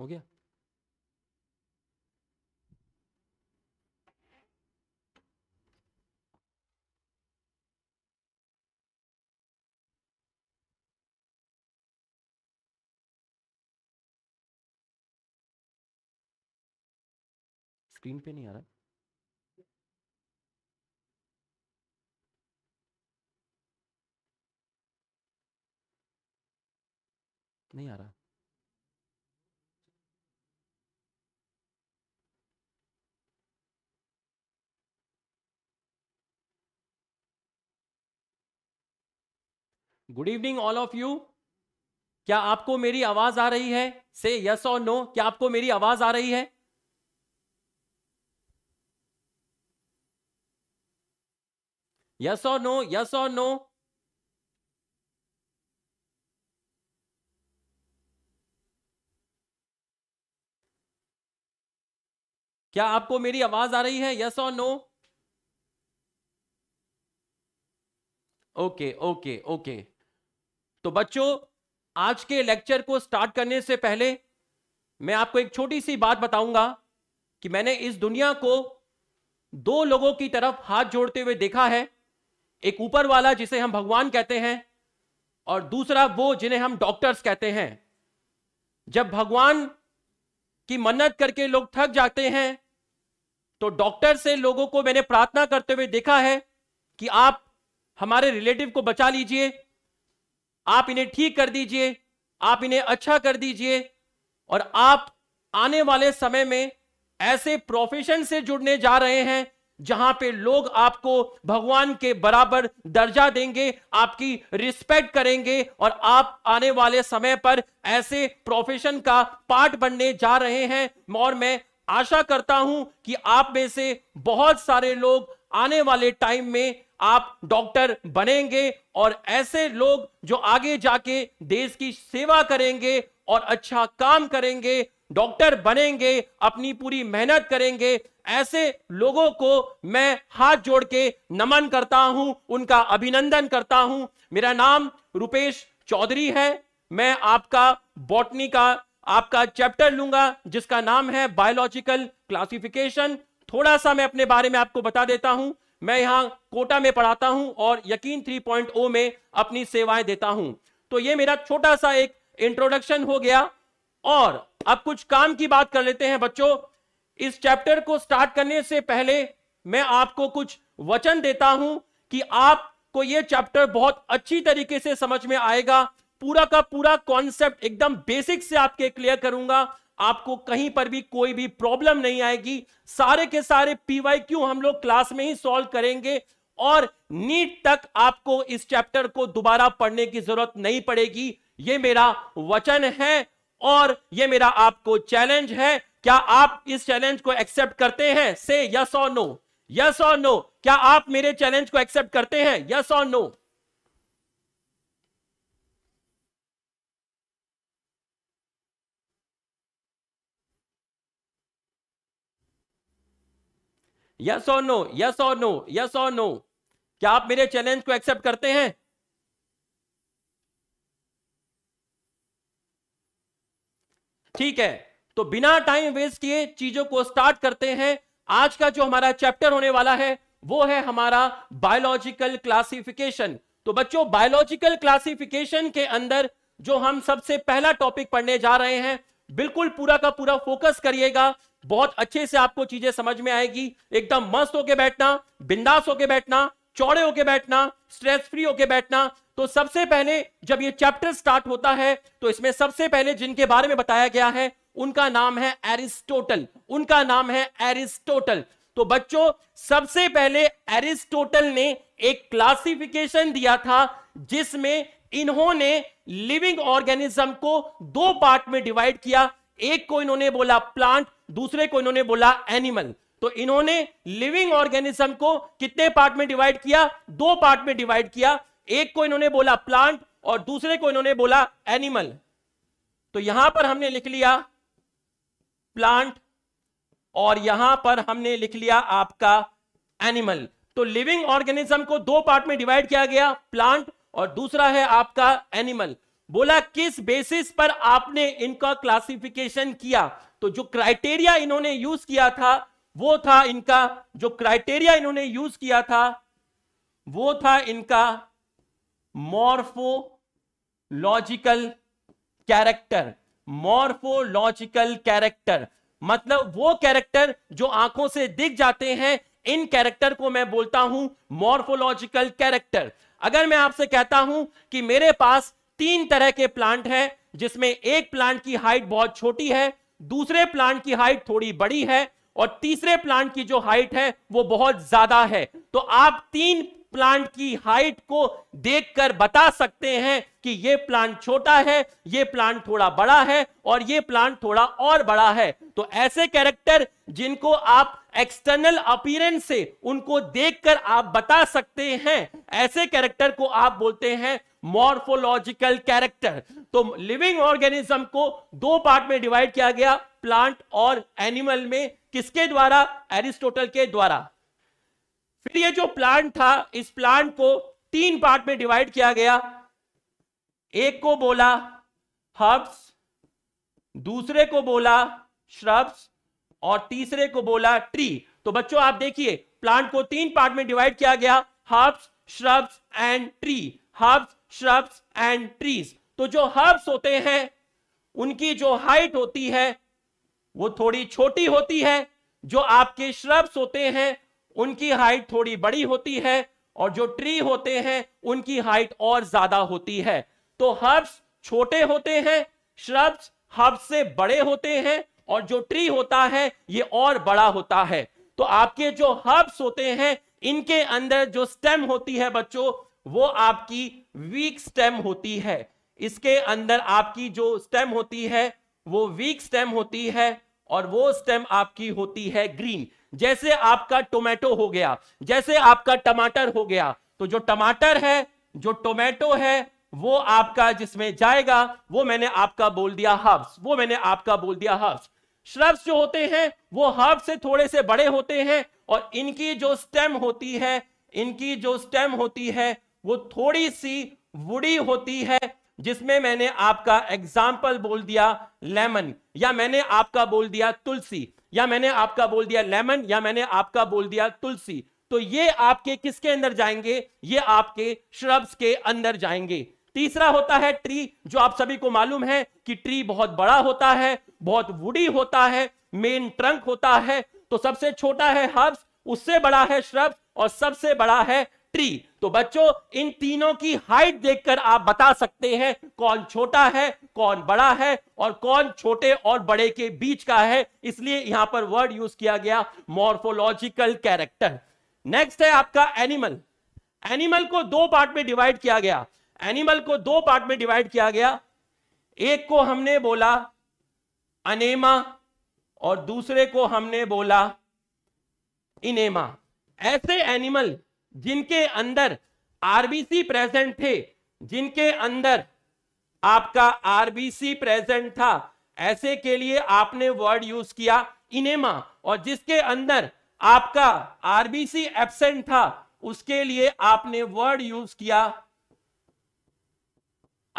हो गया स्क्रीन पे नहीं आ रहा नहीं आ रहा good evening all of you क्या आपको मेरी आवाज आ रही है से यस और नो क्या आपको मेरी आवाज आ रही है यस और नो यस और नो क्या आपको मेरी आवाज आ रही है यस और नो ओके ओके ओके तो बच्चों आज के लेक्चर को स्टार्ट करने से पहले मैं आपको एक छोटी सी बात बताऊंगा कि मैंने इस दुनिया को दो लोगों की तरफ हाथ जोड़ते हुए देखा है एक ऊपर वाला जिसे हम भगवान कहते हैं और दूसरा वो जिन्हें हम डॉक्टर्स कहते हैं जब भगवान की मन्नत करके लोग थक जाते हैं तो डॉक्टर से लोगों को मैंने प्रार्थना करते हुए देखा है कि आप हमारे रिलेटिव को बचा लीजिए आप इन्हें ठीक कर दीजिए आप इन्हें अच्छा कर दीजिए और आप आने वाले समय में ऐसे प्रोफेशन से जुड़ने जा रहे हैं जहां पे लोग आपको भगवान के बराबर दर्जा देंगे आपकी रिस्पेक्ट करेंगे और आप आने वाले समय पर ऐसे प्रोफेशन का पार्ट बनने जा रहे हैं और मैं आशा करता हूं कि आप में से बहुत सारे लोग आने वाले टाइम में आप डॉक्टर बनेंगे और ऐसे लोग जो आगे जाके देश की सेवा करेंगे और अच्छा काम करेंगे डॉक्टर बनेंगे अपनी पूरी मेहनत करेंगे ऐसे लोगों को मैं हाथ जोड़ के नमन करता हूं उनका अभिनंदन करता हूं मेरा नाम रुपेश चौधरी है मैं आपका बॉटनी का आपका चैप्टर लूंगा जिसका नाम है बायोलॉजिकल क्लासिफिकेशन थोड़ा सा मैं अपने बारे में आपको बता देता हूं मैं यहां कोटा में पढ़ाता हूं और यकीन 3.0 में अपनी सेवाएं देता हूं तो ये मेरा छोटा सा एक इंट्रोडक्शन हो गया और अब कुछ काम की बात कर लेते हैं बच्चों इस चैप्टर को स्टार्ट करने से पहले मैं आपको कुछ वचन देता हूं कि आपको यह चैप्टर बहुत अच्छी तरीके से समझ में आएगा पूरा का पूरा कॉन्सेप्ट एकदम बेसिक से आपके क्लियर करूंगा आपको कहीं पर भी कोई भी प्रॉब्लम नहीं आएगी सारे के सारे पीवाई क्यू हम लोग क्लास में ही सॉल्व करेंगे और नीट तक आपको इस चैप्टर को दोबारा पढ़ने की जरूरत नहीं पड़ेगी ये मेरा वचन है और ये मेरा आपको चैलेंज है क्या आप इस चैलेंज को एक्सेप्ट करते हैं से यस और नो यस और नो क्या आप मेरे चैलेंज को एक्सेप्ट करते हैं यस और नो यस और नो यस और नो यस और नो क्या आप मेरे चैलेंज को एक्सेप्ट करते हैं ठीक है तो बिना टाइम वेस्ट किए चीजों को स्टार्ट करते हैं आज का जो हमारा चैप्टर होने वाला है वो है हमारा बायोलॉजिकल क्लासिफिकेशन तो बच्चों बायोलॉजिकल क्लासिफिकेशन के अंदर जो हम सबसे पहला टॉपिक पढ़ने जा रहे हैं बिल्कुल पूरा का पूरा फोकस करिएगा बहुत अच्छे से आपको चीजें समझ में आएगी एकदम मस्त होके बैठना बिंदास होके बैठना चौड़े होके बैठना स्ट्रेस फ्री होके बैठना तो सबसे पहले जब ये चैप्टर स्टार्ट होता है तो इसमें सबसे पहले जिनके बारे में बताया गया है उनका नाम है एरिस्टोटल उनका नाम है एरिस्टोटल तो बच्चों सबसे पहले एरिस्टोटल ने एक क्लासिफिकेशन दिया था जिसमें इन्होंने लिविंग ऑर्गेनिज्म को दो पार्ट में डिवाइड किया एक को इन्होंने बोला प्लांट दूसरे को इन्होंने बोला एनिमल तो इन्होंने लिविंग ऑर्गेनिज्म को कितने पार्ट में डिवाइड किया दो पार्ट में डिवाइड किया एक को इन्होंने बोला प्लांट और दूसरे को इन्होंने बोला एनिमल तो यहां पर हमने लिख लिया प्लांट और यहां पर हमने लिख लिया आपका एनिमल तो लिविंग ऑर्गेनिज्म को दो पार्ट में डिवाइड किया गया प्लांट और दूसरा है आपका एनिमल बोला किस बेसिस पर आपने इनका क्लासिफिकेशन किया तो जो क्राइटेरिया इन्होंने यूज किया था वो था इनका जो क्राइटेरिया इन्होंने यूज किया था वो था इनका मॉर्फोलॉजिकल कैरेक्टर मॉर्फोलॉजिकल कैरेक्टर मतलब वो कैरेक्टर जो आंखों से दिख जाते हैं इन कैरेक्टर को मैं बोलता हूं मॉर्फोलॉजिकल कैरेक्टर अगर मैं आपसे कहता हूं कि मेरे पास तीन तरह के प्लांट हैं जिसमें एक प्लांट की हाइट बहुत छोटी है दूसरे प्लांट की हाइट थोड़ी बड़ी है और तीसरे प्लांट की जो हाइट है वो बहुत ज्यादा है तो आप तीन प्लांट की हाइट को देखकर बता सकते हैं कि ये प्लांट छोटा है ये प्लांट थोड़ा बड़ा है और ये प्लांट थोड़ा और बड़ा है तो ऐसे कैरेक्टर जिनको आप एक्सटर्नल अपीरेंस से उनको देखकर आप बता सकते हैं ऐसे कैरेक्टर को आप बोलते हैं मॉर्फोलॉजिकल कैरेक्टर तो लिविंग ऑर्गेनिज्म को दो पार्ट में डिवाइड किया गया प्लांट और एनिमल में किसके द्वारा एरिस्टोटल के द्वारा फिर ये जो प्लांट था इस प्लांट को तीन पार्ट में डिवाइड किया गया एक को बोला हर्ब्स दूसरे को बोला श्रब्स और तीसरे को बोला ट्री तो बच्चों आप देखिए प्लांट को तीन पार्ट में डिवाइड किया गया herbs shrubs and tree herbs shrubs and trees तो जो हर्ब्स होते हैं उनकी जो हाइट होती है वो थोड़ी छोटी होती है जो आपके श्रब्स होते हैं उनकी हाइट थोड़ी बड़ी होती है और जो ट्री होते हैं उनकी हाइट और ज्यादा होती है तो हर्ब्स छोटे होते हैं श्रब्स हर्ब्स से बड़े होते हैं और जो ट्री होता है ये और बड़ा होता है तो आपके जो हर्ब्स होते हैं इनके अंदर जो स्टेम होती है बच्चों वो आपकी वीक स्टेम होती है इसके अंदर आपकी जो स्टेम होती है वो वीक स्टेम होती है और वो स्टेम आपकी होती है ग्रीन जैसे आपका टोमेटो हो गया जैसे आपका टमाटर हो गया तो जो टमाटर है जो टोमेटो है वो आपका जिसमें जाएगा वो मैंने आपका बोल दिया हर्ब्स वो मैंने आपका बोल दिया हर्ब्स श्रब्स जो होते हैं वो हर्ब से थोड़े से बड़े होते हैं और इनकी जो स्टेम होती है इनकी जो स्टेम होती है वो थोड़ी सी वुडी होती है जिसमें मैंने आपका एग्जाम्पल बोल दिया लेमन या मैंने आपका बोल दिया तुलसी या मैंने आपका बोल दिया लेमन या मैंने आपका बोल दिया तुलसी तो ये आपके किसके अंदर जाएंगे ये आपके श्रब्स के अंदर जाएंगे तीसरा होता है ट्री जो आप सभी को मालूम है कि ट्री बहुत बड़ा होता है बहुत वुडी होता है मेन ट्रंक होता है तो सबसे छोटा है हर्ब्स उससे बड़ा है श्रब्स और सबसे बड़ा है ट्री तो बच्चों इन तीनों की हाइट देखकर आप बता सकते हैं कौन छोटा है कौन बड़ा है और कौन छोटे और बड़े के बीच का है इसलिए यहां पर वर्ड यूज किया गया मॉर्फोलॉजिकल कैरेक्टर नेक्स्ट है आपका एनिमल एनिमल को दो पार्ट में डिवाइड किया गया एनिमल को दो पार्ट में डिवाइड किया गया एक को हमने बोला अनेमा और दूसरे को हमने बोला इनेमा ऐसे एनिमल जिनके अंदर आरबीसी प्रेजेंट थे जिनके अंदर आपका आरबीसी प्रेजेंट था ऐसे के लिए आपने वर्ड यूज किया इनेमा और जिसके अंदर आपका आरबीसी एबसेंट था उसके लिए आपने वर्ड यूज किया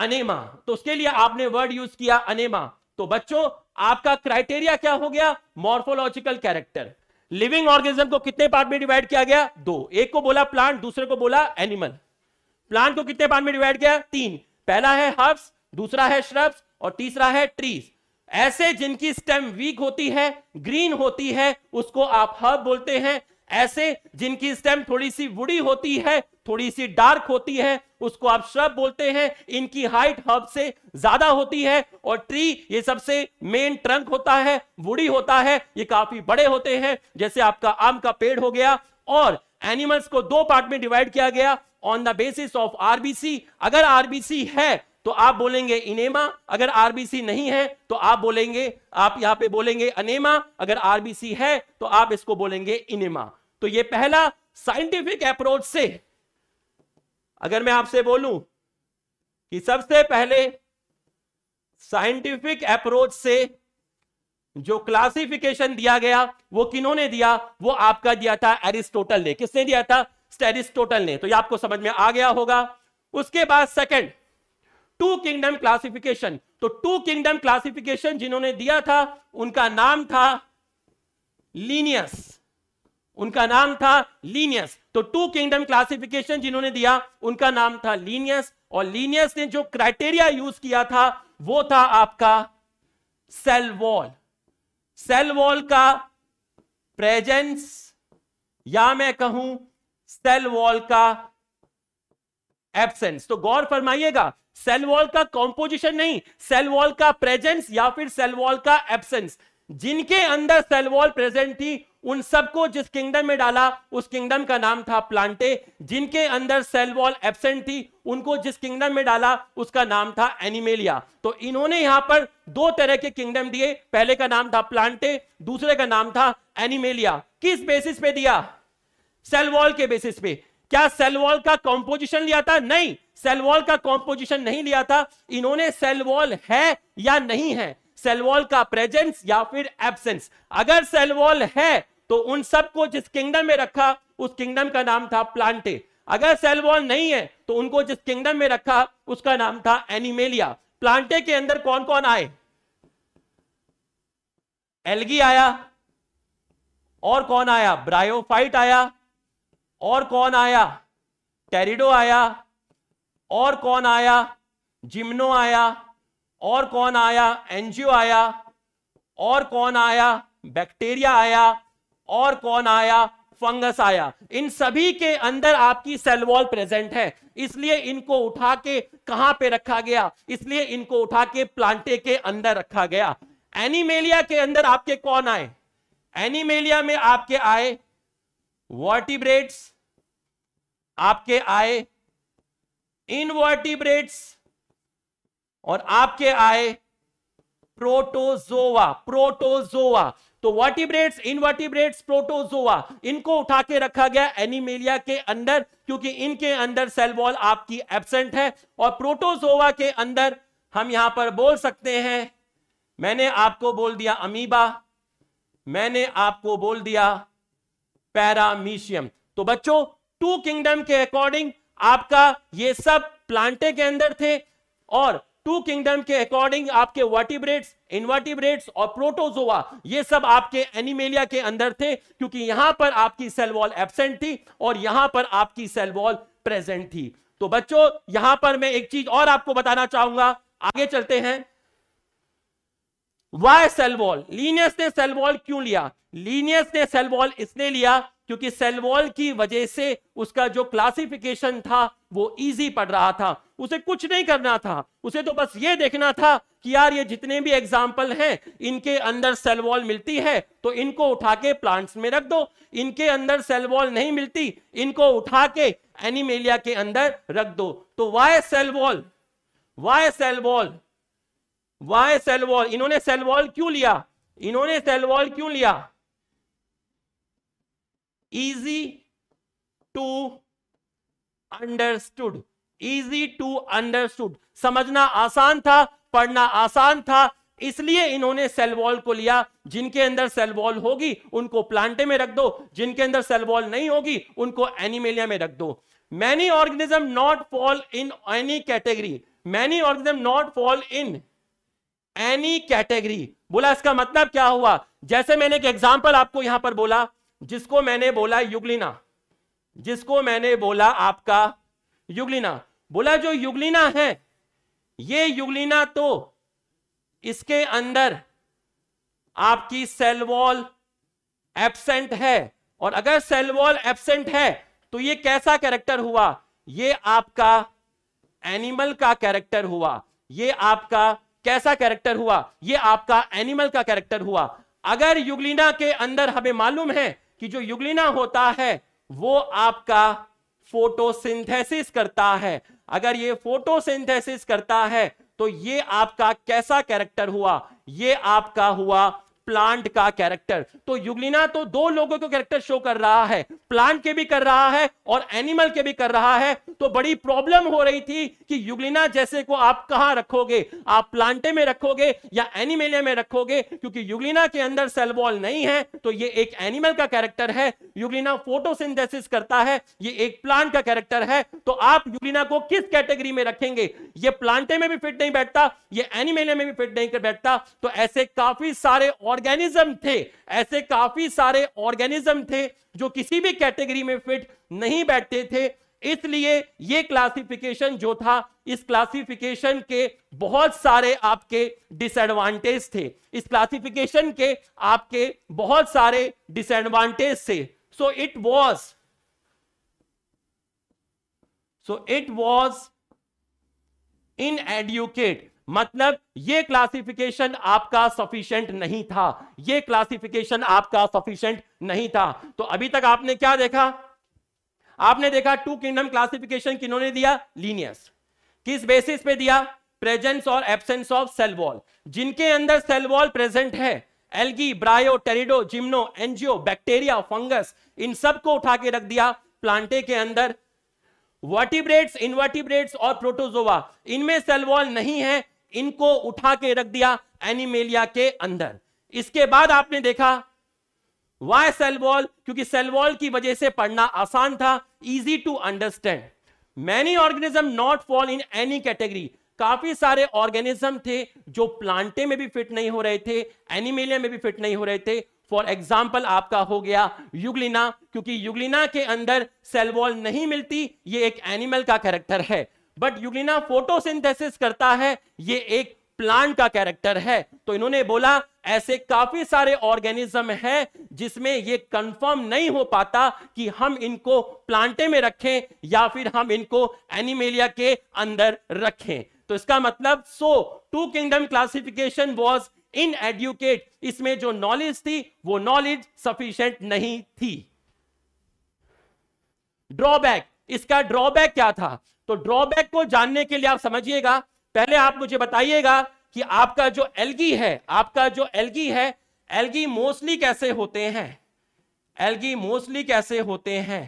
अनेमा तो उसके लिए आपने वर्ड यूज किया अनेमा तो बच्चों आपका क्राइटेरिया क्या हो गया मॉर्फोलॉजिकल कैरेक्टर लिविंग ऑर्गेनिज्म को कितने पार्ट में डिवाइड किया गया दो एक को बोला प्लांट दूसरे को बोला एनिमल प्लांट को कितने पार्ट में डिवाइड किया तीन पहला है हर्ब्स दूसरा है श्रब्स और तीसरा है ट्रीज ऐसे जिनकी स्टेम वीक होती है ग्रीन होती है उसको आप हर्ब बोलते हैं ऐसे जिनकी स्टेम थोड़ी सी वुडी होती है थोड़ी सी डार्क होती है उसको आप श्रब बोलते हैं इनकी हाइट हब से ज्यादा होती है और ट्री ये सबसे मेन ट्रंक होता है वुडी होता है ये काफी बड़े होते हैं जैसे आपका आम का पेड़ हो गया और एनिमल्स को दो पार्ट में डिवाइड किया गया on the basis of RBC अगर आरबीसी है तो आप बोलेंगे इनेमा अगर आरबीसी नहीं है तो आप बोलेंगे आप यहां पे बोलेंगे अनेमा अगर आरबीसी है तो आप इसको बोलेंगे इनेमा तो ये पहला साइंटिफिक अप्रोच से अगर मैं आपसे बोलूं कि सबसे पहले साइंटिफिक अप्रोच से जो क्लासिफिकेशन दिया गया वो किन्होंने दिया वो आपका दिया था एरिस्टोटल ने किसने दिया था एरिस्टोटल ने तो ये आपको समझ में आ गया होगा उसके बाद सेकंड टू किंगडम क्लासिफिकेशन तो टू किंगडम क्लासिफिकेशन जिन्होंने दिया था उनका नाम था लीनियस उनका नाम था लीनियस तो टू किंगडम क्लासिफिकेशन जिन्होंने दिया उनका नाम था लीनियस और लीनियस ने जो क्राइटेरिया यूज किया था वो था आपका सेल वॉल सेल वॉल का प्रेजेंस या मैं कहूं सेल वॉल का एब्सेंस तो गौर फरमाइएगा सेल वॉल का कॉम्पोजिशन नहीं सेल वॉल का प्रेजेंस या फिर सेल वॉल का एब्सेंस जिनके अंदर सेल वॉल प्रेजेंट थी उन सबको जिस किंगडम में डाला उस किंगडम का नाम था प्लांटे जिनके अंदर सेल वॉल एबसेंट थी उनको जिस किंगडम में डाला उसका नाम था एनिमेलिया तो इन्होंने यहां पर दो तरह के किंगडम दिए पहले का नाम था प्लांटे दूसरे का नाम था एनिमेलिया किस बेसिस पे दिया सेल वॉल के बेसिस पे क्या सेल वॉल का कॉम्पोजिशन लिया था नहीं सेल वॉल का कॉम्पोजिशन नहीं लिया था इन्होंने सेल वॉल है या नहीं है सेलवॉल का प्रेजेंस या फिर एब्सेंस अगर सेलवॉल है तो उन सबको जिस किंगडम में रखा उस किंगडम का नाम था प्लांटे अगर सेलवॉल नहीं है तो उनको जिस किंगडम में रखा उसका नाम था एनिमेलिया प्लांटे के अंदर कौन कौन आए एलगी आया और कौन आया ब्रायोफाइट आया और कौन आया टेरिडो आया और कौन आया जिम्नो आया और कौन आया एनजीओ आया और कौन आया बैक्टीरिया आया और कौन आया फंगस आया इन सभी के अंदर आपकी सेल वॉल प्रेजेंट है इसलिए इनको उठा के कहां पे रखा गया इसलिए इनको उठा के प्लांटे के अंदर रखा गया एनिमेलिया के अंदर आपके कौन आए एनिमेलिया में आपके आए वर्टिब्रेट्स आपके आए इनवर्टिब्रेट्स और आपके आए प्रोटोजोवा प्रोटोजोवा तो वर्टिब्रेट्स इनवर्टिब्रेट्स प्रोटोजोवा इनको उठा के रखा गया एनिमेलिया के अंदर क्योंकि इनके अंदर सेल वॉल आपकी एब्सेंट है और प्रोटोजोवा के अंदर हम यहां पर बोल सकते हैं मैंने आपको बोल दिया अमीबा मैंने आपको बोल दिया पैरामीशियम तो बच्चों टू किंगडम के अकॉर्डिंग आपका ये सब प्लांटे के अंदर थे और टू किंगडम के अकॉर्डिंग आपके वर्टिब्रेट्स इनवर्टिब्रेट्स और प्रोटोजोआ ये सब आपके एनिमेलिया के अंदर थे क्योंकि यहां पर आपकी सेल वॉल एबसेंट थी और यहां पर आपकी सेल वॉल प्रेजेंट थी तो बच्चों यहां पर मैं एक चीज और आपको बताना चाहूंगा आगे चलते हैं वाय सेल वॉल लीनियस ने सेल वॉल क्यों लिया लीनियस ने सेल वॉल इसने लिया क्योंकि सेल वॉल की वजह से उसका जो क्लासिफिकेशन था वो इजी पढ़ रहा था उसे कुछ नहीं करना था उसे तो बस ये देखना था कि यार ये जितने भी एग्जाम्पल हैं इनके अंदर सेल वॉल मिलती है तो इनको उठा के प्लांट्स में रख दो इनके अंदर सेल वॉल नहीं मिलती इनको उठा के एनिमेलिया के अंदर रख दो तो why cell wall why cell wall why cell wall इन्होंने सेल वॉल क्यों लिया इन्होंने सेल वॉल क्यों लिया easy to understood easy to understood समझना आसान था पढ़ना आसान था इसलिए इन्होंने सेल वॉल को लिया जिनके अंदर सेल वॉल होगी उनको प्लांटे में रख दो जिनके अंदर सेल वॉल नहीं होगी उनको एनिमेलिया में रख दो many organism not fall in any category many organism not fall in any category बोला इसका मतलब क्या हुआ जैसे मैंने एक एग्जाम्पल आपको यहां पर बोला जिसको मैंने बोला युगलिना जिसको मैंने बोला आपका युगलिना बोला जो युगलिना है ये युगलिना तो इसके अंदर आपकी सेल वॉल एबसेंट है और अगर सेल वॉल एबसेंट है तो ये कैसा कैरेक्टर हुआ ये आपका एनिमल का कैरेक्टर हुआ ये आपका कैसा कैरेक्टर हुआ ये आपका एनिमल का कैरेक्टर हुआ अगर युगलिना के अंदर हमें मालूम है कि जो युगलिना होता है वो आपका फोटोसिंथेसिस करता है अगर ये फोटोसिंथेसिस करता है तो ये आपका कैसा कैरेक्टर हुआ ये आपका हुआ प्लांट का कैरेक्टर तो युगलिना तो दो लोगों को कैरेक्टर शो कर रहा है प्लांट के भी कर रहा है और एनिमल के भी कर रहा है तो बड़ी प्रॉब्लम हो रही थी कि युगलिना जैसे को आप कहां रखोगे आप प्लांटे में रखोगे या एनिमेलिया में रखोगे क्योंकि युगलिना के अंदर सेल वॉल नहीं है तो ये एक एनिमल का कैरेक्टर है युगलिना फोटोसिंथेसिस करता है ये एक प्लांट का कैरेक्टर है तो आप युगलिना को किस कैटेगरी में रखेंगे ये प्लांटे में भी फिट नहीं बैठता ये एनिमेलिया में भी फिट नहीं बैठता तो ऐसे काफी सारे और ऑर्गेनिज्म थे ऐसे काफी सारे ऑर्गेनिज्म थे जो किसी भी कैटेगरी में फिट नहीं बैठते थे इसलिए ये क्लासिफिकेशन जो था इस क्लासिफिकेशन के बहुत सारे आपके डिसएडवांटेज थे इस क्लासिफिकेशन के आपके बहुत सारे डिसएडवांटेज थे so it was so it was inadequate मतलब ये क्लासिफिकेशन आपका सफिशियंट नहीं था ये क्लासिफिकेशन आपका सफिशियंट नहीं था तो अभी तक आपने क्या देखा आपने देखा टू किंगडम क्लासिफिकेशन किन्होंने दिया लीनियस किस बेसिस पे दिया प्रेजेंस और एब्सेंस ऑफ सेल वॉल जिनके अंदर सेल वॉल प्रेजेंट है algae bryo pterido gymno angio bacteria fungus इन सब को उठा के रख दिया प्लांटे के अंदर वर्टिब्रेट्स इनवर्टिब्रेट्स और प्रोटोजोवा इनमें सेल वॉल नहीं है इनको उठा के रख दिया एनिमेलिया के अंदर इसके बाद आपने देखा वाई सेल वॉल क्योंकि सेल वॉल की वजह से पढ़ना आसान था easy to understand many organism not fall in any category काफी सारे ऑर्गेनिज्म थे जो प्लांटे में भी फिट नहीं हो रहे थे एनिमेलिया में भी फिट नहीं हो रहे थे फॉर एग्जाम्पल आपका हो गया युगलिना क्योंकि युगलिना के अंदर सेलवॉल नहीं मिलती ये एक एनिमल का कैरेक्टर है बट यूलिना फोटोसिंथेसिस करता है ये एक प्लांट का कैरेक्टर है तो इन्होंने बोला ऐसे काफी सारे ऑर्गेनिज्म हैं जिसमें ये कंफर्म नहीं हो पाता कि हम इनको प्लांटे में रखें या फिर हम इनको एनिमेलिया के अंदर रखें तो इसका मतलब so two kingdom classification was inadequate इसमें जो नॉलेज थी वो नॉलेज सफिशियंट नहीं थी ड्रॉबैक इसका ड्रॉबैक क्या था तो ड्रॉबैक को जानने के लिए आप समझिएगा पहले आप मुझे बताइएगा कि आपका जो एलगी है आपका जो एलगी है एलगी मोस्टली कैसे होते हैं एलगी मोस्टली कैसे होते हैं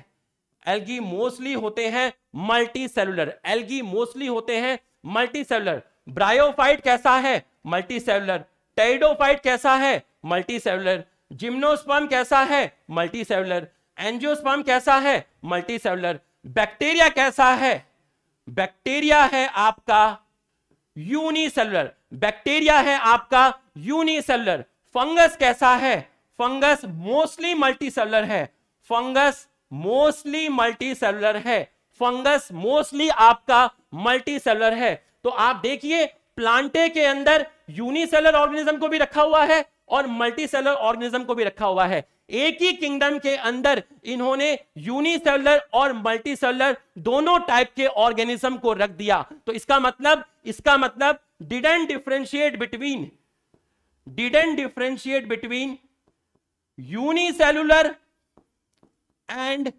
एलगी मोस्टली होते हैं मल्टी सेलुलर एलगी मोस्टली होते हैं मल्टी सेलुलर ब्रायोफाइट कैसा है मल्टी सेलुलर टेडोफाइट कैसा है मल्टी सेलुलर जिम्नोस्पर्म कैसा है मल्टी सेलुलर एंजियोस्पर्म कैसा है मल्टी सेलुलर बैक्टीरिया कैसा है बैक्टीरिया है आपका यूनिसेलुलर बैक्टीरिया है आपका यूनिसेलुलर फंगस कैसा है फंगस मोस्टली मल्टीसेलुलर है फंगस मोस्टली मल्टीसेलुलर है फंगस मोस्टली आपका मल्टीसेलुलर है तो आप देखिए प्लांटे के अंदर यूनिसेलर ऑर्गेनिज्म को भी रखा हुआ है और मल्टीसेलर ऑर्गेनिज्म को भी रखा हुआ है एक ही किंगडम के अंदर इन्होंने यूनिसेलर और मल्टीसेलुलर दोनों टाइप के ऑर्गेनिज्म को रख दिया तो इसका मतलब इसका मतलब didn't differentiate between didn't differentiate between unicellular and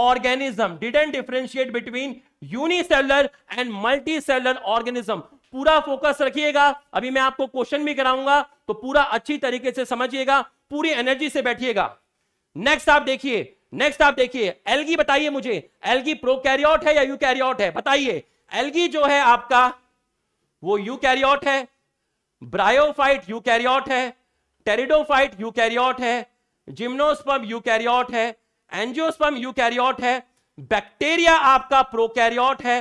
organism didn't differentiate between unicellular and multicellular organism पूरा फोकस रखिएगा अभी मैं आपको क्वेश्चन भी कराऊंगा तो पूरा अच्छी तरीके से समझिएगा पूरी एनर्जी से बैठिएगा नेक्स्ट आप देखिए नेक्स्ट आप देखिए एलगी बताइए मुझे एलगी कैरियोट है या कैरियोट है बताइए एलगी जो है आपका वो कैरियोट है ब्रायोफाइट कैरियोट है टेरिडोफाइट कैरियोट है यू कैरियोट है यू कैरियोट है बैक्टीरिया आपका प्रोकैरियोट है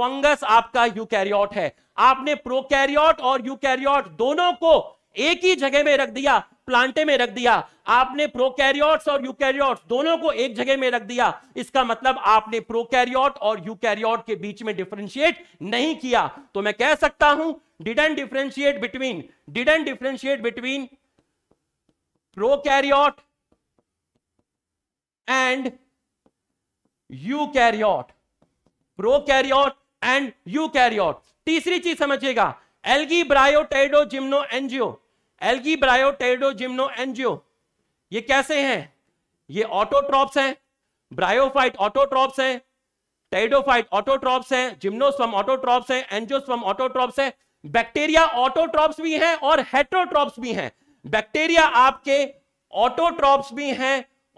फंगस आपका यूकैरियोट है आपने प्रोकैरियोट और यूकैरियोट दोनों को एक ही जगह में रख दिया प्लांटे में रख दिया आपने प्रोकैरियोट्स और यूकैरियोट्स दोनों को एक जगह में रख दिया इसका मतलब आपने प्रोकैरियोट और यूकैरियोट के बीच में डिफरेंशिएट नहीं किया तो मैं कह सकता हूं didn't differentiate between didn't differentiate between prokaryote and eukaryote prokaryote and eukaryote तीसरी चीज समझिएगा algae bryo pterido gymno angio algae bryo pterido gymno angio ये कैसे हैं ये ऑटोट्रॉप्स हैं ब्रायोफाइट ऑटोट्रॉप्स हैं टेडोफाइट ऑटोट्रॉप्स हैं जिम्नोस्वम ऑटोट्रॉप्स हैं एंजियोस्वम ऑटोट्रॉप्स हैं बैक्टीरिया ऑटोट्रॉप्स भी हैं और हेट्रोट्रॉप्स भी हैं बैक्टीरिया आपके ऑटोट्रॉप्स भी हैं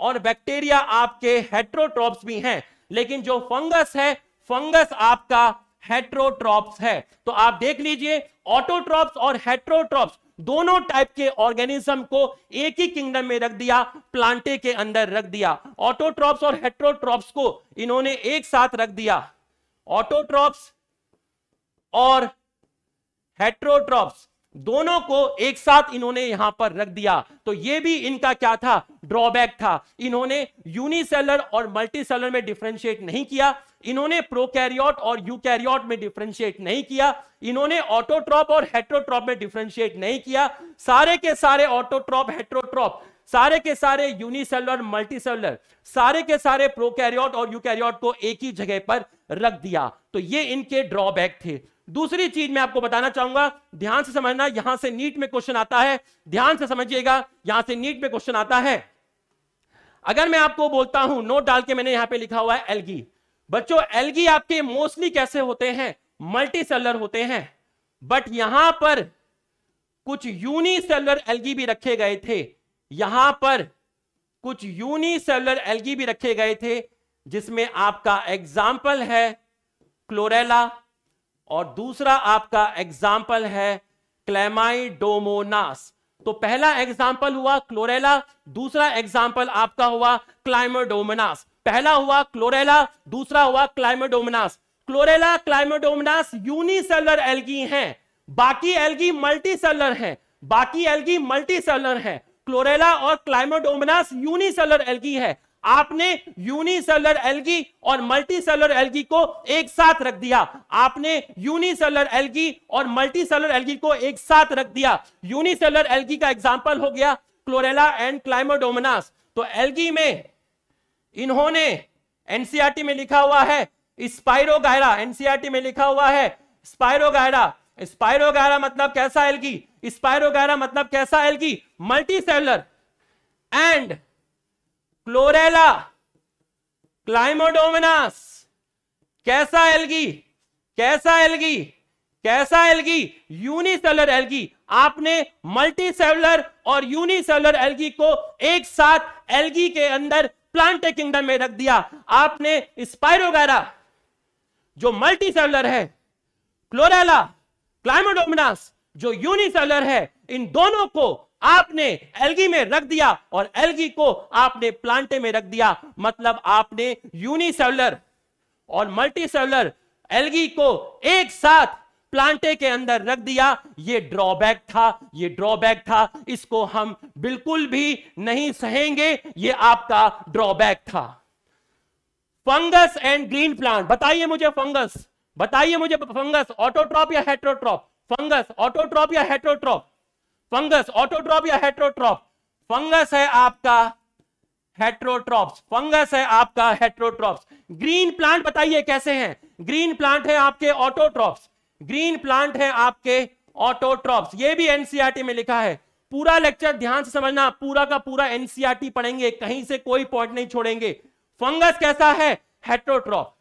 और बैक्टीरिया आपके हेट्रोट्रॉप्स भी हैं लेकिन जो फंगस है फंगस आपका हेट्रोट्रॉप्स है तो आप देख लीजिए ऑटोट्रॉप्स और हेट्रोट्रॉप्स दोनों टाइप के ऑर्गेनिज्म को एक ही किंगडम में रख दिया प्लांटे के अंदर रख दिया ऑटोट्रॉप्स और हेट्रोट्रॉप्स को इन्होंने एक साथ रख दिया ऑटोट्रॉप्स और हेट्रोट्रॉप्स दोनों को एक साथ इन्होंने यहां पर रख दिया तो ये भी इनका क्या था ड्रॉबैक था इन्होंने यूनिसेलर और मल्टीसेलर में डिफ्रेंशिएट नहीं किया इन्होंने प्रोकैरियोट और यूकैरियोट में डिफ्रेंशिएट नहीं किया इन्होंने ऑटोट्रॉप और हेट्रोट्रॉप में डिफ्रेंशिएट नहीं किया सारे के सारे ऑटोट्रॉप हेट्रोट्रॉप सारे के सारे यूनिसेलुलर मल्टीसेलुलर सारे के सारे प्रोकैरियोट और यूकैरियोट को एक ही जगह पर रख दिया तो ये इनके ड्रॉबैक थे दूसरी चीज मैं आपको बताना चाहूंगा ध्यान से समझना यहां से नीट में क्वेश्चन आता है ध्यान से समझिएगा यहां से नीट में क्वेश्चन आता है अगर मैं आपको बोलता हूं नोट डाल के मैंने यहां पे लिखा हुआ है एलगी बच्चों एलगी आपके मोस्टली कैसे होते हैं मल्टी सेलर होते हैं बट यहां पर कुछ यूनिसेलर एलगी भी रखे गए थे यहां पर कुछ यूनिसेलर एल्गी भी रखे गए थे जिसमें आपका एग्जाम्पल है क्लोरेला और दूसरा आपका एग्जाम्पल है क्लेमाइडोमोनास तो पहला एग्जाम्पल हुआ क्लोरेला दूसरा एग्जाम्पल आपका हुआ क्लाइमोडोमनास पहला हुआ क्लोरेला दूसरा हुआ Chlamydomonas Chlorella Chlamydomonas unicellular algae हैं बाकी एल्गी मल्टीसेलर हैं बाकी एल्गी मल्टीसेलर हैं क्लोरेला और क्लाइमोडोमनास यूनिसेलर एल्गी है आपने यूनिसेलर एल्गी और मल्टीसेलर एल्गी को एक साथ रख दिया आपने यूनिसेलर एल्गी और मल्टीसेलर एल्गी को एक साथ रख दिया यूनिसेलर एल्गी का एग्जांपल हो गया क्लोरेला एंड क्लाइमोडोमनास तो एल्गी में इन्होंने एनसीआरटी e में लिखा हुआ है स्पाइरोगायरा एनसीआरटी e में लिखा हुआ है स्पाइरोगायरा स्पायरोगैरा मतलब कैसा एल्गी स्पायरोगैरा मतलब कैसा algae multicellular and Chlorella Chlamydomonas कैसा एल्गी कैसा एल्गी कैसा एल्गी यूनिसेलर एल्गी आपने मल्टीसेलुलर और यूनिसेलर एल्गी को एक साथ एल्गी के अंदर प्लांट किंगडम में रख दिया आपने स्पायरोगैरा जो सेलर है क्लोरेला क्लाइमाडोमिनास जो यूनिसेलर है इन दोनों को आपने एलगी में रख दिया और एलगी को आपने प्लांटे में रख दिया मतलब आपने यूनिसेलर और मल्टीसेलर एलगी को एक साथ प्लांटे के अंदर रख दिया ये ड्रॉबैक था ये ड्रॉबैक था इसको हम बिल्कुल भी नहीं सहेंगे ये आपका ड्रॉबैक था फंगस एंड ग्रीन प्लांट बताइए मुझे फंगस बताइए मुझे फंगस ऑटोट्रॉप या हेट्रोट्रॉप फंगस ऑटोट्रॉप या हेट्रोट्रॉप फंगस ऑटोट्रॉप या हेट्रोट्रॉप फंगस है आपका हेट्रोट्रॉप्स फंगस है आपका हेट्रोट्रॉप्स ग्रीन प्लांट बताइए कैसे हैं ग्रीन प्लांट है आपके ऑटोट्रॉप्स ग्रीन प्लांट है आपके ऑटोट्रॉप्स ये भी एनसीआरटी e में लिखा है पूरा लेक्चर ध्यान से समझना पूरा का पूरा एनसीआरटी e पढ़ेंगे कहीं से कोई पॉइंट नहीं छोड़ेंगे फंगस कैसा है हेट्रोट्रॉप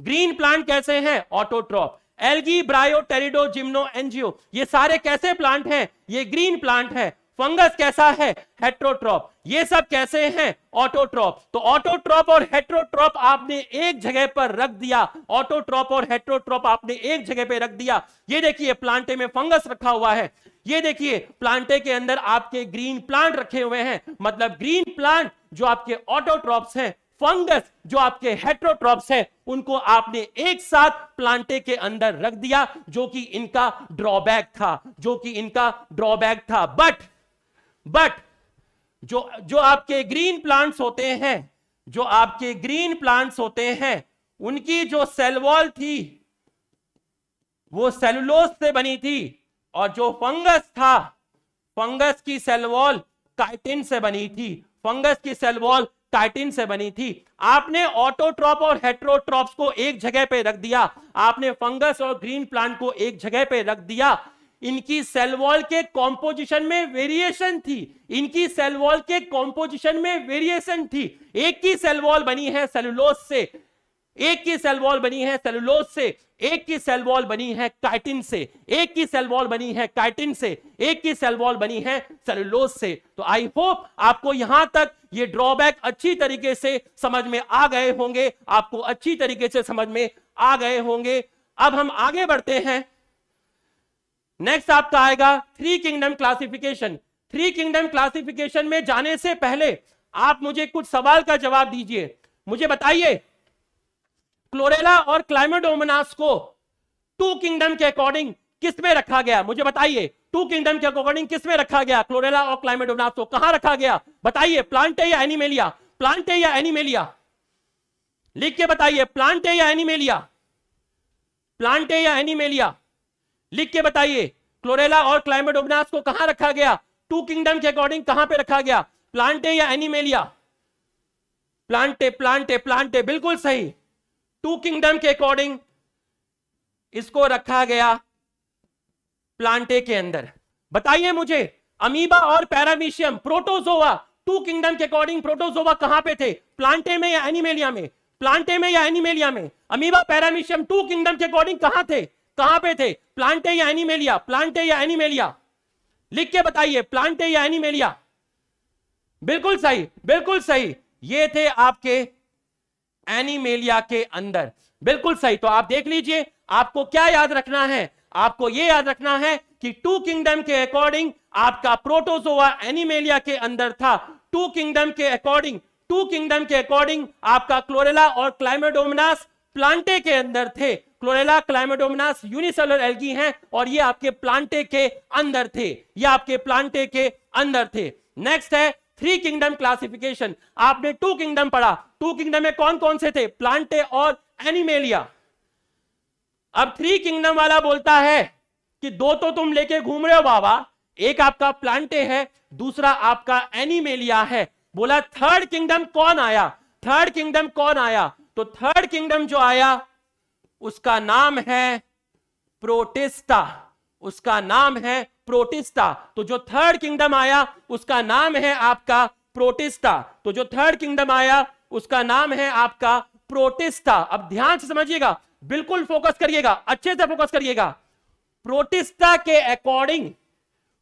ग्रीन प्लांट कैसे हैं autotroph algae bryo pterido gymno angio ये सारे कैसे प्लांट हैं ये ग्रीन प्लांट है फंगस कैसा है हेट्रोट्रॉप ये सब कैसे हैं ऑटोट्रॉप तो ऑटोट्रॉप और हेट्रोट्रॉप आपने एक जगह पर रख दिया ऑटोट्रॉप और हेट्रोट्रॉप आपने एक जगह पर रख दिया ये देखिए प्लांटे में फंगस रखा हुआ है ये देखिए प्लांटे के अंदर आपके ग्रीन प्लांट रखे हुए हैं मतलब ग्रीन प्लांट जो आपके ऑटोट्रॉप्स हैं फंगस जो आपके हेट्रोट्रॉप्स हैं उनको आपने एक साथ प्लांटे के अंदर रख दिया जो कि इनका ड्रॉबैक था जो कि इनका ड्रॉबैक था बट बट जो जो आपके ग्रीन प्लांट्स होते हैं जो आपके ग्रीन प्लांट्स होते हैं उनकी जो सेलवॉल थी वो सेलुलोज से बनी थी और जो फंगस था फंगस की सेलवॉल काइटिन से बनी थी फंगस की सेलवॉल टाइटिन से बनी थी आपने ऑटोट्रॉप और हेट्रोट्रॉप्स को एक जगह पे रख दिया आपने फंगस और ग्रीन प्लांट को एक जगह पे रख दिया इनकी सेल वॉल के कॉम्पोजिशन में वेरिएशन थी इनकी सेल वॉल के कॉम्पोजिशन में वेरिएशन थी एक की सेल वॉल बनी है सेलुलोज से एक की सेल वॉल बनी है सेलुलोज से एक की सेल वॉल बनी है काइटिन से एक की सेल वॉल बनी है काइटिन से एक की सेल वॉल बनी है सेलुलोज से तो आई होप आपको यहां तक ये ड्रॉबैक अच्छी तरीके से समझ में आ गए होंगे आपको अच्छी तरीके से समझ में आ गए होंगे अब हम आगे बढ़ते हैं नेक्स्ट आपका आएगा three kingdom classification three kingdom classification में जाने से पहले आप मुझे कुछ सवाल का जवाब दीजिए मुझे बताइए क्लोरेला और क्लाइमेडोमनास को टू किंगडम के अकॉर्डिंग किस में रखा गया मुझे बताइए टू किंगडम के अकॉर्डिंग किस में रखा गया क्लोरेला और क्लाइमेट ऑफ तो कहां रखा गया बताइए प्लांट है या एनिमेलिया प्लांट है या एनिमेलिया लिख के बताइए प्लांट है या एनिमेलिया प्लांट है या एनिमेलिया लिख के बताइए क्लोरेला और क्लाइमेट क्लाइमेडोबनास को कहां रखा गया टू किंगडम के अकॉर्डिंग कहां पे रखा गया प्लांटे या एनिमेलिया प्लांटे प्लांटे प्लांटे बिल्कुल सही टू किंगडम के अकॉर्डिंग इसको रखा गया प्लांटे के अंदर बताइए मुझे अमीबा और पैरामीशियम प्रोटोजोवा टू किंगडम के अकॉर्डिंग प्रोटोजोवा कहां पे थे प्लांटे में या एनिमेलिया में प्लांटे में या एनिमेलिया में अमीबा पैरामीशियम टू किंगडम के अकॉर्डिंग कहां थे कहां पे थे प्लांटे या एनिमेलिया प्लांटे या एनिमेलिया लिख के बताइए प्लांटे या एनिमेलिया बिल्कुल सही बिल्कुल सही ये थे आपके एनिमेलिया के अंदर बिल्कुल सही तो आप देख लीजिए आपको क्या याद रखना है आपको यह याद रखना है कि टू किंगडम के अकॉर्डिंग आपका प्रोटोजोआ एनिमेलिया के अंदर था टू किंगडम के अकॉर्डिंग टू किंगडम के अकॉर्डिंग आपका क्लोरेला और क्लाइमेडोमिनास प्लांटे के अंदर थे क्लोरेला क्लाइमेडोमिनास यूनिसेलर एल्गी हैं और ये आपके प्लांटे के अंदर थे ये आपके प्लांटे के अंदर थे नेक्स्ट है थ्री किंगडम क्लासिफिकेशन आपने टू किंगडम पढ़ा टू किंगडम में कौन कौन से थे प्लांटे और एनिमेलिया अब थ्री किंगडम वाला बोलता है कि दो तो तुम लेके घूम रहे हो बाबा एक आपका प्लांटे है दूसरा आपका एनिमेलिया है बोला थर्ड किंगडम कौन आया थर्ड किंगडम कौन आया तो थर्ड किंगडम जो आया उसका नाम है प्रोटिस्टा उसका नाम है प्रोटिस्टा तो जो थर्ड किंगडम आया उसका नाम है आपका प्रोटिस्टा तो जो थर्ड किंगडम आया उसका नाम है आपका प्रोटिस्टा अब ध्यान से समझिएगा बिल्कुल फोकस करिएगा अच्छे से फोकस करिएगा प्रोटिस्टा के अकॉर्डिंग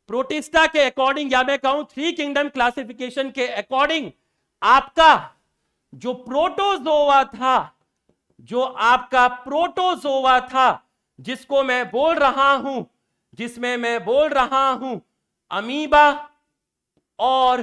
प्रोटिस्टा के अकॉर्डिंग या मैं कहूं थ्री किंगडम क्लासिफिकेशन के अकॉर्डिंग आपका जो प्रोटोजोवा था जो आपका प्रोटोजोवा था जिसको मैं बोल रहा हूं जिसमें मैं बोल रहा हूं अमीबा और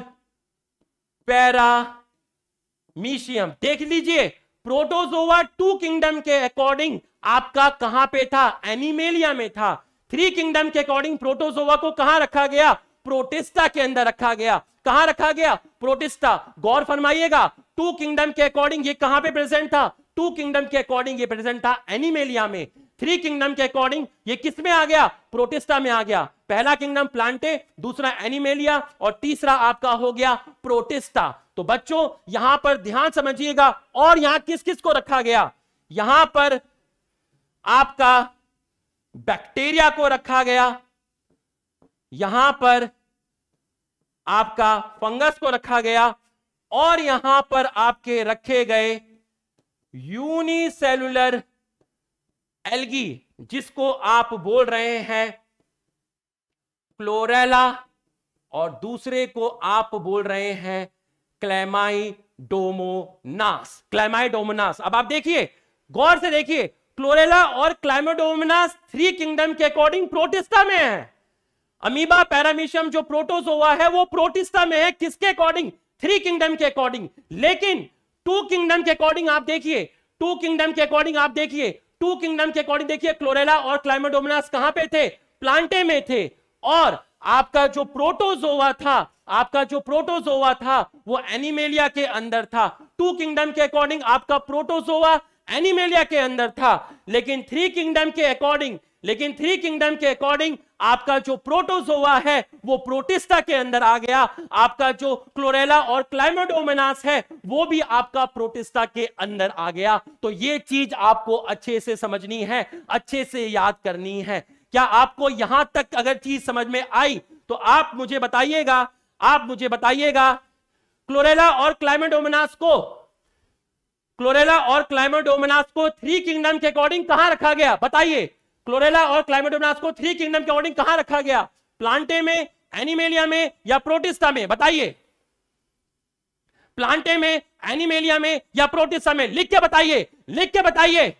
पैरामीशियम देख लीजिए प्रोटोजोवा टू किंगडम के अकॉर्डिंग आपका कहां पे था एनिमेलिया में था थ्री किंगडम के अकॉर्डिंग प्रोटोजोवा को कहां रखा गया प्रोटिस्टा के अंदर रखा गया कहां रखा गया प्रोटिस्टा गौर फरमाइएगा टू किंगडम के अकॉर्डिंग ये कहां पे प्रेजेंट था टू किंगडम के अकॉर्डिंग ये प्रेजेंट था एनिमेलिया में थ्री किंगडम के अकॉर्डिंग ये किस में आ गया प्रोटिस्टा में आ गया पहला किंगडम प्लांटे दूसरा एनिमेलिया और तीसरा आपका हो गया प्रोटिस्टा तो बच्चों यहां पर ध्यान समझिएगा और यहां किस किस को रखा गया यहां पर आपका बैक्टीरिया को रखा गया यहां पर आपका फंगस को रखा गया और यहां पर आपके रखे गए यूनिसेलुलर एल्गी जिसको आप बोल रहे हैं क्लोरेला और दूसरे को आप बोल रहे हैं क्लेमाइडोमोनास क्लेमाइडोमोनास अब आप देखिए गौर से देखिए क्लोरेला और क्लाइमोडोमोनास थ्री किंगडम के अकॉर्डिंग प्रोटिस्टा में है अमीबा पैरामीशियम जो प्रोटोजोआ है वो प्रोटिस्टा में है किसके अकॉर्डिंग थ्री किंगडम के अकॉर्डिंग लेकिन टू किंगडम के अकॉर्डिंग आप देखिए टू किंगडम के अकॉर्डिंग आप देखिए टू किंगडम के अकॉर्डिंग देखिए क्लोरेला और क्लाइमेडोमिनास कहां पे थे प्लांटे में थे और आपका जो प्रोटोजोवा था आपका जो प्रोटोजोवा था वो एनिमेलिया के अंदर था टू किंगडम के अकॉर्डिंग आपका प्रोटोजोवा एनिमेलिया के अंदर था लेकिन थ्री किंगडम के अकॉर्डिंग लेकिन थ्री किंगडम के अकॉर्डिंग आपका जो प्रोटोजोवा है वो प्रोटिस्टा के अंदर आ गया आपका जो क्लोरेला और क्लाइमेडोमेनास है वो भी आपका प्रोटिस्टा के अंदर आ गया तो ये चीज आपको अच्छे से समझनी है अच्छे से याद करनी है क्या आपको यहां तक अगर चीज समझ में आई तो आप मुझे बताइएगा आप मुझे बताइएगा क्लोरेला और क्लाइमेटोमनास को क्लोरेला और क्लाइमेटोमनास को थ्री किंगडम के अकॉर्डिंग कहां रखा गया बताइए क्लोरेला और क्लाइमेटोमनास को थ्री किंगडम के अकॉर्डिंग कहां रखा गया प्लांटे में एनिमेलिया में या प्रोटिस्टा में बताइए प्लांटे में एनिमेलिया में या प्रोटिस्टा में लिख के बताइए लिख के बताइए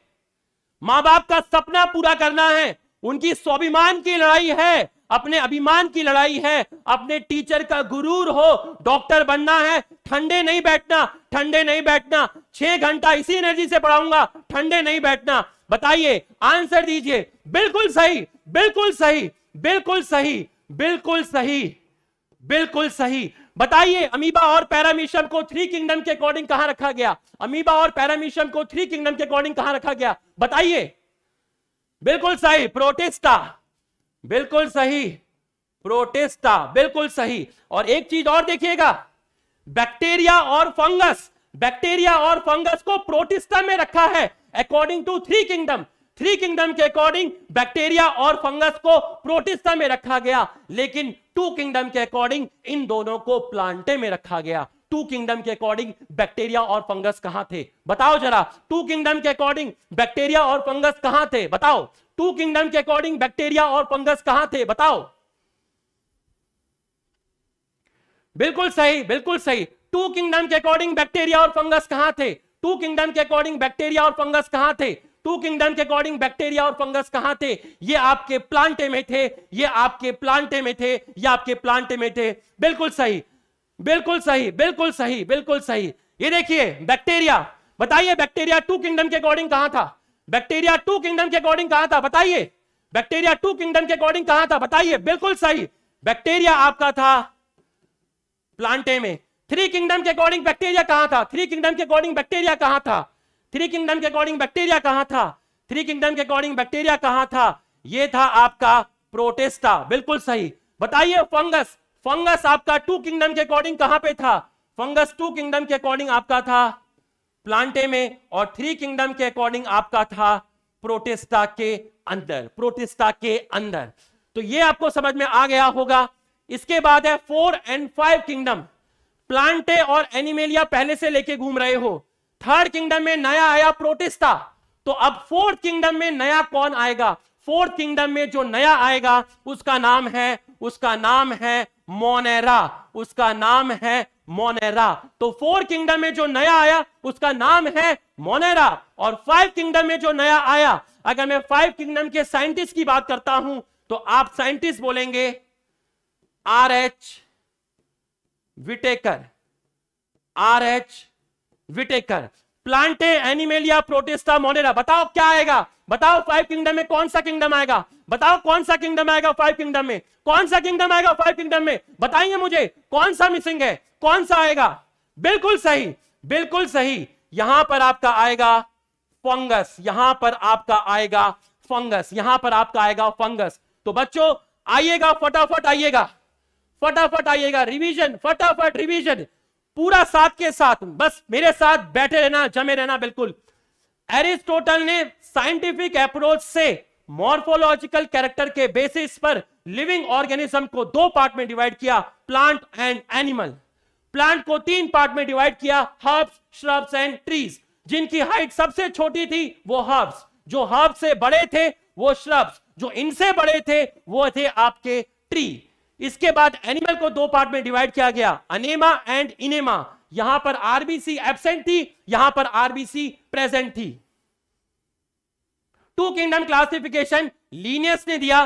मां बाप का सपना पूरा करना है उनकी स्वाभिमान की लड़ाई है अपने अभिमान की लड़ाई है अपने टीचर का गुरूर हो डॉक्टर बनना है ठंडे नहीं बैठना ठंडे नहीं बैठना छह घंटा इसी एनर्जी से पढ़ाऊंगा ठंडे नहीं बैठना बताइए आंसर दीजिए बिल्कुल सही बिल्कुल सही बिल्कुल सही बिल्कुल सही बिल्कुल सही बताइए अमीबा और पैरामिशम को थ्री किंगडम के अकॉर्डिंग कहां रखा गया अमीबा और पैरामिशम को थ्री किंगडम के अकॉर्डिंग कहां रखा गया बताइए बिल्कुल सही प्रोटेस्टा बिल्कुल सही प्रोटेस्टा बिल्कुल सही और एक चीज और देखिएगा बैक्टीरिया और फंगस बैक्टीरिया और फंगस को प्रोटिस्टा में रखा है according to three kingdom three kingdom के अकॉर्डिंग बैक्टीरिया और फंगस को प्रोटिस्टा में रखा गया लेकिन टू किंगडम के अकॉर्डिंग इन दोनों को प्लांटे में रखा गया टू किंगडम के अकॉर्डिंग बैक्टीरिया और फंगस कहां थे बताओ जरा टू किंगडम के अकॉर्डिंग बैक्टीरिया और फंगस कहां थे बताओ टू किंगडम के अकॉर्डिंग बैक्टीरिया और फंगस कहां थे बताओ बिल्कुल सही बिल्कुल सही टू किंगडम के अकॉर्डिंग बैक्टीरिया और फंगस कहां थे टू किंगडम के अकॉर्डिंग बैक्टीरिया और फंगस कहां थे टू किंगडम के अकॉर्डिंग बैक्टीरिया और फंगस कहां थे ये आपके प्लांटे में थे ये आपके प्लांटे में थे ये आपके प्लांटे में थे बिल्कुल सही बिल्कुल सही बिल्कुल सही बिल्कुल सही ये देखिए बैक्टीरिया बताइए बैक्टीरिया टू किंगडम के अकॉर्डिंग कहां था बैक्टीरिया टू किंगडम के अकॉर्डिंग कहां था बताइए बैक्टीरिया टू किंगडम के अकॉर्डिंग कहां था बताइए बिल्कुल सही बैक्टीरिया आपका था प्लांटे में थ्री किंगडम के अकॉर्डिंग बैक्टीरिया कहां था थ्री किंगडम के अकॉर्डिंग बैक्टीरिया कहां था थ्री किंगडम के अकॉर्डिंग बैक्टीरिया कहां था थ्री किंगडम के अकॉर्डिंग बैक्टीरिया कहां था यह था आपका प्रोटेस्टा बिल्कुल सही बताइए फंगस फंगस आपका टू किंगडम के अकॉर्डिंग कहां पे था फंगस टू किंगडम के अकॉर्डिंग आपका था प्लांटे में और थ्री किंगडम के अकॉर्डिंग आपका था प्रोटेस्टा के अंदर प्रोटेस्टा के अंदर तो ये आपको समझ में आ गया होगा इसके बाद है four and five kingdom Plantae और एनिमेलिया पहले से लेके घूम रहे हो थर्ड किंगडम में नया आया प्रोटेस्टा तो अब फोर्थ किंगडम में नया कौन आएगा फोर्थ किंगडम में जो नया आएगा उसका नाम है उसका नाम है मोनेरा उसका नाम है मोनेरा तो फोर किंगडम में जो नया आया उसका नाम है मोनेरा और फाइव किंगडम में जो नया आया अगर मैं फाइव किंगडम के साइंटिस्ट की बात करता हूं तो आप साइंटिस्ट बोलेंगे R H Whittaker R H Whittaker Plantae Animalia Protista Monera बताओ क्या आएगा बताओ फाइव किंगडम में कौन सा किंगडम आएगा बताओ कौन सा किंगडम आएगा फाइव किंगडम में कौन सा किंगडम आएगा फाइव किंगडम में बताएंगे मुझे कौन सा मिसिंग है कौन सा आएगा बिल्कुल सही बिल्कुल सही यहां पर आपका आएगा फंगस यहां पर आपका आएगा फंगस यहां पर आपका आएगा फंगस तो बच्चों आइएगा फटाफट आइएगा फटाफट आइएगा रिवीजन फटाफट रिवीजन पूरा साथ के साथ बस मेरे साथ बैठे रहना जमे रहना बिल्कुल एरिस्टोटल ने साइंटिफिक अप्रोच से मॉर्फोलॉजिकल कैरेक्टर के बेसिस पर लिविंग ऑर्गेनिज्म को दो पार्ट में डिवाइड किया प्लांट एंड एनिमल प्लांट को तीन पार्ट में डिवाइड किया हर्ब्स श्रब्स एंड ट्रीज जिनकी हाइट सबसे छोटी थी वो हर्ब्स जो हर्ब से बड़े थे वो श्रब्स जो इनसे बड़े थे वो थे आपके ट्री इसके बाद एनिमल को दो पार्ट में डिवाइड किया गया अनेमा एंड इनेमा यहां पर आरबीसी एबसेंट थी यहां पर आरबीसी प्रेजेंट थी टू किंगडम क्लासिफिकेशन लीनियस ने दिया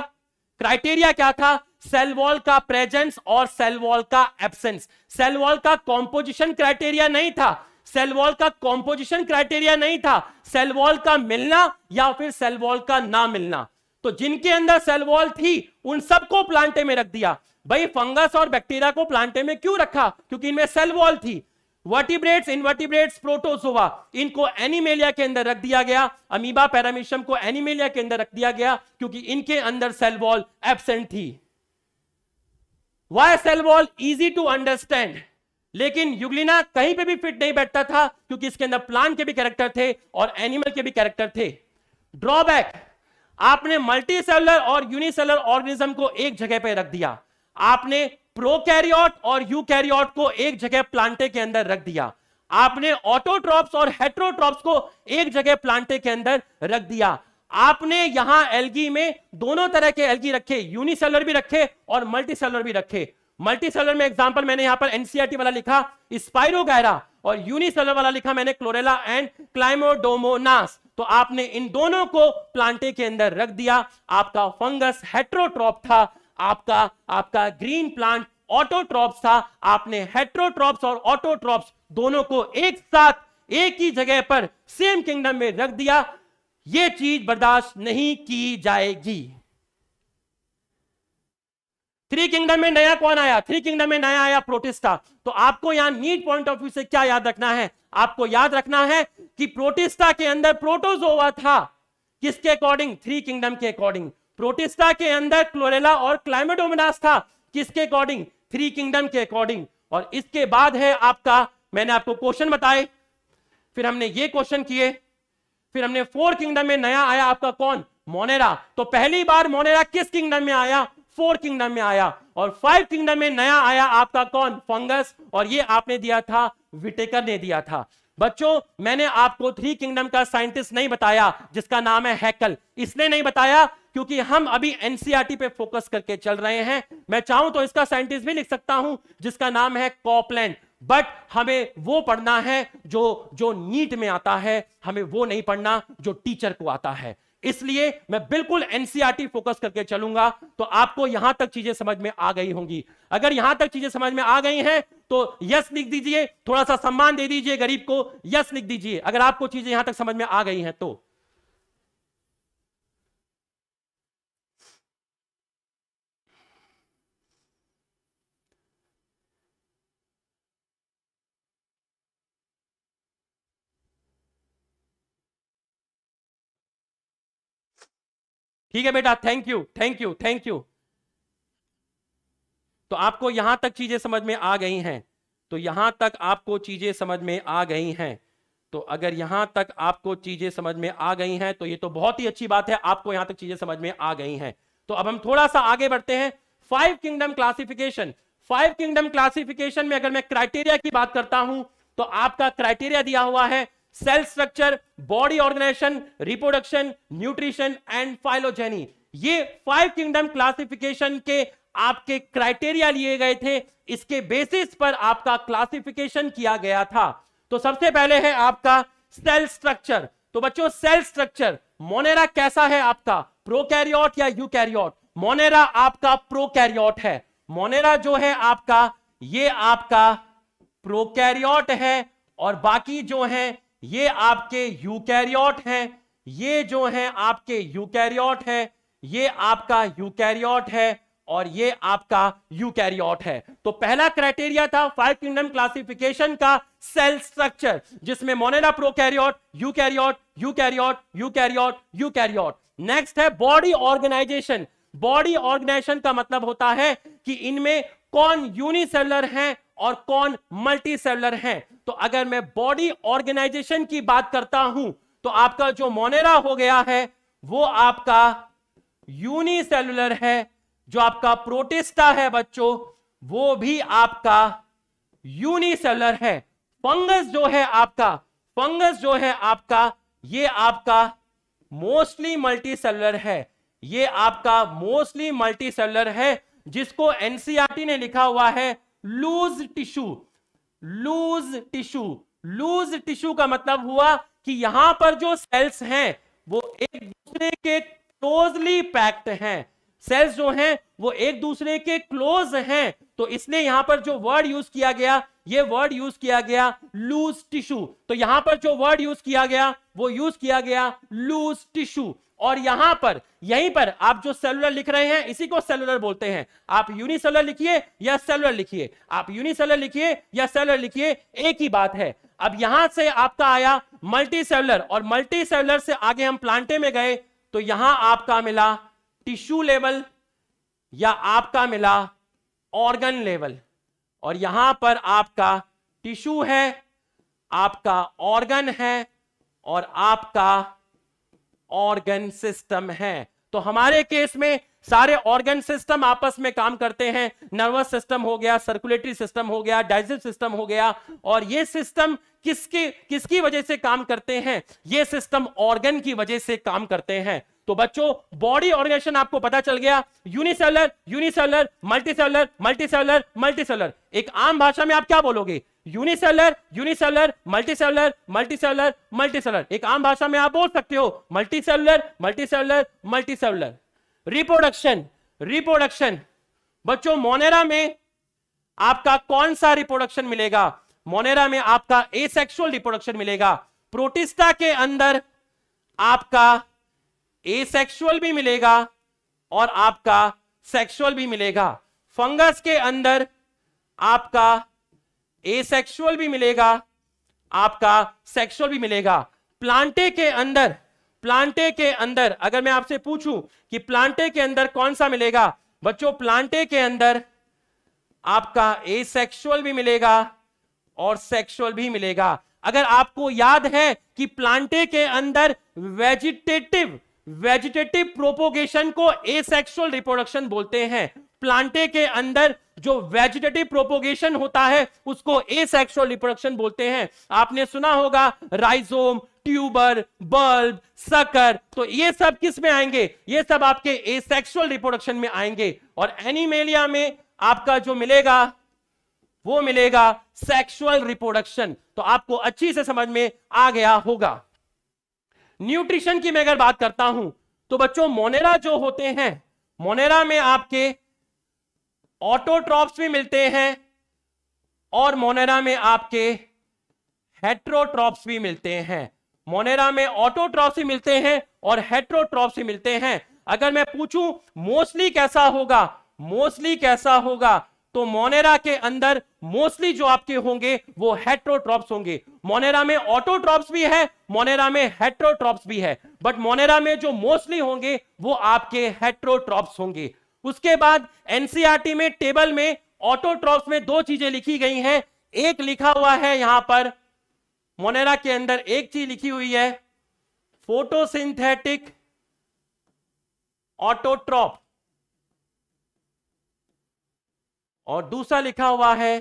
क्राइटेरिया क्या था सेल वॉल का प्रेजेंस और सेल वॉल का एब्सेंस सेल वॉल का कॉम्पोजिशन क्राइटेरिया नहीं था सेल वॉल का कॉम्पोजिशन क्राइटेरिया नहीं था सेल वॉल का मिलना या फिर सेल वॉल का ना मिलना तो जिनके अंदर सेल वॉल थी उन सबको प्लांटे में रख दिया भाई फंगस और बैक्टीरिया को प्लांटे में क्यों रखा क्योंकि इनमें सेल वॉल थी वर्टिब्रेट्स इनवर्टिब्रेट्स प्रोटोजोवा इनको एनिमेलिया के अंदर रख दिया गया अमीबा पैरामिशियम को एनिमेलिया के अंदर रख दिया गया क्योंकि इनके अंदर सेल वॉल एबसेंट थी why cell wall easy to understand लेकिन युगलिना कहीं पे भी फिट नहीं बैठता था क्योंकि इसके अंदर प्लांट के भी कैरेक्टर थे और एनिमल के भी कैरेक्टर थे ड्रॉबैक आपने मल्टी सेलर और यूनिसेलर ऑर्गेनिज्म को एक जगह पे रख दिया आपने प्रोकैरियोट और यूकैरियोट को एक जगह प्लांटे के अंदर रख दिया आपने ऑटोट्रॉप्स और हेट्रोट्रॉप्स को एक जगह प्लांटे के अंदर रख दिया आपने यहां एलगी में दोनों तरह के एलगी रखे यूनिसेलर भी रखे और मल्टीसेलर भी रखे मल्टीसेलर में एग्जांपल मैंने यहां पर एनसीआरटी e वाला लिखा स्पाइरो और यूनिसेलर वाला लिखा मैंने क्लोरेला एंड क्लाइमोडोमोनास तो आपने इन दोनों को प्लांटे के अंदर रख दिया आपका फंगस हेट्रोट्रॉप था आपका आपका ग्रीन प्लांट ऑटोट्रॉप्स था आपने हेट्रोट्रॉप्स और ऑटोट्रॉप्स दोनों को एक साथ एक ही जगह पर सेम किंगडम में रख दिया यह चीज बर्दाश्त नहीं की जाएगी थ्री किंगडम में नया कौन आया थ्री किंगडम में नया आया प्रोटिस्टा तो आपको यहां नीट पॉइंट ऑफ व्यू से क्या याद रखना है आपको याद रखना है कि प्रोटिस्टा के अंदर प्रोटोजोवा था किसके अकॉर्डिंग थ्री किंगडम के अकॉर्डिंग प्रोटिस्टा के अंदर क्लोरेला और क्लाइमेटोमिनास था किसके अकॉर्डिंग थ्री किंगडम के अकॉर्डिंग और इसके बाद है आपका मैंने आपको क्वेश्चन बताए फिर हमने ये क्वेश्चन किए फिर हमने फोर किंगडम में नया आया आपका कौन मोनेरा तो पहली बार मोनेरा किस किंगडम में आया फोर किंगडम में आया और फाइव किंगडम में नया आया आपका कौन फंगस और ये आपने दिया था विटेकर ने दिया था बच्चों मैंने आपको थ्री किंगडम का साइंटिस्ट नहीं बताया जिसका नाम है हैकल इसलिए नहीं बताया क्योंकि हम अभी एनसीआरटी e पे फोकस करके चल रहे हैं मैं चाहूं तो इसका साइंटिस्ट भी लिख सकता हूं जिसका नाम है कॉपलैंड बट हमें वो पढ़ना है जो जो नीट में आता है हमें वो नहीं पढ़ना जो टीचर को आता है इसलिए मैं बिल्कुल एनसीआरटी फोकस e करके चलूंगा तो आपको यहां तक चीजें समझ में आ गई होंगी अगर यहां तक चीजें समझ में आ गई हैं तो यस लिख दीजिए थोड़ा सा सम्मान दे दीजिए गरीब को यस लिख दीजिए अगर आपको चीजें यहां तक समझ में आ गई हैं तो ठीक है बेटा thank you thank you thank you तो आपको यहां तक चीजें समझ में आ गई हैं तो यहां तक आपको चीजें समझ में आ गई हैं तो अगर यहां तक आपको चीजें समझ में आ गई हैं तो ये तो बहुत ही अच्छी बात है आपको यहां तक चीजें समझ में आ गई हैं तो अब हम थोड़ा सा आगे बढ़ते हैं five kingdom classification five kingdom classification में अगर मैं क्राइटेरिया की बात करता हूं तो आपका क्राइटेरिया दिया हुआ है cell structure body organisation reproduction nutrition and phylogeny ये फाइव किंगडम क्लासिफिकेशन के आपके क्राइटेरिया लिए गए थे इसके बेसिस पर आपका क्लासिफिकेशन किया गया था तो सबसे पहले है आपका सेल स्ट्रक्चर तो बच्चों सेल स्ट्रक्चर मोनेरा कैसा है आपका प्रोकैरियोट या यूकैरियोट मोनेरा आपका प्रोकैरियोट है मोनेरा जो है आपका ये आपका प्रोकैरियोट है और बाकी जो है ये आपके यूकैरियोट हैं ये जो हैं आपके यूकैरियोट हैं ये आपका यूकैरियोट है और ये आपका यूकैरियोट है तो पहला क्राइटेरिया था फाइव किंगडम क्लासिफिकेशन का सेल स्ट्रक्चर जिसमें Monera prokaryote eukaryote eukaryote eukaryote eukaryote next है बॉडी ऑर्गेनाइजेशन बॉडी ऑर्गेनाइजेशन का मतलब होता है कि इनमें कौन यूनिसेलर है और कौन मल्टी सेलर है तो अगर मैं बॉडी ऑर्गेनाइजेशन की बात करता हूं तो आपका जो मोनेरा हो गया है वो आपका यूनिसेलुलर है जो आपका प्रोटिस्टा है बच्चों वो भी आपका यूनिसेलुलर है फंगस जो है आपका फंगस जो है आपका ये आपका मोस्टली मल्टी सेलर है ये आपका मोस्टली मल्टी सेलर है जिसको एनसीआरटी e ने लिखा हुआ है loose tissue loose tissue loose tissue का मतलब हुआ कि यहां पर जो सेल्स हैं वो एक दूसरे के क्लोजली पैक्ड हैं सेल्स जो हैं वो एक दूसरे के क्लोज हैं तो इसलिए यहां पर जो वर्ड यूज किया गया ये वर्ड यूज किया गया लूज टिश्यू तो यहां पर जो वर्ड यूज किया गया वो यूज किया गया लूज टिश्यू और यहां पर यहीं पर आप जो सेलुलर लिख रहे हैं इसी को सेलुलर बोलते हैं आप यूनिसेलर लिखिए या सेलुलर लिखिए आप यूनिसेलर लिखिए या सेलुलर लिखिए एक ही बात है अब यहां से आपका आया मल्टी सेलुलर और मल्टी सेलुलर से आगे हम प्लांटे में गए तो यहां आपका मिला टिश्यू लेवल या आपका मिला ऑर्गन लेवल और यहां पर आपका टिश्यू है आपका ऑर्गन है और आपका ऑर्गन सिस्टम है तो हमारे केस में सारे ऑर्गन सिस्टम आपस में काम करते हैं नर्वस सिस्टम हो गया सर्कुलेटरी सिस्टम हो गया डाइजेस्टिव सिस्टम हो गया और ये सिस्टम किसके किसकी वजह से काम करते हैं ये सिस्टम ऑर्गन की वजह से काम करते हैं तो बच्चों बॉडी ऑर्गेनाइजेशन आपको पता चल गया unicellular unicellular multicellular multicellular multicellular एक आम भाषा में आप क्या बोलोगे unicellular unicellular multicellular multicellular multicellular एक आम भाषा में आप बोल सकते हो multicellular multicellular multicellular reproduction reproduction बच्चों मोनेरा में आपका कौन सा रिप्रोडक्शन मिलेगा मोनेरा में आपका एसेक्सुअल रिप्रोडक्शन मिलेगा प्रोटिस्टा के अंदर आपका एसेक्सुअल भी मिलेगा और आपका सेक्सुअल भी मिलेगा फंगस के अंदर आपका एसेक्सुअल भी मिलेगा आपका सेक्सुअल भी मिलेगा प्लांटे के अंदर प्लांटे के अंदर अगर मैं आपसे पूछूं कि प्लांटे के अंदर कौन सा मिलेगा बच्चों प्लांटे के अंदर आपका एसेक्सुअल भी मिलेगा और सेक्सुअल भी मिलेगा अगर आपको याद है कि प्लांटे के अंदर वेजिटेटिव वेजिटेटिव प्रोपोगेशन को एसेक्सुअल रिप्रोडक्शन बोलते हैं प्लांटे के अंदर जो वेजिटेटिव प्रोपोगेशन होता है उसको एसेक्सुअल रिप्रोडक्शन बोलते हैं आपने सुना होगा राइजोम ट्यूबर बल्ब सकर तो ये सब किस में आएंगे ये सब आपके एसेक्सुअल रिप्रोडक्शन में आएंगे और एनिमेलिया में आपका जो मिलेगा वो मिलेगा सेक्सुअल रिप्रोडक्शन तो आपको अच्छी से समझ में आ गया होगा न्यूट्रिशन की मैं अगर बात करता हूं तो बच्चों मोनेरा जो होते हैं मोनेरा में आपके ऑटोट्रॉप्स भी मिलते हैं और मोनेरा में आपके हेट्रोट्रॉप्स भी मिलते हैं मोनेरा में ऑटोट्रॉप्स भी मिलते हैं और हेट्रोट्रॉप्स भी मिलते हैं अगर मैं पूछूं मोस्टली कैसा होगा मोस्टली कैसा होगा तो मोनेरा के अंदर मोस्टली जो आपके होंगे वो हेट्रोट्रॉप्स होंगे मोनेरा में ऑटोट्रॉप्स भी है मोनेरा में हेट्रोट्रॉप्स भी है बट मोनेरा में जो मोस्टली होंगे वो आपके हेट्रोट्रॉप्स होंगे उसके बाद एनसीआरटी में टेबल में ऑटोट्रॉप्स में दो चीजें लिखी गई हैं एक लिखा हुआ है यहां पर मोनेरा के अंदर एक चीज लिखी हुई है फोटोसिंथेटिक ऑटोट्रॉप और दूसरा लिखा हुआ है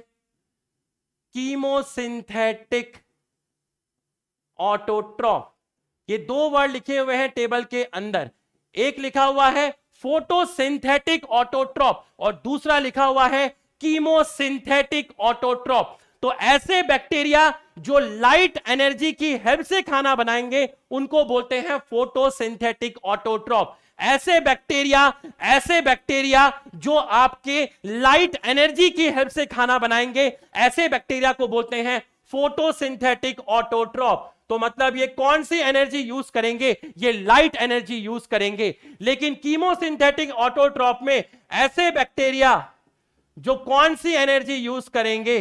कीमोसिंथेटिक ऑटोट्रॉफ ये दो वर्ड लिखे हुए हैं टेबल के अंदर एक लिखा हुआ है फोटोसिंथेटिक ऑटोट्रॉप और दूसरा लिखा हुआ है कीमोसिंथेटिक ऑटोट्रॉप तो ऐसे बैक्टीरिया जो लाइट एनर्जी की हेल्प से खाना बनाएंगे उनको बोलते हैं फोटोसिंथेटिक ऑटोट्रॉप ऐसे बैक्टीरिया ऐसे बैक्टीरिया जो आपके लाइट एनर्जी की हेल्प से खाना बनाएंगे ऐसे बैक्टीरिया को बोलते हैं फोटोसिंथेटिक ऑटोट्रॉप तो मतलब ये कौन सी एनर्जी यूज करेंगे ये लाइट एनर्जी यूज करेंगे लेकिन कीमोसिंथेटिक ऑटोट्रॉप में ऐसे बैक्टीरिया जो कौन सी एनर्जी यूज करेंगे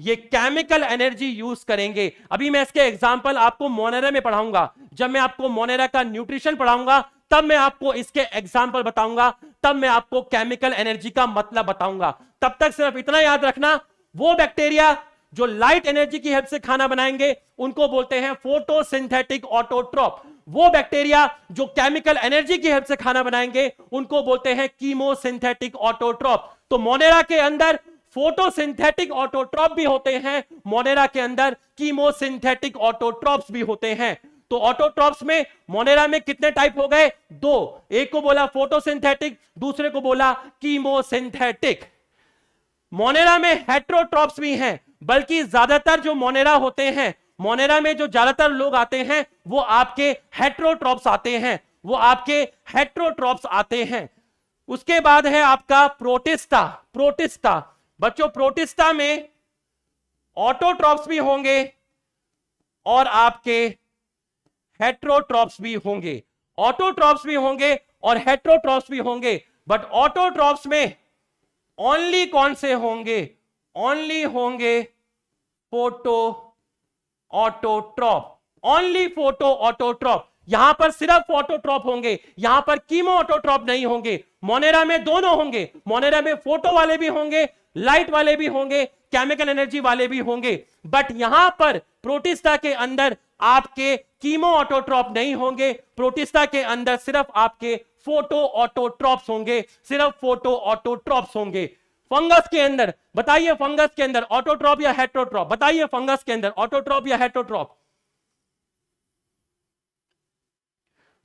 ये केमिकल एनर्जी यूज करेंगे अभी मैं इसके एग्जांपल आपको मोनेरा में पढ़ाऊंगा जब मैं आपको मोनेरा का न्यूट्रिशन पढ़ाऊंगा तब मैं आपको इसके एग्जाम्पल बताऊंगा तब मैं आपको केमिकल एनर्जी का मतलब बताऊंगा तब तक सिर्फ इतना याद रखना वो बैक्टीरिया जो लाइट एनर्जी की हेल्प से खाना बनाएंगे उनको बोलते हैं फोटोसिंथेटिक ऑटोट्रॉप वो बैक्टीरिया जो केमिकल एनर्जी की हेल्प से खाना बनाएंगे उनको बोलते हैं कीमोसिंथेटिक ऑटोट्रॉप तो मोनेरा के अंदर फोटोसिंथेटिक ऑटोट्रॉप भी होते हैं मोनेरा के अंदर कीमोसिंथेटिक ऑटोट्रॉप्स भी होते हैं तो ऑटोट्रॉप्स में मोनेरा में कितने टाइप हो गए दो एक को बोला फोटोसिंथेटिक दूसरे को बोला कीमोसिंथेटिक मोनेरा में हेट्रोट्रॉप्स भी हैं बल्कि ज्यादातर जो मोनेरा होते हैं मोनेरा में जो ज्यादातर लोग आते हैं वो आपके हेट्रोट्रॉप्स आते हैं वो आपके हेट्रोट्रॉप्स आते हैं उसके बाद है आपका प्रोटिस्टा प्रोटिस्टा बच्चों प्रोटिस्टा में ऑटोट्रॉप्स भी होंगे और आपके हेट्रोट्रॉप्स भी होंगे ऑटोट्रॉप्स भी होंगे और हेट्रोट्रॉप्स भी होंगे बट ऑटोट्रॉप्स में ओनली कौन से होंगे ओनली होंगे photoautotroph only photoautotroph यहां पर सिर्फ ऑटोट्रॉप होंगे यहां पर कीमो ऑटोट्रॉप नहीं होंगे मोनेरा में दोनों होंगे मोनेरा में फोटो वाले भी होंगे लाइट वाले भी होंगे केमिकल एनर्जी वाले भी होंगे बट यहां पर प्रोटिस्टा के अंदर आपके कीमो ऑटोट्रॉप नहीं होंगे प्रोटिस्टा के अंदर सिर्फ आपके फोटो ऑटोट्रॉप्स होंगे सिर्फ फोटो ऑटोट्रॉप्स होंगे फंगस के अंदर बताइए फंगस के अंदर ऑटोट्रॉप या हेट्रोट्रॉप बताइए फंगस के अंदर ऑटोट्रॉप या हेट्रोट्रॉप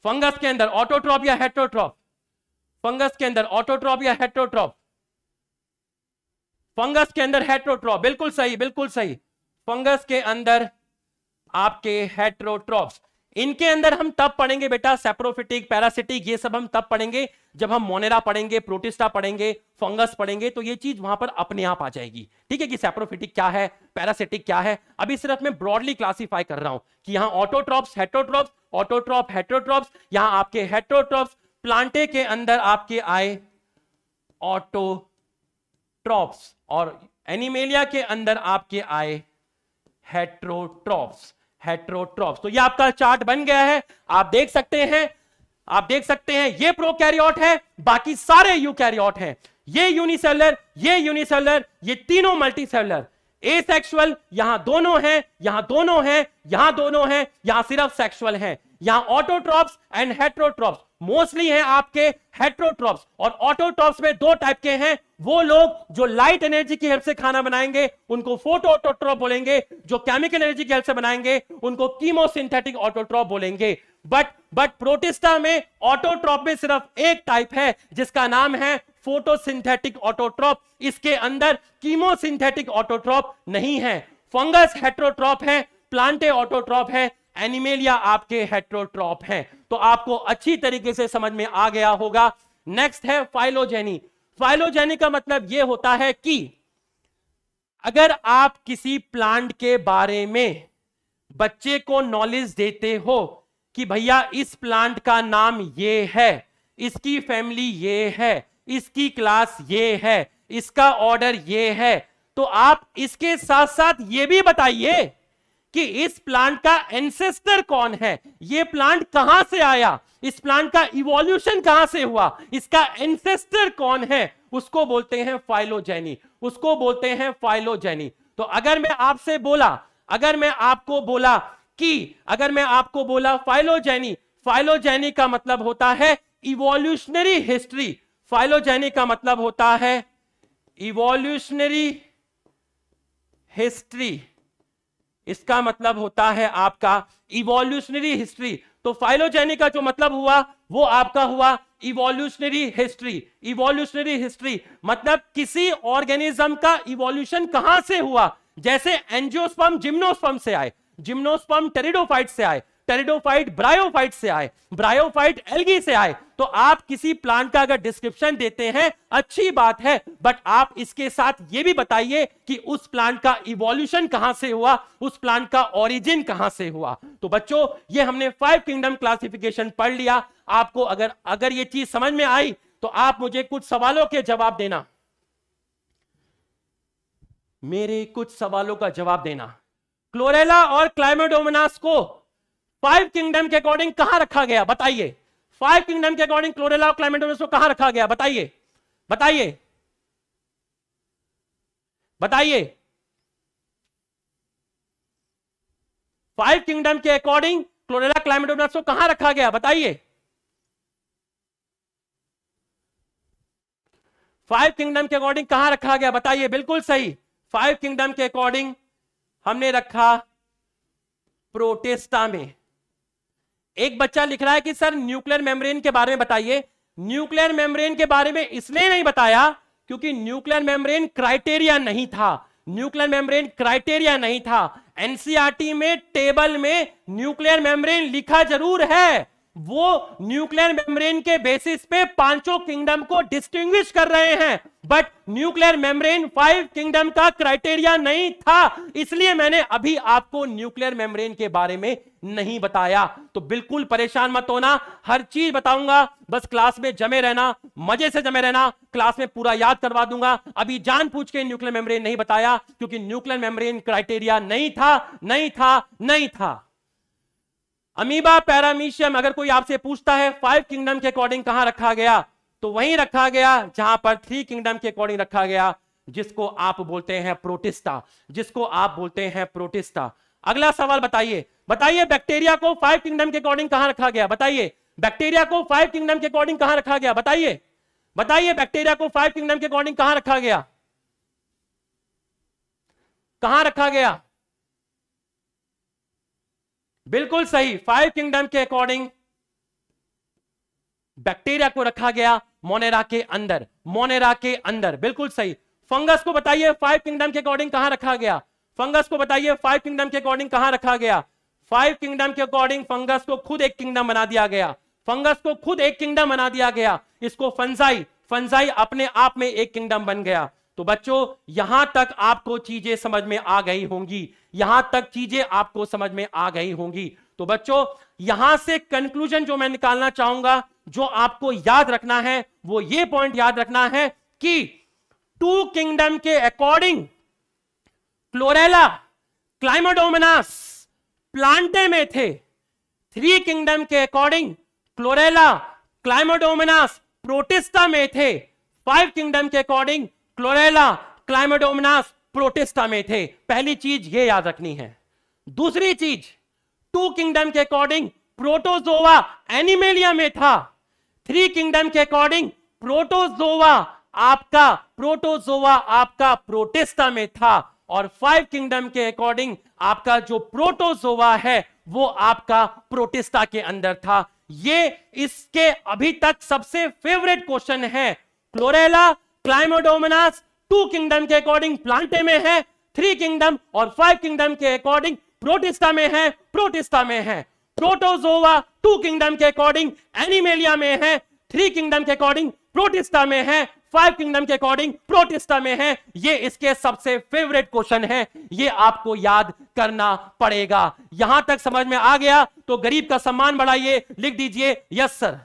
फंगस के अंदर ऑटोट्रॉप या हेट्रोट्रॉप फंगस के अंदर ऑटोट्रॉप या हेट्रोट्रॉप फंगस के अंदर हेट्रोट्रॉप बिल्कुल सही बिल्कुल सही फंगस के अंदर आपके हेट्रोट्रॉप इनके अंदर हम तब पढ़ेंगे बेटा सेप्रोफिटिक पैरासिटिक ये सब हम तब पढ़ेंगे जब हम मोनेरा पढ़ेंगे प्रोटिस्टा पढ़ेंगे फंगस पढ़ेंगे तो ये चीज वहां पर अपने आप आ जाएगी ठीक है कि सेप्रोफिटिक क्या है पैरासिटिक क्या है अभी सिर्फ मैं ब्रॉडली क्लासीफाई कर रहा हूं कि यहाँ ऑटोट्रॉप्स हेट्रोट्रॉप ऑटोट्रॉप हेट्रोट्रॉप्स यहां आपके हेट्रोट्रॉप्स प्लांटे के अंदर आपके आए ऑटोट्रॉप्स और एनिमेलिया के अंदर आपके आए हेट्रोट्रॉप्स हेट्रोट्रॉप्स तो ये आपका चार्ट बन गया है आप देख सकते हैं आप देख सकते हैं ये प्रो कैरियोट है बाकी सारे यू कैरियोट है ये यूनिसेलर ये यूनिसेलर ये तीनों मल्टीसेलर सेक्शुअल यहां दोनों हैं यहां दोनों हैं यहां दोनों हैं यहां सिर्फ सेक्सुअल हैं यहां ऑटोट्रॉप्स एंड हेट्रोट्रॉप्स मोस्टली है आपके हेट्रोट्रॉप्स और ऑटोट्रॉप्स में दो टाइप के हैं वो लोग जो लाइट एनर्जी की हेल्प से खाना बनाएंगे उनको फोटो ऑटोट्रॉप बोलेंगे जो केमिकल एनर्जी की हेल्प से बनाएंगे उनको कीमोसिंथेटिक ऑटोट्रॉप बोलेंगे बट बट प्रोटिस्टा में ऑटोट्रॉप में सिर्फ एक टाइप है जिसका नाम है फोटोसिंथेटिक ऑटोट्रॉप इसके अंदर कीमोसिंथेटिक ऑटोट्रॉप नहीं है फंगस हेट्रोट्रॉप है प्लांटे ऑटोट्रॉप है एनिमेलिया आपके हेट्रोट्रॉप हैं तो आपको अच्छी तरीके से समझ में आ गया होगा नेक्स्ट है फाइलोजेनी फाइलोजेनी का मतलब यह होता है कि अगर आप किसी प्लांट के बारे में बच्चे को नॉलेज देते हो कि भैया इस प्लांट का नाम ये है इसकी फैमिली ये है इसकी क्लास ये है इसका ऑर्डर ये है तो आप इसके साथ साथ ये भी बताइए कि इस प्लांट का एंसेस्टर कौन है ये प्लांट कहां से आया इस प्लांट का इवोल्यूशन कहां से हुआ इसका एंसेस्टर कौन है उसको बोलते हैं फाइलोजेनी उसको बोलते हैं फाइलोजेनी तो अगर मैं आपसे बोला अगर मैं आपको बोला कि अगर मैं आपको बोला फाइलोजेनी फाइलोजेनी का मतलब होता है इवोल्यूशनरी हिस्ट्री फाइलोजेनी का मतलब होता है इवोल्यूशनरी हिस्ट्री इसका मतलब होता है आपका इवोल्यूशनरी हिस्ट्री तो फाइलोजेनी का जो मतलब हुआ वो आपका हुआ इवोल्यूशनरी हिस्ट्री इवोल्यूशनरी हिस्ट्री मतलब किसी ऑर्गेनिज्म का इवोल्यूशन कहां से हुआ जैसे एंजियोस्पर्म जिम्नोस्पर्म से आए जिम्नोस्पर्म टेरिडोफाइट से आए टेरिडोफाइट ब्रायोफाइट से आए ब्रायोफाइट एल्गी से आए तो आप किसी प्लांट का अगर डिस्क्रिप्शन देते हैं अच्छी बात है बट आप इसके साथ ये भी बताइए कि उस प्लांट का इवोल्यूशन कहां से हुआ उस प्लांट का ओरिजिन कहां से हुआ तो बच्चों ये हमने फाइव किंगडम क्लासिफिकेशन पढ़ लिया आपको अगर अगर ये चीज समझ में आई तो आप मुझे कुछ सवालों के जवाब देना मेरे कुछ सवालों का जवाब देना क्लोरेला और क्लाइमेडोमनास को फाइव किंगडम के अकॉर्डिंग कहां रखा गया बताइए फाइव किंगडम के अकॉर्डिंग क्लोरेला और क्लाइमेटोरस को कहां रखा गया बताइए बताइए बताइए फाइव किंगडम के अकॉर्डिंग क्लोरेला क्लाइमेटोरस को कहां रखा गया बताइए फाइव किंगडम के अकॉर्डिंग कहां रखा गया बताइए बिल्कुल सही फाइव किंगडम के अकॉर्डिंग हमने रखा प्रोटेस्टा में एक बच्चा लिख रहा है कि सर न्यूक्लियर मेम्ब्रेन के बारे में बताइए न्यूक्लियर मेम्ब्रेन के बारे में इसलिए नहीं बताया क्योंकि न्यूक्लियर मेम्ब्रेन क्राइटेरिया नहीं था न्यूक्लियर मेम्ब्रेन क्राइटेरिया नहीं था एनसीआरटी में टेबल में न्यूक्लियर मेम्ब्रेन लिखा जरूर है वो न्यूक्लियर मेम्ब्रेन के बेसिस पे पांचों किंगडम को डिस्टिंग कर रहे हैं but nuclear membrane five kingdom का क्राइटेरिया नहीं था इसलिए मैंने अभी आपको न्यूक्लियर मेम्ब्रेन के बारे में नहीं बताया तो बिल्कुल परेशान मत होना हर चीज बताऊंगा बस क्लास में जमे रहना मजे से जमे रहना क्लास में पूरा याद करवा दूंगा अभी जान पूछ के न्यूक्लियर मेम्ब्रेन नहीं बताया क्योंकि न्यूक्लियर मेम्ब्रेन क्राइटेरिया नहीं था नहीं था नहीं था अमीबा पैरामीशियम अगर कोई आपसे पूछता है फाइव किंगडम के अकॉर्डिंग कहां रखा गया तो वहीं रखा गया जहां पर थ्री किंगडम के अकॉर्डिंग रखा गया जिसको आप बोलते हैं प्रोटिस्टा जिसको आप बोलते हैं प्रोटिस्टा अगला सवाल बताइए बताइए बैक्टीरिया को फाइव किंगडम के अकॉर्डिंग कहां रखा गया बताइए बैक्टीरिया को फाइव किंगडम के अकॉर्डिंग कहां रखा गया बताइए बताइए बैक्टीरिया को फाइव किंगडम के अकॉर्डिंग कहां रखा गया कहां रखा गया बिल्कुल सही फाइव किंगडम के अकॉर्डिंग बैक्टीरिया को रखा गया मोनेरा के अंदर मोनेरा के अंदर बिल्कुल सही फंगस को बताइए फाइव किंगडम के अकॉर्डिंग कहां रखा गया फंगस को बताइए फाइव किंगडम के अकॉर्डिंग कहां रखा गया फाइव किंगडम के अकॉर्डिंग फंगस को खुद एक किंगडम बना दिया गया फंगस को खुद एक किंगडम बना दिया गया इसको फंजाई फंजाई अपने आप में एक किंगडम बन गया तो बच्चों यहां तक आपको चीजें समझ में आ गई होंगी यहां तक चीजें आपको समझ में आ गई होंगी तो बच्चों यहां से कंक्लूजन जो मैं निकालना चाहूंगा जो आपको याद रखना है वो ये पॉइंट याद रखना है कि टू किंगडम के अकॉर्डिंग क्लोरेला क्लाइमोडोमिनास प्लांटे में थे थ्री किंगडम के अकॉर्डिंग क्लोरेला क्लाइमोडोमिनास प्रोटिस्टा में थे फाइव किंगडम के अकॉर्डिंग क्लोरेला क्लाइमोडोमिनास प्रोटेस्टा में थे पहली चीज ये याद रखनी है दूसरी चीज टू किंगडम के अकॉर्डिंग प्रोटोजोवा एनिमेलिया में था थ्री किंगडम के अकॉर्डिंग प्रोटोजोवा आपका प्रोटोजोवा आपका प्रोटेस्टा में था और फाइव किंगडम के अकॉर्डिंग आपका जो प्रोटोजोवा है वो आपका प्रोटेस्टा के अंदर था ये इसके अभी तक सबसे फेवरेट क्वेश्चन है क्लोरेला क्लाइमोडोमनास टू किंगडम के अकॉर्डिंग प्लांटे में है थ्री किंगडम और फाइव किंगडम के अकॉर्डिंग प्रोटिस्टा में है प्रोटिस्टा में है प्रोटोजोवा टू किंगडम के अकॉर्डिंग एनिमेलिया में है थ्री किंगडम के अकॉर्डिंग प्रोटिस्टा में है फाइव किंगडम के अकॉर्डिंग प्रोटिस्टा में है ये इसके सबसे फेवरेट क्वेश्चन है ये आपको याद करना पड़ेगा यहां तक समझ में आ गया तो गरीब का सम्मान बढ़ाइए लिख दीजिए यस सर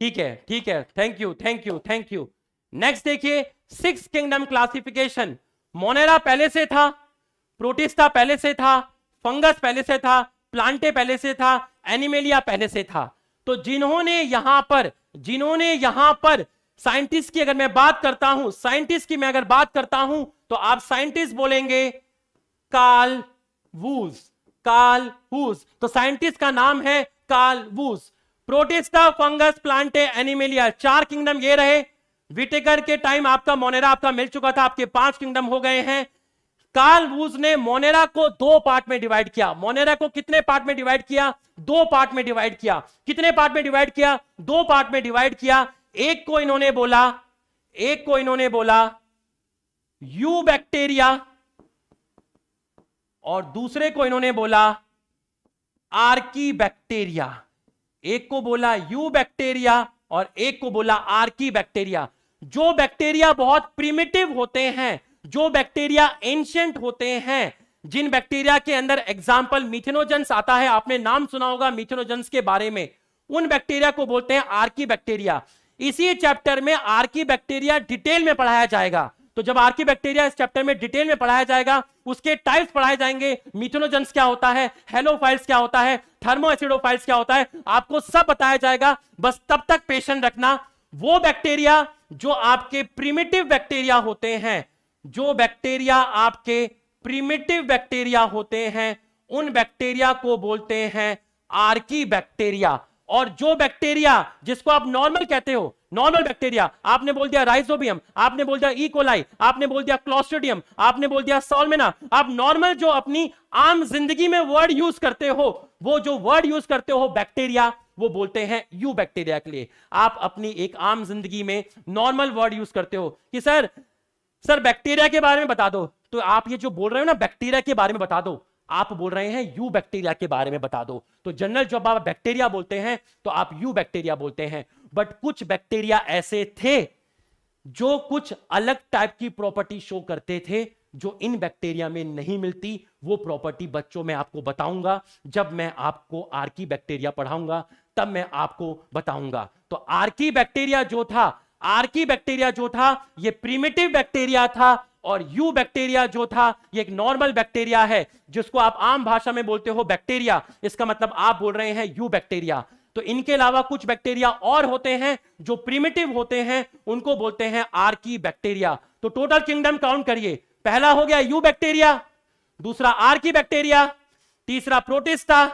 ठीक है ठीक है thank you thank you thank you next देखिए सिक्स किंगडम क्लासिफिकेशन मोनेरा पहले से था प्रोटिस्टा पहले से था फंगस पहले से था प्लांटे पहले से था एनिमेलिया पहले से था तो जिन्होंने यहां पर जिन्होंने यहां पर साइंटिस्ट की अगर मैं बात करता हूं साइंटिस्ट की मैं अगर बात करता हूं तो आप साइंटिस्ट बोलेंगे काल वूज काल वूज तो साइंटिस्ट का नाम है काल वूज प्रोटिस्टा फंगस प्लांटे एनिमेलिया चार किंगडम ये रहे विटेकर के टाइम आपका मोनेरा आपका मिल चुका था आपके पांच किंगडम हो गए हैं कार्ल वूज ने मोनेरा को दो पार्ट में डिवाइड किया मोनेरा को कितने पार्ट में डिवाइड किया दो पार्ट में डिवाइड किया कितने पार्ट में डिवाइड किया दो पार्ट में डिवाइड किया एक को इन्होंने बोला एक को इन्होंने बोला यू बैक्टीरिया और दूसरे को इन्होंने बोला आर्की बैक्टीरिया एक को बोला यू बैक्टीरिया और एक को बोला आर्की बैक्टीरिया जो बैक्टीरिया बहुत प्रिमिटिव होते हैं जो बैक्टीरिया एंशंट होते हैं जिन बैक्टीरिया के अंदर एग्जाम्पल मिथेनोजेंस आता है आपने नाम सुना होगा मिथेनोजेंस के बारे में उन बैक्टीरिया को बोलते हैं आर्की बैक्टीरिया इसी चैप्टर में आर्की बैक्टीरिया डिटेल में पढ़ाया जाएगा तो जब आर्की बैक्टीरिया इस चैप्टर में डिटेल में पढ़ाया जाएगा उसके टाइप्स पढ़ाए जाएंगे मिथोनोजेंस क्या होता है हेलोफाइल्स क्या होता है थर्मो एसिडोफाइल्स क्या होता है आपको सब बताया जाएगा बस तब तक पेशेंट रखना वो बैक्टीरिया जो आपके प्रिमिटिव बैक्टीरिया होते हैं जो बैक्टीरिया आपके प्रिमिटिव बैक्टीरिया होते हैं उन बैक्टीरिया को बोलते हैं आर्की बैक्टीरिया और जो बैक्टीरिया जिसको आप नॉर्मल कहते हो नॉर्मल बैक्टीरिया आपने बोल दिया राइजोबियम आपने बोल दिया इकोलाई e. आपने बोल दिया क्लोस्टोडियम आपने बोल दिया सोलमेना आप नॉर्मल जो अपनी आम जिंदगी में वर्ड यूज करते हो वो जो वर्ड यूज करते हो बैक्टीरिया वो बोलते हैं यू बैक्टीरिया के लिए आप अपनी एक आम जिंदगी में नॉर्मल वर्ड यूज करते हो कि सर सर बैक्टीरिया के बारे में बता दो तो आप ये जो बोल रहे हो ना बैक्टीरिया के बारे में बता दो आप बोल रहे हैं यू बैक्टीरिया के बारे में बता दो तो जनरल जब आप बैक्टीरिया बोलते हैं तो आप यू बैक्टीरिया बोलते हैं बट कुछ बैक्टीरिया ऐसे थे जो कुछ अलग टाइप की प्रॉपर्टी शो करते थे जो इन बैक्टीरिया में नहीं मिलती वो प्रॉपर्टी बच्चों में आपको बताऊंगा जब मैं आपको आर्की बैक्टीरिया पढ़ाऊंगा तब मैं आपको बताऊंगा तो आर्की बैक्टीरिया जो था आर्की बैक्टीरिया जो था ये प्रीमेटिव बैक्टीरिया था और यू बैक्टीरिया जो था ये एक नॉर्मल बैक्टीरिया है जिसको आप आम भाषा में बोलते हो बैक्टीरिया इसका मतलब आप बोल रहे हैं यू बैक्टीरिया तो इनके अलावा कुछ बैक्टीरिया और होते हैं जो प्रिमिटिव होते हैं उनको बोलते हैं आर्की बैक्टीरिया तो टोटल किंगडम काउंट करिए पहला हो गया यू बैक्टीरिया दूसरा आर्की बैक्टीरिया तीसरा प्रोटिस्टा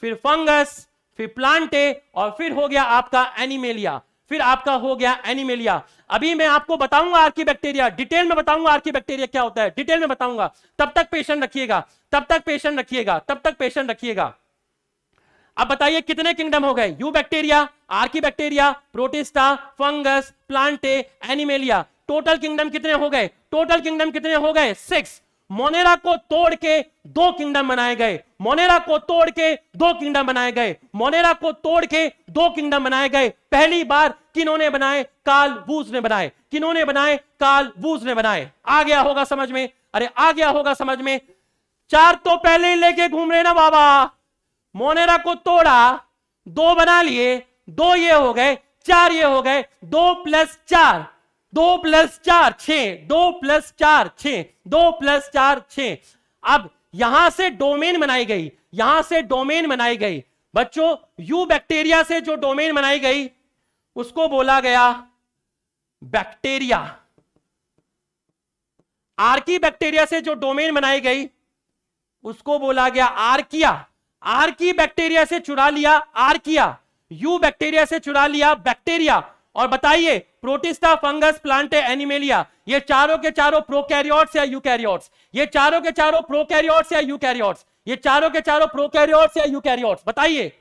फिर फंगस फिर प्लांटे और फिर हो गया आपका एनिमेलिया फिर आपका हो गया एनिमेलिया अभी मैं आपको बताऊंगा आर्की बैक्टीरिया डिटेल में बताऊंगा आर्की बैक्टीरिया क्या होता है डिटेल में बताऊंगा तब तक पेशेंट रखिएगा तब तक पेशेंट रखिएगा तब तक पेशेंट रखिएगा अब बताइए कितने किंगडम हो गए eubacteria archaebacteria Protista fungus Plantae Animalia total kingdom कितने हो गए टोटल किंगडम कितने हो गए सिक्स मोनेरा को तोड़ के दो किंगडम बनाए गए मोनेरा को तोड़ के दो किंगडम बनाए गए मोनेरा को तोड़ के दो किंगडम बनाए गए पहली बार किन्होंने बनाए काल वूज ने बनाए किन्होंने बनाए काल वूज ने बनाए आ गया होगा समझ में अरे आ गया होगा समझ में चार तो पहले ही लेके घूम रहे ना बाबा मोनेरा को तोड़ा दो बना लिए दो ये हो गए चार ये हो गए दो प्लस चार दो प्लस चार छ दो प्लस चार छ दो प्लस चार छ अब यहां से डोमेन बनाई गई यहां से डोमेन बनाई गई बच्चों यू बैक्टीरिया से जो डोमेन बनाई गई उसको बोला गया बैक्टीरिया आर्की बैक्टीरिया से जो डोमेन बनाई गई उसको बोला गया आर्किया आर की बैक्टीरिया से चुरा लिया आर किया यू बैक्टीरिया से चुरा लिया बैक्टीरिया और बताइए प्रोटिस्टा फंगस प्लांट एनिमेलिया ये चारों के चारों प्रोकैरियोट्स या यूकैरियोट्स ये चारों के चारों प्रोकैरियोट्स या यूकैरियोट्स ये चारों के चारों प्रोकैरियोट्स या यूकैरियोट्स बताइए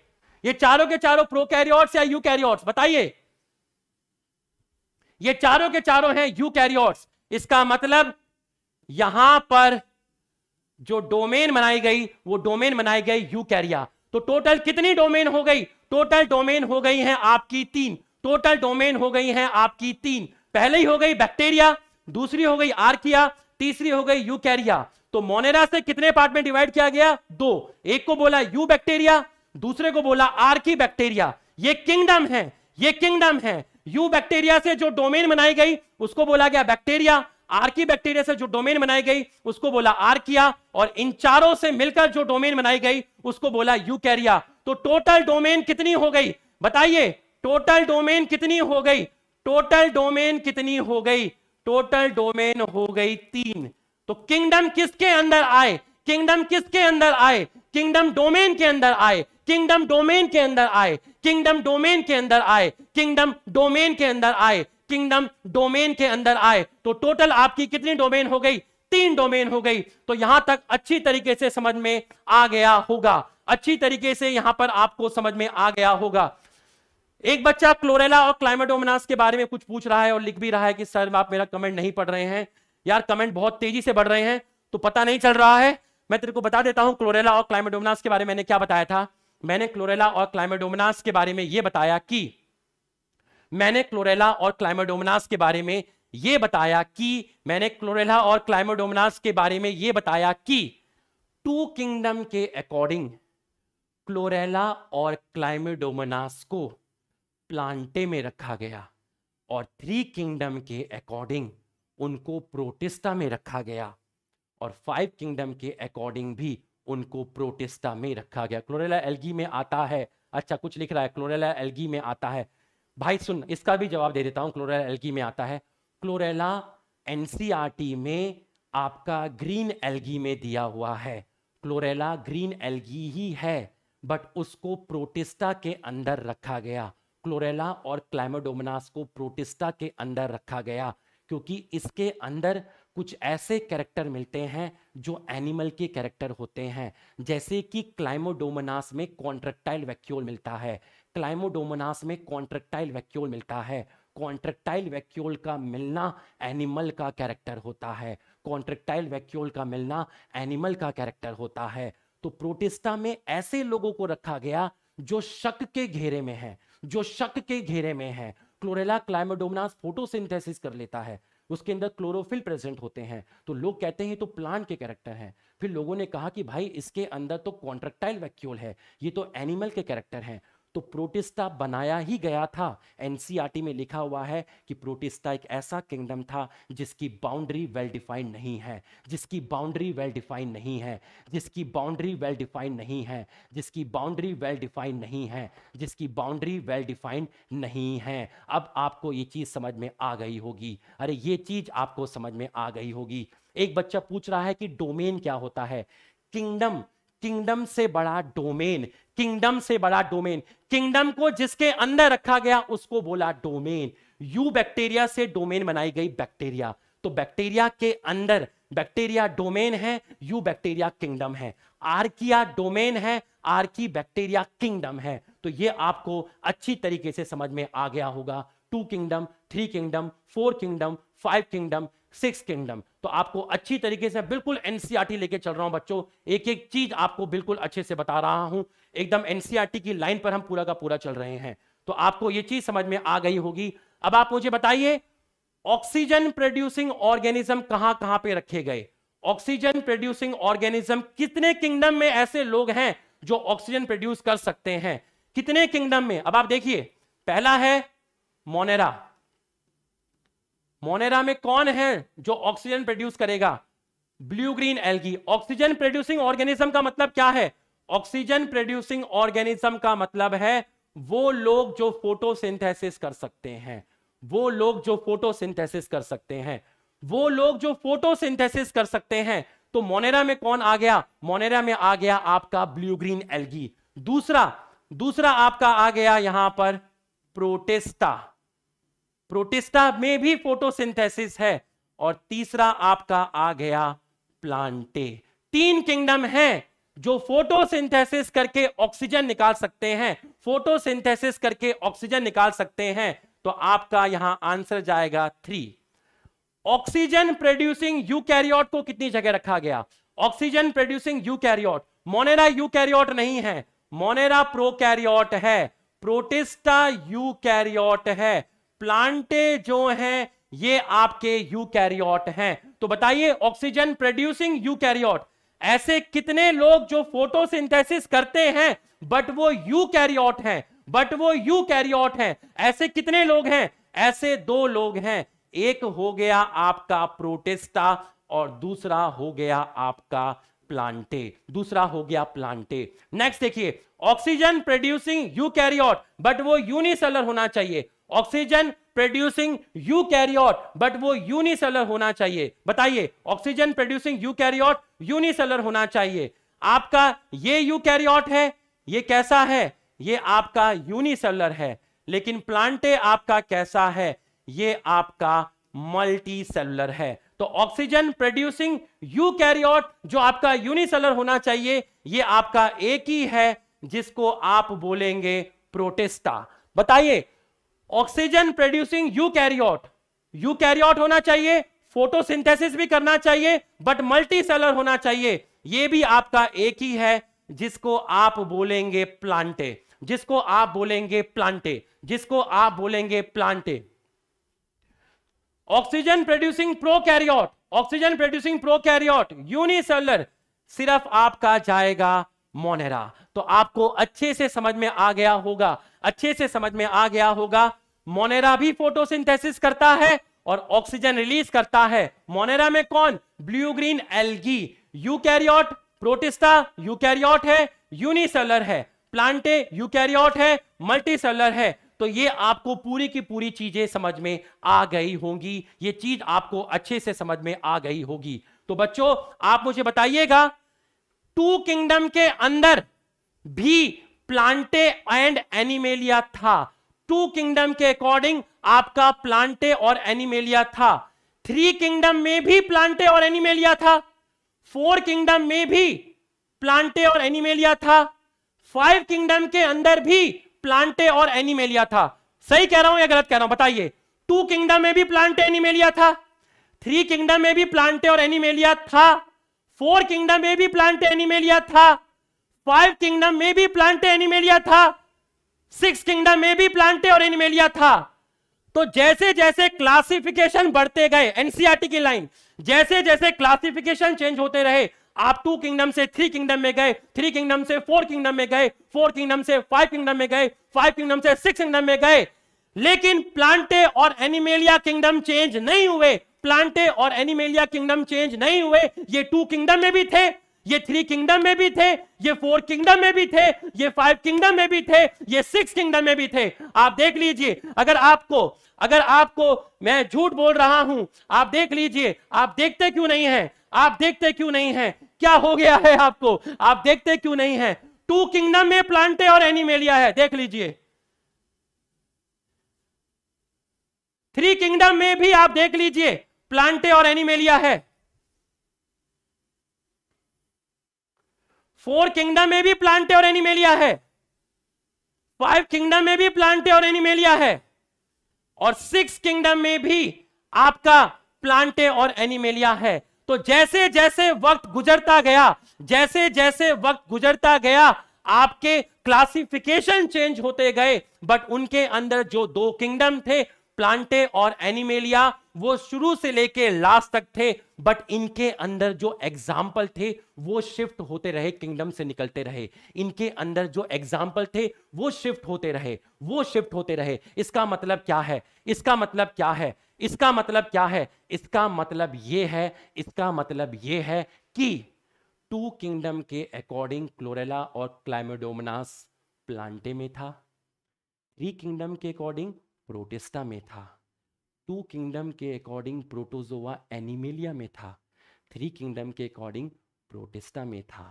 ये चारों के चारों प्रोकैरियोट्स या यूकैरियोट्स बताइए ये चारों के चारों हैं यूकैरियोट्स इसका मतलब यहां पर जो डोमेन बनाई गई वो डोमेन बनाई गई यू कैरिया तो टोटल कितनी डोमेन हो गई टोटल डोमेन हो गई है आपकी तीन टोटल डोमेन हो गई है आपकी तीन पहले ही हो गई बैक्टीरिया दूसरी हो गई आर्किया तीसरी हो गई यू कैरिया तो मोनेरा से कितने पार्ट में डिवाइड किया गया दो एक को बोला यू बैक्टीरिया दूसरे को बोला आर्की बैक्टीरिया ये किंगडम है ये किंगडम है यू बैक्टीरिया से जो डोमेन बनाई गई उसको बोला गया बैक्टीरिया आर्की बैक्टीरिया से जो डोमेन बनाई गई उसको बोला आर्किया और इन चारों से मिलकर जो डोमेन बनाई गई उसको बोला यूकैरिया तो टोटल डोमेन कितनी हो गई बताइए टोटल डोमेन कितनी हो गई टोटल डोमेन कितनी हो गई टोटल डोमेन हो गई तीन तो किंगडम किसके अंदर आए किंगडम किसके अंदर आए किंगडम डोमेन के अंदर आए किंगडम डोमेन के अंदर आए किंगडम डोमेन के अंदर आए किंगडम डोमेन के अंदर आए किंगडम डोमेन के अंदर आए तो टोटल आपकी कितनी डोमेन हो गई तीन डोमेन हो गई तो यहां तक अच्छी तरीके से समझ में आ गया होगा अच्छी तरीके से यहां पर आपको समझ में आ गया होगा एक बच्चा क्लोरेला और क्लाइमेटोमिनास के बारे में कुछ पूछ रहा है और लिख भी रहा है कि सर आप मेरा कमेंट नहीं पढ़ रहे हैं यार कमेंट बहुत तेजी से बढ़ रहे हैं तो पता नहीं चल रहा है मैं तेरे को बता देता हूं क्लोरेला और क्लाइमेटोमिनास के बारे में मैंने क्या बताया था मैंने क्लोरेला और क्लाइमेटोमिनास के बारे में यह बताया कि मैंने क्लोरेला और क्लाइमोडोमनास के बारे में यह बताया कि मैंने क्लोरेला और क्लाइमोडोमनास के बारे में यह बताया कि टू किंगडम के अकॉर्डिंग क्लोरेला और क्लाइमोडोमनास को प्लांटे में रखा गया और थ्री किंगडम के अकॉर्डिंग उनको प्रोटिस्टा में रखा गया और फाइव किंगडम के अकॉर्डिंग भी उनको प्रोटिस्टा में रखा गया क्लोरेला एल्गी में आता है अच्छा कुछ लिख रहा है क्लोरेला एल्गी में आता है भाई सुन इसका भी जवाब दे देता हूं क्लोरेला एल्गी में आता है क्लोरेला एनसीआरटी में आपका ग्रीन एल्गी में दिया हुआ है क्लोरेला ग्रीन एल्गी ही है बट उसको प्रोटिस्टा के अंदर रखा गया क्लोरेला और क्लाइमोडोमनास को प्रोटिस्टा के अंदर रखा गया क्योंकि इसके अंदर कुछ ऐसे कैरेक्टर मिलते हैं जो एनिमल के कैरेक्टर होते हैं जैसे कि क्लाइमोडोमनास में कॉन्ट्रेक्टाइल वैक्यूल मिलता है क्लाइमोडोमनास में कॉन्ट्रेक्टाइल वैक्यूल मिलता है कॉन्ट्रेक्टाइल वैक्यूल का मिलना एनिमल का कैरेक्टर होता है कॉन्ट्रेक्टाइल वैक्यूल का मिलना एनिमल का कैरेक्टर होता है तो प्रोटिस्टा में ऐसे लोगों को रखा गया जो शक के घेरे में है जो शक के घेरे में है क्लोरेला क्लाइमोडोमनास फोटोसिंथेसिस कर लेता है उसके अंदर क्लोरोफिल प्रेजेंट होते हैं तो लोग कहते हैं तो प्लांट के कैरेक्टर हैं फिर लोगों ने कहा कि भाई इसके अंदर तो कॉन्ट्रेक्टाइल वैक्यूल है ये तो एनिमल के कैरेक्टर हैं तो प्रोटिस्टा बनाया ही गया था एनसीईआरटी में लिखा हुआ है कि प्रोटिस्टा एक ऐसा किंगडम था जिसकी बाउंड्री वेल डिफाइंड नहीं है जिसकी बाउंड्री वेल डिफाइंड नहीं है जिसकी बाउंड्री वेल डिफाइंड नहीं है जिसकी बाउंड्री वेल डिफाइंड नहीं है जिसकी बाउंड्री वेल डिफाइंड नहीं है अब आपको ये चीज़ समझ में आ गई होगी अरे ये चीज़ आपको समझ में आ गई होगी एक बच्चा पूछ रहा है कि डोमेन क्या होता है किंगडम किंगडम से बड़ा डोमेन किंगडम से बड़ा डोमेन किंगडम को जिसके अंदर रखा गया उसको बोला डोमेन यू बैक्टीरिया से डोमेन बनाई गई बैक्टीरिया तो बैक्टीरिया के अंदर बैक्टीरिया डोमेन है यू बैक्टीरिया किंगडम है आर्किया डोमेन है आर्की बैक्टीरिया किंगडम है तो ये आपको अच्छी तरीके से समझ में आ गया होगा two kingdom three kingdom four kingdom five kingdom six kingdom तो आपको अच्छी तरीके से बिल्कुल एनसीआरटी e लेके चल रहा हूं बच्चों एक एक चीज आपको बिल्कुल अच्छे से बता रहा हूं एकदम एनसीआरटी e की लाइन पर हम पूरा का पूरा चल रहे हैं तो आपको ये चीज समझ में आ गई होगी अब आप मुझे बताइए ऑक्सीजन प्रोड्यूसिंग ऑर्गेनिज्म कहां कहां पे रखे गए ऑक्सीजन प्रोड्यूसिंग ऑर्गेनिज्म कितने किंगडम में ऐसे लोग हैं जो ऑक्सीजन प्रोड्यूस कर सकते हैं कितने किंगडम में अब आप देखिए पहला है मोनेरा मोनेरा में कौन है जो ऑक्सीजन प्रोड्यूस करेगा blue green algae oxygen producing organism का मतलब क्या है ऑक्सीजन प्रोड्यूसिंग ऑर्गेनिज्म का मतलब है वो लोग जो फोटोसिंथेसिस कर सकते हैं वो लोग जो फोटोसिंथेसिस कर सकते हैं वो लोग जो फोटोसिंथेसिस कर सकते हैं तो मोनेरा में कौन आ गया मोनेरा में आ गया आपका ब्लू ग्रीन एल्गी दूसरा दूसरा आपका आ गया यहां पर प्रोटेस्टा प्रोटिस्टा में भी फोटोसिंथेसिस है और तीसरा आपका आ गया प्लांटे तीन किंगडम है जो फोटोसिंथेसिस करके ऑक्सीजन निकाल सकते हैं फोटोसिंथेसिस करके ऑक्सीजन निकाल सकते हैं तो आपका यहां आंसर जाएगा थ्री ऑक्सीजन प्रोड्यूसिंग यूकैरियोट को कितनी जगह रखा गया oxygen producing eukaryote Monera eukaryote नहीं है मोनेरा प्रोकैरियोट है प्रोटिस्टा यू है प्लांटे जो हैं ये आपके यूकैरियोट हैं तो बताइए ऑक्सीजन प्रोड्यूसिंग यूकैरियोट ऐसे कितने लोग जो फोटोसिंथेसिस करते हैं बट वो यूकैरियोट हैं बट वो यूकैरियोट हैं ऐसे कितने लोग हैं ऐसे दो लोग हैं एक हो गया आपका प्रोटेस्टा और दूसरा हो गया आपका प्लांटे दूसरा हो गया प्लांटे नेक्स्ट देखिए ऑक्सीजन प्रोड्यूसिंग यूकैरियोट बट वो यूनिसेलर होना चाहिए oxygen producing eukaryote but वो यूनिसेलर होना चाहिए बताइए oxygen producing eukaryote unicellular होना चाहिए आपका ये यू कैरियोट है ये कैसा है ये आपका यूनिसेलर है लेकिन प्लांटे आपका कैसा है ये आपका मल्टी सेलुलर है तो ऑक्सीजन प्रोड्यूसिंग यू कैरियोट जो आपका यूनिसेलर होना चाहिए ये आपका एक ही है जिसको आप बोलेंगे प्रोटेस्टा बताइए oxygen producing eukaryote eukaryote होना चाहिए फोटोसिंथेसिस भी करना चाहिए बट मल्टी सेलर होना चाहिए ये भी आपका एक ही है जिसको आप बोलेंगे प्लांटे जिसको आप बोलेंगे प्लांटे जिसको आप बोलेंगे Plantae oxygen producing prokaryote oxygen producing prokaryote unicellular सिर्फ आपका जाएगा मोनेरा तो आपको अच्छे से समझ में आ गया होगा अच्छे से समझ में आ गया होगा मोनेरा भी फोटोसिंथेसिस करता है और ऑक्सीजन रिलीज करता है मोनेरा में कौन blue green algae eukaryote Protista eukaryote है यूनिसेलर है प्लांटे यूकैरियोट है मल्टीसेलर है तो ये आपको पूरी की पूरी चीजें समझ में आ गई होंगी ये चीज आपको अच्छे से समझ में आ गई होगी तो बच्चों आप मुझे बताइएगा टू किंगडम के अंदर भी प्लांटे एंड एनिमेलिया था टू किंगडम के अकॉर्डिंग आपका प्लांटे और एनिमेलिया था थ्री किंगडम में भी प्लांटे और एनिमेलिया था फोर किंगडम में भी प्लांटे और एनिमेलिया था फाइव किंगडम के अंदर भी प्लांटे और एनिमेलिया था सही कह रहा हूं या गलत कह रहा हूं बताइए टू किंगडम में भी प्लांटे एनिमेलिया था थ्री किंगडम में भी प्लांटे और एनिमेलिया था फोर किंगडम में भी प्लांटे एनिमेलिया था फाइव किंगडम में भी प्लांटे एनिमेलिया था सिक्स किंगडम में भी प्लांटे और एनिमेलिया था तो जैसे जैसे क्लासिफिकेशन बढ़ते गए एनसीआरटी e की लाइन जैसे जैसे क्लासिफिकेशन चेंज होते रहे आप टू किंगडम से थ्री किंगडम में गए थ्री किंगडम से फोर किंगडम में गए फोर किंगडम से फाइव किंगडम में गए फाइव किंगडम से सिक्स किंगडम में गए लेकिन प्लांटे और एनिमेलिया किंगडम चेंज नहीं हुए प्लांटे और एनिमेलिया किंगडम चेंज नहीं हुए ये टू किंगडम में भी थे ये थ्री किंगडम में भी थे ये फोर किंगडम में भी थे ये फाइव किंगडम में भी थे ये सिक्स किंगडम में भी थे आप देख लीजिए अगर आपको अगर आपको मैं झूठ बोल रहा हूं आप देख लीजिए आप देखते क्यों नहीं है आप देखते क्यों नहीं है क्या हो गया है आपको आप देखते क्यों नहीं है टू किंगडम में प्लांटे और एनिमेलिया है देख लीजिए थ्री किंगडम में भी आप देख लीजिए प्लांटे और एनिमेलिया है फोर किंगडम में भी प्लांटे और एनिमेलिया है फाइव किंगडम में भी प्लांटे और एनिमेलिया है और सिक्स किंगडम में भी आपका प्लांटे और एनिमेलिया है तो जैसे जैसे वक्त गुजरता गया जैसे जैसे वक्त गुजरता गया आपके क्लासिफिकेशन चेंज होते गए बट उनके अंदर जो दो किंगडम थे प्लांटे और एनिमेलिया वो शुरू से लेके लास्ट तक थे बट इनके अंदर जो एग्जाम्पल थे वो शिफ्ट होते रहे किंगडम से निकलते रहे इनके अंदर जो एग्जाम्पल थे वो शिफ्ट होते रहे वो शिफ्ट होते रहे इसका मतलब क्या है इसका मतलब क्या है इसका मतलब क्या है इसका मतलब ये है इसका मतलब ये है कि टू किंगडम के अकॉर्डिंग क्लोरेला और क्लाइमेडोमनास प्लांटे में था थ्री किंगडम के अकॉर्डिंग प्रोटेस्टा में था टू किंगडम के अकॉर्डिंग प्रोटोजोआ एनिमेलिया में था थ्री किंगडम के अकॉर्डिंग प्रोटेस्टा में था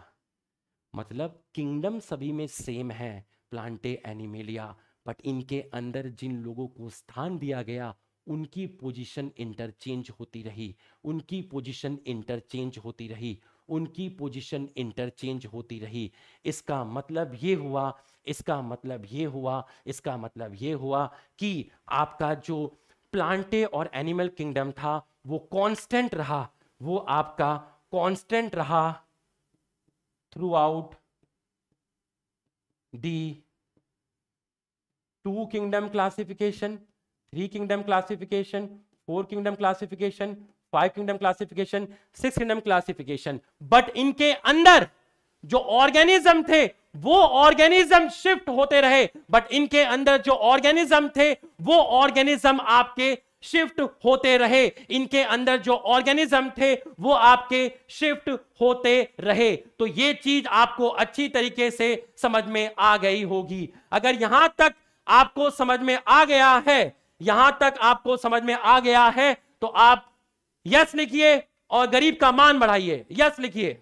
मतलब किंगडम सभी में सेम है प्लांटे एनिमेलिया बट इनके अंदर जिन लोगों को स्थान दिया गया उनकी पोजीशन इंटरचेंज होती रही उनकी पोजीशन इंटरचेंज होती रही उनकी पोजीशन इंटरचेंज होती रही इसका मतलब ये हुआ इसका मतलब ये हुआ इसका मतलब ये हुआ कि आपका जो प्लांटे और एनिमल किंगडम था वो कांस्टेंट रहा वो आपका कांस्टेंट रहा throughout the two kingdom classification three kingdom classification four kingdom classification five kingdom classification six kingdom classification but इनके अंदर जो ऑर्गेनिज्म थे वो ऑर्गेनिज्म शिफ्ट होते रहे बट इनके अंदर जो ऑर्गेनिज्म थे वो ऑर्गेनिज्म आपके शिफ्ट होते रहे इनके अंदर जो ऑर्गेनिज्म थे वो आपके शिफ्ट होते रहे तो ये चीज आपको अच्छी तरीके से समझ में आ गई होगी अगर यहां तक आपको समझ में आ गया है यहां तक आपको समझ में आ गया है तो आप यस लिखिए और गरीब का मान बढ़ाइए यस लिखिए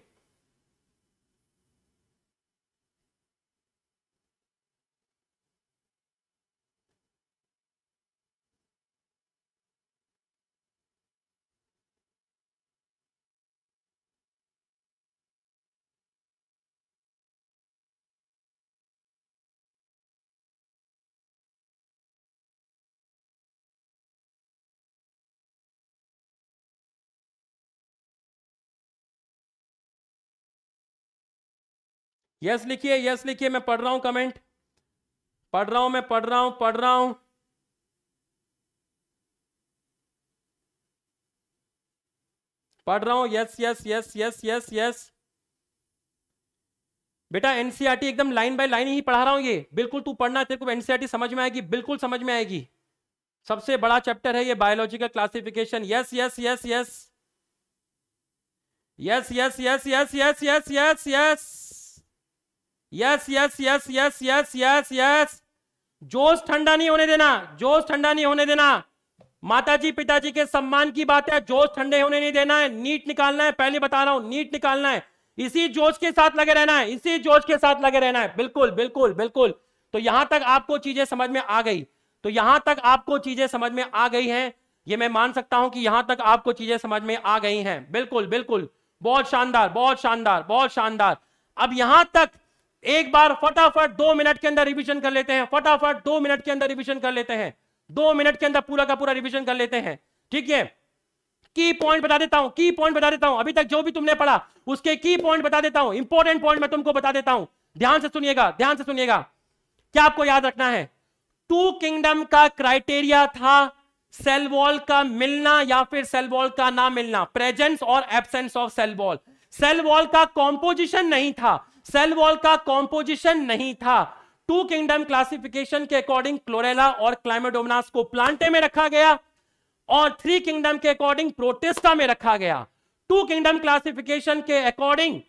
यस लिखिए यस लिखिए मैं पढ़ रहा हूं कमेंट पढ़ रहा हूं मैं पढ़ रहा हूं पढ़ रहा हूं पढ़ रहा हूं yes yes yes yes yes yes बेटा एनसीईआरटी एकदम लाइन बाय लाइन ही पढ़ा रहा हूं ये बिल्कुल तू पढ़ना तेरे को एनसीईआरटी समझ में आएगी बिल्कुल समझ में आएगी सबसे बड़ा चैप्टर है ये biological classification yes yes yes yes yes yes yes yes yes yes yes yes yes yes yes yes yes yes yes जोश ठंडा नहीं होने देना जोश ठंडा नहीं होने देना माताजी पिताजी के सम्मान की बात है जोश ठंडे होने नहीं देना है नीट निकालना है पहले बता रहा हूं नीट निकालना है इसी जोश के साथ लगे रहना है इसी जोश के साथ लगे रहना है बिल्कुल बिल्कुल बिल्कुल तो यहां तक आपको चीजें समझ में आ गई तो यहां तक आपको चीजें समझ में आ गई हैं ये मैं मान सकता हूं कि यहां तक आपको चीजें समझ में आ गई हैं बिल्कुल बिल्कुल बहुत शानदार बहुत शानदार बहुत शानदार अब यहां तक एक बार फटाफट दो मिनट के अंदर रिवीजन कर लेते हैं फटाफट दो मिनट के अंदर रिवीजन कर लेते हैं दो मिनट के अंदर पूरा का पूरा रिवीजन कर लेते हैं ठीक है की पॉइंट बता देता हूं की पॉइंट बता देता हूं अभी तक जो भी तुमने पढ़ा उसके की पॉइंट बता देता हूं इंपॉर्टेंट पॉइंट मैं तुमको बता देता हूं ध्यान से सुनिएगा ध्यान से सुनिएगा क्या आपको याद रखना है टू किंगडम का क्राइटेरिया था सेल वॉल का मिलना या फिर सेल वॉल का ना मिलना प्रेजेंस और absence of cell wall cell wall का कॉम्पोजिशन नहीं था सेल वॉल का कॉम्पोजिशन नहीं था टू किंगडम क्लासिफिकेशन के अकॉर्डिंग क्लोरेला और क्लाइमेडोमनास को प्लांटे में रखा गया और थ्री किंगडम के अकॉर्डिंग प्रोटेस्टा में रखा गया टू किंगडम क्लासिफिकेशन के अकॉर्डिंग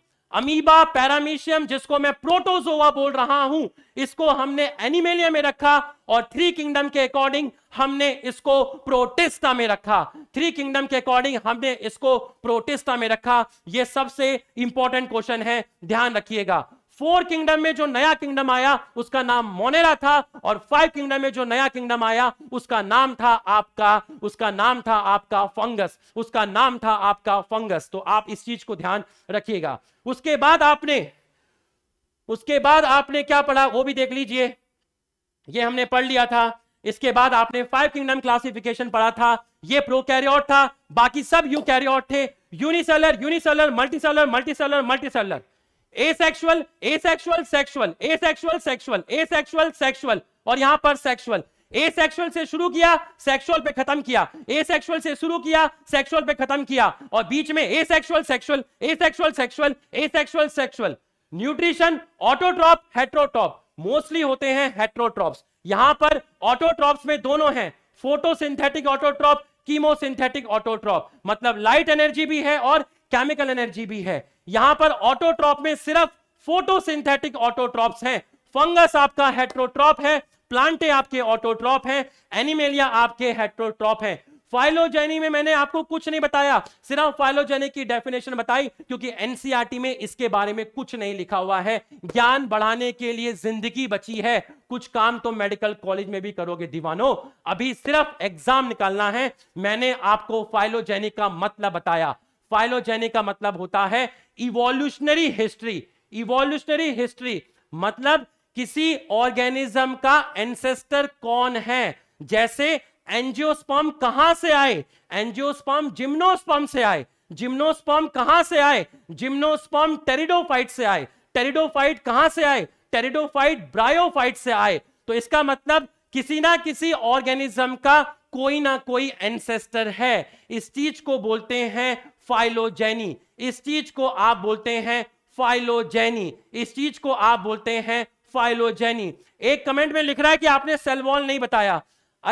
अमीबा पैरामीशियम जिसको मैं प्रोटोजोवा बोल रहा हूं इसको हमने एनिमेलिया में रखा और थ्री किंगडम के अकॉर्डिंग हमने इसको प्रोटेस्टा में रखा थ्री किंगडम के अकॉर्डिंग हमने इसको प्रोटेस्टा में रखा यह सबसे इंपॉर्टेंट क्वेश्चन है ध्यान रखिएगा फोर किंगडम में जो नया किंगडम आया उसका नाम मोनेरा था और फाइव किंगडम में जो नया किंगडम आया उसका नाम था आपका उसका नाम था आपका फंगस उसका नाम था आपका फंगस तो आप इस चीज को ध्यान रखिएगा उसके बाद आपने उसके बाद आपने क्या पढ़ा वो भी देख लीजिए ये हमने पढ़ लिया था इसके बाद आपने फाइव किंगडम क्लासिफिकेशन पढ़ा था ये प्रो प्रोकैरियोट था बाकी सब यू यूकैरियोट थे unicellular unicellular multicellular multicellular multicellular asexual asexual sexual asexual sexual asexual sexual और यहां पर सेक्सुअल एसेक्सुअल से शुरू किया सेक्सुअल पे खत्म किया एसेक्सुअल से शुरू किया सेक्सुअल पे खत्म किया और बीच में asexual sexual asexual sexual asexual sexual nutrition autotroph heterotroph mostly होते हैं हेट्रोट्रॉप्स यहां पर ऑटोट्रॉप्स में दोनों हैं फोटोसिंथेटिक ऑटोट्रॉप कीमोसिंथेटिक ऑटोट्रॉप मतलब लाइट एनर्जी भी है और केमिकल एनर्जी भी है यहां पर ऑटोट्रॉप में सिर्फ फोटोसिंथेटिक ऑटोट्रॉप्स हैं फंगस आपका हेट्रोट्रॉप है प्लांटे आपके ऑटोट्रॉप हैं एनिमेलिया आपके हेट्रोट्रॉप हैं फाइलोजेनी में मैंने आपको कुछ नहीं बताया सिर्फ फाइलोजेनी की डेफिनेशन बताई क्योंकि एनसीआरटी e में इसके बारे में कुछ नहीं लिखा हुआ है ज्ञान बढ़ाने के लिए जिंदगी बची है कुछ काम तो मेडिकल कॉलेज में भी करोगे दीवानों अभी सिर्फ एग्जाम निकालना है मैंने आपको फाइलोजेनी का मतलब बताया फाइलोजेनी का मतलब होता है इवोल्यूशनरी हिस्ट्री इवोल्यूशनरी हिस्ट्री मतलब किसी ऑर्गेनिज्म का एंसेस्टर कौन है जैसे एंजियोस्पर्म कहां से आए एंजियोस्पर्म जिम्नोस्पर्म से आए जिम्नोस्पर्म कहां से आए जिम्नोस्पर्म टेरिडोफाइट से आए टेरिडोफाइट कहां से आए टेरिडोफाइट ब्रायोफाइट से आए तो इसका मतलब किसी ना किसी ऑर्गेनिज्म का कोई ना कोई एंसेस्टर है इस चीज को बोलते हैं फाइलोजेनी इस चीज को आप बोलते हैं फाइलोजेनी इस चीज को आप बोलते हैं फाइलोजेनी एक कमेंट में लिख रहा है कि आपने सेलवॉल नहीं बताया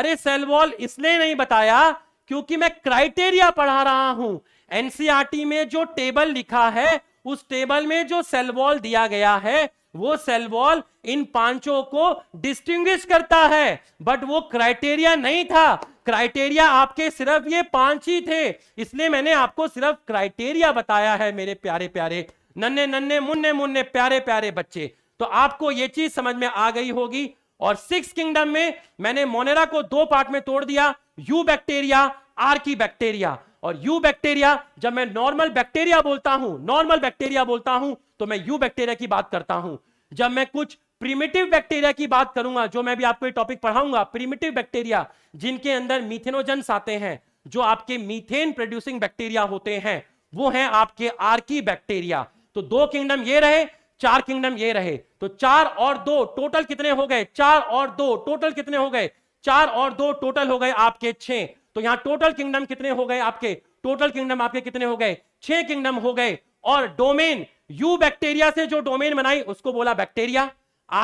अरे सेल वॉल इसलिए नहीं बताया क्योंकि मैं क्राइटेरिया पढ़ा रहा हूं एनसीआरटी में जो टेबल लिखा है उस टेबल में जो सेल वॉल दिया गया है वो सेल वॉल इन पांचों को डिस्टिंग करता है बट वो क्राइटेरिया नहीं था क्राइटेरिया आपके सिर्फ ये पांच ही थे इसलिए मैंने आपको सिर्फ क्राइटेरिया बताया है मेरे प्यारे प्यारे नन्हे नन्हे मुन्ने मुन्ने प्यारे प्यारे बच्चे तो आपको ये चीज समझ में आ गई होगी और सिक्स किंगडम में मैंने मोनेरा को दो पार्ट में तोड़ दिया eubacteria archaebacteria और यू बैक्टीरिया जब मैं नॉर्मल बैक्टीरिया बोलता हूं नॉर्मल बैक्टीरिया बोलता हूं तो मैं यू बैक्टीरिया की बात करता हूं जब मैं कुछ प्रीमेटिव बैक्टीरिया की बात करूंगा जो मैं भी आपको टॉपिक पढ़ाऊंगा प्रीमेटिव बैक्टीरिया जिनके अंदर मीथेनोजेंस आते हैं जो आपके मीथेन प्रोड्यूसिंग बैक्टीरिया होते हैं वो है आपके आर्की बैक्टीरिया तो दो किंगडम ये रहे चार किंगडम ये रहे तो चार और दो टोटल कितने हो गए चार और दो टोटल कितने हो गए चार और दो टोटल हो गए आपके छे तो यहां टोटल किंगडम कितने हो गए आपके टोटल किंगडम आपके कितने हो गए छह किंगडम हो गए और डोमेन यू बैक्टीरिया से जो डोमेन बनाई उसको बोला बैक्टीरिया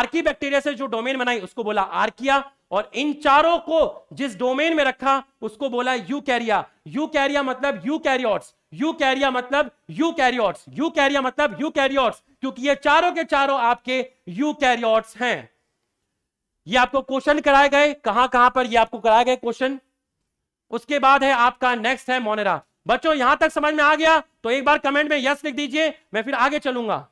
आर्की बैक्टीरिया से जो डोमेन बनाई उसको बोला आर्किया और इन चारों को जिस डोमेन में रखा उसको बोला यू कैरिया यू कैरिया मतलब यू यूकैरियोट्स यू कैरिया मतलब यू कैरियोट्स यू कैरिया मतलब यू कैरियोट्स क्योंकि ये चारों के चारों आपके यू कैरियोट्स हैं ये आपको क्वेश्चन कराए गए कहां कहां पर ये आपको कराए गए क्वेश्चन उसके बाद है आपका नेक्स्ट है मोनेरा बच्चों यहां तक समझ में आ गया तो एक बार कमेंट में यस लिख दीजिए मैं फिर आगे चलूंगा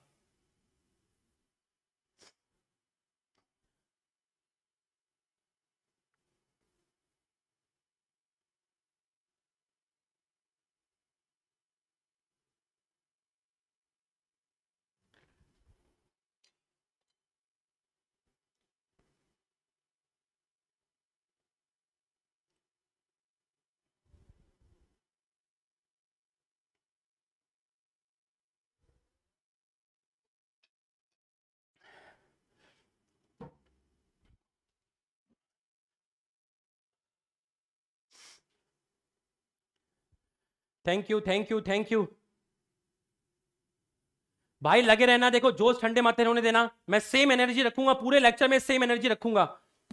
thank you thank you thank you भाई लगे रहना देखो जोश ठंडे माथे रहने देना मैं सेम एनर्जी रखूंगा पूरे लेक्चर में सेम एनर्जी रखूंगा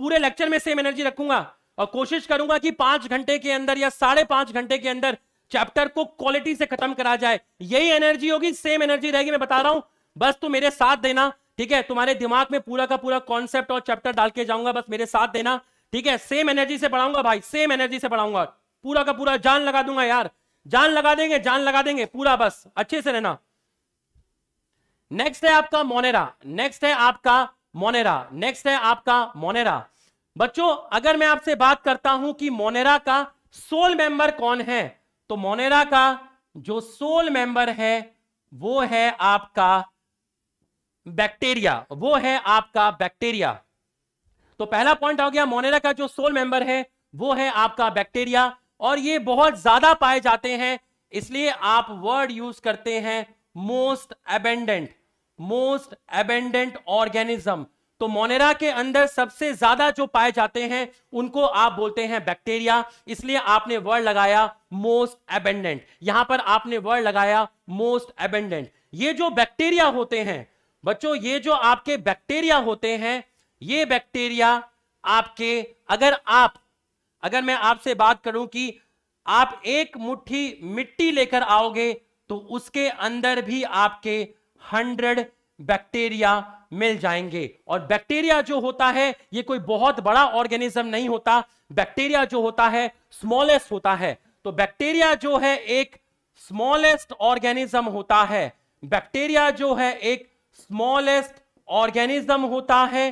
पूरे लेक्चर में सेम एनर्जी रखूंगा और कोशिश करूंगा कि पांच घंटे के अंदर या साढ़े पांच घंटे के अंदर चैप्टर को क्वालिटी से खत्म करा जाए यही एनर्जी होगी सेम एनर्जी रहेगी मैं बता रहा हूं बस तू मेरे साथ देना ठीक है तुम्हारे दिमाग में पूरा का पूरा कॉन्सेप्ट और चैप्टर डाल के जाऊंगा बस मेरे साथ देना ठीक है सेम एनर्जी से बढ़ाऊंगा भाई सेम एनर्जी से बढ़ाऊंगा पूरा का पूरा जान लगा दूंगा यार जान लगा देंगे जान लगा देंगे पूरा बस अच्छे से रहना नेक्स्ट है आपका मोनेरा नेक्स्ट है आपका मोनेरा नेक्स्ट है आपका मोनेरा बच्चों अगर मैं आपसे बात करता हूं कि मोनेरा का सोल मेंबर कौन है तो मोनेरा का जो सोल मेंबर है वो है आपका बैक्टीरिया वो है आपका बैक्टीरिया तो पहला पॉइंट आ गया मोनेरा का जो सोल मेंबर है वो है आपका बैक्टीरिया और ये बहुत ज्यादा पाए जाते हैं इसलिए आप वर्ड यूज करते हैं most abundant most abundant organism तो मोनेरा के अंदर सबसे ज्यादा जो पाए जाते हैं उनको आप बोलते हैं बैक्टीरिया इसलिए आपने वर्ड लगाया मोस्ट एबेंडेंट यहां पर आपने वर्ड लगाया मोस्ट एबेंडेंट ये जो बैक्टीरिया होते हैं बच्चों ये जो आपके बैक्टीरिया होते हैं ये बैक्टीरिया आपके अगर आप अगर मैं आपसे बात करूं कि आप एक मुट्ठी मिट्टी लेकर आओगे तो उसके अंदर भी आपके हंड्रेड बैक्टीरिया मिल जाएंगे और बैक्टीरिया जो होता है ये कोई बहुत बड़ा ऑर्गेनिज्म नहीं होता बैक्टीरिया जो होता है स्मॉलेस्ट होता है तो बैक्टीरिया जो है एक स्मॉलेस्ट ऑर्गेनिज्म होता है बैक्टीरिया जो है एक स्मॉलेस्ट ऑर्गेनिज्म होता है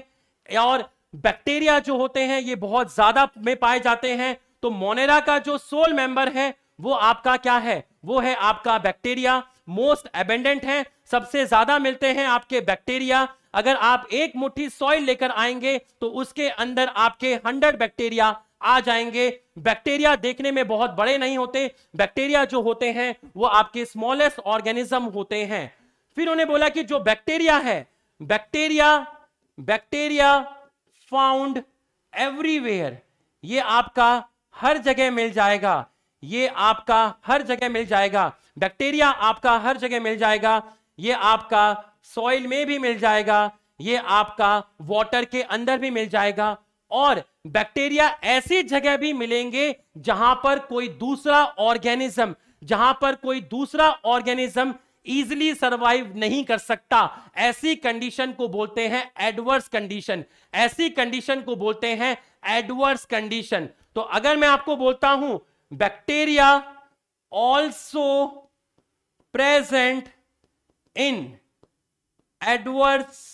और बैक्टीरिया जो होते हैं ये बहुत ज्यादा में पाए जाते हैं तो मोनेरा का जो सोल मेंबर है वो आपका क्या है वो है आपका बैक्टीरिया मोस्ट एबेंडेंट है सबसे ज्यादा मिलते हैं आपके बैक्टीरिया अगर आप एक मुट्ठी सॉइल लेकर आएंगे तो उसके अंदर आपके हंड्रेड बैक्टीरिया आ जाएंगे बैक्टीरिया देखने में बहुत बड़े नहीं होते बैक्टीरिया जो होते हैं वो आपके स्मॉलेस्ट ऑर्गेनिज्म होते हैं फिर उन्हें बोला कि जो बैक्टीरिया है बैक्टीरिया बैक्टीरिया फाउंड एवरीवेयर ये आपका हर जगह मिल जाएगा ये आपका हर जगह मिल जाएगा बैक्टीरिया आपका हर जगह मिल जाएगा ये आपका सॉइल में भी मिल जाएगा ये आपका वाटर के अंदर भी मिल जाएगा और बैक्टीरिया ऐसी जगह भी मिलेंगे जहां पर कोई दूसरा ऑर्गेनिज्म जहां पर कोई दूसरा ऑर्गेनिज्म इजिली सरवाइव नहीं कर सकता ऐसी कंडीशन को बोलते हैं एडवर्स कंडीशन ऐसी कंडीशन को बोलते हैं एडवर्स कंडीशन तो अगर मैं आपको बोलता हूं bacteria also present in adverse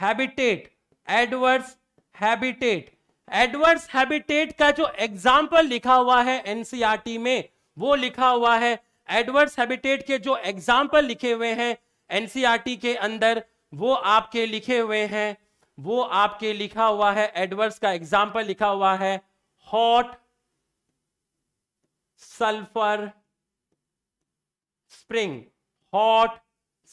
habitat adverse habitat adverse habitat का जो एग्जाम्पल लिखा हुआ है एनसीआरटी e में वो लिखा हुआ है एडवर्स हैबिटेट के जो एग्जाम्पल लिखे हुए हैं एनसीईआरटी के अंदर वो आपके लिखे हुए हैं वो आपके लिखा हुआ है एडवर्स का एग्जाम्पल लिखा हुआ है hot sulphur spring hot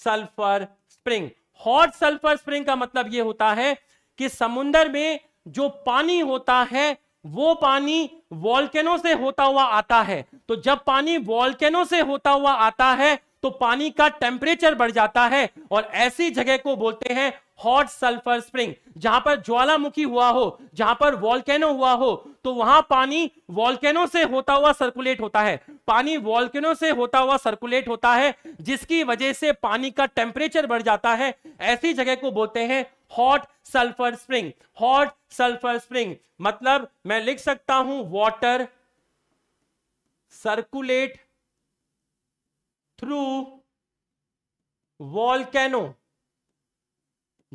sulphur spring hot sulphur spring का मतलब यह होता है कि समुंदर में जो पानी होता है वो पानी वॉल्केनो से होता हुआ आता है तो जब पानी वॉल्केनो से होता हुआ आता है तो पानी का टेम्परेचर बढ़ जाता है और ऐसी जगह को बोलते हैं हॉट सल्फर स्प्रिंग जहां पर ज्वालामुखी हुआ हो जहां पर वॉल्केनो हुआ हो तो वहां पानी वॉल्केनो से होता हुआ सर्कुलेट होता है पानी वॉल्केनो से होता हुआ सर्कुलेट होता है जिसकी वजह से पानी का टेम्परेचर बढ़ जाता है ऐसी जगह को बोलते हैं hot sulphur spring hot sulphur spring मतलब मैं लिख सकता हूं वॉटर सर्कुलेट थ्रू वॉलकैनो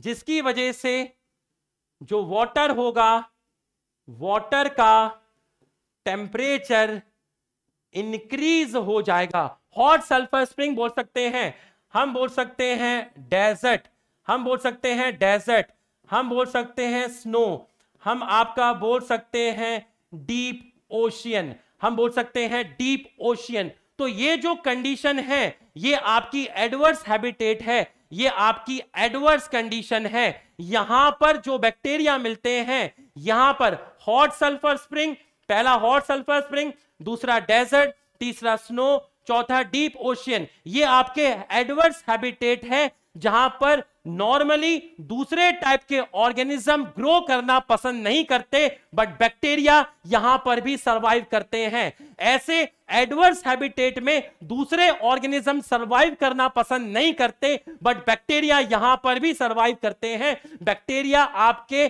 जिसकी वजह से जो वॉटर होगा वॉटर का टेम्परेचर इंक्रीज हो जाएगा हॉट सल्फर स्प्रिंग बोल सकते हैं हम बोल सकते हैं डेजर्ट हम बोल सकते हैं डेजर्ट हम बोल सकते हैं स्नो हम आपका बोल सकते हैं डीप ओशियन हम बोल सकते हैं डीप ओशियन तो ये जो कंडीशन है ये आपकी एडवर्स हैबिटेट है ये आपकी एडवर्स कंडीशन है यहां पर जो बैक्टीरिया मिलते हैं यहां पर हॉट सल्फर स्प्रिंग पहला हॉट सल्फर स्प्रिंग दूसरा डेजर्ट तीसरा स्नो चौथा डीप ओशियन ये आपके एडवर्स हैबिटेट है जहां पर नॉर्मली दूसरे टाइप के ऑर्गेनिज्म ग्रो करना पसंद नहीं करते बट बैक्टीरिया यहां पर भी सरवाइव करते हैं ऐसे एडवर्स हैबिटेट में दूसरे ऑर्गेनिज्म सरवाइव करना पसंद नहीं करते बट बैक्टीरिया यहां पर भी सरवाइव करते हैं बैक्टीरिया आपके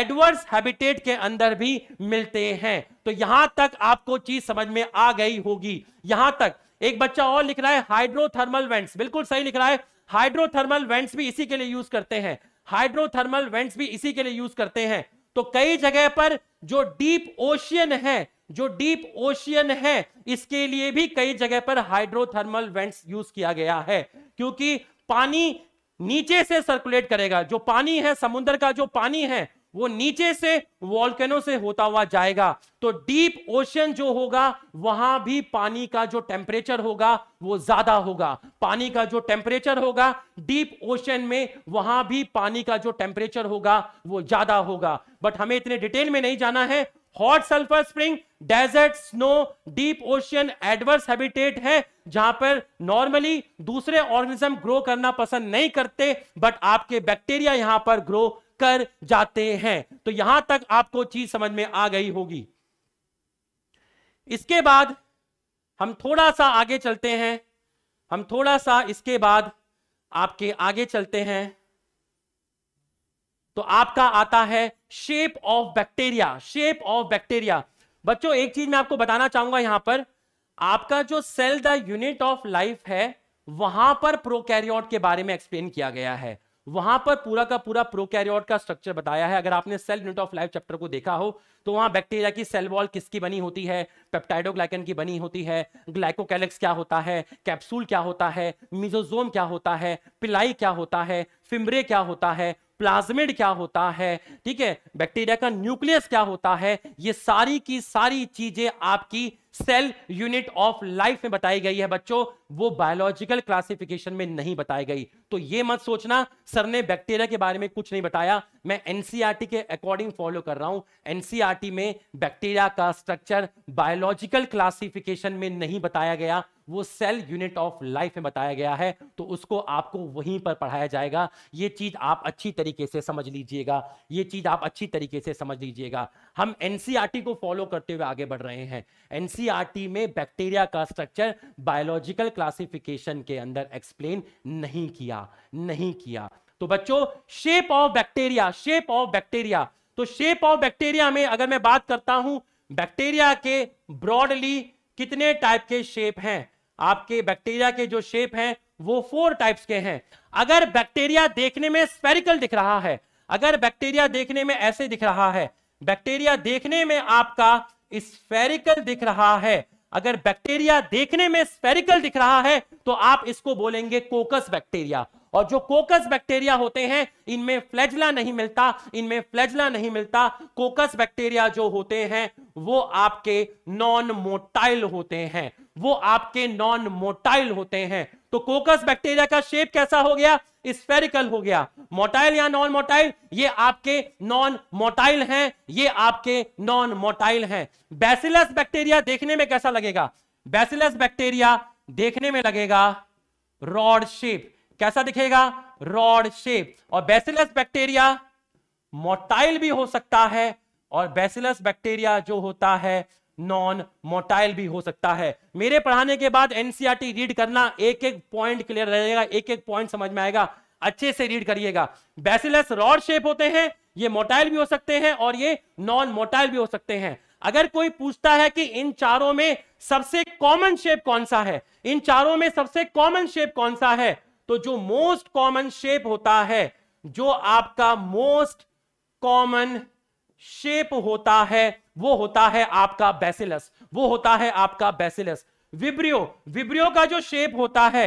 एडवर्स हैबिटेट के अंदर भी मिलते हैं तो यहां तक आपको चीज समझ में आ गई होगी यहां तक एक बच्चा और लिख रहा है हाइड्रोथर्मल वेंट्स बिल्कुल सही लिख रहा है हाइड्रोथर्मल वेंट्स भी इसी के लिए यूज करते हैं हाइड्रोथर्मल वेंट्स भी इसी के लिए यूज करते हैं तो कई जगह पर जो डीप ओशियन है जो डीप ओशियन है इसके लिए भी कई जगह पर हाइड्रोथर्मल वेंट्स यूज किया गया है क्योंकि पानी नीचे से सर्कुलेट करेगा जो पानी है समुद्र का जो पानी है वो नीचे से वॉल्केनो से होता हुआ जाएगा तो डीप ओशन जो होगा वहां भी पानी का जो टेम्परेचर होगा वो ज्यादा होगा पानी का जो टेम्परेचर होगा डीप ओशन में वहां भी पानी का जो टेम्परेचर होगा वो ज्यादा होगा बट हमें इतने डिटेल में नहीं जाना है hot sulphur spring desert snow deep ocean adverse habitat है जहां पर नॉर्मली दूसरे ऑर्गेनिज्म ग्रो करना पसंद नहीं करते बट आपके बैक्टीरिया यहां पर ग्रो कर जाते हैं तो यहां तक आपको चीज समझ में आ गई होगी इसके बाद हम थोड़ा सा आगे चलते हैं हम थोड़ा सा इसके बाद आपके आगे चलते हैं तो आपका आता है shape of bacteria shape of bacteria बच्चों एक चीज मैं आपको बताना चाहूंगा यहां पर आपका जो cell the unit of life है वहां पर प्रोकैरियोट के बारे में एक्सप्लेन किया गया है वहां पर पूरा का पूरा प्रोकैरियोट का स्ट्रक्चर बताया है अगर आपने cell unit of life chapter को देखा हो तो वहां बैक्टीरिया की सेल वॉल किसकी बनी होती है पेप्टाइडोग्लाइकन की बनी होती है ग्लाइकोकैलेक्स क्या होता है कैप्सूल क्या होता है मिजोजोम क्या होता है पिलाई क्या होता है फिमरे क्या होता है प्लाज्मिड क्या होता है ठीक है बैक्टीरिया का न्यूक्लियस क्या होता है ये सारी की सारी चीजें आपकी सेल यूनिट ऑफ लाइफ में बताई गई है बच्चों वो बायोलॉजिकल क्लासिफिकेशन में नहीं बताई गई तो ये मत सोचना सर ने बैक्टीरिया के बारे में कुछ नहीं बताया मैं एनसीआरटी e के अकॉर्डिंग फॉलो कर रहा हूं एनसीआरटी e में बैक्टीरिया का स्ट्रक्चर बायोलॉजिकल क्लासिफिकेशन में नहीं बताया गया वो सेल यूनिट ऑफ लाइफ में बताया गया है तो उसको आपको वहीं पर पढ़ाया जाएगा ये चीज आप अच्छी तरीके से समझ लीजिएगा ये चीज आप अच्छी तरीके से समझ लीजिएगा हम एनसीआरटी e को फॉलो करते हुए आगे बढ़ रहे हैं एनसीआरटी e में बैक्टीरिया का स्ट्रक्चर बायोलॉजिकल क्लासिफिकेशन के अंदर एक्सप्लेन नहीं किया नहीं किया तो बच्चों shape of bacteria shape of bacteria तो शेप ऑफ बैक्टीरिया में अगर मैं बात करता हूं बैक्टीरिया के ब्रॉडली कितने टाइप के शेप हैं आपके बैक्टीरिया के जो शेप हैं वो फोर टाइप्स के हैं अगर बैक्टीरिया देखने में स्पेरिकल दिख रहा है अगर बैक्टीरिया देखने में ऐसे दिख रहा है बैक्टीरिया देखने में आपका स्फेरिकल दिख रहा है अगर बैक्टीरिया देखने में स्पेरिकल दिख रहा है तो आप इसको बोलेंगे कोकस बैक्टीरिया और जो कोकस बैक्टीरिया होते हैं इनमें फ्लैजला नहीं मिलता इनमें फ्लैजला नहीं मिलता कोकस बैक्टीरिया जो होते हैं वो आपके नॉन मोटाइल होते हैं वो आपके नॉन मोटाइल होते हैं तो कोकस बैक्टीरिया का शेप कैसा हो गया स्फेरिकल हो गया मोटाइल या नॉन मोटाइल ये आपके नॉन मोटाइल हैं ये आपके नॉन मोटाइल हैं बैसिलस बैक्टीरिया देखने में कैसा लगेगा बैसिलस बैक्टीरिया देखने में लगेगा रॉड शेप कैसा दिखेगा रॉड शेप और बेसिलस बैक्टीरिया मोटाइल भी हो सकता है और बेसिलस बैक्टीरिया जो होता है नॉन मोटाइल भी हो सकता है मेरे पढ़ाने के बाद एनसीआरटी रीड e करना एक एक पॉइंट क्लियर रहेगा एक एक पॉइंट समझ में आएगा अच्छे से रीड करिएगा बेसिलस रॉड शेप होते हैं ये मोटाइल भी हो सकते हैं और ये नॉन मोटाइल भी हो सकते हैं अगर कोई पूछता है कि इन चारों में सबसे कॉमन शेप कौन सा है इन चारों में सबसे कॉमन शेप कौन सा है तो जो मोस्ट कॉमन शेप होता है जो आपका मोस्ट कॉमन शेप होता है वो होता है आपका बेसिलस वो होता है आपका बेसिलस विब्रियो विब्रियो का जो शेप होता है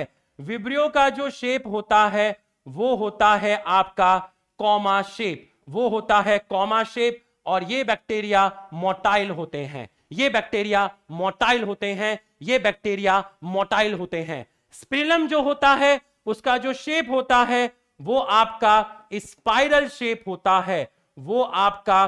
विब्रियो का जो शेप होता है वो होता है आपका कॉमा शेप वो होता है कॉमा शेप और ये बैक्टीरिया मोटाइल होते हैं ये बैक्टीरिया मोटाइल होते हैं ये बैक्टीरिया मोटाइल होते हैं स्प्रिलम जो होता है उसका जो शेप होता है वो आपका स्पाइरल शेप होता है वो आपका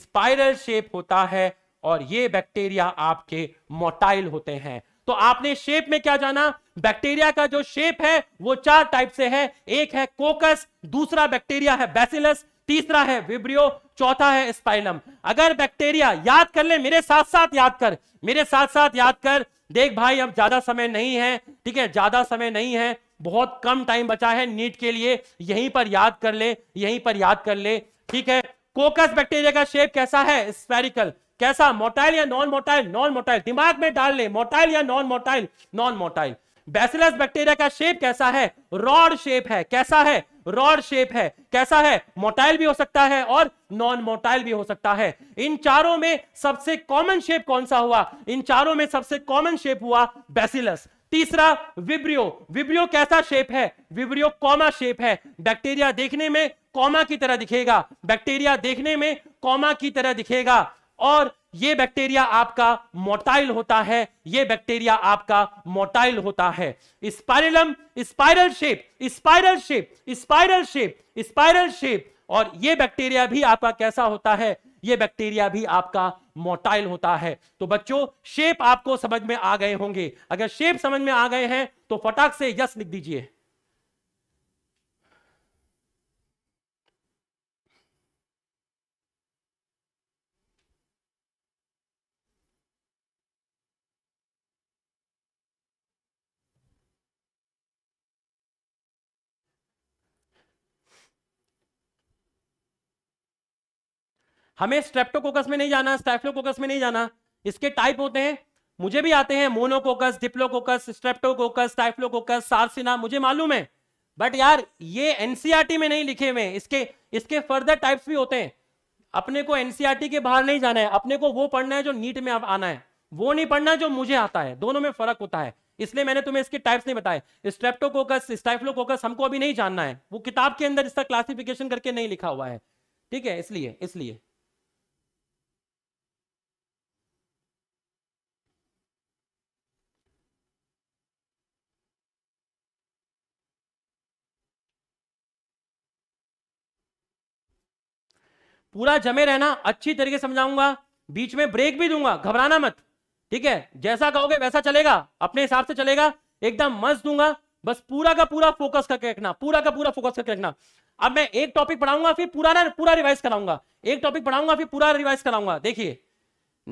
स्पाइरल शेप होता है और ये बैक्टीरिया आपके मोटाइल होते हैं तो आपने शेप में क्या जाना बैक्टीरिया का जो शेप है वो चार टाइप से है एक है कोकस दूसरा बैक्टीरिया है बेसिलस तीसरा है विब्रियो चौथा है स्पाइलम अगर बैक्टीरिया याद कर ले मेरे साथ साथ याद कर मेरे साथ साथ याद कर देख भाई अब ज्यादा समय नहीं है ठीक है ज्यादा समय नहीं है बहुत कम टाइम बचा है नीट के लिए यहीं पर याद कर ले यहीं पर याद कर ले ठीक है कोकस बैक्टीरिया का शेप कैसा है स्पेरिकल कैसा मोटाइल या नॉन मोटाइल नॉन मोटाइल दिमाग में डाल ले मोटाइल या non motile non motile bacillus bacteria का शेप कैसा है रॉड शेप है कैसा है रॉड शेप है कैसा है मोटाइल भी हो सकता है और नॉन मोटाइल भी हो सकता है इन चारों में सबसे कॉमन शेप कौन सा हुआ इन चारों में सबसे कॉमन शेप हुआ बेसिलस तीसरा विब्रियो विब्रियो कैसा शेप है विब्रियो कॉमा शेप है बैक्टीरिया देखने में कॉमा की तरह दिखेगा बैक्टीरिया देखने में कॉमा की तरह दिखेगा और ये बैक्टीरिया आपका मोटाइल होता है ये बैक्टीरिया आपका मोटाइल होता है spirillum spiral shape spiral shape spiral shape spiral shape और ये बैक्टीरिया भी आपका कैसा होता है ये बैक्टीरिया भी आपका मोटाइल होता है तो बच्चों शेप आपको समझ में आ गए होंगे अगर शेप समझ में आ गए हैं तो फटाक से यस लिख दीजिए हमें स्ट्रेप्टोकोकस में नहीं जाना स्टाइफ्लोकोकस में नहीं जाना इसके टाइप होते हैं मुझे भी आते हैं monococcus diplococcus streptococcus staphylococcus sarcina मुझे मालूम है बट यार ये एनसीआरटी e में नहीं लिखे हुए इसके इसके फर्दर टाइप्स भी होते हैं अपने को एनसीआरटी e के बाहर नहीं जाना है अपने को वो पढ़ना है जो नीट में आना है वो नहीं पढ़ना जो मुझे आता है दोनों में फर्क होता है इसलिए मैंने तुम्हें इसके टाइप्स नहीं बताए स्ट्रेप्टोकोकस स्टाइफ्लोकोकस हमको अभी नहीं जानना है वो किताब के अंदर इसका क्लासिफिकेशन करके नहीं लिखा हुआ है ठीक है इसलिए इसलिए पूरा जमे रहना अच्छी तरीके समझाऊंगा बीच में ब्रेक भी दूंगा घबराना मत ठीक है जैसा कहोगे वैसा चलेगा अपने हिसाब से चलेगा एकदम मस्त दूंगा बस पूरा का पूरा फोकस करके रखना पूरा का पूरा फोकस करके रखना अब मैं एक टॉपिक पढ़ाऊंगा फिर पूरा पूरा रिवाइज कराऊंगा एक टॉपिक पढ़ाऊंगा फिर पूरा रिवाइज कराऊंगा देखिए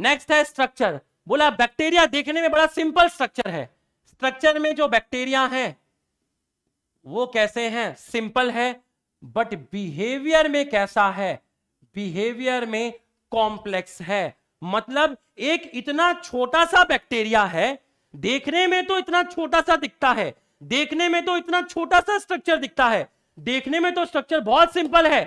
नेक्स्ट है स्ट्रक्चर बोला बैक्टीरिया देखने में बड़ा सिंपल स्ट्रक्चर है स्ट्रक्चर में जो बैक्टीरिया है वो कैसे हैं सिंपल है बट बिहेवियर में कैसा है बिहेवियर में कॉम्प्लेक्स है मतलब एक इतना छोटा सा बैक्टीरिया है देखने में तो इतना छोटा सा दिखता है देखने में तो इतना छोटा सा स्ट्रक्चर दिखता है देखने में तो स्ट्रक्चर बहुत सिंपल है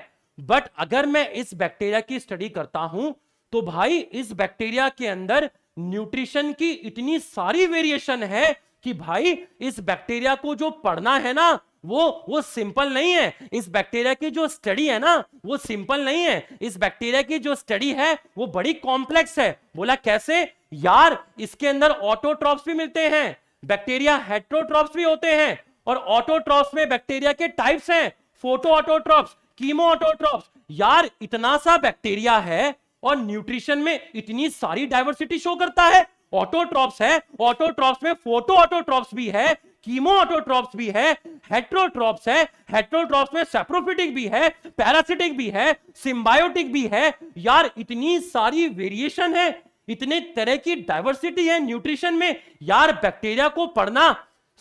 बट अगर मैं इस बैक्टीरिया की स्टडी करता हूं तो भाई इस बैक्टीरिया के अंदर न्यूट्रिशन की इतनी सारी वेरिएशन है कि भाई इस बैक्टीरिया को जो पढ़ना है ना वो वो सिंपल नहीं है इस बैक्टीरिया की जो स्टडी है ना वो सिंपल नहीं है इस बैक्टीरिया की जो स्टडी है वो बड़ी कॉम्प्लेक्स है बोला कैसे यार इसके अंदर ऑटोट्रॉप्स भी मिलते हैं बैक्टीरिया हेट्रोट्रॉप्स भी होते हैं और ऑटोट्रॉप्स में बैक्टीरिया के टाइप्स हैं फोटो ऑटोट्रॉप्स कीमो ऑटोट्रॉप्स यार इतना सा बैक्टीरिया है और न्यूट्रिशन में इतनी सारी डाइवर्सिटी शो करता है ऑटोट्रॉप्स है ऑटोट्रॉप्स में फोटो ऑटोट्रॉप्स भी है कीमोऑटोट्रॉप्स भी है हेट्रोट्रॉप्स है हेट्रोट्रॉप्स में सेप्रोफिटिक भी है पैरासिटिक भी है सिम्बायोटिक भी है यार इतनी सारी वेरिएशन है इतने तरह की डाइवर्सिटी है न्यूट्रिशन में यार बैक्टीरिया को पढ़ना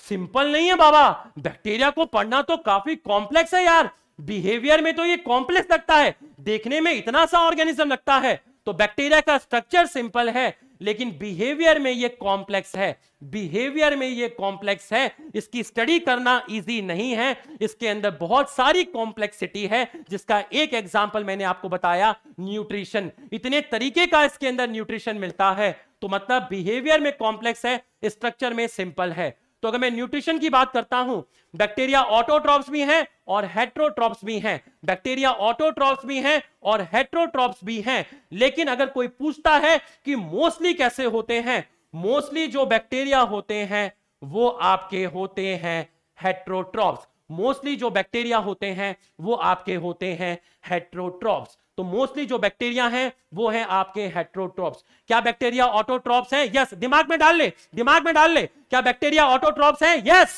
सिंपल नहीं है बाबा बैक्टीरिया को पढ़ना तो काफी कॉम्प्लेक्स है यार बिहेवियर में तो ये कॉम्प्लेक्स लगता है देखने में इतना सा ऑर्गेनिज्म लगता है तो बैक्टीरिया का स्ट्रक्चर सिंपल है लेकिन बिहेवियर में ये कॉम्प्लेक्स है बिहेवियर में ये कॉम्प्लेक्स है इसकी स्टडी करना इजी नहीं है इसके अंदर बहुत सारी कॉम्प्लेक्सिटी है जिसका एक एग्जाम्पल मैंने आपको बताया न्यूट्रिशन इतने तरीके का इसके अंदर न्यूट्रिशन मिलता है तो मतलब बिहेवियर में कॉम्प्लेक्स है स्ट्रक्चर में सिंपल है तो अगर मैं न्यूट्रिशन की बात करता हूं बैक्टीरिया ऑटोट्रॉप्स भी हैं और हेट्रोट्रॉप्स भी हैं बैक्टीरिया ऑटोट्रॉप्स भी हैं और हेट्रोट्रॉप्स भी हैं लेकिन अगर कोई पूछता है कि मोस्टली कैसे होते हैं मोस्टली जो बैक्टीरिया होते हैं वो आपके होते हैं हेट्रोट्रॉप्स मोस्टली जो बैक्टीरिया होते हैं वो आपके होते हैं हेट्रोट्रॉप्स तो मोस्टली जो बैक्टीरिया हैं वो हैं आपके हेट्रोट्रॉप्स क्या बैक्टीरिया ऑटोट्रॉप्स हैं यस दिमाग में डाल ले दिमाग में डाल ले क्या बैक्टीरिया ऑटोट्रॉप्स हैं यस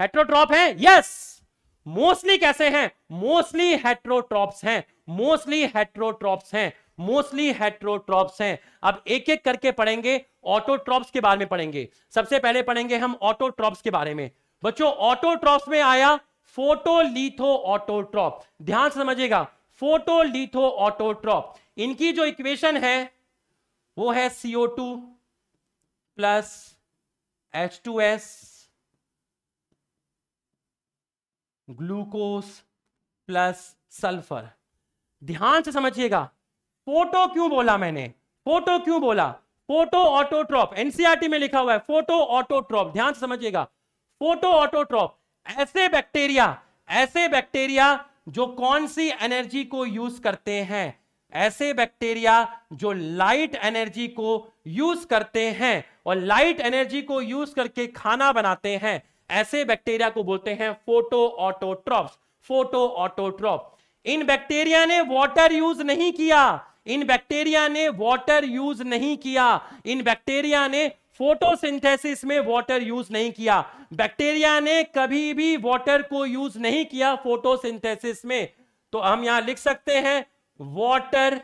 हेट्रोट्रॉप हैं यस मोस्टली कैसे हैं मोस्टली हेट्रोट्रॉप्स हैं मोस्टली हेट्रोट्रॉप्स हैं मोस्टली हेट्रोट्रॉप्स हैं अब एक एक करके पढ़ेंगे ऑटोट्रॉप्स के बारे में पढ़ेंगे सबसे पहले पढ़ेंगे हम ऑटोट्रॉप्स के बारे में बच्चों ऑटोट्रॉप्स में आया फोटोलिथो ऑटोट्रॉप ध्यान से समझिएगा फोटोलिथो ऑटोट्रॉप इनकी जो इक्वेशन है वो है CO two plus H two S glucose plus sulphur ध्यान से समझिएगा फोटो क्यों बोला मैंने फोटो क्यों बोला फोटो ऑटोट्रॉप एनसीआरटी e में लिखा हुआ है फोटो ऑटोट्रॉप ध्यान से समझिएगा फोटो ऑटोट्रॉप ऐसे बैक्टीरिया ऐसे बैक्टीरिया जो कौन सी एनर्जी को यूज करते हैं ऐसे बैक्टीरिया जो लाइट एनर्जी को यूज करते हैं और लाइट एनर्जी को यूज करके खाना बनाते हैं ऐसे बैक्टीरिया को बोलते हैं फोटो ऑटोट्रॉप फोटो ऑटोट्रॉप इन बैक्टीरिया ने वाटर यूज नहीं किया इन बैक्टीरिया ने वाटर यूज नहीं किया इन बैक्टीरिया ने फोटोसिंथेसिस में वाटर यूज नहीं किया बैक्टीरिया ने कभी भी वाटर को यूज नहीं किया फोटोसिंथेसिस में तो हम यहां लिख सकते हैं water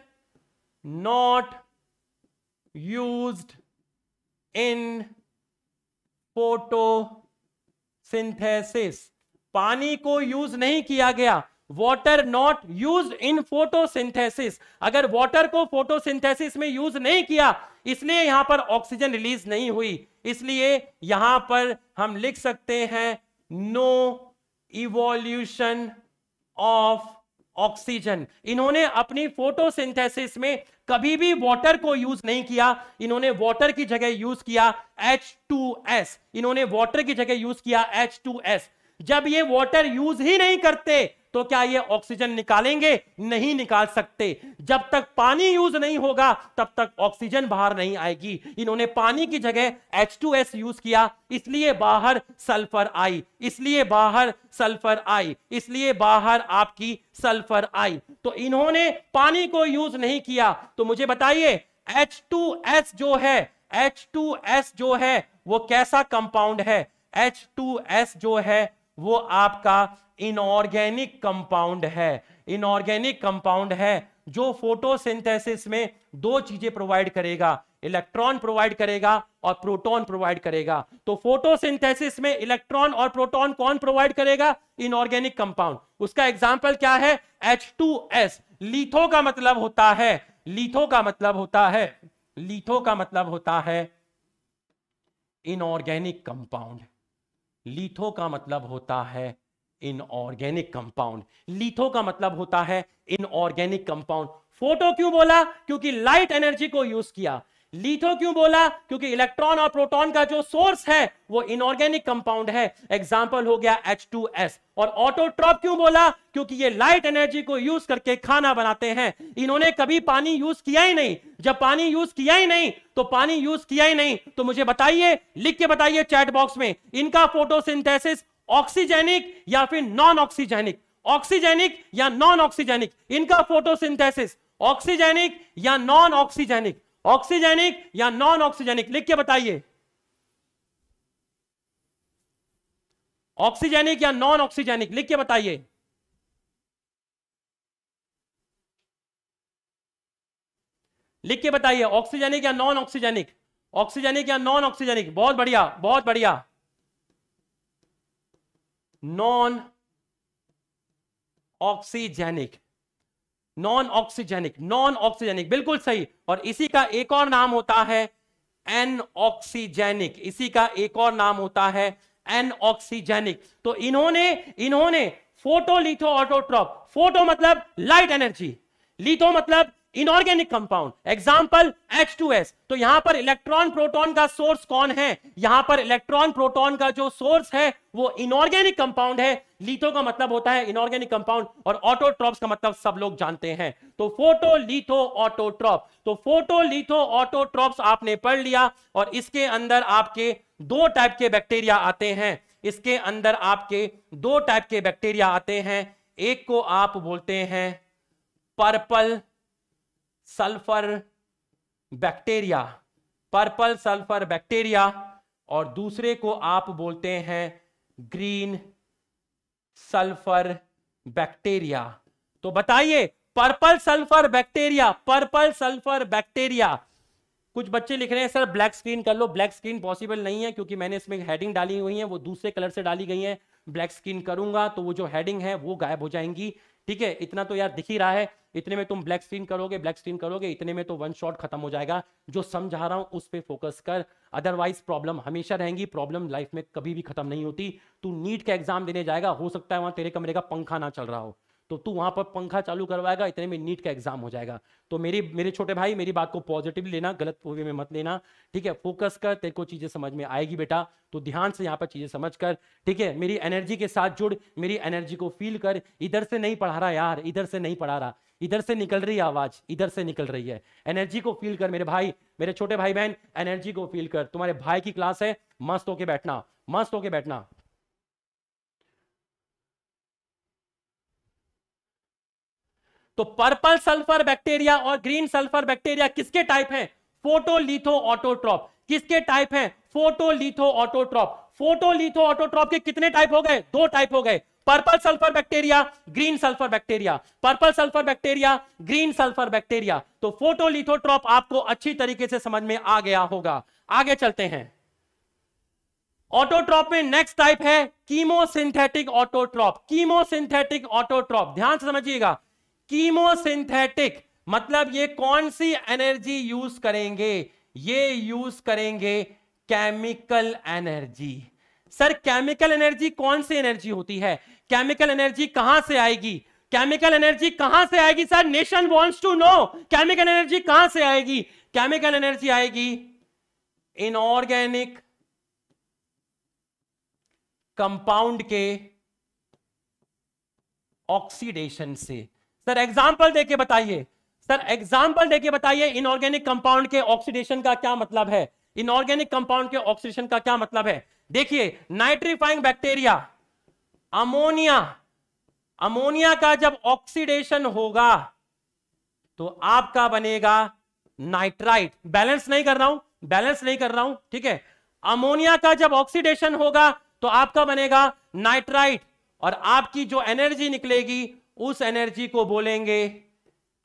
not used in photosynthesis पानी को यूज नहीं किया गया water not use in photosynthesis अगर वाटर को फोटोसिंथेसिस में यूज नहीं किया इसलिए यहां पर ऑक्सीजन रिलीज नहीं हुई इसलिए यहां पर हम लिख सकते हैं नो इवोल्यूशन ऑफ ऑक्सीजन इन्होंने अपनी फोटोसिंथेसिस में कभी भी वाटर को यूज नहीं किया इन्होंने वाटर की जगह यूज किया H2S इन्होंने वाटर की जगह यूज किया H2S जब ये वाटर यूज ही नहीं करते तो क्या ये ऑक्सीजन निकालेंगे नहीं निकाल सकते जब तक पानी यूज नहीं होगा तब तक ऑक्सीजन बाहर नहीं आएगी इन्होंने पानी की जगह H2S यूज किया इसलिए बाहर सल्फर आई इसलिए बाहर सल्फर आई इसलिए बाहर आपकी सल्फर आई तो इन्होंने पानी को यूज नहीं किया तो मुझे बताइए H2S जो है H2S जो है वो कैसा कंपाउंड है H2S जो है वो आपका इनऑर्गेनिक कंपाउंड है इनऑर्गेनिक कंपाउंड है जो फोटोसिंथेसिस में दो चीजें प्रोवाइड करेगा इलेक्ट्रॉन प्रोवाइड करेगा और प्रोटॉन प्रोवाइड करेगा तो फोटोसिंथेसिस में इलेक्ट्रॉन और प्रोटॉन कौन प्रोवाइड करेगा इनऑर्गेनिक कंपाउंड उसका एग्जांपल क्या है H2S लीथो का मतलब होता है लीथो का मतलब होता है लीथो का मतलब होता है इनऑर्गेनिक कंपाउंड लीथो का मतलब होता है इनऑर्गेनिक कंपाउंड लीथो का मतलब होता है इनऑर्गेनिक कंपाउंड फोटो क्यों बोला क्योंकि लाइट एनर्जी को यूज किया लीथो क्यों बोला क्योंकि इलेक्ट्रॉन और प्रोटॉन का जो सोर्स है वो इनऑर्गेनिक कंपाउंड है एग्जाम्पल हो गया H2S और ऑटोट्रॉप क्यों बोला क्योंकि ये लाइट एनर्जी को यूज करके खाना बनाते हैं इन्होंने कभी पानी यूज किया ही नहीं जब पानी यूज किया ही नहीं तो पानी यूज किया ही नहीं तो मुझे बताइए लिख के बताइए चैट बॉक्स में इनका सिंथेसिस ऑक्सीजेनिक या फिर नॉन ऑक्सीजेनिक ऑक्सीजेनिक या नॉन ऑक्सीजेनिक इनका फोटोसिंथेसिस ऑक्सीजेनिक या नॉन ऑक्सीजेनिक ऑक्सीजेनिक या नॉन ऑक्सीजेनिक लिख के बताइए ऑक्सीजेनिक या नॉन ऑक्सीजेनिक लिख के बताइए लिख के बताइए ऑक्सीजेनिक या नॉन ऑक्सीजेनिक ऑक्सीजेनिक या नॉन ऑक्सीजेनिक बहुत बढ़िया बहुत बढ़िया non oxygenic non oxygenic non oxygenic बिल्कुल सही और इसी का एक और नाम होता है एन ऑक्सीजेनिक इसी का एक और नाम होता है एन ऑक्सीजेनिक तो इन्होंने इन्होंने फोटो लिथो ऑटोट्रॉप फोटो मतलब लाइट एनर्जी लिथो मतलब inorganic compound example H two S तो यहां पर इलेक्ट्रॉन प्रोटोन का सोर्स कौन है यहां पर इलेक्ट्रॉन प्रोटोन का जो सोर्स है वो इनऑर्गेनिक कंपाउंड है लीथो का मतलब होता है इनऑर्गेनिक कंपाउंड और ऑटोट्रॉप का मतलब सब लोग जानते हैं तो फोटो लीथो ऑटोट्रॉप तो फोटो लीथो ऑटोट्रॉप आपने पढ़ लिया और इसके अंदर आपके दो टाइप के बैक्टीरिया आते हैं इसके अंदर आपके दो टाइप के बैक्टीरिया आते हैं एक को आप बोलते हैं purple sulphur bacteria purple sulphur bacteria और दूसरे को आप बोलते हैं ग्रीन सल्फर बैक्टीरिया तो बताइए purple sulphur bacteria purple sulphur bacteria कुछ बच्चे लिख रहे हैं सर ब्लैक स्क्रीन कर लो ब्लैक स्क्रीन पॉसिबल नहीं है क्योंकि मैंने इसमें हेडिंग डाली हुई है वो दूसरे कलर से डाली गई है ब्लैक स्क्रीन करूंगा तो वो जो हेडिंग है वो गायब हो जाएंगी ठीक है इतना तो यार दिख ही रहा है इतने में तुम ब्लैक स्क्रीन करोगे ब्लैक स्क्रीन करोगे इतने में तो वन शॉट खत्म हो जाएगा जो समझा रहा हूं उस पर फोकस कर अदरवाइज प्रॉब्लम हमेशा रहेंगी प्रॉब्लम लाइफ में कभी भी खत्म नहीं होती तू नीट का एग्जाम देने जाएगा हो सकता है वहां तेरे कमरे का पंखा ना चल रहा हो तो तू वहां पर पंखा चालू करवाएगा इतने में नीट का एग्जाम हो जाएगा तो मेरी मेरे छोटे भाई मेरी बात को पॉजिटिव लेना गलत वे में मत लेना ठीक है फोकस कर तेरे को चीजें समझ में आएगी बेटा तो ध्यान से यहाँ पर चीजें समझ कर ठीक है मेरी एनर्जी के साथ जुड़ मेरी एनर्जी को फील कर इधर से नहीं पढ़ा रहा यार इधर से नहीं पढ़ा रहा इधर से निकल रही आवाज इधर से निकल रही है एनर्जी को फील कर मेरे भाई मेरे छोटे भाई बहन एनर्जी को फील कर तुम्हारे भाई की क्लास है मस्त होके बैठना मस्त होके बैठना तो पर्पल सल्फर बैक्टीरिया और ग्रीन सल्फर बैक्टीरिया किसके टाइप है फोटोलिथो ऑटोट्रॉप किसके टाइप है फोटोलिथो ऑटोट्रॉप फोटोलिथो ऑटोट्रॉप के कितने टाइप हो गए दो टाइप हो गए purple sulphur bacteria green sulphur bacteria purple sulphur bacteria green sulphur bacteria तो फोटोलिथोट्रॉप आपको अच्छी तरीके से समझ में आ गया होगा आगे चलते हैं ऑटोट्रॉप में नेक्स्ट टाइप है कीमोसिंथेटिक ऑटोट्रॉप कीमोसिंथेटिक ऑटोट्रॉप ध्यान से समझिएगा कीमोसिंथेटिक मतलब ये कौन सी एनर्जी यूज करेंगे ये यूज करेंगे chemical energy sir chemical energy कौन सी एनर्जी होती है केमिकल एनर्जी कहां से आएगी केमिकल एनर्जी कहां से आएगी sir nation wants to know chemical energy कहां से आएगी केमिकल एनर्जी आएगी इनऑर्गेनिक कंपाउंड के ऑक्सीडेशन से सर एग्जाम्पल देके बताइए सर एग्जाम्पल देके बताइए इनऑर्गेनिक कंपाउंड के ऑक्सीडेशन का क्या मतलब है इनऑर्गेनिक कंपाउंड के ऑक्सीडेशन का क्या मतलब है देखिए नाइट्रीफाइंग बैक्टीरिया अमोनिया अमोनिया का जब ऑक्सीडेशन होगा तो आपका बनेगा नाइट्राइट बैलेंस नहीं कर रहा हूं बैलेंस नहीं कर रहा हूं ठीक है अमोनिया का जब ऑक्सीडेशन होगा तो आपका बनेगा नाइट्राइट और आपकी जो एनर्जी निकलेगी उस एनर्जी को बोलेंगे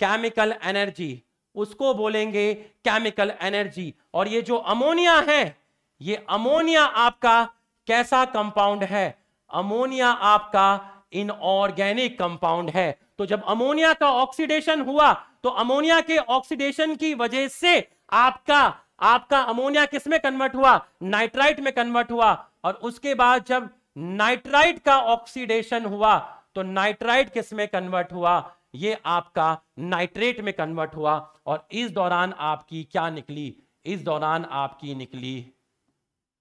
केमिकल एनर्जी उसको बोलेंगे केमिकल एनर्जी और ये जो अमोनिया है ये अमोनिया आपका कैसा कंपाउंड है अमोनिया आपका इनऑर्गेनिक कंपाउंड है तो जब अमोनिया का ऑक्सीडेशन हुआ तो अमोनिया के ऑक्सीडेशन की वजह से आपका आपका अमोनिया किस में कन्वर्ट हुआ नाइट्राइट में कन्वर्ट हुआ और उसके बाद जब नाइट्राइट का ऑक्सीडेशन हुआ तो नाइट्राइट किस में कन्वर्ट हुआ ये आपका नाइट्रेट में कन्वर्ट हुआ और इस दौरान आपकी क्या निकली इस दौरान आपकी निकली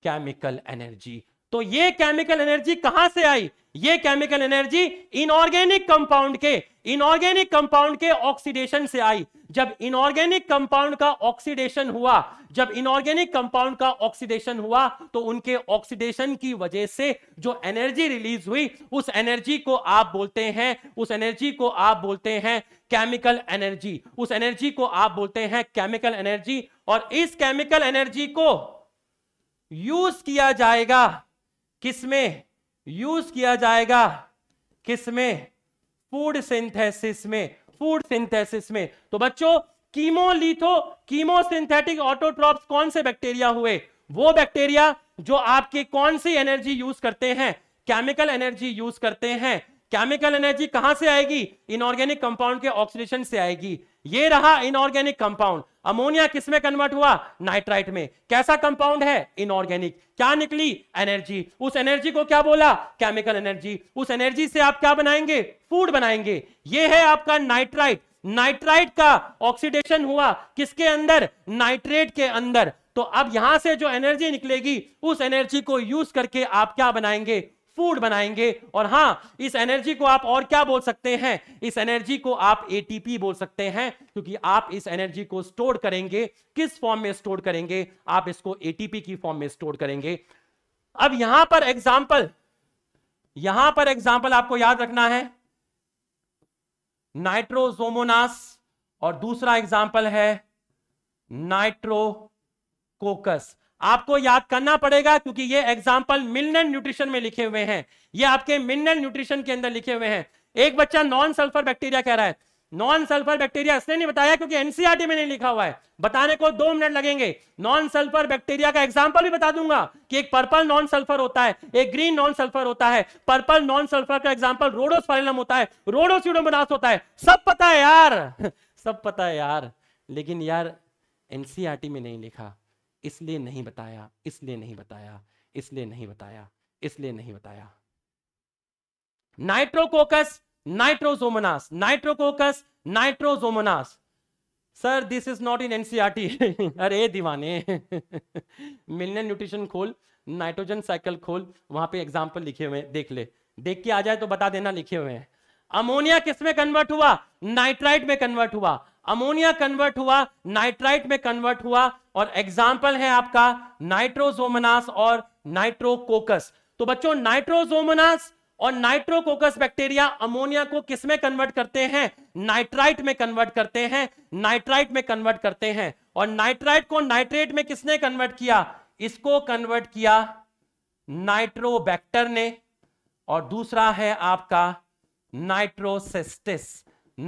केमिकल एनर्जी तो ये केमिकल एनर्जी कहां से आई ये केमिकल एनर्जी इनऑर्गेनिक कंपाउंड के इनऑर्गेनिक कंपाउंड के ऑक्सीडेशन से आई जब इनऑर्गेनिक कंपाउंड का ऑक्सीडेशन हुआ जब इनऑर्गेनिक कंपाउंड का ऑक्सीडेशन हुआ तो उनके ऑक्सीडेशन की वजह से जो एनर्जी रिलीज हुई उस एनर्जी को आप बोलते हैं उस एनर्जी को आप बोलते हैं केमिकल एनर्जी उस एनर्जी को आप बोलते हैं केमिकल एनर्जी और इस केमिकल एनर्जी को यूज किया जाएगा किस में यूज किया जाएगा किस में फूड सिंथेसिस में फूड सिंथेसिस में तो बच्चों कीमोलिथो कीमोसिंथेटिक ऑटोट्रॉप कौन से बैक्टीरिया हुए वो बैक्टीरिया जो आपके कौन सी एनर्जी यूज करते हैं केमिकल एनर्जी यूज करते हैं केमिकल एनर्जी कहां से आएगी इनऑर्गेनिक कंपाउंड के ऑक्सीडेशन से आएगी ये रहा इनऑर्गेनिक कंपाउंड अमोनिया किस में कन्वर्ट हुआ नाइट्राइट में कैसा कंपाउंड है इनऑर्गेनिक क्या निकली एनर्जी उस एनर्जी को क्या बोला केमिकल एनर्जी उस एनर्जी से आप क्या बनाएंगे फूड बनाएंगे ये है आपका नाइट्राइट नाइट्राइट का ऑक्सीडेशन हुआ किसके अंदर नाइट्रेट के अंदर तो अब यहां से जो एनर्जी निकलेगी उस एनर्जी को यूज करके आप क्या बनाएंगे फूड बनाएंगे और हाँ इस एनर्जी को आप और क्या बोल सकते हैं इस एनर्जी को आप एटीपी बोल सकते हैं क्योंकि आप इस एनर्जी को स्टोर करेंगे किस फॉर्म में स्टोर करेंगे आप इसको एटीपी की फॉर्म में स्टोर करेंगे अब यहां पर एग्जाम्पल यहां पर एग्जाम्पल आपको याद रखना है नाइट्रोजोमोनास और दूसरा एग्जाम्पल है नाइट्रोकोकस आपको याद करना पड़ेगा क्योंकि ये एग्जाम्पल मिनरल न्यूट्रिशन में लिखे हुए हैं ये आपके मिनरल न्यूट्रिशन के अंदर लिखे हुए हैं एक बच्चा नॉन सल्फर बैक्टीरिया कह रहा है नॉन सल्फर बैक्टीरिया इसने नहीं बताया क्योंकि एनसीआरटी e में नहीं लिखा हुआ है बताने को दो मिनट लगेंगे नॉन सल्फर बैक्टीरिया का एग्जाम्पल भी बता दूंगा कि एक पर्पल नॉन सल्फर होता है एक ग्रीन नॉन सल्फर होता है पर्पल नॉन सल्फर का एग्जाम्पल रोडोस फाइलम होता है रोडोसीडोमोनास होता है सब पता है यार सब पता है यार लेकिन यार एनसीआरटी e में नहीं लिखा इसलिए नहीं बताया इसलिए नहीं बताया इसलिए नहीं बताया इसलिए नहीं बताया Nitrococcus Nitrosomonas Nitrococcus Nitrosomonas sir this is not in NCERT अरे दीवाने मिलने न्यूट्रिशन खोल नाइट्रोजन साइकिल खोल वहां पे एग्जाम्पल लिखे हुए देख ले देख के आ जाए तो बता देना लिखे हुए हैं अमोनिया किस में कन्वर्ट हुआ नाइट्राइट में कन्वर्ट हुआ अमोनिया कन्वर्ट हुआ नाइट्राइट में कन्वर्ट हुआ और एग्जाम्पल है आपका नाइट्रोजोमनास और नाइट्रोकोकस तो बच्चों नाइट्रोजोमनास और नाइट्रोकोकस बैक्टीरिया अमोनिया को किसमें कन्वर्ट करते हैं नाइट्राइट में कन्वर्ट करते हैं नाइट्राइट में कन्वर्ट करते हैं और नाइट्राइट को नाइट्रेट में किसने कन्वर्ट किया इसको कन्वर्ट किया नाइट्रोबैक्टर ने और दूसरा है आपका नाइट्रोसेस्टिस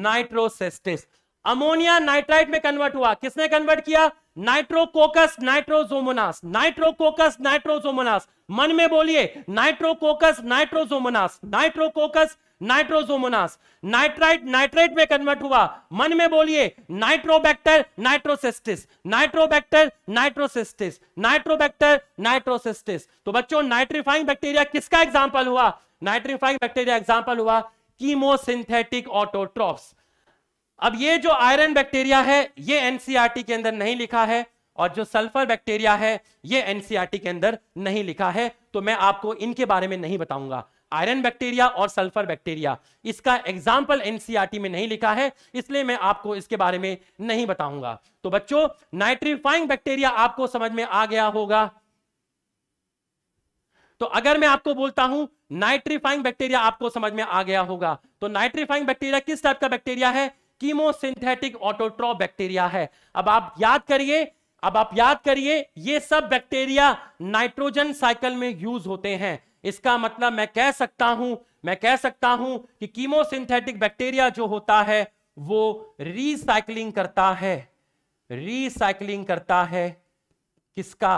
नाइट्रोसेस्टिस अमोनिया नाइट्राइट में कन्वर्ट हुआ किसने कन्वर्ट किया नाइट्रोकोकस नाइट्रोजोमोनास नाइट्रोकोकस नाइट्रोजोमोनास मन में बोलिए Nitrococcus Nitrosomonas Nitrococcus Nitrosomonas nitrite nitrate में कन्वर्ट हुआ मन में बोलिए Nitrobacter Nitrocystis Nitrobacter Nitrocystis Nitrobacter Nitrocystis तो बच्चों नाइट्रीफाइंग बैक्टीरिया किसका एग्जाम्पल हुआ नाइट्रीफाइंग बैक्टीरिया एग्जाम्पल हुआ कीमोसिंथेटिक ऑटोट्रॉप्स अब ये जो आयरन बैक्टीरिया है ये एनसीआरटी e के अंदर नहीं लिखा है और जो सल्फर बैक्टीरिया है ये एनसीआरटी e के अंदर नहीं लिखा है तो मैं आपको इनके बारे में नहीं बताऊंगा आयरन बैक्टीरिया और सल्फर बैक्टीरिया इसका एग्जाम्पल एनसीआरटी e में नहीं लिखा है इसलिए मैं आपको इसके बारे में नहीं बताऊंगा तो बच्चों नाइट्रीफाइंग बैक्टीरिया आपको समझ में आ गया होगा तो अगर मैं आपको बोलता हूं नाइट्रीफाइंग बैक्टीरिया आपको समझ में आ गया होगा तो नाइट्रीफाइंग बैक्टीरिया किस टाइप का बैक्टीरिया है कीमोसिंथेटिक ऑटोट्रॉ बैक्टीरिया है अब आप याद करिए अब आप याद करिए ये सब बैक्टीरिया नाइट्रोजन साइकिल में यूज होते हैं इसका मतलब मैं कह सकता हूं मैं कह सकता हूं कि कीमोसिंथेटिक बैक्टीरिया जो होता है वो रीसाइक्लिंग करता है रीसाइक्लिंग करता है किसका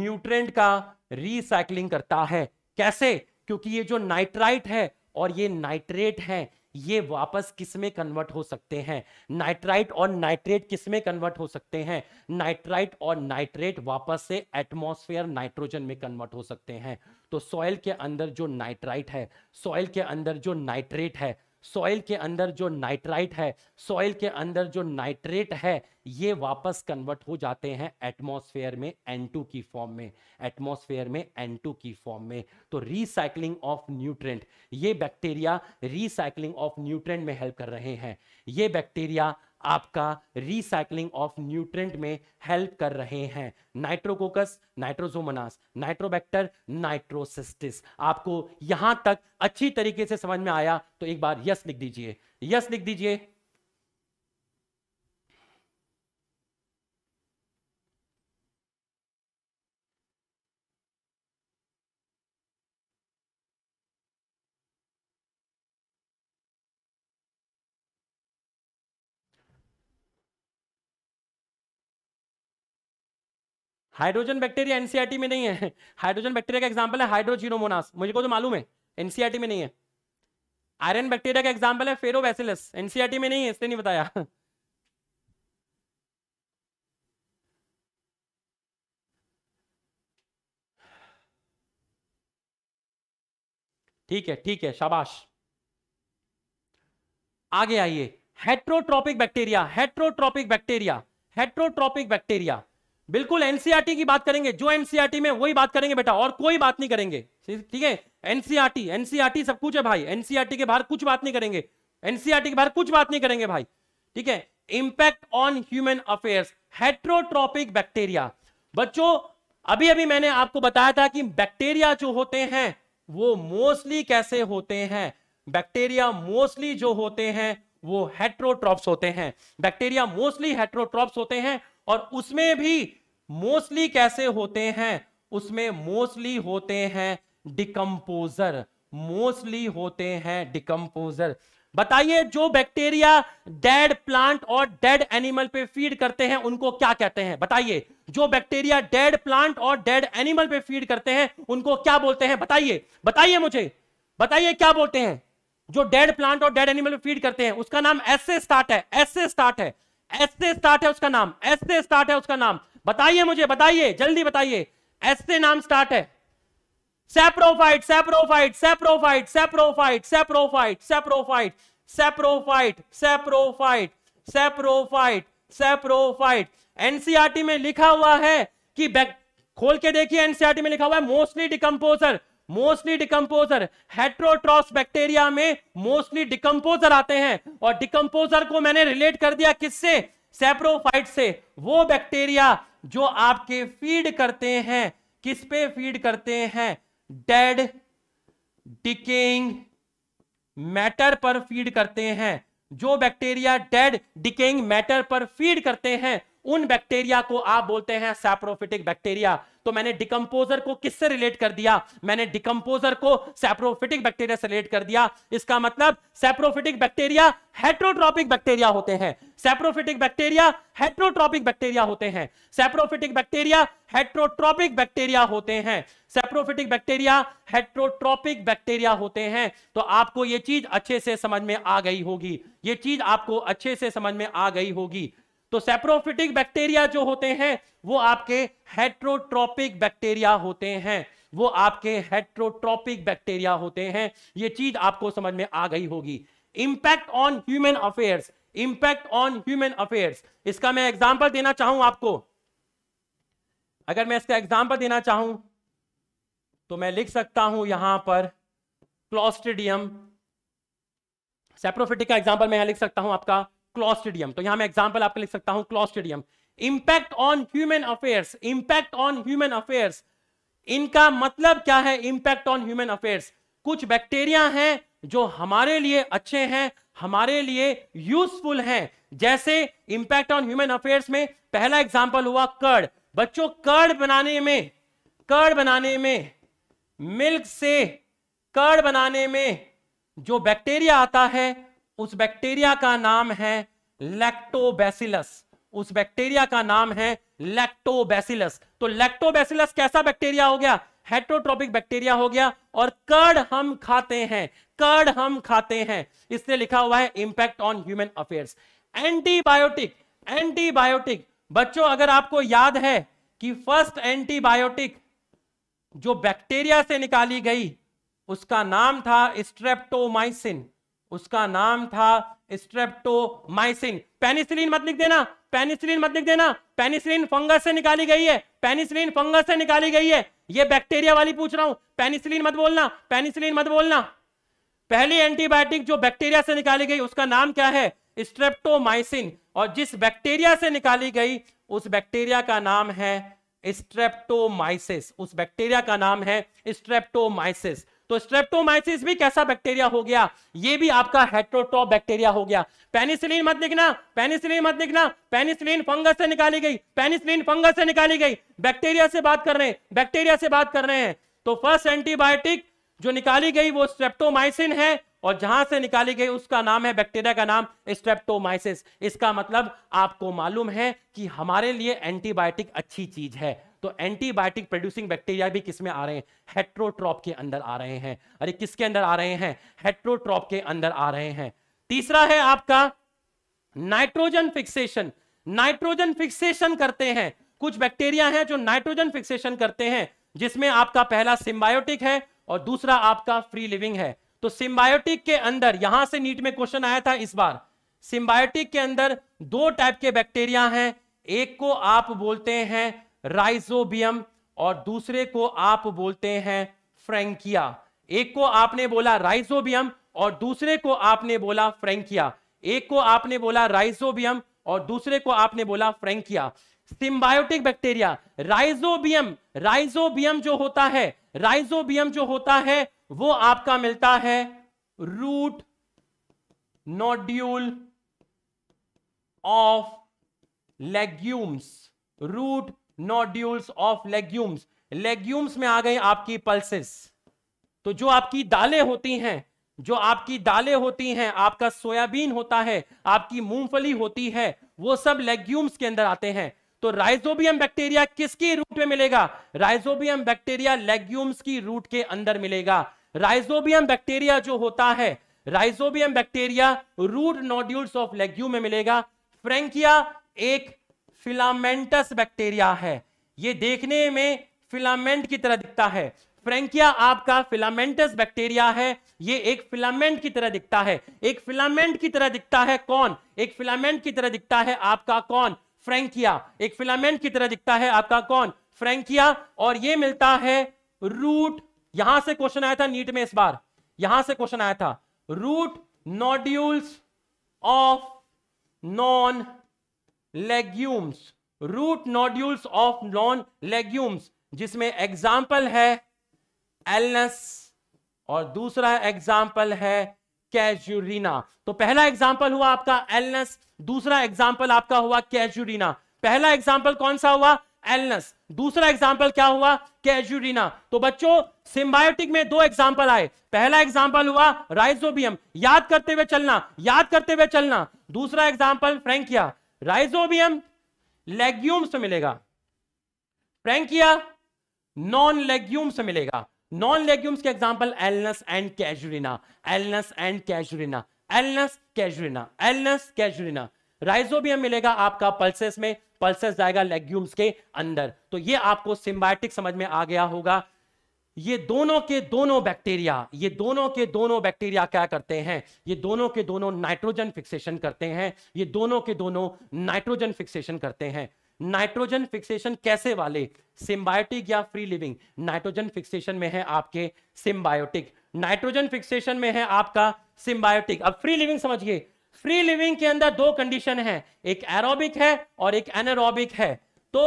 न्यूट्रेंट का रीसाइक्लिंग करता है कैसे क्योंकि ये जो नाइट्राइट है और ये नाइट्रेट है ये वापस किस में कन्वर्ट हो सकते हैं नाइट्राइट और नाइट्रेट किस में कन्वर्ट हो सकते हैं नाइट्राइट और नाइट्रेट वापस से एटमॉस्फेयर नाइट्रोजन में कन्वर्ट हो सकते हैं तो सॉइल के अंदर जो नाइट्राइट है सॉइल के अंदर जो नाइट्रेट है सॉइल के अंदर जो नाइट्राइट है सॉइल के अंदर जो नाइट्रेट है ये वापस कन्वर्ट हो जाते हैं एटमॉस्फेयर में N2 की फॉर्म में एटमॉस्फेयर में N2 की फॉर्म में तो रिसाइकलिंग ऑफ न्यूट्रेंट ये बैक्टीरिया रिसाइकलिंग ऑफ न्यूट्रेंट में हेल्प कर रहे हैं ये बैक्टीरिया आपका रिसाइकलिंग ऑफ न्यूट्रेंट में हेल्प कर रहे हैं नाइट्रोकोकस नाइट्रोजोमनास नाइट्रोबैक्टर नाइट्रोसिस्टिस आपको यहां तक अच्छी तरीके से समझ में आया तो एक बार यस लिख दीजिए यस लिख दीजिए हाइड्रोजन बैक्टीरिया एनसीआरटी में नहीं है हाइड्रोजन बैक्टीरिया का एग्जाम्पल है हाइड्रोजीनोमोनास मुझे को तो मालूम है एनसीआरटी में नहीं है आयरन बैक्टीरिया का एग्जाम्पल है फेरोबैसिलस एनसीआरटी में नहीं है इसने नहीं बताया ठीक है ठीक है शाबाश आगे आइए heterotrophic bacteria heterotrophic bacteria heterotrophic bacteria बिल्कुल एनसीआरटी e की बात करेंगे जो एनसीआरटी e में वही बात करेंगे बेटा और कोई बात नहीं करेंगे ठीक है एनसीआरटी एनसीआरटी e सब कुछ है भाई एनसीआरटी के बाहर कुछ बात नहीं करेंगे एनसीआरटी के बाहर कुछ बात नहीं करेंगे भाई ठीक है impact on human affairs heterotrophic bacteria बच्चों अभी अभी मैंने आपको बताया था कि बैक्टीरिया जो होते हैं वो मोस्टली कैसे होते हैं बैक्टीरिया मोस्टली जो होते हैं वो हेट्रोट्रॉप्स होते हैं बैक्टीरिया मोस्टली हेट्रोट्रॉप्स होते हैं और उसमें भी मोस्टली कैसे होते हैं उसमें मोस्टली होते हैं डिकम्पोजर मोस्टली होते हैं डिकम्पोजर बताइए जो बैक्टीरिया डेड प्लांट और डेड एनिमल पे फीड करते हैं उनको क्या कहते हैं बताइए जो बैक्टीरिया डेड प्लांट और डेड एनिमल पे फीड करते हैं उनको क्या बोलते हैं बताइए बताइए मुझे बताइए क्या बोलते हैं जो डेड प्लांट और डेड एनिमल पे फीड करते हैं उसका नाम एस से स्टार्ट है एस से स्टार्ट है एस से स्टार्ट है उसका नाम एस से स्टार्ट है उसका नाम बताइए मुझे बताइए जल्दी बताइए एस से नाम स्टार्ट है saprophyte saprophyte saprophyte saprophyte saprophyte saprophyte saprophyte saprophyte saprophyte saprophyte NCERT में लिखा हुआ है कि खोल के देखिए एनसीआरटी e में लिखा हुआ है mostly decomposer mostly decomposer heterotroph bacteria में मोस्टली डिकम्पोजर आते हैं और डिकम्पोजर को मैंने रिलेट कर दिया किससे सेप्रोफाइट से वो बैक्टीरिया जो आपके फीड करते हैं किस पे फीड करते हैं डेड डिकेइंग मैटर पर फीड करते हैं जो बैक्टीरिया डेड डिकेइंग मैटर पर फीड करते हैं उन बैक्टीरिया को आप बोलते हैं सैप्रोफिटिक बैक्टीरिया तो मैंने डिकम्पोजर को किससे रिलेट कर दिया मैंने डिकम्पोजर को सैप्रोफिटिक बैक्टीरिया से रिलेट कर दिया इसका मतलब सैप्रोफिटिक बैक्टीरिया हेट्रोट्रॉपिक बैक्टीरिया होते हैं सैप्रोफिटिक बैक्टीरिया हेट्रोट्रॉपिक बैक्टीरिया होते हैं सैप्रोफिटिक बैक्टीरिया हेट्रोट्रॉपिक बैक्टीरिया होते हैं सैप्रोफिटिक बैक्टीरिया हेट्रोट्रॉपिक बैक्टीरिया होते हैं तो आपको यह चीज अच्छे से समझ में आ गई होगी ये चीज आपको अच्छे से समझ में आ गई होगी तो सेप्रोफिटिक बैक्टीरिया जो होते हैं वो आपके हेट्रोट्रॉपिक बैक्टीरिया होते हैं वो आपके हेट्रोट्रॉपिक बैक्टीरिया होते हैं ये चीज आपको समझ में आ गई होगी impact on human affairs impact on human affairs इसका मैं एग्जाम्पल देना चाहूं आपको अगर मैं इसका एग्जाम्पल देना चाहूं तो मैं लिख सकता हूं यहां पर क्लॉस्ट्रीडियम सेप्रोफिटिक का एग्जाम्पल मैं यहां लिख सकता हूं आपका क्लॉस्टेडियम तो यहां मैं एग्जाम्पल आपको लिख सकता हूं Clostridium impact on human affairs impact on human affairs इनका मतलब क्या है इंपैक्ट ऑन ह्यूमन अफेयर्स कुछ बैक्टीरिया हैं जो हमारे लिए अच्छे हैं हमारे लिए यूजफुल हैं जैसे इंपैक्ट ऑन ह्यूमन अफेयर्स में पहला एग्जांपल हुआ कर्ड बच्चों कर्ड बनाने में कर्ड बनाने में मिल्क से कर्ड बनाने में जो बैक्टीरिया आता है उस बैक्टीरिया का नाम है लैक्टोबैसिलस उस बैक्टीरिया का नाम है लैक्टोबैसिलस तो लैक्टोबैसिलस कैसा बैक्टीरिया हो गया हेट्रोट्रॉपिक बैक्टीरिया हो गया और कर्ड हम खाते हैं कर्ड हम खाते हैं इसने लिखा हुआ है impact on human affairs antibiotic antibiotic बच्चों अगर आपको याद है कि फर्स्ट एंटीबायोटिक जो बैक्टीरिया से निकाली गई उसका नाम था स्ट्रेप्टोमाइसिन उसका नाम था स्ट्रेप्टोमाइसिन पेनिसिलिन मत लिख देना पेनिसिलिन मत लिख देना पेनिसिलिन फंगस से निकाली गई है पेनिसिलिन फंगस से निकाली गई है ये बैक्टीरिया वाली पूछ रहा हूं पेनिसिलिन मत बोलना पेनिसिलिन मत बोलना पहली एंटीबायोटिक जो बैक्टीरिया से निकाली गई उसका नाम क्या है स्ट्रेप्टोमाइसिन और जिस बैक्टीरिया से निकाली गई उस बैक्टीरिया का नाम है स्ट्रेप्टोमाइसिस उस बैक्टीरिया का नाम है स्ट्रेप्टोमाइसिस तो स्ट्रेप्टोमाइसिस भी कैसा बैक्टीरिया हो गया ये भी आपका हेट्रोटॉप बैक्टीरिया हो गया पेनिसिलिन मत लिखना पेनिसिलिन मत लिखना पेनिसिलिन फंगस से निकाली गई पेनिसिलिन फंगस से निकाली गई बैक्टीरिया से बात कर रहे हैं बैक्टीरिया से बात कर रहे हैं तो फर्स्ट एंटीबायोटिक जो निकाली गई वो स्ट्रेप्टोमाइसिन है और जहां से निकाली गई उसका नाम है बैक्टीरिया का नाम स्ट्रेप्टोमाइसिस इसका मतलब आपको मालूम है कि हमारे लिए एंटीबायोटिक अच्छी चीज है तो एंटीबायोटिक प्रोड्यूसिंग बैक्टीरिया भी किसमें आ रहे हैं हेट्रोट्रॉप के अंदर आ रहे हैं अरे किसके अंदर आ रहे हैं हेट्रोट्रॉप के अंदर आ रहे हैं तीसरा है आपका नाइट्रोजन फिक्सेशन नाइट्रोजन फिक्सेशन करते हैं कुछ बैक्टीरिया हैं जो नाइट्रोजन फिक्सेशन करते हैं जिसमें आपका पहला सिम्बायोटिक है और दूसरा आपका फ्री लिविंग है तो सिम्बायोटिक के अंदर यहां से नीट में क्वेश्चन आया था इस बार सिम्बायोटिक के अंदर दो टाइप के बैक्टीरिया हैं एक को आप बोलते हैं राइजोबियम और दूसरे को आप बोलते हैं फ्रेंकिया एक को आपने बोला राइजोबियम और दूसरे को आपने बोला फ्रेंकिया एक को आपने बोला राइजोबियम और दूसरे को आपने बोला Frankia symbiotic bacteria Rhizobium Rhizobium जो होता है राइजोबियम जो होता है वो आपका मिलता है root nodule of legumes root nodules of legumes legumes में आ गए आपकी पल्सेस तो जो आपकी दालें होती हैं जो आपकी दालें होती हैं आपका सोयाबीन होता है आपकी मूंगफली होती है वो सब लेग्यूम्स के अंदर आते हैं तो राइजोबियम बैक्टीरिया किसकी रूट में मिलेगा राइजोबियम बैक्टीरिया लेग्यूम्स की रूट के अंदर मिलेगा राइजोबियम बैक्टीरिया जो होता है Rhizobium bacteria root nodules of legume में मिलेगा फ्रेंकिया एक फिलामेंटस बैक्टीरिया है ये देखने में फिलामेंट की तरह दिखता है फ्रेंकिया आपका फिलामेंटस बैक्टीरिया है ये एक फिलामेंट की तरह दिखता है एक फिलामेंट की तरह दिखता है कौन एक फिलामेंट की तरह दिखता है आपका कौन फ्रेंकिया एक फिलामेंट की तरह दिखता है आपका कौन फ्रेंकिया और ये मिलता है रूट यहां से क्वेश्चन आया था नीट में इस बार यहां से क्वेश्चन आया था root nodules of non legumes root nodules of non legumes जिसमें एग्जाम्पल है एलनस और दूसरा एग्जाम्पल है कैजुरीना तो पहला एग्जाम्पल हुआ आपका एलनस दूसरा एग्जाम्पल आपका हुआ कैजुरीना पहला एग्जाम्पल कौन सा हुआ एलनस दूसरा एग्जाम्पल क्या हुआ कैजुरीना तो बच्चों सिम्बायोटिक में दो एग्जाम्पल आए पहला एग्जाम्पल हुआ राइजोबियम याद करते हुए चलना याद करते हुए चलना दूसरा एग्जाम्पल फ्रेंकिया राइजोबियम लेग्यूम से मिलेगा फ्रेंकिया नॉन लेग्यूम से मिलेगा नॉन लेग्यूम्स के example Alnus and Casuarina Alnus and Casuarina Alnus Casuarina Alnus Casuarina Rhizobium मिलेगा आपका पल्सेस में पल्सेस जाएगा लेग्यूम्स के अंदर तो ये आपको सिम्बायोटिक समझ में आ गया होगा ये दोनों के दोनों बैक्टीरिया ये दोनों के दोनों बैक्टीरिया क्या करते हैं ये दोनों के दोनों नाइट्रोजन फिक्सेशन करते हैं ये दोनों के दोनों नाइट्रोजन फिक्सेशन करते हैं नाइट्रोजन फिक्सेशन कैसे वाले सिम्बायोटिक या फ्री लिविंग नाइट्रोजन फिक्सेशन में है आपके सिम्बायोटिक नाइट्रोजन फिक्सेशन में है आपका सिम्बायोटिक अब फ्री लिविंग समझिए फ्री लिविंग के अंदर दो कंडीशन है एक एरोबिक है और एक एनरोबिक है तो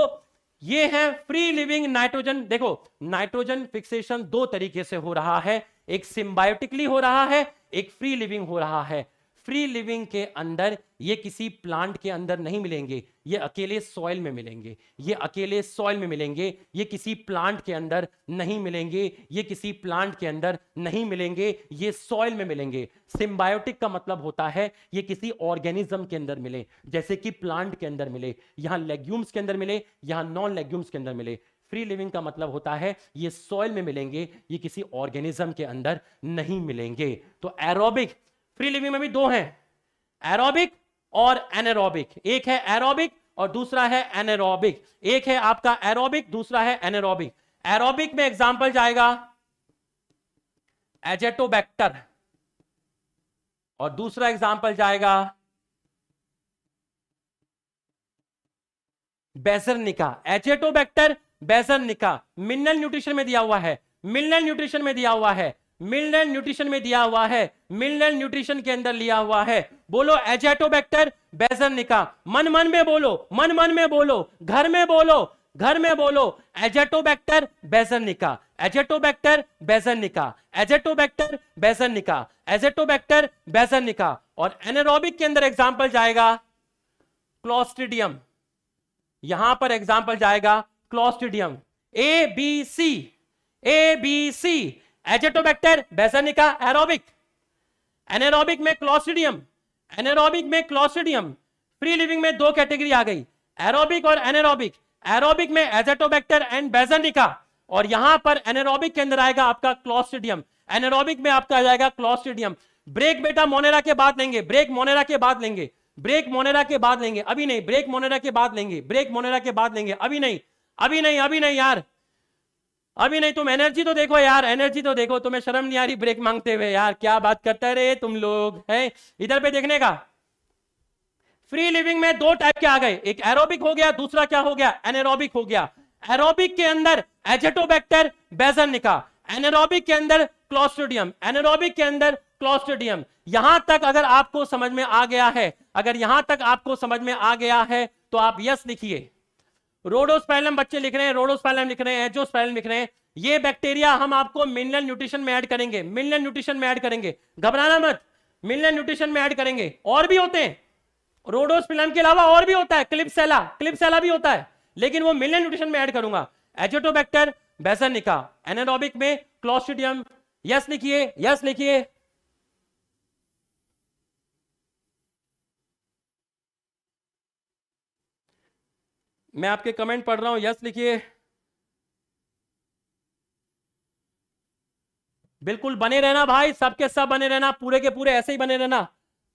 ये है फ्री लिविंग नाइट्रोजन देखो नाइट्रोजन फिक्सेशन दो तरीके से हो रहा है एक सिम्बायोटिकली हो रहा है एक फ्री लिविंग हो रहा है फ्री लिविंग के अंदर ये किसी प्लांट के अंदर नहीं मिलेंगे ये अकेले सॉइल में मिलेंगे ये अकेले सॉइल में मिलेंगे ये किसी प्लांट के अंदर नहीं मिलेंगे ये किसी प्लांट के अंदर नहीं मिलेंगे ये सॉइल में मिलेंगे सिम्बायोटिक का मतलब होता है ये किसी ऑर्गेनिज्म के अंदर मिले जैसे कि प्लांट के अंदर मिले यहाँ लेग्यूम्स के अंदर मिले यहाँ नॉन लेग्यूम्स के अंदर मिले फ्री लिविंग का मतलब होता है ये सॉइल में मिलेंगे ये किसी ऑर्गेनिज्म के अंदर नहीं मिलेंगे तो एरोबिक फ्री लिविंग में भी दो हैं एरोबिक और एनेरोबिक एक है एरोबिक और दूसरा है एनेरोबिक एक है आपका एरोबिक दूसरा है एनेरोबिक एरोबिक में एग्जाम्पल जाएगा एजेटोबैक्टर और दूसरा एग्जाम्पल जाएगा Beijerinckia Azotobacter Beijerinckia mineral nutrition में दिया हुआ है मिनरल न्यूट्रिशन में दिया हुआ है मिलनल न्यूट्रिशन में दिया हुआ है मिलनल न्यूट्रिशन के अंदर लिया हुआ है बोलो एजेटोबैक्टर निका मन मन में बोलो मन मन में बोलो घर में बोलो घर में बोलो Azotobacter Beijerinckia Azotobacter Beijerinckia Azotobacter Beijerinckia Azotobacter निका और एनरोबिक के अंदर एग्जाम्पल जाएगा क्लोस्टिडियम यहां पर एग्जाम्पल जाएगा Clostridium A B C A B C Azotobacter Beijerinckia aerobic anaerobic में क्लोसिडियम एनेरोबिक में क्लोसिडियम फ्री लिविंग में दो कैटेगरी आ गई एरोबिक और एनेरोबिक एरोबिक में एजेटोबैक्टर एंड बेजनिका और यहां पर एनेरोबिक के अंदर आएगा आपका क्लोसिडियम एनेरोबिक में आपका आ जाएगा क्लोसिडियम ब्रेक बेटा मोनेरा के बाद लेंगे ब्रेक मोनेरा के बाद लेंगे ब्रेक मोनेरा के बाद लेंगे अभी नहीं ब्रेक मोनेरा के बाद लेंगे ब्रेक मोनेरा के बाद लेंगे अभी नहीं अभी नहीं अभी नहीं यार अभी नहीं तुम एनर्जी तो देखो यार एनर्जी तो देखो तुम्हें शर्म नहीं आ रही ब्रेक मांगते हुए यार क्या बात करते रहे तुम लोग है इधर पे देखने का फ्री लिविंग में दो टाइप के आ गए एक एरोबिक हो गया दूसरा क्या हो गया एनेरोबिक हो गया एरोबिक के अंदर एजेटोबैक्टर निका एनेरोबिक के अंदर क्लॉस्ट्रोडियम एनेरोबिक के अंदर क्लॉस्ट्रोडियम यहां तक अगर आपको समझ में आ गया है अगर यहां तक आपको समझ में आ गया है तो आप यस लिखिए रोडोस्पैलम बच्चे लिख रहे हैं रोडोस्पैलम लिख रहे हैं एजोस्पैलम लिख रहे हैं ये बैक्टीरिया हम आपको मिनरल न्यूट्रिशन में ऐड करेंगे मिनरल न्यूट्रिशन में ऐड करेंगे घबराना मत मिनरल न्यूट्रिशन में ऐड करेंगे और भी होते हैं रोडोस्पिलम के अलावा और भी होता है क्लिपसेला क्लिपसेला भी होता है लेकिन वो मिनरल न्यूट्रिशन में ऐड करूंगा एजोटोबैक्टर बेसनिका एनारोबिक में क्लोस्टिडियम यस लिखिए यस लिखिए मैं आपके कमेंट पढ़ रहा हूं यस लिखिए बिल्कुल बने रहना भाई सबके सब बने रहना पूरे के पूरे ऐसे ही बने रहना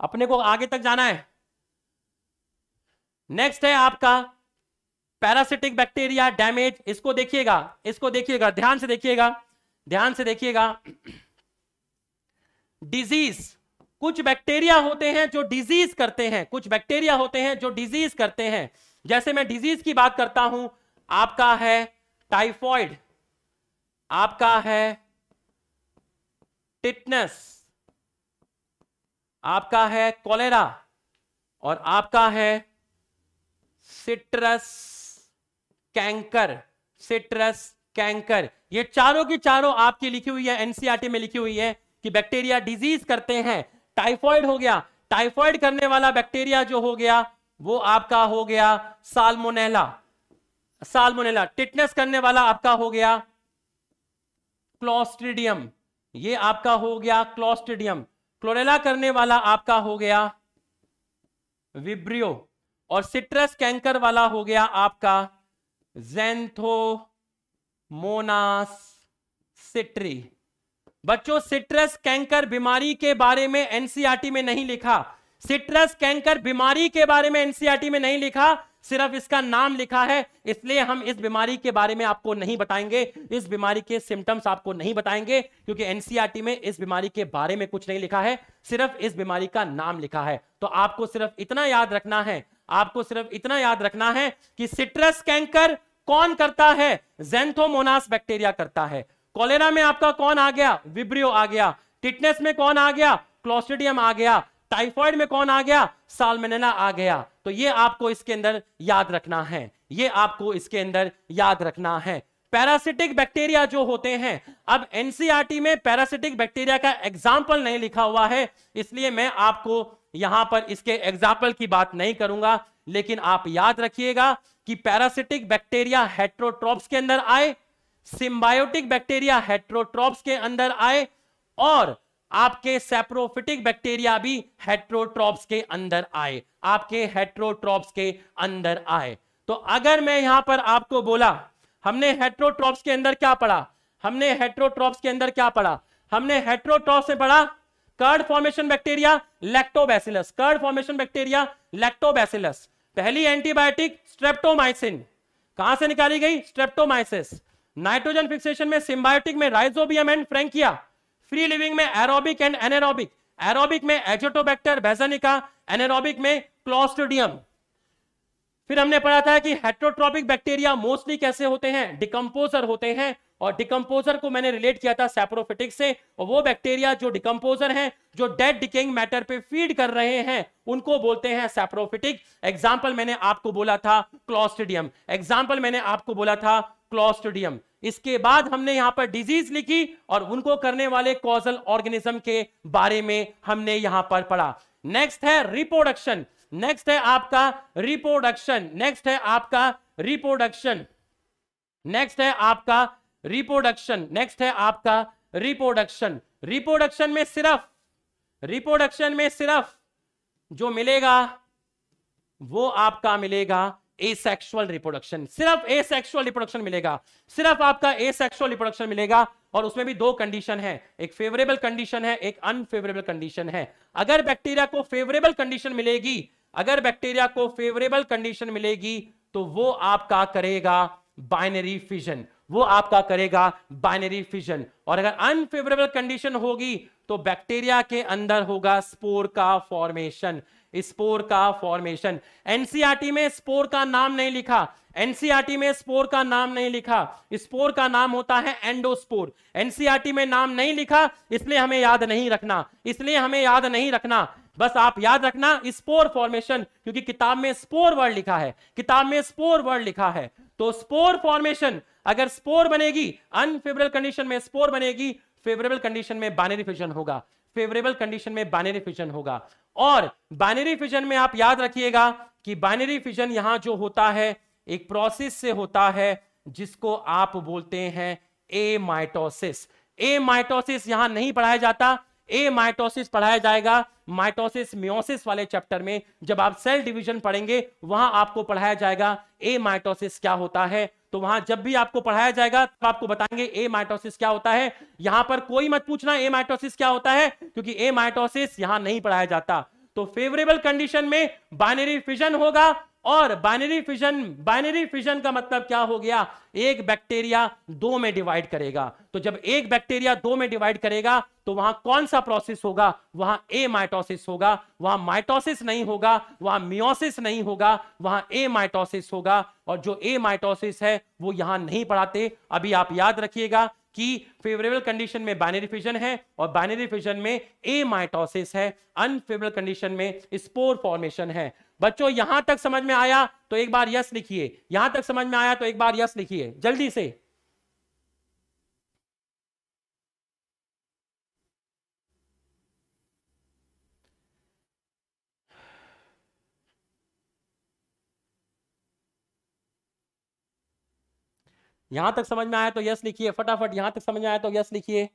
अपने को आगे तक जाना है नेक्स्ट है आपका पैरासिटिक बैक्टीरिया डैमेज इसको देखिएगा इसको देखिएगा ध्यान से देखिएगा ध्यान से देखिएगा डिजीज कुछ बैक्टीरिया होते हैं जो डिजीज करते हैं कुछ बैक्टीरिया होते हैं जो डिजीज करते हैं जैसे मैं डिजीज की बात करता हूं आपका है टाइफॉइड आपका है टिटनेस आपका है कोलेरा और आपका है सिट्रस कैंकर सिट्रस कैंकर ये चारों की चारों आपकी लिखी हुई है एनसीआरटी e में लिखी हुई है कि बैक्टीरिया डिजीज करते हैं टाइफॉइड हो गया टाइफॉइड करने वाला बैक्टीरिया जो हो गया वो आपका हो गया साल्मोनेला साल्मोनेला टिटनेस करने वाला आपका हो गया क्लॉस्ट्रीडियम ये आपका हो गया क्लोस्टिडियम क्लोरेला करने वाला आपका हो गया विब्रियो और सिट्रस कैंकर वाला हो गया आपका जेंथो मोनास सिट्री बच्चों सिट्रस कैंकर बीमारी के बारे में एनसीआरटी में नहीं लिखा सिट्रस कैंकर बीमारी के बारे में एनसीआरटी में नहीं लिखा सिर्फ इसका नाम लिखा है इसलिए हम इस बीमारी के बारे में आपको नहीं बताएंगे इस बीमारी के सिम्टम्स आपको नहीं बताएंगे क्योंकि एनसीआरटी में इस बीमारी के बारे में कुछ नहीं लिखा है सिर्फ इस बीमारी का नाम लिखा है तो आपको सिर्फ इतना याद रखना है आपको सिर्फ इतना याद रखना है कि सिट्रस कैंकर कौन करता है जेंथोमोनास बैक्टीरिया करता है कोलेरा में आपका कौन आ गया विब्रियो आ गया टिटनेस में कौन आ गया क्लोस्टिडियम आ गया टाइफॉइड में कौन आ गया सालमेनेला आ गया तो ये आपको इसके अंदर याद रखना है ये आपको इसके अंदर याद रखना है पैरासिटिक बैक्टीरिया जो होते हैं अब एनसीआरटी e में पैरासिटिक बैक्टीरिया का एग्जाम्पल नहीं लिखा हुआ है इसलिए मैं आपको यहां पर इसके एग्जाम्पल की बात नहीं करूंगा लेकिन आप याद रखिएगा कि पैरासिटिक बैक्टीरिया हेट्रोट्रॉप्स के अंदर आए सिम्बायोटिक बैक्टीरिया हेट्रोट्रॉप्स के अंदर आए और आपके सेप्रोफिटिक बैक्टीरिया भी हेट्रोट्रॉप्स के अंदर आए आपके हेट्रोट्रॉप्स के अंदर आए तो अगर मैं यहां पर आपको बोला हमने हेट्रोट्रॉप्स के अंदर क्या पढ़ा हमने हेट्रोट्रॉप्स के अंदर क्या पढ़ा हमने हेट्रोट्रॉप्स में पढ़ा curd formation bacteria Lactobacillus curd formation bacteria Lactobacillus पहली एंटीबायोटिक स्ट्रेप्टोमाइसिन कहां से निकाली गई स्ट्रेप्टोमाइसिस नाइट्रोजन फिक्सेशन में सिम्बायोटिक में Rhizobium and Frankia free living में एरोबिक एंड एनेरोबिक एरोबिक में एजोटोबैक्टर बेजानिका एनेरोबिक में क्लॉस्टोडियम फिर हमने पढ़ा था कि हेट्रोट्रॉपिक बैक्टीरिया मोस्टली कैसे होते हैं डिकम्पोजर होते हैं और डिकम्पोजर को मैंने रिलेट किया था सेप्रोफिटिक से और वो बैक्टीरिया जो डिकम्पोजर हैं जो डेड डिकेइंग मैटर पे फीड कर रहे हैं उनको बोलते हैं सेप्रोफिटिक एग्जाम्पल मैंने आपको बोला था क्लॉस्टिडियम एग्जाम्पल मैंने आपको बोला था क्लॉस्टिडियम इसके बाद हमने यहां पर डिजीज लिखी और उनको करने वाले कॉजल ऑर्गेनिज्म के बारे में हमने यहां पर पढ़ा नेक्स्ट है रिप्रोडक्शन नेक्स्ट है आपका रिप्रोडक्शन नेक्स्ट है आपका रिप्रोडक्शन नेक्स्ट है आपका रिप्रोडक्शन नेक्स्ट है आपका रिप्रोडक्शन रिप्रोडक्शन में सिर्फ रिप्रोडक्शन में सिर्फ जो मिलेगा वो आपका मिलेगा एसेक्सुअल रिप्रोडक्शन सिर्फ एसेक्सुअल रिप्रोडक्शन मिलेगा सिर्फ आपका एसेक्सुअल रिप्रोडक्शन मिलेगा और उसमें भी दो कंडीशन है एक फेवरेबल कंडीशन है एक अनफेवरेबल कंडीशन है अगर बैक्टीरिया को फेवरेबल कंडीशन मिलेगी अगर बैक्टीरिया को फेवरेबल कंडीशन मिलेगी तो वो आपका करेगा बाइनरी फिजन वो आपका करेगा बाइनरी फिजन और अगर अनफेवरेबल कंडीशन होगी तो बैक्टीरिया के अंदर होगा स्पोर का फॉर्मेशन स्पोर का फॉर्मेशन एनसीआरटी में स्पोर का नाम नहीं लिखा एनसीआरटी में स्पोर का नाम नहीं लिखा स्पोर का नाम होता है एंडोस्पोर एनसीआरटी में नाम नहीं लिखा इसलिए हमें याद नहीं रखना इसलिए हमें याद नहीं रखना बस आप याद रखना स्पोर फॉर्मेशन क्योंकि किताब में स्पोर वर्ड लिखा है किताब में स्पोर वर्ड लिखा है तो स्पोर फॉर्मेशन अगर स्पोर बनेगी अनफेवरेबल कंडीशन में स्पोर बनेगी फेवरेबल कंडीशन में बाइनरी फ्यूजन होगा फेवरेबल कंडीशन में बाइनरी फ्यूजन होगा और बाइनरी फिजन में आप याद रखिएगा कि बाइनरी फिजन यहां जो होता है एक प्रोसेस से होता है जिसको आप बोलते हैं ए माइटोसिस ए माइटोसिस यहां नहीं पढ़ाया जाता ए माइटोसिस पढ़ाया जाएगा माइटोसिस मियोसिस वाले चैप्टर में जब आप सेल डिवीजन पढ़ेंगे वहां आपको पढ़ाया जाएगा ए माइटोसिस क्या होता है तो वहां जब भी आपको पढ़ाया जाएगा तब आपको बताएंगे ए माइटोसिस क्या होता है यहां पर कोई मत पूछना ए माइटोसिस क्या होता है क्योंकि ए माइटोसिस यहां नहीं पढ़ाया जाता तो फेवरेबल कंडीशन में बाइनरी फिजन होगा और बाइनरी फिजन बाइनरी फिजन का मतलब क्या हो गया एक बैक्टीरिया दो में डिवाइड करेगा तो जब एक बैक्टीरिया दो में डिवाइड करेगा तो वहां कौन सा प्रोसेस होगा वहां ए माइटोसिस होगा वहां माइटोसिस नहीं होगा वहां मियोसिस नहीं होगा वहां ए माइटोसिस होगा और जो ए माइटोसिस है वो यहां नहीं पढ़ाते अभी आप याद रखिएगा कि फेवरेबल कंडीशन में बाइनरी फिजन है और बाइनरी फिजन में ए माइटोसिस है अनफेवरेबल कंडीशन में स्पोर फॉर्मेशन है बच्चों यहां तक समझ में आया तो एक बार यस लिखिए यहां तक समझ में आया तो एक बार यस लिखिए जल्दी से यहां तक समझ में आया तो यस लिखिए फटाफट यहां तक समझ में आया तो यस लिखिए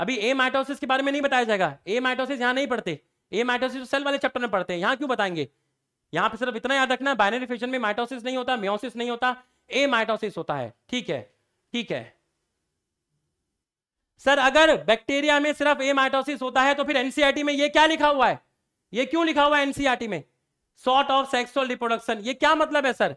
अभी ए माइटोसिस के बारे में नहीं बताया जाएगा ए माइटोसिस यहाँ नहीं पढ़ते ए माइटोसिस सेल वाले चैप्टर में पढ़ते हैं यहाँ क्यों बताएंगे यहाँ पे सिर्फ इतना याद रखना बाइनरी फिशन में माइटोसिस नहीं होता मेोसिस नहीं होता ए माइटोसिस होता है ठीक है ठीक है सर अगर बैक्टीरिया में सिर्फ ए माइटोसिस होता है तो फिर एनसीआरटी e में ये क्या लिखा हुआ है ये क्यों लिखा हुआ है एनसीआरटी e में सॉर्ट ऑफ सेक्सुअल रिप्रोडक्शन ये क्या मतलब है सर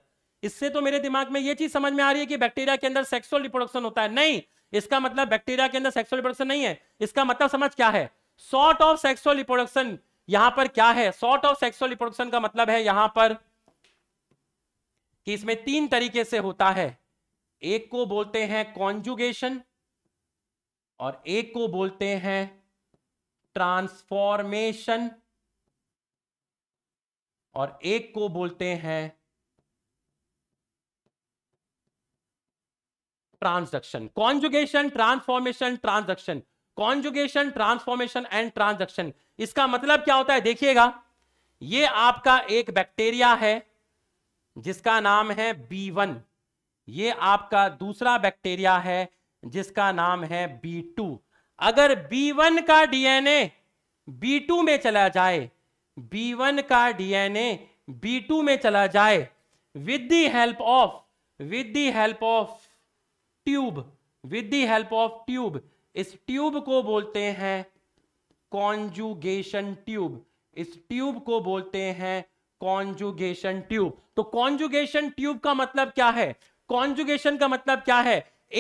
इससे तो मेरे दिमाग में ये चीज समझ में आ रही है कि बैक्टीरिया के अंदर सेक्सुअल रिप्रोडक्शन होता है नहीं इसका मतलब बैक्टीरिया के अंदर सेक्सुअल रिप्रोडक्शन नहीं है इसका मतलब समझ क्या है सॉर्ट ऑफ सेक्सुअल रिप्रोडक्शन यहां पर क्या है सॉर्ट ऑफ सेक्सुअल रिप्रोडक्शन का मतलब है यहां पर कि इसमें तीन तरीके से होता है एक को बोलते हैं कॉन्जुगेशन और एक को बोलते हैं ट्रांसफॉर्मेशन और एक को बोलते हैं transduction conjugation transformation transduction conjugation transformation and transduction इसका मतलब क्या होता है देखिएगा ये आपका एक बैक्टीरिया है जिसका नाम है B1 ये आपका दूसरा बैक्टीरिया है जिसका नाम है B2 अगर B1 का डीएनए B2 में चला जाए B1 का डीएनए B2 में चला जाए with the help of with the help of tube with the help of tube इस ट्यूब को बोलते हैं कॉन्जुगेशन ट्यूब इस ट्यूब को बोलते हैं कॉन्जुगेशन ट्यूब तो कॉन्जुगेशन ट्यूब का मतलब क्या है कॉन्जुगेशन का मतलब क्या है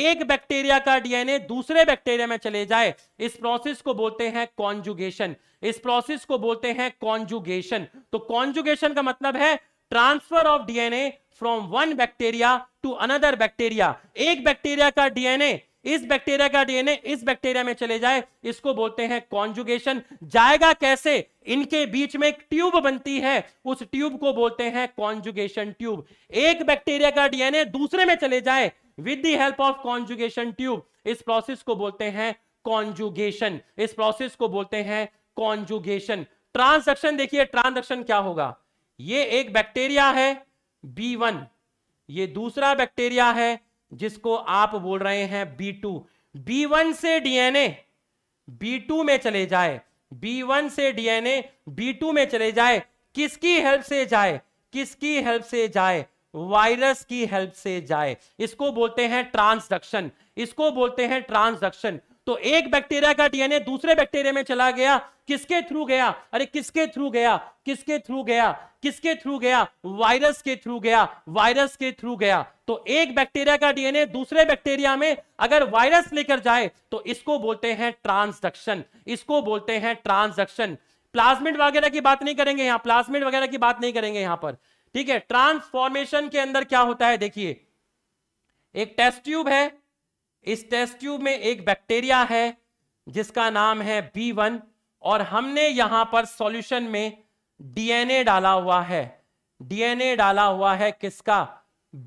एक बैक्टीरिया का डीएनए दूसरे बैक्टीरिया में चले जाए इस प्रोसेस को बोलते हैं कॉन्जुगेशन इस प्रोसेस को बोलते हैं कॉन्जुगेशन तो कॉन्जुगेशन का मतलब है transfer of DNA from one bacteria to another bacteria एक बैक्टीरिया का डीएनए इस बैक्टीरिया का डीएनए इस बैक्टीरिया में चले जाए इसको बोलते हैं कॉन्जुगेशन जाएगा कैसे इनके बीच में एक ट्यूब बनती है उस ट्यूब को बोलते हैं कॉन्जुगेशन ट्यूब एक बैक्टीरिया का डीएनए दूसरे में चले जाए with the help of conjugation tube इस प्रोसेस को बोलते हैं कॉन्जुगेशन इस प्रोसेस को बोलते हैं कॉन्जुगेशन ट्रांसडक्शन देखिए ट्रांसडक्शन क्या होगा ये एक बैक्टीरिया है बी वन ये दूसरा बैक्टीरिया है जिसको आप बोल रहे हैं बी टू बी वन से डीएनए बी टू में चले जाए बी वन से डीएनए बी टू में चले जाए किसकी हेल्प से जाए किसकी हेल्प से जाए वायरस की हेल्प से जाए इसको बोलते हैं ट्रांसडक्शन इसको बोलते हैं ट्रांसडक्शन तो एक बैक्टीरिया का डीएनए दूसरे बैक्टीरिया में चला गया किसके थ्रू गया अरे किसके थ्रू गया किसके थ्रू गया किसके थ्रू गया वायरस के थ्रू गया वायरस के थ्रू गया तो एक बैक्टीरिया का डीएनए दूसरे बैक्टीरिया में अगर वायरस लेकर जाए तो इसको बोलते हैं ट्रांसडक्शन इसको बोलते हैं ट्रांसडक्शन प्लाज्मिड वगैरह की बात नहीं करेंगे यहां प्लाज्मिड वगैरह की बात नहीं करेंगे यहां पर ठीक है ट्रांसफॉर्मेशन के अंदर क्या होता है देखिए एक टेस्ट ट्यूब है इस टेस्ट ट्यूब में एक बैक्टीरिया है जिसका नाम है बी वन और हमने यहां पर सॉल्यूशन में डीएनए डाला हुआ है डीएनए डाला हुआ है किसका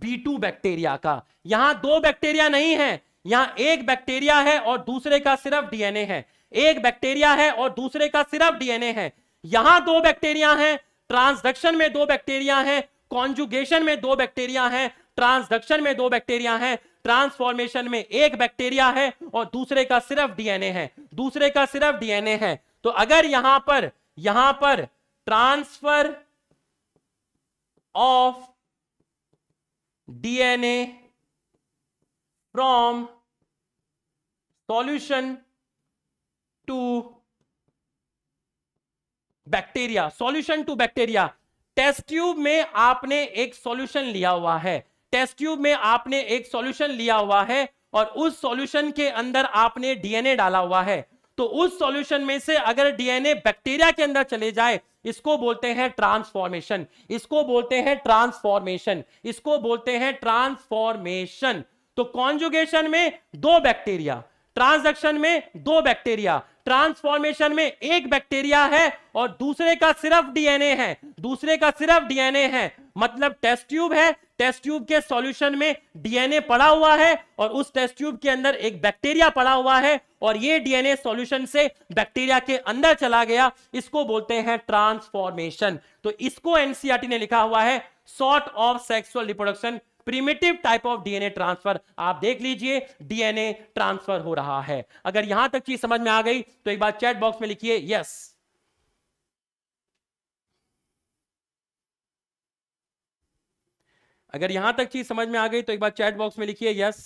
बी टू बैक्टीरिया का यहां दो बैक्टीरिया नहीं है यहां एक बैक्टीरिया है और दूसरे का सिर्फ डीएनए है एक बैक्टीरिया है और दूसरे का सिर्फ डीएनए है यहां दो बैक्टीरिया है ट्रांसडक्शन में दो बैक्टीरिया है कॉन्जुगेशन में दो बैक्टीरिया है ट्रांसडक्शन में दो बैक्टीरिया है ट्रांसफॉर्मेशन में एक बैक्टीरिया है और दूसरे का सिर्फ डीएनए है दूसरे का सिर्फ डीएनए है तो अगर यहां पर यहां पर transfer of DNA from solution to bacteria solution to bacteria test tube में आपने एक सॉल्यूशन लिया हुआ है टेस्ट ट्यूब में आपने एक सॉल्यूशन लिया हुआ है और उस सॉल्यूशन के अंदर आपने डीएनए डाला हुआ है तो उस सॉल्यूशन में से अगर डीएनए बैक्टीरिया के अंदर चले जाए इसको बोलते हैं ट्रांसफॉर्मेशन इसको बोलते हैं ट्रांसफॉर्मेशन इसको बोलते हैं ट्रांसफॉर्मेशन तो कॉन्जुगेशन में दो बैक्टीरिया ट्रांसडक्शन में दो बैक्टीरिया ट्रांसफॉर्मेशन में एक बैक्टीरिया है और दूसरे का सिर्फ डीएनए है दूसरे का सिर्फ डीएनए है मतलब टेस्ट ट्यूब है टेस्ट ट्यूब के सॉल्यूशन में डीएनए पड़ा हुआ है और उस टेस्ट ट्यूब के अंदर एक बैक्टीरिया पड़ा हुआ है और ये डीएनए सॉल्यूशन से बैक्टीरिया के अंदर चला गया इसको बोलते हैं ट्रांसफॉर्मेशन तो इसको एनसीआरटी e ने लिखा हुआ है sort of sexual reproduction primitive type of DNA transfer आप देख लीजिए डीएनए ट्रांसफर हो रहा है अगर यहां तक चीज समझ में आ गई तो एक बार चैट बॉक्स में लिखिए यस yes. अगर यहां तक चीज समझ में आ गई तो एक बार चैट बॉक्स में लिखिए यस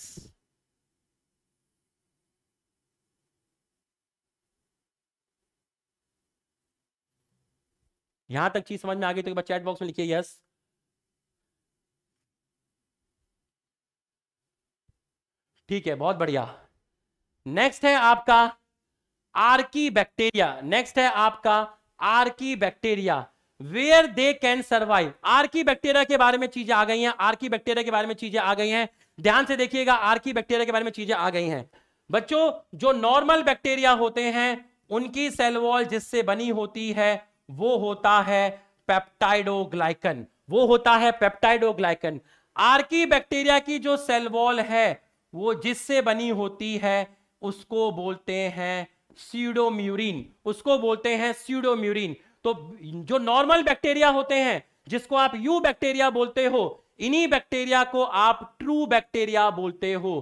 यहां तक चीज समझ में आ गई तो एक बार चैट बॉक्स में लिखिए यस ठीक है बहुत बढ़िया नेक्स्ट है आपका आर्की बैक्टीरिया नेक्स्ट है आपका archaebacteria where they can survive archaebacteria के बारे में चीजें आ गई हैं आर्की बैक्टीरिया के बारे में चीजें आ गई हैं ध्यान से देखिएगा आर्की बैक्टीरिया के बारे में चीजें आ गई हैं बच्चों जो नॉर्मल बैक्टीरिया होते हैं उनकी सेल वॉल जिससे बनी होती है वो होता है पेप्टाइडोग्लाइकन वो होता है पेप्टाइडोग्लाइकन आर्की बैक्टीरिया की जो सेल वॉल है वो जिससे बनी होती है उसको बोलते हैं सीडोम्यूरिन उसको बोलते हैं सीडोम्यूरिन तो जो नॉर्मल बैक्टीरिया होते हैं जिसको आप यू बैक्टीरिया बोलते हो इन्हीं बैक्टीरिया को आप ट्रू बैक्टीरिया बोलते हो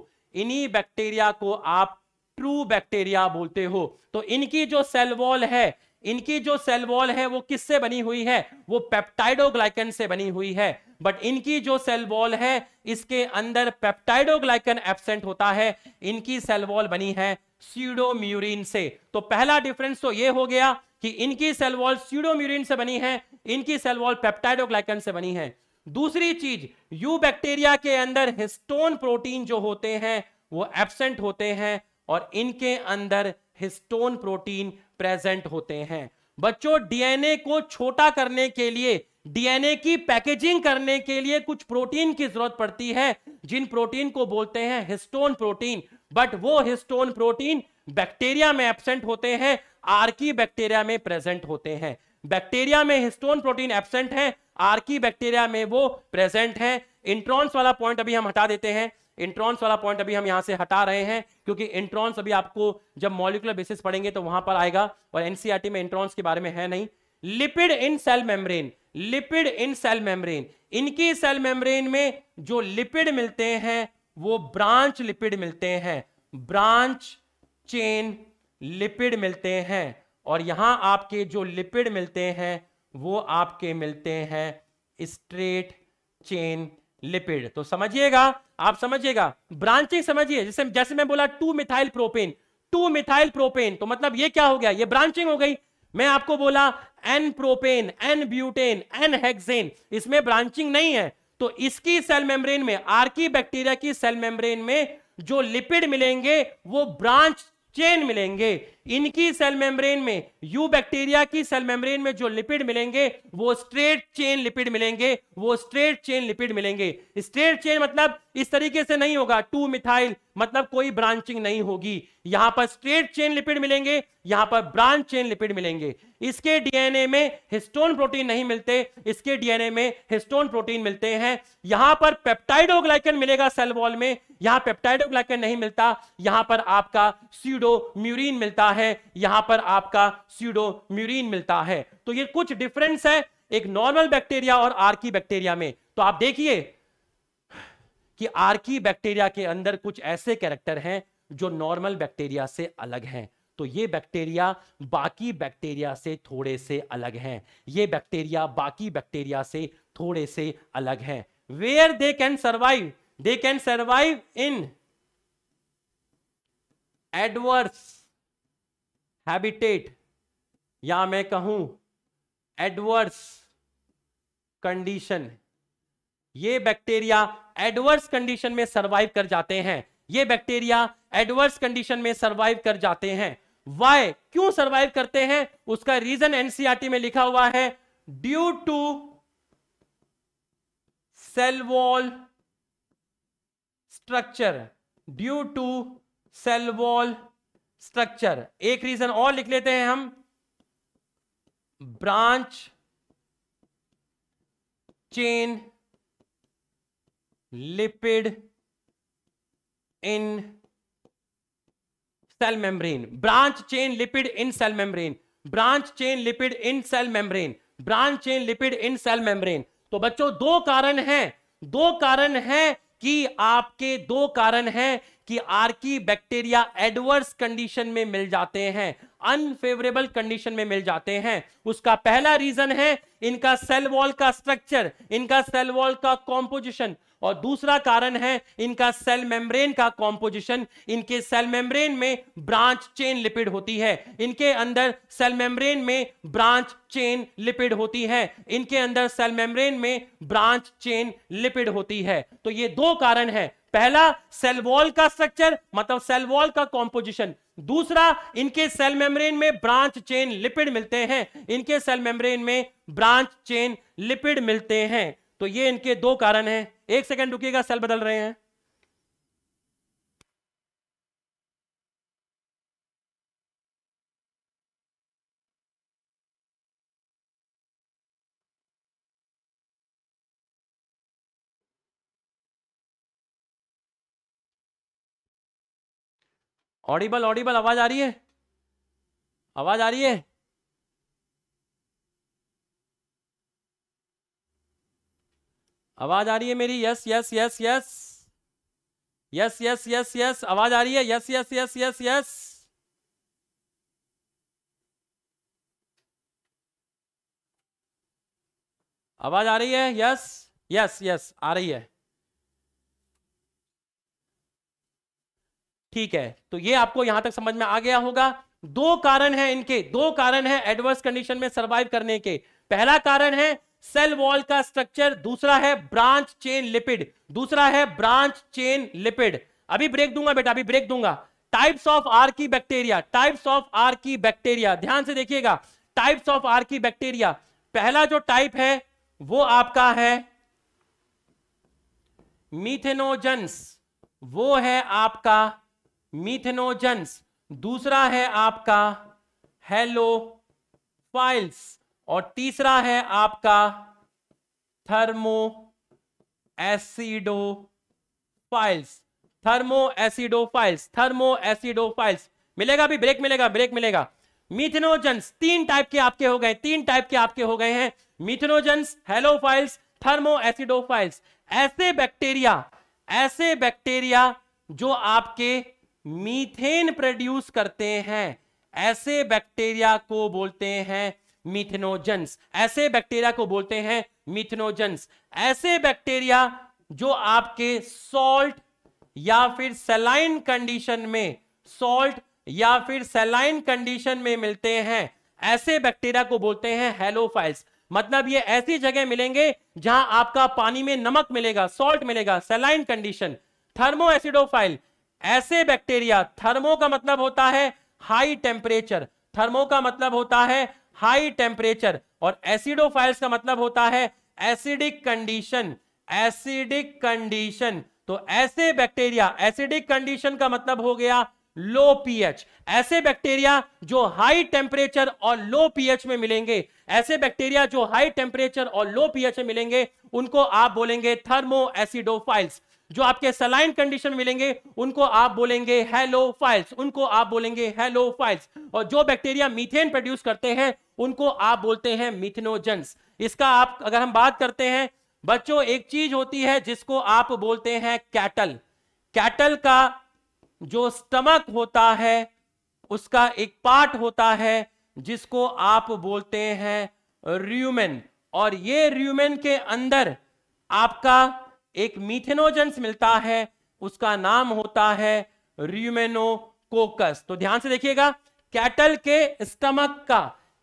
इन्हीं बैक्टीरिया को आप ट्रू बैक्टीरिया बोलते हो तो इनकी जो सेल वॉल है इनकी जो सेल वॉल है वो किससे बनी हुई है वो पेप्टाइडोग्लाइकन से बनी हुई है बट इनकी जो सेल वॉल है इसके अंदर पेप्टाइडोग्लाइकन एब्सेंट होता है इनकी सेल वॉल बनी है सीडोम्यूरिन से तो पहला डिफरेंस तो ये हो गया कि इनकी सेल वॉल सीडोम्यूरिन से बनी है इनकी सेल वॉल पेप्टाइडोग्लाइकन से बनी है दूसरी चीज यू बैक्टीरिया के अंदर हिस्टोन प्रोटीन जो होते हैं वो एबसेंट होते हैं और इनके अंदर हिस्टोन प्रोटीन प्रेजेंट होते हैं बच्चों डीएनए को छोटा करने के लिए डीएनए की पैकेजिंग करने के लिए कुछ प्रोटीन की जरूरत पड़ती है जिन प्रोटीन को बोलते हैं हिस्टोन प्रोटीन बट वो हिस्टोन प्रोटीन बैक्टीरिया में एबसेंट होते हैं आर्की बैक्टीरिया में प्रेजेंट होते हैं बैक्टीरिया में हिस्टोन प्रोटीन एबसेंट है आर्की बैक्टीरिया में वो प्रेजेंट है इंट्रॉन्स वाला पॉइंट अभी हम हटा देते हैं इंट्रॉन्स वाला पॉइंट अभी हम यहां से हटा रहे हैं क्योंकि इंट्रॉन्स अभी आपको जब मॉलिकुलर बेसिस पढ़ेंगे तो वहां पर आएगा और एनसीआरटी e में इंट्रॉन्स के बारे में है नहीं lipid in cell membrane lipid in cell membrane इनकी सेल मेम्ब्रेन में जो लिपिड मिलते हैं वो ब्रांच लिपिड मिलते हैं ब्रांच चेन लिपिड मिलते हैं और यहां आपके जो लिपिड मिलते हैं वो आपके मिलते हैं स्ट्रेट चेन लिपिड तो समझिएगा आप समझिएगा ब्रांचिंग समझिए जैसे जैसे मैं बोला two methyl propane two methyl propane तो मतलब ये क्या हो गया ये ब्रांचिंग हो गई मैं आपको बोला n propane n butane n hexane इसमें ब्रांचिंग नहीं है तो इसकी सेल मेम्ब्रेन में आर्की बैक्टीरिया की सेल मेम्ब्रेन में जो लिपिड मिलेंगे वो ब्रांच चेन मिलेंगे इनकी सेल मेम्ब्रेन में यू बैक्टीरिया की सेल मेम्ब्रेन में जो लिपिड मिलेंगे वो स्ट्रेट चेन लिपिड मिलेंगे वो स्ट्रेट चेन लिपिड मिलेंगे स्ट्रेट चेन मतलब इस तरीके से नहीं होगा टू मिथाइल मतलब कोई ब्रांचिंग नहीं होगी यहां पर स्ट्रेट चेन लिपिड मिलेंगे यहां पर ब्रांच चेन लिपिड मिलेंगे इसके डीएनए में हिस्टोन प्रोटीन नहीं मिलते इसके डीएनए में हिस्टोन प्रोटीन मिलते हैं यहां पर पेप्टाइडोग्लाइकन मिलेगा सेल वॉल में यहां पेप्टाइडोग्लाइकन नहीं मिलता यहां पर आपका सीडोम्यूरिन मिलता है है यहां पर आपका सीडोम्यूरिन मिलता है तो ये कुछ डिफरेंस है एक नॉर्मल बैक्टीरिया और आर्की बैक्टीरिया में तो आप देखिए कि आर्की बैक्टीरिया के अंदर कुछ ऐसे कैरेक्टर हैं जो नॉर्मल बैक्टीरिया से अलग हैं तो ये बैक्टीरिया बाकी बैक्टीरिया से थोड़े से अलग हैं ये बैक्टीरिया बाकी बैक्टीरिया से थोड़े से अलग हैं where they can survive they can survive in adverse habitat या मैं कहूं एडवर्स कंडीशन ये बैक्टीरिया एडवर्स कंडीशन में सरवाइव कर जाते हैं ये बैक्टीरिया एडवर्स कंडीशन में सरवाइव कर जाते हैं वाई क्यों सरवाइव करते हैं उसका रीजन एनसीआरटी e में लिखा हुआ है due to cell wall structure due to cell wall structure एक रीजन और लिख लेते हैं हम branch chain lipid in cell membrane branch chain lipid in cell membrane branch chain lipid in cell membrane branch chain lipid in cell membrane तो बच्चों दो कारण हैं दो कारण हैं कि आपके दो कारण हैं कि आर्की बैक्टीरिया एडवर्स कंडीशन में मिल जाते हैं अनफेवरेबल कंडीशन में मिल जाते हैं उसका पहला रीजन है इनका सेल वॉल का स्ट्रक्चर इनका सेल वॉल का कॉम्पोजिशन और दूसरा कारण है इनका सेल मेम्ब्रेन का कॉम्पोजिशन इनके सेल मेम्ब्रेन में ब्रांच चेन लिपिड होती है इनके अंदर सेल मेम्ब्रेन में ब्रांच चेन लिपिड होती है इनके अंदर सेल मेम्ब्रेन में ब्रांच चेन लिपिड होती है तो ये दो कारण है पहला सेल वॉल का स्ट्रक्चर मतलब सेल वॉल का कॉम्पोजिशन दूसरा इनके सेल मेम्ब्रेन में ब्रांच चेन लिपिड मिलते हैं इनके सेल मेम्ब्रेन में ब्रांच चेन लिपिड मिलते हैं तो ये इनके दो कारण हैं एक सेकंड रुकिएगा सेल बदल रहे हैं ऑडिबल ऑडिबल आवाज आ रही है आवाज आ रही है आवाज आ रही है मेरी yes yes yes yes yes yes yes yes आवाज आ रही है yes yes yes yes yes आवाज आ रही है यस यस यस आ रही है ठीक है तो ये आपको यहां तक समझ में आ गया होगा दो कारण हैं इनके दो कारण हैं एडवर्स कंडीशन में सर्वाइव करने के पहला कारण है सेल वॉल का स्ट्रक्चर दूसरा है ब्रांच चेन लिपिड दूसरा है ब्रांच चेन लिपिड अभी ब्रेक दूंगा बेटा अभी ब्रेक दूंगा types of archaebacteria types of archaebacteria ध्यान से देखिएगा types of archaebacteria पहला जो टाइप है वो आपका है मिथेनोजन्स वो है आपका मिथेनोजन्स दूसरा है आपका फाइल्स और तीसरा है आपका thermoacidophiles thermoacidophiles thermoacidophiles मिलेगा भी ब्रेक मिलेगा ब्रेक मिलेगा मिथेनोजेंस तीन टाइप के आपके हो गए तीन टाइप के आपके हो गए हैं methanogens halophiles thermoacidophiles ऐसे बैक्टीरिया ऐसे बैक्टीरिया जो आपके मीथेन प्रोड्यूस करते हैं ऐसे बैक्टीरिया को बोलते हैं मिथेनोजेंस ऐसे बैक्टीरिया को बोलते हैं मिथेनोजेंस ऐसे बैक्टीरिया जो आपके सॉल्ट या फिर सेलाइन कंडीशन में सॉल्ट या फिर सेलाइन कंडीशन में मिलते हैं ऐसे बैक्टीरिया को बोलते हैं हेलोफाइल्स मतलब ये ऐसी जगह मिलेंगे जहां आपका पानी में नमक मिलेगा सॉल्ट मिलेगा सेलाइन कंडीशन थर्मो एसिडोफाइल ऐसे बैक्टीरिया थर्मो का मतलब होता है हाई टेम्परेचर थर्मो का मतलब होता है हाई टेम्परेचर और एसिडोफाइल्स का मतलब होता है एसिडिक कंडीशन एसिडिक कंडीशन तो ऐसे बैक्टीरिया एसिडिक कंडीशन का मतलब हो गया लो पीएच ऐसे बैक्टीरिया जो हाई टेम्परेचर और लो पीएच में मिलेंगे ऐसे बैक्टीरिया जो हाई टेम्परेचर और लो पीएच में मिलेंगे उनको आप बोलेंगे थर्मो एसिडोफाइल्स जो आपके सलाइन कंडीशन मिलेंगे उनको आप बोलेंगे हेलो फाइल्स उनको आप बोलेंगे हेलो फाइल्स और जो बैक्टीरिया मीथेन प्रोड्यूस करते हैं उनको आप बोलते हैं मिथनोजेंस इसका आप अगर हम बात करते हैं बच्चों एक चीज होती है जिसको आप बोलते हैं कैटल कैटल का जो स्टमक होता है उसका एक पार्ट होता है जिसको आप बोलते हैं र्यूमेन और ये र्यूमेन के अंदर आपका एक मीथेनोजेंस मिलता है उसका नाम होता है र्यूमेनोकोकस तो ध्यान से देखिएगा कैटल के स्टमक का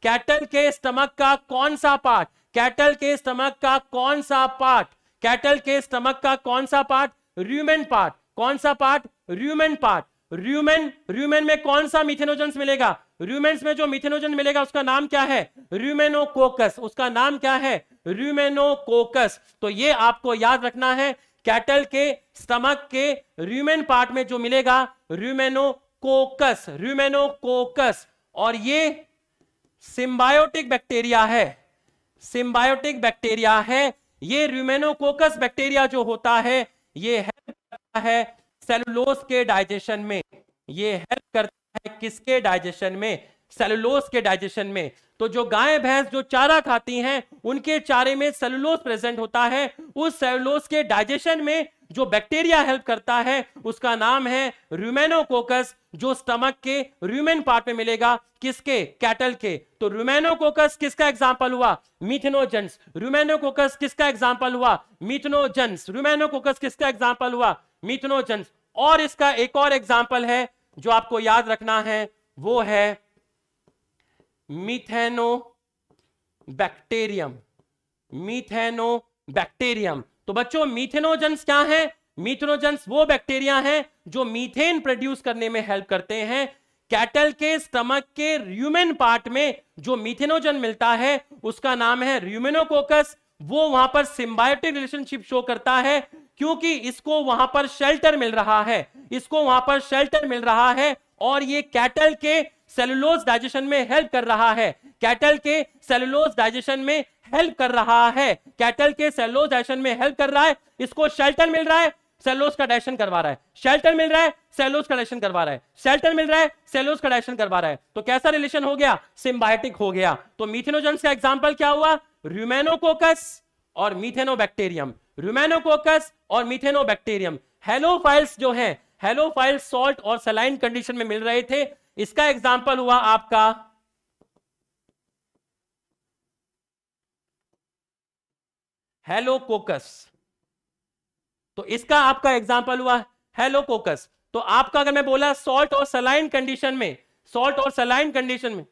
कैटल के स्टमक का कौन सा पार्ट कैटल के स्टमक का कौन सा पार्ट कैटल के स्टमक का कौन सा पार्ट र्यूमेन पार्ट कौन सा part rumen part rumen rumen में कौन सा मिथेनोजन मिलेगा र्यूमेन्स में जो मिथेनोजन मिलेगा उसका नाम क्या है रूमेनोकोकस उसका नाम क्या है रूमेनोकोकस तो ये आपको याद रखना है कैटल के स्टमक के र्यूमेन पार्ट में जो मिलेगा रूमेनोकोकस रूमेनोकोकस और ये सिंबायोटिक बैक्टीरिया है सिंबायोटिक बैक्टीरिया है ये र्यूमेनोकोकस बैक्टीरिया जो होता है ये है सेलुलोस के डाइजेशन में ये हेल्प करता है किसके डाइजेशन में सेलुलोस के डाइजेशन में तो जो गाय भैंस जो चारा खाती हैं उनके चारे में सेलुलोस प्रेजेंट होता है उस सेलुलोस के डाइजेशन में जो बैक्टीरिया हेल्प करता है उसका नाम है रूमेनोकोकस जो स्टमक के रूमेन पार्ट में मिलेगा किसके कैटल के तो रूमेनोकोकस किसका एग्जाम्पल हुआ मिथेनोजेंस रूमेनोकोकस किसका एग्जाम्पल हुआ मिथेनोजेंस रूमेनोकोकस किसका एग्जाम्पल हुआ मिथनोजन्स और इसका एक और एग्जाम्पल है जो आपको याद रखना है वो है मिथेनो बैक्टेरियम मिथेनो बैक्टेरियम तो बच्चों मिथेनोजेंस क्या है मिथेनोजेंस वो बैक्टीरिया हैं जो मीथेन प्रोड्यूस करने में हेल्प करते हैं कैटल के स्टमक के र्यूमेन पार्ट में जो मिथेनोजन मिलता है उसका नाम है र्यूमेनोकोकस वो वहां पर सिम्बायोटिक रिलेशनशिप शो करता है क्योंकि इसको वहां पर शेल्टर मिल रहा है इसको वहां पर शेल्टर मिल रहा है और ये कैटल के सेलुलोज डाइजेशन में हेल्प कर रहा है कैटल के सेलुलोज डाइजेशन में हेल्प कर रहा है कैटल के सेलुलोज डाइजेशन में हेल्प कर रहा है इसको शेल्टर मिल रहा है सेलोज का डाइजेशन करवा रहा है शेल्टर मिल रहा है सेलोज का डाइजेशन करवा रहा है शेल्टर मिल रहा है सेलोज का डाइजेशन करवा रहा है तो कैसा रिलेशन हो गया सिम्बायोटिक हो गया तो मिथेनोजन का एग्जाम्पल क्या हुआ र्यूमेनोकोकस और मिथेनोबैक्टेरियम रुमेनोकोकस और हेलो फाइल्स जो है हेलो फाइल्स सॉल्ट और सलाइन कंडीशन में मिल रहे थे इसका एग्जाम्पल हुआ आपका हेलो कोकस तो इसका आपका एग्जाम्पल हुआ कोकस तो आपका अगर मैं बोला सॉल्ट और सलाइन कंडीशन में सॉल्ट और सलाइन कंडीशन में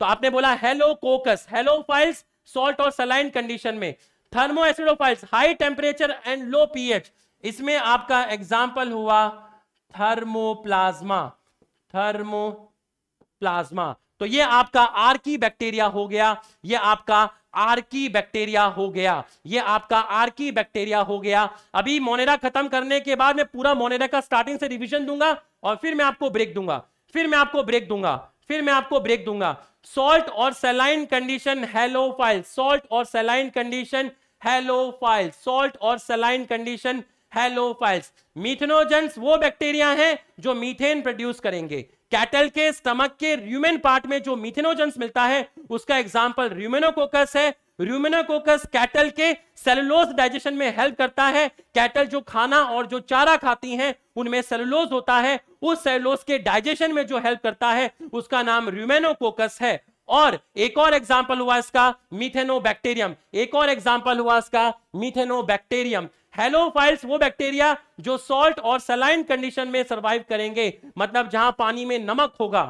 तो आपने बोला कोकस हेलो फाइल्स सॉल्ट और सलाइन कंडीशन में thermoacidophiles high temperature and low pH इसमें आपका एग्जाम्पल हुआ थर्मोप्लाज्मा थर्मोप्लाज्मा तो ये आपका आर्की बैक्टीरिया हो गया ये आपका आर्की बैक्टीरिया हो गया ये आपका आर्की बैक्टीरिया हो गया अभी मोनेरा खत्म करने के बाद मैं पूरा मोनेरा का स्टार्टिंग से रिवीजन दूंगा और फिर मैं आपको ब्रेक दूंगा फिर मैं आपको ब्रेक दूंगा फिर मैं आपको ब्रेक दूंगा सॉल्ट और सेलाइन कंडीशन हेलोफाइल सॉल्ट और सेलाइन कंडीशन हेलोफाइल्स सॉल्ट और सलाइन कंडीशन हेलोफाइल्स मीथेनोजेंस वो बैक्टीरिया हैं जो मीथेन प्रोड्यूस करेंगे कैटल के स्टमक के र्यूमेन पार्ट में जो मिथेनोजेंस मिलता है उसका एग्जाम्पल र्यूमेनोकोकस है र्यूमेनोकोकस कैटल के सेलुलोज डाइजेशन में हेल्प करता है कैटल जो खाना और जो चारा खाती हैं उनमें सेलुलोज होता है उस सेलुलोज के डाइजेशन में जो हेल्प करता है उसका नाम र्यूमेनोकोकस है और एक और एग्जाम्पल हुआ इसका मिथेनो बैक्टेरियम एक और एग्जाम्पल हुआ इसका मिथेनोबैक्टेरियम हेलोफाइल्स वो बैक्टीरिया जो सॉल्ट और सलाइन कंडीशन में सर्वाइव करेंगे मतलब जहां पानी में नमक होगा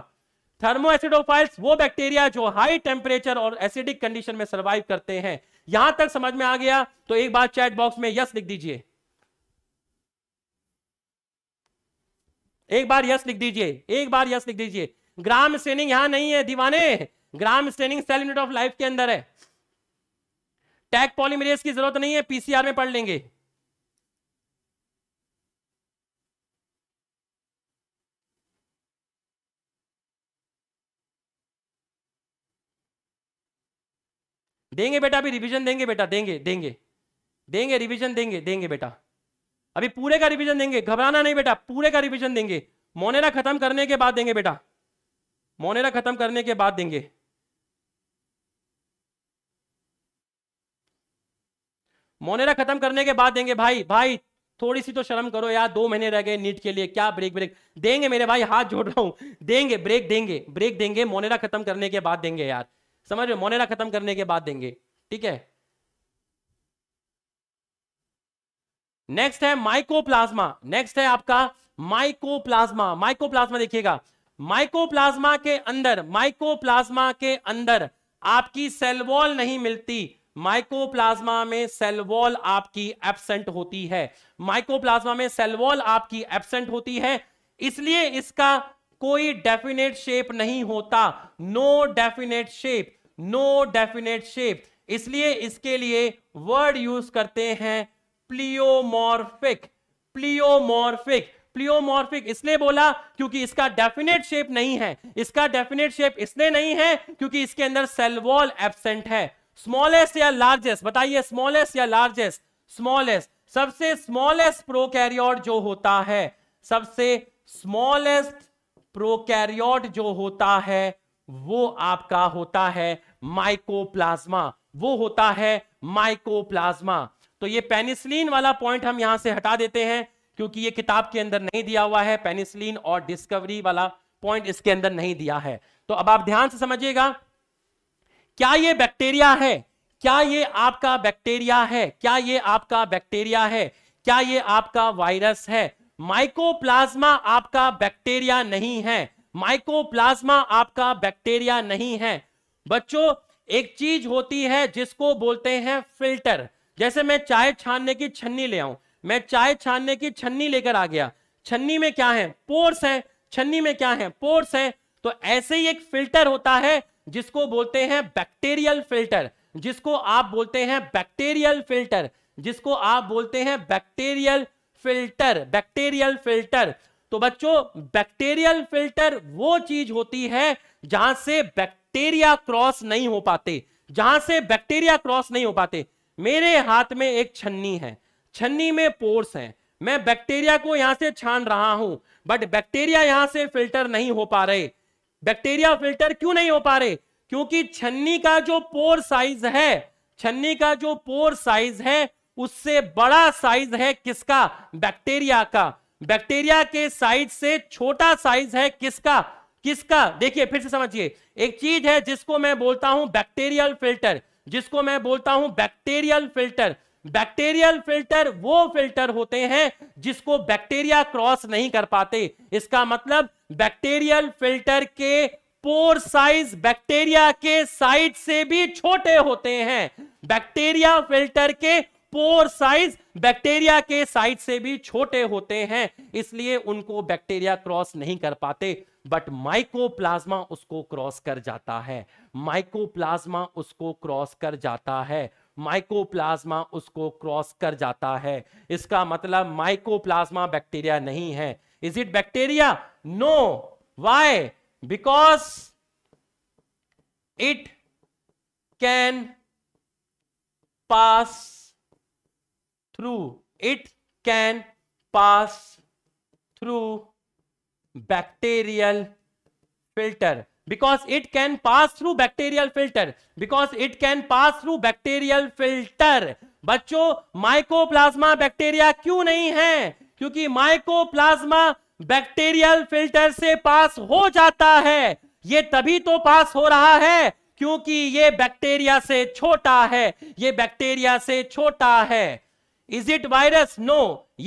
थर्मो एसिडोफाइल्स वो बैक्टीरिया जो हाई टेम्परेचर और एसिडिक कंडीशन में सर्वाइव करते हैं यहां तक समझ में आ गया तो एक बार चैट बॉक्स में यस लिख दीजिए एक बार यस लिख दीजिए एक बार यस लिख दीजिए ग्राम सेनिंग यहां नहीं है दीवाने Gram staining cell unit of life के अंदर है टैग पॉलीमरेज की जरूरत नहीं है पीसीआर में पढ़ लेंगे देंगे बेटा अभी रिवीजन देंगे बेटा देंगे देंगे देंगे रिवीजन देंगे देंगे बेटा अभी पूरे का रिवीजन देंगे घबराना नहीं बेटा पूरे का रिवीजन देंगे मोनेरा खत्म करने के बाद देंगे बेटा मोनेरा खत्म करने के बाद देंगे मोनेरा खत्म करने के बाद देंगे भाई भाई थोड़ी सी तो शर्म करो यार दो महीने रह गए नीट के लिए क्या ब्रेक ब्रेक देंगे मेरे भाई हाथ जोड़ रहा हूं देंगे ब्रेक देंगे ब्रेक देंगे मोनेरा खत्म करने के बाद देंगे यार समझ रहे मोनेरा खत्म करने के बाद देंगे ठीक है नेक्स्ट है माइकोप्लाज्मा नेक्स्ट है आपका माइकोप्लाज्मा माइकोप्लाज्मा देखिएगा माइकोप्लाज्मा के अंदर माइकोप्लाज्मा के अंदर आपकी सेलवॉल नहीं मिलती माइकोप्लाज्मा में सेल वॉल आपकी एबसेंट होती है माइकोप्लाज्मा में सेल वॉल आपकी एबसेंट होती है इसलिए इसका कोई डेफिनेट शेप नहीं होता no definite shape no definite shape इसलिए इसके लिए वर्ड यूज करते हैं प्लियोमॉर्फिक प्लियोमॉर्फिक प्लियोमॉर्फिक इसलिए बोला क्योंकि इसका डेफिनेट शेप नहीं है इसका डेफिनेट शेप इसलिए नहीं है क्योंकि इसके अंदर सेल वॉल एबसेंट है स्मॉलेस्ट या लार्जेस्ट बताइए स्मॉलेस्ट या लार्जेस्ट स्मॉलेस्ट सबसे स्मॉलेस्ट प्रोकैरियोट जो होता है सबसे स्मॉलेस्ट प्रोकैरियोट जो होता है वो आपका होता है माइकोप्लाज्मा वो होता है माइकोप्लाज्मा तो ये पेनिसिलिन वाला पॉइंट हम यहां से हटा देते हैं क्योंकि ये किताब के अंदर नहीं दिया हुआ है पेनिसिलिन और डिस्कवरी वाला पॉइंट इसके अंदर नहीं दिया है तो अब आप ध्यान से समझिएगा क्या ये बैक्टीरिया है क्या ये आपका बैक्टीरिया है क्या ये आपका बैक्टीरिया है क्या ये आपका वायरस है माइकोप्लाज्मा आपका बैक्टीरिया नहीं है माइकोप्लाज्मा आपका बैक्टीरिया नहीं है बच्चों एक चीज होती है जिसको बोलते हैं फिल्टर जैसे मैं चाय छानने की छन्नी ले आऊं मैं चाय छानने की छन्नी लेकर आ गया छन्नी में क्या है पोर्स है छन्नी में क्या है पोर्स है तो ऐसे ही एक फिल्टर होता है जिसको बोलते हैं बैक्टीरियल फिल्टर जिसको आप बोलते हैं बैक्टीरियल फिल्टर जिसको आप बोलते हैं बैक्टीरियल फिल्टर बैक्टीरियल फिल्टर तो बच्चों बैक्टीरियल फिल्टर वो चीज होती है जहां से बैक्टीरिया क्रॉस नहीं हो पाते जहां से बैक्टीरिया क्रॉस नहीं हो पाते मेरे हाथ में एक छन्नी है छन्नी में पोर्स है मैं बैक्टीरिया को यहां से छान रहा हूं बट बैक्टीरिया यहां से फिल्टर नहीं हो पा रहे बैक्टीरिया फिल्टर क्यों नहीं हो पा रहे क्योंकि छन्नी का जो पोर साइज है छन्नी का जो पोर साइज है उससे बड़ा साइज है किसका बैक्टीरिया का बैक्टीरिया के साइज से छोटा साइज है किसका किसका देखिए फिर से समझिए एक चीज है जिसको मैं बोलता हूं बैक्टीरियल फिल्टर जिसको मैं बोलता हूं बैक्टीरियल फिल्टर बैक्टीरियल फिल्टर वो फिल्टर होते हैं जिसको बैक्टीरिया क्रॉस नहीं कर पाते इसका मतलब बैक्टीरियल फिल्टर के पोर साइज बैक्टीरिया के साइज से भी छोटे होते हैं बैक्टीरिया फिल्टर के पोर साइज बैक्टीरिया के साइज से भी छोटे होते हैं इसलिए उनको बैक्टीरिया क्रॉस नहीं कर पाते बट माइकोप्लाज्मा उसको क्रॉस कर जाता है माइकोप्लाज्मा उसको क्रॉस कर जाता है माइकोप्लाज्मा उसको क्रॉस कर जाता है इसका मतलब माइकोप्लाज्मा बैक्टीरिया नहीं है is it bacteria no why because it can pass through it can pass through bacterial filter because it can pass through bacterial filter because it can pass through bacterial filter बच्चों plasma bacteria क्यों नहीं है क्योंकि mycoplasma bacterial filter से पास हो जाता है ये तभी तो पास हो रहा है क्योंकि ये बैक्टीरिया से छोटा है ये बैक्टीरिया से छोटा है इज इट वायरस नो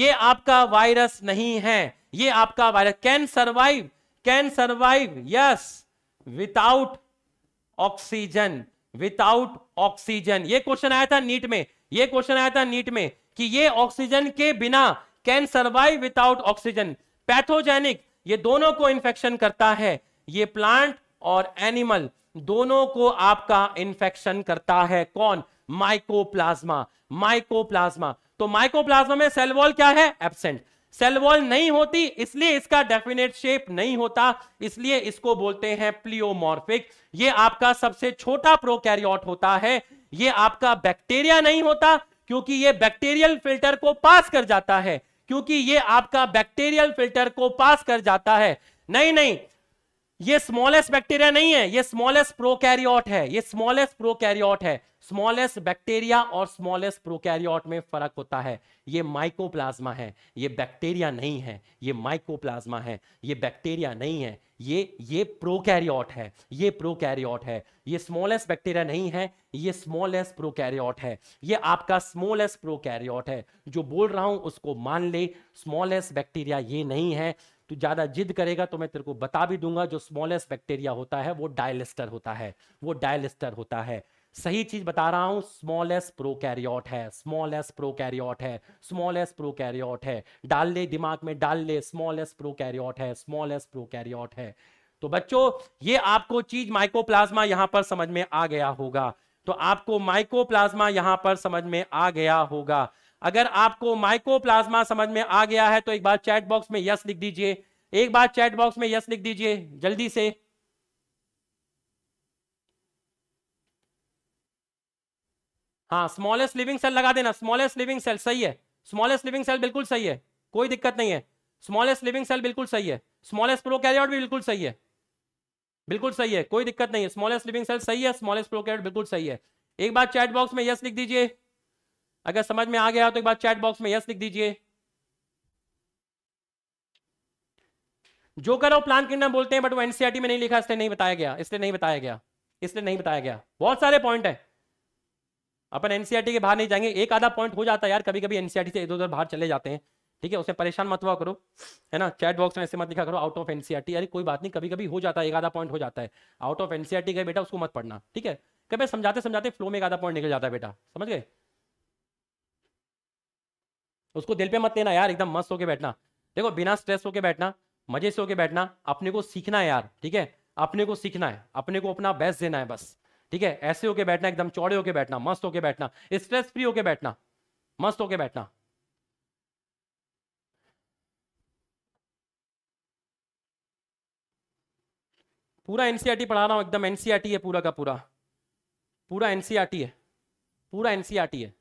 ये आपका वायरस नहीं है ये आपका virus can survive can survive yes without oxygen without oxygen ये क्वेश्चन आया था नीट में ये क्वेश्चन आया था नीट में कि ये ऑक्सीजन के बिना can survive without oxygen pathogenic ये दोनों को इन्फेक्शन करता है ये प्लांट और एनिमल दोनों को आपका इन्फेक्शन करता है कौन माइकोप्लाज्मा माइकोप्लाज्मा तो माइकोप्लाज्मा में सेल वॉल क्या है एबसेंट सेल वॉल नहीं होती इसलिए इसका डेफिनेट शेप नहीं होता इसलिए इसको बोलते हैं प्लियोमॉर्फिक ये आपका सबसे छोटा प्रोकैरियोट होता है ये आपका बैक्टीरिया नहीं होता क्योंकि ये बैक्टीरियल फिल्टर को पास कर जाता है क्योंकि ये आपका बैक्टीरियल फिल्टर को पास कर जाता है नहीं नहीं ये स्मॉलेस्ट बैक्टीरिया नहीं है ये स्मॉलेस्ट प्रोकैरियोट है ये स्मॉलेस्ट प्रोकैरियोट है स्मॉलेस्ट बैक्टीरिया और स्मॉलेस्ट प्रोकैरियोट में फर्क होता है ये माइकोप्लाज्मा है ये बैक्टीरिया नहीं है ये माइकोप्लाज्मा है ये बैक्टीरिया नहीं है ये ये प्रोकैरियोट है ये प्रोकैरियोट है ये स्मॉलेस्ट बैक्टीरिया नहीं है ये स्मॉलेस्ट प्रोकैरियोट है ये आपका स्मॉलेस्ट प्रोकैरियोट है जो बोल रहा हूं उसको मान ले स्मॉलेस्ट बैक्टीरिया ये नहीं है तू ज़्यादा जिद करेगा तो मैं तेरे को बता भी दूंगा जो स्मॉलेस्ट बैक्टीरिया होता है वो डायलिस्टर होता है वो डायलिस्टर होता है सही चीज बता रहा हूं स्मॉलेस्ट प्रोकैरियोट है स्मॉलेस्ट प्रोकैरियोट है स्मॉलेस्ट प्रोकैरियोट है डाल ले दिमाग में डाल ले स्मॉलेस्ट प्रोकैरियोट है स्मॉलेस्ट प्रोकैरियोट है तो बच्चों ये आपको चीज माइकोप्लाज्मा यहां पर समझ में आ गया होगा तो आपको माइकोप्लाज्मा यहां पर समझ में आ गया होगा अगर आपको माइकोप्लाज्मा समझ में आ गया है तो एक बार चैट बॉक्स में यस लिख दीजिए एक बार चैट बॉक्स में यस लिख दीजिए जल्दी से हाँ स्मॉलेस्ट लिविंग सेल लगा देना स्मॉलेस्ट लिविंग सेल सही है स्मॉलेस्ट लिविंग सेल बिल्कुल सही है कोई दिक्कत नहीं है स्मॉलेस्ट लिविंग सेल बिल्कुल सही है स्मॉलेस्ट प्रोकैरियोट भी बिल्कुल सही है बिल्कुल सही है कोई दिक्कत नहीं है स्मॉलेस्ट लिविंग सेल सही है स्मॉलेस्ट प्रोकैरियोट बिल्कुल सही है एक बार चैट बॉक्स में यस लिख दीजिए अगर समझ में आ गया तो एक बार चैट बॉक्स में यस लिख दीजिए जो करो प्लान किंगडम बोलते हैं बट वो एनसीआरटी e में नहीं लिखा इसलिए नहीं बताया गया इसलिए नहीं बताया गया इसलिए नहीं बताया गया बहुत सारे पॉइंट है अपन एनसीआरटी e के बाहर नहीं जाएंगे एक आधा पॉइंट हो जाता है यार कभी कभी एनसीआरटी से इधर उधर बाहर चले जाते हैं ठीक है उसमें परेशान मत हुआ करो है ना चैट बॉक्स में ऐसे मत लिखा करो आउट ऑफ एनसीआरटी यार कोई बात नहीं कभी कभी हो जाता है एक आधा पॉइंट हो जाता है आउट ऑफ एनसीआरटी का बेटा उसको मत पढ़ना ठीक है कभी समझाते समझाते फ्लो में एक आधा पॉइंट निकल जाता है बेटा समझ गए उसको दिल पे मत लेना यार एकदम मस्त होके बैठना देखो बिना स्ट्रेस होके बैठना मजे से होके बैठना अपने को सीखना है यार ठीक है अपने को सीखना है अपने को अपना बेस्ट देना है बस ठीक है ऐसे होके बैठना एकदम चौड़े होके बैठना मस्त होके बैठना स्ट्रेस फ्री होके बैठना मस्त होके बैठना पूरा एनसीआरटी e पढ़ा रहा हूं एकदम एनसीआरटी e है पूरा का पूरा पूरा एनसीआरटी e है पूरा एनसीआरटी है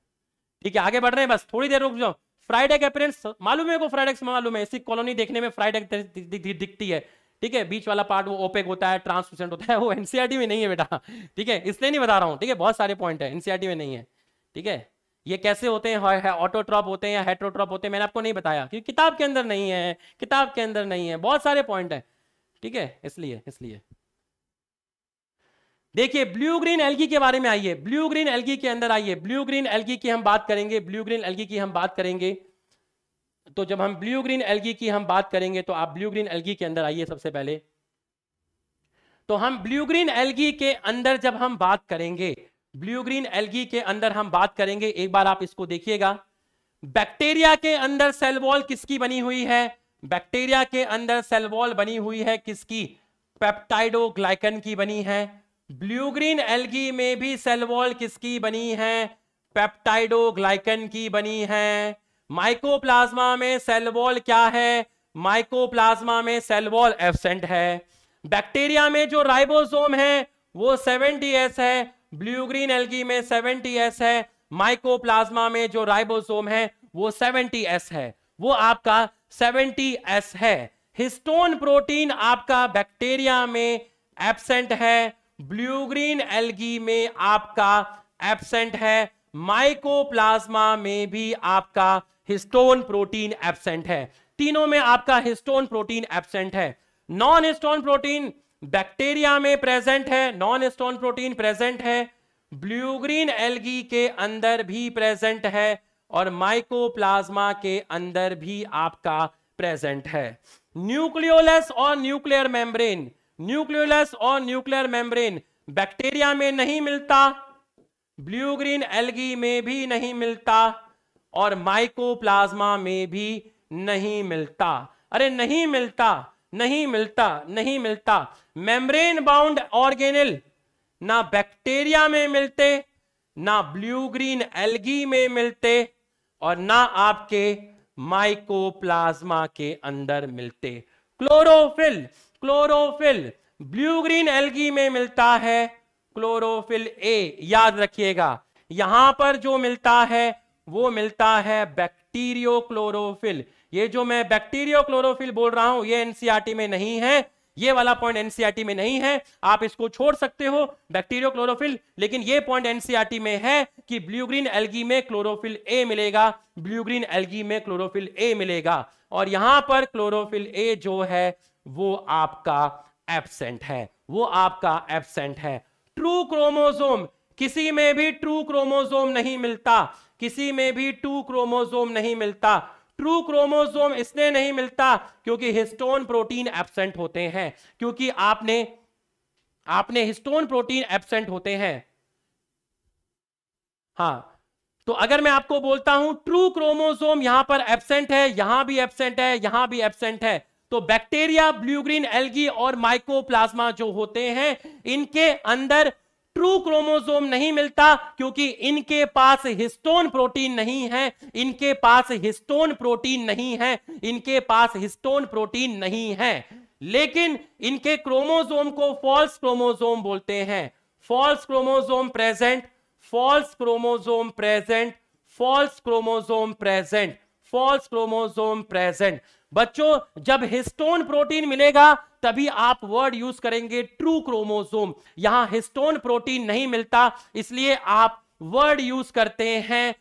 ठीक है आगे बढ़ रहे हैं बस थोड़ी देर रुक जाओ फ्राइड एग मालूम है को फ्राइड एग्स मालूम है ऐसी कॉलोनी देखने में फ्राइड एग दिखती है ठीक है बीच वाला पार्ट वो ओपेक होता है ट्रांसपेरेंट होता है वो एनसीआरटी e में नहीं है बेटा ठीक है इसलिए नहीं बता रहा हूँ ठीक है बहुत सारे पॉइंट है एनसीआरटी e में नहीं है ठीक है ये कैसे होते हैं ऑटोट्रॉप होते हैं या हेट्रोट्रॉप होते हैं मैंने आपको नहीं बताया क्योंकि किताब के अंदर नहीं है किताब के अंदर नहीं है बहुत सारे पॉइंट है ठीक है इसलिए इसलिए देखिए ब्लू ग्रीन एलगी के बारे में आइए ब्लू ग्रीन एलगी के अंदर आइए ब्लू ग्रीन एलगी की हम बात करेंगे ब्लू ग्रीन एलगी की हम बात करेंगे तो जब हम ब्लू ग्रीन एलगी की हम बात करेंगे तो आप ब्लू ग्रीन एलगी के अंदर आइए सबसे पहले तो हम ब्लू ग्रीन एलगी के अंदर जब हम बात करेंगे ब्लू ग्रीन एलगी के अंदर हम बात करेंगे एक बार आप इसको देखिएगा बैक्टीरिया के अंदर सेल वॉल किसकी बनी हुई है बैक्टीरिया के अंदर सेल वॉल बनी हुई है किसकी पेप्टाइडोग्लाइकन की बनी है ब्लू ग्रीन एल्गी में भी सेल वॉल किसकी बनी है पेप्टाइडोग्लाइकन की बनी है माइकोप्लाज्मा में सेल वॉल क्या है माइकोप्लाज्मा में सेल वॉल एबसेंट है बैक्टीरिया में जो राइबोसोम है वो 70s है ब्लू ग्रीन एल्गी में 70s है माइकोप्लाज्मा में जो राइबोसोम है वो 70s है वो आपका 70s है हिस्टोन प्रोटीन आपका बैक्टीरिया में एबसेंट है ब्लू ग्रीन एलगी में आपका एबसेंट है माइकोप्लाज्मा में भी आपका हिस्टोन प्रोटीन एबसेंट है तीनों में आपका हिस्टोन प्रोटीन एब्सेंट है नॉन हिस्टोन प्रोटीन बैक्टीरिया में प्रेजेंट है नॉन हिस्टोन प्रोटीन प्रेजेंट है ब्लू ग्रीन एलगी के अंदर भी प्रेजेंट है और माइकोप्लाज्मा के अंदर भी आपका प्रेजेंट है न्यूक्लियोलस और न्यूक्लियर मेम्ब्रेन न्यूक्लियोलस और न्यूक्लियर मेम्ब्रेन बैक्टीरिया में नहीं मिलता ब्लू ग्रीन एल्गी में भी नहीं मिलता और माइकोप्लाज्मा में भी नहीं मिलता अरे नहीं मिलता नहीं मिलता नहीं मिलता मेम्ब्रेन बाउंड ऑर्गेनिल ना बैक्टीरिया में मिलते ना ब्लू ग्रीन एल्गी में मिलते और ना आपके माइकोप्लाज्मा के अंदर मिलते chlorophyll chlorophyll blue green algae में मिलता है क्लोरोफिल ए याद रखिएगा यहां पर जो मिलता है वो मिलता है बैक्टीरियो क्लोरोफिल ये जो मैं बैक्टीरियो क्लोरोफिल बोल रहा हूं ये एनसीआरटी e में नहीं है ये वाला पॉइंट एनसीआरटी e में नहीं है आप इसको छोड़ सकते हो बैक्टीरियो क्लोरोफिल लेकिन ये पॉइंट एनसीआरटी e में है कि ब्लू ग्रीन एल्गी में क्लोरोफिल ए मिलेगा ब्लू ग्रीन एल्गी में क्लोरोफिल ए मिलेगा और यहां पर क्लोरोफिल ए जो है वो आपका एबसेंट है वो आपका एबसेंट है ट्रू क्रोमोजोम किसी में भी ट्रू क्रोमोजोम नहीं मिलता किसी में भी ट्रू क्रोमोजोम नहीं मिलता ट्रू क्रोमोजोम इसलिए नहीं मिलता क्योंकि हिस्टोन प्रोटीन एबसेंट होते हैं क्योंकि आपने आपने हिस्टोन प्रोटीन एबसेंट होते हैं हाँ तो अगर मैं आपको बोलता हूं ट्रू क्रोमोसोम यहां पर एबसेंट है यहां भी एबसेंट है यहां भी एबसेंट है तो बैक्टीरिया ब्लू ग्रीन और माइक्रोप्लाज्मा जो होते हैं इनके अंदर ट्रू क्रोमोसोम नहीं मिलता क्योंकि इनके पास हिस्टोन प्रोटीन नहीं है इनके पास हिस्टोन प्रोटीन नहीं है इनके पास हिस्टोन प्रोटीन नहीं है लेकिन इनके क्रोमोसोम को फॉल्स क्रोमोसोम बोलते हैं false chromosome present false chromosome present false chromosome present false chromosome present बच्चों जब हिस्टोन प्रोटीन मिलेगा तभी आप वर्ड यूज करेंगे ट्रू क्रोमोसोम यहां हिस्टोन प्रोटीन नहीं मिलता इसलिए आप वर्ड यूज करते हैं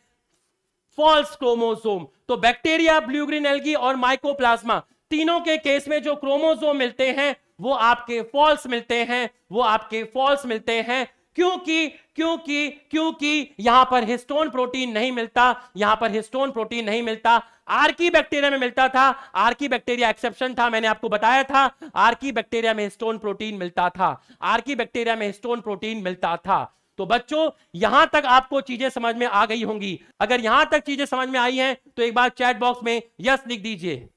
फॉल्स क्रोमोसोम तो बैक्टीरिया ब्लू ग्रीन एल्गी और माइकोप्लाज्मा तीनों के केस में जो क्रोमोसोम मिलते हैं वो आपके फॉल्स मिलते हैं वो आपके फॉल्स मिलते हैं क्योंकि क्योंकि क्योंकि यहां पर हिस्टोन प्रोटीन नहीं मिलता यहां पर हिस्टोन प्रोटीन नहीं मिलता आर्की बैक्टीरिया में मिलता था आर्की बैक्टीरिया एक्सेप्शन था मैंने आपको बताया था आर्की बैक्टीरिया में हिस्टोन प्रोटीन मिलता था आर्की बैक्टीरिया में हिस्टोन प्रोटीन मिलता था तो बच्चों यहां तक आपको चीजें समझ में आ गई होंगी अगर यहां तक चीजें समझ में आई हैं तो एक बार चैट बॉक्स में यस लिख दीजिए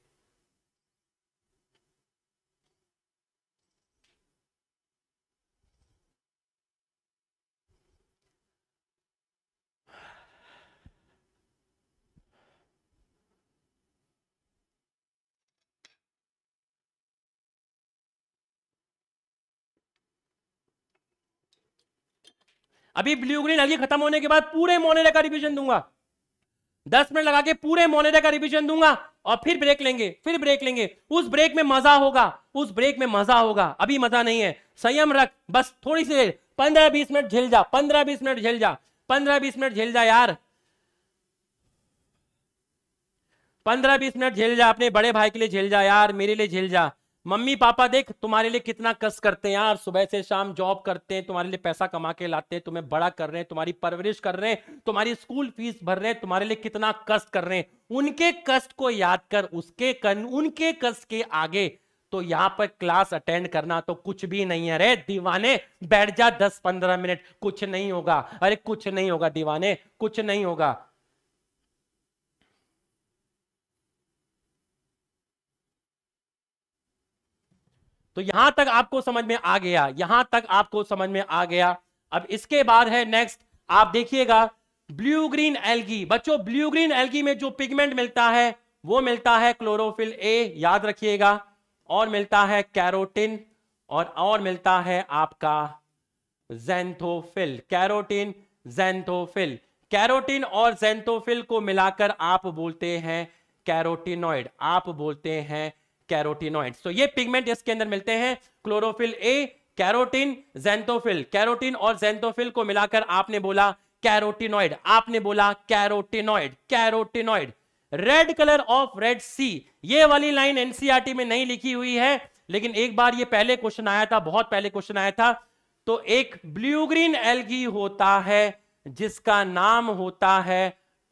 अभी ब्लू ग्रीन हल्की खत्म होने के बाद पूरे मोनेरा का रिविजन दूंगा दस मिनट लगा के पूरे मोनेरा का रिविजन दूंगा और फिर ब्रेक लेंगे फिर ब्रेक लेंगे उस ब्रेक में मजा होगा उस ब्रेक में मजा होगा अभी मजा नहीं है संयम रख बस थोड़ी सी देर पंद्रह बीस मिनट झेल जा पंद्रह बीस मिनट झेल जा पंद्रह बीस मिनट झेल जा यार पंद्रह बीस मिनट झेल जा अपने बड़े भाई के लिए झेल जा यार मेरे लिए झेल जा मम्मी पापा देख तुम्हारे लिए कितना कष्ट करते हैं यार सुबह से शाम जॉब करते हैं तुम्हारे लिए पैसा कमा के लाते हैं तुम्हें बड़ा कर रहे हैं तुम्हारी परवरिश कर रहे हैं तुम्हारी स्कूल फीस भर रहे हैं तुम्हारे लिए कितना कष्ट कर रहे हैं उनके कष्ट को याद कर उसके कर, उनके कष्ट के आगे तो यहां पर क्लास अटेंड करना तो कुछ भी नहीं है रे दीवाने बैठ जा दस पंद्रह मिनट कुछ नहीं होगा अरे कुछ नहीं होगा दीवाने कुछ नहीं होगा तो यहां तक आपको समझ में आ गया यहां तक आपको समझ में आ गया अब इसके बाद है नेक्स्ट आप देखिएगा ब्लू ग्रीन एल्गी बच्चों ब्लू ग्रीन एल्गी में जो पिगमेंट मिलता है वो मिलता है क्लोरोफिल ए याद रखिएगा और मिलता है कैरोटिन और और मिलता है आपका जेंथोफिल कैरोटिन जेंथोफिल कैरोटिन और जेंथोफिल को मिलाकर आप बोलते हैं कैरोटिनॉइड आप बोलते हैं कैरोटीनोइड्स तो ये पिगमेंट इसके अंदर मिलते हैं क्लोरोफिल ए कैरोटीन जेंथोफिल कैरोटीन और जेंथोफिल को मिलाकर आपने बोला कैरोटीनोइड आपने बोला carotenoid carotenoid red colour of Red Sea ये वाली लाइन एनसीईआरटी e में नहीं लिखी हुई है लेकिन एक बार ये पहले क्वेश्चन आया था बहुत पहले क्वेश्चन आया था तो एक ब्लू ग्रीन एल्गी होता है जिसका नाम होता है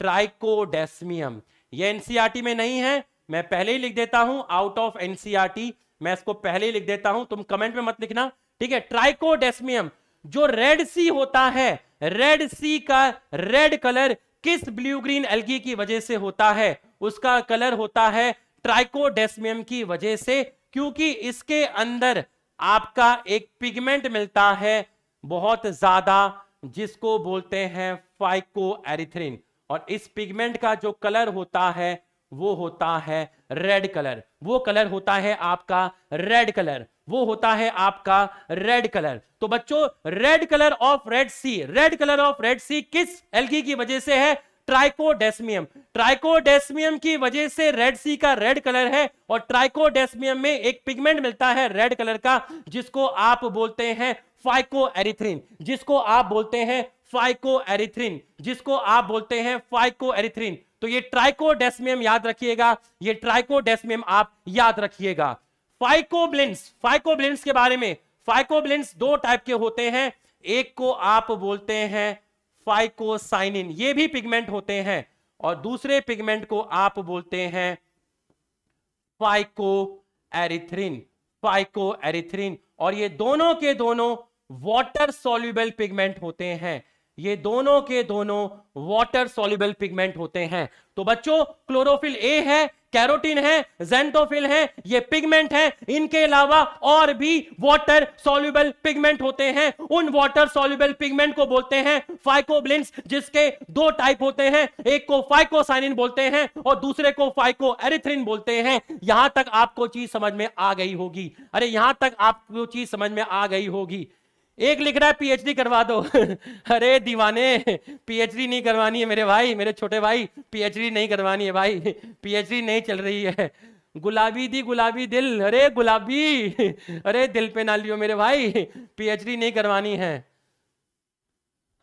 ट्राइकोडेसमियम ये एनसीईआरटी e में नहीं है मैं पहले ही लिख देता हूं आउट ऑफ एनसीआरटी मैं इसको पहले ही लिख देता हूं तुम कमेंट में मत लिखना ठीक है ट्राइकोडेस्मियम जो रेड सी होता है रेड सी का रेड कलर किस ब्लू ग्रीन एल्गी की वजह से होता है उसका कलर होता है ट्राइकोडेस्मियम की वजह से क्योंकि इसके अंदर आपका एक पिगमेंट मिलता है बहुत ज्यादा जिसको बोलते हैं फाइको और इस पिगमेंट का जो कलर होता है वो होता है रेड कलर वो कलर होता है आपका रेड कलर वो होता है आपका रेड कलर तो बच्चों red colour of Red Sea red colour of Red Sea किस एल्गी की वजह से है ट्राइकोडेसमियम ट्राइकोडेसमियम की वजह से रेड सी का रेड कलर है और ट्राइकोडेसमियम में एक पिगमेंट मिलता है रेड कलर का जिसको आप बोलते हैं फाइको एरिथ्रिन जिसको आप बोलते हैं फाइको एरिथ्रीन जिसको आप बोलते हैं फाइको एरिथ्रीन तो ये ट्राइकोडेस्मियम याद रखिएगा ये ट्राइकोडेस्मियम आप याद रखिएगा फाइकोब्लेंस फाइकोब्लेंस के बारे में फाइकोब्लेंस दो टाइप के होते हैं एक को आप बोलते हैं फाइकोसाइनिन ये भी पिगमेंट होते हैं और दूसरे पिगमेंट को आप बोलते हैं फाइको एरिथ्रिन फाइको एरिथ्रिन और ये दोनों के दोनों वाटर सोल्यूबल पिगमेंट होते हैं ये दोनों के दोनों वाटर सोल्यूबल पिगमेंट होते हैं तो बच्चों क्लोरोफिल ए है कैरोटीन है जेंटोफिल है ये पिगमेंट है इनके अलावा और भी वाटर सोल्यूबल पिगमेंट होते हैं उन वाटर सोल्यूबल पिगमेंट को बोलते हैं फाइकोब्लिन जिसके दो टाइप होते हैं एक को फाइकोसाइनिन बोलते हैं और दूसरे को फाइको एरिथ्रिन बोलते हैं यहां तक आपको चीज समझ में आ गई होगी अरे यहां तक आपको चीज समझ में आ गई होगी एक लिख रहा है पीएचडी करवा दो अरे दीवाने पीएचडी नहीं करवानी है मेरे भाई मेरे छोटे भाई पीएचडी नहीं करवानी है भाई पीएचडी नहीं चल रही है गुलाबी दी गुलाबी दिल अरे गुलाबी अरे दिल पे ना लियो मेरे भाई पीएचडी नहीं करवानी है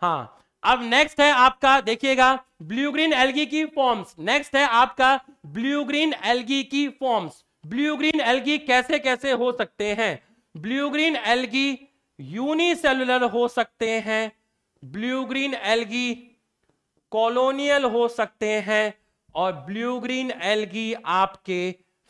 हाँ अब नेक्स्ट है आपका देखिएगा ब्लू ग्रीन एलगी की फॉर्म्स नेक्स्ट है आपका ब्लू ग्रीन एलगी की फॉर्म्स ब्लू ग्रीन एलगी कैसे कैसे हो सकते हैं ब्लू ग्रीन एलगी यूनिसेलुलर हो सकते हैं ब्लू ग्रीन एल्गी कॉलोनियल हो सकते हैं और ब्लू ग्रीन एल्गी आपके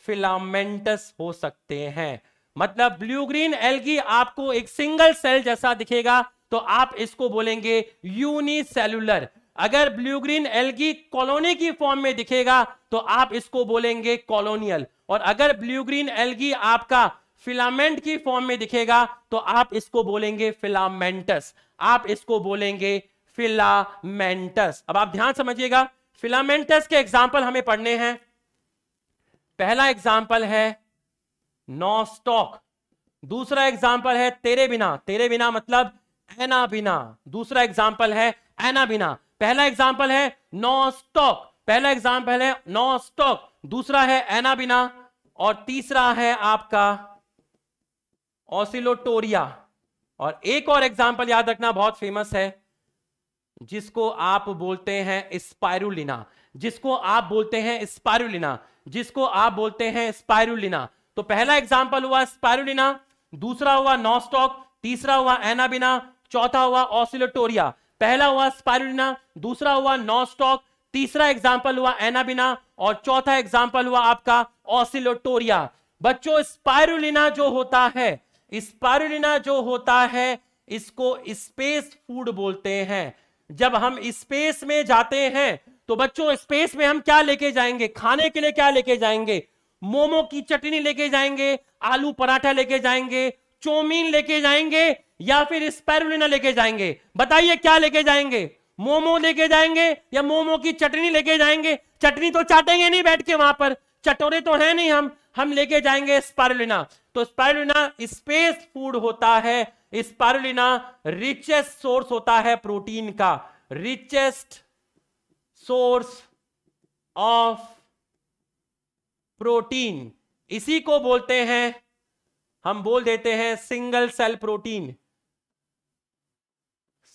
फिलामेंटस हो सकते हैं मतलब ब्लू ग्रीन एल्गी आपको एक सिंगल सेल जैसा दिखेगा तो आप इसको बोलेंगे यूनिसेलुलर अगर ब्लू ग्रीन एल्गी कॉलोनी की फॉर्म में दिखेगा तो आप इसको बोलेंगे कॉलोनियल और अगर ब्लू ग्रीन एल्गी आपका फिलामेंट की फॉर्म में दिखेगा तो आप इसको बोलेंगे फिलामेंटस आप इसको बोलेंगे फिलामेंटस अब आप ध्यान समझिएगा फिलामेंटस के एग्जाम्पल हमें पढ़ने हैं पहला एग्जाम्पल है नॉस्टॉक दूसरा एग्जाम्पल है तेरे बिना तेरे बिना मतलब एना बिना दूसरा एग्जाम्पल है एना बिना पहला एग्जाम्पल है नॉस्टॉक पहला एग्जाम्पल है नॉस्टॉक दूसरा है एना बिना और तीसरा है आपका ऑसिलोटोरिया और एक और एग्जाम्पल याद रखना बहुत फेमस है जिसको आप बोलते हैं स्पायरुलिना जिसको आप बोलते हैं स्पायरुलिना जिसको आप बोलते हैं स्पायरुलिना तो पहला एग्जाम्पल हुआ स्पायरुलिना दूसरा हुआ नॉस्टॉक तीसरा हुआ एनाबिना चौथा हुआ ऑसिलोटोरिया पहला हुआ स्पायरुलिना दूसरा हुआ नॉस्टॉक तीसरा एग्जाम्पल हुआ एनाबिना और चौथा एग्जाम्पल हुआ आपका ऑसिलोटोरिया बच्चों स्पायरुलिना जो होता है स्पारुलिना जो होता है इसको स्पेस फूड बोलते हैं जब हम स्पेस में जाते हैं तो बच्चों स्पेस में हम क्या लेके जाएंगे खाने के लिए क्या लेके जाएंगे मोमो की चटनी लेके जाएंगे आलू पराठा लेके जाएंगे चौमीन लेके जाएंगे या फिर स्पैरुलिना लेके जाएंगे बताइए क्या लेके जाएंगे मोमो लेके जाएंगे या मोमो की चटनी लेके जाएंगे चटनी तो चाटेंगे नहीं बैठ के वहां पर चटोरे तो है नहीं हम हम लेके जाएंगे स्पारुलिना तो स्पायरुलिना स्पेस फूड होता है स्पायरुलिना रिचेस्ट सोर्स होता है प्रोटीन का रिचेस्ट सोर्स ऑफ प्रोटीन इसी को बोलते हैं हम बोल देते हैं single cell protein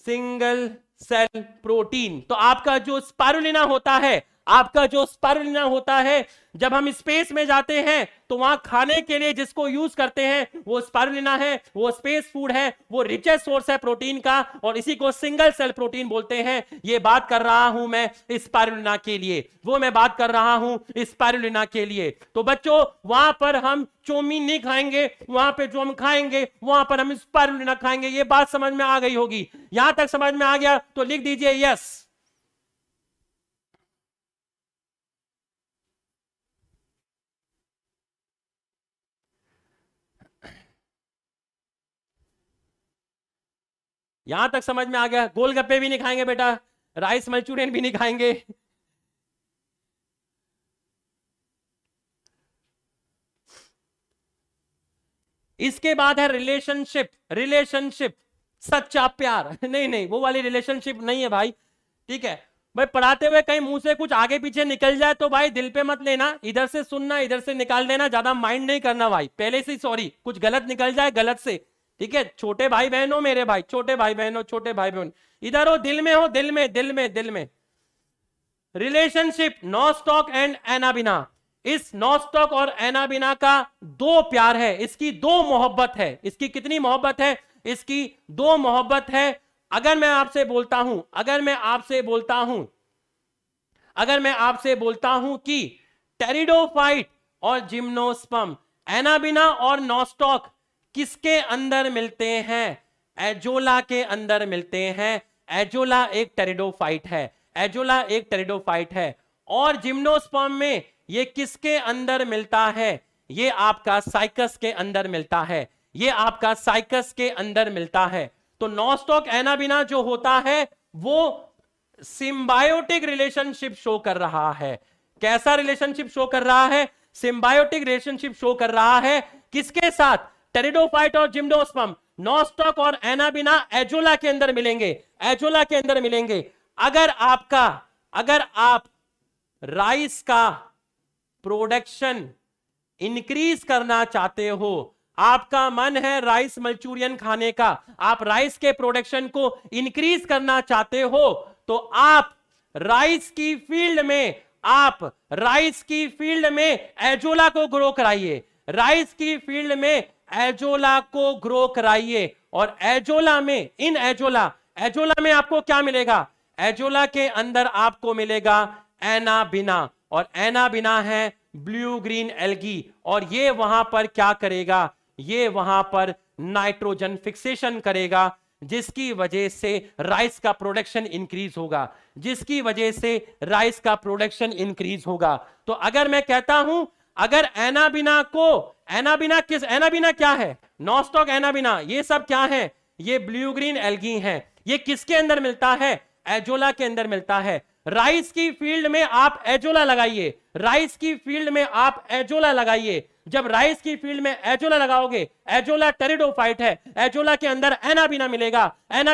single cell protein तो आपका जो स्पारुलिना होता है आपका जो स्पर्ना होता है जब हम स्पेस में जाते हैं तो वहां खाने के लिए जिसको यूज करते हैं वो स्पर्लिना है वो स्पेस फूड है वो रिचेस्ट सोर्स है प्रोटीन का और इसी को सिंगल सेल प्रोटीन बोलते हैं ये बात कर रहा हूं मैं स्पर्लिना के लिए वो मैं बात कर रहा हूं स्पर्लिना के लिए तो बच्चों वहां पर हम चोमी नहीं खाएंगे वहां पर जो हम खाएंगे वहां पर हम स्पर्लिना खाएंगे ये बात समझ में आ गई होगी यहां तक समझ में आ गया तो लिख दीजिए यस यहां तक समझ में आ गया गोलगप्पे भी नहीं खाएंगे बेटा राइस मंचूरियन भी नहीं खाएंगे इसके बाद है रिलेशनशिप रिलेशनशिप सच्चा प्यार नहीं नहीं वो वाली रिलेशनशिप नहीं है भाई ठीक है भाई पढ़ाते हुए कहीं मुंह से कुछ आगे पीछे निकल जाए तो भाई दिल पे मत लेना इधर से सुनना इधर से निकाल देना ज्यादा माइंड नहीं करना भाई पहले से सॉरी कुछ गलत निकल जाए गलत से ठीक है छोटे भाई बहन हो मेरे भाई छोटे भाई बहन हो छोटे भाई बहन इधर हो दिल में हो दिल में दिल में दिल में रिलेशनशिप स्टॉक एंड एनाबिना इस नो स्टॉक और एनाबिना का दो प्यार है इसकी दो मोहब्बत है इसकी कितनी मोहब्बत है इसकी दो मोहब्बत है अगर मैं आपसे बोलता हूं अगर मैं आपसे बोलता हूं अगर मैं आपसे बोलता हूं कि टेरिडोफाइट और जिम्नोस्पम एनाबिना और नोस्टॉक किसके अंदर मिलते हैं एजोला के अंदर मिलते हैं एजोला एक टेरिडोफाइट है एजोला एक टेरिडोफाइट है और जिम्नोस्पर्म में ये किसके अंदर मिलता है ये आपका साइकस के अंदर मिलता है ये आपका साइकस के अंदर मिलता है तो नॉस्टॉक एनाबिना जो होता है वो सिम्बायोटिक रिलेशनशिप शो कर रहा है कैसा रिलेशनशिप शो कर रहा है सिम्बायोटिक रिलेशनशिप शो कर रहा है किसके साथ टेरिडोफाइट और जिम्डोस्पम नोस्टॉक और एनाबिना एजोला के अंदर मिलेंगे एजोला के अंदर मिलेंगे अगर आपका अगर आप राइस का प्रोडक्शन इंक्रीज करना चाहते हो आपका मन है राइस मल्चूरियन खाने का आप राइस के प्रोडक्शन को इंक्रीज करना चाहते हो तो आप राइस की फील्ड में आप राइस की फील्ड में एजोला को ग्रो कराइए राइस की फील्ड में एजोला को ग्रो कराइए और एजोला में इन एजोला एजोला में आपको क्या मिलेगा एजोला के अंदर आपको मिलेगा बिना और बिना है ब्लू ग्रीन एलगी और ये वहां पर क्या करेगा ये वहां पर नाइट्रोजन फिक्सेशन करेगा जिसकी वजह से राइस का प्रोडक्शन इंक्रीज होगा जिसकी वजह से राइस का प्रोडक्शन इंक्रीज होगा तो अगर मैं कहता हूं अगर एनाबिना को एनाबिना किस एनाबिना क्या है नॉस्टॉक एनाबिना ये सब क्या है ये ब्लू ग्रीन एल्गी है ये किसके अंदर मिलता है एजोला के अंदर मिलता है राइस की फील्ड में आप एजोला लगाइए राइस की फील्ड में आप एजोला लगाइए जब राइस की फील्ड में एजोला लगाओगे एजोला टेरिडोफाइट है एजोला के अंदर बिना मिलेगा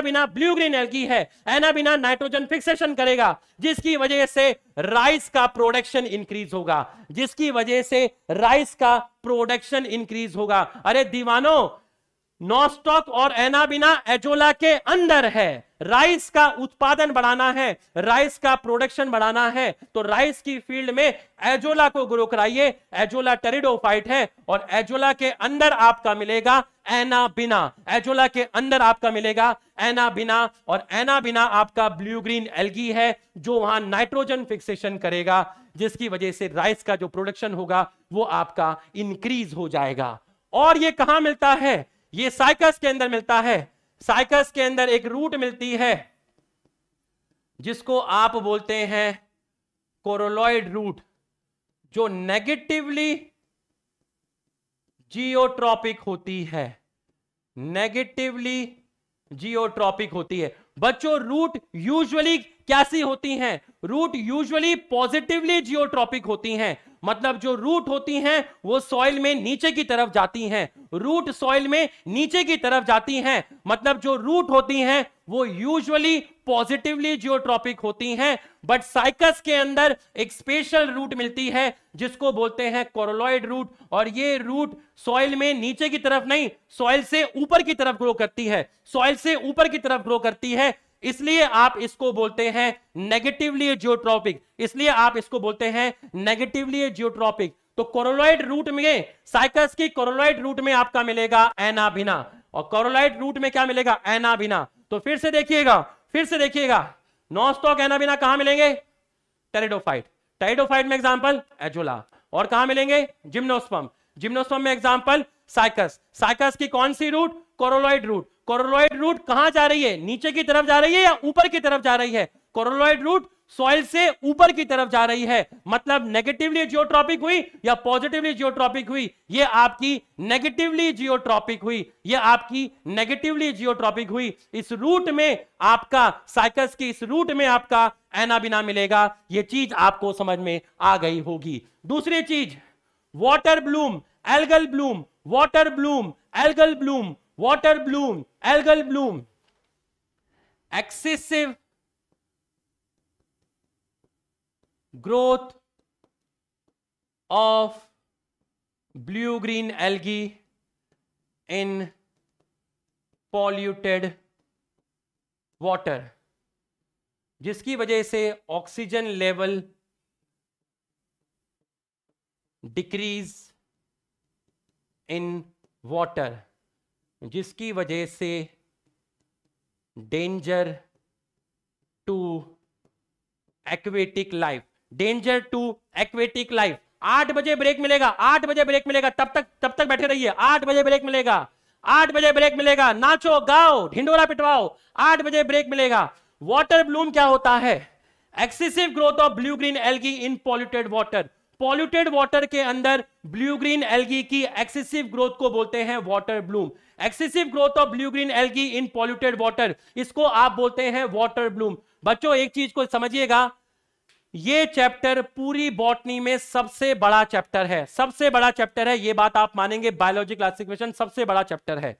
बिना ब्लू ग्रीन एलगी है एनाबिना नाइट्रोजन फिक्सेशन करेगा जिसकी वजह से राइस का प्रोडक्शन इंक्रीज होगा जिसकी वजह से राइस का प्रोडक्शन इंक्रीज होगा अरे दीवानों नॉस्टॉक और एनाबिना एजोला के अंदर है राइस का उत्पादन बढ़ाना है राइस का प्रोडक्शन बढ़ाना है तो राइस की फील्ड में एजोला को ग्रो कराइए एजोला टेरिडोफाइट है और एजोला के अंदर आपका मिलेगा एनाबिना एजोला के अंदर आपका मिलेगा एनाबिना और एनाबिना आपका ब्लू ग्रीन एलगी है जो वहां नाइट्रोजन फिक्सेशन करेगा जिसकी वजह से राइस का जो प्रोडक्शन होगा वो आपका इंक्रीज हो जाएगा और ये कहां मिलता है ये साइकस के अंदर मिलता है साइकस के अंदर एक रूट मिलती है जिसको आप बोलते हैं कोरोलॉइड रूट जो नेगेटिवली जियोट्रॉपिक होती है नेगेटिवली जियोट्रॉपिक होती है बच्चों रूट यूजुअली कैसी होती हैं रूट यूजुअली पॉजिटिवली जियोट्रॉपिक होती हैं मतलब जो रूट होती हैं वो सॉइल में नीचे की तरफ जाती हैं रूट सॉइल में नीचे की तरफ जाती हैं मतलब जो रूट होती हैं वो यूजुअली पॉजिटिवली जियोट्रॉपिक होती हैं बट साइकस के अंदर एक स्पेशल रूट मिलती है जिसको बोलते हैं कोरोलॉइड रूट और ये रूट सॉइल में नीचे की तरफ नहीं सॉइल से ऊपर की तरफ ग्रो करती है सॉइल से ऊपर की तरफ ग्रो करती है इसलिए आप इसको बोलते हैं नेगेटिवली जियोट्रॉपिक इसलिए आप इसको बोलते हैं नेगेटिवली जियोट्रॉपिक तो कोरोलाइड रूट में साइकस की कोरोलाइड रूट में आपका मिलेगा एना एनाभिना और कोरोलाइड रूट में क्या मिलेगा एना एनाभिना तो फिर से देखिएगा फिर से देखिएगा नॉस्टॉक एना एनाबिना कहां मिलेंगे टेरिडोफाइट टेरिडोफाइट में एग्जाम्पल एजोला और कहा मिलेंगे जिम्नोस्पम जिम्नोस्पम में एग्जाम्पल साइकस साइकस की कौन सी root coralloid root coralloid root कहां जा रही है नीचे की तरफ जा रही है या ऊपर की तरफ जा रही है कोरोलॉइड रूट सॉइल से ऊपर की तरफ जा रही है मतलब नेगेटिवली जियोट्रॉपिक हुई या पॉजिटिवली जियोट्रॉपिक हुई ये आपकी नेगेटिवली जियोट्रॉपिक हुई ये आपकी नेगेटिवली जियोट्रॉपिक हुई इस रूट में आपका साइकस की इस रूट में आपका एनाबिना मिलेगा ये चीज आपको समझ में आ गई होगी दूसरी चीज water bloom algal bloom water bloom algal bloom water bloom algal bloom excessive growth of blue green algae in polluted water जिसकी वजह से oxygen level decrease in water जिसकी वजह से danger to aquatic life danger to aquatic life आठ बजे break मिलेगा आठ बजे ब्रेक मिलेगा तब तक तब तक बैठे रहिए आठ बजे ब्रेक मिलेगा आठ बजे ब्रेक मिलेगा नाचो गाओ ढिंडोरा पिटवाओ आठ बजे ब्रेक मिलेगा वाटर ब्लूम क्या होता है excessive growth of blue green algae in polluted water polluted water के अंदर ब्लू ग्रीन एलगी की एक्सेसिव ग्रोथ को बोलते हैं water bloom excessive growth of blue green algae in polluted water इसको आप बोलते हैं वाटर ब्लूम बच्चों एक चीज को समझिएगा ये चैप्टर पूरी बॉटनी में सबसे बड़ा चैप्टर है सबसे बड़ा चैप्टर है ये बात आप मानेंगे बायोलॉजी क्लासिफिकेशन सबसे बड़ा चैप्टर है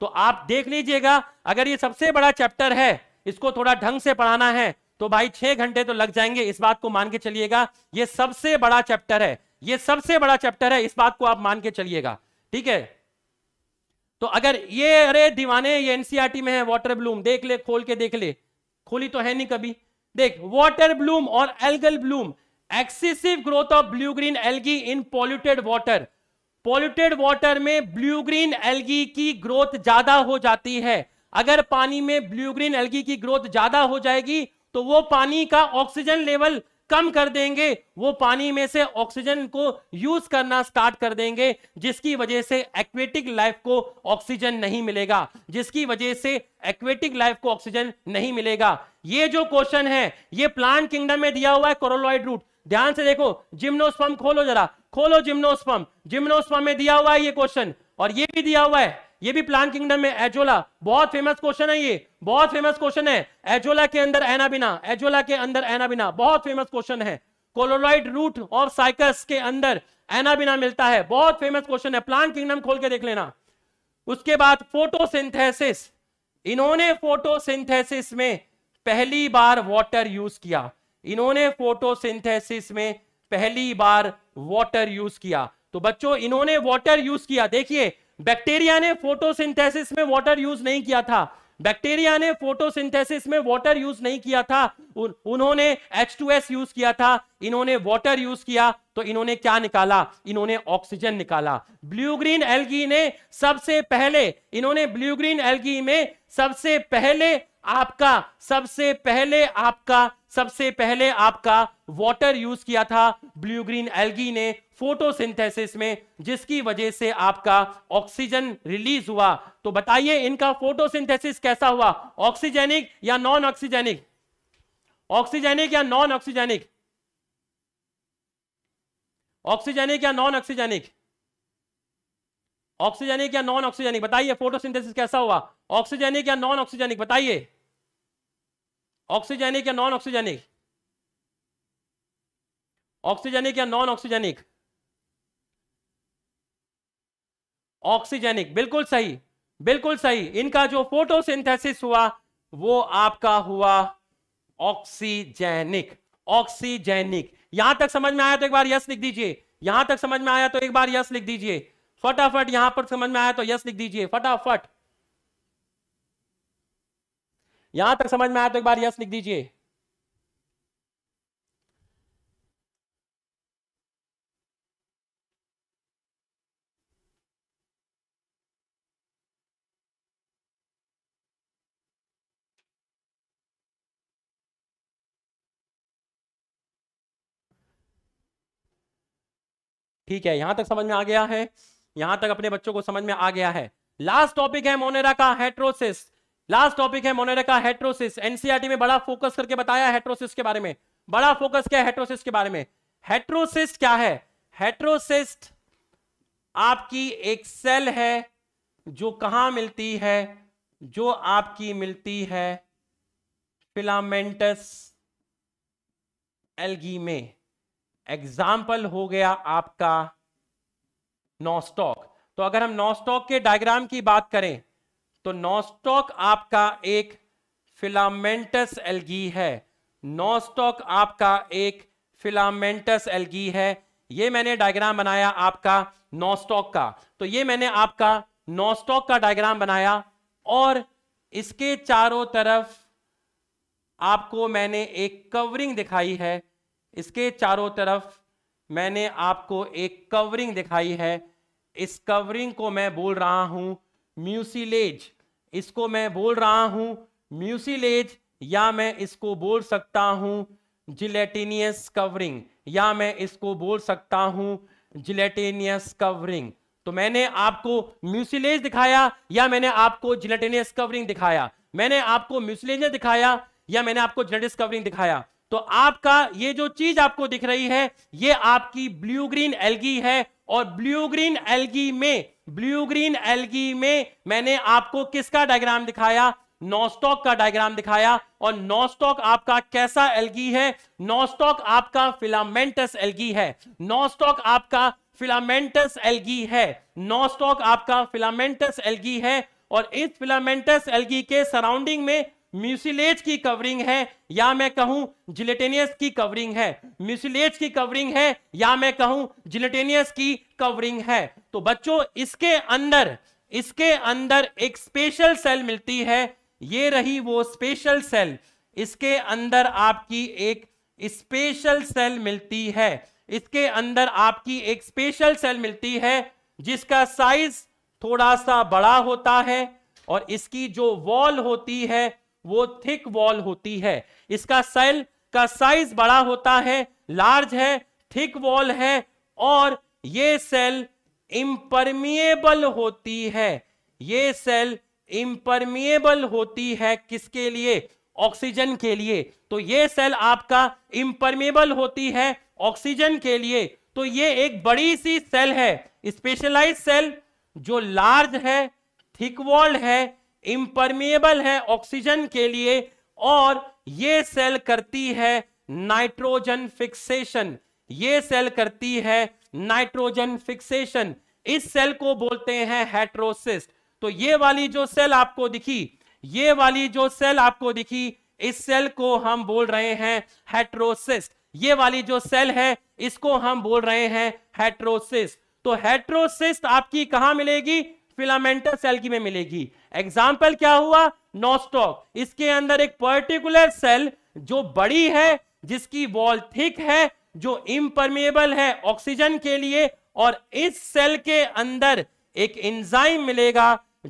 तो आप देख लीजिएगा अगर ये सबसे बड़ा चैप्टर है इसको थोड़ा ढंग से पढ़ाना है तो भाई छह घंटे तो लग जाएंगे इस बात को मान के चलिएगा ये सबसे बड़ा चैप्टर है ये सबसे बड़ा चैप्टर है इस बात को आप मान के चलिएगा ठीक है तो अगर ये अरे दीवाने ये एनसीआरटी e में है वाटर ब्लूम देख ले खोल के देख ले खोली तो है नहीं कभी देख वाटर ब्लूम और algal bloom excessive growth of blue green algae in polluted water polluted water में ब्लू ग्रीन एल्गी की ग्रोथ ज्यादा हो जाती है अगर पानी में ब्लू ग्रीन एल्गी की ग्रोथ ज्यादा हो जाएगी तो वो पानी का ऑक्सीजन लेवल कम कर देंगे वो पानी में से ऑक्सीजन को यूज करना स्टार्ट कर देंगे जिसकी वजह से एक्वेटिक लाइफ को ऑक्सीजन नहीं मिलेगा जिसकी वजह से एक्वेटिक लाइफ को ऑक्सीजन नहीं मिलेगा ये जो क्वेश्चन है ये प्लांट किंगडम में दिया हुआ है कोरोलॉइड रूट ध्यान से देखो जिम्नोस्पम खोलो जरा खोलो जिम्नोस्पम जिम्नोस्पम में दिया हुआ है ये क्वेश्चन और ये भी दिया हुआ है ये भी प्लान किंगडम में एजोला बहुत फेमस क्वेश्चन है ये बहुत फेमस क्वेश्चन है एजोला के अंदर एनाबिना एजोला के अंदर एनाबिना बहुत फेमस क्वेश्चन है कोलोराइड रूट ऑफ साइकस के अंदर एनाबिना मिलता है बहुत फेमस क्वेश्चन है प्लान किंगडम खोल के देख लेना उसके बाद फोटोसिंथेसिस इन्होंने फोटोसिंथेसिस में पहली बार वाटर यूज किया इन्होंने फोटोसिंथेसिस में पहली बार वाटर यूज किया तो बच्चों इन्होंने वाटर यूज किया देखिए बैक्टीरिया ने फोटोसिंथेसिस में वाटर यूज नहीं किया था बैक्टीरिया ने फोटोसिंथेसिस में वाटर यूज नहीं किया था उन, उन्होंने H2S यूज किया था इन्होंने वाटर यूज किया तो इन्होंने क्या निकाला इन्होंने ऑक्सीजन निकाला ब्लू ग्रीन एल्गी ने सबसे पहले इन्होंने ब्लू ग्रीन एल्गी में सबसे पहले आपका सबसे पहले आपका सबसे पहले आपका वाटर यूज किया था ब्लू ग्रीन एल्गी ने फोटोसिंथेसिस में जिसकी वजह से आपका ऑक्सीजन रिलीज हुआ तो बताइए इनका फोटोसिंथेसिस कैसा हुआ ऑक्सीजेनिक या नॉन ऑक्सीजेनिक ऑक्सीजेनिक या नॉन ऑक्सीजेनिक ऑक्सीजेनिक या नॉन ऑक्सीजेनिक ऑक्सीजेनिक या नॉन ऑक्सीजेनिक बताइए फोटोसिंथेसिस कैसा हुआ ऑक्सीजेनिक या नॉन ऑक्सीजेनिक बताइए ऑक्सीजेनिक या नॉन ऑक्सीजेनिक ऑक्सीजेनिक या नॉन ऑक्सीजेनिक ऑक्सीजेनिक बिल्कुल सही बिल्कुल सही इनका जो फोटोसिंथेसिस हुआ वो आपका हुआ ऑक्सीजेनिक ऑक्सीजेनिक यहां तक समझ में आया तो एक बार यस लिख दीजिए यहां तक समझ में आया तो एक बार यस लिख दीजिए फटाफट यहां पर समझ में आया तो यस लिख दीजिए फटाफट यहां तक समझ में आया तो एक बार यस लिख दीजिए ठीक है यहां तक समझ में आ गया है यहां तक अपने बच्चों को समझ में आ गया है लास्ट टॉपिक है मोनेरा का हेट्रोसिस लास्ट टॉपिक है मोनेरा का हेट्रोसिस एनसीआरटी में बड़ा फोकस करके बताया हेट्रोसिस के बारे में बड़ा फोकस क्या है हेट्रोसिस के बारे में हेट्रोसिस्ट क्या है हेट्रोसिस्ट आपकी एक सेल है जो कहां मिलती है जो आपकी मिलती है फिलामेंटस एलगी में एग्जाम्पल हो गया आपका नॉस्टॉक तो अगर हम नॉस्टॉक के डायग्राम की बात करें तो नॉस्टॉक आपका एक फिलामेंटस एल्गी है नॉस्टॉक आपका एक फिलामेंटस एलगी है ये मैंने डायग्राम बनाया आपका नॉस्टॉक का तो ये मैंने आपका नॉस्टॉक का डायग्राम बनाया और इसके चारों तरफ आपको मैंने एक कवरिंग दिखाई है इसके चारों तरफ मैंने आपको एक कवरिंग दिखाई है इस कवरिंग को मैं बोल रहा हूं म्यूसिलेज इसको मैं बोल रहा हूं म्यूसिलेज या मैं इसको बोल सकता हूं जिलेटिनियस कवरिंग या मैं इसको बोल सकता हूं जिलेटिनियस कवरिंग तो मैंने आपको म्यूसिलेज दिखाया या मैंने आपको जिलेटेनियस कवरिंग दिखाया मैंने आपको म्यूसिलेज दिखाया या मैंने आपको जिलेटिस कवरिंग दिखाया तो आपका ये जो चीज आपको दिख रही है ये आपकी ब्लू ग्रीन एल्गी है और ब्लू ग्रीन एलगी में ब्लू ग्रीन एलगी में मैंने आपको किसका डायग्राम दिखाया नॉस्टॉक का डायग्राम दिखाया और नॉस्टॉक आपका कैसा एलगी है नॉस्टॉक आपका फिलामेंटस एल्गी है नॉस्टॉक आपका फिलामेंटस एलगी है नॉस्टॉक आपका फिलामेंटस एलगी है और इस फिलामेंटस एलगी के सराउंडिंग में म्यूसिलेज की कवरिंग है या मैं कहूं जिलेटेनियस की कवरिंग है म्यूसिलेज की कवरिंग है या मैं कहूं जिलेटेनियस की कवरिंग है तो बच्चों इसके अंदर इसके अंदर एक स्पेशल सेल मिलती है ये रही वो स्पेशल सेल इसके अंदर आपकी एक स्पेशल सेल मिलती है इसके अंदर आपकी एक स्पेशल सेल मिलती है जिसका साइज थोड़ा सा बड़ा होता है और इसकी जो वॉल होती है वो थिक वॉल होती है इसका सेल का साइज बड़ा होता है लार्ज है थिक वॉल है और ये सेल इम्परमिएबल होती है ये सेल इम्परमिएबल होती है किसके लिए ऑक्सीजन के लिए तो ये सेल आपका इम्परमेबल होती है ऑक्सीजन के लिए तो ये एक बड़ी सी सेल है स्पेशलाइज सेल जो लार्ज है थिक वॉल्ड है इम्परमिएबल है ऑक्सीजन के लिए और ये सेल करती है नाइट्रोजन फिक्सेशन ये सेल करती है नाइट्रोजन फिक्सेशन इस सेल को बोलते हैं हेट्रोसिस्ट तो ये वाली जो सेल आपको दिखी ये वाली जो सेल आपको दिखी इस सेल को हम बोल रहे हैं हेट्रोसिस्ट ये वाली जो सेल है इसको हम बोल रहे हैं हेट्रोसिस्ट तो हेट्रोसिस्ट आपकी कहा मिलेगी फिलामेंटल सेल की में मिलेगी एग्जाम्पल क्या हुआ नोस्टॉक इसके अंदर एक पर्टिकुलर सेल जो बड़ी है जिसकी वॉल थिक है जो इम्परमेबल है ऑक्सीजन के लिए और इस सेल के अंदर एक एंजाइम मिलेगा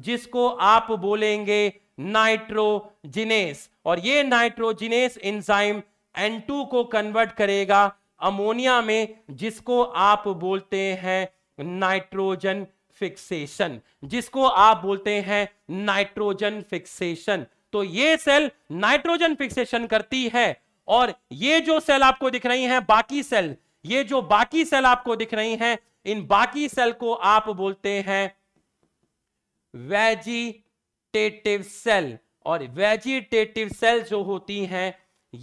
जिसको आप बोलेंगे नाइट्रोजिनेस और ये नाइट्रोजिनेस एंजाइम N2 को कन्वर्ट करेगा अमोनिया में जिसको आप बोलते हैं नाइट्रोजन फिक्सेशन जिसको आप बोलते हैं नाइट्रोजन फिक्सेशन तो ये सेल नाइट्रोजन फिक्सेशन करती है और ये जो सेल आपको दिख रही हैं बाकी सेल ये जो बाकी सेल आपको दिख रही हैं इन बाकी सेल को आप बोलते हैं वेजिटेटिव सेल और वेजिटेटिव सेल जो होती हैं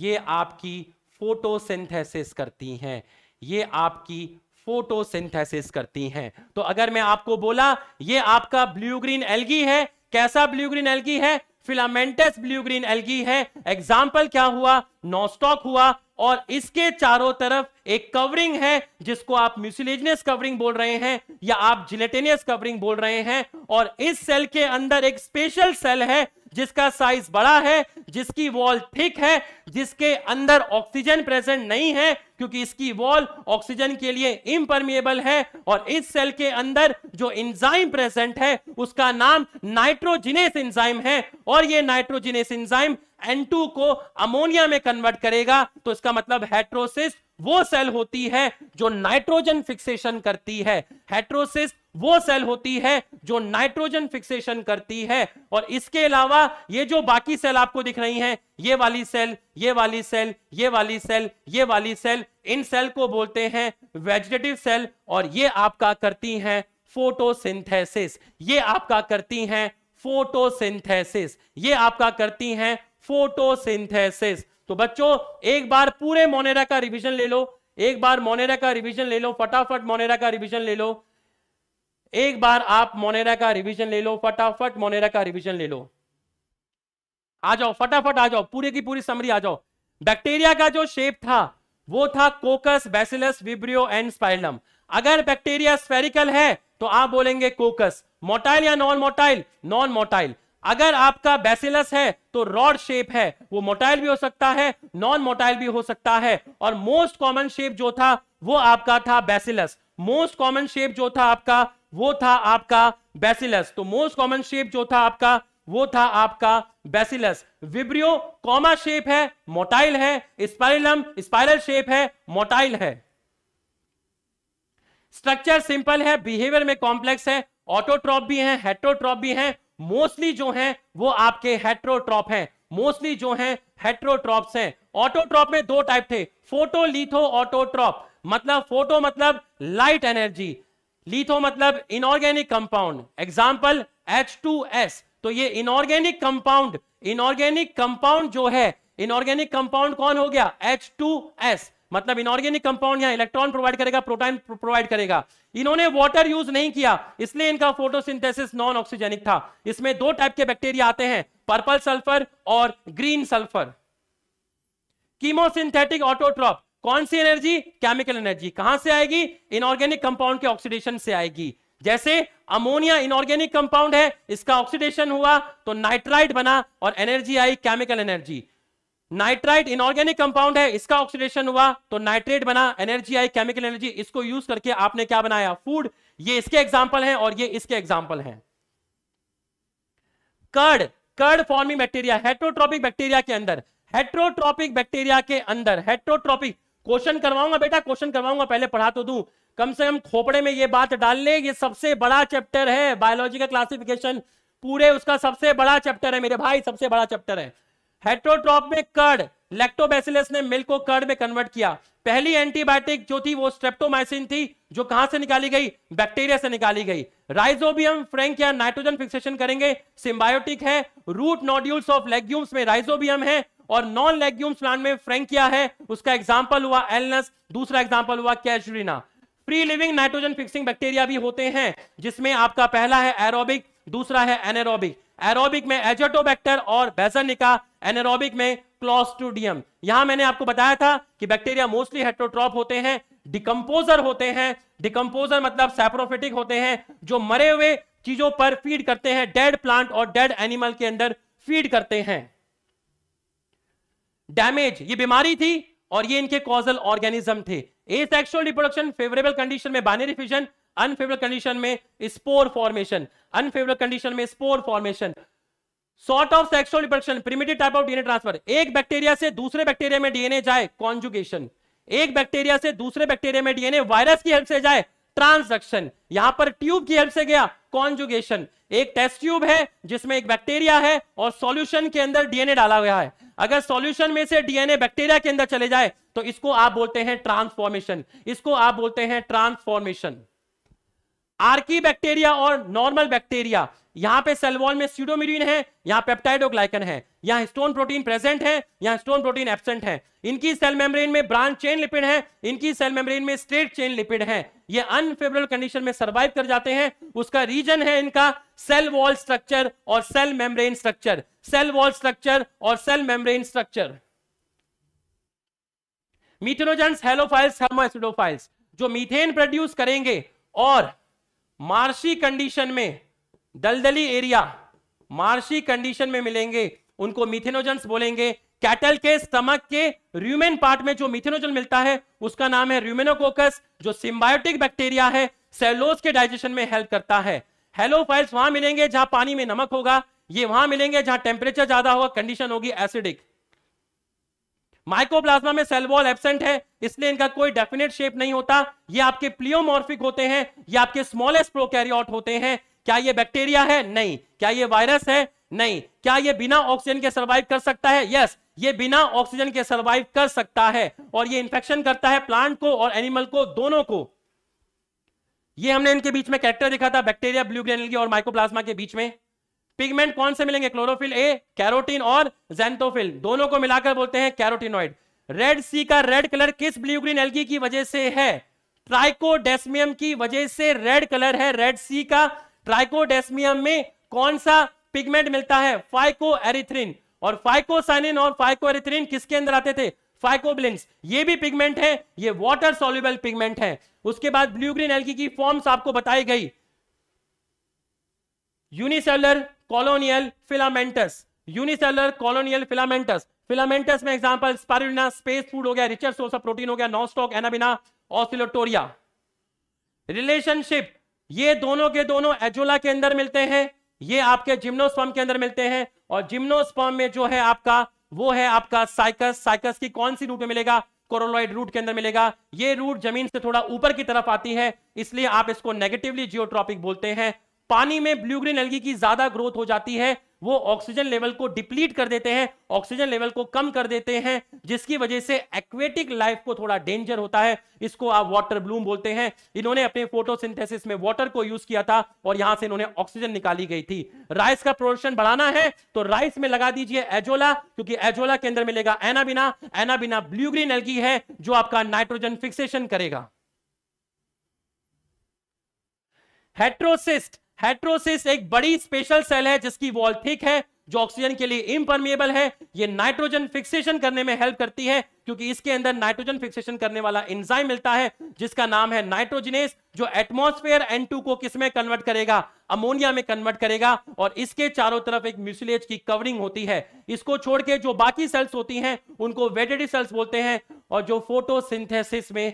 ये आपकी फोटोसिंथेसिस करती हैं ये आपकी फोटोसिंथेसिस करती हैं तो अगर मैं आपको बोला ये आपका ब्लू ग्रीन एल्गी है कैसा ब्लू ग्रीन एल्गी है फिलामेंटस ब्लू ग्रीन एलगी है एग्जाम्पल क्या हुआ नोस्टॉक हुआ और इसके चारों तरफ एक कवरिंग है जिसको आप म्यूसिलेजनियस कवरिंग बोल रहे हैं या आप जिलेटेनियस कवरिंग बोल रहे हैं और इस सेल के अंदर एक स्पेशल सेल है जिसका साइज बड़ा है जिसकी वॉल थिक है जिसके अंदर ऑक्सीजन प्रेजेंट नहीं है क्योंकि इसकी वॉल ऑक्सीजन के लिए इम्परमिएबल है और इस सेल के अंदर जो इंजाइम प्रेजेंट है उसका नाम नाइट्रोजिनेस इंजाइम है और ये नाइट्रोजिनेस इंजाइम N2 को अमोनिया में कन्वर्ट करेगा तो इसका मतलब हेट्रोसिस वो सेल होती है जो नाइट्रोजन फिक्सेशन करती है हेट्रोसिस वो सेल होती है जो नाइट्रोजन फिक्सेशन करती है और इसके अलावा ये जो बाकी सेल आपको दिख रही हैं ये वाली सेल ये वाली सेल ये वाली सेल ये वाली सेल इन सेल को बोलते हैं वेजिटेटिव सेल और ये आपका करती हैं फोटोसिंथेसिस ये आपका करती हैं फोटोसिंथेसिस ये आपका करती हैं फोटोसिंथेसिस तो बच्चों एक बार पूरे मोनेरा का रिविजन ले लो एक बार मोनेरा का रिविजन ले लो फटाफट मोनेरा का रिविजन ले लो एक बार आप मोनेरा का रिवीजन ले लो फटाफट मोनेरा का रिवीजन ले लो आ जाओ फटाफट आ जाओ पूरे की पूरी समरी आ जाओ बैक्टीरिया का जो शेप था वो था coccus bacillus vibrio and spirillum अगर बैक्टीरिया स्फेरिकल है तो आप बोलेंगे कोकस मोटाइल या नॉन मोटाइल नॉन मोटाइल अगर आपका बेसिलस है तो रॉड शेप है वो मोटाइल भी हो सकता है नॉन मोटाइल भी हो सकता है और मोस्ट कॉमन शेप जो था वो आपका था बेसिलस मोस्ट कॉमन शेप जो था आपका वो था आपका बेसिलस तो मोस्ट कॉमन शेप जो था आपका वो था आपका बेसिलस विब्रियो कॉमा शेप है मोटाइल है स्पाइलम स्पाइरल शेप है मोटाइल है स्ट्रक्चर सिंपल है बिहेवियर में कॉम्प्लेक्स है ऑटोट्रॉप भी है हेट्रोट्रॉप भी है मोस्टली जो है वो आपके हेट्रोट्रॉप है मोस्टली जो है हेट्रोट्रॉप्स हैं ऑटोट्रॉप में दो टाइप थे फोटोलिथो ऑटोट्रॉप मतलब फोटो मतलब लाइट एनर्जी लीथो मतलब inorganic compound example H two S तो ये इनऑर्गेनिक कंपाउंड इनऑर्गेनिक कंपाउंड जो है इनऑर्गेनिक कंपाउंड कौन हो गया एच टू एस मतलब इनऑर्गेनिक कंपाउंड यहाँ इलेक्ट्रॉन प्रोवाइड करेगा प्रोटॉन प्रोवाइड करेगा इन्होंने वाटर यूज नहीं किया इसलिए इनका फोटोसिंथेसिस नॉन ऑक्सीजेनिक था इसमें दो टाइप के बैक्टीरिया आते हैं पर्पल सल्फर और ग्रीन सल्फर कीमोसिंथेटिक ऑटोट्रॉप कौन सी एनर्जी केमिकल एनर्जी कहां से आएगी इनऑर्गेनिक कंपाउंड के ऑक्सीडेशन से आएगी जैसे अमोनिया इनऑर्गेनिक कंपाउंड है इसका ऑक्सीडेशन हुआ तो नाइट्राइट बना और एनर्जी आई chemical energy nitrite inorganic compound है इसका ऑक्सीडेशन हुआ तो नाइट्रेट बना एनर्जी आई केमिकल एनर्जी इसको यूज करके आपने क्या बनाया फूड ये इसके एग्जाम्पल है और ये इसके एग्जाम्पल है curd curd forming bacteria heterotrophic bacteria के अंदर हेट्रोट्रॉपिक बैक्टीरिया के अंदर हेट्रोट्रॉपिक क्वेश्चन करवाऊंगा बेटा क्वेश्चन करवाऊंगा पहले पढ़ा तो दू कम से कम खोपड़े में ये बात डाल ले ये सबसे बड़ा चैप्टर है बायोलॉजी का क्लासिफिकेशन पूरे उसका सबसे बड़ा चैप्टर है मेरे भाई सबसे बड़ा चैप्टर है हेट्रोट्रॉप में कर्ड लेक्टोबेसिलस ने मिल्क को कर्ड में कन्वर्ट किया पहली एंटीबायोटिक जो थी वो स्ट्रेप्टोमाइसिन थी जो कहां से निकाली गई बैक्टीरिया से निकाली गई राइजोबियम फ्रेंक या नाइट्रोजन फिक्सेशन करेंगे सिम्बायोटिक है रूट नोड्यूल्स ऑफ लेग्यूम्स में राइजोबियम है और नॉन लेग्यूम्स प्लांट में फ्रेंक किया है उसका एग्जाम्पल हुआ एलनस दूसरा एग्जाम्पल हुआ Casuarina free living nitrogen fixing bacteria भी होते हैं जिसमें आपका पहला है एरोबिक दूसरा है एनेरोबिक एरोबिक में एजोटोबैक्टर और बेजनिका एनेरोबिक में क्लॉस्टूडियम यहां मैंने आपको बताया था कि बैक्टीरिया मोस्टली हेट्रोट्रॉप होते हैं डिकम्पोजर होते हैं डिकम्पोजर मतलब सैप्रोफिटिक होते हैं जो मरे हुए चीजों पर फीड करते हैं डेड प्लांट और डेड एनिमल के अंदर फीड करते हैं डैमेज ये बीमारी थी और ये इनके कॉजल ऑर्गेनिज्म थे asexual reproduction favourable condition में बाइनरी फिजन अनफेवरेबल कंडीशन में स्पोर फॉर्मेशन अनफेवरेबल कंडीशन में spore formation sort of sexual reproduction primitive type of DNA transfer एक बैक्टीरिया से दूसरे बैक्टीरिया में डीएनए जाए कॉन्जुगेशन एक बैक्टीरिया से दूसरे बैक्टीरिया में डीएनए वायरस की हेल्प से जाए ट्रांसडक्शन यहां पर ट्यूब की हेल्प से गया कॉन्जुगेशन एक टेस्ट ट्यूब है जिसमें एक बैक्टीरिया है और सॉल्यूशन के अंदर डीएनए डाला गया है अगर सॉल्यूशन में से डीएनए बैक्टीरिया के अंदर चले जाए तो इसको आप बोलते हैं ट्रांसफॉर्मेशन इसको आप बोलते हैं ट्रांसफॉर्मेशन आर्की बैक्टीरिया और नॉर्मल बैक्टीरिया यहां पे सेल वॉल में सीडोमिडीन है यहां पेप्टाइडोग्लाइकन है यहां स्टोन प्रोटीन प्रेजेंट है यहां स्टोन प्रोटीन एब्सेंट है इनकी सेल मेम्ब्रेन में ब्रांच चेन लिपिड है इनकी सेल मेम्ब्रेन में स्ट्रेट चेन लिपिड है ये अनफेवरेबल कंडीशन में सर्वाइव कर जाते हैं उसका रीजन है इनका सेल वॉल स्ट्रक्चर और cell membrane structure cell wall structure और cell membrane structure methanogens halophiles thermoacidophiles जो मीथेन प्रोड्यूस करेंगे और मार्शी कंडीशन में दलदली एरिया मार्शी कंडीशन में मिलेंगे उनको मिथेनोजन बोलेंगे कैटल के स्टमक के र्यूमेन पार्ट में जो मिथेनोजन मिलता है उसका नाम है र्यूमेनोकोकस जो सिम्बायोटिक बैक्टीरिया है सेलोज के डाइजेशन में हेल्प करता है फाइल्स वहां मिलेंगे जहां पानी में नमक होगा ये वहां मिलेंगे जहां टेम्परेचर ज्यादा होगा कंडीशन होगी एसिडिक माइकोप्लाज्मा में सेल वॉल एबसेंट है इसलिए इनका कोई डेफिनेट शेप नहीं होता ये आपके प्लियोमॉर्फिक होते हैं ये आपके स्मॉलेस्ट प्रोकैरियोट होते हैं क्या ये बैक्टीरिया है नहीं क्या ये वायरस है नहीं क्या ये बिना ऑक्सीजन के सर्वाइव कर सकता है यस ये बिना ऑक्सीजन के सर्वाइव कर सकता है और ये इंफेक्शन करता है प्लांट को और एनिमल को दोनों को ये हमने इनके बीच में कैरेक्टर देखा था बैक्टीरिया ब्लू ग्रेनिल और माइक्रोप्लाज्मा के बीच में पिगमेंट कौन से मिलेंगे क्लोरोफिल ए कैरोटीन और जेंथोफिल दोनों को मिलाकर बोलते हैं कैरोटीनॉइड रेड सी का रेड कलर किस ब्लू ग्रीन एल्गी की वजह से है ट्राइकोडेस्मियम की वजह से रेड कलर है रेड सी का ट्राइकोडेस्मियम में कौन सा पिगमेंट मिलता है फाइको एरिथ्रिन और फाइकोसाइनिन और फाइको फाइकोएरिथ्रिन किसके अंदर आते थे फाइकोब्लिंस ये भी पिगमेंट है ये वाटर सॉल्युबल पिगमेंट है उसके बाद ब्लू ग्रीन एल्गी की फॉर्म्स आपको बताई गई unicellular colonial filamentous unicellular colonial filamentous filamentous में एग्जांपल स्पारुलिना स्पेस फूड हो गया रिचर सोर्स ऑफ प्रोटीन हो गया Nostoc Anabaena Oscillatoria relationship ये दोनों के दोनों एजोला के अंदर मिलते हैं ये आपके जिम्नोस्पर्म के अंदर मिलते हैं और जिम्नोस्पर्म में जो है आपका वो है आपका साइकस साइकस की कौन सी रूट में मिलेगा कोरोलॉइड रूट के अंदर मिलेगा ये रूट जमीन से थोड़ा ऊपर की तरफ आती है इसलिए आप इसको नेगेटिवली जियोट्रॉपिक बोलते हैं पानी में ब्लू ग्रीन एल्गी की ज्यादा ग्रोथ हो जाती है वो ऑक्सीजन लेवल को डिप्लीट कर देते हैं ऑक्सीजन लेवल को कम कर देते हैं जिसकी वजह से एक्वेटिक लाइफ को थोड़ा डेंजर होता है इसको आप वाटर ब्लूम बोलते हैं इन्होंने अपने फोटोसिंथेसिस में वाटर को यूज किया था और यहां से इन्होंने ऑक्सीजन निकाली गई थी राइस का प्रोडक्शन बढ़ाना है तो राइस में लगा दीजिए एजोला क्योंकि एजोला के अंदर मिलेगा Anabaena Anabaena blue green algae है जो आपका नाइट्रोजन फिक्सेशन करेगा हेट्रोसिस्ट हेट्रोसिस एक बड़ी स्पेशल सेल है जिसकी वॉल थिक है जो ऑक्सीजन के लिए इम्परमिएबल है ये नाइट्रोजन फिक्सेशन करने में हेल्प करती है क्योंकि इसके अंदर नाइट्रोजन फिक्सेशन करने वाला एंजाइम मिलता है जिसका नाम है नाइट्रोजिनेस जो एटमॉस्फेयर N2 को किसमें कन्वर्ट करेगा अमोनिया में कन्वर्ट करेगा और इसके चारों तरफ एक म्यूसिलेज की कवरिंग होती है इसको छोड़ के जो बाकी सेल्स होती हैं उनको वेटेडी सेल्स बोलते हैं और जो फोटोसिंथेसिस में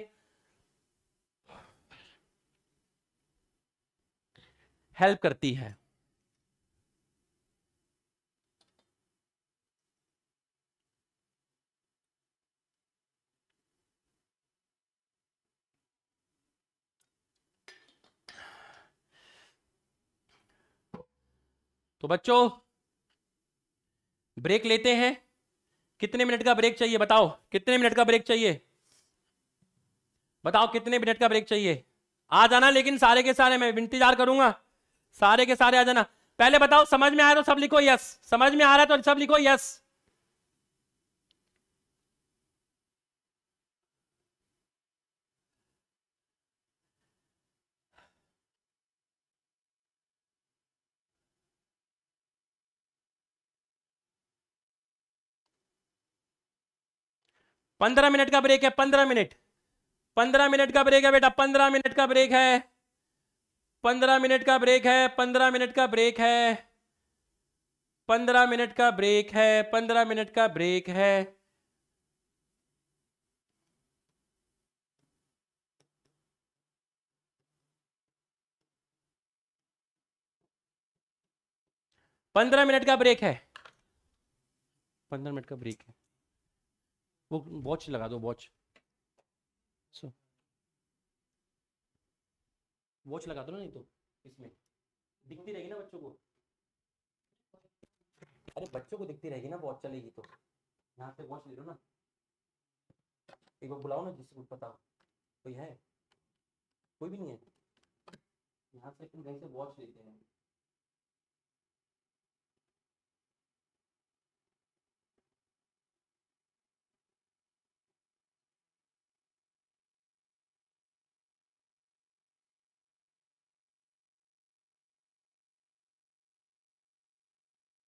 हेल्प करती है तो बच्चों ब्रेक लेते हैं कितने मिनट का ब्रेक चाहिए बताओ कितने मिनट का ब्रेक चाहिए बताओ कितने मिनट का ब्रेक चाहिए आ जाना लेकिन सारे के सारे मैं इंतजार करूंगा सारे के सारे आ जाना पहले बताओ समझ में आ रहा तो सब लिखो यस समझ में आ रहा है तो सब लिखो यस पंद्रह मिनट का ब्रेक है पंद्रह मिनट पंद्रह मिनट का ब्रेक है बेटा पंद्रह मिनट का ब्रेक है पंद्रह मिनट का ब्रेक है पंद्रह मिनट का ब्रेक है पंद्रह मिनट का ब्रेक है पंद्रह मिनट का ब्रेक है पंद्रह मिनट का ब्रेक है पंद्रह मिनट का ब्रेक है वो वॉच लगा दो वॉच सो so. वॉच लगा दो ना नहीं तो इसमें दिखती रहेगी ना बच्चों को अरे बच्चों को दिखती रहेगी ना वॉच चलेगी तो यहाँ से वॉच ले लो ना एक बार बुलाओ ना जिसको पता कोई है कोई भी नहीं है यहाँ से तुम कहीं से वॉच लेते हैं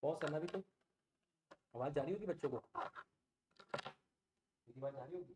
बहुत करना भी तो आवाज जा रही होगी बच्चों को मेरी आवाज जा रही होगी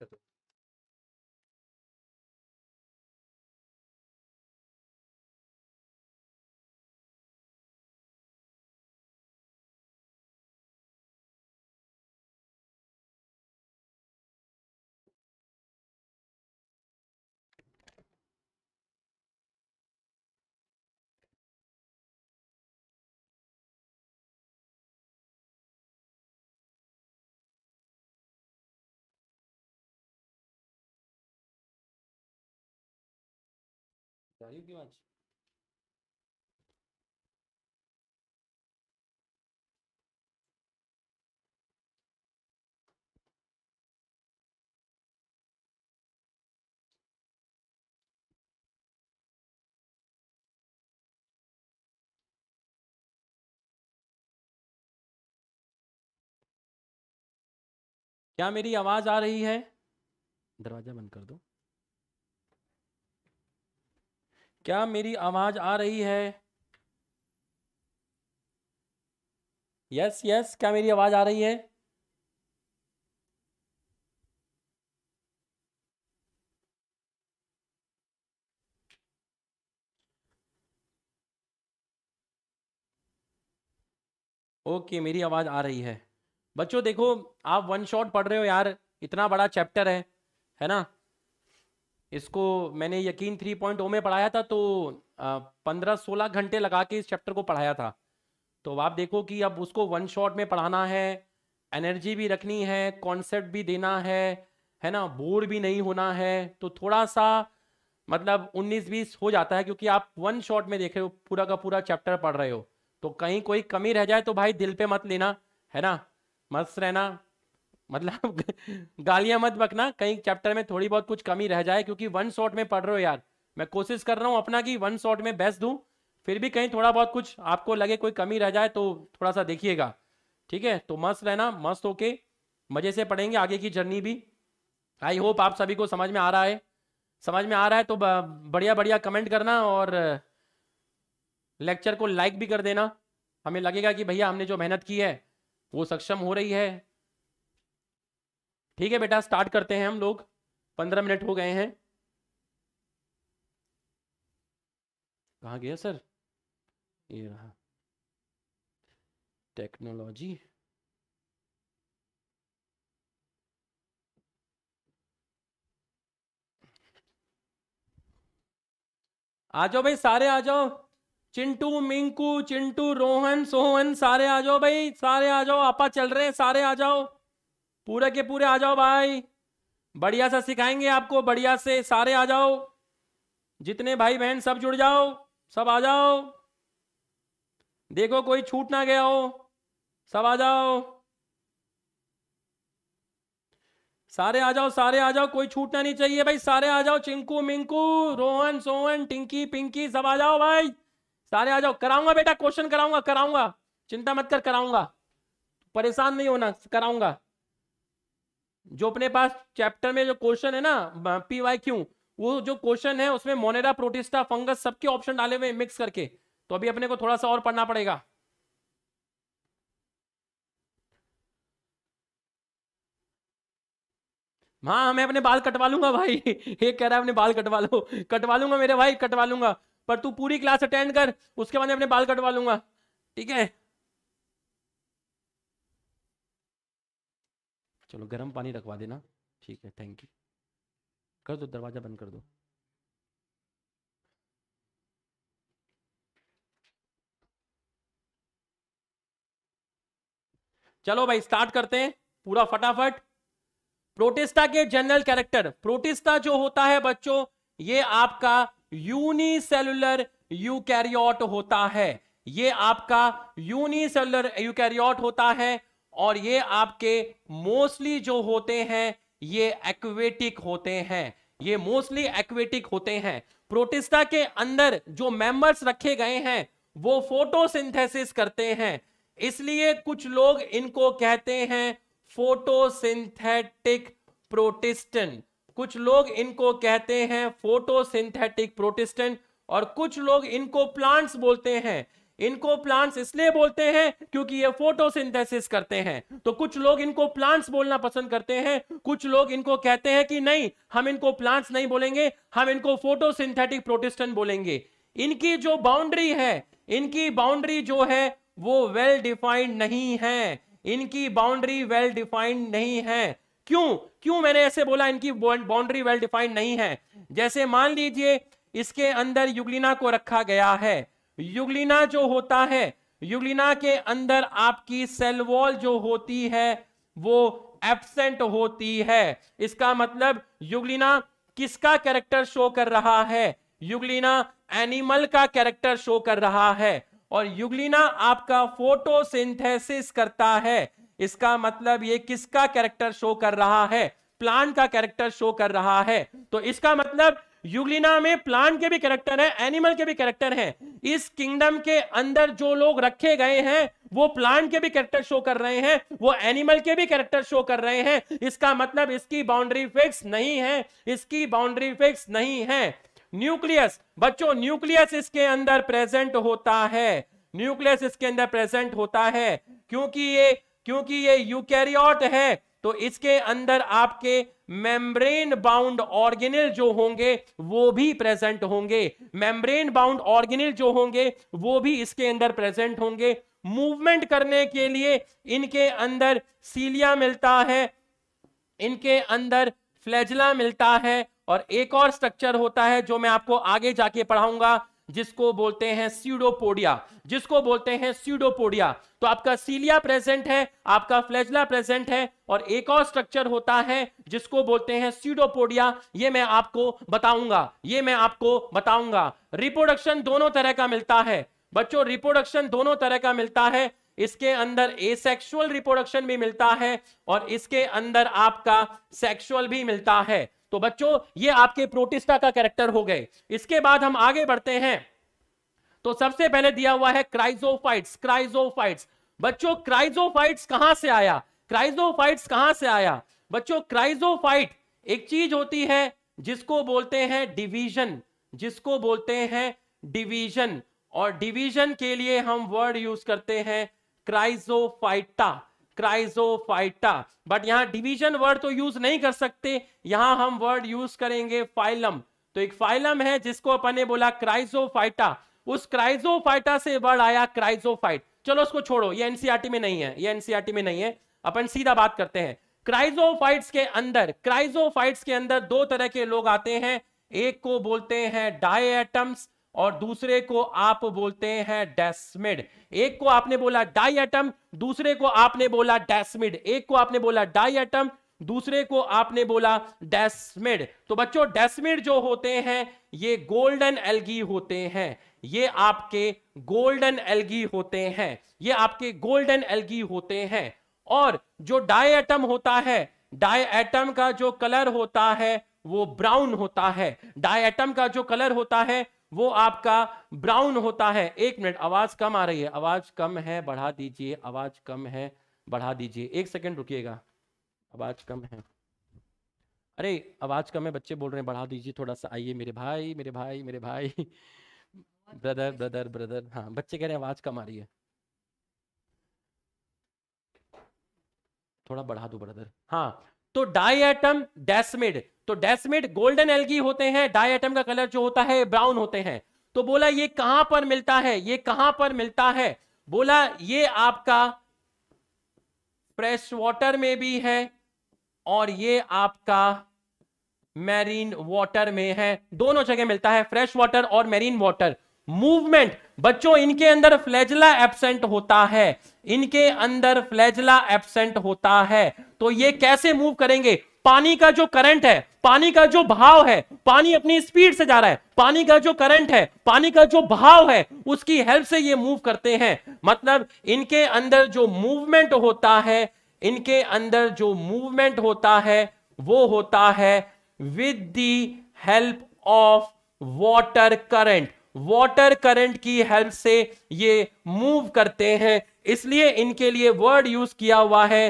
That's it. Are you Dimash? क्या मेरी आवाज आ रही है दरवाजा बंद कर दो क्या मेरी आवाज आ रही है यस यस क्या मेरी आवाज आ रही है ओके okay, मेरी आवाज आ रही है बच्चों देखो आप वन शॉट पढ़ रहे हो यार इतना बड़ा चैप्टर है है ना इसको मैंने यकीन थ्री पॉइंट ओ में पढ़ाया था तो पंद्रह सोलह घंटे लगा के इस चैप्टर को पढ़ाया था तो आप देखो कि अब उसको वन शॉट में पढ़ाना है एनर्जी भी रखनी है कॉन्सेप्ट भी देना है है ना बोर भी नहीं होना है तो थोड़ा सा मतलब 19-20 हो जाता है क्योंकि आप वन शॉट में देख रहे हो पूरा का पूरा चैप्टर पढ़ रहे हो तो कहीं कोई कमी रह जाए तो भाई दिल पे मत लेना है ना मस्त रहना मतलब गालियां मत बकना कहीं चैप्टर में थोड़ी बहुत कुछ कमी रह जाए क्योंकि वन शॉट में पढ़ रहे हो यार मैं कोशिश कर रहा हूँ अपना कि वन शॉट में बेस्ट दूँ फिर भी कहीं थोड़ा बहुत कुछ आपको लगे कोई कमी रह जाए तो थोड़ा सा देखिएगा ठीक है तो मस्त रहना मस्त होके मजे से पढ़ेंगे आगे की जर्नी भी आई होप आप सभी को समझ में आ रहा है समझ में आ रहा है तो बढ़िया बढ़िया कमेंट करना और लेक्चर को लाइक भी कर देना हमें लगेगा कि भैया हमने जो मेहनत की है वो सक्षम हो रही है ठीक है बेटा स्टार्ट करते हैं हम लोग पंद्रह मिनट हो गए हैं कहा गया सर ये रहा टेक्नोलॉजी आ जाओ भाई सारे आ जाओ चिंटू मिंकू चिंटू रोहन सोहन सारे आ जाओ भाई सारे आ जाओ आपा चल रहे हैं सारे आ जाओ पूरे के पूरे आ जाओ भाई बढ़िया सा सिखाएंगे आपको बढ़िया से सारे आ जाओ जितने भाई बहन सब जुड़ जाओ सब आ जाओ देखो कोई छूट ना गया हो सब आ जाओ सारे आ जाओ सारे आ जाओ कोई छूटना नहीं चाहिए भाई सारे आ जाओ चिंकू मिंकू रोहन सोहन टिंकी पिंकी सब आ जाओ भाई सारे आ जाओ कराऊंगा बेटा क्वेश्चन कराऊंगा कराऊंगा चिंता मत कर कराऊंगा परेशान नहीं होना कराऊंगा जो अपने पास चैप्टर में जो क्वेश्चन है ना पी वाई क्यू वो जो क्वेश्चन है उसमें मोनेरा प्रोटिस्टा फंगस सबके ऑप्शन डाले हुए मिक्स करके तो अभी अपने को थोड़ा सा और पढ़ना पड़ेगा हाँ मैं अपने बाल कटवा लूंगा भाई एक कह रहा है अपने बाल कटवा लो कटवा लूंगा मेरे भाई कटवा लूंगा पर तू पूरी क्लास अटेंड कर उसके बाद अपने बाल कटवा लूंगा ठीक है चलो गर्म पानी रखवा देना ठीक है थैंक यू कर दो दरवाज़ा बंद कर दो चलो भाई स्टार्ट करते हैं पूरा फटाफट प्रोटेस्टा के जनरल कैरेक्टर प्रोटेस्टा जो होता है बच्चों ये आपका यूनिसेलुलर यूकैरियोट होता है ये आपका यूनिसेलुलर यूकैरियोट होता है और ये आपके मोस्टली जो होते हैं ये एक्वेटिक होते हैं ये मोस्टली एक्वेटिक होते हैं प्रोटिस्टा के अंदर जो मेंबर्स रखे गए हैं वो फोटोसिंथेसिस करते हैं इसलिए कुछ लोग इनको कहते हैं फोटोसिंथेटिक प्रोटिस्टेंट कुछ लोग इनको कहते हैं फोटोसिंथेटिक प्रोटिस्टेंट और कुछ लोग इनको प्लांट्स बोलते हैं इनको प्लांट्स इसलिए बोलते हैं क्योंकि ये फोटोसिंथेसिस करते हैं तो कुछ लोग इनको प्लांट्स बोलना पसंद करते हैं कुछ लोग इनको कहते हैं कि नहीं हम इनको प्लांट्स नहीं बोलेंगे हम इनको फोटोसिंथेटिक प्रोटेस्टेंट बोलेंगे इनकी जो बाउंड्री है इनकी बाउंड्री जो है वो वेल डिफाइंड नहीं है इनकी बाउंड्री वेल डिफाइंड नहीं है क्यों क्यों मैंने ऐसे बोला इनकी बाउंड्री वेल डिफाइंड नहीं है जैसे मान लीजिए इसके अंदर युगलिना को रखा गया है युगलिना जो होता है युगलिना के अंदर आपकी सेल वॉल जो होती है वो एबसेंट होती है इसका मतलब युगलिना किसका कैरेक्टर शो कर रहा है युगलिना एनिमल का कैरेक्टर शो कर रहा है और युगलिना आपका फोटोसिंथेसिस करता है इसका मतलब ये किसका कैरेक्टर शो कर रहा है प्लांट का कैरेक्टर शो कर रहा है तो इसका मतलब युगलिना में प्लांट के भी कैरेक्टर है एनिमल के भी कैरेक्टर है इस किंगडम के अंदर जो लोग रखे गए हैं वो प्लांट के भी कैरेक्टर शो कर रहे हैं वो एनिमल के भी कैरेक्टर शो कर रहे हैं इसका मतलब इसकी बाउंड्री फिक्स नहीं है इसकी बाउंड्री फिक्स नहीं है न्यूक्लियस बच्चों न्यूक्लियस इसके अंदर प्रेजेंट होता है न्यूक्लियस इसके अंदर प्रेजेंट होता है क्योंकि ये क्योंकि ये यूकैरियोट है तो इसके अंदर आपके मेम्ब्रेन बाउंड ऑर्गेनिल जो होंगे वो भी प्रेजेंट होंगे मेम्ब्रेन बाउंड ऑर्गेनिल जो होंगे वो भी इसके अंदर प्रेजेंट होंगे मूवमेंट करने के लिए इनके अंदर सीलिया मिलता है इनके अंदर फ्लैजला मिलता है और एक और स्ट्रक्चर होता है जो मैं आपको आगे जाके पढ़ाऊंगा जिसको बोलते हैं सीडोपोडिया जिसको बोलते हैं सीडोपोडिया तो आपका सीलिया प्रेजेंट है आपका फ्लैजला प्रेजेंट है और एक और स्ट्रक्चर होता है जिसको बोलते हैं सीडोपोडिया ये मैं आपको बताऊंगा ये मैं आपको बताऊंगा रिप्रोडक्शन दोनों तरह का मिलता है बच्चों रिप्रोडक्शन दोनों तरह का मिलता है इसके अंदर एसेक्सुअल रिप्रोडक्शन भी मिलता है और इसके अंदर आपका सेक्सुअल भी मिलता है तो बच्चों ये आपके प्रोटिस्टा का कैरेक्टर हो गए इसके बाद हम आगे बढ़ते हैं तो सबसे पहले दिया हुआ है क्राइजोफाइट्स क्राइजोफाइट्स बच्चों क्राइजोफाइट्स कहां से आया क्राइजोफाइट्स कहां से आया बच्चों क्राइजोफाइट एक चीज होती है जिसको बोलते हैं डिवीजन जिसको बोलते हैं डिवीजन और डिवीजन के लिए हम वर्ड यूज करते हैं क्राइजोफाइटा क्राइजोफाइटा बट यहां डिवीजन वर्ड तो यूज नहीं कर सकते यहां हम वर्ड यूज करेंगे फाइलम तो एक फाइलम है जिसको अपन ने बोला क्राइजोफाइटा उस क्राइजोफाइटा से वर्ड आया क्राइजोफाइट चलो उसको छोड़ो ये एनसीआरटी e में नहीं है ये एनसीआरटी e में नहीं है अपन सीधा बात करते हैं क्राइजोफाइट्स के अंदर क्राइजोफाइट्स के अंदर दो तरह के लोग आते हैं एक को बोलते हैं डाई एटम्स और दूसरे को आप बोलते हैं डेस्मिड एक को आपने बोला डाई एटम दूसरे को आपने बोला डेस्मिड एक को आपने बोला डाई एटम दूसरे को आपने बोला डेस्मिड तो बच्चों डेस्मिड जो होते हैं ये गोल्डन एल्गी होते हैं ये आपके गोल्डन एल्गी होते हैं ये आपके गोल्डन एल्गी होते हैं और जो डाई एटम होता है डाई एटम का जो कलर होता है वो ब्राउन होता है एटम का जो कलर होता है वो आपका ब्राउन होता है एक मिनट आवाज कम आ रही है आवाज कम है बढ़ा दीजिए आवाज कम है बढ़ा दीजिए एक सेकंड रुकिएगा आवाज कम है अरे आवाज कम है बच्चे बोल रहे हैं बढ़ा दीजिए थोड़ा सा आइए मेरे भाई मेरे भाई मेरे भाई ब्रदर ब्रदर ब्रदर हाँ बच्चे कह रहे हैं आवाज कम आ रही है थोड़ा बढ़ा दो ब्रदर हाँ तो डाई एटम डेस्मिड तो डेस्मिड गोल्डन एलगी होते हैं डाई एटम का कलर जो होता है ब्राउन होते हैं तो बोला ये कहां पर मिलता है ये कहां पर मिलता है बोला ये आपका फ्रेश वाटर में भी है और ये आपका मैरीन वाटर में है दोनों जगह मिलता है फ्रेश वाटर और मैरीन वाटर मूवमेंट बच्चों इनके अंदर फ्लैजला एबसेंट होता है इनके अंदर फ्लैजला एबसेंट होता है तो ये कैसे मूव करेंगे पानी का जो करंट है पानी का जो भाव है पानी अपनी स्पीड से जा रहा है पानी का जो करंट है पानी का जो भाव है उसकी हेल्प से ये मूव करते हैं मतलब इनके अंदर जो मूवमेंट होता है इनके अंदर जो मूवमेंट होता है वो होता है with the help of water current water current की हेल्प से ये मूव करते हैं इसलिए इनके लिए वर्ड यूज किया हुआ है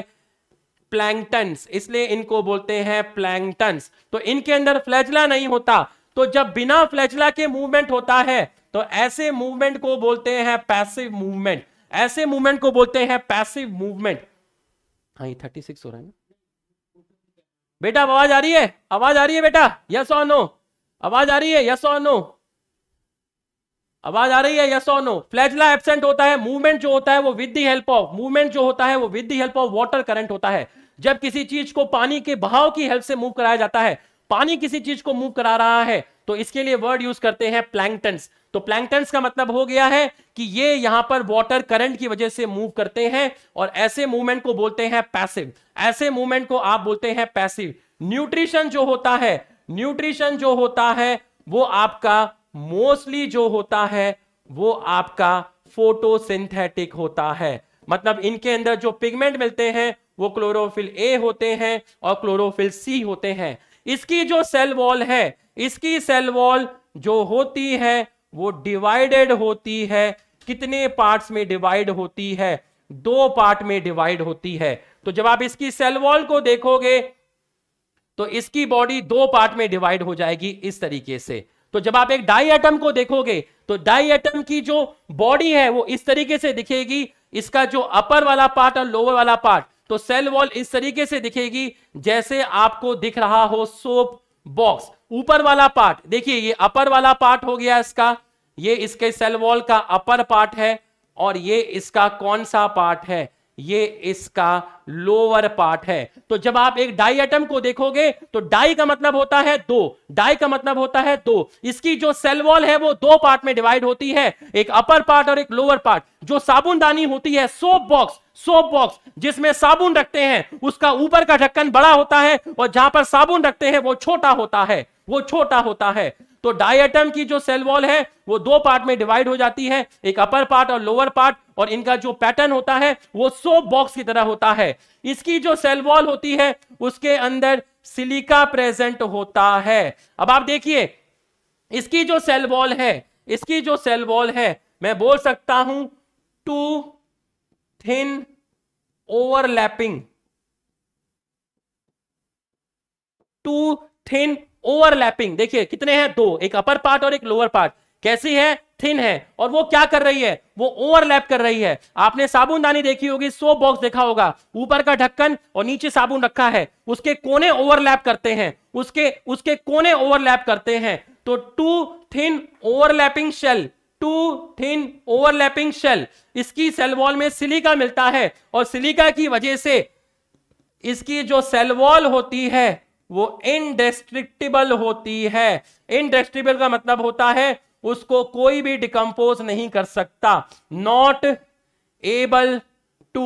प्लैंगटन्स इसलिए इनको बोलते हैं प्लैंगटन्स तो इनके अंदर फ्लैजला नहीं होता तो जब बिना फ्लैजला के मूवमेंट होता है तो ऐसे मूवमेंट को बोलते हैं पैसिव मूवमेंट ऐसे मूवमेंट को बोलते हैं पैसिव मूवमेंट हाँ ये थर्टी सिक्स हो रहा है बेटा आवाज आ रही है आवाज आ रही है बेटा यस और नो आवाज आ रही है यस और नो आवाज आ रही है yes on no flagella absent होता है मूवमेंट जो होता है वो with the help of movement जो होता है वो with the help of water current होता है जब किसी चीज को पानी के बहाव की हेल्प से मूव कराया जाता है पानी किसी चीज को मूव करा रहा है तो इसके लिए वर्ड यूज करते हैं प्लैंकटन्स तो प्लैंकटन्स का मतलब हो गया है कि ये यहां पर वाटर करंट की वजह से मूव करते हैं और ऐसे मूवमेंट को बोलते हैं पैसिव ऐसे मूवमेंट को आप बोलते हैं पैसिव न्यूट्रिशन जो होता है न्यूट्रिशन जो होता है वो आपका मोस्टली जो होता है वो आपका फोटोसिंथेटिक होता है मतलब इनके अंदर जो पिगमेंट मिलते हैं वो क्लोरोफिल ए होते हैं और क्लोरोफिल सी होते हैं इसकी जो सेल वॉल है इसकी सेल वॉल जो होती है वो डिवाइडेड होती है कितने पार्ट्स में डिवाइड होती है दो पार्ट में डिवाइड होती है तो जब आप इसकी सेल वॉल को देखोगे तो इसकी बॉडी दो पार्ट में डिवाइड हो जाएगी इस तरीके से तो जब आप एक डाई एटम को देखोगे तो डाई एटम की जो बॉडी है वो इस तरीके से दिखेगी इसका जो अपर वाला पार्ट और लोअर वाला पार्ट तो सेल वॉल इस तरीके से दिखेगी जैसे आपको दिख रहा हो सोप बॉक्स ऊपर वाला पार्ट देखिए ये अपर वाला पार्ट हो गया इसका ये इसके सेल वॉल का अपर पार्ट है और ये इसका कौन सा पार्ट है ये इसका लोअर पार्ट है तो जब आप एक डाई एटम को देखोगे तो डाई का मतलब होता है दो डाई का मतलब होता है दो इसकी जो सेल वॉल है वो दो पार्ट में डिवाइड होती है एक अपर पार्ट और एक लोअर पार्ट जो साबुनदानी होती है सोप बॉक्स सोप बॉक्स जिसमें साबुन रखते हैं उसका ऊपर का ढक्कन बड़ा होता है और जहां पर साबुन रखते हैं वो छोटा होता है वो छोटा होता है तो डायटम की जो सेल वॉल है वो दो पार्ट में डिवाइड हो जाती है एक अपर पार्ट और लोअर पार्ट और इनका जो पैटर्न होता है वो सोप बॉक्स की तरह होता है इसकी जो सेल वॉल होती है उसके अंदर सिलिका प्रेजेंट होता है अब आप देखिए इसकी जो सेल वॉल है इसकी जो सेल वॉल है मैं बोल सकता हूं two thin overlapping two thin overlapping देखिए कितने हैं दो एक अपर पार्ट और एक लोअर पार्ट कैसी है थिन है और वो क्या कर रही है वो ओवरलैप कर रही है आपने साबुनदानी देखी होगी सोप बॉक्स देखा होगा ऊपर का ढक्कन और नीचे साबुन रखा है उसके कोने ओवरलैप करते हैं उसके उसके कोने ओवरलैप करते हैं तो two thin overlapping shell two thin overlapping shell इसकी सेल वॉल में सिलिका मिलता है और सिलिका की वजह से इसकी जो सेल वॉल होती है वो इनडेस्ट्रिक्टिबल होती है इनडेस्ट्रिक्टिबल का मतलब होता है उसको कोई भी डिकम्पोज नहीं कर सकता not able to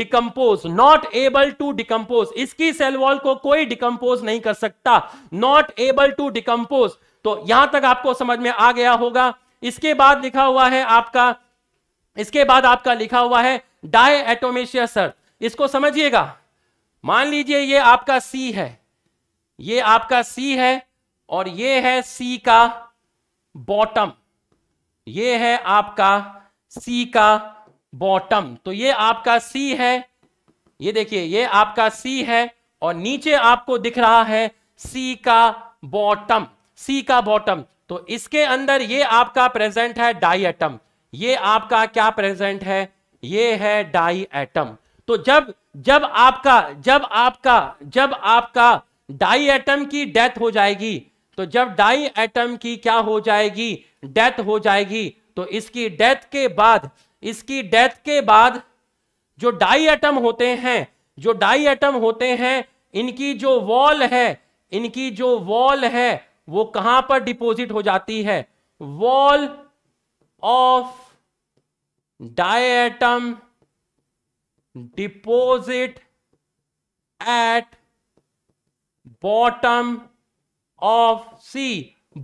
decompose not able to decompose इसकी सेल वॉल को कोई डिकम्पोज नहीं कर सकता नॉट एबल टू डिकम्पोज तो यहां तक आपको समझ में आ गया होगा इसके बाद लिखा हुआ है आपका इसके बाद आपका लिखा हुआ है डाय एटोमेशियस अर्थ इसको समझिएगा मान लीजिए ये आपका सी है ये आपका सी है और ये है सी का बॉटम ये है आपका सी का बॉटम तो ये आपका सी है ये देखिए ये आपका सी है और नीचे आपको दिख रहा है सी का बॉटम सी का बॉटम तो इसके अंदर ये आपका प्रेजेंट है डाई एटम ये आपका क्या प्रेजेंट है ये है डाई एटम तो जब जब आपका जब आपका जब आपका डाई एटम की डेथ हो जाएगी तो जब डाई एटम की क्या हो जाएगी डेथ हो जाएगी तो इसकी डेथ के बाद इसकी डेथ के बाद जो डाई एटम होते हैं जो डाई एटम होते हैं इनकी जो वॉल है इनकी जो वॉल है वो कहां पर डिपॉजिट हो जाती है wall of diatom deposit at bottom of sea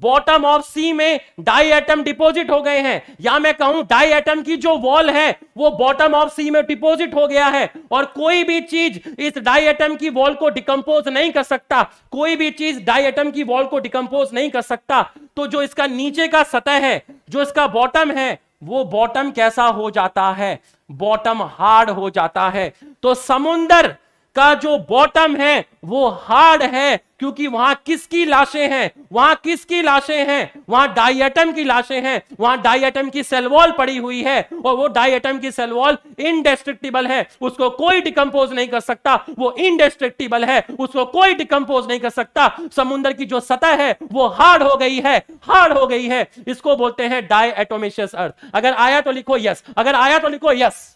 bottom of sea में डाई एटम डिपोजिट हो गए हैं या मैं कहूं डाई एटम की जो वॉल है वो बॉटम ऑफ सी में डिपोजिट हो गया है और कोई भी चीज इस डाई एटम की वॉल को डिकम्पोज नहीं कर सकता कोई भी चीज डाई एटम की वॉल को डिकम्पोज नहीं कर सकता तो जो इसका नीचे का सतह है जो इसका बॉटम है वो बॉटम कैसा हो जाता है बॉटम हार्ड हो जाता है तो समुंदर का जो बॉटम है वो हार्ड है क्योंकि वहां किसकी लाशें हैं वहां किसकी लाशें हैं वहां डाइएटम की लाशें हैं वहां डाइएटम की सेलवॉल पड़ी हुई है और वो डाइएटम की सेलवॉल इनडेस्ट्रिक्टिबल है उसको कोई डिकम्पोज नहीं कर सकता वो इनडेस्ट्रिक्टिबल है उसको कोई डिकम्पोज नहीं कर सकता समुन्द्र की जो सतह है वो हार्ड हो गई है हार्ड हो गई है इसको बोलते हैं डायटोमेशियस अर्थ अगर आया तो लिखो यस अगर आया तो लिखो यस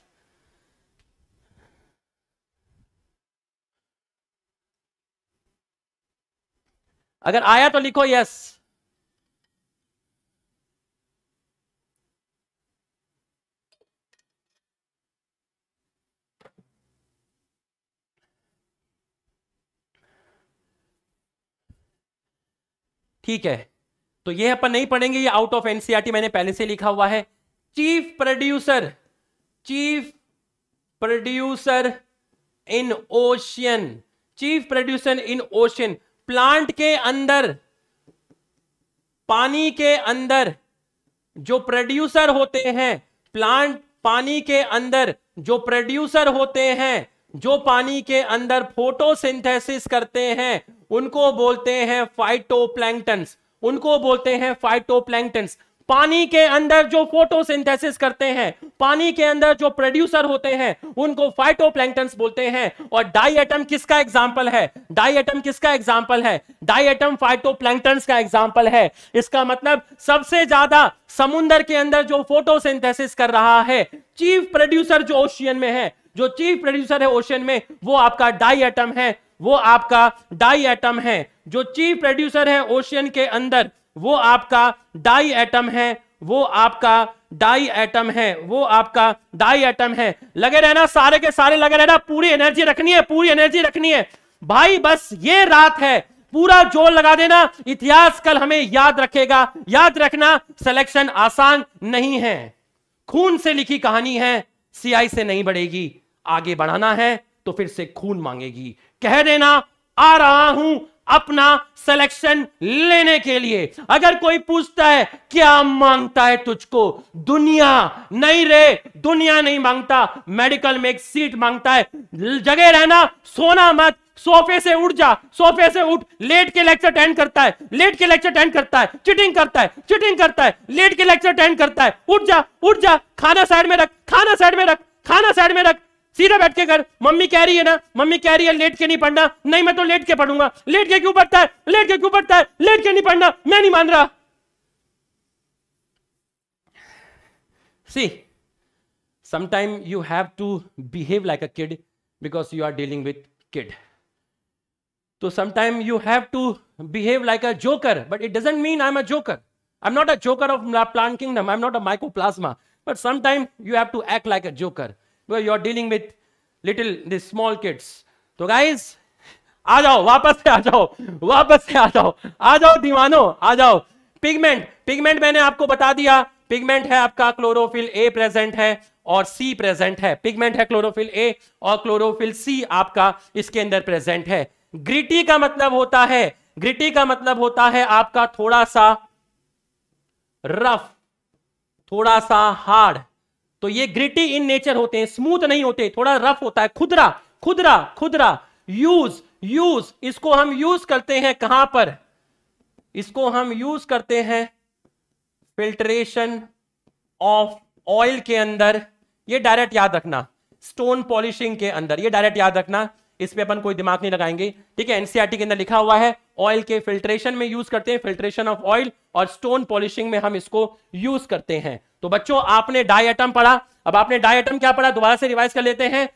अगर आया तो लिखो यस ठीक है तो ये अपन नहीं पढ़ेंगे ये आउट ऑफ एनसीईआरटी मैंने पहले से लिखा हुआ है chief producer chief producer in ocean chief producer in ocean plant के अंदर पानी के अंदर जो प्रोड्यूसर होते हैं प्लांट पानी के अंदर जो प्रोड्यूसर होते हैं जो पानी के अंदर फोटोसिंथेसिस करते हैं उनको बोलते हैं फाइटोप्लैंक्टन्स उनको बोलते हैं फाइटोप्लैंक्टन्स पानी के अंदर जो फोटोसिंथेसिस करते हैं पानी के अंदर जो प्रोड्यूसर होते हैं उनको फाइटोप्लैंक्टन्स बोलते हैं और डाइएटम किसका एग्जाम्पल है डाइएटम किसका एग्जाम्पल है डाइएटम फाइटोप्लैंक्टन्स का एग्जाम्पल है इसका मतलब सबसे ज्यादा समुद्र के अंदर जो फोटोसिंथेसिस कर रहा है चीफ प्रोड्यूसर जो ओशियन में है जो चीफ प्रोड्यूसर है ओशियन में वो आपका डाई एटम है वो आपका डाई एटम है जो चीफ प्रोड्यूसर है ओशियन के अंदर वो आपका डाई एटम है वो आपका डाई एटम है वो आपका डाई एटम है लगे रहना सारे के सारे लगे रहना पूरी एनर्जी रखनी है पूरी एनर्जी रखनी है भाई बस ये रात है पूरा जोर लगा देना इतिहास कल हमें याद रखेगा याद रखना सिलेक्शन आसान नहीं है खून से लिखी कहानी है सीआई से नहीं बढ़ेगी आगे बढ़ाना है तो फिर से खून मांगेगी कह देना आ रहा हूं अपना सिलेक्शन लेने के लिए अगर कोई पूछता है क्या मांगता है तुझको दुनिया नहीं रे दुनिया नहीं मांगता मेडिकल में एक सीट मांगता है जगह रहना सोना मत सोफे से उठ जा सोफे से उठ लेट के लेक्चर अटेंड करता है लेट के लेक्चर अटेंड करता है चिटिंग करता है चिटिंग करता है लेट के लेक्चर अटेंड करता है उठ जा उठ जा खाना साइड में रख खाना साइड में रख खाना साइड में रख सीधा बैठ के घर मम्मी कह रही है ना मम्मी कह रही है लेट के नहीं पढ़ना नहीं मैं तो लेट के पढ़ूंगा लेट के क्यों पढ़ता है लेट के क्यों पढ़ता है लेट के नहीं पढ़ना मैं नहीं मान रहा see sometime you have to behave like a kid because you are dealing with kid तो sometime you have to behave like a joker but it doesn't mean I am a joker I am not a joker of plant kingdom I am not a micro plasma but sometime you have to act like a joker तो you are dealing with little this small kids तो guys आ जाओ वापस से आ जाओ वापस से आ जाओ आ जाओ दीवानो आ जाओ पिगमेंट पिगमेंट मैंने आपको बता दिया पिगमेंट है आपका क्लोरोफिल ए प्रेजेंट है और सी प्रेजेंट है पिगमेंट है क्लोरोफिल ए और क्लोरोफिल सी आपका इसके अंदर प्रेजेंट है ग्रिटी का मतलब होता है ग्रिटी का मतलब होता है आपका थोड़ा सा रफ थोड़ा सा हार्ड तो ये ग्रिटी इन नेचर होते हैं स्मूथ नहीं होते थोड़ा रफ होता है खुदरा खुदरा खुदरा यूज यूज इसको हम यूज करते हैं कहां पर इसको हम यूज करते हैं फिल्ट्रेशन ऑफ ऑयल के अंदर ये डायरेक्ट याद रखना स्टोन पॉलिशिंग के अंदर ये डायरेक्ट याद रखना इस पे अपन कोई दिमाग नहीं लगाएंगे ठीक है एनसीआरटी e के अंदर लिखा हुआ है ऑयल के फिल्ट्रेशन में यूज करते हैं फिल्ट्रेशन ऑफ ऑयल और स्टोन पॉलिशिंग में हम इसको यूज करते हैं तो बच्चों आपने डाइएटम पढ़ा अब आपने डाइएटम क्या पढ़ा दोबारा से रिवाइज कर लेते हैं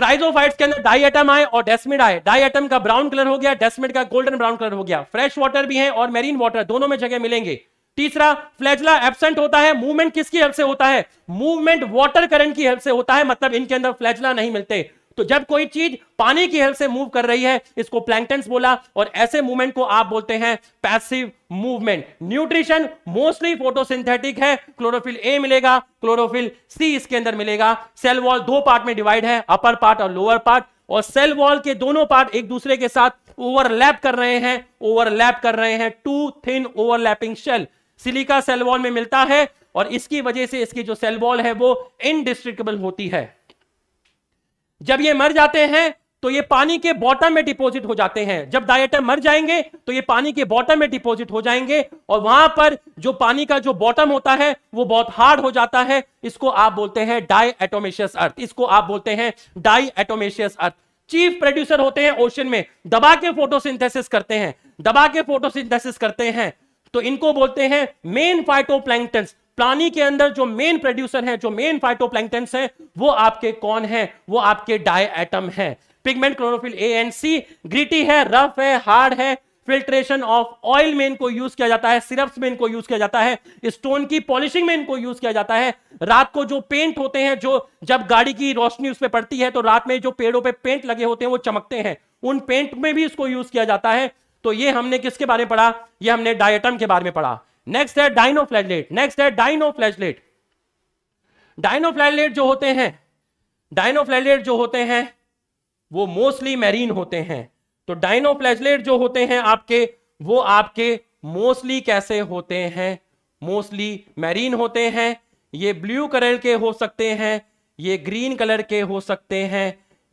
के अंदर डाइएटम आए और डेस्मिड आए डाइएटम का ब्राउन कलर हो गया डेस्मिड का गोल्डन ब्राउन कलर हो गया फ्रेश वाटर भी है और मेरीन वाटर दोनों में जगह मिलेंगे तीसरा फ्लैजला एबसेंट होता है मूवमेंट किसकी हेल्प से होता है मूवमेंट वाटर करंट की हेल्प से होता है मतलब इनके अंदर फ्लैजला नहीं मिलते तो जब कोई चीज पानी की हेल्प से मूव कर रही है इसको प्लैंकटन बोला और ऐसे मूवमेंट को आप बोलते हैं passive movement nutrition mostly photosynthetic है क्लोरोफिल ए मिलेगा क्लोरोफिल सी इसके अंदर मिलेगा सेल वॉल दो पार्ट में डिवाइड है अपर पार्ट और लोअर पार्ट और सेल वॉल के दोनों पार्ट एक दूसरे के साथ ओवरलैप कर रहे हैं ओवरलैप कर रहे हैं two thin overlapping shell silica cell wall में मिलता है और इसकी वजह से इसकी जो सेल वॉल है वो इनडिस्ट्रिक्टेबल होती है जब ये मर जाते हैं तो ये पानी के बॉटम में डिपॉजिट हो जाते हैं जब डायटम मर जाएंगे तो ये पानी के बॉटम में डिपॉजिट हो जाएंगे और वहां पर जो पानी का जो बॉटम होता है वो बहुत हार्ड हो जाता है इसको आप बोलते हैं डाई एटोमेशियस अर्थ इसको आप बोलते हैं diatomaceous earth chief producer होते हैं ओशन में दबा के फोटोसिंथेसिस करते हैं दबा के फोटोसिंथेसिस करते हैं तो इनको बोलते हैं मेन फाइटोप्लैंक्टन्स प्लानी के अंदर जो मेन प्रोड्यूसर है जो मेन फाइटोप्लैंक्टन्स हैं वो आपके कौन हैं वो आपके डाई एटम है pigment chlorophyll a and c gritty है रफ है हार्ड है फिल्ट्रेशन ऑफ ऑयल में इनको यूज किया जाता है सिरप्स में इनको यूज किया जाता है स्टोन की पॉलिशिंग में इनको यूज किया जाता है रात को जो पेंट होते हैं जो जब गाड़ी की रोशनी उस पर पड़ती है तो रात में जो पेड़ों पे पेंट लगे होते हैं वो चमकते हैं उन पेंट में भी इसको यूज किया जाता है तो ये हमने किसके बारे में पढ़ा ये हमने डायटम के बारे में पढ़ा नेक्स्ट है डाइनो फ्लैजलेट नेक्स्ट है डाइनो फ्लैजलेट डाइनो फ्लैजलेट जो होते हैं डाइनो फ्लैजलेट जो होते हैं वो मोस्टली मैरीन होते हैं तो डाइनो फ्लैजलेट जो होते हैं आपके वो आपके मोस्टली कैसे होते हैं मोस्टली मैरीन होते हैं ये ब्लू कलर के हो सकते हैं ये ग्रीन कलर के हो सकते हैं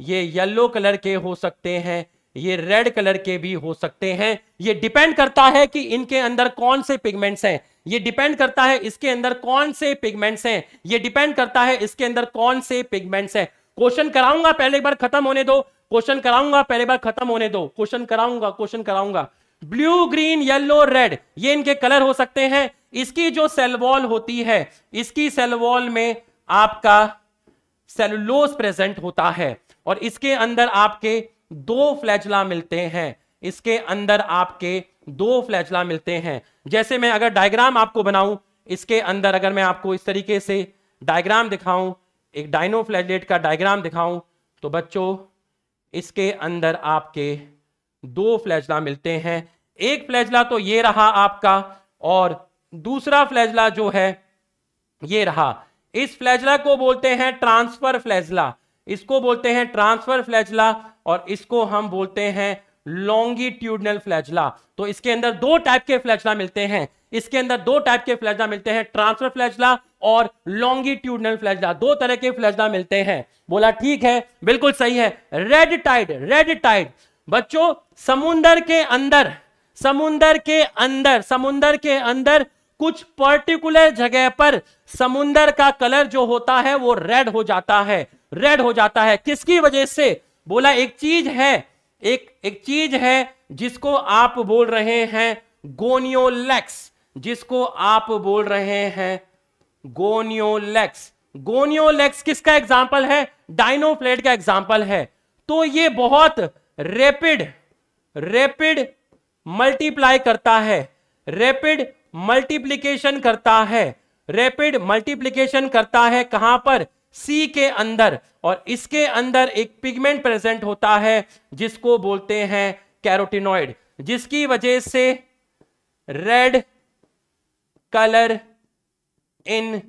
ये येलो कलर के हो सकते हैं ये रेड कलर के भी हो सकते हैं ये डिपेंड करता है कि इनके अंदर कौन से पिगमेंट्स हैं ये डिपेंड करता है इसके अंदर कौन से पिगमेंट्स हैं ये डिपेंड करता है इसके अंदर कौन से पिगमेंट्स हैं क्वेश्चन कराऊंगा पहले बार खत्म होने दो क्वेश्चन कराऊंगा पहले बार खत्म होने दो क्वेश्चन कराऊंगा क्वेश्चन कराऊंगा ब्लू ग्रीन येलो रेड ये इनके कलर हो सकते हैं इसकी जो सेलवॉल होती है इसकी सेलवॉल में आपका सेलुलोज प्रेजेंट होता है और इसके अंदर आपके दो फ्लैजला मिलते हैं इसके अंदर आपके दो फ्लैजला मिलते हैं जैसे मैं अगर डायग्राम आपको बनाऊं इसके अंदर अगर मैं आपको इस तरीके से डायग्राम दिखाऊं एक डायनो फ्लैजलेट का डायग्राम दिखाऊं तो बच्चों इसके अंदर आपके दो फ्लैजला मिलते हैं एक फ्लैजला तो ये रहा आपका और दूसरा फ्लैजला जो है ये रहा इस फ्लैजला को बोलते हैं ट्रांसफर फ्लैजला इसको बोलते हैं ट्रांसफर फ्लैजला और इसको हम बोलते हैं लॉन्गिट्यूडनल फ्लैजला तो इसके अंदर दो टाइप के फ्लैजला मिलते हैं इसके अंदर दो टाइप के फ्लैजला मिलते हैं ट्रांसफर फ्लैजला और लॉन्गिट्यूडनल फ्लैजला दो तरह के फ्लैजला मिलते हैं बोला ठीक है बिल्कुल सही है रेड टाइड रेड टाइड बच्चों समुंदर के अंदर समुंदर के अंदर समुंदर के अंदर कुछ पर्टिकुलर जगह पर समुंदर का कलर जो होता है वो रेड हो जाता है रेड हो जाता है किसकी वजह से बोला एक चीज है एक एक चीज है जिसको आप बोल रहे हैं गोनियोलेक्स जिसको आप बोल रहे हैं गोनियोलेक्स गोनियोलेक्स किसका एग्जाम्पल है डाइनोफ्लेट का एग्जाम्पल है तो ये बहुत रेपिड रेपिड मल्टीप्लाई करता है रेपिड मल्टीप्लीकेशन करता है रेपिड मल्टीप्लीकेशन करता है कहां पर सी के अंदर और इसके अंदर एक पिगमेंट प्रेजेंट होता है जिसको बोलते हैं कैरोटिनॉइड जिसकी वजह से रेड कलर इन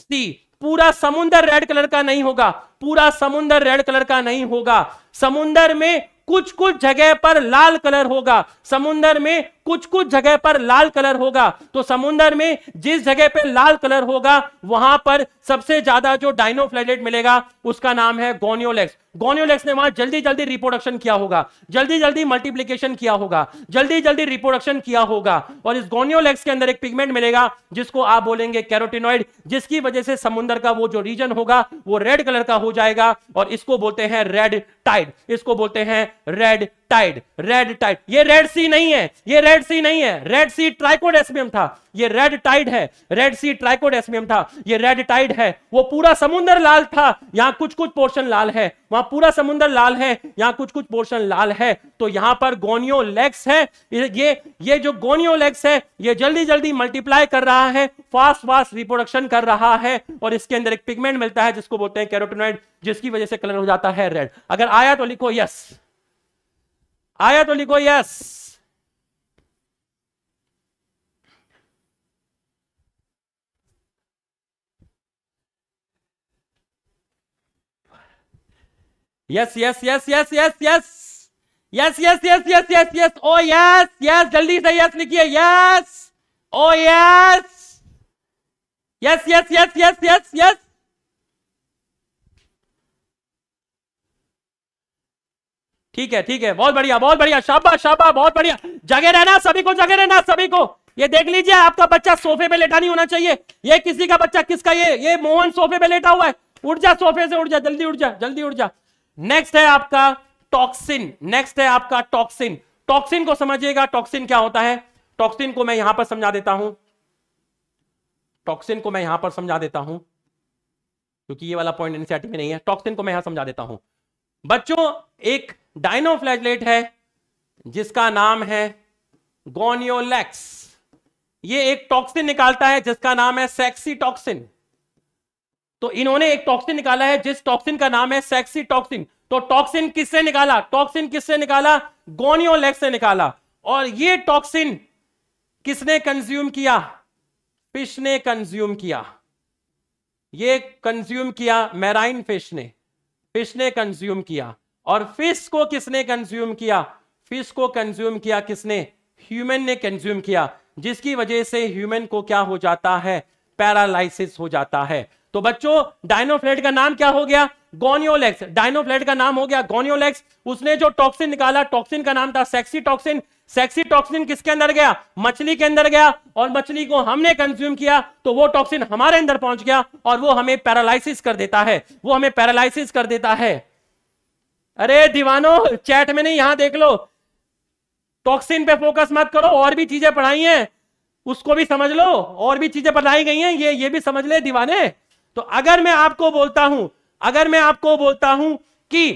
सी पूरा समुंदर रेड कलर का नहीं होगा पूरा समुंदर रेड कलर का नहीं होगा समुंदर में कुछ कुछ जगह पर लाल कलर होगा समुंदर में कुछ कुछ जगह पर लाल कलर होगा तो समुद्र में जिस जगह पर लाल कलर होगा वहां पर सबसे ज्यादा जो डायनोफ्लाइलेट मिलेगा उसका नाम है गोनियोलेक्स गोनियोलेक्स ने वहां जल्दी जल्दी रिप्रोडक्शन किया होगा जल्दी जल्दी मल्टीप्लीकेशन किया होगा जल्दी जल्दी रिप्रोडक्शन किया होगा और इस गोनियोलेक्स के अंदर एक पिगमेंट मिलेगा जिसको आप बोलेंगे कैरोटिनॉइड जिसकी वजह से समुद्र का वो जो रीजन होगा वो रेड कलर का हो जाएगा और इसको बोलते हैं रेड टाइड इसको बोलते हैं रेड टाइड रेड टाइड ये रेड सी नहीं है ये रेड सी नहीं है रेड सी ट्राइकोड एसबीएम था ये रेड टाइड है रेड सी ट्राइकोड एसबीएम था ये रेड टाइड है वो पूरा समुद्र लाल था यहां कुछ कुछ पोर्शन लाल है वहां पूरा समुद्र लाल है यहां कुछ कुछ पोर्शन लाल है तो यहां पर गोनियो लेग्स है ये ये जो गोनियो लेग्स है ये जल्दी जल्दी मल्टीप्लाई कर रहा है फास्ट फास्ट रिप्रोडक्शन कर रहा है और इसके अंदर एक पिगमेंट मिलता है जिसको बोलते हैं कैरोटिनॉइड जिसकी वजह से कलर हो जाता है रेड अगर आया तो लिखो यस yes. आया तो लिखो yes yes yes yes yes yes yes yes yes yes yes yes yes ओ यस यस जल्दी से यस लिखिए यस ओ yes yes yes yes yes yes yes ठीक है ठीक है बहुत बढ़िया बहुत बढ़िया शाबा शाबा बहुत बढ़िया जगह रहना सभी को जगह रहना सभी को ये देख लीजिए आपका बच्चा सोफे पे लेटा नहीं होना चाहिए ये किसी का बच्चा किसका ये ये मोहन सोफे पे लेटा हुआ है उठ जा सोफे से उठ जा जल्दी उठ जा जल्दी उठ जा नेक्स्ट है आपका टॉक्सिन नेक्स्ट है आपका टॉक्सिन टॉक्सिन को समझिएगा टॉक्सिन क्या होता है टॉक्सिन को मैं यहां पर समझा देता हूं टॉक्सिन को मैं यहां पर समझा देता हूं क्योंकि ये वाला पॉइंट एनसीआरटी में नहीं है टॉक्सिन को मैं यहां समझा देता हूं बच्चों एक डायनोफ्लैजलेट है जिसका नाम है गोनियोलेक्स ये एक टॉक्सिन निकालता है जिसका नाम है सेक्सी टॉक्सिन तो इन्होंने एक टॉक्सिन निकाला है जिस टॉक्सिन का नाम है सेक्सी टॉक्सिन तो टॉक्सिन किससे निकाला टॉक्सिन किससे निकाला गोनियोलेक्स से निकाला और ये टॉक्सिन किसने कंज्यूम किया फिश ने कंज्यूम किया ये कंज्यूम किया मैराइन फिश ने फिश ने कंज्यूम किया और फिश को किसने कंज्यूम किया फिश को कंज्यूम किया किसने ह्यूमन ने कंज्यूम किया जिसकी वजह से ह्यूमन को क्या हो जाता है पैरालाइसिस हो जाता है तो बच्चों डायनोफ्लेट का नाम क्या हो गया गोनियोलेक्स डायनोफ्लेट का नाम हो गया गोनियोलेक्स उसने जो टॉक्सिन निकाला टॉक्सिन का नाम था सेक्सी टॉक्सिन सेक्सी टॉक्सिन किसके अंदर गया मछली के अंदर गया और मछली को हमने कंज्यूम किया तो वो टॉक्सिन हमारे अंदर पहुंच गया और वो हमें पैरालाइसिस कर देता है वो हमें पैरालाइसिस कर देता है अरे दीवानो चैट में नहीं यहां देख लो टॉक्सिन पे फोकस मत करो और भी चीजें पढ़ाई हैं उसको भी समझ लो और भी चीजें पढ़ाई गई हैं ये ये भी समझ ले दीवाने तो अगर मैं आपको बोलता हूं अगर मैं आपको बोलता हूं कि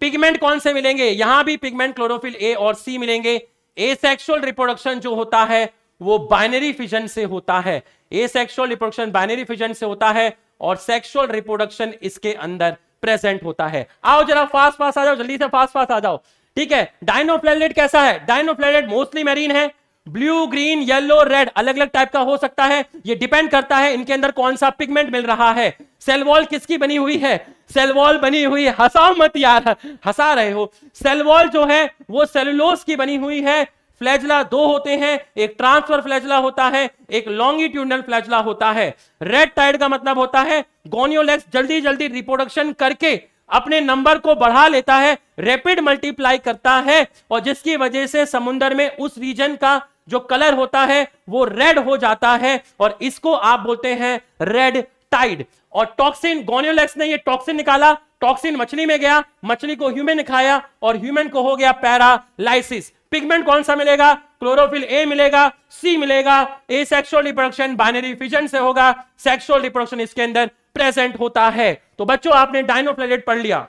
पिगमेंट कौन से मिलेंगे यहां भी पिगमेंट क्लोरोफिल ए और सी मिलेंगे एसेक्सुअल रिप्रोडक्शन जो होता है वो बाइनरी फिजन से होता है एसेक्सुअल रिप्रोडक्शन बाइनरी फिजन से होता है और सेक्सुअल रिप्रोडक्शन इसके अंदर प्रेजेंट होता है आओ जरा फास्ट फास्ट आ जाओ जल्दी से फास्ट फास्ट आ जाओ ठीक है डायनोफ्लैलेट कैसा है डायनोफ्लैलेट मोस्टली मेरीन है ब्लू ग्रीन येलो रेड अलग अलग टाइप का हो सकता है ये डिपेंड करता है इनके अंदर कौन सा पिगमेंट मिल रहा है सेल वॉल किसकी बनी हुई है सेल वॉल बनी हुई हसाओ मत यार हसा रहे हो सेल वॉल जो है वो सेलुलोस की बनी हुई है फ्लैजला दो होते हैं एक ट्रांसफर फ्लैजला होता है एक लॉन्गिट्यूडनल फ्लैजला होता है रेड टाइड का मतलब होता है गोनियोलेक्स जल्दी जल्दी रिप्रोडक्शन करके अपने नंबर को बढ़ा लेता है रैपिड मल्टीप्लाई करता है और जिसकी वजह से समुद्र में उस रीजन का जो कलर होता है वो रेड हो जाता है और इसको आप बोलते हैं रेड टाइड और टॉक्सिन गोनियोलेक्स ने ये टॉक्सिन निकाला टॉक्सिन मछली में गया मछली को ह्यूमन खाया और ह्यूमन को हो गया पैरालाइसिस पिगमेंट कौन सा मिलेगा क्लोरोफिल ए मिलेगा सी मिलेगा asexual reproduction binary fission से होगा सेक्सुअल रिप्रोडक्शन इसके अंदर प्रेजेंट होता है तो बच्चों आपने डायनोफ्लेट पढ़ लिया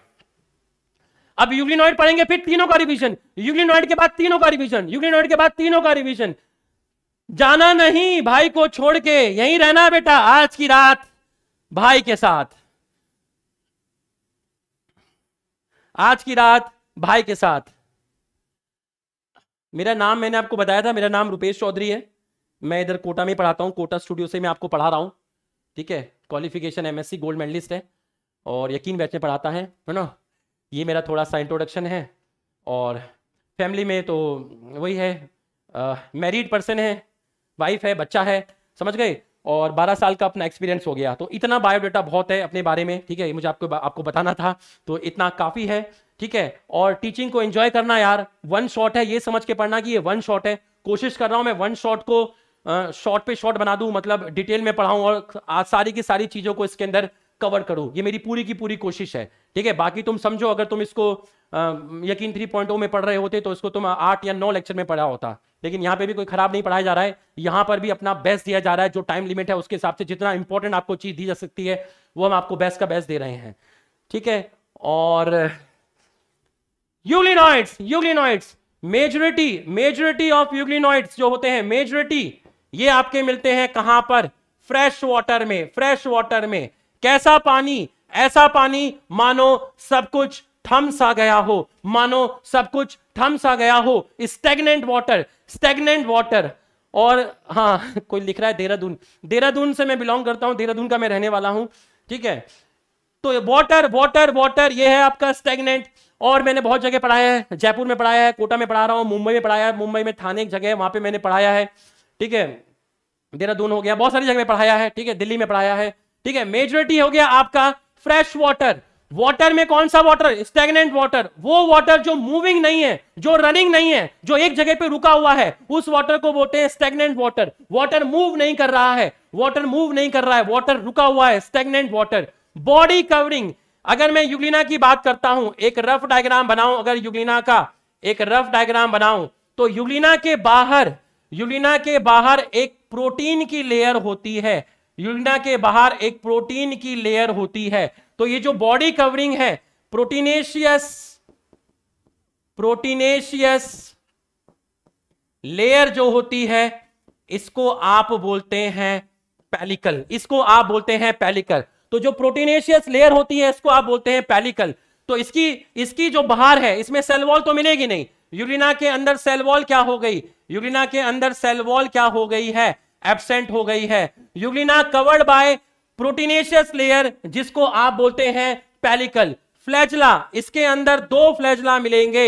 अब यूग्लिनॉइड पढ़ेंगे फिर तीनों का रिविजन यूग्लिनॉइड के बाद तीनों का रिविजन यूग्लिनॉइड के बाद तीनों का रिविजन जाना नहीं भाई को छोड़ के यही रहना बेटा आज की रात भाई के साथ आज की रात भाई के साथ मेरा नाम मैंने आपको बताया था मेरा नाम रुपेश चौधरी है मैं इधर कोटा में पढ़ाता हूँ कोटा स्टूडियो से मैं आपको पढ़ा रहा हूँ ठीक है क्वालिफिकेशन एम गोल्ड मेडलिस्ट है और यकीन बैच में पढ़ाता है है ना ये मेरा थोड़ा सा इंट्रोडक्शन है और फैमिली में तो वही है मैरिड पर्सन है वाइफ है बच्चा है समझ गए और 12 साल का अपना एक्सपीरियंस हो गया तो इतना बायोडाटा बहुत है अपने बारे में ठीक है मुझे आपको आपको बताना था तो इतना काफ़ी है ठीक है और टीचिंग को एंजॉय करना यार वन शॉट है ये समझ के पढ़ना कि ये वन शॉट है कोशिश कर रहा हूं मैं वन शॉट को शॉर्ट पे शॉर्ट बना दूं मतलब डिटेल में पढ़ाऊं और आज सारी की सारी चीजों को इसके अंदर कवर करूं ये मेरी पूरी की पूरी कोशिश है ठीक है बाकी तुम समझो अगर तुम इसको आ, यकीन थ्री पॉइंट oh में पढ़ रहे होते तो इसको तुम आठ या नौ लेक्चर में पढ़ा होता लेकिन यहाँ पे भी कोई खराब नहीं पढ़ाया जा रहा है यहाँ पर भी अपना बेस्ट दिया जा रहा है जो टाइम लिमिट है उसके हिसाब से जितना इंपॉर्टेंट आपको चीज दी जा सकती है वो हम आपको बेस्ट का बेस्ट दे रहे हैं ठीक है और euglenoids euglenoids majority majority of euglenoids जो होते हैं मेजोरिटी ये आपके मिलते हैं कहां पर फ्रेश वाटर में फ्रेश वाटर में कैसा पानी ऐसा पानी मानो सब कुछ थम सा गया हो मानो सब कुछ थम सा गया हो स्टेगनेंट वाटर स्टेगनेंट वाटर और हाँ कोई लिख रहा है देहरादून देहरादून से मैं बिलोंग करता हूं देहरादून का मैं रहने वाला हूं ठीक है तो वाटर वाटर वाटर ये है आपका स्टेगनेंट और मैंने बहुत जगह पढ़ाया है जयपुर में पढ़ाया है कोटा में पढ़ा रहा हूँ मुंबई में पढ़ाया है मुंबई में थाने एक जगह है वहाँ पे मैंने पढ़ाया है ठीक है देहरादून हो गया बहुत सारी जगह में पढ़ाया है ठीक है दिल्ली में पढ़ाया है ठीक है मेजोरिटी हो गया आपका फ्रेश वाटर वाटर में कौन सा वाटर स्टेगनेंट वाटर वो वाटर जो मूविंग नहीं है जो रनिंग नहीं है जो एक जगह पे रुका हुआ है उस वाटर को बोलते हैं स्टेगनेंट वाटर वाटर मूव नहीं कर रहा है वाटर मूव नहीं कर रहा है वाटर रुका हुआ है स्टेगनेंट वाटर बॉडी कवरिंग अगर मैं युगलिना की बात करता हूं एक रफ डायग्राम बनाऊं अगर युगलिना का एक रफ डायग्राम बनाऊं तो युगलिना के बाहर युगलिना के बाहर एक प्रोटीन की लेयर होती है युगलिना के बाहर एक प्रोटीन की लेयर होती है तो ये जो बॉडी कवरिंग है प्रोटीनेशियस प्रोटीनेशियस लेयर जो होती है इसको आप बोलते हैं पैलिकल इसको आप बोलते हैं पैलिकल तो जो प्रोटीनेशियस लेयर होती है इसको आप बोलते हैं पैलिकल तो इसकी इसकी जो बाहर है इसमें सेल वॉल तो मिलेगी नहीं यूरिना के अंदर सेल वॉल क्या हो गई यूरिना के अंदर सेल वॉल क्या हो गई है एबसेंट हो गई है यूरिना कवर्ड बाय प्रोटीनेशियस लेयर जिसको आप बोलते हैं पैलिकल फ्लैजला इसके अंदर दो फ्लैजला मिलेंगे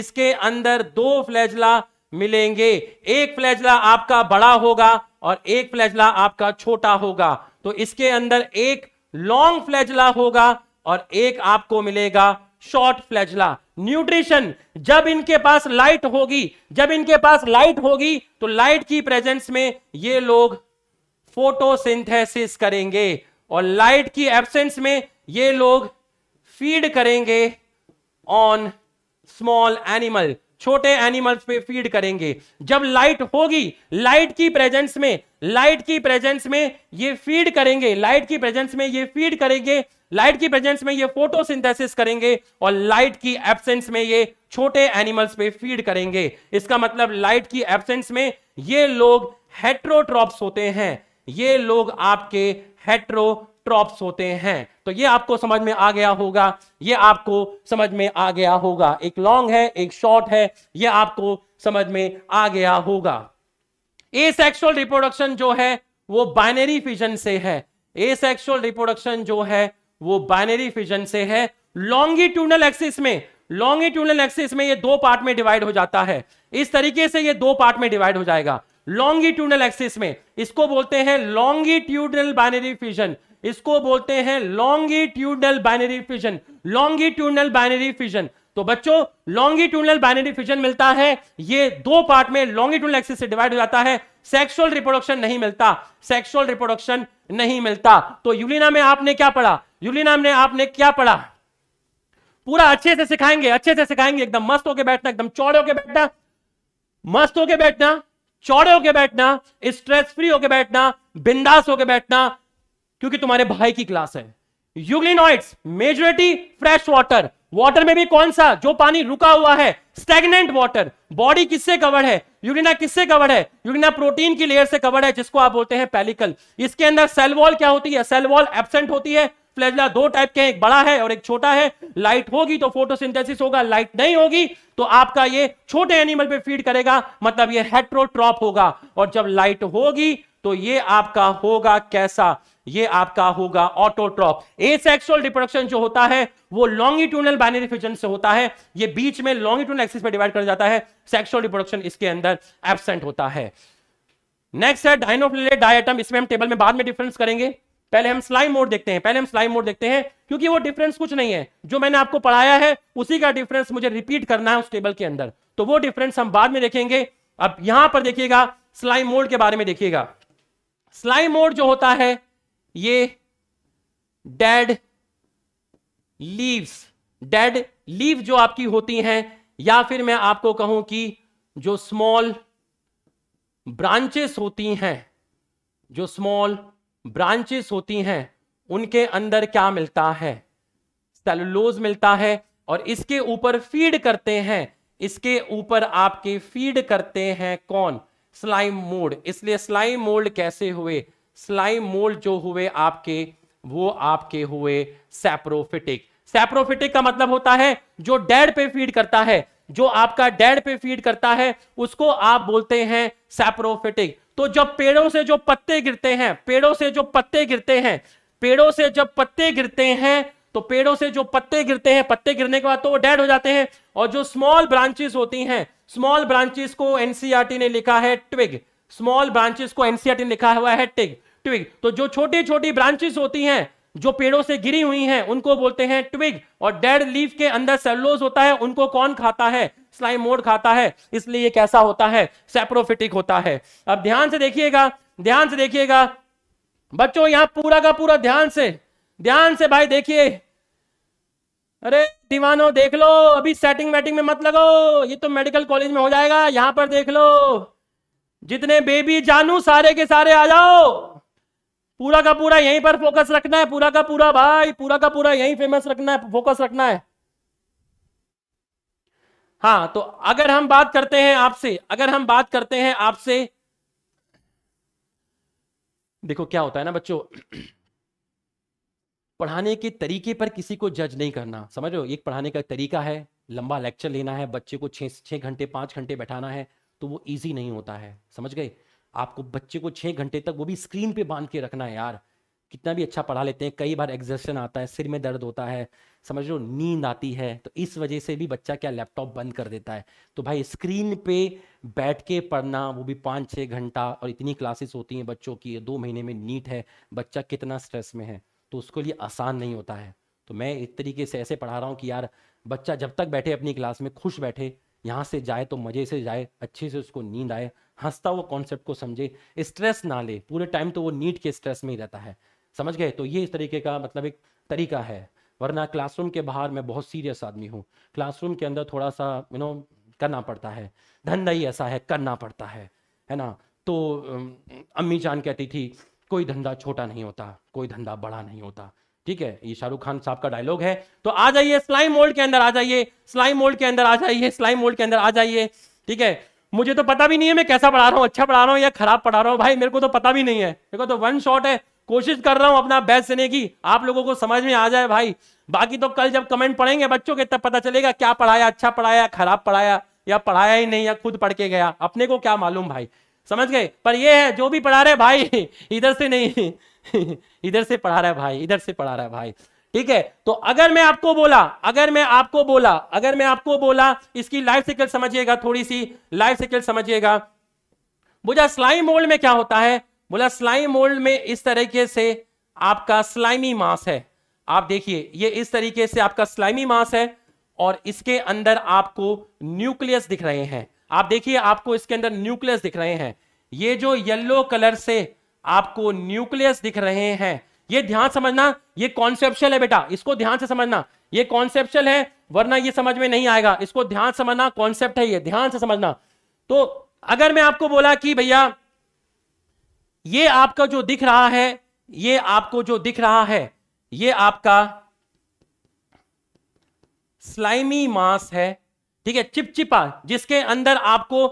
इसके अंदर दो फ्लैजला मिलेंगे एक फ्लैजला आपका बड़ा होगा और एक फ्लैजला आपका छोटा होगा तो इसके अंदर एक लॉन्ग फ्लैजला होगा और एक आपको मिलेगा शॉर्ट फ्लैजला न्यूट्रिशन जब इनके पास लाइट होगी जब इनके पास लाइट होगी तो लाइट की प्रेजेंस में ये लोग फोटोसिंथेसिस करेंगे और लाइट की एब्सेंस में ये लोग फीड करेंगे ऑन स्मॉल एनिमल छोटे एनिमल्स पे फीड करेंगे जब लाइट होगी लाइट की प्रेजेंस में लाइट की प्रेजेंस में ये फीड करेंगे लाइट की प्रेजेंस में ये फीड करेंगे लाइट की प्रेजेंस में ये फोटोसिंथेसिस करेंगे और लाइट की एब्सेंस में ये छोटे एनिमल्स पे फीड करेंगे इसका मतलब लाइट की एब्सेंस में ये लोग हेट्रोट्रॉप्स होते हैं ये लोग आपके हेट्रो ट्रॉप्स होते हैं तो ये आपको समझ में आ गया होगा ये आपको समझ में आ गया होगा एक लॉन्ग है एक शॉर्ट है ये आपको समझ में आ गया होगा ए सेक्सुअल रिप्रोडक्शन जो है वो बाइनरी फिजन से है ए सेक्सुअल रिप्रोडक्शन जो है वो बाइनरी फिजन से है लॉन्गिट्यूडनल एक्सिस में लॉन्गिट्यूडनल एक्सिस में ये दो पार्ट में डिवाइड हो जाता है इस तरीके से ये दो पार्ट में डिवाइड हो जाएगा लॉन्गिट्यूडनल एक्सिस में इसको बोलते हैं लॉन्गिट्यूडनल बाइनरी फिजन इसको बोलते हैं longitudinal binary fission longitudinal binary fission तो बच्चों लॉन्गिट्यूडनल बाइनरी फिजन मिलता है ये दो पार्ट में लॉन्गिट्यूडनल एक्सिस से डिवाइड हो जाता है सेक्सुअल रिप्रोडक्शन नहीं मिलता सेक्सुअल रिप्रोडक्शन नहीं मिलता तो यूलिना में आपने क्या पढ़ा यूलिना में आपने क्या पढ़ा पूरा अच्छे से सिखाएंगे अच्छे से सिखाएंगे एकदम मस्त होकर बैठना एकदम चौड़े होकर बैठना मस्त होकर बैठना चौड़े होकर बैठना स्ट्रेस फ्री होकर बैठना बिंदास होकर बैठना क्योंकि तुम्हारे भाई की क्लास है euglenoids majority fresh water water में भी कौन सा जो पानी रुका हुआ है स्टेगनेंट वाटर बॉडी किससे कवर है यूरिना किससे कवर है यूरिना प्रोटीन की लेयर से कवर है जिसको आप बोलते हैं पेलिकल इसके अंदर सेल वॉल क्या होती है सेल वॉल एबसेंट होती है फ्लैजला दो टाइप के एक बड़ा है और एक छोटा है लाइट होगी तो फोटोसिंथेसिस होगा लाइट नहीं होगी तो आपका ये छोटे एनिमल पे फीड करेगा मतलब ये हेट्रोट्रॉप होगा और जब लाइट होगी तो ये आपका होगा कैसा ये आपका होगा ऑटोट्रॉप ए सेक्सुअल रिप्रोडक्शन जो होता है वो लॉन्गिट्यूनल बाइनरी फ्यूजन से होता है ये बीच में लॉन्गिट्यूनल एक्सिस पे डिवाइड कर जाता है सेक्सुअल रिप्रोडक्शन इसके अंदर एबसेंट होता है नेक्स्ट है डाइनोफ्लेट डायटम इसमें हम टेबल में बाद में डिफरेंस करेंगे पहले हम स्लाइम मोड देखते हैं पहले हम स्लाइम मोड देखते हैं क्योंकि वो डिफरेंस कुछ नहीं है जो मैंने आपको पढ़ाया है उसी का डिफरेंस मुझे रिपीट करना है उस टेबल के अंदर तो वो डिफरेंस हम बाद में देखेंगे अब यहां पर देखिएगा स्लाइम मोड के बारे में देखिएगा स्लाइम मोड जो होता है ये डेड लीव्स डेड लीव जो आपकी होती हैं या फिर मैं आपको कहूं कि जो स्मॉल ब्रांचेस होती हैं जो स्मॉल ब्रांचेस होती हैं उनके अंदर क्या मिलता है सेलुलोज मिलता है और इसके ऊपर फीड करते हैं इसके ऊपर आपके फीड करते हैं कौन स्लाइम मोल्ड इसलिए स्लाइम मोल्ड कैसे हुए स्लाइम मोल्ड जो हुए आपके वो आपके हुए सैप्रोफिटिक सैप्रोफिटिक का मतलब होता है जो डेड पे फीड करता है जो आपका डेड पे फीड करता है उसको आप बोलते हैं सैप्रोफिटिक तो जब पेड़ों से जो पत्ते गिरते हैं पेड़ों से जो पत्ते गिरते हैं पेड़ों से जब पत्ते गिरते हैं तो पेड़ों से जो पत्ते गिरते हैं पत्ते गिरने के बाद तो वो डेड हो जाते हैं और जो स्मॉल ब्रांचेस होती हैं स्मॉल ब्रांचेस को एनसीआरटी e ने लिखा है ट्विग स्मॉल ब्रांचेस को एनसीआरटी लिखा हुआ है टिग ट्विग तो जो छोटी छोटी ब्रांचेस होती हैं जो पेड़ों से गिरी हुई हैं उनको बोलते हैं ट्विग और डेड लीफ के अंदर सेलोज होता है उनको कौन खाता है मोड खाता है इसलिए ये कैसा होता है सेप्रोफिटिक होता है अब ध्यान से देखिएगा ध्यान से देखिएगा बच्चों यहां पूरा का पूरा ध्यान से ध्यान से भाई देखिए अरे दीवानो देख लो अभी सेटिंग वेटिंग में मत लगो ये तो मेडिकल कॉलेज में हो जाएगा यहां पर देख लो जितने बेबी जानू सारे के सारे आ जाओ पूरा का पूरा यहीं पर फोकस रखना है पूरा का पूरा भाई पूरा का पूरा यहीं फेमस रखना है फोकस रखना है हाँ तो अगर हम बात करते हैं आपसे अगर हम बात करते हैं आपसे देखो क्या होता है ना बच्चों पढ़ाने के तरीके पर किसी को जज नहीं करना समझो एक पढ़ाने का तरीका है लंबा लेक्चर लेना है बच्चे को छह छः घंटे पांच घंटे बैठाना है तो वो ईजी नहीं होता है समझ गए आपको बच्चे को छः घंटे तक वो भी स्क्रीन पे बांध के रखना है यार कितना भी अच्छा पढ़ा लेते हैं कई बार एग्जेशन आता है सिर में दर्द होता है समझ लो नींद आती है तो इस वजह से भी बच्चा क्या लैपटॉप बंद कर देता है तो भाई स्क्रीन पे बैठ के पढ़ना वो भी पाँच छः घंटा और इतनी क्लासेस होती हैं बच्चों की दो महीने में नीट है बच्चा कितना स्ट्रेस में है तो उसके लिए आसान नहीं होता है तो मैं इस तरीके से ऐसे पढ़ा रहा हूँ कि यार बच्चा जब तक बैठे अपनी क्लास में खुश बैठे यहाँ से जाए तो मज़े से जाए अच्छे से उसको नींद आए हंसता वो कॉन्सेप्ट को समझे स्ट्रेस ना ले पूरे टाइम तो वो नीट के स्ट्रेस में ही रहता है समझ गए तो ये इस तरीके का मतलब एक तरीका है वरना क्लासरूम के बाहर मैं बहुत सीरियस आदमी हूँ क्लासरूम के अंदर थोड़ा सा यू नो करना पड़ता है धंधा ही ऐसा है करना पड़ता है है ना तो अम्मी जान कहती थी कोई धंधा छोटा नहीं होता कोई धंधा बड़ा नहीं होता ठीक है ये शाहरुख खान साहब का डायलॉग है तो आ जाइए स्लाइम मोल्ड के अंदर आ जाइए स्लाइम मोल्ड के अंदर आ जाइए स्लाइम मोल्ड के अंदर आ जाइए ठीक है मुझे तो पता भी नहीं है मैं कैसा पढ़ा रहा हूँ अच्छा पढ़ा रहा हूँ या खराब पढ़ा रहा हूँ भाई मेरे को तो पता भी नहीं है देखो तो वन शॉट है कोशिश कर रहा हूँ अपना बेस्ट देने की आप लोगों को समझ में आ जाए भाई बाकी तो कल जब कमेंट पढ़ेंगे बच्चों के तब पता चलेगा क्या पढ़ाया अच्छा पढ़ाया खराब पढ़ाया या पढ़ाया ही नहीं या खुद पढ़ के गया अपने को क्या मालूम भाई समझ गए पर यह है जो भी पढ़ा रहे भाई इधर से नहीं इधर से पढ़ा रहा है भाई इधर से पढ़ा रहा है भाई ठीक है तो अगर मैं आपको बोला अगर मैं आपको बोला अगर मैं आपको बोला इसकी लाइफ साइकिल समझिएगा थोड़ी सी लाइफ साइकिल समझिएगा बोला स्लाइम मोल्ड में क्या होता है बोला स्लाइम मोल्ड में इस तरीके से आपका स्लाइमी मास है आप देखिए ये इस तरीके से आपका स्लाइमी मास है और इसके अंदर आपको न्यूक्लियस दिख रहे हैं आप देखिए आपको इसके अंदर न्यूक्लियस दिख रहे हैं ये जो येलो कलर से आपको न्यूक्लियस दिख रहे हैं ये ध्यान समझना ये कॉन्सेप्शल है बेटा इसको ध्यान से समझना ये कॉन्सेप्शल है वरना ये समझ में नहीं आएगा इसको ध्यान समझना कॉन्सेप्ट है ये ध्यान से समझना तो अगर मैं आपको बोला कि भैया ये आपका जो दिख रहा है ये आपको जो दिख रहा है ये आपका स्लाइमी मास है ठीक है चिपचिपा जिसके अंदर आपको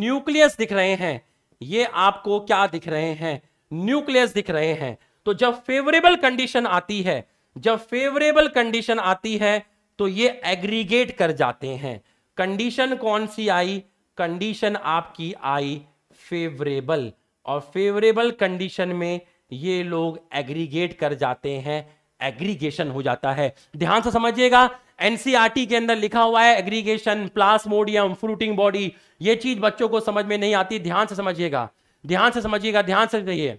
न्यूक्लियस दिख रहे हैं ये आपको क्या दिख रहे हैं न्यूक्लियस दिख रहे हैं तो जब फेवरेबल कंडीशन आती है जब फेवरेबल कंडीशन आती है तो ये एग्रीगेट कर जाते हैं कंडीशन कौन सी आई कंडीशन आपकी आई फेवरेबल और फेवरेबल कंडीशन में ये लोग एग्रीगेट कर जाते हैं एग्रीगेशन हो जाता है ध्यान से समझिएगा एनसीआरटी e के अंदर लिखा हुआ है एग्रीगेशन प्लास्मोडियम फ्रूटिंग बॉडी ये चीज बच्चों को समझ में नहीं आती ध्यान से समझिएगा ध्यान से समझिएगा ध्यान से देखिए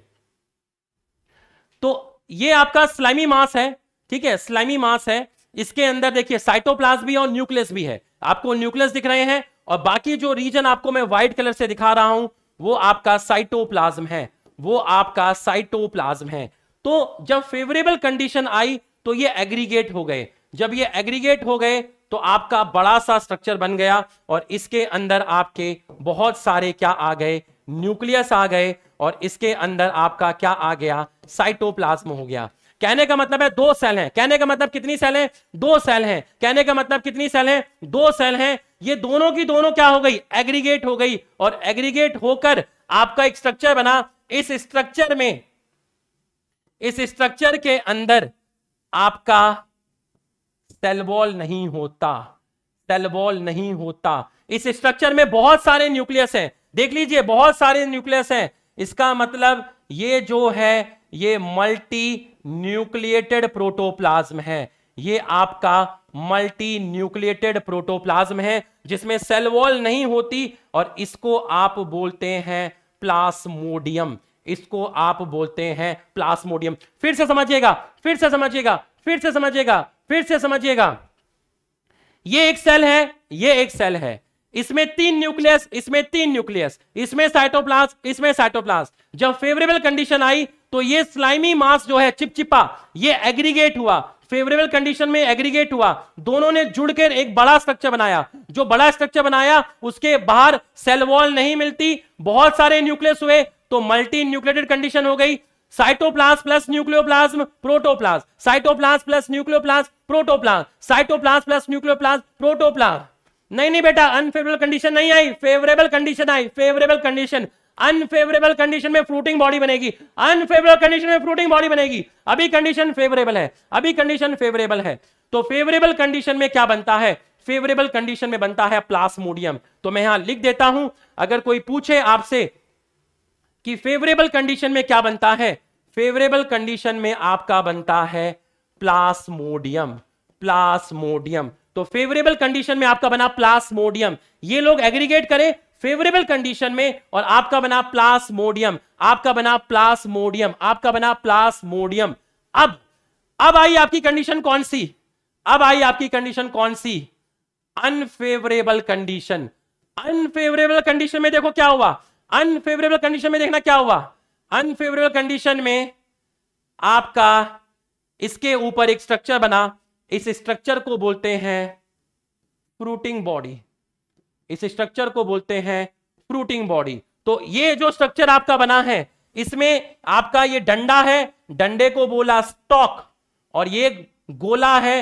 तो ये आपका स्लाइमी मास है ठीक है स्लाइमी मास है इसके अंदर देखिए साइटोप्लाज्म भी और न्यूक्लियस भी है आपको न्यूक्लियस दिख रहे हैं और बाकी जो रीजन आपको मैं व्हाइट कलर से दिखा रहा हूं वो आपका साइटोप्लाज्म है वो आपका साइटोप्लाज्म है तो जब फेवरेबल कंडीशन आई तो ये एग्रीगेट हो गए जब ये एग्रीगेट हो गए तो आपका बड़ा सा स्ट्रक्चर बन गया और इसके अंदर आपके बहुत सारे क्या आ गए न्यूक्लियस आ गए और इसके अंदर आपका क्या आ गया साइटोप्लाज्म हो गया कहने का मतलब है दो सेल हैं कहने का मतलब कितनी सेल हैं दो सेल हैं कहने का मतलब कितनी सेल हैं दो सेल हैं ये दोनों की दोनों क्या हो गई एग्रीगेट हो गई और एग्रीगेट होकर आपका एक स्ट्रक्चर बना इस स्ट्रक्चर में इस स्ट्रक्चर के अंदर आपका सेल वॉल नहीं होता सेल वॉल नहीं होता इस स्ट्रक्चर में बहुत सारे न्यूक्लियस हैं देख लीजिए बहुत सारे न्यूक्लियस हैं इसका मतलब ये जो है ये मल्टी न्यूक्लिएटेड प्रोटोप्लाज्म है ये आपका मल्टी न्यूक्लिएटेड प्रोटोप्लाज्म है जिसमें सेल वॉल नहीं होती और इसको आप बोलते हैं प्लास्मोडियम इसको आप बोलते हैं प्लास्मोडियम फिर से समझिएगा फिर से समझिएगा फिर से समझिएगा फिर से समझिएगा ये एक सेल है ये एक सेल है इसमें तीन न्यूक्लियस इसमें तीन न्यूक्लियस इसमें साइटोप्लास इसमें साइटोप्लास जब फेवरेबल कंडीशन आई तो ये स्लाइमी मास जो है चिपचिपा ये एग्रीगेट हुआ फेवरेबल कंडीशन में एग्रीगेट हुआ दोनों ने जुड़कर एक बड़ा स्ट्रक्चर बनाया जो बड़ा स्ट्रक्चर बनाया उसके बाहर सेल वॉल नहीं मिलती बहुत सारे न्यूक्लियस हुए तो मल्टी न्यूक्लेटेड कंडीशन हो गई cytoplasm plus nucleoplasm protoplasm cytoplasm plus nucleoplasm protoplasm cytoplasm plus nucleoplasm protoplasm नहीं नहीं बेटा अनफेवरेबल कंडीशन नहीं आई फेवरेबल कंडीशन आई फेवरेबल कंडीशन अनफेवरेबल कंडीशन में फ्रूटिंग बॉडी बनेगी अनफेवरेबल कंडीशन में फ्रूटिंग बॉडी बनेगी अभी कंडीशन फेवरेबल है अभी कंडीशन फेवरेबल है तो फेवरेबल कंडीशन में क्या बनता है फेवरेबल कंडीशन में बनता है प्लास्मोडियम तो मैं यहां लिख देता हूं अगर कोई पूछे आपसे कि फेवरेबल कंडीशन में क्या बनता है फेवरेबल कंडीशन में आपका बनता है प्लास्मोडियम प्लास्मोडियम तो फेवरेबल कंडीशन में आपका बना मोडियम ये लोग एग्रीगेट करें फेवरेबल कंडीशन में और आपका बना प्लास्मोडियम आपका बना प्लास्मोडियम आपका बना प्लास्मोडियम अब अब आई आपकी कंडीशन कौन सी अब आई आपकी कंडीशन कौन सी अनफेवरेबल कंडीशन अनफेवरेबल कंडीशन में देखो क्या हुआ अनफेवरेबल कंडीशन में देखना क्या हुआ अनफेवरेबल कंडीशन में आपका इसके ऊपर एक स्ट्रक्चर बना इस स्ट्रक्चर को बोलते हैं फ्रूटिंग बॉडी इस स्ट्रक्चर को बोलते हैं फ्रूटिंग बॉडी तो ये जो स्ट्रक्चर आपका बना है इसमें आपका ये डंडा है डंडे को बोला स्टॉक और ये गोला है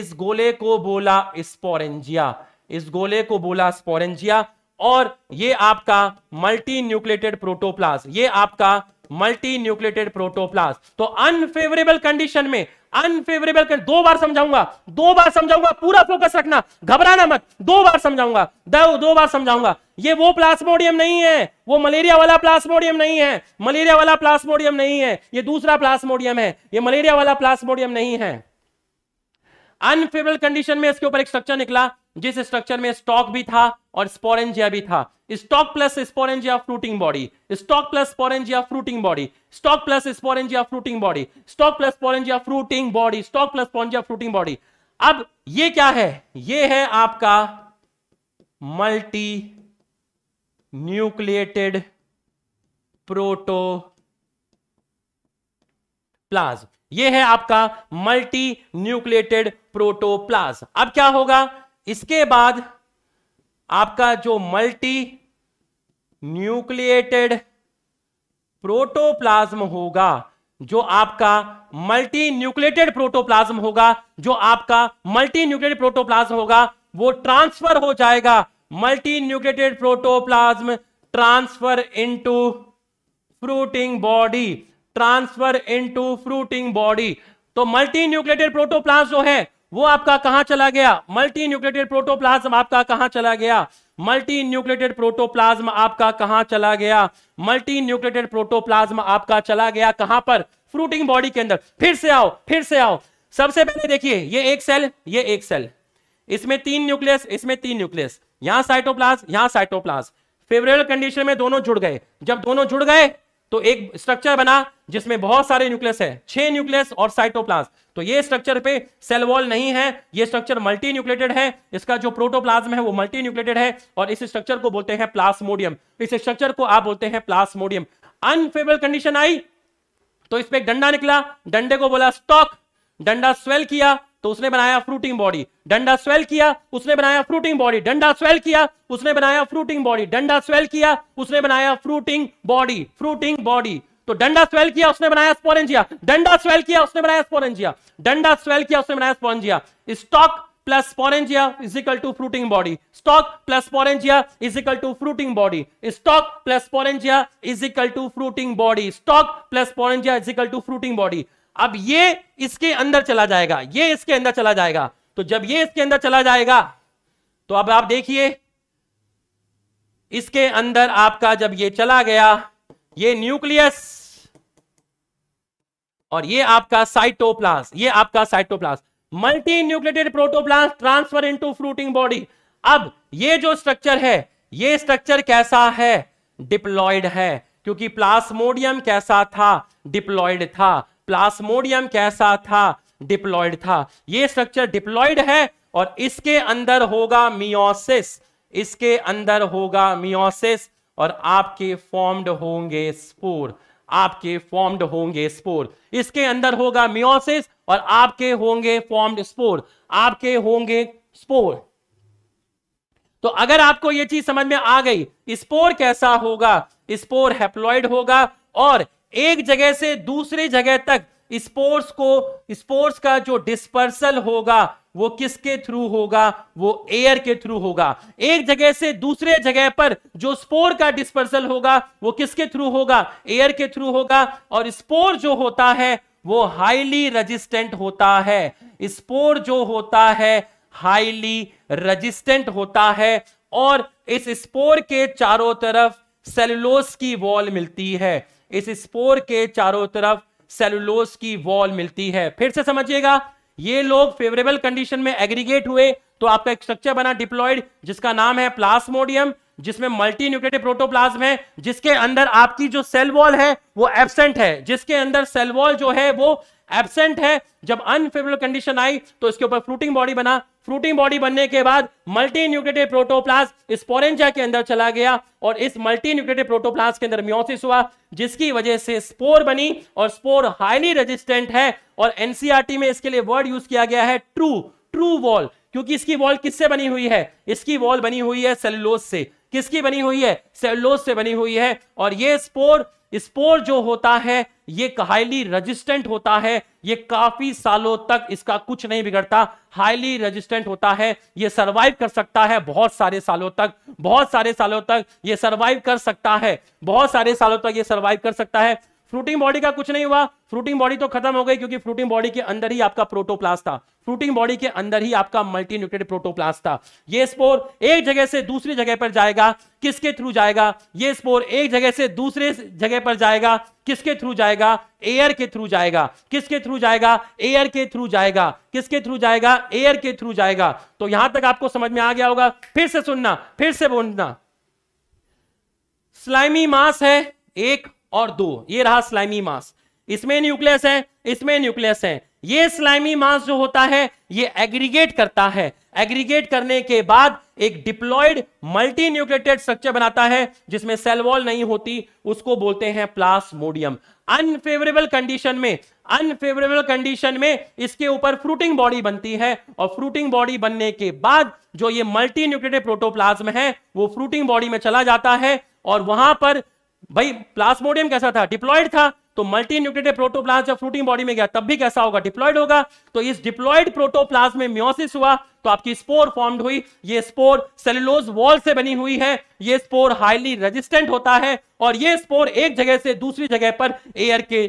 इस गोले को बोला स्पोरेंजिया इस गोले को बोला स्पोरेंजिया और ये आपका मल्टी न्यूक्लेटेड प्रोटोप्लास ये आपका मल्टी न्यूक्लेटेड प्रोटोप्लास तो अनफेवरेबल कंडीशन में अनफेवरेबल कर दो बार समझाऊंगा दो बार समझाऊंगा पूरा फोकस रखना घबराना मत दो बार समझाऊंगा दो दो बार समझाऊंगा ये वो प्लास्मोडियम नहीं है वो मलेरिया वाला प्लास्मोडियम नहीं है मलेरिया वाला प्लास्मोडियम नहीं है ये दूसरा प्लास्मोडियम है ये मलेरिया वाला प्लास्मोडियम नहीं है अनफेवरेबल कंडीशन में इसके ऊपर एक स्ट्रक्चर निकला जिस स्ट्रक्चर में स्टॉक भी था और स्पोरेंजिया भी था स्टॉक प्लस स्पोरेंज या fruiting body stalk plus sporange या fruiting body stalk plus sporange या fruiting body stalk plus sporange या fruiting body stalk plus sporange या फ्रूटिंग बॉडी अब ये क्या है ये है आपका मल्टी न्यूक्लिएटेड प्रोटो प्लाज ये है आपका मल्टी न्यूक्लिएटेड प्रोटोप्लाज अब क्या होगा इसके बाद आपका जो मल्टी न्यूक्लिएटेड प्रोटोप्लाज्म होगा जो आपका मल्टी न्यूक्लिएटेड प्रोटोप्लाज्म होगा जो आपका मल्टी न्यूक्लिएटेड प्रोटोप्लाज्म होगा वो ट्रांसफर हो जाएगा multi nucleated protoplasm transfer into fruiting body transfer into fruiting body तो मल्टी न्यूक्लिएटेड प्रोटोप्लाज्म जो है वो आपका कहां चला गया मल्टी न्यूक्लिएटेड प्रोटोप्लाज्म आपका कहां चला गया मल्टी न्यूक्लेटेड प्रोटोप्लाज्म आपका कहां चला गया मल्टी न्यूक्लेटेड प्रोटोप्लाज्म आपका चला गया कहां पर फ्रूटिंग बॉडी के अंदर फिर से आओ फिर से आओ सबसे पहले देखिए ये एक सेल ये एक सेल इसमें तीन न्यूक्लियस इसमें तीन न्यूक्लियस यहां साइटोप्लाज यहां साइटोप्लाज फेवरेबल कंडीशन में दोनों जुड़ गए जब दोनों जुड़ गए तो एक स्ट्रक्चर बना जिसमें बहुत सारे न्यूक्लियस है छह न्यूक्लियस और साइटोप्लाज्म तो ये स्ट्रक्चर पे सेल वॉल नहीं है ये स्ट्रक्चर मल्टी न्यूक्लेटेड है इसका जो प्रोटोप्लाज्म है वो मल्टी न्यूक्लेटेड है और इस स्ट्रक्चर को बोलते हैं प्लास्मोडियम इस स्ट्रक्चर को आप बोलते हैं प्लास्मोडियम अनफेवरेबल कंडीशन आई तो इसमें एक डंडा निकला डंडे को बोला स्टॉक डंडा स्वेल किया तो उसने बनाया फ्रूटिंग बॉडी डंडा स्वेल किया उसने बनाया फ्रूटिंग बॉडी डंडा स्वेल किया उसने बनाया फ्रूटिंग बॉडी डंडा स्वेल किया उसने बनाया फ्रूटिंग बॉडी फ्रूटिंग बॉडी तो डंडा स्वेल किया उसने बनाया स्पोरेंजिया डंडा स्वेल किया उसने बनाया स्पोरेंजिया डंडा स्वेल किया उसने बनाया sporangia stalk plus sporangia is equal to fruiting body stalk plus sporangia is equal to fruiting body stalk plus sporangia is equal to fruiting body stalk plus sporangia is equal to fruiting body अब ये इसके अंदर चला जाएगा ये इसके अंदर चला जाएगा तो जब ये इसके अंदर चला जाएगा तो अब आप देखिए इसके अंदर आपका जब ये चला गया ये न्यूक्लियस और ये आपका साइटोप्लास ये आपका cytoplasm multi nucleated protoplast transfer into fruiting body अब ये जो स्ट्रक्चर है ये स्ट्रक्चर कैसा है डिप्लॉयड है क्योंकि प्लास्मोडियम कैसा था डिप्लॉयड था प्लास्मोडियम कैसा था डिप्लॉयड था ये स्ट्रक्चर डिप्लॉयड है और इसके अंदर होगा मियोसिस इसके अंदर होगा मियोसिस और आपके फॉर्म्ड होंगे स्पोर आपके फॉर्म्ड होंगे स्पोर इसके अंदर होगा मियोसिस और आपके होंगे फॉर्म्ड स्पोर आपके होंगे स्पोर तो अगर आपको यह चीज समझ में आ गई स्पोर कैसा होगा स्पोर हैप्लॉइड होगा और एक जगह से दूसरे जगह तक स्पोर्ट्स को स्पोर्ट्स का जो डिस्पर्सल होगा वो किसके थ्रू होगा वो एयर के थ्रू होगा एक जगह से दूसरे जगह पर जो स्पोर का डिस्पर्सल होगा वो किसके थ्रू होगा एयर के थ्रू होगा और स्पोर जो होता है वो हाईली रजिस्टेंट होता है स्पोर जो होता है हाईली रजिस्टेंट होता है और इस स्पोर के चारों तरफ सेलुलोस की वॉल मिलती है इस स्पोर के चारों तरफ सेलुलोज की वॉल मिलती है फिर से समझिएगा ये लोग फेवरेबल कंडीशन में एग्रीगेट हुए तो आपका एक स्ट्रक्चर बना डिप्लॉयड जिसका नाम है प्लास्मोडियम जिसमें मल्टी न्यूक्लियटेड प्रोटोप्लाज्म है जिसके अंदर आपकी जो सेल वॉल है वो एबसेंट है जिसके अंदर सेल वॉल जो है वो एबसेंट है जब अनफेवरेबल कंडीशन आई तो इसके ऊपर फ्लूटिंग बॉडी बना फ्रूटिंग बॉडी बनने के बाद मल्टी न्यूक्लेटेड प्रोटोप्लास्ट स्पोरेंजा के अंदर चला गया और इस मल्टी न्यूक्लेटेड प्रोटोप्लास्ट के अंदर म्योसिस हुआ जिसकी वजह से स्पोर बनी और स्पोर हाईली रेजिस्टेंट है और एनसीआरटी में इसके लिए वर्ड यूज किया गया है ट्रू ट्रू वॉल क्योंकि इसकी वॉल किससे बनी हुई है इसकी वॉल बनी हुई है सेलुलोज से किसकी बनी हुई है सेलुलोज से बनी हुई है और ये स्पोर स्पोर जो होता है ये हाईली रेजिस्टेंट होता है ये काफी सालों तक इसका कुछ नहीं बिगड़ता हाईली रेजिस्टेंट होता है ये सरवाइव कर सकता है बहुत सारे सालों तक बहुत सारे सालों तक ये सरवाइव कर सकता है बहुत सारे सालों तक ये सरवाइव कर सकता है फ्रूटिंग बॉडी का कुछ नहीं हुआ फ्रूटिंग बॉडी तो खत्म हो गई क्योंकि फ्रूटिंग बॉडी के अंदर ही आपका प्रोटोप्लास्ट था फ्रूटिंग बॉडी के अंदर ही आपका मल्टी प्रोटोप्लास्ट था ये स्पोर एक जगह से दूसरी जगह पर जाएगा किसके थ्रू जाएगा ये स्पोर एक जगह से दूसरे जगह पर जाएगा किसके थ्रू जाएगा एयर के थ्रू जाएगा किसके थ्रू जाएगा एयर के थ्रू जाएगा किसके थ्रू जाएगा एयर के थ्रू जाएगा तो यहां तक आपको समझ में आ गया होगा फिर से सुनना फिर से बोलना स्लाइमी मास है एक और दो ये रहा स्लाइमी मास इसमें न्यूक्लियस है इसमें न्यूक्लियस है ये स्लाइमी मास जो होता है ये एग्रीगेट करता है एग्रीगेट करने के बाद एक डिप्लॉयड मल्टी न्यूक्लेटेड स्ट्रक्चर बनाता है जिसमें सेल वॉल नहीं होती उसको बोलते हैं प्लास्मोडियम अनफेवरेबल कंडीशन में अनफेवरेबल कंडीशन में इसके ऊपर फ्रूटिंग बॉडी बनती है और फ्रूटिंग बॉडी बनने के बाद जो ये मल्टी न्यूक्लेटेड प्रोटोप्लाज्म है वो फ्रूटिंग बॉडी में चला जाता है और वहां पर भाई प्लास्मोडियम कैसा था डिप्लॉइड था तो मल्टी न्यूक्टेटेड प्रोटोप्लाज्म जब फ्रूटिंग बॉडी में गया तब भी कैसा होगा डिप्लॉइड होगा तो इस डिप्लॉइड प्रोटोप्लाज्म में म्योसिस हुआ तो आपकी स्पोर फॉर्म हुई ये स्पोर सेलुलोज वॉल से बनी हुई है ये स्पोर हाईली रेजिस्टेंट होता है और ये स्पोर एक जगह से दूसरी जगह पर एयर के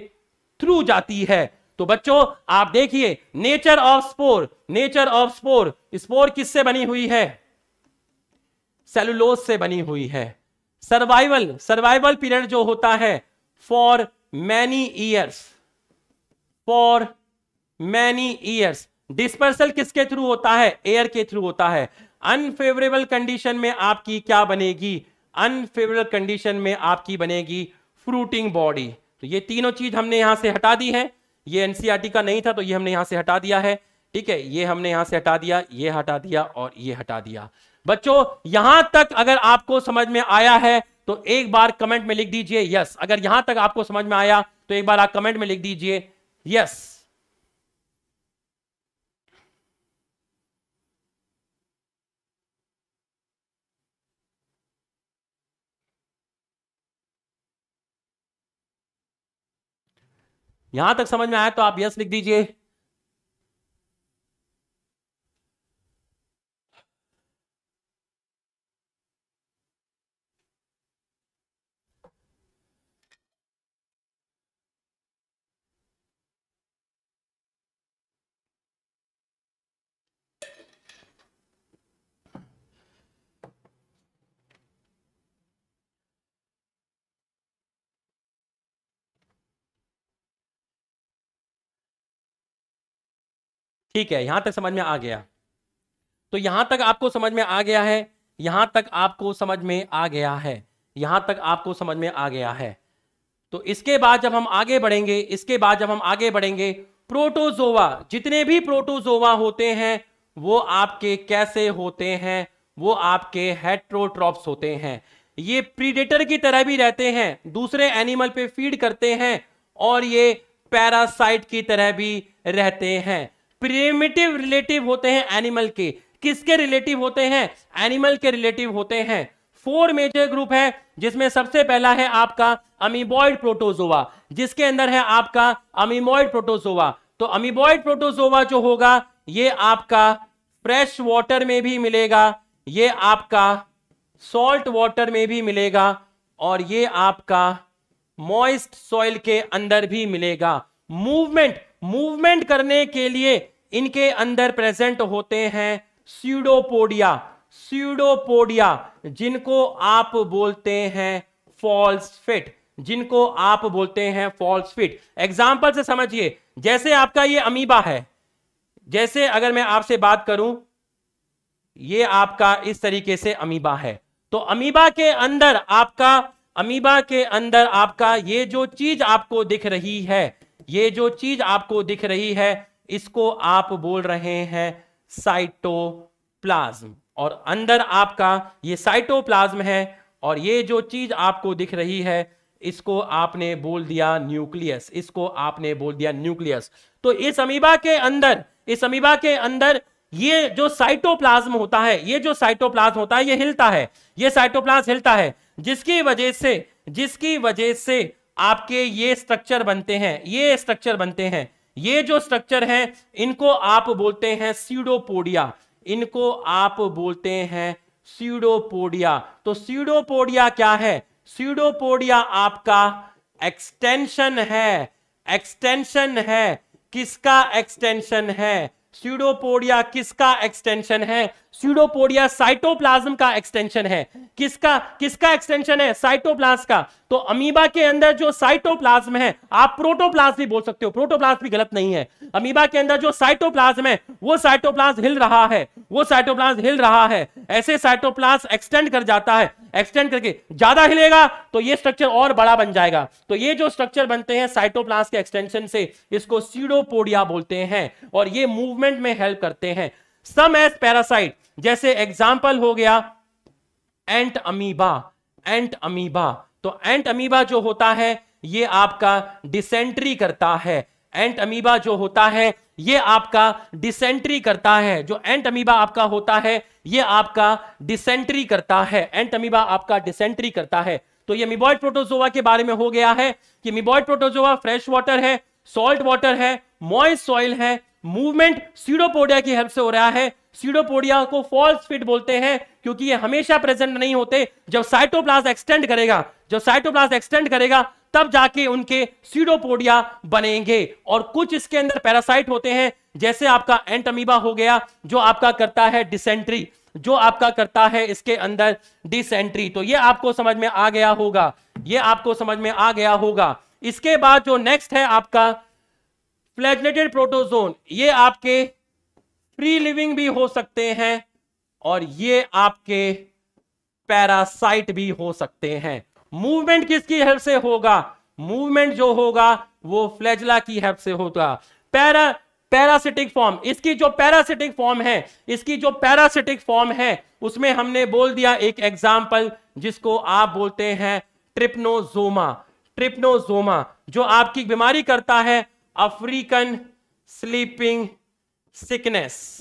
थ्रू जाती है तो बच्चों आप देखिए nature of spore nature of spore spore किससे बनी हुई है सेलुलोज से बनी हुई है सर्वाइवल सर्वाइवल पीरियड जो होता है for many years for many years dispersal किसके थ्रू होता है एयर के थ्रू होता है अनफेवरेबल कंडीशन में आपकी क्या बनेगी अनफेवरेबल कंडीशन में आपकी बनेगी फ्रूटिंग बॉडी तो ये तीनों चीज हमने यहां से हटा दी है ये एनसीआरटी e का नहीं था तो ये हमने यहां से हटा दिया है ठीक है ये हमने यहां से हटा दिया ये हटा दिया और ये हटा दिया बच्चों यहां तक अगर आपको समझ में आया है तो एक बार कमेंट में लिख दीजिए यस अगर यहां तक आपको समझ में आया तो एक बार आप कमेंट में लिख दीजिए यस यहां तक समझ में आया तो आप यस लिख दीजिए ठीक है यहां तक समझ में आ गया तो यहां तक आपको समझ में आ गया है यहां तक आपको समझ में आ गया है यहां तक आपको समझ में आ गया है तो इसके बाद जब हम आगे बढ़ेंगे इसके बाद जब हम आगे बढ़ेंगे प्रोटोजोवा जितने भी प्रोटोजोवा होते हैं वो आपके कैसे होते हैं वो आपके हेट्रोट्रॉप्स होते हैं ये प्रीडेटर की तरह भी रहते हैं दूसरे एनिमल पे फीड करते हैं और ये पैरासाइट की तरह भी रहते हैं प्रेमेटिव रिलेटिव होते हैं एनिमल के किसके रिलेटिव होते हैं एनिमल के रिलेटिव होते हैं फोर मेजर ग्रुप है जिसमें सबसे पहला है आपका अमीबॉइड प्रोटोजोवा जिसके अंदर है आपका अमीबॉइड प्रोटोजोवा तो अमीबॉइड प्रोटोजोवा जो होगा ये आपका फ्रेश वाटर में भी मिलेगा ये आपका सॉल्ट वाटर में भी मिलेगा और ये आपका मॉइस्ट सॉइल के अंदर भी मिलेगा मूवमेंट मूवमेंट करने के लिए इनके अंदर प्रेजेंट होते हैं सीडोपोडिया सीडोपोडिया जिनको आप बोलते हैं फॉल्स फिट जिनको आप बोलते हैं फॉल्स फिट एग्जाम्पल से समझिए जैसे आपका ये अमीबा है जैसे अगर मैं आपसे बात करूं ये आपका इस तरीके से अमीबा है तो अमीबा के अंदर आपका अमीबा के अंदर आपका ये जो चीज आपको दिख रही है ये जो चीज आपको दिख रही है इसको आप बोल रहे हैं साइटोप्लाज्म और अंदर आपका ये साइटोप्लाज्म है और ये जो चीज आपको दिख रही है इसको आपने बोल दिया न्यूक्लियस इसको आपने बोल दिया न्यूक्लियस तो इस अमीबा के अंदर इस अमीबा के अंदर ये जो साइटोप्लाज्म होता है ये जो साइटोप्लाज्म होता है ये हिलता है ये साइटोप्लाज्म हिलता है जिसकी वजह से जिसकी वजह से आपके ये स्ट्रक्चर बनते हैं ये स्ट्रक्चर बनते हैं ये जो स्ट्रक्चर हैं इनको आप बोलते हैं सीडोपोडिया इनको आप बोलते हैं सीडोपोडिया तो सीडोपोडिया क्या है सीडोपोडिया आपका एक्सटेंशन है एक्सटेंशन है किसका एक्सटेंशन है सीडोपोडिया किसका एक्सटेंशन है सीडोपोडिया साइटोप्लाज्म का एक्सटेंशन है किसका किसका एक्सटेंशन है साइटोप्लाज्म का तो अमीबा के अंदर जो साइटोप्लाज्म है आप प्रोटोप्लाज्म भी बोल सकते हो प्रोटोप्लाज्म भी गलत नहीं है अमीबा के अंदर जो साइटोप्लाज्म है वो साइटोप्लाज्म हिल रहा है वो साइटोप्लाज्म हिल रहा है ऐसे साइटोप्लाज्म एक्सटेंड कर जाता है एक्सटेंड करके ज्यादा हिलेगा तो ये स्ट्रक्चर और बड़ा बन जाएगा तो ये जो स्ट्रक्चर बनते हैं साइटोप्लास के एक्सटेंशन से इसको सीडोपोडिया बोलते हैं और ये मूवमेंट में हेल्प करते हैं सम एज पैरासाइट जैसे एग्जाम्पल हो गया एंट अमीबा एंट अमीबा तो एंट अमीबा जो होता है ये आपका डिसेंट्री करता है एंट अमीबा जो होता है ये आपका डिसेंट्री करता है जो एंट अमीबा आपका होता है ये आपका डिसेंट्री करता है एंट अमीबा आपका डिसेंट्री करता है तो ये मिबॉइड प्रोटोजोवा के बारे में हो गया है कि मिबॉइड प्रोटोजोवा फ्रेश वाटर है सॉल्ट वाटर है मॉइस्ट सॉइल है मूवमेंट सीडोपोडिया की हेल्प से हो रहा है सीडोपोडिया को फॉल्स फिट बोलते हैं क्योंकि ये हमेशा प्रेजेंट नहीं होते जब साइटोप्लाज एक्सटेंड करेगा जब साइटोप्लाज एक्सटेंड करेगा तब जाके उनके सीडोपोडिया बनेंगे और कुछ इसके अंदर पैरासाइट होते हैं जैसे आपका एंटमीबा हो गया जो आपका करता है डिसेंट्री जो आपका करता है इसके अंदर डिसेंट्री तो ये आपको समझ में आ गया होगा ये आपको समझ में आ गया होगा इसके बाद जो नेक्स्ट है आपका फ्लैजलेटेड प्रोटोजोन ये आपके फ्री लिविंग भी हो सकते हैं और ये आपके पैरासाइट भी हो सकते हैं मूवमेंट किसकी हेल्प से होगा मूवमेंट जो होगा वो फ्लैजला की हेल्प से होगा पैरा पैरासिटिक फॉर्म इसकी जो पैरासिटिक फॉर्म है इसकी जो पैरासिटिक फॉर्म है उसमें हमने बोल दिया एक एग्जाम्पल जिसको आप बोलते हैं ट्रिप्नोजोमा ट्रिप्नोजोमा जो आपकी बीमारी करता है अफ्रीकन स्लीपिंग सिकनेस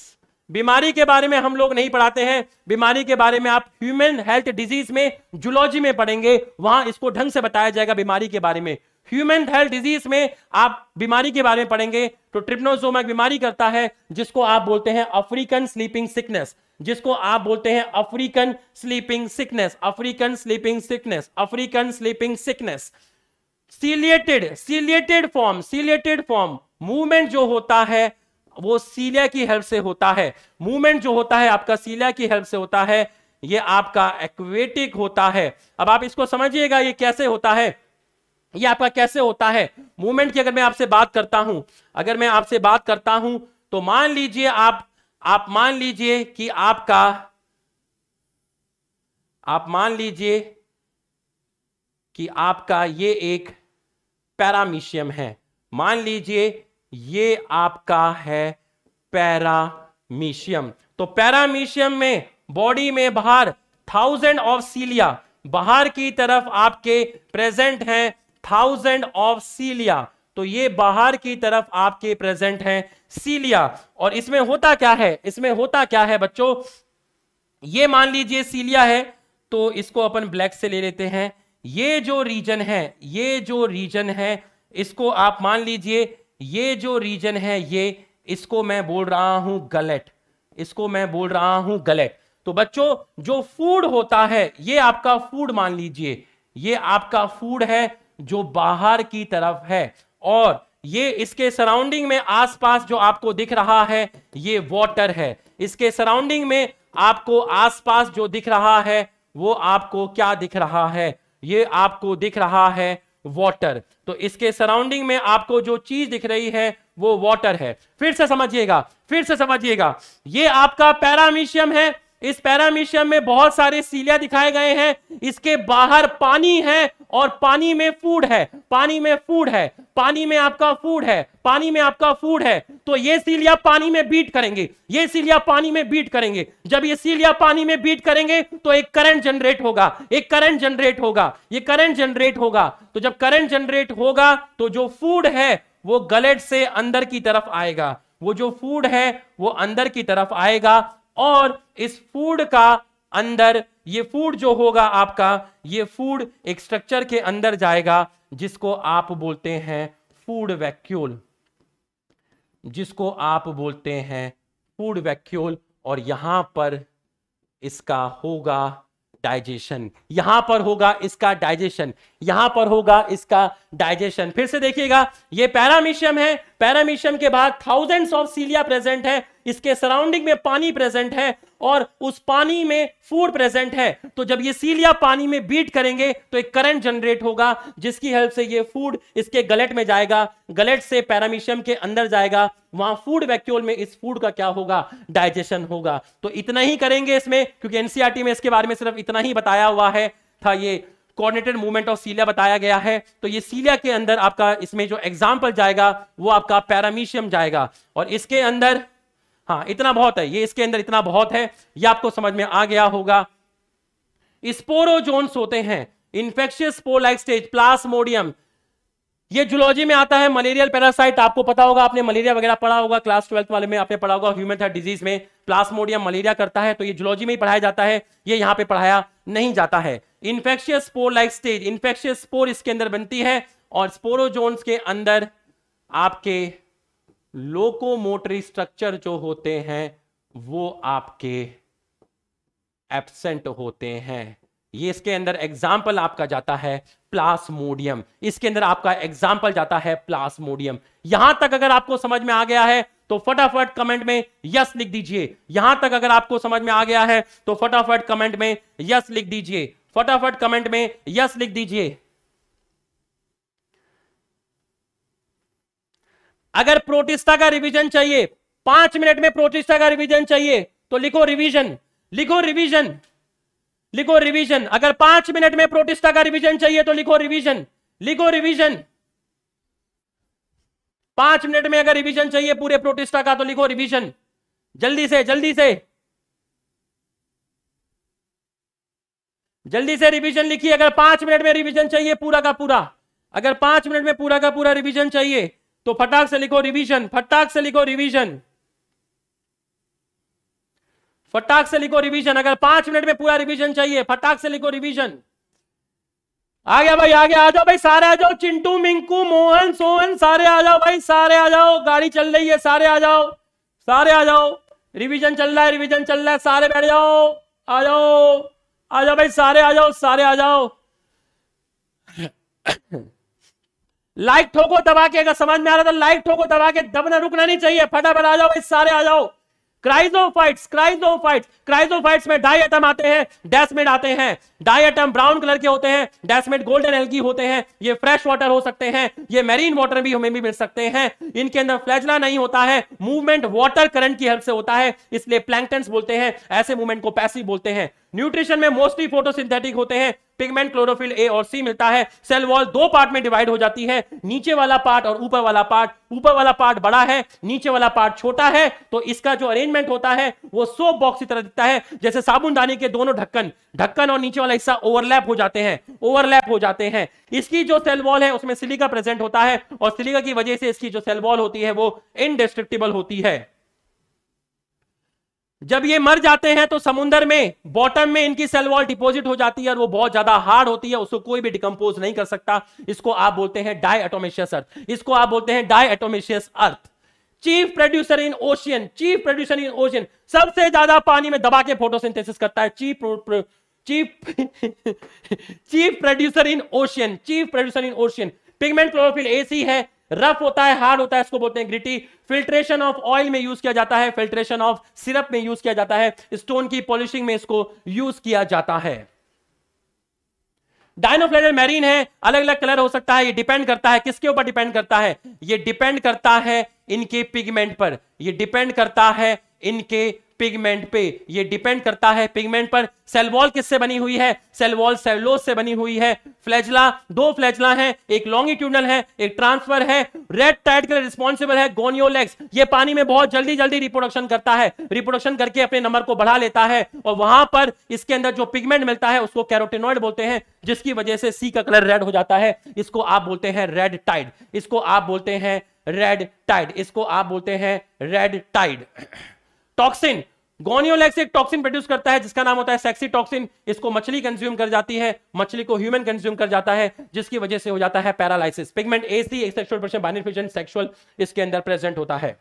बीमारी के बारे में हम लोग नहीं पढ़ाते हैं बीमारी के बारे में आप ह्यूमन हेल्थ डिजीज में जुलॉजी में पढ़ेंगे वहां इसको ढंग से बताया जाएगा बीमारी के बारे में ह्यूमन हेल्थ डिजीज में आप बीमारी के बारे में पढ़ेंगे तो ट्रिप्नोजोमा बीमारी करता है जिसको आप बोलते हैं अफ्रीकन स्लीपिंग सिकनेस जिसको आप बोलते हैं African sleeping sickness African sleeping sickness African sleeping sickness ciliated ciliated form ciliated form movement जो होता है वो सीलिया की हेल्प से होता है मूवमेंट जो होता है आपका सीलिया की हेल्प से होता है ये आपका एक्वेटिक होता है अब आप इसको समझिएगा ये कैसे होता है ये आपका कैसे होता है मूवमेंट की अगर मैं आपसे बात करता हूं अगर मैं आपसे बात करता हूं तो मान लीजिए आप आप मान लीजिए कि आपका आप मान लीजिए कि आपका ये एक पैरामीशियम है मान लीजिए ये आपका है पैरामीशियम तो पैरामीशियम में बॉडी में बाहर थाउजेंड ऑफ सीलिया बाहर की तरफ आपके प्रेजेंट हैं थाउजेंड ऑफ सीलिया तो ये बाहर की तरफ आपके प्रेजेंट हैं सीलिया और इसमें होता क्या है इसमें होता क्या है बच्चों ये मान लीजिए सीलिया है तो इसको अपन ब्लैक से ले लेते हैं ये जो रीजन है ये जो रीजन है इसको आप मान लीजिए ये जो रीजन है ये इसको मैं बोल रहा हूं गलेट इसको मैं बोल रहा हूं गलेट तो बच्चों जो फूड होता है ये आपका फूड मान लीजिए ये आपका फूड है जो बाहर की तरफ है और ये इसके सराउंडिंग में आसपास जो आपको दिख रहा है ये वॉटर है इसके सराउंडिंग में आपको आसपास जो दिख रहा है वो आपको क्या दिख रहा है ये आपको दिख रहा है वाटर तो इसके सराउंडिंग में आपको जो चीज दिख रही है वो वाटर है फिर से समझिएगा फिर से समझिएगा ये आपका पैरामीशियम है इस पैरामीशियम में बहुत सारे सीलिया दिखाए गए हैं इसके बाहर पानी है और पानी में फूड है पानी में फूड है पानी में आपका फूड है पानी में आपका फूड है तो ये सीलिया पानी में बीट करेंगे ये सीलिया पानी में बीट करेंगे जब ये सीलिया पानी में बीट करेंगे तो एक करंट जनरेट होगा एक करंट जनरेट होगा ये करंट जनरेट होगा तो जब करंट जनरेट होगा तो जो फूड है वो गलेट से अंदर की तरफ आएगा वो जो फूड है वो अंदर की तरफ आएगा और इस फूड का अंदर ये फूड जो होगा आपका ये फूड एक स्ट्रक्चर के अंदर जाएगा जिसको आप बोलते हैं फूड वैक्यूल जिसको आप बोलते हैं फूड वैक्यूल और यहां पर इसका होगा डाइजेशन यहां पर होगा इसका डाइजेशन यहां पर होगा इसका डाइजेशन फिर से देखिएगा ये पैरामीशियम है पैरामीशियम के बाद थाउजेंड्स ऑफ सीलिया प्रेजेंट है इसके सराउंडिंग में पानी प्रेजेंट है और उस पानी में फूड प्रेजेंट है तो जब ये सीलिया पानी में बीट करेंगे तो एक करंट जनरेट होगा जिसकी हेल्प से ये फूड इसके गलेट में जाएगा गलेट से पैरामीशियम के अंदर जाएगा वहां फूड वैक्यूल में इस फूड का क्या होगा डाइजेशन होगा तो इतना ही करेंगे इसमें क्योंकि एनसीआरटी e में इसके बारे में सिर्फ इतना ही बताया हुआ है था ये कोऑर्डिनेटेड मूवमेंट ऑफ सीलिया बताया गया है तो ये सीलिया के अंदर आपका इसमें जो एग्जाम्पल जाएगा वो आपका पैरामीशियम जाएगा और इसके अंदर हाँ इतना बहुत है ये इसके अंदर इतना बहुत है ये आपको समझ में आ गया होगा स्पोरोजोन्स होते हैं इंफेक्शियस पोलाइक स्टेज प्लास्मोडियम ये जुलॉजी में आता है मलेरियल पैरासाइट आपको पता होगा आपने मलेरिया वगैरह पढ़ा होगा क्लास ट्वेल्थ वाले में आपने पढ़ा होगा ह्यूमन थर्ड डिजीज में प्लास्मोडियम मलेरिया करता है तो ये जुलॉजी में ही पढ़ाया जाता है ये यहां पे पढ़ाया नहीं जाता है infectious spore like stage infectious spore इसके अंदर बनती है और स्पोरोजोन्स के अंदर आपके लोकोमोटरी स्ट्रक्चर जो होते हैं वो आपके एबसेंट होते हैं ये इसके अंदर एग्जाम्पल आपका जाता है प्लास्मोडियम इसके अंदर आपका एग्जाम्पल जाता है प्लास्मोडियम यहां तक अगर आपको समझ में आ गया है तो फटाफट कमेंट में यस लिख दीजिए यहां तक अगर आपको समझ में आ गया है तो फटाफट कमेंट में यस लिख दीजिए फटाफट कमेंट में यस लिख दीजिए अगर प्रोटिस्टा का रिवीजन चाहिए पांच मिनट में प्रोटिस्टा का रिवीजन चाहिए तो लिखो रिवीजन लिखो रिवीजन लिखो रिवीजन अगर पांच मिनट में प्रोटिस्टा का रिवीजन चाहिए तो लिखो रिवीजन लिखो रिवीजन पांच मिनट में अगर रिवीजन चाहिए पूरे प्रोटिस्टा का तो लिखो रिवीजन जल्दी से जल्दी से जल्दी से रिवीजन लिखिए अगर पांच मिनट में रिवीजन चाहिए पूरा का पूरा अगर पांच मिनट में पूरा का पूरा रिवीजन चाहिए तो फटाक से लिखो रिवीजन फटाक से लिखो रिवीजन फटाक से लिखो रिवीजन अगर पांच मिनट में पूरा रिवीजन चाहिए फटाक से लिखो रिवीजन आ गया भाई आ गया आ जाओ भाई सारे आ जाओ चिंटू मिंकू मोहन सोहन सारे आ जाओ भाई सारे आ जाओ गाड़ी चल रही है सारे आ जाओ सारे आ जाओ रिवीजन चल रहा है रिवीजन चल रहा है सारे बैठ जाओ आ जाओ आ जाओ भाई सारे आ जाओ सारे आ जाओ लाइक ठोको दबा के अगर समझ में आ रहा था तो लाइक ठोको दबा के दबना रुकना नहीं चाहिए फटाफट आ जाओ इस सारे आ जाओ क्राइजो क्राइजो फाइट्स फाइट्स क्राइजो फाइट्स में डाई आइटम आते हैं डेस्मेट आते हैं डाई आइटम ब्राउन कलर के होते हैं डेस्मेट गोल्डन एल्गी होते हैं ये फ्रेश वाटर हो सकते हैं ये मेरीन वाटर भी हमें भी मिल सकते हैं इनके अंदर फ्लैजला नहीं होता है मूवमेंट वाटर करंट की हेल्प से होता है इसलिए प्लैंकटन्स बोलते हैं ऐसे मूवमेंट को पैसिव बोलते हैं न्यूट्रिशन में मोस्टली फोटोसिंथेटिक होते हैं पिगमेंट क्लोरोफिल ए और सी मिलता है सेल वॉल दो पार्ट में डिवाइड हो जाती है नीचे वाला पार्ट और ऊपर वाला पार्ट ऊपर वाला पार्ट बड़ा है नीचे वाला पार्ट छोटा है तो इसका जो अरेंजमेंट होता है वो सोप बॉक्स की तरह दिखता है जैसे साबुनदानी के दोनों ढक्कन ढक्कन और नीचे वाला हिस्सा ओवरलैप हो जाते हैं ओवरलैप हो जाते हैं इसकी जो सेल वॉल है उसमें सिलिका प्रेजेंट होता है और सिलिका की वजह से इसकी जो सेल वॉल होती है वो इनडिस्ट्रिक्टिबल होती है जब ये मर जाते हैं तो समुद्र में बॉटम में इनकी सेल वॉल डिपोजिट हो जाती है और वो बहुत ज्यादा हार्ड होती है उसको कोई भी डिकम्पोज नहीं कर सकता इसको आप बोलते हैं डाई एटोमेशियस अर्थ इसको आप बोलते हैं diatomaceous earth chief producer in ocean chief producer in ocean सबसे ज्यादा पानी में दबा के फोटोसिंथेसिस करता है chief chief chief producer in ocean chief producer in ocean pigment chlorophyll A C है रफ होता है हार्ड होता है इसको बोलते हैं ग्रिटी फिल्ट्रेशन ऑफ ऑयल में यूज किया जाता है फिल्ट्रेशन ऑफ सिरप में यूज किया जाता है स्टोन की पॉलिशिंग में इसको यूज किया जाता है डायनोफ्लेटर मैरीन है अलग अलग कलर हो सकता है ये डिपेंड करता है किसके ऊपर डिपेंड करता है ये डिपेंड करता है इनके पिगमेंट पर ये डिपेंड करता है इनके पिगमेंट पे ये डिपेंड करता है पिगमेंट पर सेल वॉल किससे बनी हुई है सेल वॉल सेलोज से बनी हुई है फ्लैजला दो फ्लैजला है एक लॉन्गिट्यूडल है एक ट्रांसफर है रेड टाइड के लिए रिस्पॉन्सिबल है गोनियोलेक्स ये पानी में बहुत जल्दी जल्दी रिप्रोडक्शन करता है रिप्रोडक्शन करके अपने नंबर को बढ़ा लेता है और वहां पर इसके अंदर जो पिगमेंट मिलता है उसको कैरोटेनॉइड बोलते हैं जिसकी वजह से सी का कलर रेड हो जाता है इसको आप बोलते हैं रेड टाइड इसको आप बोलते हैं रेड टाइड इसको आप बोलते हैं रेड टाइड टॉक्सिन गोनियोलेक्स एक टॉक्सिन प्रोड्यूस करता है जिसका नाम होता है सेक्सी टॉक्सिन इसको मछली कंज्यूम कर जाती है मछली को ह्यूमन कंज्यूम कर जाता है जिसकी वजह से हो जाता है paralysis pigment A C sexual binary sexual इसके अंदर प्रेजेंट होता है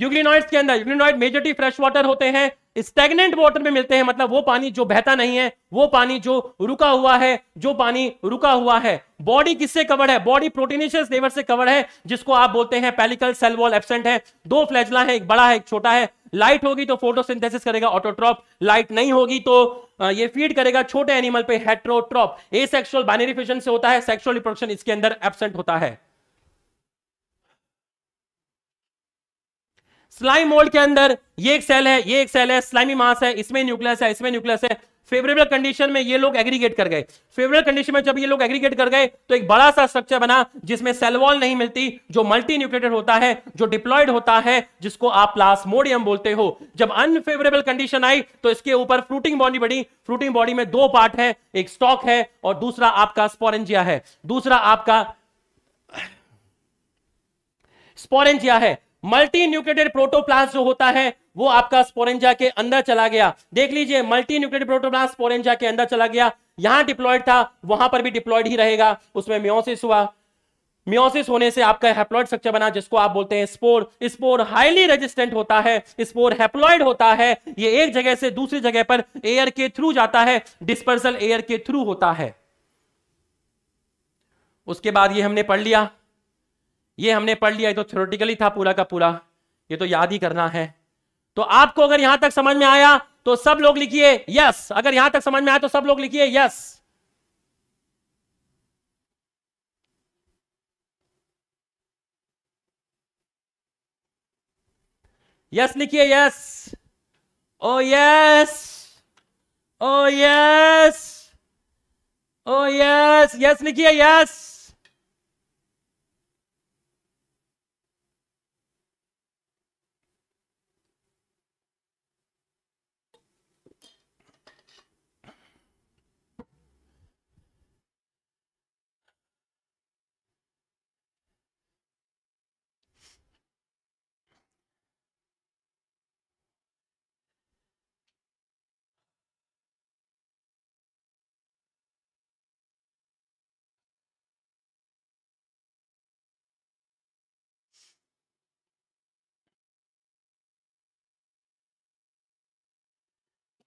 यूग्रीनॉइड्स के अंदर यूग्रीनॉइड मेजोरिटी फ्रेश वाटर होते हैं स्टेगनेंट वाटर में मिलते हैं मतलब वो पानी जो बहता नहीं है वो पानी जो रुका हुआ है जो पानी रुका हुआ है बॉडी किससे कवर है बॉडी प्रोटीनिशियस लेवर से कवर है जिसको आप बोलते हैं पेलिकल सेल वॉल एबसेंट है दो फ्लैजला है एक बड़ा है एक छोटा है लाइट होगी तो फोटोसिंथेसिस करेगा ऑटोट्रॉप लाइट नहीं होगी तो ये फीड करेगा छोटे एनिमल पे heterotroph asexual binary fission से होता है सेक्सुअल रिप्रोडक्शन इसके अंदर एबसेंट होता है स्लाइम मोल्ड के अंदर ये एक सेल है ये एक सेल है स्लाइमी मास है इसमें न्यूक्लियस है इसमें न्यूक्लियस है फेवरेबल कंडीशन में ये लोग एग्रीगेट कर गए फेवरेबल कंडीशन में जब ये लोग एग्रीगेट कर गए तो एक बड़ा सा स्ट्रक्चर बना जिसमें सेलवॉल नहीं मिलती जो मल्टी न्यूक्लेटेड होता है जो डिप्लॉयड होता है जिसको आप प्लास्मोडियम बोलते हो जब अनफेवरेबल कंडीशन आई तो इसके ऊपर फ्रूटिंग बॉडी बनी फ्रूटिंग बॉडी में दो पार्ट है एक स्टॉक है और दूसरा आपका स्पोरेंजिया है दूसरा आपका स्पोरेंजिया है मल्टी न्यूक्लियटेड प्रोटोप्लास्ट जो होता है वो आपका स्पोरेंजा के अंदर चला गया देख लीजिए मल्टी न्यूक्लियटेड प्रोटोप्लास्ट स्पोरेंजा के अंदर चला गया यहां डिप्लॉयड था वहां पर भी डिप्लॉयड ही रहेगा उसमें म्योसिस हुआ म्योसिस होने से आपका हेप्लॉइड स्ट्रक्चर बना जिसको आप बोलते हैं स्पोर स्पोर हाईली रेजिस्टेंट होता है स्पोर हेप्लॉइड होता है ये एक जगह से दूसरी जगह पर एयर के थ्रू जाता है डिस्पर्सल एयर के थ्रू होता है उसके बाद ये हमने पढ़ लिया ये हमने पढ़ लिया तो थ्योरेटिकली था पूरा का पूरा ये तो याद ही करना है तो आपको अगर यहां तक समझ में आया तो सब लोग लिखिए यस अगर यहां तक समझ में आया तो सब लोग लिखिए यस यस लिखिए यस ओ यस ओ यस ओ यस यस लिखिए यस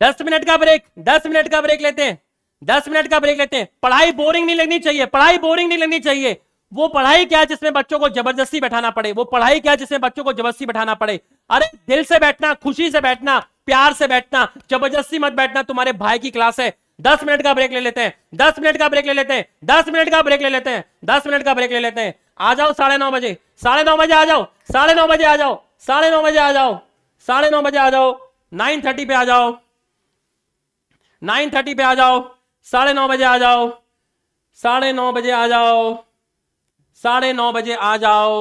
दस मिनट का ब्रेक दस मिनट का ब्रेक लेते हैं दस मिनट का ब्रेक लेते हैं पढ़ाई बोरिंग नहीं लगनी चाहिए पढ़ाई बोरिंग नहीं लगनी चाहिए वो पढ़ाई क्या जिसमें बच्चों को जबरदस्ती बैठाना पड़े वो पढ़ाई क्या जिसमें बच्चों को जबरदस्ती बैठाना पड़े अरे दिल से बैठना खुशी से बैठना प्यार से बैठना जबरदस्ती मत बैठना तुम्हारे भाई की क्लास है दस मिनट का ब्रेक ले लेते हैं दस मिनट का ब्रेक ले लेते हैं दस मिनट का ब्रेक ले लेते हैं दस मिनट का ब्रेक ले लेते हैं आ जाओ साढ़े नौ बजे साढ़े नौ बजे आ जाओ साढ़े नौ बजे आ जाओ साढ़े नौ बजे आ जाओ साढ़े नौ बजे आ जाओ नाइन थर्टी पे आ जाओ नाइन थर्टी पे आ जाओ साढ़े नौ बजे आ जाओ साढ़े नौ बजे आ जाओ साढ़े नौ बजे आ जाओ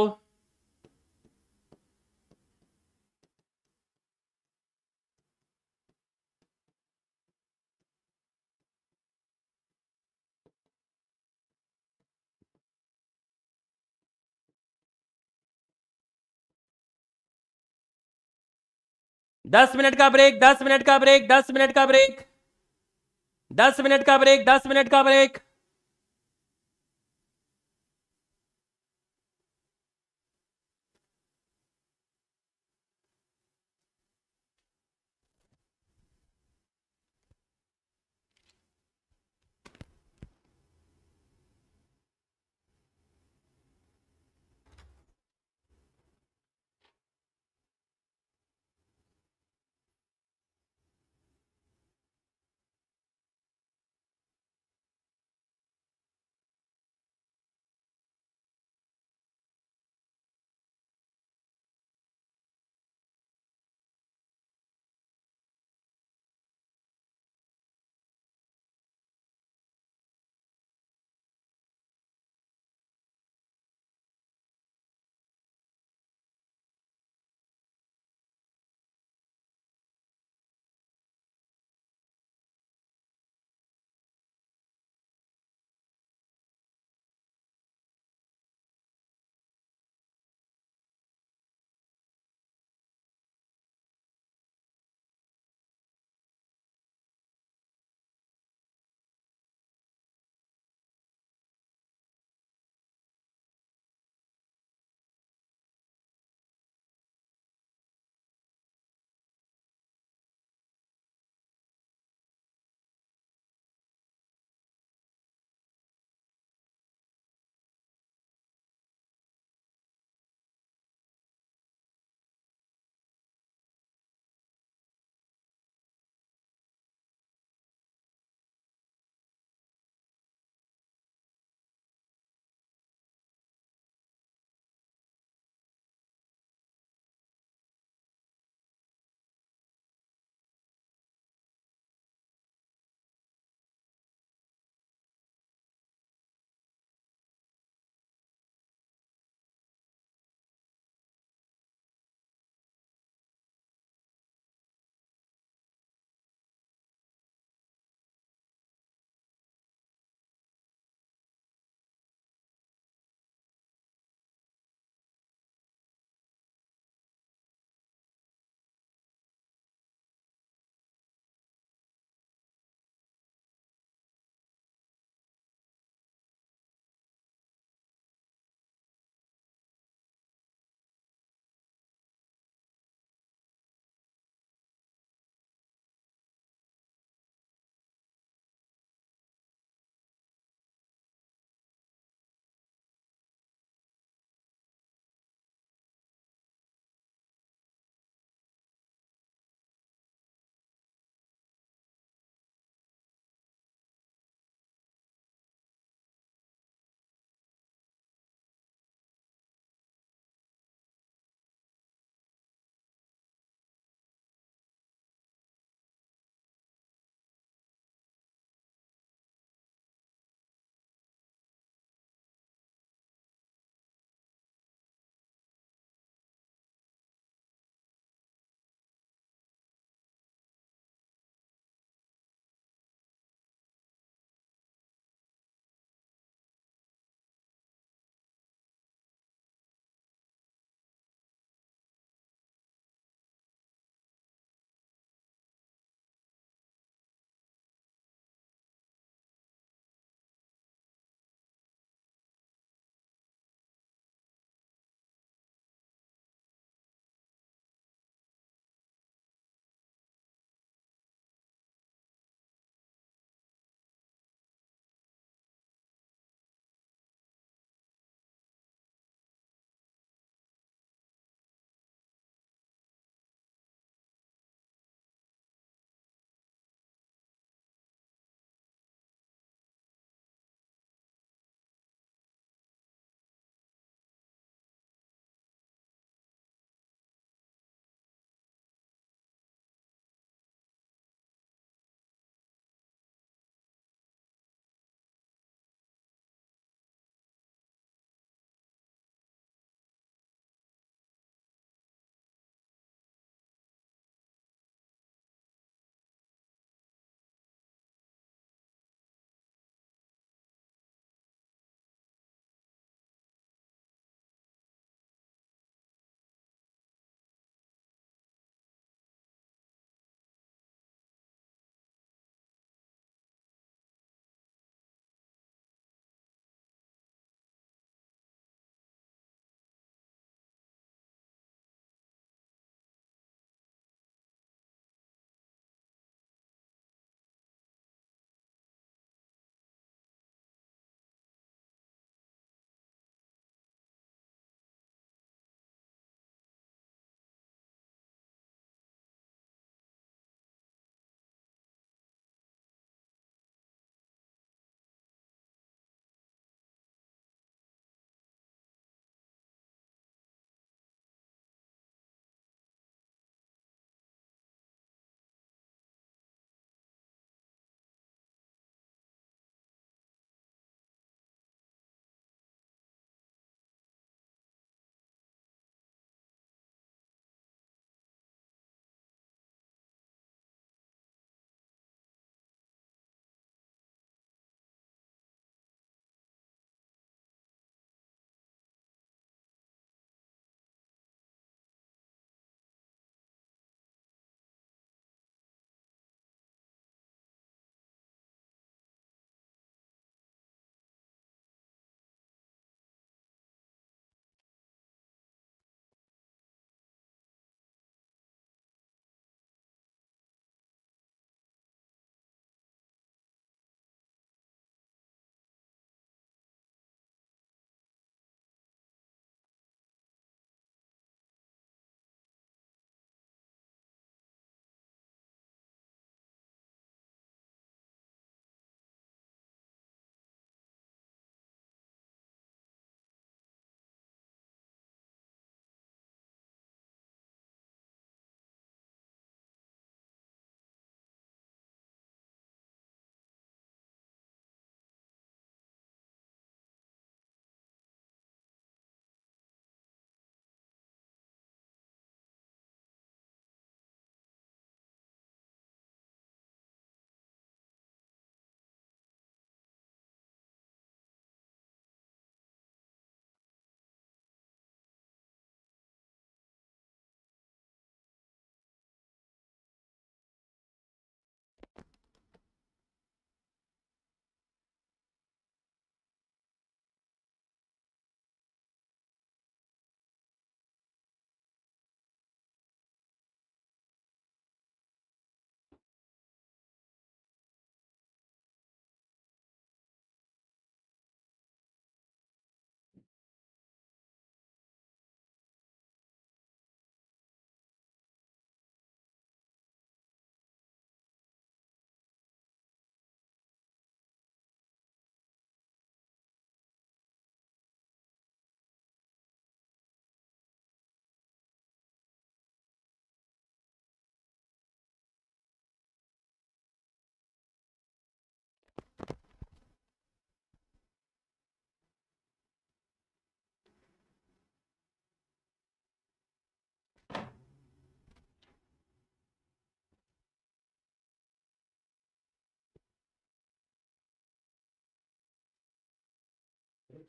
दस मिनट का ब्रेक दस मिनट का ब्रेक दस मिनट का ब्रेक दस मिनट का ब्रेक दस मिनट का ब्रेक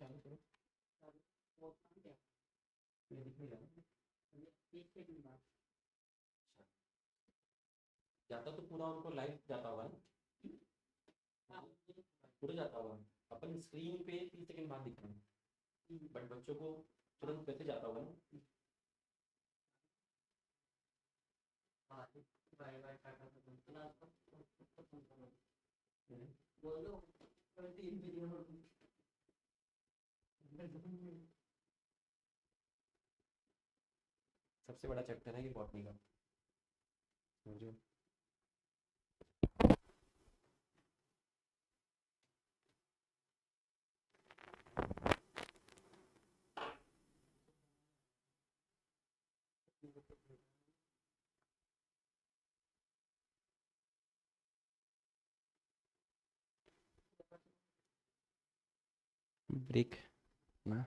चालू करो जाता तो पूरा उनको लाइव जाता हुआ हाँ। पूरा जाता हुआ अपन स्क्रीन पे तीस सेकंड बाद दिख रहे हैं बट बच्चों को तुरंत कैसे जाता हुआ ना बाय हाँ, बाय सबसे बड़ा चैप्टर है ये बॉटनी का समझो ब्रेक né?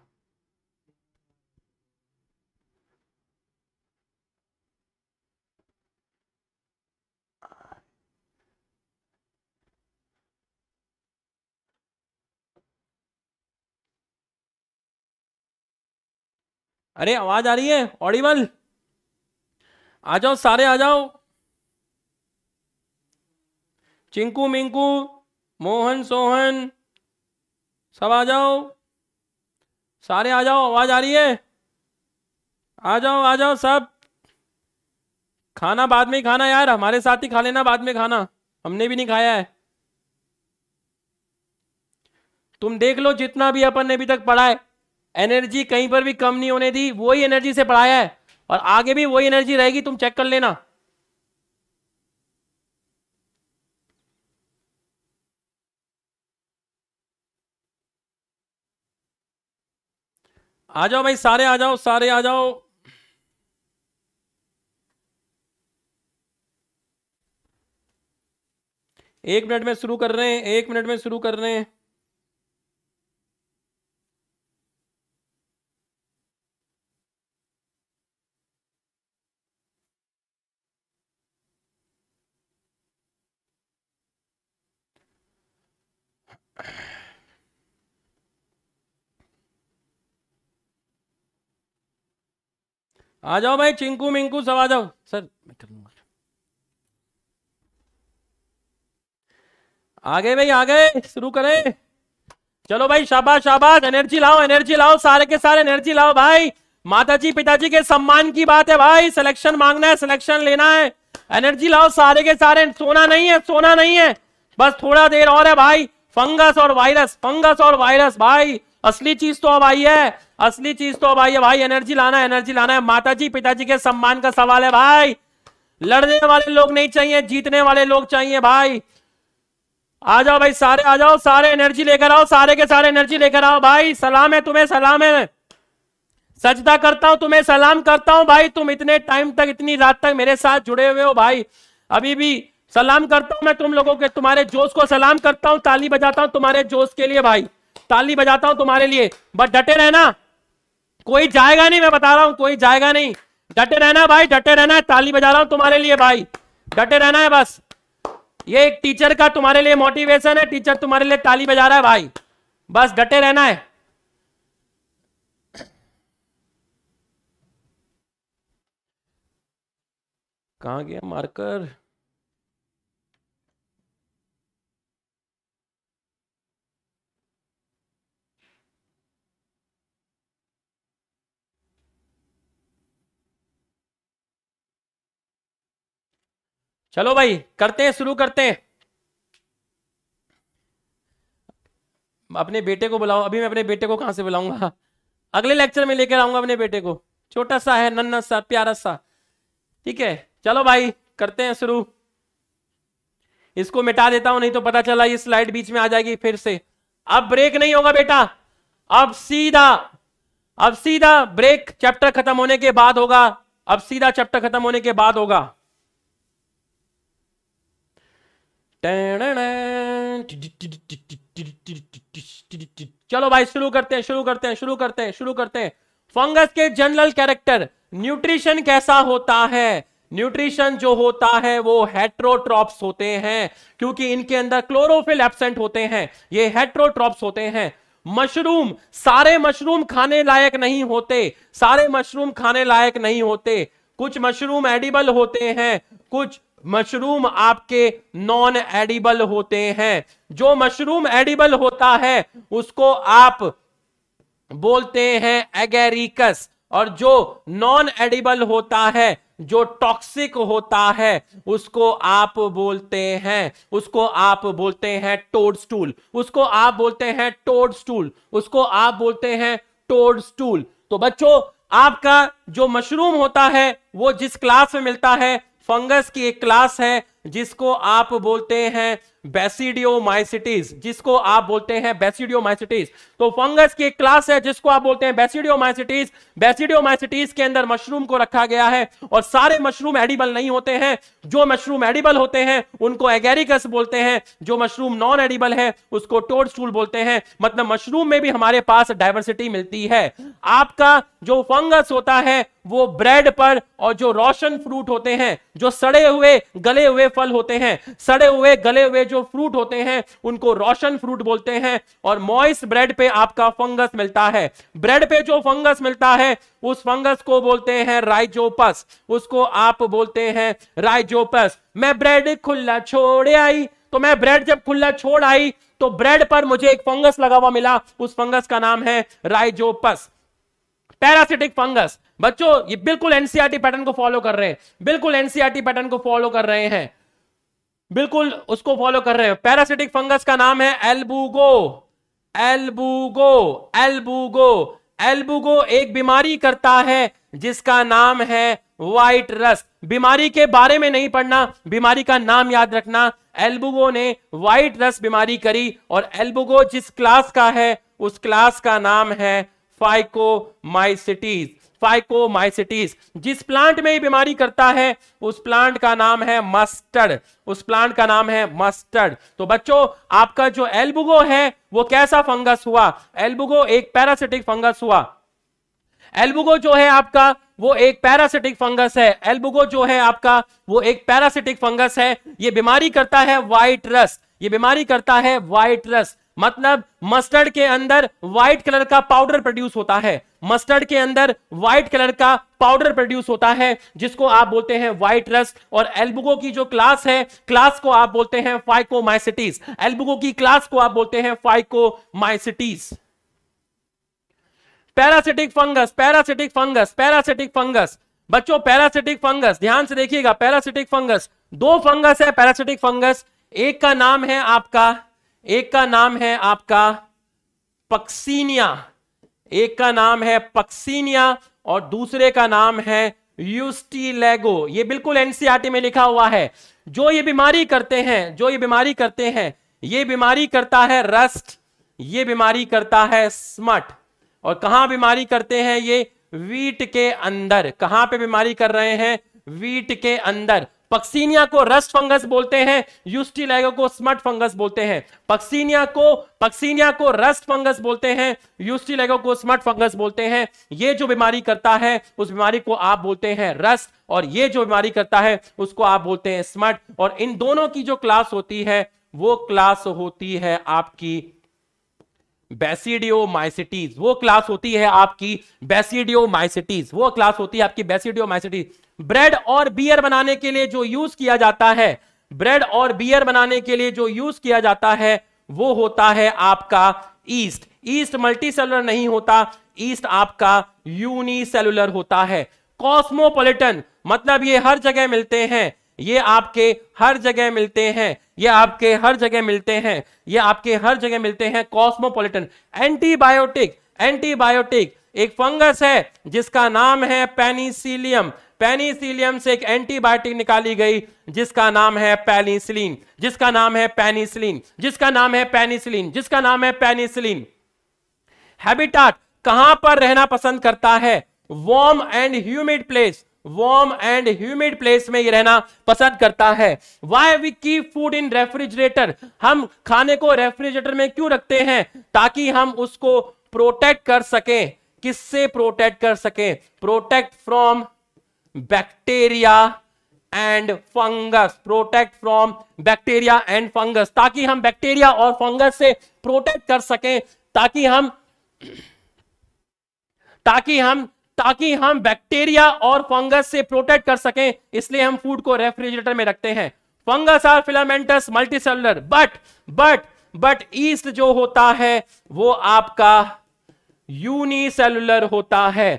अरे आवाज आ रही है ऑडिबल आ जाओ सारे आ जाओ चिंकू मिंकू मोहन सोहन सब आ जाओ सारे आ जाओ आवाज आ रही है आ जाओ आ जाओ सब खाना बाद में ही खाना यार हमारे साथ ही खा लेना बाद में खाना हमने भी नहीं खाया है तुम देख लो जितना भी अपन ने अभी तक पढ़ा है एनर्जी कहीं पर भी कम नहीं होने दी वही एनर्जी से पढ़ाया है और आगे भी वही एनर्जी रहेगी तुम चेक कर लेना आ जाओ भाई सारे आ जाओ सारे आ जाओ एक मिनट में शुरू कर रहे हैं एक मिनट में शुरू कर रहे हैं आ जाओ भाई चिंकू मिंकू सब आ जाओ सर मैं कर लूंगा आगे भाई आगे शुरू करें चलो भाई शाबाश शाबाश एनर्जी लाओ एनर्जी लाओ सारे के सारे एनर्जी लाओ भाई माताजी पिताजी के सम्मान की बात है भाई सिलेक्शन मांगना है सिलेक्शन लेना है एनर्जी लाओ सारे के सारे सोना नहीं है सोना नहीं है बस थोड़ा देर और है भाई फंगस और वायरस फंगस और वायरस भाई असली चीज तो अब आई है असली चीज तो अब आई है भाई एनर्जी लाना है एनर्जी लाना है माताजी पिताजी के सम्मान का सवाल है भाई लड़ने वाले लोग नहीं चाहिए जीतने वाले लोग चाहिए भाई आ जाओ भाई सारे आ जाओ सारे एनर्जी लेकर आओ सारे के सारे एनर्जी लेकर आओ भाई सलाम है तुम्हें सलाम है सजदा करता हूं तुम्हें सलाम करता हूं भाई तुम इतने टाइम तक इतनी रात तक मेरे साथ जुड़े हुए हो भाई अभी भी सलाम करता हूं मैं तुम लोगों के तुम्हारे जोश को सलाम करता हूं ताली बजाता हूं तुम्हारे जोश के लिए भाई ताली बजाता हूं तुम्हारे लिए बट डटे रहना कोई जाएगा नहीं मैं बता रहा हूं कोई जाएगा नहीं डटे रहना भाई डटे रहना है ताली बजा रहा हूं तुम्हारे लिए भाई डटे रहना है बस ये एक टीचर का तुम्हारे लिए मोटिवेशन है टीचर तुम्हारे लिए ताली बजा रहा है भाई बस डटे रहना है कहा गया मार्कर चलो भाई करते हैं शुरू करते हैं अपने बेटे को बुलाओ अभी मैं अपने बेटे को कहां से बुलाऊंगा अगले लेक्चर में लेकर आऊंगा अपने बेटे को छोटा सा है नन्ना सा प्यारा सा ठीक है चलो भाई करते हैं शुरू इसको मिटा देता हूं नहीं तो पता चला ये स्लाइड बीच में आ जाएगी फिर से अब ब्रेक नहीं होगा बेटा अब सीधा अब सीधा ब्रेक चैप्टर खत्म होने के बाद होगा अब सीधा चैप्टर खत्म होने के बाद होगा चलो भाई शुरू करते हैं शुरू करते हैं शुरू करते हैं शुरू करते हैं फंगस के जनरल कैरेक्टर न्यूट्रिशन कैसा होता है न्यूट्रिशन जो होता है वो हेट्रोट्रॉप्स होते हैं क्योंकि इनके अंदर क्लोरोफिल एब्सेंट होते हैं ये हेट्रोट्रॉप्स होते हैं मशरूम सारे मशरूम खाने लायक नहीं होते सारे मशरूम खाने लायक नहीं होते कुछ मशरूम एडिबल होते हैं कुछ मशरूम आपके नॉन एडिबल होते हैं जो मशरूम एडिबल होता है उसको आप बोलते हैं एगेरिकस और जो नॉन एडिबल होता है जो टॉक्सिक होता है उसको आप बोलते हैं उसको आप बोलते हैं टोड स्टूल उसको आप बोलते हैं टोड स्टूल उसको आप बोलते हैं टोड स्टूल तो बच्चों आपका जो मशरूम होता है वो जिस क्लास में मिलता है फंगस की एक क्लास है जिसको आप बोलते हैं बेसिडियो माइसिटीज जिसको आप बोलते हैं बेसिडियो माइसिटीज तो फंगस की एक क्लास है जिसको आप बोलते हैं बेसिडियो माइसिटीज बेसिडियो माइसिटीज के अंदर मशरूम को रखा गया है और सारे मशरूम एडिबल नहीं होते हैं जो मशरूम एडिबल होते हैं उनको एगेरिकस बोलते हैं जो मशरूम नॉन एडिबल है उसको टोड स्टूल बोलते हैं मतलब मशरूम में भी हमारे पास डाइवर्सिटी मिलती है आपका जो फंगस होता है वो ब्रेड पर और जो रोशन फ्रूट होते हैं जो सड़े हुए गले हुए फल होते हैं सड़े हुए गले हुए जो फ्रूट होते हैं उनको रोशन फ्रूट बोलते हैं और मॉइस ब्रेड पे आपका फंगस मिलता है ब्रेड पे जो फंगस मिलता है उस फंगस को बोलते हैं राइजोपस उसको आप बोलते हैं राइजोपस मैं ब्रेड खुला छोड़ आई तो मैं ब्रेड जब खुला छोड़ आई तो ब्रेड पर मुझे एक फंगस लगा हुआ मिला उस फंगस का नाम है राइजोपस पैरासिटिक फंगस बच्चों ये बिल्कुल एनसीआरटी पैटर्न e को फॉलो कर रहे हैं बिल्कुल एनसीआरटी पैटर्न e को फॉलो कर रहे हैं बिल्कुल उसको फॉलो कर रहे हो पैरासिटिक फंगस का नाम है एल्बूगो एल्बूगो एल्बूगो एल्बुगो एक बीमारी करता है जिसका नाम है व्हाइट रस बीमारी के बारे में नहीं पढ़ना बीमारी का नाम याद रखना एल्बुगो ने व्हाइट रस बीमारी करी और एल्बुगो जिस क्लास का है उस क्लास का नाम है फाइकोमाइसिटीज फाइकोमाइसिटीज जिस प्लांट में ये बीमारी करता है उस प्लांट का नाम है मस्टर्ड उस प्लांट का नाम है मस्टर्ड तो बच्चों आपका जो एल्बुगो है वो कैसा फंगस हुआ एल्बुगो एक पैरासिटिक फंगस हुआ एल्बुगो जो है आपका वो एक पैरासिटिक फंगस है एल्बुगो जो है आपका वो एक पैरासिटिक फंगस है ये बीमारी करता है वाइट रस ये बीमारी करता है वाइट रस मतलब मस्टर्ड के अंदर व्हाइट कलर का पाउडर प्रोड्यूस होता है मस्टर्ड के अंदर व्हाइट कलर का पाउडर प्रोड्यूस होता है जिसको आप बोलते हैं व्हाइट रस्ट और एल्बुगो की जो क्लास है क्लास को आप बोलते हैं माइसिटीज एल्बुगो की क्लास को आप बोलते हैं mycetes parasitic fungus parasitic fungus parasitic fungus बच्चों पैरासिटिक फंगस ध्यान से देखिएगा पैरासिटिक फंगस दो फंगस है पैरासिटिक फंगस एक का नाम है आपका एक का नाम है आपका पक्सीनिया एक का नाम है पक्सीनिया और दूसरे का नाम है यूस्टीलेगो ये बिल्कुल एनसीआरटी e में लिखा हुआ है जो ये बीमारी करते हैं जो ये बीमारी करते हैं ये बीमारी करता है रस्ट ये बीमारी करता है स्मट और कहां बीमारी करते हैं ये वीट के अंदर कहां पे बीमारी कर रहे हैं वीट के अंदर पक्सीनिया को रस्ट फंगस बोलते हैं यूस्टिलैगो को स्मट फंगस बोलते हैं पक्सीनिया को पक्सीनिया को रस्ट फंगस बोलते हैं यूस्टिलैगो को स्मट फंगस बोलते हैं ये जो बीमारी करता है उस बीमारी को आप बोलते हैं रस्ट और ये जो बीमारी करता है उसको आप बोलते हैं स्मट और इन दोनों की जो क्लास होती है वो क्लास होती है आपकी बेसिडियोमाइसिटीज वो क्लास होती है आपकी बेसिडियोमाइसिटीज वो क्लास होती है आपकी बेसिडियोमाइसिटीज ब्रेड और बियर बनाने के लिए जो यूज किया जाता है ब्रेड और बियर बनाने के लिए जो यूज किया जाता है वो होता है आपका ईस्ट ईस्ट सेलुलर नहीं होता ईस्ट आपका यूनिसेलुलर होता है कॉस्मोपोलिटन मतलब ये हर जगह मिलते हैं ये आपके हर जगह मिलते हैं ये आपके हर जगह मिलते हैं ये आपके हर जगह मिलते हैं कॉस्मोपोलिटन एंटीबायोटिक एंटीबायोटिक एक फंगस है जिसका नाम है पेनिसिलियम पेनिसिलियम से एक एंटीबायोटिक निकाली गई जिसका नाम है पेनिसिलिन जिसका नाम है पेनिसिलिन जिसका नाम है पेनिसिलिन जिसका नाम है पेनिसिलिन हैबिटाट कहां पर रहना पसंद करता है warm and humid place warm and humid place में ये रहना पसंद करता है वाई वी की फूड इन रेफ्रिजरेटर हम खाने को रेफ्रिजरेटर में क्यों रखते हैं ताकि हम उसको प्रोटेक्ट कर सकें किससे प्रोटेक्ट कर सकें protect from bacteria and fungus protect from bacteria and fungus ताकि हम बैक्टीरिया और फंगस से प्रोटेक्ट कर सकें ताकि हम ताकि हम ताकि हम बैक्टीरिया और फंगस से प्रोटेक्ट कर सकें इसलिए हम फूड को रेफ्रिजरेटर में रखते हैं fungus are filamentous cellular but but but yeast जो होता है वो आपका यूनिसेलुलर होता है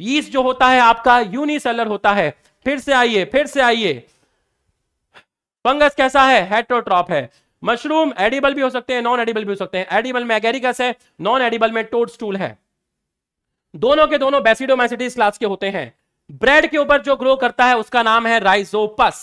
ईस्ट जो होता है आपका यूनिसेलर होता है फिर से आइए फिर से आइए फंगस कैसा है हेट्रोट्रॉप है मशरूम एडिबल भी हो सकते हैं नॉन एडिबल भी हो सकते हैं एडिबल में एगेरिकस है नॉन एडिबल में टोट स्टूल है दोनों के दोनों बेसिडोमैसिटीज क्लास के होते हैं ब्रेड के ऊपर जो ग्रो करता है उसका नाम है rhizopus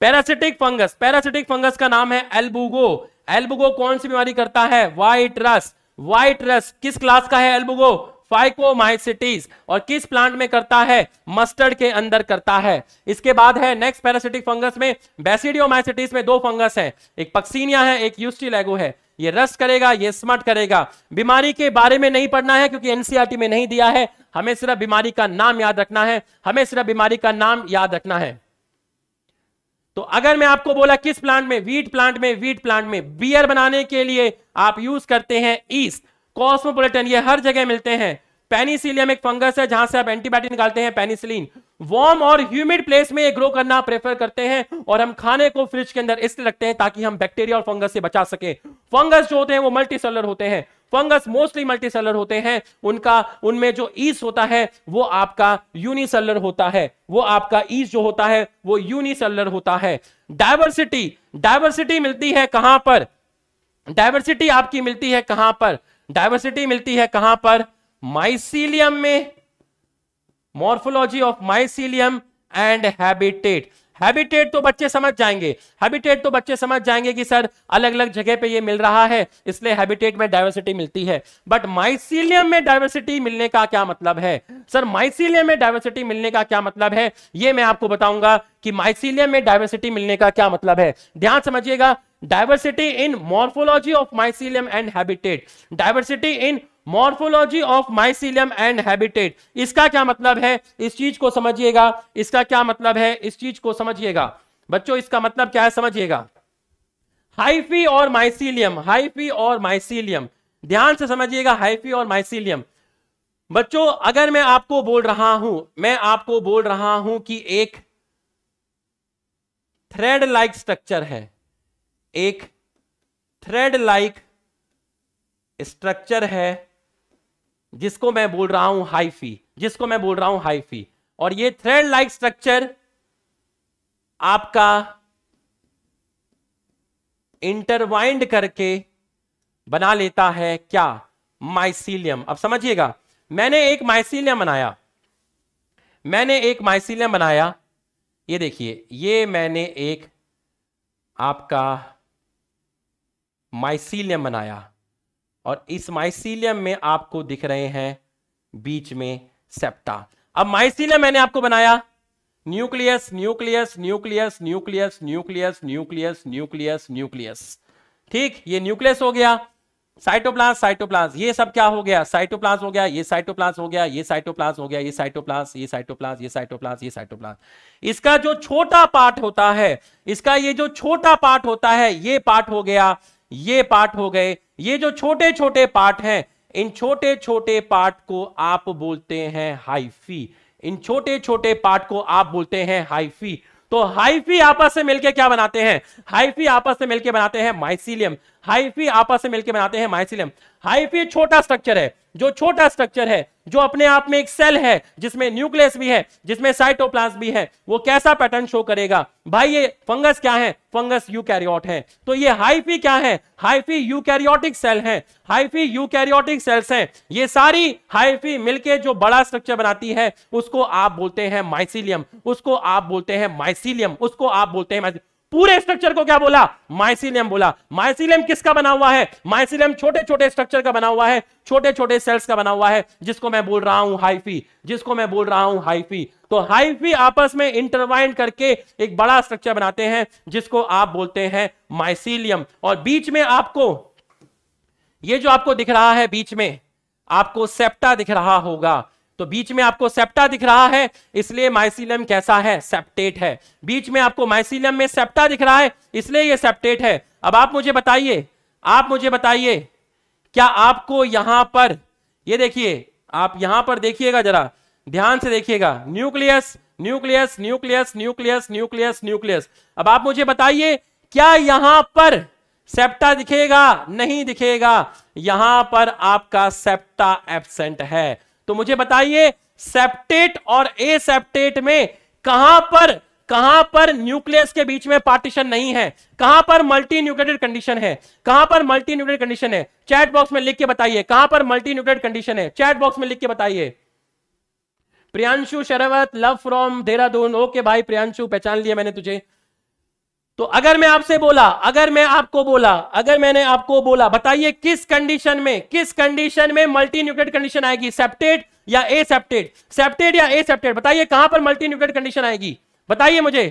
parasitic fungus parasitic fungus का नाम है एल्बुगो एल्बुगो कौन सी बीमारी करता है वाइट रस वाइट रस किस क्लास का है एल्बुगो फाइकोमाइसिटीज और किस प्लांट में करता है मस्टर्ड के अंदर करता है इसके बाद है नेक्स्ट पैरासिटिक फंगस में बेसिडियोमाइसिटीज में दो फंगस है एक पक्सीनिया है एक यूस्टिलेगो है ये रस करेगा ये स्मर्ट करेगा बीमारी के बारे में नहीं पढ़ना है क्योंकि एनसीआरटी e में नहीं दिया है हमें सिर्फ बीमारी का नाम याद रखना है हमें सिर्फ बीमारी का नाम याद रखना है तो अगर मैं आपको बोला किस प्लांट में वीट प्लांट में वीट प्लांट में बियर बनाने के लिए आप यूज करते हैं ईस्ट कॉस्मोपोलिटन ये हर जगह मिलते हैं पेनिसिलियम एक फंगस है जहां से आप एंटीबायोटिक निकालते हैं पेनिसिलिन वार्म और ह्यूमिड प्लेस में ये ग्रो करना प्रेफर करते हैं और हम खाने को फ्रिज के अंदर इसलिए रखते हैं ताकि हम बैक्टीरिया और फंगस से बचा सके फंगस जो होते हैं वो मल्टी सेलर होते हैं फंगस मोस्टली मल्टी सेलर होते हैं उनका उनमें जो ईस होता है वो आपका यूनिसेलर होता है वो आपका ईस जो होता है वो यूनिसेलर होता है डायवर्सिटी डायवर्सिटी मिलती है कहां पर डायवर्सिटी आपकी मिलती है कहां पर डायवर्सिटी मिलती है कहां पर माइसीलियम में morphology of mycelium and habitat habitat तो बच्चे समझ जाएंगे हैबिटेट तो बच्चे समझ जाएंगे कि सर अलग अलग जगह पे ये मिल रहा है इसलिए हैबिटेट में डायवर्सिटी मिलती है बट माइसीलियम में डायवर्सिटी मिलने का क्या मतलब है सर माइसीलियम में डायवर्सिटी मिलने का क्या मतलब है ये मैं आपको बताऊंगा कि माइसीलियम में डायवर्सिटी मिलने का क्या मतलब है ध्यान समझिएगा diversity in morphology of mycelium and habitat diversity in morphology of mycelium and habitat इसका क्या मतलब है इस चीज को समझिएगा इसका क्या मतलब है इस चीज को समझिएगा बच्चों इसका मतलब क्या है समझिएगा हाइफी और माइसिलियम हाइफी और माइसिलियम ध्यान से समझिएगा हाइफी और माइसिलियम बच्चों अगर मैं आपको बोल रहा हूं मैं आपको बोल रहा हूं कि एक थ्रेड लाइक स्ट्रक्चर है एक थ्रेड लाइक स्ट्रक्चर है जिसको मैं बोल रहा हूं हाइफी जिसको मैं बोल रहा हूं हाइफी और ये थ्रेड लाइक स्ट्रक्चर आपका इंटरवाइंड करके बना लेता है क्या माइसीलियम अब समझिएगा मैंने एक माइसीलियम बनाया मैंने एक माइसीलियम बनाया ये देखिए ये मैंने एक आपका माइसीलियम बनाया और इस माइसीलियम में आपको दिख रहे हैं बीच में सेप्टा अब माइसीलियम मैंने आपको बनाया nucleus nucleus nucleus nucleus nucleus nucleus nucleus nucleus ठीक ये न्यूक्लियस हो गया साइटोप्लास साइटोप्लास ये सब क्या हो गया साइटोप्लास हो गया ये साइटोप्लास हो गया ये साइटोप्लास हो गया ये साइटोप्लास ये साइटोप्लास ये साइटोप्लास ये साइटोप्लास इसका जो छोटा पार्ट होता है इसका ये जो छोटा पार्ट होता है ये पार्ट हो गया ये पार्ट हो गए ये जो छोटे छोटे पार्ट हैं इन छोटे छोटे पार्ट को आप बोलते हैं हाइफी इन छोटे छोटे पार्ट को आप बोलते हैं हाइफी तो हाइफी आपस से मिलके क्या बनाते हैं हाइफी आपस से मिलके बनाते हैं माइसिलियम हाइफी आपस में मिलकर बनाते हैं माइसिलियम हाइफी छोटा स्ट्रक्चर है जो छोटा स्ट्रक्चर है जो अपने आप में एक सेल है जिसमें न्यूक्लियस भी है जिसमें साइटोप्लाज्म भी है वो कैसा पैटर्न शो करेगा भाई ये फंगस क्या है फंगस यूकैरियोट है तो ये हाइफी क्या है हाइफी यूकैरियोटिक सेल है हाइफी यूकैरियोटिक सेल्स हैं ये सारी हाइफी मिलके जो बड़ा स्ट्रक्चर बनाती है उसको आप बोलते हैं माइसिलियम उसको आप बोलते हैं माइसिलियम उसको आप बोलते हैं पूरे स्ट्रक्चर को क्या बोला माइसिलियम बोला माइसिलियम किसका बना हुआ है माइसिलियम छोटे छोटे स्ट्रक्चर का बना हुआ है छोटे छोटे सेल्स का बना हुआ है जिसको मैं बोल रहा हूं हाइफी जिसको मैं बोल रहा हूं हाइफी तो हाइफी आपस में इंटरवाइन करके एक बड़ा स्ट्रक्चर बनाते हैं जिसको आप बोलते हैं माइसिलियम और बीच में आपको ये जो आपको दिख रहा है बीच में आपको सेप्टा दिख रहा होगा तो बीच में आपको सेप्टा दिख रहा है इसलिए माइसिलियम कैसा है सेप्टेट है बीच में आपको माइसिलियम में सेप्टा दिख रहा है इसलिए ये सेप्टेट है अब आप मुझे बताइए आप मुझे बताइए क्या आपको यहां पर ये देखिए आप यहां पर देखिएगा जरा ध्यान से देखिएगा nucleus nucleus nucleus nucleus nucleus nucleus अब आप मुझे बताइए क्या यहां पर सेप्टा दिखेगा नहीं दिखेगा यहां पर आपका सेप्टा एबसेंट है तो मुझे बताइए सेप्टेट और ए सेप्टेट में कहां पर कहां पर न्यूक्लियस के बीच में पार्टीशन नहीं है कहां पर मल्टी न्यूक्लेटेड कंडीशन है कहां पर मल्टी न्यूक्लेटेड कंडीशन है चैट बॉक्स में लिख के बताइए कहां पर मल्टी न्यूक्लेटेड कंडीशन है चैट बॉक्स में लिख के बताइए Priyanshu Sharawat love from Dehradun okay भाई प्रियांशु पहचान लिया मैंने तुझे तो अगर मैं आपसे बोला अगर मैं आपको बोला अगर मैंने आपको बोला बताइए किस कंडीशन में किस कंडीशन में मल्टी न्यूक्लियर कंडीशन आएगी सेप्टेड या ए सेप्टेड सेप्टेड या ए सेप्टेड बताइए कहां पर मल्टी न्यूक्लियर कंडीशन आएगी बताइए मुझे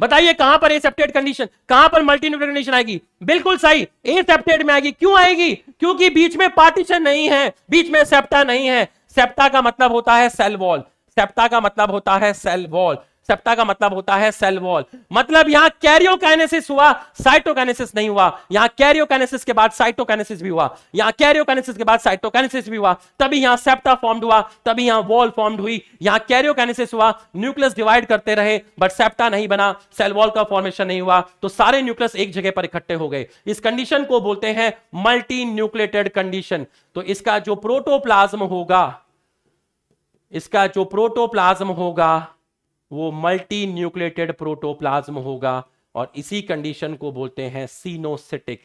बताइए कहां पर एसेप्टेड कंडीशन कहां पर मल्टी न्यूक्लियर कंडीशन आएगी बिल्कुल सही एसेप्टेड में आएगी क्यों आएगी क्योंकि बीच में पार्टीशन नहीं है बीच में सेप्टा नहीं है सेप्टा का मतलब होता है सेल वॉल सेप्टा का मतलब होता है सेल वॉल सेप्टा का मतलब होता है सेल वॉल मतलब यहां कैरियोकाइनेसिस हुआ साइटोकाइनेसिस नहीं हुआ यहां कैरियोकाइनेसिस के बाद साइटोकाइनेसिस भी हुआ यहां कैरियोकाइनेसिस के बाद साइटोकाइनेसिस भी हुआ तभी यहां सेप्टा फॉर्म्ड हुआ तभी यहां वॉल फॉर्म्ड हुई यहां कैरियोकाइनेसिस हुआ न्यूक्लियस डिवाइड करते रहे बट सेप्टा नहीं बना सेल वॉल का फॉर्मेशन नहीं हुआ तो सारे न्यूक्लियस एक जगह पर इकट्ठे हो गए इस कंडीशन को बोलते हैं मल्टी न्यूक्लेटेड कंडीशन तो इसका जो प्रोटोप्लाज्म होगा इसका जो प्रोटोप्लाज्म होगा वो मल्टी न्यूक्लेटेड प्रोटोप्लाज्म होगा और इसी कंडीशन को बोलते हैं सीनोसिटिक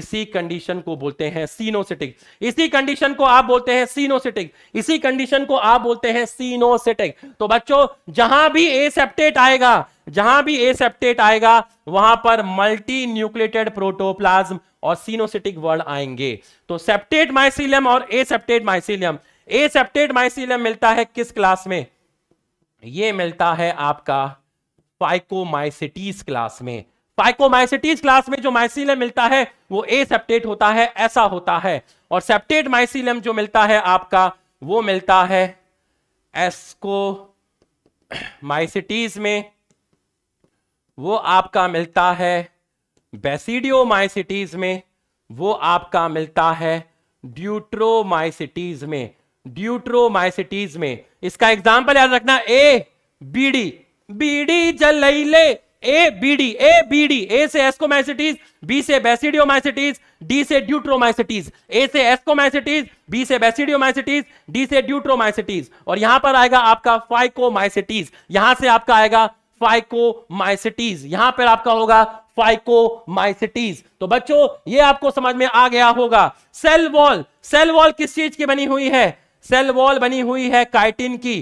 इसी कंडीशन को बोलते हैं सीनोसिटिक इसी कंडीशन को आप बोलते हैं सीनोसिटिक इसी कंडीशन को आप बोलते हैं सीनोसिटिक तो बच्चों जहां भी एसेप्टेट आएगा जहां भी एसेप्टेट आएगा वहां पर मल्टी न्यूक्लेटेड प्रोटोप्लाज्म और सीनोसिटिक वर्ड आएंगे तो सेप्टेट माइसिलियम और एसेप्टेट माइसिलियम एसेप्टेट माइसिलियम मिलता है किस क्लास में ये मिलता है आपका फाइकोमाइसिटीज क्लास में फाइकोमाइसिटीज क्लास में जो माइसिलियम मिलता है वो ए सेप्टेट होता है ऐसा होता है और सेप्टेट माइसिलियम जो मिलता है आपका वो मिलता है एस्को माइसिटीज में वो आपका मिलता है बेसिडियो माइसिटीज में वो आपका मिलता है ड्यूट्रोमाइसिटीज में ड्यूट्रोमाइसिटीज में इसका एग्जाम्पल याद रखना ए बीडी बीडी ले ए बीडी ए डी ए से एस्कोमाइसिटीज बी से बेसिडियोमाइसिटीज डी से ड्यूट्रोमाइसिटीज ए से एस्कोमाइसिटीज बी से बेसिडियोमाइसिटीज डी से ड्यूट्रोमाइसिटीज और यहां पर आएगा आपका फाइकोमाइसिटीज यहां से आपका आएगा फाइकोमाइसिटीज यहां पर आपका होगा फाइकोमाइसिटीज तो बच्चों ये आपको समझ में आ गया होगा सेल वॉल सेल वॉल किस चीज की बनी हुई है सेल वॉल बनी हुई है काइटिन की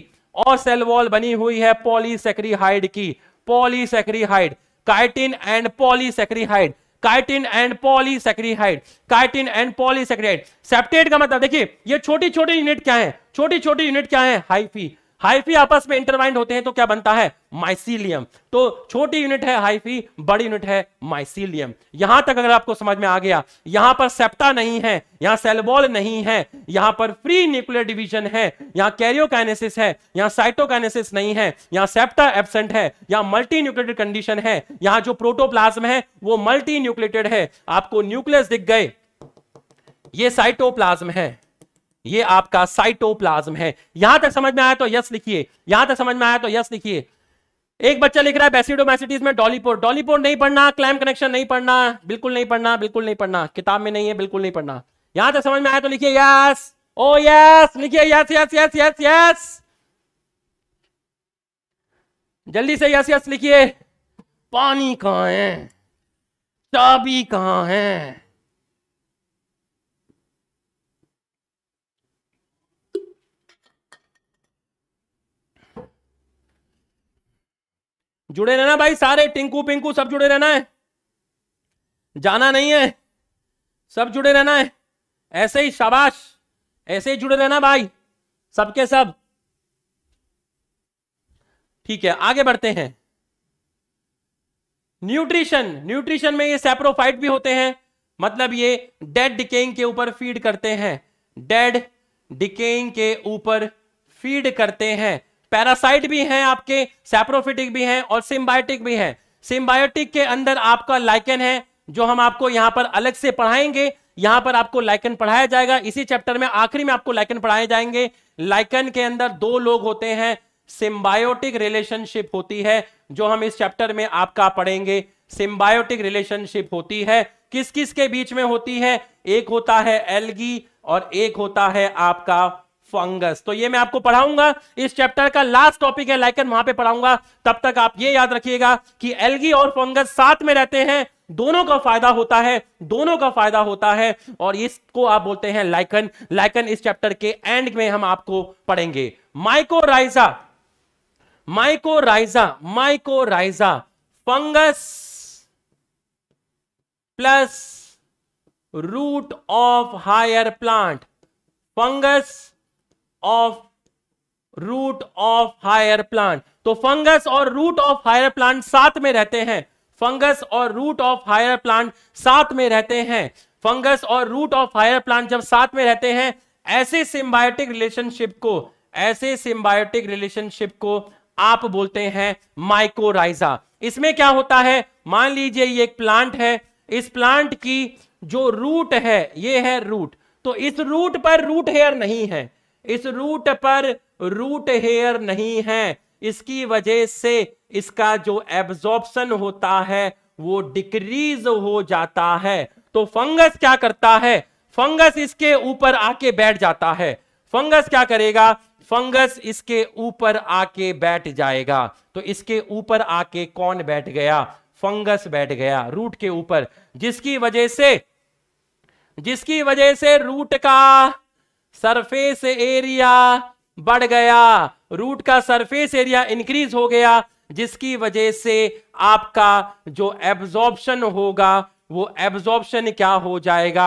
और सेल वॉल बनी हुई है पॉलीसेक्रीहाइड की polysaccharide chitin and polysaccharide chitin and polysaccharide chitin and polysaccharide septate का मतलब देखिए ये छोटी छोटी यूनिट क्या है छोटी छोटी यूनिट क्या है हाइफी हाइफी आपस में इंटरवाइंड होते हैं तो क्या बनता है माइसिलियम तो छोटी यूनिट है हाइफी बड़ी यूनिट है माइसिलियम यहां तक अगर आपको समझ में आ गया यहां पर सेप्टा नहीं है यहां सेलबॉल नहीं है यहां पर फ्री न्यूक्लियर डिवीजन है यहां कैरियोकाइनेसिस है यहां साइटोकाइनेसिस नहीं है यहां सेप्टा एबसेंट है यहां मल्टी न्यूक्लेटेड कंडीशन है यहां जो प्रोटोप्लाज्म है वो मल्टी न्यूक्लेटेड है आपको न्यूक्लियस दिख गए ये साइटोप्लाज्म है ये आपका साइटोप्लाज्म है यहां तक समझ में आया तो यस लिखिए यहां तक समझ में आया तो यस लिखिए एक बच्चा लिख रहा है बेसिडोमैसिटीज में डॉलीपोर डॉलीपोर नहीं पढ़ना क्लैम कनेक्शन नहीं पढ़ना बिल्कुल नहीं पढ़ना बिल्कुल नहीं पढ़ना किताब में नहीं है बिल्कुल नहीं पढ़ना यहां तक समझ में आया तो लिखिए यस ओ यस लिखिए yes yes yes yes yes जल्दी से यस यस लिखिए पानी कहां है चाबी कहा है जुड़े रहना भाई सारे टिंकू पिंकू सब जुड़े रहना है जाना नहीं है सब जुड़े रहना है ऐसे ही शाबाश ऐसे ही जुड़े रहना भाई सबके सब ठीक है आगे बढ़ते हैं न्यूट्रिशन न्यूट्रिशन में ये सेप्रोफाइट भी होते हैं मतलब ये डेड डिकेइंग के ऊपर फीड करते हैं डेड डिकेइंग के ऊपर फीड करते हैं पैरासाइट भी हैं आपके सैप्रोफिटिक भी हैं और सिम्बायोटिक भी हैं सिम्बायोटिक के अंदर आपका लाइकन है जो हम आपको यहां पर अलग से पढ़ाएंगे यहां पर आपको लाइकन पढ़ाया जाएगा इसी चैप्टर में आखिरी में आपको लाइकन पढ़ाए जाएंगे लाइकन के अंदर दो लोग होते हैं सिम्बायोटिक रिलेशनशिप होती है जो हम इस चैप्टर में आपका पढ़ेंगे सिम्बायोटिक रिलेशनशिप होती है किस किस के बीच में होती है एक होता है एलगी और एक होता है आपका फंगस तो ये मैं आपको पढ़ाऊंगा इस चैप्टर का लास्ट टॉपिक है लाइकन वहां पे पढ़ाऊंगा तब तक आप ये याद रखिएगा कि एलगी और फंगस साथ में रहते हैं दोनों का फायदा होता है दोनों का फायदा होता है और इसको आप बोलते हैं लाइकन लाइकन इस चैप्टर के एंड में हम आपको पढ़ेंगे mycorrhiza mycorrhiza mycorrhiza fungus plus root of higher plant fungus of root of higher plant तो फंगस और रूट ऑफ हायर प्लांट साथ में रहते हैं फंगस और रूट ऑफ हायर प्लांट साथ में रहते हैं फंगस और रूट ऑफ हायर प्लांट जब साथ में रहते हैं ऐसे सिम्बायोटिक रिलेशनशिप को ऐसे सिम्बायोटिक रिलेशनशिप को आप बोलते हैं माइकोराइजा इसमें क्या होता है मान लीजिए ये एक प्लांट है इस प्लांट की जो रूट है ये है रूट तो इस रूट पर रूट हेयर नहीं है इस रूट पर रूट हेयर नहीं है इसकी वजह से इसका जो एब्जॉर्बन होता है वो डिक्रीज हो जाता है तो फंगस क्या करता है फंगस इसके ऊपर आके बैठ जाता है फंगस क्या करेगा फंगस इसके ऊपर आके बैठ जाएगा तो इसके ऊपर आके कौन बैठ गया फंगस बैठ गया रूट के ऊपर जिसकी वजह से जिसकी वजह से रूट का सरफेस एरिया बढ़ गया रूट का सरफेस एरिया इंक्रीज हो गया जिसकी वजह से आपका जो एब्जॉर्प्शन होगा वो एब्जॉर्प्शन क्या हो जाएगा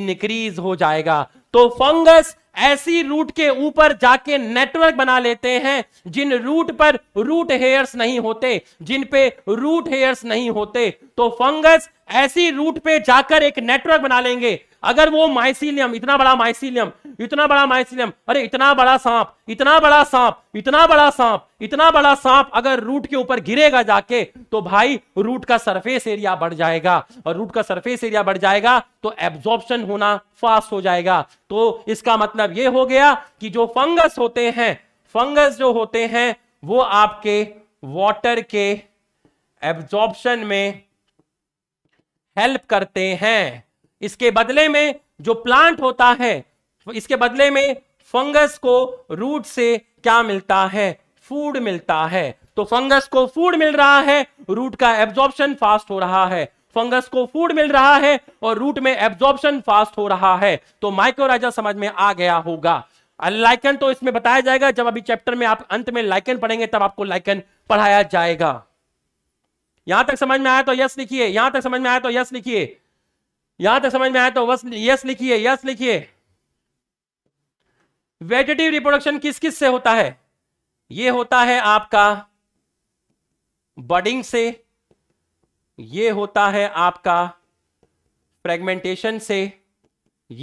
इंक्रीज हो जाएगा तो फंगस ऐसी रूट के ऊपर जाके नेटवर्क बना लेते हैं जिन रूट पर रूट हेयर्स नहीं होते जिन पे रूट हेयर्स नहीं होते तो फंगस ऐसी रूट पे जाकर एक नेटवर्क बना लेंगे अगर वो माइसिलियम इतना बड़ा माइसिलियम इतना बड़ा माइसिलियम अरे इतना बड़ा सांप इतना बड़ा सांप इतना बड़ा सांप इतना बड़ा सांप अगर रूट के ऊपर गिरेगा जाके तो भाई रूट का सरफेस एरिया बढ़ जाएगा और रूट का सरफेस एरिया बढ़ जाएगा तो एब्जॉर्प्शन होना फास्ट हो जाएगा तो इसका मतलब ये हो गया कि जो फंगस होते हैं फंगस जो होते हैं वो आपके वॉटर के एब्जॉर्प्शन में हेल्प करते हैं इसके बदले में जो प्लांट होता है इसके बदले में फंगस को रूट से क्या मिलता है फूड मिलता है तो फंगस को फूड मिल रहा है रूट का एब्जॉर्प्शन फास्ट हो रहा है फंगस को फूड मिल रहा है और रूट में एब्जॉर्प्शन फास्ट हो रहा है तो माइक्रोराइजा समझ में आ गया होगा लाइकन तो इसमें बताया जाएगा जब अभी चैप्टर में आप अंत में लाइकन पढ़ेंगे तब आपको लाइकन पढ़ाया जाएगा यहां तक समझ में आया तो यस लिखिए यहां तक समझ में आया तो यस लिखिए यहां तक समझ में आया तो यस लिखिए यस लिखिए वेजिटिव रिप्रोडक्शन किस किस से होता है ये होता है आपका बडिंग से ये होता है आपका फ्रेगमेंटेशन से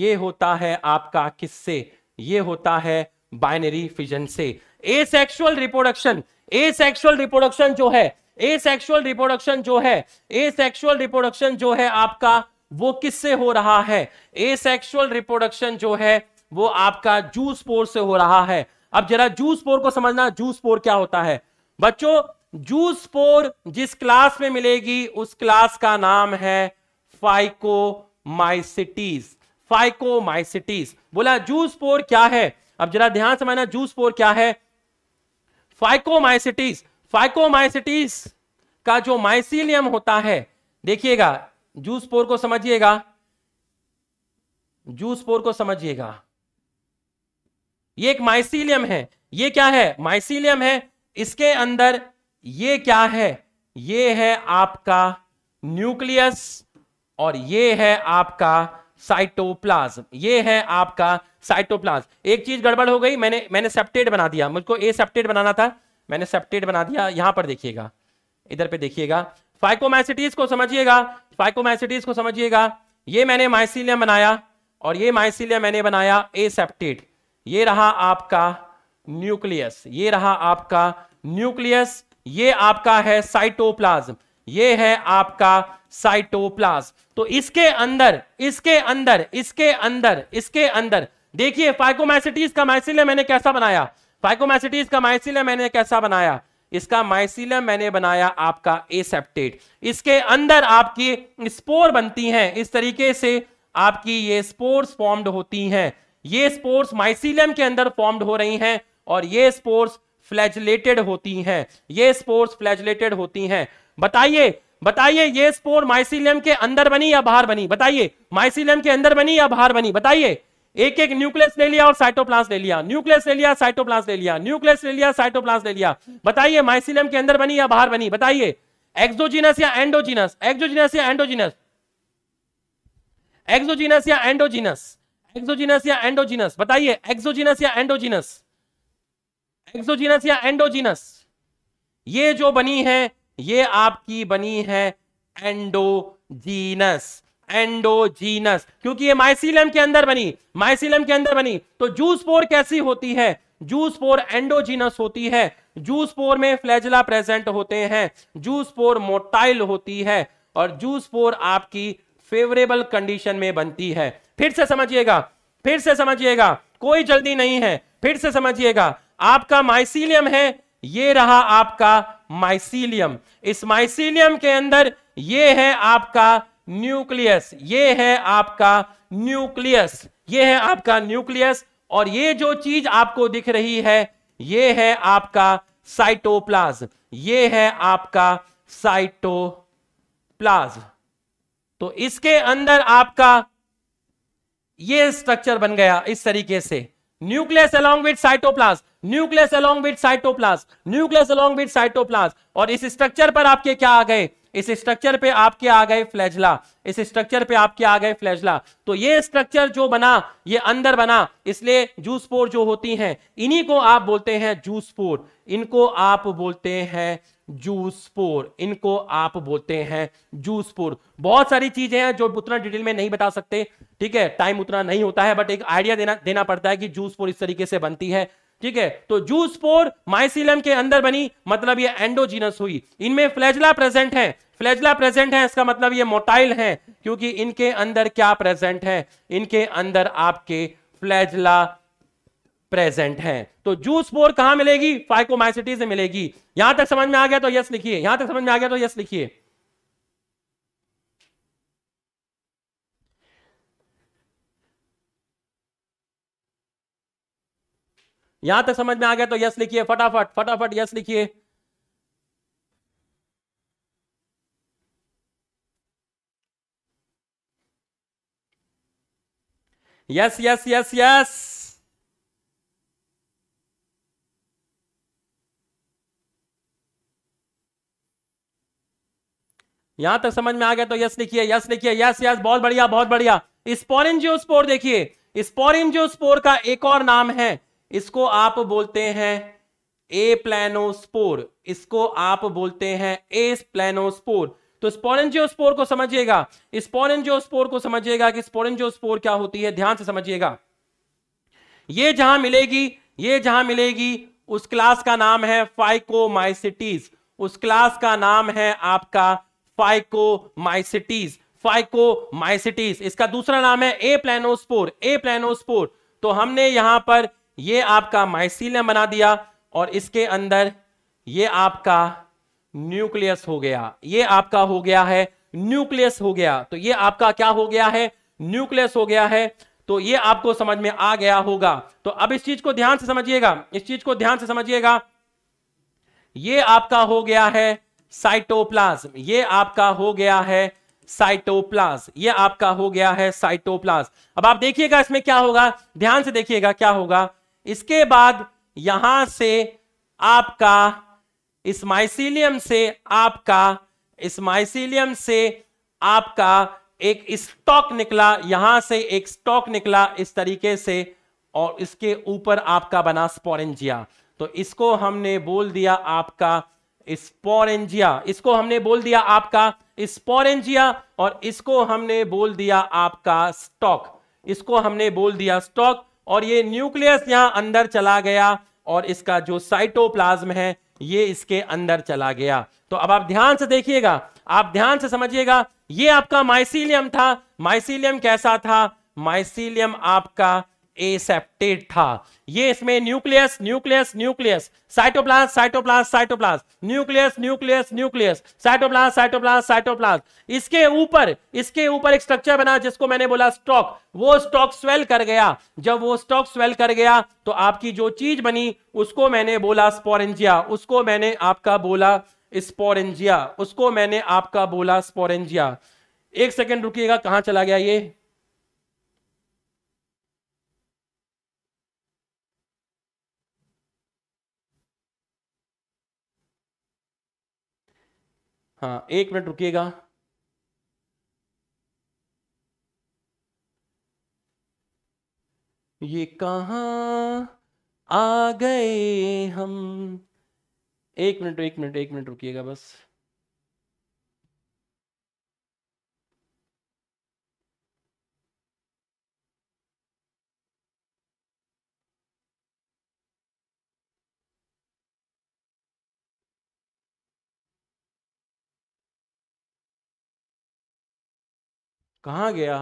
ये होता है आपका किससे ये होता है बाइनरी फिजन से asexual reproduction sexual reproduction जो है ए सेक्सुअल रिप्रोडक्शन जो है ए सेक्सुअल रिप्रोडक्शन जो है आपका वो किससे हो रहा है ए सेक्सुअल रिप्रोडक्शन जो है वो आपका जूस पोर से हो रहा है अब जरा जूस पोर को समझना जूस पोर क्या होता है बच्चों जूस पोर जिस क्लास में मिलेगी उस क्लास का नाम है फाइकोमाइसिटीज फाइकोमाइसिटीज बोला जूस पोर क्या है अब जरा ध्यान से समझना जूस पोर क्या है फाइकोमाइसिटीज फाइकोमाइसिटीज का जो माइसिलियम होता है देखिएगा जूस पोर को समझिएगा जूस पोर को समझिएगा ये एक माइसिलियम है ये क्या है माइसिलियम है इसके अंदर ये क्या है ये है आपका न्यूक्लियस और ये है आपका साइटोप्लाज्म ये है आपका साइटोप्लाज्म एक चीज गड़बड़ हो गई मैंने मैंने सेप्टेट बना दिया मुझको ए सेप्टेट बनाना था मैंने सेप्टेट बना दिया यहां पर देखिएगा इधर पे देखिएगा फाइकोमाइसिटीज को समझिएगा फाइकोमाइसिटीज को समझिएगा ये मैंने माइसिलियम बनाया और ये माइसिलियम मैंने बनाया ए सेप्टेट ये रहा आपका न्यूक्लियस ये रहा आपका न्यूक्लियस ये आपका है साइटोप्लाज्म ये है आपका साइटोप्लाज्म तो इसके अंदर इसके अंदर इसके अंदर इसके अंदर देखिए फाइकोमाइसिटीज का माइसिलियम मैंने कैसा बनाया फाइकोमाइसिटीज का माइसिलियम मैंने कैसा बनाया इसका माइसिलियम मैंने बनाया आपका एसेप्टेट इसके अंदर आपकी स्पोर बनती हैं इस तरीके से आपकी ये स्पोर्स फॉर्म्ड होती हैं ये स्पोर्स माइसिलियम के अंदर फॉर्म्ड हो रही हैं और ये स्पोर्स फ्लैजलेटेड होती हैं ये स्पोर्स फ्लैजलेटेड होती हैं बताइए बताइए ये स्पोर माइसिलियम के अंदर बनी या बाहर बनी बताइए माइसिलियम के अंदर बनी या बाहर बनी बताइए एक एक न्यूक्लियस ले लिया और साइटोप्लास ले लिया न्यूक्लियस ले लिया साइटोप्लास ले लिया न्यूक्लियस ले लिया साइटोप्लास ले लिया बताइए माइसिलियम के अंदर बनी या बाहर बनी बताइए एक्सोजिनस या एंडोजिनस एक्सोजिनस या एंडोजिनस एक्सोजिनस या एंडोजिनस एक्सोजिनस या एंडोजिनस बताइए एक्सोजिनस या एंडोजिनस एक्सोजिनस या एंडोजिनस ये जो बनी है ये आपकी बनी है एंडोजीनस एंडोजीनस क्योंकि ये माइसिलियम के अंदर बनी माइसिलियम के अंदर बनी तो जूस पोर कैसी होती है जूस पोर एंडोजीनस होती है जूस पोर में फ्लैजला प्रेजेंट होते हैं जूस पोर मोटाइल होती है और जूस पोर आपकी फेवरेबल कंडीशन में बनती है फिर से समझिएगा फिर से समझिएगा कोई जल्दी नहीं है फिर से समझिएगा आपका माइसिलियम है ये रहा आपका माइसिलियम इस माइसिलियम के अंदर ये है आपका न्यूक्लियस ये है आपका न्यूक्लियस ये है आपका न्यूक्लियस और ये जो चीज आपको दिख रही है ये है आपका साइटोप्लाज ये है आपका साइटोप्लाज तो इसके अंदर आपका ये स्ट्रक्चर बन गया इस तरीके से nucleus along with cytoplasm nucleus along with cytoplasm nucleus along with cytoplasm और इस स्ट्रक्चर पर आपके क्या आ गए इस स्ट्रक्चर पे आपके आ गए फ्लैजला इस स्ट्रक्चर पे आपके आ गए फ्लैजला तो ये स्ट्रक्चर जो बना ये अंदर बना इसलिए जूसपोर जो होती हैं इन्हीं को आप बोलते हैं जूसपोर इनको आप बोलते हैं जूसपोर इनको आप बोलते हैं जूसपोर बहुत सारी चीजें हैं जो उतना डिटेल में नहीं बता सकते ठीक है टाइम उतना नहीं होता है बट एक आइडिया देना देना पड़ता है कि जूसपोर इस तरीके से बनती है ठीक है तो जू स्पोर माइसिलम के अंदर बनी मतलब ये एंडोजीनस हुई इनमें फ्लैजला प्रेजेंट है फ्लैजला प्रेजेंट है इसका मतलब ये मोटाइल है क्योंकि इनके अंदर क्या प्रेजेंट है इनके अंदर आपके फ्लैजला प्रेजेंट है तो जू स्पोर कहां मिलेगी फाइकोमाइसिटी से मिलेगी यहां तक समझ में आ गया तो यस लिखिए यहां तक समझ में आ गया तो यस लिखिए यहां तक समझ में आ गया तो यस लिखिए फटाफट फटाफट यस लिखिए यस यस यस यस यहां तक समझ में आ गया तो यस लिखिए यस लिखिए यस यस बहुत बढ़िया बहुत बढ़िया स्पोर देखिए स्पोर का एक और नाम है इसको आप बोलते हैं ए प्लेनोस्पोर इसको आप बोलते हैं ए प्लेनोस्पोर तो स्पोरेंजियोस्पोर को समझिएगा स्पोरेंजियोस्पोर को समझिएगा कि स्पोरेंजियोस्पोर क्या होती है ध्यान से समझिएगा ये जहां मिलेगी ये जहां मिलेगी उस क्लास का नाम है फाइकोमाइसिटीज उस क्लास का नाम है आपका फाइकोमाइसिटीज फाइकोमाइसिटीज इसका दूसरा नाम है ए प्लेनोस्पोर ए प्लेनोस्पोर तो हमने यहां पर ये आपका ने बना दिया और इसके अंदर ये आपका न्यूक्लियस हो गया ये आपका हो गया है न्यूक्लियस हो गया तो ये आपका क्या हो गया है न्यूक्लियस हो गया है तो ये आपको समझ में आ गया होगा तो अब इस चीज को ध्यान से समझिएगा इस चीज को ध्यान से समझिएगा ये आपका हो गया है साइटोप्लाज्म ये आपका हो गया है साइटोप्लाज्म ये आपका हो गया है साइटोप्लाज्म अब आप देखिएगा इसमें क्या होगा ध्यान से देखिएगा क्या होगा इसके बाद यहां से आपका इस माइसिलियम से आपका इस माइसिलियम से आपका एक स्टॉक निकला यहां से एक स्टॉक निकला इस तरीके से और इसके ऊपर आपका बना स्पोरेंजिया तो इसको हमने बोल दिया आपका स्पोरेंजिया इसको हमने बोल दिया आपका स्पोरेंजिया और इसको हमने बोल दिया आपका स्टॉक इसको हमने बोल दिया स्टॉक और ये न्यूक्लियस यहां अंदर चला गया और इसका जो साइटोप्लाज्म है ये इसके अंदर चला गया तो अब आप ध्यान से देखिएगा आप ध्यान से समझिएगा ये आपका माइसीलियम था माइसीलियम कैसा था माइसीलियम आपका एसेप्टेड था ये इसमें nucleus nucleus nucleus cytoplasm cytoplasm cytoplasm nucleus nucleus nucleus cytoplasm cytoplasm cytoplasm इसके ऊपर इसके ऊपर एक स्ट्रक्चर बना जिसको मैंने बोला स्टॉक वो स्टॉक स्वेल कर गया जब वो स्टॉक स्वेल कर गया तो आपकी जो चीज बनी उसको मैंने बोला स्पोरेंजिया उसको मैंने आपका बोला स्पोरेंजिया उसको मैंने आपका बोला स्पोरेंजिया एक सेकेंड रुकिएगा कहां चला गया ये हाँ एक मिनट रुकिएगा ये कहा आ गए हम एक मिनट एक मिनट एक मिनट रुकिएगा बस कहा गया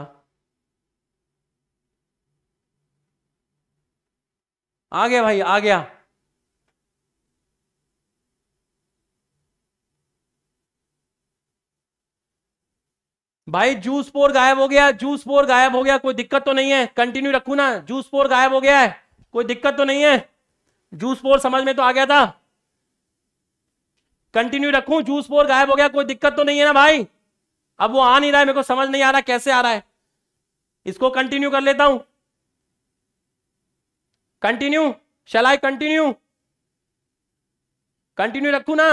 आ गया भाई आ गया भाई जूस पोर गायब हो गया जूस पोर गायब हो गया कोई दिक्कत तो नहीं है कंटिन्यू रखू ना जूस पोर गायब हो गया है कोई दिक्कत तो नहीं है जूस पोर समझ में तो आ गया था कंटिन्यू रखू जूस पोर गायब हो गया कोई दिक्कत तो नहीं है ना भाई अब वो आ नहीं रहा है मेरे को समझ नहीं आ रहा कैसे आ रहा है इसको कंटिन्यू कर लेता हूं continue shall I continue continue रखू ना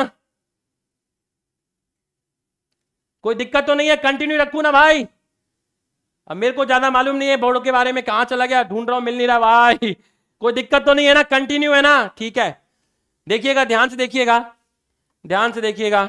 कोई दिक्कत तो नहीं है कंटिन्यू रखू ना भाई अब मेरे को ज्यादा मालूम नहीं है बोर्डों के बारे में कहां चला गया ढूंढ रहा हूं मिल नहीं रहा भाई कोई दिक्कत तो नहीं है ना कंटिन्यू है ना ठीक है देखिएगा ध्यान से देखिएगा ध्यान से देखिएगा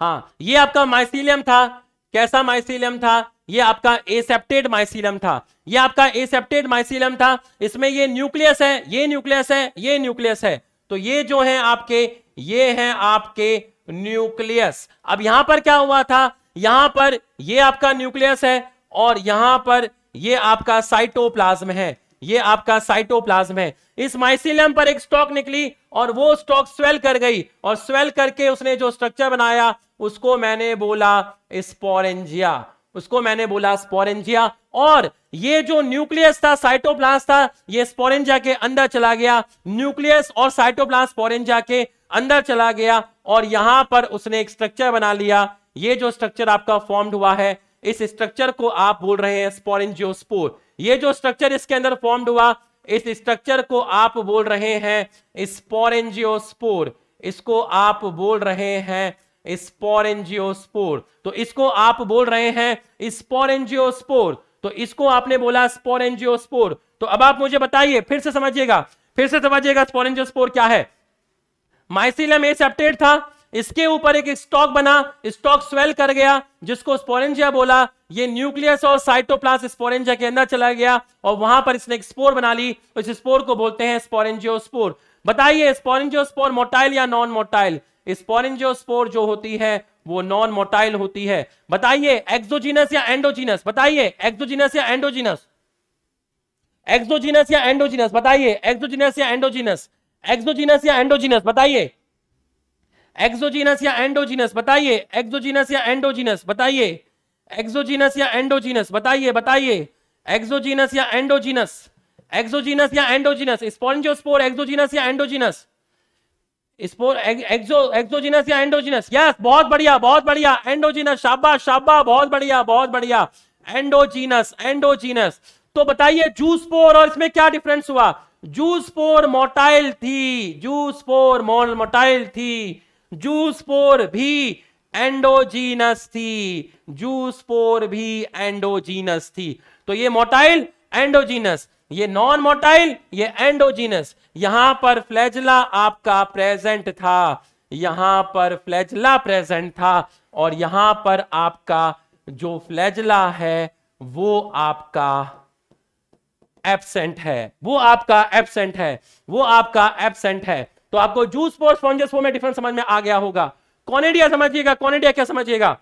हाँ ये आपका माइसिलियम था कैसा माइसिलियम था ये आपका एसेप्टेड माइसिलियम था ये आपका एसेप्टेड माइसिलियम था इसमें ये न्यूक्लियस है ये न्यूक्लियस है ये न्यूक्लियस है तो ये जो है आपके ये है आपके न्यूक्लियस अब यहां पर क्या हुआ था यहां पर ये आपका न्यूक्लियस है और यहां पर ये आपका साइटोप्लाज्म है ये आपका साइटोप्लाज्म है इस माइसिलियम पर एक स्टॉक निकली और वो स्टॉक स्वेल कर गई और स्वेल करके उसने जो स्ट्रक्चर बनाया उसको मैंने बोला स्पोरेंजिया उसको मैंने बोला स्पोरेंजिया और ये जो न्यूक्लियस था साइटोप्लास्ट था ये स्पोरेंजिया के अंदर चला गया न्यूक्लियस और साइटोप्लास्ट स्पोरेंजिया के अंदर चला गया और यहां पर उसने एक स्ट्रक्चर बना लिया ये जो स्ट्रक्चर आपका फॉर्म्ड हुआ है इस स्ट्रक्चर को आप बोल रहे हैं स्पोरेंजियोस्पोर ये जो स्ट्रक्चर इसके अंदर फॉर्म्ड हुआ इस स्ट्रक्चर को आप बोल रहे हैं स्पोरेंजियोस्पोर इसको आप बोल रहे हैं स्पोरेंजियोस्पोर तो इसको आप बोल रहे हैं स्पोरेंजियोस्पोर तो इसको आपने बोला स्पोरेंजियोस्पोर तो अब आप मुझे बताइए फिर से समझिएगा फिर से समझिएगा स्पोरेंजियोस्पोर क्या है माइसिलियम ए सेप्टेट था इसके ऊपर एक स्टॉक बना स्टॉक स्वेल कर गया जिसको स्पोरेंजिया बोला ये न्यूक्लियस और साइटोप्लास्ट स्पोरेंजिया के अंदर चला गया और वहां पर इसने एक स्पोर बना ली इस स्पोर को बोलते हैं स्पोरेंजियोस्पोर बताइए स्पोरेंजियोस्पोर मोटाइल या नॉन मोटाइल स्पॉरिंजियोस्पोर जो होती है वो नॉन मोटाइल होती है बताइए एक्सोजीनस या एंडोजीनस बताइए एक्सोजीनस या एंडोजीनस एक्सोजीनस या एंडोजीनस बताइए एक्सोजीनस या एंडोजीनस एक्सोजीनस या एंडोजीनस बताइए एक्सोजीनस या एंडोजीनस बताइए एक्सोजीनस या एंडोजीनस बताइए एक्सोजीनस या एंडोजीनस बताइए बताइए एक्सोजीनस या एंडोजीनस एक्सोजीनस या एंडोजीनस स्पॉन्जोस्पोर एक्सोजीनस या एंडोजीनस स्पोर एक्सो एक्सोजिनस या एंडोजिनस यस बहुत बढ़िया बहुत बढ़िया एंडोजिनस शाबा शाबा बहुत बढ़िया बहुत बढ़िया एंडोजिनस एंडोजिनस तो बताइए जूस पोर और इसमें क्या डिफरेंस हुआ जूस पोर मोटाइल थी जूस पोर मोटाइल थी जूस पोर भी एंडोजीनस थी जूस पोर भी एंडोजीनस थी तो ये मोटाइल एंडोजीनस ये नॉन मोटाइल ये एंडोजीनस यहां पर फ्लैजला आपका प्रेजेंट था यहां पर फ्लैजला प्रेजेंट था और यहां पर आपका जो फ्लैजला है वो आपका एबसेंट है वो आपका एबसेंट है वो आपका एबसेंट है तो आपको जूस फोर स्पॉन्जेस फोर में डिफरेंस समझ में आ गया होगा कॉनेडिया समझिएगा कॉनेडिया क्या समझिएगा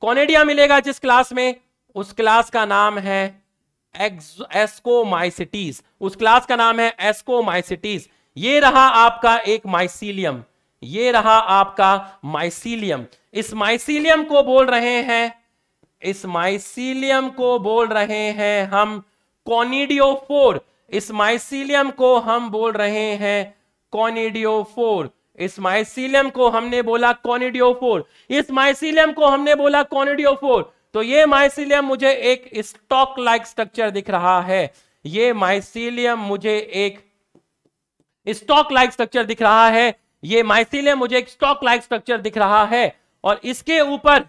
कॉनेडिया मिलेगा जिस क्लास में उस क्लास का नाम है एस्कोमाइसिटीज उस क्लास का नाम है एस्कोमाइसिटीज ये रहा आपका एक माइसीलियम ये रहा आपका माइसीलियम इस माइसीलियम को बोल रहे हैं इस माइसीलियम को बोल रहे हैं हम कॉनिडियोफोर इस माइसीलियम को हम बोल रहे हैं कॉनिडियोफोर इस माइसीलियम को हमने बोला कॉनिडियोफोर इस माइसीलियम को हमने बोला कॉनिडियोफोर तो ये माइसिलियम मुझे एक स्टॉक लाइक स्ट्रक्चर दिख रहा है ये माइसिलियम मुझे एक स्टॉक लाइक स्ट्रक्चर दिख रहा है ये माइसिलियम मुझे एक स्टॉक लाइक स्ट्रक्चर दिख रहा है और इसके ऊपर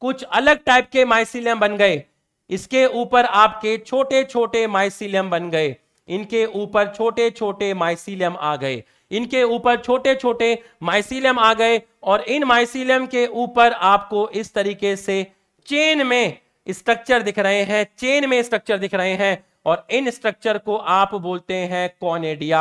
कुछ अलग टाइप के माइसिलियम बन गए इसके ऊपर आपके छोटे छोटे माइसिलियम बन गए इनके ऊपर छोटे छोटे माइसिलियम आ गए इनके ऊपर छोटे छोटे माइसिलियम आ गए और इन माइसिलियम के ऊपर आपको इस तरीके से चेन में स्ट्रक्चर दिख रहे हैं चेन में स्ट्रक्चर दिख रहे हैं और इन स्ट्रक्चर को आप बोलते हैं कॉनेडिया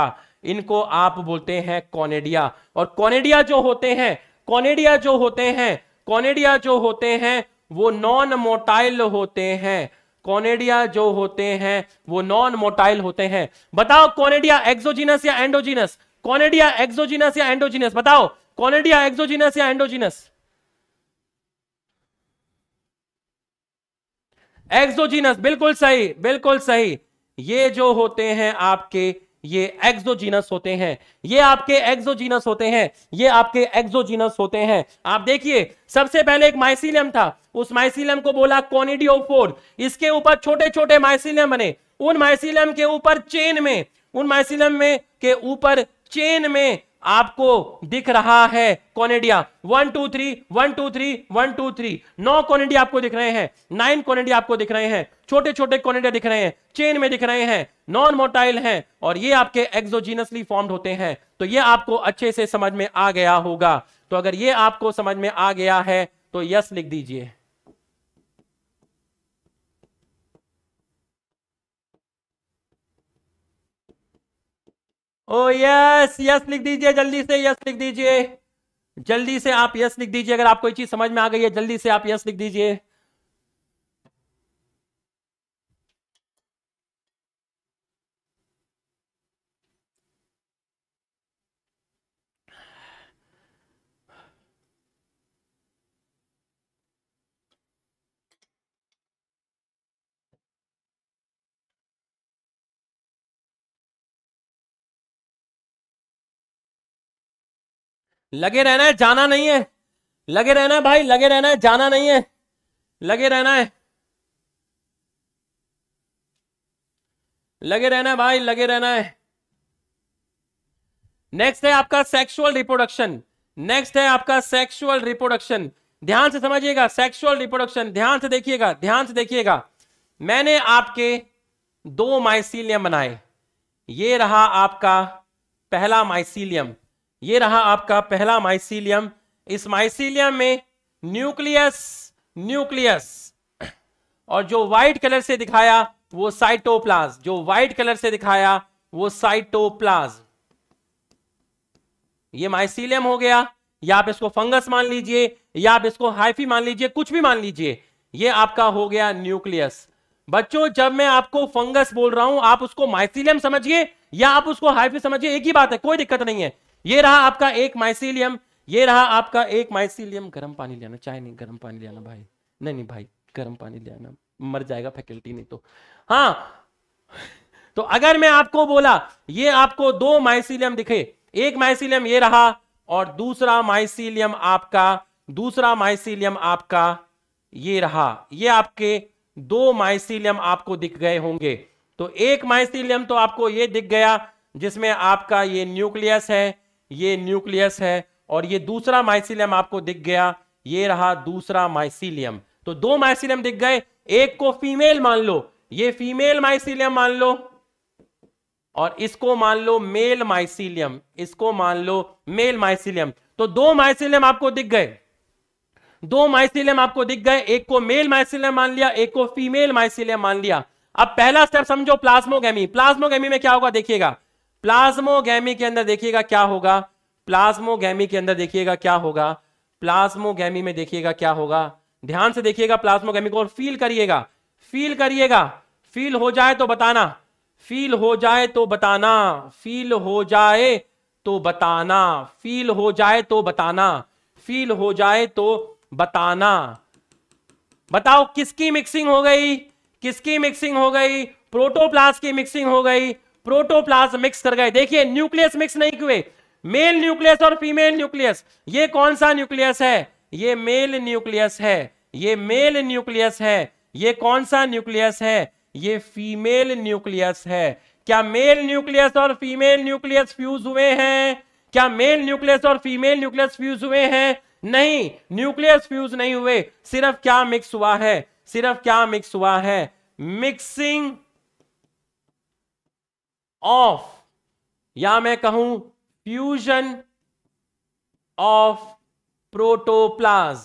इनको आप बोलते हैं कॉनेडिया और कॉनेडिया जो होते हैं कॉनेडिया जो होते हैं कॉनेडिया जो होते हैं वो नॉन मोटाइल होते हैं कॉनेडिया जो होते हैं वो नॉन मोटाइल होते हैं बताओ कॉनेडिया एक्सोजिनस या एंडोजिनस कॉनेडिया एक्सोजिनस या एंडोजिनस बताओ कॉनेडिया एक्सोजिनस या एंडोजिनस एक्सोजीनस बिल्कुल सही बिल्कुल सही ये जो होते हैं आपके ये एक्सोजीनस होते हैं ये आपके एक्सोजीनस होते हैं ये आपके एक्सोजीनस होते हैं आप देखिए सबसे पहले एक माइसिलियम था उस माइसिलियम को बोला कॉनिडियोफोर इसके ऊपर छोटे छोटे माइसिलियम बने उन माइसिलियम के ऊपर चेन में उन माइसिलियम में के ऊपर चेन में आपको दिख रहा है conidia one two three one two three one two three नौ कॉनेडिया आपको दिख रहे हैं नाइन कॉनेडिया आपको दिख रहे हैं छोटे छोटे कॉनेडिया दिख रहे हैं चेन में दिख रहे हैं नॉन मोटाइल हैं और ये आपके एक्सोजीनसली फॉर्म्ड होते हैं तो ये आपको अच्छे से समझ में आ गया होगा तो अगर ये आपको समझ में आ गया है तो यस लिख दीजिए ओ यस यस लिख दीजिए जल्दी से यस लिख दीजिए जल्दी से आप यस लिख दीजिए अगर आपको चीज समझ में आ गई है जल्दी से आप यस लिख दीजिए लगे रहना है जाना नहीं है लगे रहना है भाई लगे रहना है जाना नहीं है लगे रहना है लगे रहना है भाई लगे रहना है नेक्स्ट है आपका सेक्सुअल रिप्रोडक्शन नेक्स्ट है आपका सेक्सुअल रिप्रोडक्शन ध्यान से समझिएगा सेक्सुअल रिप्रोडक्शन ध्यान से देखिएगा ध्यान से देखिएगा मैंने आपके दो माइसीलियम बनाए ये रहा आपका पहला माइसीलियम ये रहा आपका पहला माइसीलियम इस माइसीलियम में न्यूक्लियस न्यूक्लियस और जो व्हाइट कलर से दिखाया वो साइटोप्लाज जो व्हाइट कलर से दिखाया वो साइटोप्लाज ये माइसीलियम हो गया या आप इसको फंगस मान लीजिए या आप इसको हाइफी मान लीजिए कुछ भी मान लीजिए ये आपका हो गया न्यूक्लियस बच्चों जब मैं आपको फंगस बोल रहा हूं आप उसको माइसीलियम समझिए या आप उसको हाइफी समझिए एक ही बात है कोई दिक्कत नहीं है ये रहा आपका एक माइसिलियम ये रहा आपका एक माइसिलियम गर्म पानी लेना चाय नहीं गर्म पानी लेना भाई नहीं नहीं भाई गर्म पानी लेना मर जाएगा फैकल्टी नहीं तो हाँ तो अगर मैं आपको बोला ये आपको दो माइसिलियम दिखे एक माइसिलियम ये रहा और दूसरा माइसिलियम आपका दूसरा माइसिलियम आपका ये रहा ये आपके दो माइसिलियम आपको दिख गए होंगे तो एक माइसिलियम तो आपको ये दिख गया जिसमें आपका ये न्यूक्लियस है ये न्यूक्लियस है और ये दूसरा माइसिलियम आपको दिख गया ये रहा दूसरा माइसिलियम तो दो माइसिलियम दिख गए एक को फीमेल मान लो ये फीमेल माइसिलियम मान लो और इसको मान लो मेल माइसिलियम इसको मान लो मेल माइसिलियम तो दो माइसिलियम आपको दिख गए दो माइसिलियम आपको दिख गए एक को मेल माइसिलियम मान लिया एक को फीमेल माइसिलियम मान लिया अब पहला स्टेप समझो प्लाज्मोगेमी प्लाज्मोगेमी में क्या होगा देखिएगा प्लाज्मोगैमी के अंदर देखिएगा क्या होगा प्लाज्मोगैमी के अंदर देखिएगा क्या होगा प्लाज्मोगैमी में देखिएगा क्या होगा ध्यान से देखिएगा प्लाज्मोगैमी को और फील करिएगा फील करिएगा फील हो जाए तो बताना फील हो जाए तो बताना फील हो जाए तो बताना फील हो जाए तो बताना फील हो जाए तो बताना बताओ किसकी मिक्सिंग हो गई किसकी मिक्सिंग हो गई प्रोटोप्लास्ट की मिक्सिंग हो गई प्रोटोप्लाज मिक्स कर गए देखिए न्यूक्लियस मिक्स नहीं हुए मेल न्यूक्लियस और फीमेल न्यूक्लियस ये कौन सा न्यूक्लियस है ये मेल न्यूक्लियस है ये मेल न्यूक्लियस है ये कौन सा न्यूक्लियस है ये फीमेल न्यूक्लियस है क्या मेल न्यूक्लियस और फीमेल न्यूक्लियस फ्यूज हुए हैं क्या मेल न्यूक्लियस और फीमेल न्यूक्लियस फ्यूज हुए हैं नहीं न्यूक्लियस फ्यूज नहीं हुए सिर्फ क्या मिक्स हुआ है सिर्फ क्या मिक्स हुआ है मिक्सिंग ऑफ या मैं कहूं फ्यूजन ऑफ प्रोटोप्लाज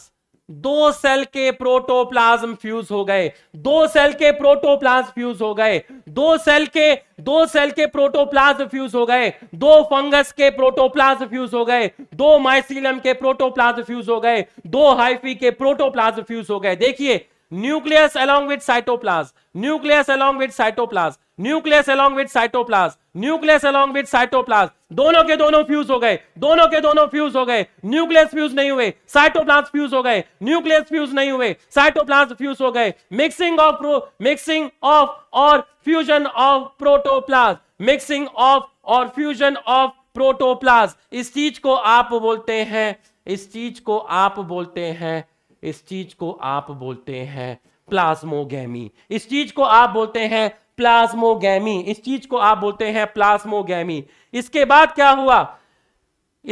दो सेल के प्रोटोप्लाज्म फ्यूज हो गए दो सेल के प्रोटोप्लाज्म फ्यूज हो गए दो सेल के दो सेल के प्रोटोप्लाज्म फ्यूज हो गए दो फंगस के प्रोटोप्लाज्म फ्यूज हो गए दो माइसिलियम के प्रोटोप्लाज्म फ्यूज हो गए दो हाइफी के प्रोटोप्लाज्म फ्यूज हो गए देखिए nucleus along with cytoplasm nucleus along with cytoplasm nucleus along with cytoplasm nucleus along with cytoplasm दोनों के दोनों फ्यूज हो गए दोनों के दोनों फ्यूज हो गए न्यूक्लियस फ्यूज नहीं हुए साइटोप्लास फ्यूज हो गए न्यूक्लियस फ्यूज नहीं हुए साइटोप्लास फ्यूज हो गए मिक्सिंग ऑफ मिक्सिंग ऑफ और fusion of protoplasm mixing of और फ्यूजन ऑफ प्रोटोप्लास इस चीज को आप बोलते हैं इस चीज को आप बोलते हैं इस चीज को आप बोलते हैं प्लाज्मोगेमी इस चीज को आप बोलते हैं प्लाज्मोगैमी इस चीज को आप बोलते हैं प्लाज्मोगैमी इसके बाद क्या हुआ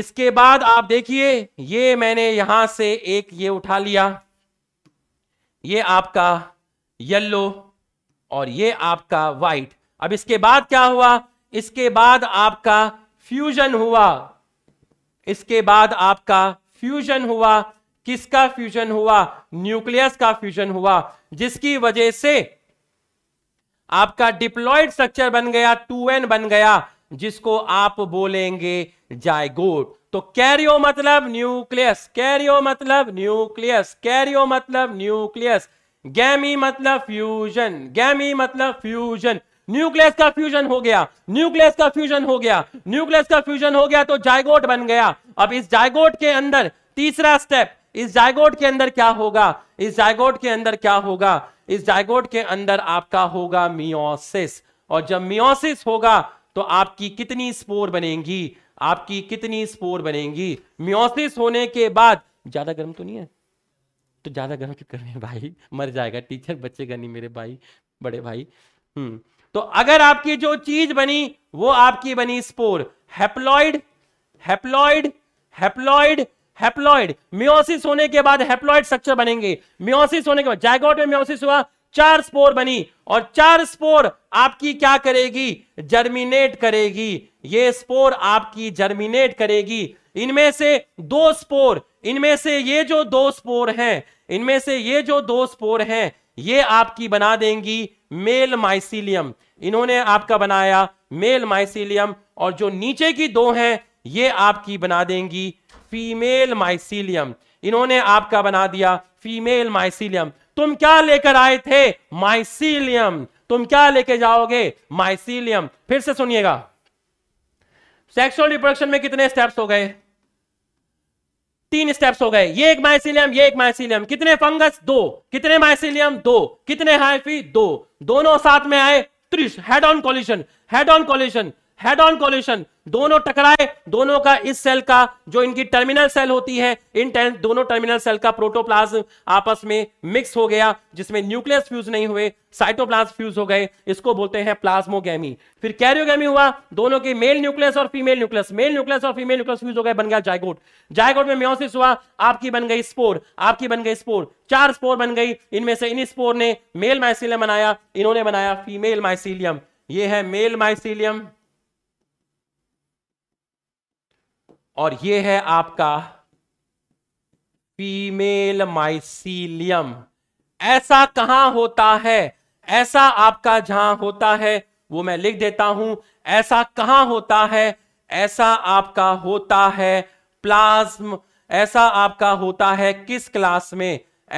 इसके बाद आप देखिए ये मैंने यहां से एक ये उठा लिया ये आपका येलो और ये आपका व्हाइट अब इसके बाद क्या हुआ इसके बाद आपका फ्यूजन हुआ इसके बाद आपका फ्यूजन हुआ किसका फ्यूजन हुआ न्यूक्लियस का फ्यूजन हुआ जिसकी वजह से आपका डिप्लॉयड स्ट्रक्चर बन गया टू एन बन गया जिसको आप बोलेंगे जायगोट तो कैरियो मतलब न्यूक्लियस कैरियो मतलब न्यूक्लियस कैरियो मतलब न्यूक्लियस गैमी मतलब फ्यूजन गैमी मतलब फ्यूजन न्यूक्लियस का फ्यूजन हो गया न्यूक्लियस का फ्यूजन हो गया न्यूक्लियस का फ्यूजन हो गया तो जायगोट बन गया अब इस जायगोट के अंदर तीसरा स्टेप इस जायगोट के अंदर क्या होगा इस जायगोट के अंदर क्या होगा इस जायगोट के अंदर आपका होगा मियोसिस और जब मियोसिस होगा तो आपकी कितनी स्पोर बनेंगी आपकी कितनी स्पोर बनेंगी मियोसिस होने के बाद ज्यादा गर्म तो नहीं है तो ज्यादा गर्म क्यों कर रहे हैं भाई मर जाएगा टीचर बचेगा नहीं मेरे भाई बड़े भाई हम्म तो अगर आपकी जो चीज बनी वो आपकी बनी spore haploid haploid haploid haploid meiosis होने के बाद हैप्लॉइड स्ट्रक्चर बनेंगे मियोसिस होने के बाद जायगोट में मियोसिस हुआ चार स्पोर बनी और चार स्पोर आपकी क्या करेगी जर्मिनेट करेगी ये स्पोर आपकी जर्मिनेट करेगी इनमें से दो स्पोर इनमें से ये जो दो स्पोर हैं इनमें से ये जो दो स्पोर हैं ये आपकी बना देंगी मेल माइसिलियम इन्होंने आपका बनाया मेल माइसिलियम और जो नीचे की दो हैं ये आपकी बना देंगी फीमेल माइसिलियम इन्होंने आपका बना दिया फीमेल माइसिलियम तुम क्या लेकर आए थे माइसिलियम तुम क्या लेके जाओगे माइसिलियम फिर से सुनिएगा सेक्सुअल रिप्रोडक्शन में कितने स्टेप्स हो गए तीन स्टेप्स हो गए ये एक माइसिलियम ये एक माइसिलियम कितने फंगस दो कितने माइसिलियम दो कितने हाइफी दो दोनों साथ में आए त्रिश head on collision head on collision head on collision दोनों टकराए दोनों का इस सेल का जो इनकी टर्मिनल सेल होती है इन दोनों टर्मिनल सेल का प्रोटोप्लाज्म आपस में मिक्स हो गया जिसमें न्यूक्लियस फ्यूज नहीं हुए साइटोप्लाज्म फ्यूज हो गए इसको बोलते हैं प्लाज्मोगेमी फिर कैरियोगेमी हुआ दोनों के मेल न्यूक्लियस और फीमेल न्यूक्लियस मेल न्यूक्लियस और फीमेल न्यूक्लियस फ्यूज हो गए बन गया जायगोट जायगोट में म्योसिस हुआ आपकी बन गई स्पोर आपकी बन गई स्पोर चार स्पोर बन गई इनमें से इन स्पोर ने मेल माइसिलियम बनाया इन्होंने बनाया फीमेल माइसिलियम ये है मेल माइसिलियम और ये है आपका फीमेल माइसीलियम ऐसा कहां होता है ऐसा आपका जहां होता है वो मैं लिख देता हूं ऐसा कहां होता है ऐसा आपका होता है प्लाज्म ऐसा आपका होता है किस क्लास में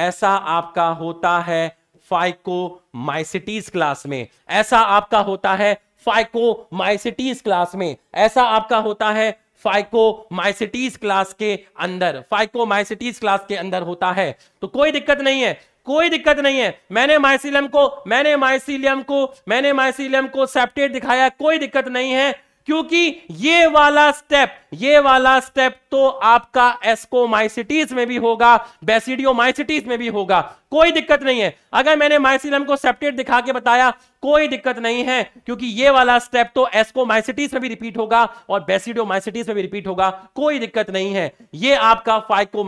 ऐसा आपका होता है फाइकोमाइसिटीज क्लास में ऐसा आपका होता है फाइकोमाइसिटीज क्लास में ऐसा आपका होता है फाइकोमाइसिटीज क्लास के अंदर फाइकोमाइसिटीज क्लास के अंदर होता है तो कोई दिक्कत नहीं है कोई दिक्कत नहीं है मैंने माइसिलियम को मैंने माइसिलियम को मैंने माइसिलियम को सेप्टेट दिखाया कोई दिक्कत नहीं है क्योंकि ये वाला स्टेप ये वाला स्टेप तो आपका माइसिटीज में भी होगा बेसिडियो माइसिटीज में भी होगा कोई दिक्कत नहीं है अगर मैंने माइसिलम को सेप्टेट दिखा के बताया कोई दिक्कत नहीं है क्योंकि ये वाला स्टेप तो एस्को माइसिटीज में भी रिपीट होगा और बेसिडियो माइसिटीज में भी रिपीट होगा कोई दिक्कत नहीं है ये आपका फाइको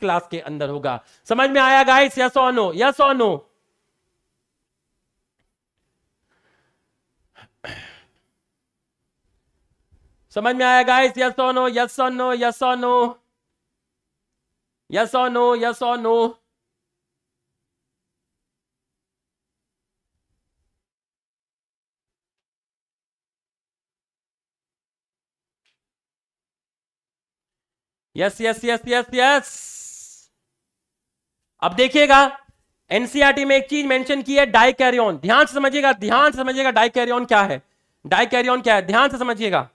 क्लास के अंदर होगा समझ में आया guys yes or no no yes or no समझ में आया guys yes on no yes on no yes on no yes on no yes on no yes yes yes yes yes अब देखिएगा एनसीआरटी e में एक चीज मेंशन की है डाइकैरियन ध्यान से समझिएगा ध्यान से समझिएगा डाइकैरियन क्या है डाइकैरियन क्या है ध्यान से समझिएगा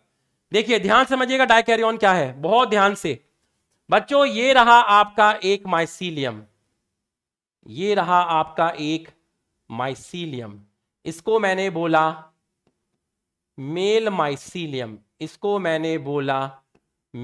देखिए ध्यान समझिएगा डायकैरियन क्या है बहुत ध्यान से बच्चों ये रहा आपका एक माइसीलियम ये रहा आपका एक माइसीलियम इसको मैंने बोला मेल माइसीलियम इसको मैंने बोला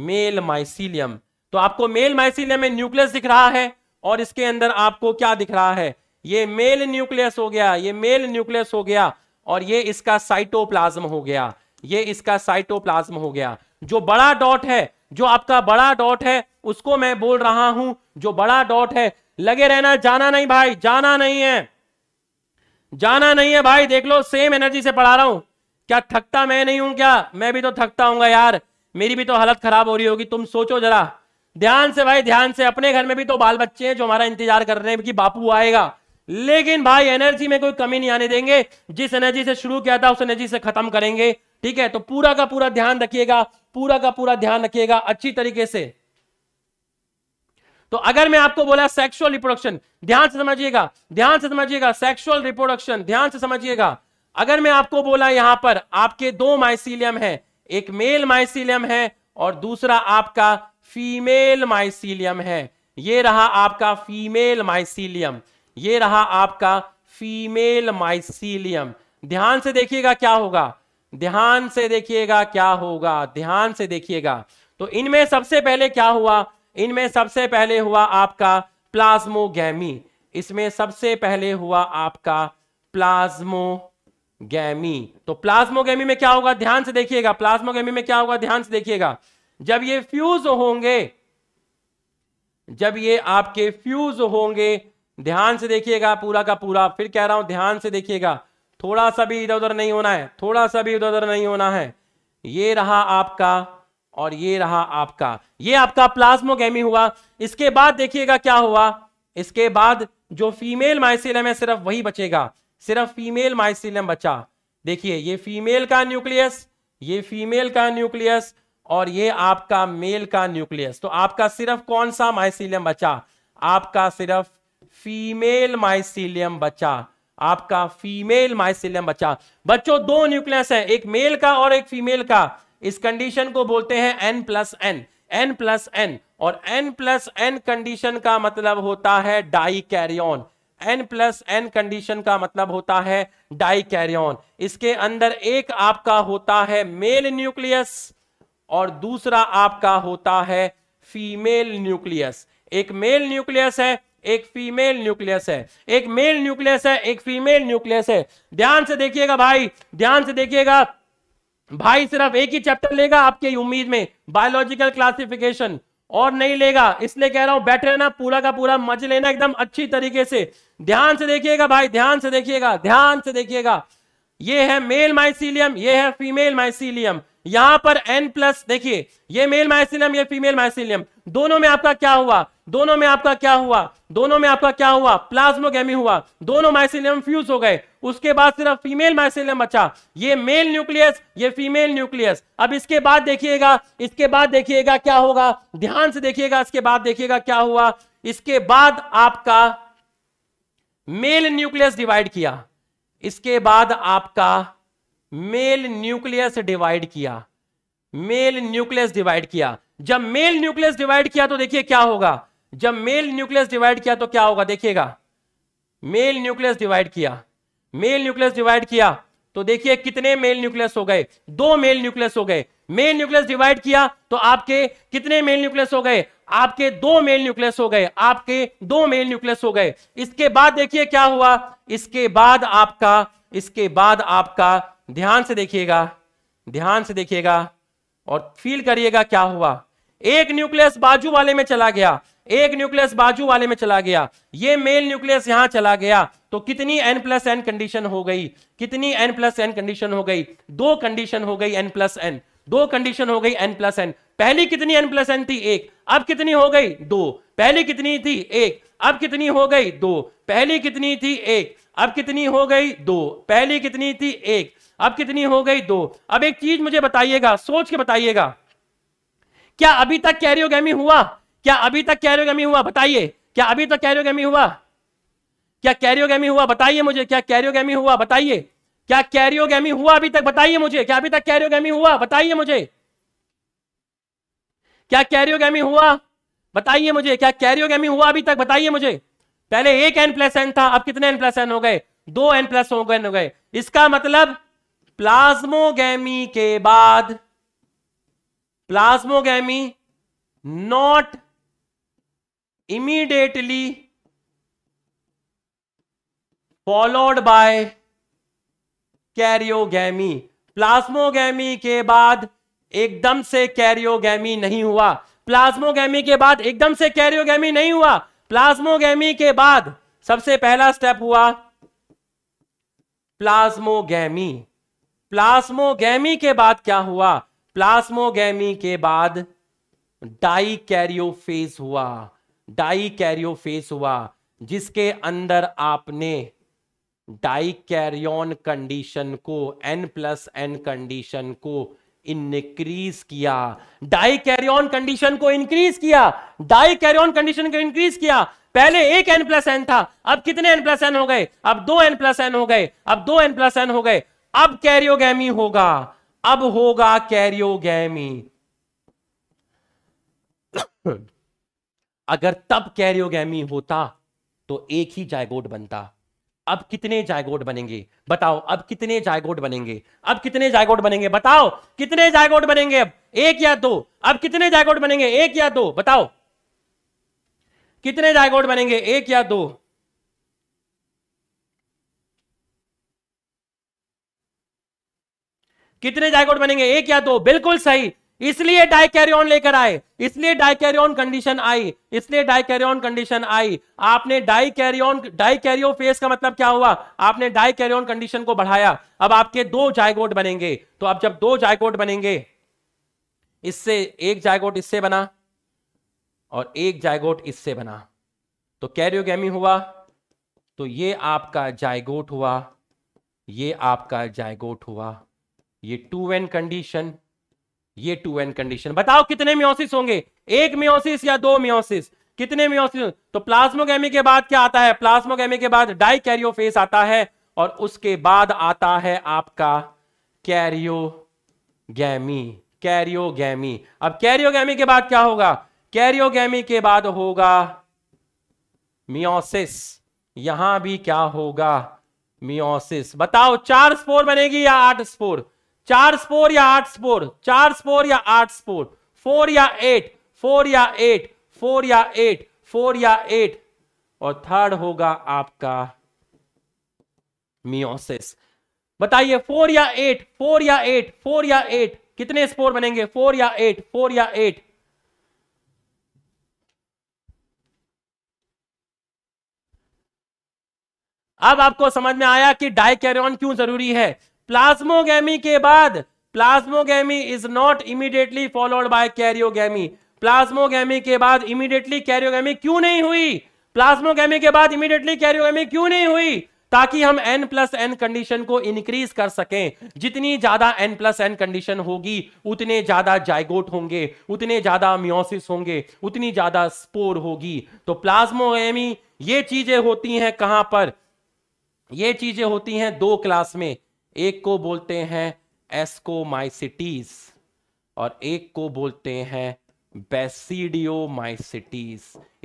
मेल माइसीलियम तो आपको मेल माइसीलियम में न्यूक्लियस दिख रहा है और इसके अंदर आपको क्या दिख रहा है ये मेल न्यूक्लियस हो गया ये मेल न्यूक्लियस हो गया और ये इसका साइटोप्लाज्म हो गया ये इसका साइटोप्लाज्म हो गया जो बड़ा डॉट है जो आपका बड़ा डॉट है उसको मैं बोल रहा हूं जो बड़ा डॉट है लगे रहना जाना नहीं भाई जाना नहीं है जाना नहीं है भाई देख लो सेम एनर्जी से पढ़ा रहा हूं क्या थकता मैं नहीं हूं क्या मैं भी तो थकता हूंगा यार मेरी भी तो हालत खराब हो रही होगी तुम सोचो जरा ध्यान से भाई ध्यान से अपने घर में भी तो बाल बच्चे हैं जो हमारा इंतजार कर रहे हैं कि बापू आएगा लेकिन भाई एनर्जी में कोई कमी नहीं आने देंगे जिस एनर्जी से शुरू किया था उस एनर्जी से खत्म करेंगे ठीक है तो पूरा का पूरा ध्यान रखिएगा पूरा का पूरा ध्यान रखिएगा अच्छी तरीके से तो अगर मैं आपको बोला सेक्सुअल रिप्रोडक्शन ध्यान से समझिएगा ध्यान से समझिएगा सेक्सुअल रिप्रोडक्शन ध्यान से समझिएगा अगर मैं आपको बोला यहां पर आपके दो माइसिलियम है एक मेल माइसिलियम है और दूसरा आपका फीमेल माइसिलियम है ये रहा आपका फीमेल माइसिलियम ये रहा आपका फीमेल माइसिलियम ध्यान से देखिएगा क्या होगा ध्यान से देखिएगा क्या होगा ध्यान से देखिएगा तो इनमें सबसे पहले क्या हुआ इनमें सबसे पहले हुआ आपका प्लाज्मोगैमी इसमें सबसे पहले हुआ आपका प्लाज्मोगैमी तो प्लाज्मोगैमी में क्या होगा ध्यान से देखिएगा प्लाज्मोगैमी में क्या होगा ध्यान से देखिएगा जब ये फ्यूज होंगे जब ये आपके फ्यूज होंगे ध्यान से देखिएगा पूरा का पूरा फिर कह रहा हूं ध्यान से देखिएगा थोड़ा सा भी इधर उधर नहीं होना है थोड़ा सा भी इधर उधर नहीं होना है ये रहा आपका और ये रहा आपका ये आपका प्लाज्मोगेमी हुआ इसके बाद देखिएगा क्या हुआ इसके बाद जो फीमेल माइसिलियम है सिर्फ वही बचेगा सिर्फ फीमेल माइसिलियम बचा देखिए ये फीमेल का न्यूक्लियस ये फीमेल का न्यूक्लियस और ये आपका मेल का न्यूक्लियस तो आपका सिर्फ कौन सा माइसिलियम बचा आपका सिर्फ फीमेल माइसिलियम बचा आपका फीमेल माइसिलियम बच्चा बच्चों दो न्यूक्लियस है एक मेल का और एक फीमेल का इस कंडीशन को बोलते हैं N plus N N plus N और एन प्लस एन कंडीशन का मतलब होता है dikaryon N plus N condition का मतलब होता है डाई कैरियन इसके अंदर एक आपका होता है मेल न्यूक्लियस और दूसरा आपका होता है फीमेल न्यूक्लियस एक मेल न्यूक्लियस है एक फीमेल न्यूक्लियस है एक मेल न्यूक्लियस है एक फीमेल न्यूक्लियस है ध्यान से देखिएगा भाई ध्यान से देखिएगा भाई सिर्फ एक ही चैप्टर लेगा आपके उम्मीद में बायोलॉजिकल क्लासिफिकेशन और नहीं लेगा इसलिए कह रहा हूं बैठे रहना पूरा का पूरा मज लेना एकदम अच्छी तरीके से ध्यान से देखिएगा भाई ध्यान से देखिएगा ध्यान से देखिएगा ये है मेल माइसीलियम ये है फीमेल माइसीलियम यहां पर एन प्लस देखिए ये मेल माइसिलियम ये फीमेल माइसिलियम दोनों में आपका क्या हुआ दोनों में आपका क्या हुआ दोनों में आपका क्या हुआ प्लाज्मोगेमी हुआ दोनों माइसिलियम फ्यूज हो गए उसके बाद सिर्फ फीमेल माइसिलियम बचा ये मेल न्यूक्लियस ये फीमेल न्यूक्लियस अब इसके बाद देखिएगा इसके बाद देखिएगा क्या होगा ध्यान से देखिएगा इसके बाद देखिएगा क्या हुआ इसके बाद आपका मेल न्यूक्लियस डिवाइड किया इसके बाद आपका मेल न्यूक्लियस डिवाइड किया मेल न्यूक्लियस डिवाइड किया जब मेल न्यूक्लियस डिवाइड किया तो देखिए क्या होगा जब मेल न्यूक्लियस डिवाइड किया तो क्या होगा देखिएगा मेल न्यूक्लियस डिवाइड किया मेल न्यूक्लियस डिवाइड किया तो देखिए कितने मेल न्यूक्लियस हो गए दो मेल न्यूक्लियस हो गए मेल न्यूक्लियस डिवाइड किया तो आपके कितने मेल न्यूक्लियस हो गए आपके दो मेल न्यूक्लियस हो गए आपके दो मेल न्यूक्लियस हो गए इसके बाद देखिए क्या हुआ इसके बाद आपका इसके बाद आपका ध्यान से देखिएगा ध्यान से देखिएगा और फील करिएगा क्या हुआ एक न्यूक्लियस बाजू वाले में चला गया एक न्यूक्लियस बाजू वाले में चला गया ये मेल न्यूक्लियस यहां चला गया तो कितनी एन प्लस एन कंडीशन हो गई कितनी एन प्लस एन कंडीशन हो गई दो कंडीशन हो गई एन प्लस एन दो कंडीशन हो गई एन प्लस एन पहली कितनी एन प्लस एन थी एक अब कितनी हो गई दो पहली कितनी थी एक अब कितनी हो गई दो पहली कितनी थी एक अब कितनी हो गई दो पहली कितनी थी एक अब कितनी हो गई दो अब एक चीज मुझे बताइएगा सोच के बताइएगा क्या अभी तक कैरियोगेमी हुआ क्या अभी तक कैरियोगेमी हुआ बताइए क्या अभी तक कैरियोगेमी हुआ क्या कैरियोगेमी हुआ बताइए मुझे क्या कैरियोगेमी हुआ बताइए क्या कैरियोगेमी हुआ अभी तक बताइए मुझे क्या अभी तक कैरियोगेमी हुआ बताइए मुझे क्या कैरियोगेमी हुआ बताइए मुझे क्या कैरियोगेमी हुआ अभी तक बताइए मुझे पहले एक एन प्लस एन था अब कितने एन प्लस एन हो गए दो एन प्लस हो गए हो गए इसका मतलब प्लाज्मोगेमी के बाद plasmogamy not immediately followed by karyogamy plasmogamy के बाद एकदम से कैरियोगेमी नहीं हुआ प्लाज्मोगेमी के बाद एकदम से कैरियोगेमी नहीं हुआ प्लाज्मोगेमी के बाद सबसे पहला स्टेप हुआ प्लाज्मोगेमी प्लास्मोगेमी के बाद क्या हुआ प्लास्मोगेमी के बाद डाई कैरियोफेज हुआ डाई कैरियोफेज हुआ जिसके अंदर आपने डाई कैरियन कंडीशन को एन प्लस एन कंडीशन को इनक्रीज किया डाई कैरियन कंडीशन को इंक्रीज किया डाई कैरियन कंडीशन को इंक्रीज किया पहले एक एन प्लस एन था अब कितने एन प्लस एन हो गए अब दो एन प्लस एन हो गए अब दो एन प्लस एन हो गए अब कैरियोगैमी होगा अब होगा कैरियोगी अगर तब कैरियोगैमी होता तो एक ही जायगोट बनता अब कितने जायगोट बनेंगे बताओ अब कितने जायगोट बनेंगे अब कितने जायगोट बनेंगे बताओ कितने जायगोट बनेंगे अब एक या दो अब कितने जायगोट बनेंगे एक या दो बताओ कितने जायगोट बनेंगे एक या दो कितने डायगोट बनेंगे एक या दो बिल्कुल सही इसलिए डाइकैरियन लेकर आए इसलिए डाइकैरियन कंडीशन आई इसलिए डाइकैरियन कंडीशन आई आपने डाइकैरियन डायकेरियो फेस का मतलब क्या हुआ आपने डाइकैरियन कंडीशन को बढ़ाया अब आपके दो जायकोट बनेंगे तो अब जब दो जायकोट बनेंगे इससे एक जायकोट इससे बना और एक जायकोट इससे बना तो कैरियोगेमी हुआ तो ये आपका जायगोट हुआ ये आपका जायगोट हुआ ये टू एन कंडीशन ये टू एन कंडीशन बताओ कितने म्योसिस होंगे एक म्योसिस या दो म्योसिस कितने म्योसिस तो प्लाज्मोगेमी के बाद क्या आता है प्लाज्मोगेमी के बाद डाई फेस आता है और उसके बाद आता है आपका कैरियोगैमी कैरियोगी अब कैरियोगी के बाद क्या होगा कैरियोगी के बाद होगा मियोसिस यहां भी क्या होगा मियोसिस बताओ चार स्पोर बनेगी या आठ स्पोर चार स्पोर या आठ स्पोर चार स्पोर या आठ स्पोर फोर या एट फोर या एट फोर या एट फोर या एट और थर्ड होगा आपका मियोसिस बताइए फोर या एट फोर या एट फोर या एट कितने स्पोर बनेंगे फोर या एट फोर या एट अब आपको समझ में आया कि डाइकैरियन क्यों जरूरी है प्लाज्मोगेमी के बाद plasmogamy is not immediately followed by karyogamy plasmogamy के बाद इमीडिएटली कैरियोगेमी क्यों नहीं हुई प्लाज्मोगेमी के बाद इमीडिएटली कैरियोगेमी क्यों नहीं हुई ताकि हम n प्लस एन कंडीशन को इंक्रीज कर सकें जितनी ज्यादा n प्लस एन कंडीशन होगी उतने ज्यादा जायगोट होंगे उतने ज्यादा म्योसिस होंगे उतनी ज्यादा स्पोर होगी तो प्लाज्मोगेमी ये चीजें होती हैं कहां पर ये चीजें होती हैं दो क्लास में एक को बोलते हैं एस्कोमाइसिटीज और एक को बोलते हैं बेसिडियो माइसिटीज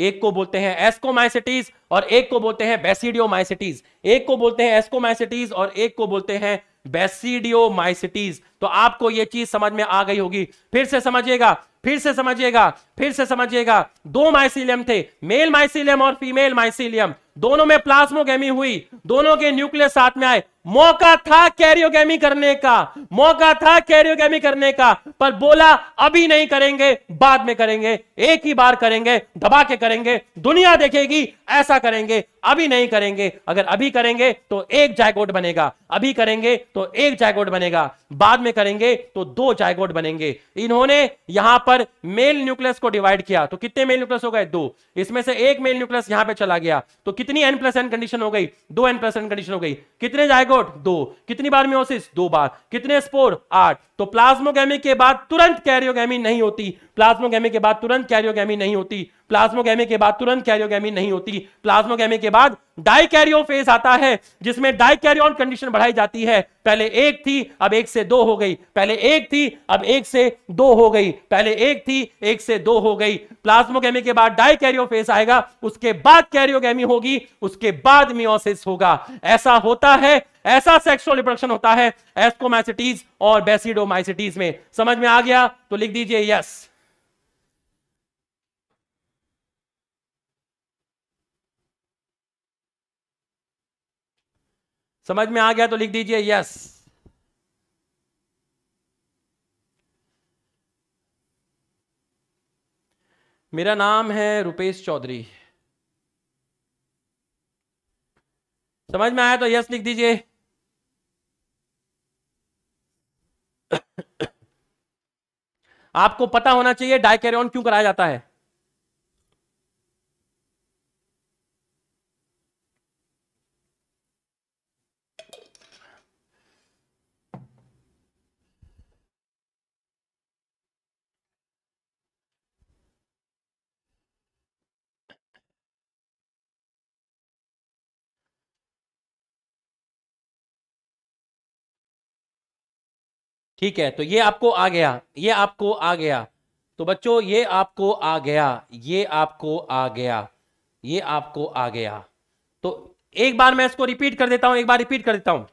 एक को बोलते हैं एस्कोमाइसिटीज और एक को बोलते हैं बेसिडियो माइसिटीज एक को बोलते हैं एस्को माइसिटीज और एक को बोलते हैं बेसिडियो माइसिटीज तो आपको यह चीज समझ में आ गई होगी फिर से समझिएगा फिर से समझिएगा फिर से समझिएगा दो माइसिलियम थे मेल माइसिलियम और फीमेल माइसिलियम दोनों में प्लाज्मोगेमी हुई दोनों के न्यूक्लियस साथ में आए मौका था कैरियोगेमी करने का मौका था कैरियोगेमी करने का पर बोला अभी नहीं करेंगे बाद में करेंगे एक ही बार करेंगे दबा के करेंगे दुनिया देखेगी ऐसा करेंगे अभी नहीं करेंगे अगर अभी करेंगे तो एक जायकोट बनेगा अभी करेंगे तो एक जायकोट बनेगा बाद में करेंगे तो दो जायकोट बनेंगे इन्होंने यहां पर मेल न्यूक्लियस को डिवाइड किया तो कितने मेल न्यूक्लियस हो गए दो इसमें से एक मेल न्यूक्लियस यहां पर चला गया तो कितने कितनी एन प्लस एन कंडीशन हो गई दो एन प्लस एन कंडीशन हो गई कितने जायगोट दो कितनी बार म्योसिस दो बार कितने स्पोर आठ तो प्लाज्मोगेमी के बाद तुरंत कैरियोगेमी नहीं होती प्लाज्मोगेमी के बाद तुरंत कैरियोगेमी नहीं होती प्लाज्मोगेमी के बाद तुरंत कैरियोगेमी नहीं होती प्लाज्मोगेमी के बाद डाइकैरियो फेज आता है जिसमें डाइकैरियोन कंडीशन बढ़ाई जाती है पहले एक थी अब एक से दो हो गई पहले एक थी अब एक से दो हो गई पहले एक थी एक से दो हो गई प्लाज्मोगेमी के बाद डाइकैरियो फेज आएगा उसके बाद कैरियोगेमी होगी उसके बाद मियोसिस होगा ऐसा होता है ऐसा सेक्सुअल रिप्रोडक्शन होता है एस्कोमाइसिटीज और बेसिडोमाइसिटीज में समझ में आ गया तो लिख दीजिए यस समझ में आ गया तो लिख दीजिए यस मेरा नाम है रुपेश चौधरी समझ में आया तो यस लिख दीजिए आपको पता होना चाहिए डायकैरियन क्यों कराया जाता है ठीक है तो ये आपको आ गया ये आपको आ गया तो बच्चों ये आपको आ गया ये आपको आ गया ये आपको आ गया तो एक बार मैं इसको रिपीट कर देता हूं एक बार रिपीट कर देता हूं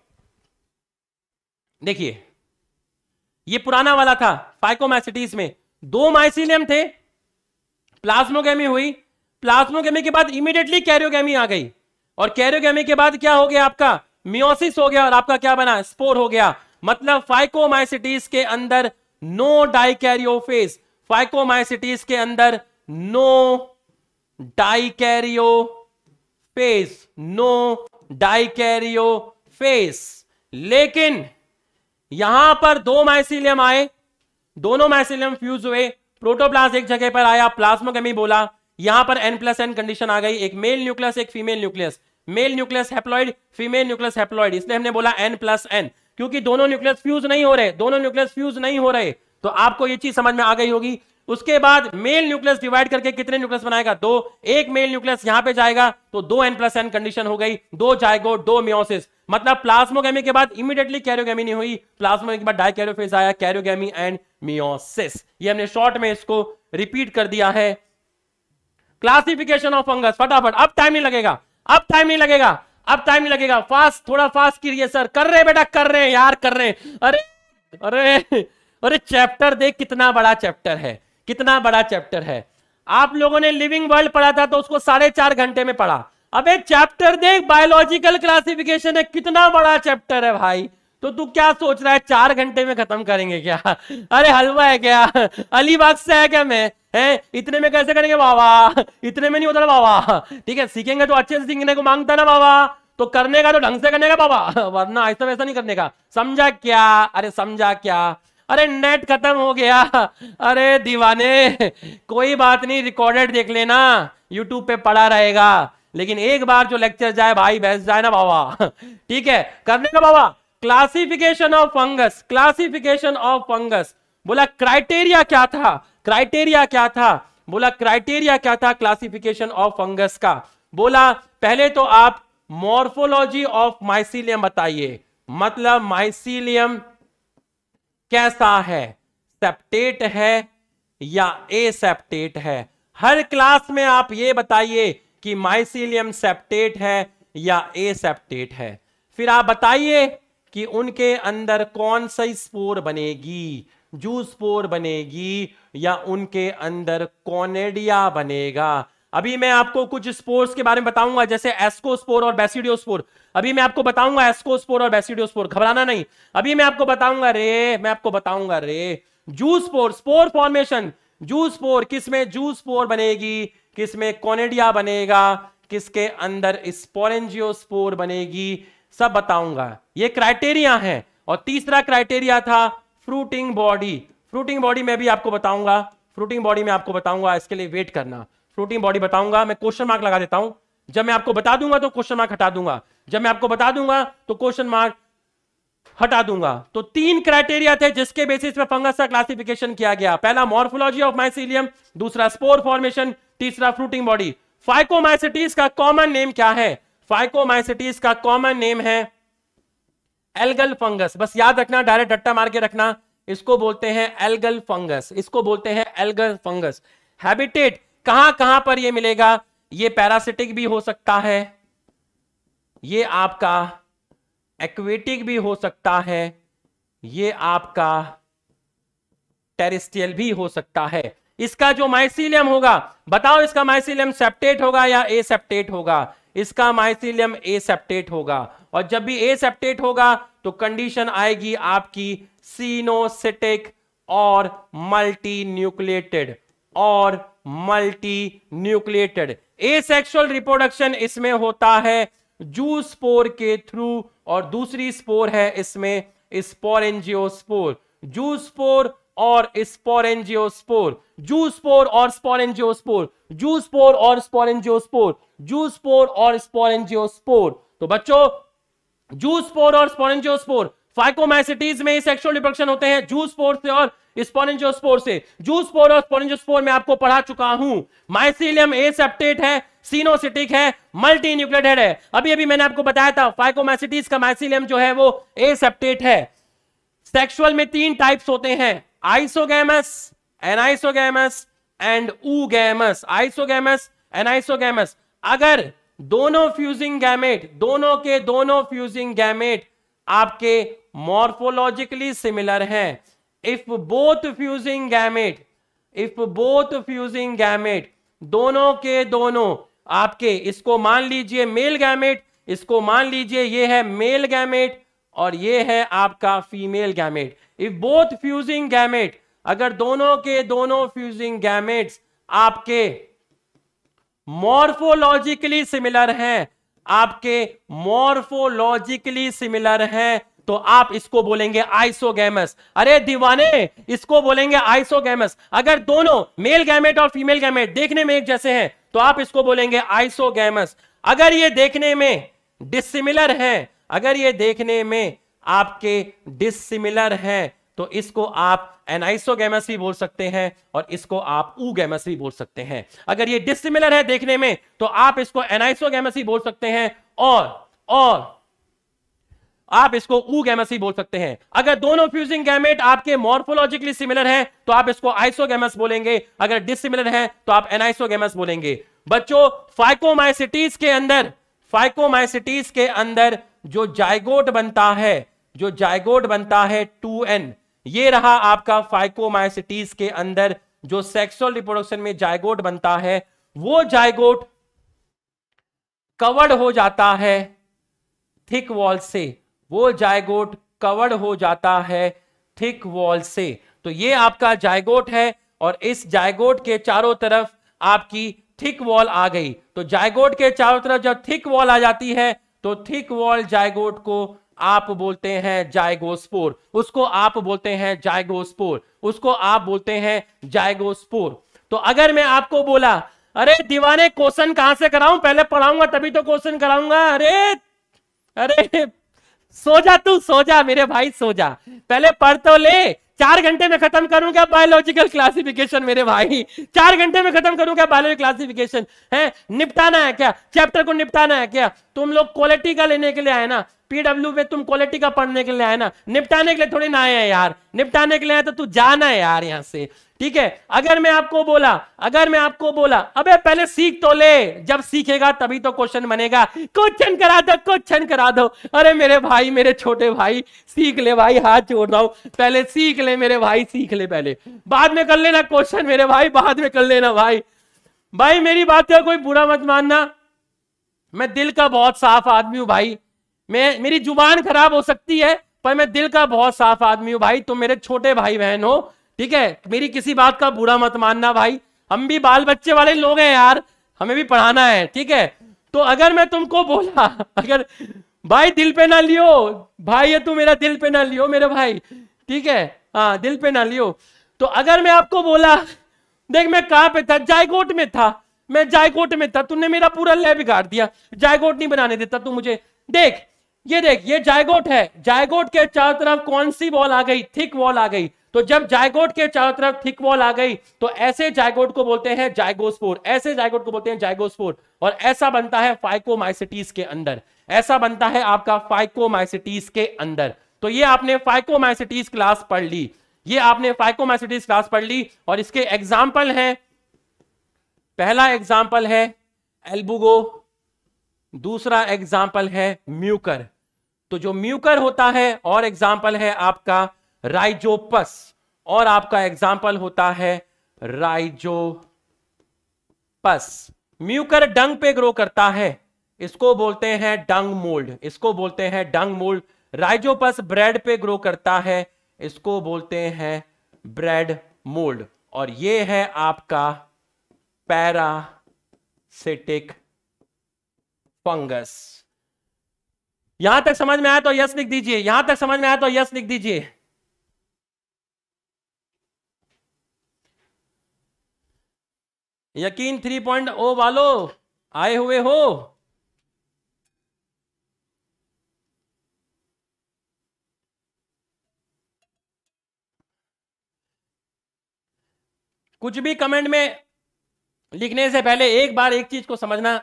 देखिए ये पुराना वाला था फाइकोमाइसिटीज में दो माइसिलियम थे प्लाज्मोगेमी हुई प्लाज्मोगेमी के बाद इमीडिएटली कैरियोगेमी आ गई और कैरियोगेमी के बाद क्या हो गया आपका मियोसिस हो गया और आपका क्या बना स्पोर हो गया मतलब फाइकोमाइसिटीज के अंदर नो डाइकैरियोफेज फाइकोमाइसिटीज के अंदर नो डाइकैरियोफेज नो डाइकैरियोफेज लेकिन यहां पर दो माइसिलियम आए दोनों माइसिलियम फ्यूज हुए प्रोटोप्लाज एक जगह पर आया प्लाज्मोकेमी बोला यहां पर एन प्लस एन कंडीशन आ गई एक मेल न्यूक्लियस एक female nucleus male nucleus haploid female nucleus haploid इसलिए हमने बोला एन प्लस एन क्योंकि दोनों न्यूक्लियस फ्यूज नहीं हो रहे दोनों न्यूक्लियस फ्यूज नहीं हो रहे तो आपको ये चीज समझ में आ गई होगी उसके बाद मेल न्यूक्लियस डिवाइड करके कितने न्यूक्लियस बनाएगा दो एक मेल न्यूक्लियस यहां पे जाएगा तो दो एन प्लस एन कंडीशन हो गई दो जाएगो दो मियोसिस मतलब प्लाज्मोगेमी के बाद इमीडिएटली कैरियोगेमी नहीं हुई प्लाज्मोगेमी के बाद डाइकैरियोफेज आया कैरियोगेमी एंड मियोसिस ये हमने शॉर्ट में इसको रिपीट कर दिया है क्लासिफिकेशन ऑफ फंगस फटाफट अब टाइम नहीं लगेगा अब टाइम नहीं लगेगा अब टाइम लगेगा फास्ट थोड़ा फास्ट करिए सर कर रहे बेटा कर रहे यार कर रहे अरे अरे अरे चैप्टर देख कितना बड़ा चैप्टर है कितना बड़ा चैप्टर है आप लोगों ने लिविंग वर्ल्ड पढ़ा था तो उसको साढ़े चार घंटे में पढ़ा अबे चैप्टर देख बायोलॉजिकल क्लासिफिकेशन है कितना बड़ा चैप्टर है भाई तो तू क्या सोच रहा है चार घंटे में खत्म करेंगे क्या अरे हलवा है क्या अलीबाग से है क्या मैं है इतने में कैसे करेंगे बाबा इतने में नहीं होता ना बाबा ठीक है सीखेंगे तो अच्छे से सीखने को मांगता ना बाबा तो करने का तो ढंग से करने का बाबा वरना ऐसा वैसा नहीं करने का समझा क्या अरे समझा क्या अरे नेट खत्म हो गया अरे दीवाने कोई बात नहीं रिकॉर्डेड देख लेना यूट्यूब पे पड़ा रहेगा लेकिन एक बार जो लेक्चर जाए भाई बहस जाए ना बाबा ठीक है करने का बाबा classification of fungus classification of fungus बोला क्राइटेरिया क्या था क्राइटेरिया क्या था बोला क्राइटेरिया क्या था क्लासिफिकेशन ऑफ फंगस का बोला पहले तो आप मॉर्फोलॉजी ऑफ माइसिलियम बताइए मतलब माइसिलियम कैसा है सेप्टेट है या ए सेप्टेट है हर क्लास में आप ये बताइए कि माइसिलियम सेप्टेट है या ए सेप्टेट है फिर आप बताइए कि उनके अंदर कौन सा स्पोर बनेगी जू स्पोर बनेगी या उनके अंदर कॉनेडिया बनेगा अभी मैं आपको कुछ स्पोर्स के बारे में बताऊंगा जैसे एस्कोस्पोर और बेसिडियोस्पोर अभी मैं आपको बताऊंगा एस्कोस्पोर और बेसिडियोस्पोर घबराना नहीं अभी मैं आपको बताऊंगा रे मैं आपको बताऊंगा रे zoospore spore formation zoospore किसमें जू स्पोर बनेगी किसमें कॉनेडिया बनेगा किसके अंदर स्पोरेंजियोस्पोर बनेगी सब बताऊंगा ये क्राइटेरिया है और तीसरा क्राइटेरिया था फ्रूटिंग बॉडी फ्रूटिंग बॉडी में भी आपको बताऊंगा फ्रूटिंग बॉडी में आपको बताऊंगा इसके लिए वेट करना फ्रूटिंग बॉडी बताऊंगा मैं क्वेश्चन मार्क लगा देता हूं जब मैं आपको बता दूंगा तो क्वेश्चन मार्क हटा दूंगा जब मैं आपको बता दूंगा तो क्वेश्चन मार्क हटा दूंगा तो तीन क्राइटेरिया थे जिसके बेसिस पर फंगस का क्लासिफिकेशन किया गया पहला मॉर्फोलॉजी ऑफ माइसिलियम दूसरा स्पोर फॉर्मेशन तीसरा फ्रूटिंग बॉडी फाइकोमाइसिटीज का कॉमन नेम क्या है फाइकोमाइसिटीज का कॉमन नेम है एल्गल फंगस बस याद रखना डायरेक्ट डट्टा मार के रखना इसको बोलते हैं एल्गल फंगस इसको बोलते हैं एल्गल फंगस हैबिटेट कहां कहां पर ये मिलेगा ये पैरासिटिक भी हो सकता है ये आपका एक्वेटिक भी हो सकता है ये आपका टेरिस्टियल भी हो सकता है इसका जो माइसिलियम होगा बताओ इसका माइसिलियम सेप्टेट होगा या एसेप्टेट होगा इसका माइसिलियम एसेप्टेट होगा और जब भी एसेप्टेट होगा तो कंडीशन आएगी आपकी सीनोसिटिक और मल्टी न्यूक्लिएटेड और मल्टी न्यूक्लिएटेड एसेक्सुअल रिप्रोडक्शन इसमें होता है जू स्पोर के थ्रू और दूसरी स्पोर है इसमें स्पोरेंजियोस्पोर जू स्पोर और स्पोरेंजियोस्पोर जू स्पोर और स्पोरेंजियोस्पोर जू स्पोर और स्पोरेंजियोस्पोर जूसपोर और स्पोरेंजियोस्पोर तो बच्चों जूसपोर और स्पोरेंजियोस्पोर फाइकोमाइसिटीज में सेक्सुअल रिप्रोडक्शन होते हैं जूसपोर से और स्पोरेंजियोस्पोर से जूसपोर और स्पोरेंजियोस्पोर में आपको पढ़ा चुका हूं माइसिलियम एसेप्टेट है सीनोसिटिक है मल्टी न्यूक्लियटेड है अभी अभी मैंने आपको बताया था फाइकोमाइसिटीज का माइसिलियम जो है वो एसेप्टेट है सेक्सुअल में तीन टाइप्स होते हैं isogamous anisogamous and oogamous isogamous anisogamous अगर दोनों फ्यूजिंग गैमेट दोनों के दोनों फ्यूजिंग गैमेट आपके मॉर्फोलॉजिकली सिमिलर हैं if both fusing gamete if both fusing gamete दोनों के दोनों आपके इसको मान लीजिए मेल गैमेट इसको मान लीजिए ये है मेल गैमेट और ये है आपका female gamete if both fusing gamete अगर दोनों के दोनों फ्यूजिंग गैमेट्स आपके मॉर्फोलॉजिकली सिमिलर हैं आपके मॉर्फोलॉजिकली सिमिलर हैं तो आप इसको बोलेंगे आइसोगेमस अरे दीवाने इसको बोलेंगे आइसोगेमस अगर दोनों मेल गैमेट और फीमेल गैमेट देखने में एक जैसे हैं तो आप इसको बोलेंगे आइसोगेमस अगर ये देखने में डिसिमिलर हैं अगर ये देखने में आपके डिसिमिलर हैं तो इसको आप एनाइसो गैमस भी बोल सकते हैं और इसको आप ऊ गैमस भी बोल सकते हैं अगर ये डिसिमिलर है देखने में तो आप इसको एनाइसो गैमस बोल सकते हैं और और आप इसको ऊ गैमस बोल सकते हैं अगर दोनों फ्यूजिंग गैमेट आपके मॉर्फोलॉजिकली सिमिलर है तो आप इसको आइसो बोलेंगे अगर डिसिमिलर है तो आप एनाइसोगेमस बोलेंगे बच्चों फाइकोमाइसिटीज के अंदर फाइकोमाइसिटीज के अंदर जो जायगोट बनता है जो जायगोट बनता है 2n ये रहा आपका फाइकोमाइसिटीज के अंदर जो सेक्सुअल रिप्रोडक्शन में जायगोट बनता है वो जायगोट कवर्ड हो जाता है थिक वॉल से वो जायगोट कवर्ड हो जाता है थिक वॉल से तो ये आपका जायगोट है और इस जायगोट के चारों तरफ आपकी थिक वॉल आ गई तो जायगोट के चारों तरफ जब थिक वॉल आ जाती है तो थिक वॉल जायगोट को आप बोलते हैं जायगोस्पोर उसको आप बोलते हैं जायगोस्पोर उसको आप बोलते हैं जायगोस्पोर तो अगर मैं आपको बोला अरे दीवाने क्वेश्चन कहां से कराऊं पहले पढ़ाऊंगा तभी तो क्वेश्चन कराऊंगा अरे अरे सो जा तू सो जा मेरे भाई सो जा पहले पढ़ तो ले चार घंटे में खत्म करूंगा बायोलॉजिकल क्लासिफिकेशन मेरे भाई चार घंटे में खत्म करूंगा बायोलॉजिकल क्लासिफिकेशन है निपटाना है क्या चैप्टर को निपटाना है क्या तुम लोग क्वालिटी का लेने के लिए आए ना पीडब्ल्यू में तुम क्वालिटी का पढ़ने के लिए आए ना निपटाने के लिए थोड़ी ना आए हैं यार निपटाने के लिए आए तो तू जाना है यार यहाँ से ठीक है अगर मैं आपको बोला अगर मैं आपको बोला अबे पहले सीख तो ले जब सीखेगा तभी तो क्वेश्चन बनेगा क्वेश्चन करा दो क्वेश्चन करा दो अरे मेरे भाई मेरे छोटे भाई सीख ले भाई हाथ जोड़ रहा हूं पहले सीख ले मेरे भाई सीख ले पहले बाद में कर लेना क्वेश्चन मेरे भाई बाद में कर लेना भाई भाई मेरी बात कोई बुरा मत मानना मैं दिल का बहुत साफ आदमी हूं भाई मैं मेरी जुबान खराब हो सकती है पर मैं दिल का बहुत साफ आदमी हूं भाई तुम मेरे छोटे भाई बहन हो ठीक है मेरी किसी बात का बुरा मत मानना भाई हम भी बाल बच्चे वाले लोग हैं यार हमें भी पढ़ाना है ठीक है तो अगर मैं तुमको बोला अगर भाई दिल पे ना लियो भाई ये तू मेरा दिल पे ना लियो मेरे भाई ठीक है हाँ दिल पे ना लियो तो अगर मैं आपको बोला देख मैं कहां पे था जायकोट में था मैं जायकोट में था तूने मेरा पूरा लय बिगाड़ दिया जायकोट नहीं बनाने देता तू मुझे देख ये देख ये जायगोट है जायगोट के चारों तरफ कौन सी वॉल आ गई थिक वॉल आ गई तो जब जायगोट के चारों तरफ थिक वॉल आ गई तो ऐसे जायगोट को बोलते हैं जायगोस्पोर ऐसे जायगोट को बोलते हैं जायगोस्पोर और ऐसा बनता है फाइकोमाइसिटीज के अंदर ऐसा बनता है आपका फाइकोमाइसिटीज के अंदर तो ये आपने फाइकोमाइसिटीज क्लास पढ़ ली ये आपने फाइकोमाइसिटीज क्लास पढ़ ली और इसके एग्जाम्पल है पहला एग्जाम्पल है एल्बुगो दूसरा एग्जाम्पल है म्यूकर तो जो म्यूकर होता है और एग्जाम्पल है आपका राइजोपस और आपका एग्जाम्पल होता है राइजोपस म्यूकर डंग पे ग्रो करता है इसको बोलते हैं डंग मोल्ड इसको बोलते हैं डंग मोल्ड राइजोपस ब्रेड पे ग्रो करता है इसको बोलते हैं ब्रेड मोल्ड और ये है आपका पैरासिटिक फंगस यहां तक समझ में आया तो यस लिख दीजिए यहां तक समझ में आया तो यस लिख दीजिए यकीन थ्री पॉइंट ओ वालो आए हुए हो कुछ भी कमेंट में लिखने से पहले एक बार एक चीज को समझना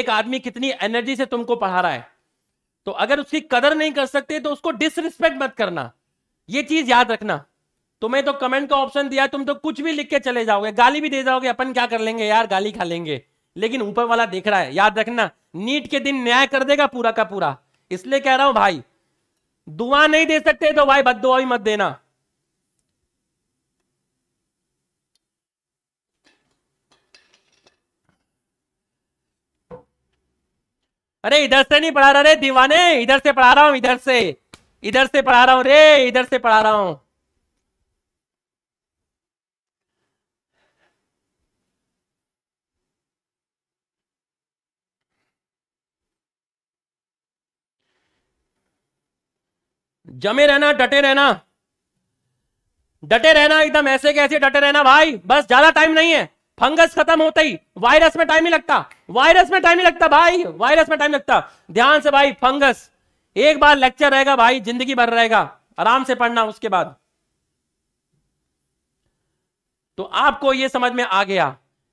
एक आदमी कितनी एनर्जी से तुमको पढ़ा रहा है तो अगर उसकी कदर नहीं कर सकते तो उसको डिसरिस्पेक्ट मत करना ये चीज याद रखना तुम्हें तो कमेंट का ऑप्शन दिया तुम तो कुछ भी लिख के चले जाओगे गाली भी दे जाओगे अपन क्या कर लेंगे यार गाली खा लेंगे लेकिन ऊपर वाला देख रहा है याद रखना नीट के दिन न्याय कर देगा पूरा का पूरा इसलिए कह रहा हूं भाई दुआ नहीं दे सकते तो भाई बद मत देना अरे इधर से नहीं पढ़ा रहा रे दीवाने इधर से पढ़ा रहा हूँ इधर से इधर से पढ़ा रहा हूँ रे इधर से पढ़ा रहा हूँ जमे रहना डटे रहना डटे रहना एकदम ऐसे कैसे डटे रहना भाई बस ज्यादा टाइम नहीं है फंगस खत्म होता ही वायरस में टाइम ही लगता वायरस में टाइम ही लगता भाई वायरस में टाइम लगता ध्यान से भाई फंगस एक बार लेक्चर रहेगा भाई जिंदगी भर रहेगा आराम से पढ़ना उसके बाद तो आपको यह समझ में आ गया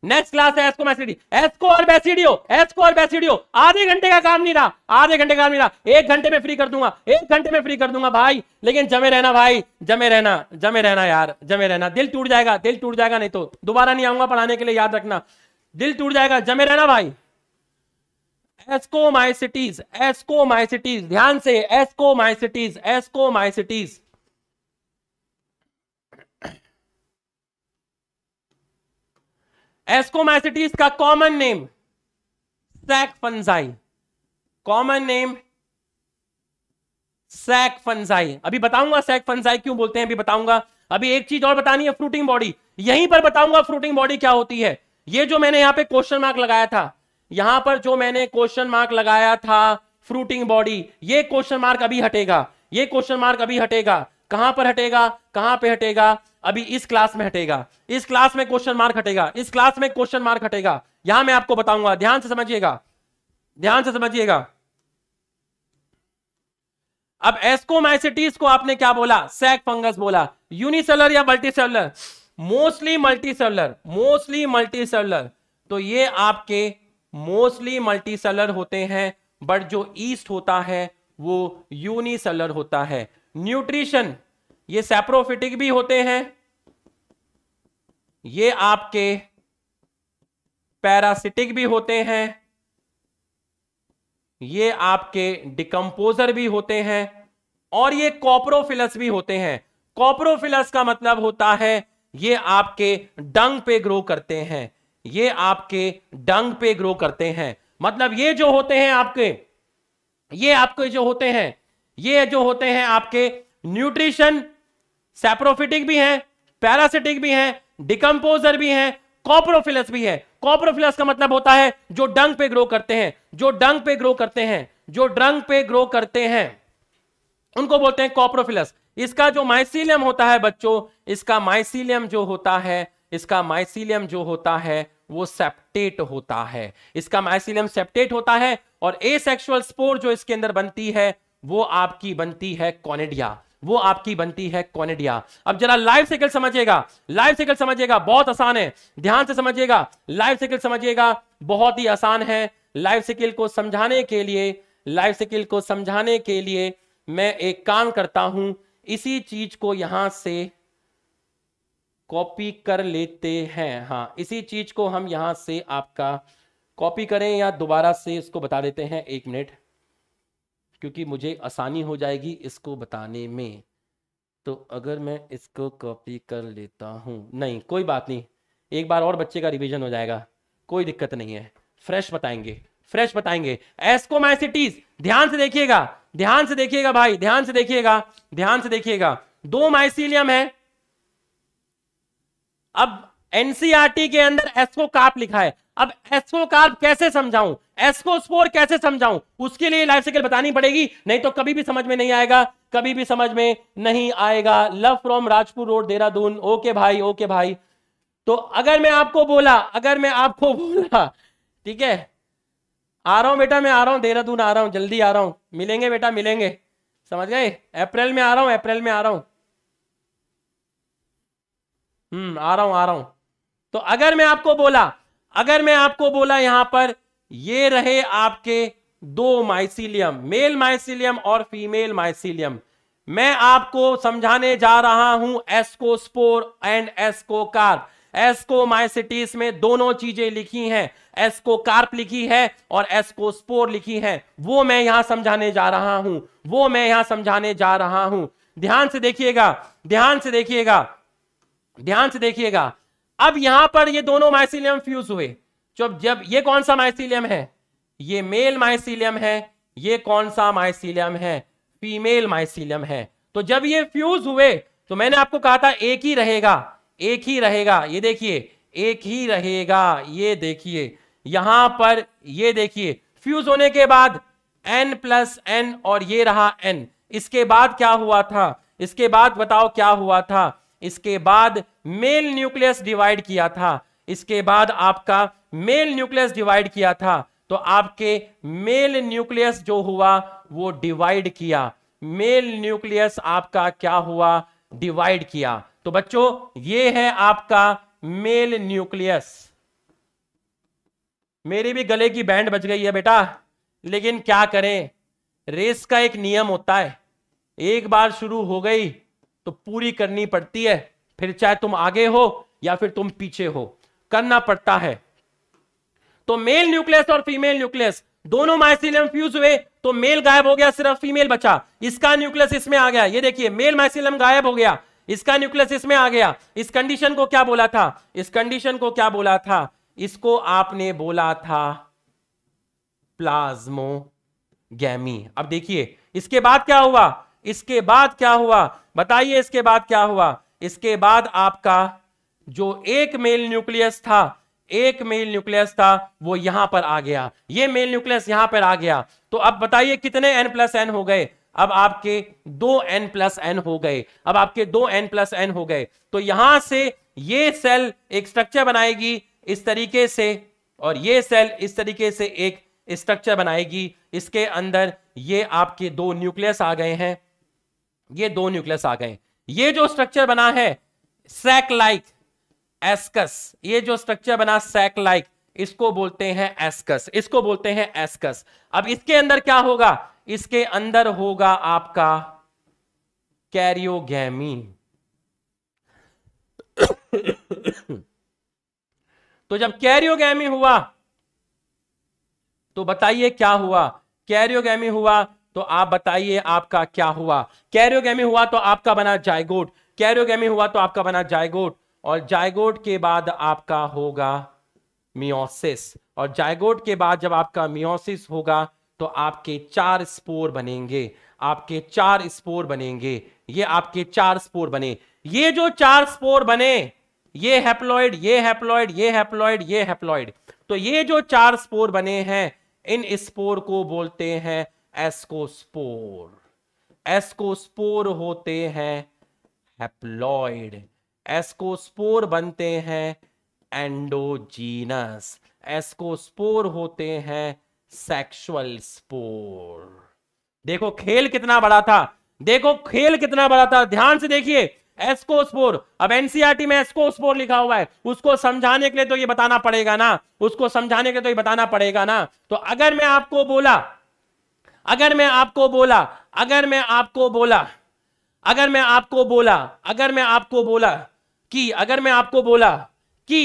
नेक्स्ट क्लास है एस्को मैसिडी एस्को और बेसिडियो एस्को और बेसिडियो आधे घंटे का काम नहीं रहा आधे घंटे का काम नहीं रहा एक घंटे में फ्री कर दूंगा एक घंटे में फ्री कर दूंगा भाई लेकिन जमे रहना भाई जमे रहना जमे रहना यार जमे रहना दिल टूट जाएगा दिल टूट जाएगा नहीं तो दोबारा नहीं आऊंगा पढ़ाने के लिए याद रखना दिल टूट जाएगा जमे रहना भाई एस्को माई सिटीज एस्को माई सिटीज ध्यान से एस्को माई सिटीज एस्को माई सिटीज एस्कोमैसिटीज का common name sac fungi common name sac fungi अभी बताऊंगा सैक फंजाई क्यों बोलते हैं अभी बताऊंगा अभी एक चीज और बतानी है फ्रूटिंग बॉडी यहीं पर बताऊंगा फ्रूटिंग बॉडी क्या होती है ये जो मैंने यहां पे क्वेश्चन मार्क लगाया था यहां पर जो मैंने क्वेश्चन मार्क लगाया था फ्रूटिंग बॉडी ये क्वेश्चन मार्क अभी हटेगा ये क्वेश्चन मार्क अभी हटेगा कहां पर हटेगा कहां पे हटेगा अभी इस क्लास में हटेगा इस क्लास में क्वेश्चन मार्क हटेगा इस क्लास में क्वेश्चन मार्क हटेगा यहां मैं आपको बताऊंगा ध्यान से समझिएगा ध्यान से समझिएगा अब एस्कोमाइसिटीज को आपने क्या बोला सैक फंगस बोला यूनिसेलर या multicellular mostly multicellular mostly multicellular तो ये आपके मोस्टली मल्टीसेलर होते हैं बट जो ईस्ट होता है वो यूनिसेलर होता है न्यूट्रिशन ये सेप्रोफिटिक भी होते हैं ये आपके पैरासिटिक भी होते हैं ये आपके डिकम्पोजर भी होते हैं और ये कॉप्रोफिलस भी होते हैं कॉप्रोफिलस का मतलब होता है ये आपके डंग पे ग्रो करते हैं ये आपके डंग पे ग्रो करते हैं मतलब ये जो होते हैं आपके ये आपके जो होते हैं ये जो होते हैं आपके न्यूट्रिशन सेप्रोफिटिक भी हैं पैरासिटिक भी हैं डिकम्पोजर भी है कॉप्रोफिलस भी है कॉप्रोफिलस का मतलब होता है जो डंग पे ग्रो करते हैं जो डंग पे ग्रो करते हैं जो ड्रंग पे ग्रो करते हैं उनको बोलते हैं कॉप्रोफिलस इसका जो माइसिलियम होता है बच्चों इसका माइसिलियम जो होता है इसका माइसिलियम जो होता है वो सेप्टेट होता है इसका माइसिलियम सेप्टेट होता है और ए स्पोर जो इसके अंदर बनती है वो आपकी बनती है कॉनेडिया वो आपकी बनती है कॉनेडिया अब जरा लाइफ साइकिल समझिएगा लाइफ साइकिल समझिएगा बहुत आसान है ध्यान से समझिएगा लाइफ साइकिल समझिएगा बहुत ही आसान है लाइफ साइकिल को समझाने के लिए लाइफ साइकिल को समझाने के लिए मैं एक काम करता हूं इसी चीज को यहां से कॉपी कर लेते हैं हाँ इसी चीज को हम यहां से आपका कॉपी करें या दोबारा से इसको बता देते हैं एक मिनट क्योंकि मुझे आसानी हो जाएगी इसको बताने में तो अगर मैं इसको कॉपी कर लेता हूँ नहीं कोई बात नहीं एक बार और बच्चे का रिवीजन हो जाएगा कोई दिक्कत नहीं है फ्रेश बताएंगे फ्रेश बताएंगे एस्कोमाइसिटीज ध्यान से देखिएगा ध्यान से देखिएगा भाई ध्यान से देखिएगा ध्यान से देखिएगा दो माइसिलियम है अब एनसीआरटी e के अंदर कार्प लिखा है अब कार्प कैसे समझाऊं एस्कोस्पोर कैसे समझाऊं उसके लिए लाइफ साइकिल बतानी पड़ेगी नहीं तो कभी भी समझ में नहीं आएगा कभी भी समझ में नहीं आएगा love from Rajpur road Dehradun okay भाई ओके भाई तो अगर मैं आपको बोला अगर मैं आपको बोला ठीक है आ रहा हूं बेटा मैं आ रहा हूं देहरादून आ रहा हूं जल्दी आ रहा हूं मिलेंगे बेटा मिलेंगे समझ गए अप्रैल में आ रहा हूं अप्रैल में आ रहा हूं हम्म आ रहा हूं आ रहा हूं तो अगर मैं आपको बोला अगर मैं आपको बोला यहां पर ये रहे आपके दो माइसिलियम मेल माइसिलियम और फीमेल माइसिलियम मैं आपको समझाने जा रहा हूं एस्कोस्पोर एंड एस्कोकार एस्कोमाइसिटीस में दोनों चीजें लिखी हैं एस्कोकार्प लिखी है और एस्कोस्पोर लिखी है वो मैं यहां समझाने जा रहा हूं वो मैं यहां समझाने जा रहा हूं ध्यान से देखिएगा ध्यान से देखिएगा ध्यान से देखिएगा अब यहां पर ये दोनों माइसिलियम फ्यूज हुए जब जब ये कौन सा माइसिलियम है ये मेल माइसिलियम है ये कौन सा माइसिलियम है फीमेल माइसिलियम है तो जब ये फ्यूज हुए तो मैंने आपको कहा था एक ही रहेगा एक ही रहेगा ये देखिए एक ही रहेगा ये देखिए यहां पर ये देखिए फ्यूज होने के बाद एन प्लस एन और ये रहा एन इसके बाद क्या हुआ था इसके बाद बताओ क्या हुआ था इसके बाद मेल न्यूक्लियस डिवाइड किया था इसके बाद आपका मेल न्यूक्लियस डिवाइड किया था तो आपके मेल न्यूक्लियस जो हुआ वो डिवाइड किया मेल न्यूक्लियस आपका क्या हुआ डिवाइड किया तो बच्चों ये है आपका मेल न्यूक्लियस मेरी भी गले की बैंड बच गई है बेटा लेकिन क्या करें रेस का एक नियम होता है एक बार शुरू हो गई तो पूरी करनी पड़ती है फिर चाहे तुम आगे हो या फिर तुम पीछे हो करना पड़ता है तो मेल न्यूक्लियस और फीमेल न्यूक्लियस दोनों माइसिलियम फ्यूज हुए तो मेल गायब हो गया सिर्फ फीमेल बचा इसका न्यूक्लियस इसमें आ गया ये देखिए मेल माइसिलियम गायब हो गया इसका न्यूक्लियस इसमें आ गया इस कंडीशन को क्या बोला था इस कंडीशन को क्या बोला था इसको आपने बोला था प्लाज्मो गैमी अब देखिए इसके बाद क्या हुआ इसके बाद क्या हुआ बताइए इसके बाद क्या हुआ इसके बाद आपका जो एक मेल न्यूक्लियस था एक मेल न्यूक्लियस था वो यहां पर आ गया ये मेल न्यूक्लियस यहां पर आ गया तो अब बताइए कितने एन प्लस एन हो गए अब आपके दो एन प्लस एन हो गए अब आपके दो एन प्लस एन हो गए तो यहां से ये सेल एक स्ट्रक्चर बनाएगी इस तरीके से और ये सेल इस तरीके से एक स्ट्रक्चर बनाएगी इसके अंदर ये आपके दो न्यूक्लियस आ गए हैं ये दो न्यूक्लियस आ गए ये जो स्ट्रक्चर बना है सैक लाइक एस्कस ये जो स्ट्रक्चर बना सैक लाइक इसको बोलते हैं एस्कस इसको बोलते हैं एस्कस अब इसके अंदर क्या होगा इसके अंदर होगा आपका कैरियोगी तो जब कैरियोगी हुआ तो बताइए क्या हुआ कैरियोगी हुआ तो आप बताइए आपका क्या हुआ कैरियोगी हुआ तो आपका बना जायगोट कैरियोगी हुआ तो आपका बना जायगोट और जायगोट के बाद आपका होगा मियोसिस और जायगोट के बाद जब आपका मियोसिस होगा तो आपके चार स्पोर बनेंगे आपके चार स्पोर बनेंगे ये आपके चार स्पोर बने ये जो चार स्पोर बने ये हैप्लॉयड ये हैप्लॉयड ये हैप्लॉयड ये हैप्लॉयड तो ये जो चार स्पोर बने हैं इन स्पोर को बोलते हैं एस्कोस्पोर एस्कोस्पोर होते हैं हैप्लॉइड एस्कोस्पोर बनते हैं एंडोजीनस एस्कोस्पोर होते हैं सेक्सुअल स्पोर देखो खेल कितना बड़ा था देखो खेल कितना बड़ा था ध्यान से देखिए एस्कोस्पोर अब एनसीआरटी में एस्कोस्पोर लिखा हुआ है उसको समझाने के लिए तो ये बताना पड़ेगा ना उसको समझाने के लिए तो ये बताना पड़ेगा ना तो अगर मैं आपको बोला अगर मैं आपको बोला अगर मैं आपको बोला अगर मैं आपको बोला अगर मैं आपको बोला कि अगर मैं आपको बोला कि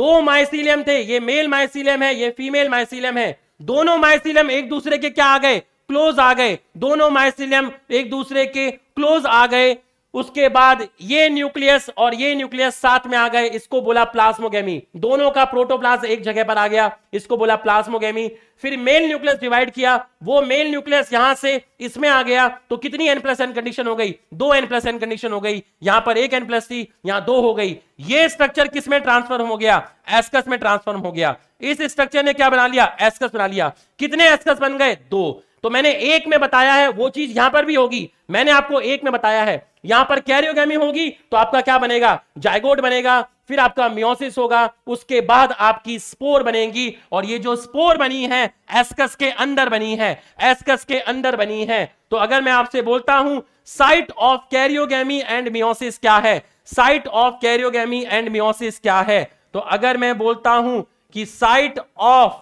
दो माइसिलियम थे ये मेल माइसिलियम है ये फीमेल माइसिलियम है दोनों माइसिलियम एक दूसरे के क्या आ गए क्लोज आ गए दोनों माइसिलियम एक दूसरे के क्लोज आ गए उसके बाद ये न्यूक्लियस और ये न्यूक्लियस साथ में आ गए इसको बोला प्लाज्मोगेमी दोनों का प्रोटोप्लाज एक जगह पर आ गया इसको बोला प्लाज्मोगेमी फिर मेल न्यूक्लियस डिवाइड किया वो मेल न्यूक्लियस यहां से इसमें आ गया तो कितनी एन प्लस एन कंडीशन हो गई दो एन प्लस एन कंडीशन हो गई यहां पर एक एन प्लस थी यहां दो हो गई ये स्ट्रक्चर किस में ट्रांसफॉर्म हो गया एस्कस में ट्रांसफॉर्म हो गया इस स्ट्रक्चर ने क्या बना लिया एस्कस बना लिया कितने एस्कस बन गए दो तो मैंने एक में बताया है वो चीज यहां पर भी होगी मैंने आपको एक में बताया है यहां पर कैरियोगी होगी तो आपका क्या बनेगा जायगोड बनेगा फिर आपका मियोसिस होगा उसके बाद आपकी स्पोर बनेगी और ये जो स्पोर बनी है एस्कस के अंदर बनी है एस्कस के अंदर बनी है तो अगर मैं आपसे बोलता हूं site of karyogamy and meiosis क्या है site of karyogamy and meiosis क्या है तो अगर मैं बोलता हूं कि site of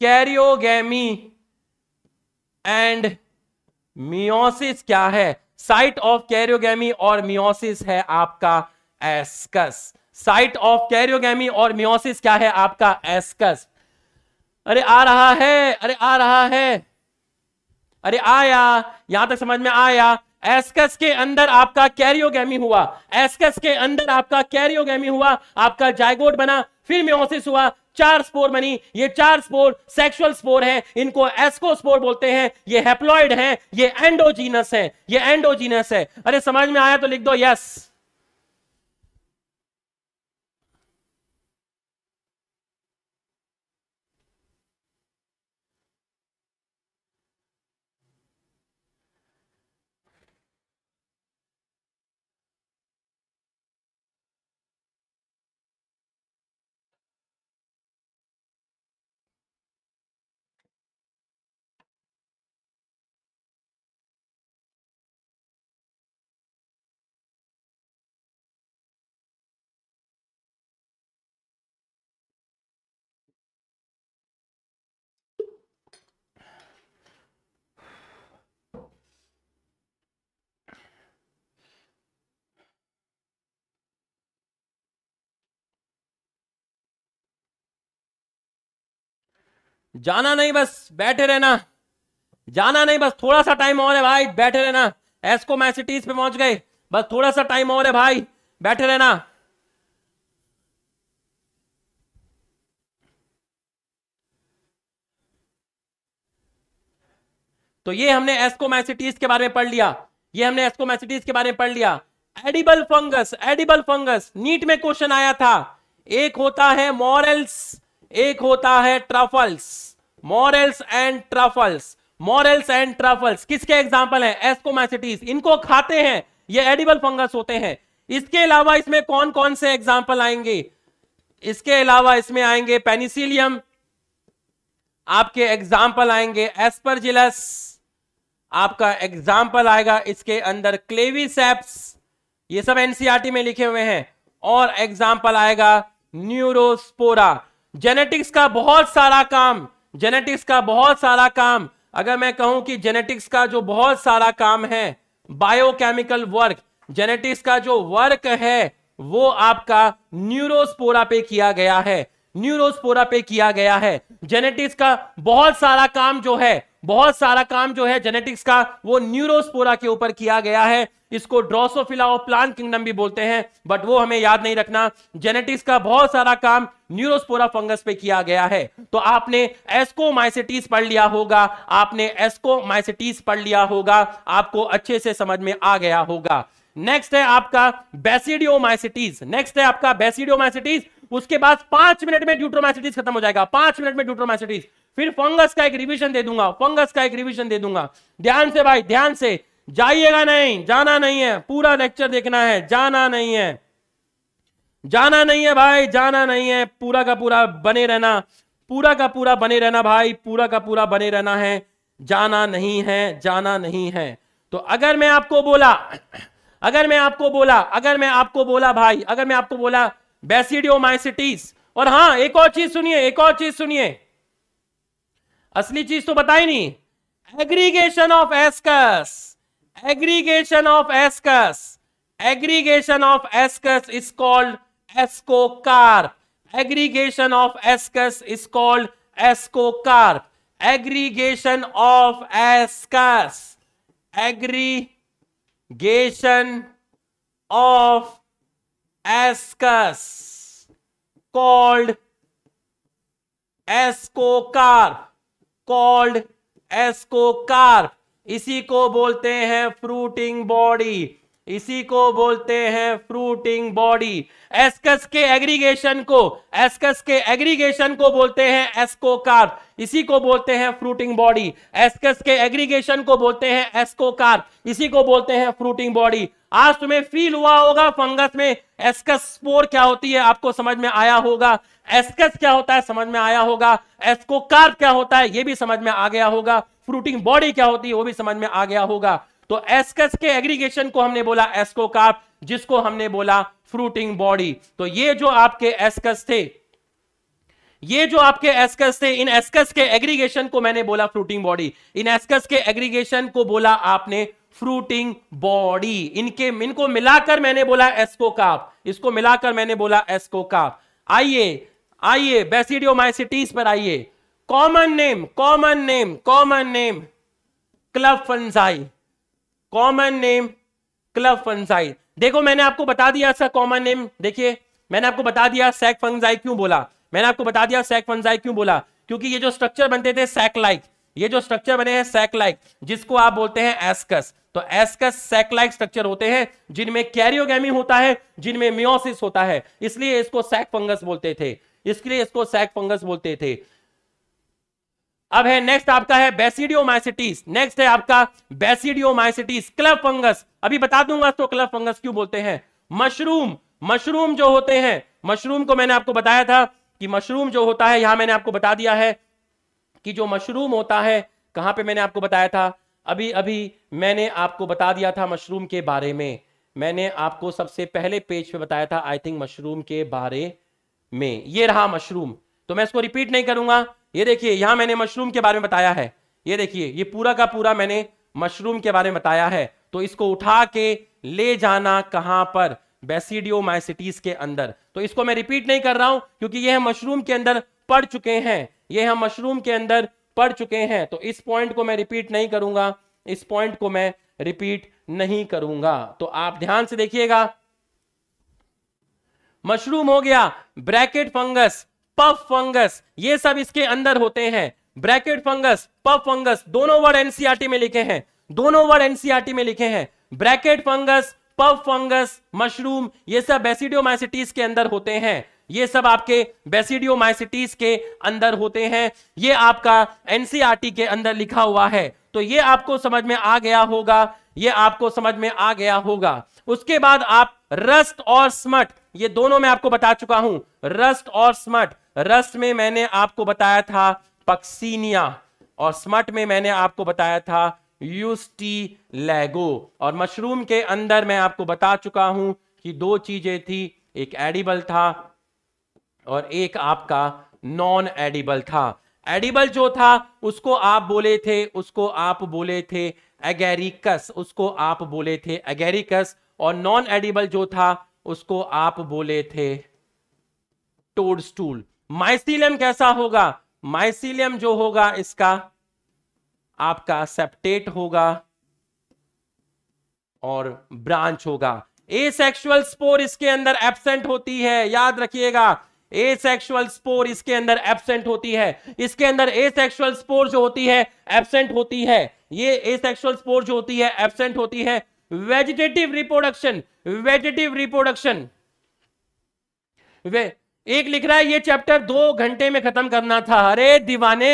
karyogamy and meiosis क्या है साइट ऑफ कैरियोगी और मियोसिस है आपका एस्कस साइट ऑफ कैरियोगी और मियोसिस क्या है आपका एस्कस अरे आ रहा है अरे आ रहा है अरे आया यहां तक समझ में आया एस्कस के अंदर आपका कैरियोगी हुआ एस्कस के अंदर आपका कैरियोगी हुआ आपका जायगोट बना फिर म्योसिस हुआ चार स्पोर बनी ये चार स्पोर सेक्सुअल स्पोर है इनको एस्को स्पोर बोलते हैं ये हेप्लॉइड है ये एंडोजीनस है ये एंडोजीनस है अरे समझ में आया तो लिख दो यस yes. जाना नहीं बस बैठे रहना जाना नहीं बस थोड़ा सा टाइम और है भाई बैठे रहना एस्को मैं सिटीज पे पहुंच गए बस थोड़ा सा टाइम और है भाई बैठे रहना तो ये हमने एस्कोमैसिटीज के बारे में पढ़ लिया ये हमने एस्कोमैसिटीज के बारे में पढ़ लिया edible fungus edible fungus NEET में क्वेश्चन आया था एक होता है मॉरल्स एक होता है truffles morels and truffles morels and truffles किसके एग्जाम्पल है एस्कोमैसिटीज इनको खाते हैं ये एडिबल फंगस होते हैं इसके अलावा इसमें कौन कौन से एग्जाम्पल आएंगे इसके अलावा इसमें आएंगे पेनिसिलियम आपके एग्जाम्पल आएंगे एस्परजिलस आपका एग्जाम्पल आएगा इसके अंदर क्लेविसेप्स ये सब एनसीआरटी e में लिखे हुए हैं और एग्जाम्पल आएगा न्यूरोस्पोरा जेनेटिक्स का बहुत सारा काम जेनेटिक्स का बहुत सारा काम अगर मैं कहूं कि जेनेटिक्स का जो बहुत सारा काम है बायोकेमिकल वर्क जेनेटिक्स का जो वर्क है वो आपका न्यूरोस्पोरा पे किया गया है न्यूरोस्पोरा पे किया गया है जेनेटिक्स का बहुत सारा काम जो है बहुत सारा काम जो है जेनेटिक्स का वो न्यूरोस्पोरा के ऊपर किया गया है इसको ड्रोसोफिला ऑफ प्लांट किंगडम भी बोलते हैं बट वो हमें याद नहीं रखना जेनेटिक्स का बहुत सारा काम न्यूरोस्पोरा फंगस पे किया गया है तो आपने एस्कोमाइसिटीज पढ़ लिया होगा आपने एस्कोमाइसिटीज पढ़ लिया होगा आपको अच्छे से समझ में आ गया होगा नेक्स्ट है आपका बेसिडियोमाइसिटीज नेक्स्ट है आपका बेसिडियोमाइसिटीज उसके बाद पांच मिनट में ड्यूट्रोमाइसिटीज खत्म हो जाएगा पांच मिनट में ड्यूट्रोमाइसिटीज फिर फंगस का एक रिविजन दे दूंगा फंगस का एक रिविजन दे दूंगा ध्यान से भाई ध्यान से जाइएगा नहीं जाना नहीं है पूरा लेक्चर देखना है जाना नहीं है जाना नहीं है भाई जाना नहीं है पूरा का पूरा बने रहना पूरा का पूरा बने रहना भाई पूरा का पूरा बने रहना है जाना नहीं है जाना नहीं है तो अगर मैं आपको बोला अगर मैं आपको बोला अगर मैं आपको बोला भाई अगर मैं आपको बोला बेसिडियोमाइसिटीज और हां एक और चीज सुनिए एक और चीज सुनिए असली चीज तो बताई नहीं aggregation of ascus aggregation of ascus aggregation of ascus is called ascocarp aggregation of ascus is called asco ascocarp aggregation of ascus aggregation of ascus called ascocarp called ascocarp इसी को बोलते हैं फ्रूटिंग बॉडी इसी को बोलते हैं fruiting body ascus के aggregation को एस्कस के एग्रीगेशन को बोलते हैं एस्कोकार इसी को बोलते हैं फ्रूटिंग बॉडी एस्कस के एग्रीगेशन को बोलते हैं एस्कोकार इसी को बोलते हैं फ्रूटिंग बॉडी आज तुम्हें फील हुआ होगा फंगस में एस्कस स्पोर क्या होती है आपको समझ में आया होगा एस्कस क्या होता है समझ में आया होगा एस्कोकार्प क्या होता है ये भी समझ में आ गया होगा फ्रूटिंग बॉडी क्या होती है वो भी समझ में आ गया होगा तो एस्कस के एग्रीगेशन को हमने बोला एस्कोकार्प जिसको हमने बोला फ्रूटिंग बॉडी तो ये जो आपके एस्कस थे ये जो आपके एस्कस थे इन एस्कस के एग्रीगेशन को मैंने बोला फ्रूटिंग बॉडी इन एस्कस के एग्रीगेशन को बोला आपने फ्रूटिंग बॉडी इनके इनको मिलाकर मैंने बोला एस्कोकाप इसको मिलाकर मैंने बोला एस्कोकाप आइए आइए बेसिडियोमाइसिटीज पर आइए common name common name common name club fungi common name club fungi देखो मैंने आपको बता दिया इसका कॉमन नेम देखिए मैंने आपको बता दिया सैक फंजाई क्यों बोला मैंने आपको बता दिया सैक फंजाई क्यों बोला क्योंकि ये जो स्ट्रक्चर बनते थे सैक लाइक ये जो स्ट्रक्चर बने हैं सैकलाइक जिसको आप बोलते हैं एस्कस तो एस्कस सैकलाइक स्ट्रक्चर होते हैं जिनमें कैरियोगेमी होता है जिनमें मियोसिस होता है इसलिए इसको सैक फंगस बोलते थे इसके लिए इसको सैक फंगस बोलते थे अब है नेक्स्ट आपका है बेसिडियोमाइसिटीज नेक्स्ट है आपका बेसिडियोमाइसिटीज क्लब फंगस अभी बता दूंगा तो क्लब फंगस क्यों बोलते हैं मशरूम मशरूम जो होते हैं मशरूम को मैंने आपको बताया था कि मशरूम जो होता है यहां मैंने आपको बता दिया है कि जो मशरूम होता है कहां पे मैंने आपको बताया था अभी अभी मैंने आपको बता दिया था मशरूम के बारे में मैंने आपको सबसे पहले पेज पे बताया था आई थिंक मशरूम के बारे में ये रहा मशरूम तो मैं इसको रिपीट नहीं करूंगा ये देखिए यहां मैंने मशरूम के बारे में बताया है ये देखिए ये पूरा का पूरा मैंने मशरूम के बारे में बताया है तो इसको उठा के ले जाना कहां पर बेसिडियो के अंदर तो इसको मैं रिपीट नहीं कर रहा हूं क्योंकि यह मशरूम के अंदर पढ़ चुके हैं ये हम मशरूम के अंदर पढ़ चुके हैं तो इस पॉइंट को मैं रिपीट नहीं करूंगा इस पॉइंट को मैं रिपीट नहीं करूंगा तो आप ध्यान से देखिएगा मशरूम हो गया ब्रैकेट फंगस पफ फंगस ये सब इसके अंदर होते हैं ब्रैकेट फंगस पफ फंगस दोनों वर्ड एनसीआरटी e में लिखे हैं दोनों वर्ड एनसीआरटी e में लिखे हैं bracket fungus puff fungus mushroom ये सब एसिडियोमाइसिटीज के अंदर होते हैं ये सब आपके माइसिटीज के अंदर होते हैं ये आपका एनसीआरटी के अंदर लिखा हुआ है तो ये आपको समझ में आ गया होगा ये आपको समझ में आ गया होगा उसके बाद आप रस्ट और स्मट ये दोनों मैं आपको बता चुका हूं रस्ट और स्मट रस्ट में मैंने आपको बताया था पक्सीनिया और स्मट में मैंने आपको बताया था यूस्टी लेगो और मशरूम के अंदर मैं आपको बता चुका हूं कि दो चीजें थी एक एडिबल था और एक आपका नॉन एडिबल था एडिबल जो था उसको आप बोले थे उसको आप बोले थे एगेरिकस उसको आप बोले थे एगेरिकस और नॉन एडिबल जो था उसको आप बोले थे स्टूल माइसिलियम कैसा होगा माइसिलियम जो होगा इसका आपका सेप्टेट होगा और ब्रांच होगा सेक्शुअल स्पोर इसके अंदर एब्सेंट होती है याद रखिएगा ए एसेक्सुअल स्पोर इसके अंदर एबसेंट होती है इसके अंदर ए एसेक्सुअल स्पोर जो होती है एबसेंट होती है ये ए एसेक्सुअल स्पोर जो होती है एबसेंट होती है वेजिटेटिव रिप्रोडक्शन वेजिटेटिव रिप्रोडक्शन वे एक लिख रहा है ये चैप्टर दो घंटे में खत्म करना था अरे दीवाने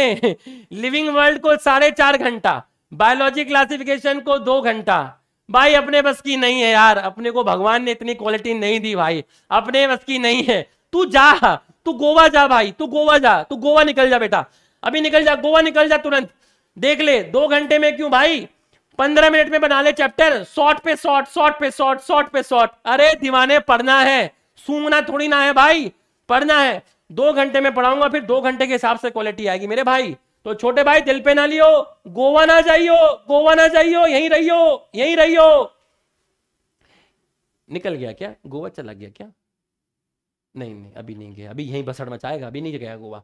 लिविंग वर्ल्ड को साढ़े चार घंटा बायोलॉजी क्लासिफिकेशन को दो घंटा भाई अपने बस की नहीं है यार अपने को भगवान ने इतनी क्वालिटी नहीं दी भाई अपने बस की नहीं है तू जा तू गोवा जा भाई तू गोवा जा तू गोवा निकल जा बेटा अभी निकल जा गोवा निकल जा तुरंत देख ले दो घंटे में क्यों भाई पंद्रह मिनट में बना ले चैप्टर शॉर्ट पे शॉर्ट शॉर्ट पे शॉर्ट शॉर्ट पे शॉर्ट अरे दीवाने पढ़ना है सूंघना थोड़ी ना है भाई पढ़ना है दो घंटे में पढ़ाऊंगा फिर दो घंटे के हिसाब से क्वालिटी आएगी मेरे भाई तो छोटे भाई दिल पे ना लियो गोवा ना जाइयो गोवा ना जाइयो यहीं रहियो यहीं रहियो निकल गया क्या गोवा चला गया क्या नहीं नहीं अभी नहीं गया अभी यहीं बसड़ मचाएगा अभी नहीं गया गोवा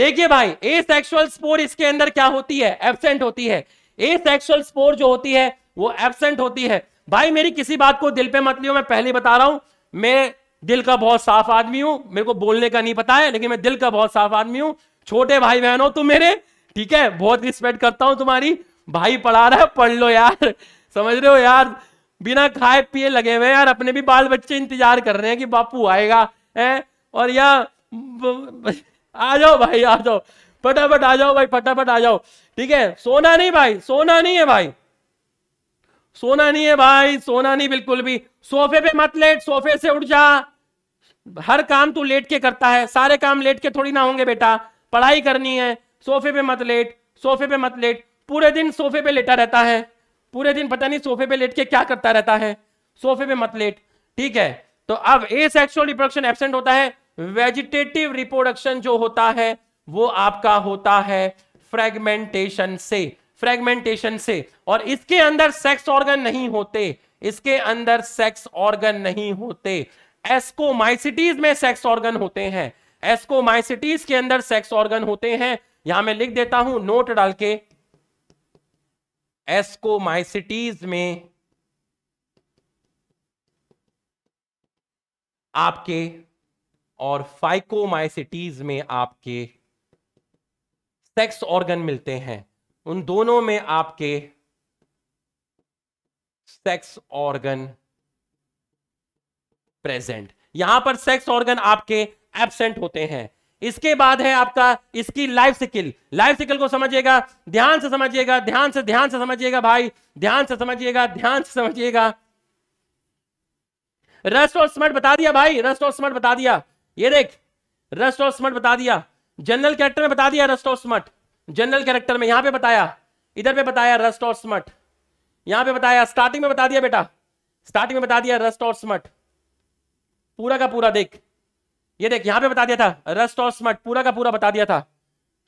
देखिए भाई ए सेक्सुअल स्पोर इसके अंदर क्या होती है एबसेंट होती है ए सेक्सुअल स्पोर जो होती है वो एबसेंट होती है भाई मेरी किसी बात को दिल पे मत लियो मैं पहले बता रहा हूं मैं दिल का बहुत साफ आदमी हूं मेरे को बोलने का नहीं पता है लेकिन मैं दिल का बहुत साफ आदमी हूं छोटे भाई बहन हो तुम मेरे ठीक है बहुत रिस्पेक्ट करता हूं तुम्हारी भाई पढ़ा रहा है पढ़ लो यार समझ रहे हो यार बिना खाए पिए लगे हुए यार अपने भी बाल बच्चे इंतजार कर रहे हैं कि बापू आएगा हैं और यहाँ आ जाओ भाई आ जाओ फटाफट आ जाओ भाई फटाफट आ जाओ ठीक है सोना नहीं भाई सोना नहीं है भाई सोना नहीं है भाई सोना नहीं बिल्कुल भी सोफे पे मत लेट सोफे से उठ जा हर काम तू लेट के करता है सारे काम लेट के थोड़ी ना होंगे बेटा पढ़ाई करनी है सोफे पे मत लेट सोफे पे मत लेट पूरे दिन सोफे पे लेटा रहता है पूरे दिन पता नहीं सोफे पे लेट के क्या करता रहता है सोफे पे मत लेट ठीक है तो अब ए सेक्सुअल रिप्रोडक्शन एबसेंट होता है वेजिटेटिव रिप्रोडक्शन जो होता है वो आपका होता है फ्रेगमेंटेशन से फ्रेगमेंटेशन से और इसके अंदर सेक्स ऑर्गन नहीं होते इसके अंदर सेक्स ऑर्गन नहीं होते एस्कोमाइसिटीज में सेक्स ऑर्गन होते हैं एस्कोमाइसिटीज के अंदर सेक्स ऑर्गन होते हैं यहां मैं लिख देता हूं नोट डाल के एस्कोमाइसिटीज में आपके और फाइकोमाइसिटीज में आपके सेक्स ऑर्गन मिलते हैं उन दोनों में आपके सेक्स ऑर्गन प्रेजेंट यहां पर सेक्स ऑर्गन आपके एबसेंट होते हैं इसके बाद है आपका इसकी लाइफ सिकिल लाइफ सिकिल को समझिएगा ध्यान से समझिएगा ध्यान से ध्यान से समझिएगा भाई ध्यान से समझिएगा ध्यान से समझिएगा रस्ट और स्मर्ट बता दिया भाई रस्ट और स्मर्ट बता दिया ये देख रस्ट और स्मर्ट बता दिया जनरल कैरेक्टर में बता दिया रस्ट और स्मर्ट जनरल कैरेक्टर में यहां पे बताया इधर पे बताया रस्ट और स्मर्ट यहां पे बताया स्टार्टिंग में बता दिया बेटा स्टार्टिंग में बता दिया रस्ट और स्मर्ट पूरा का पूरा देख ये देख यहां पे बता दिया था रस्ट और स्मर्ट पूरा का पूरा बता दिया था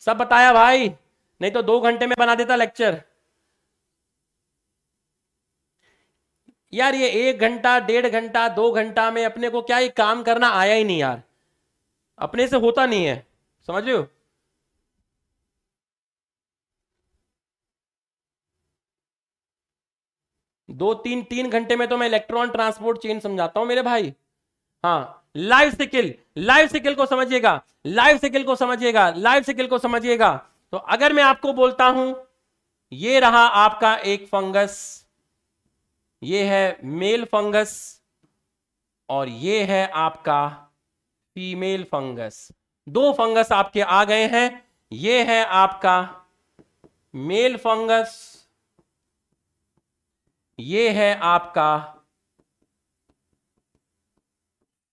सब बताया भाई नहीं तो दो घंटे में बना देता लेक्चर यार ये एक घंटा डेढ़ घंटा दो घंटा में अपने को क्या ये काम करना आया ही नहीं यार अपने से होता नहीं है समझ लो दो तीन तीन घंटे में तो मैं इलेक्ट्रॉन ट्रांसपोर्ट चेन समझाता हूं मेरे भाई हाँ लाइव सिकिल लाइव सिकिल को समझिएगा लाइव सिकिल को समझिएगा लाइव सिकिल को समझिएगा तो अगर मैं आपको बोलता हूं ये रहा आपका एक फंगस ये है मेल फंगस और ये है आपका फीमेल फंगस दो फंगस आपके आ गए हैं ये है आपका मेल फंगस ये है आपका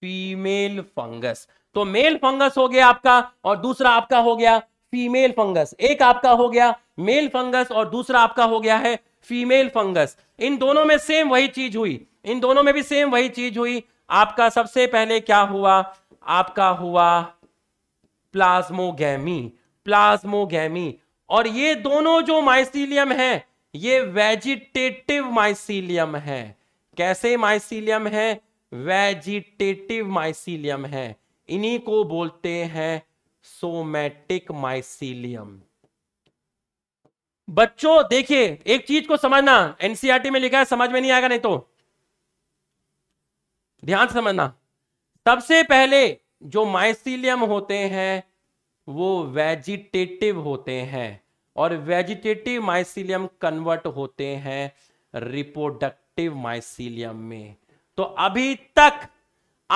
फीमेल फंगस तो मेल फंगस हो गया आपका और दूसरा आपका हो गया फीमेल फंगस एक आपका हो गया मेल फंगस और दूसरा आपका हो गया है फीमेल फंगस इन दोनों में सेम वही चीज हुई इन दोनों में भी सेम वही चीज हुई आपका सबसे पहले क्या हुआ आपका हुआ प्लाज्मोगैमी प्लाज्मोगैमी और ये दोनों जो माइसीलियम है ये वेजिटेटिव माइसीलियम है कैसे माइसीलियम है वेजिटेटिव माइसीलियम है इन्हीं को बोलते हैं सोमैटिक माइसीलियम बच्चों देखिए एक चीज को समझना एनसीआरटी e में लिखा है समझ में नहीं आएगा नहीं तो ध्यान से समझना सबसे पहले जो माइसिलियम होते हैं वो वेजिटेटिव होते हैं और वेजिटेटिव माइसिलियम कन्वर्ट होते हैं रिप्रोडक्टिव माइसिलियम में तो अभी तक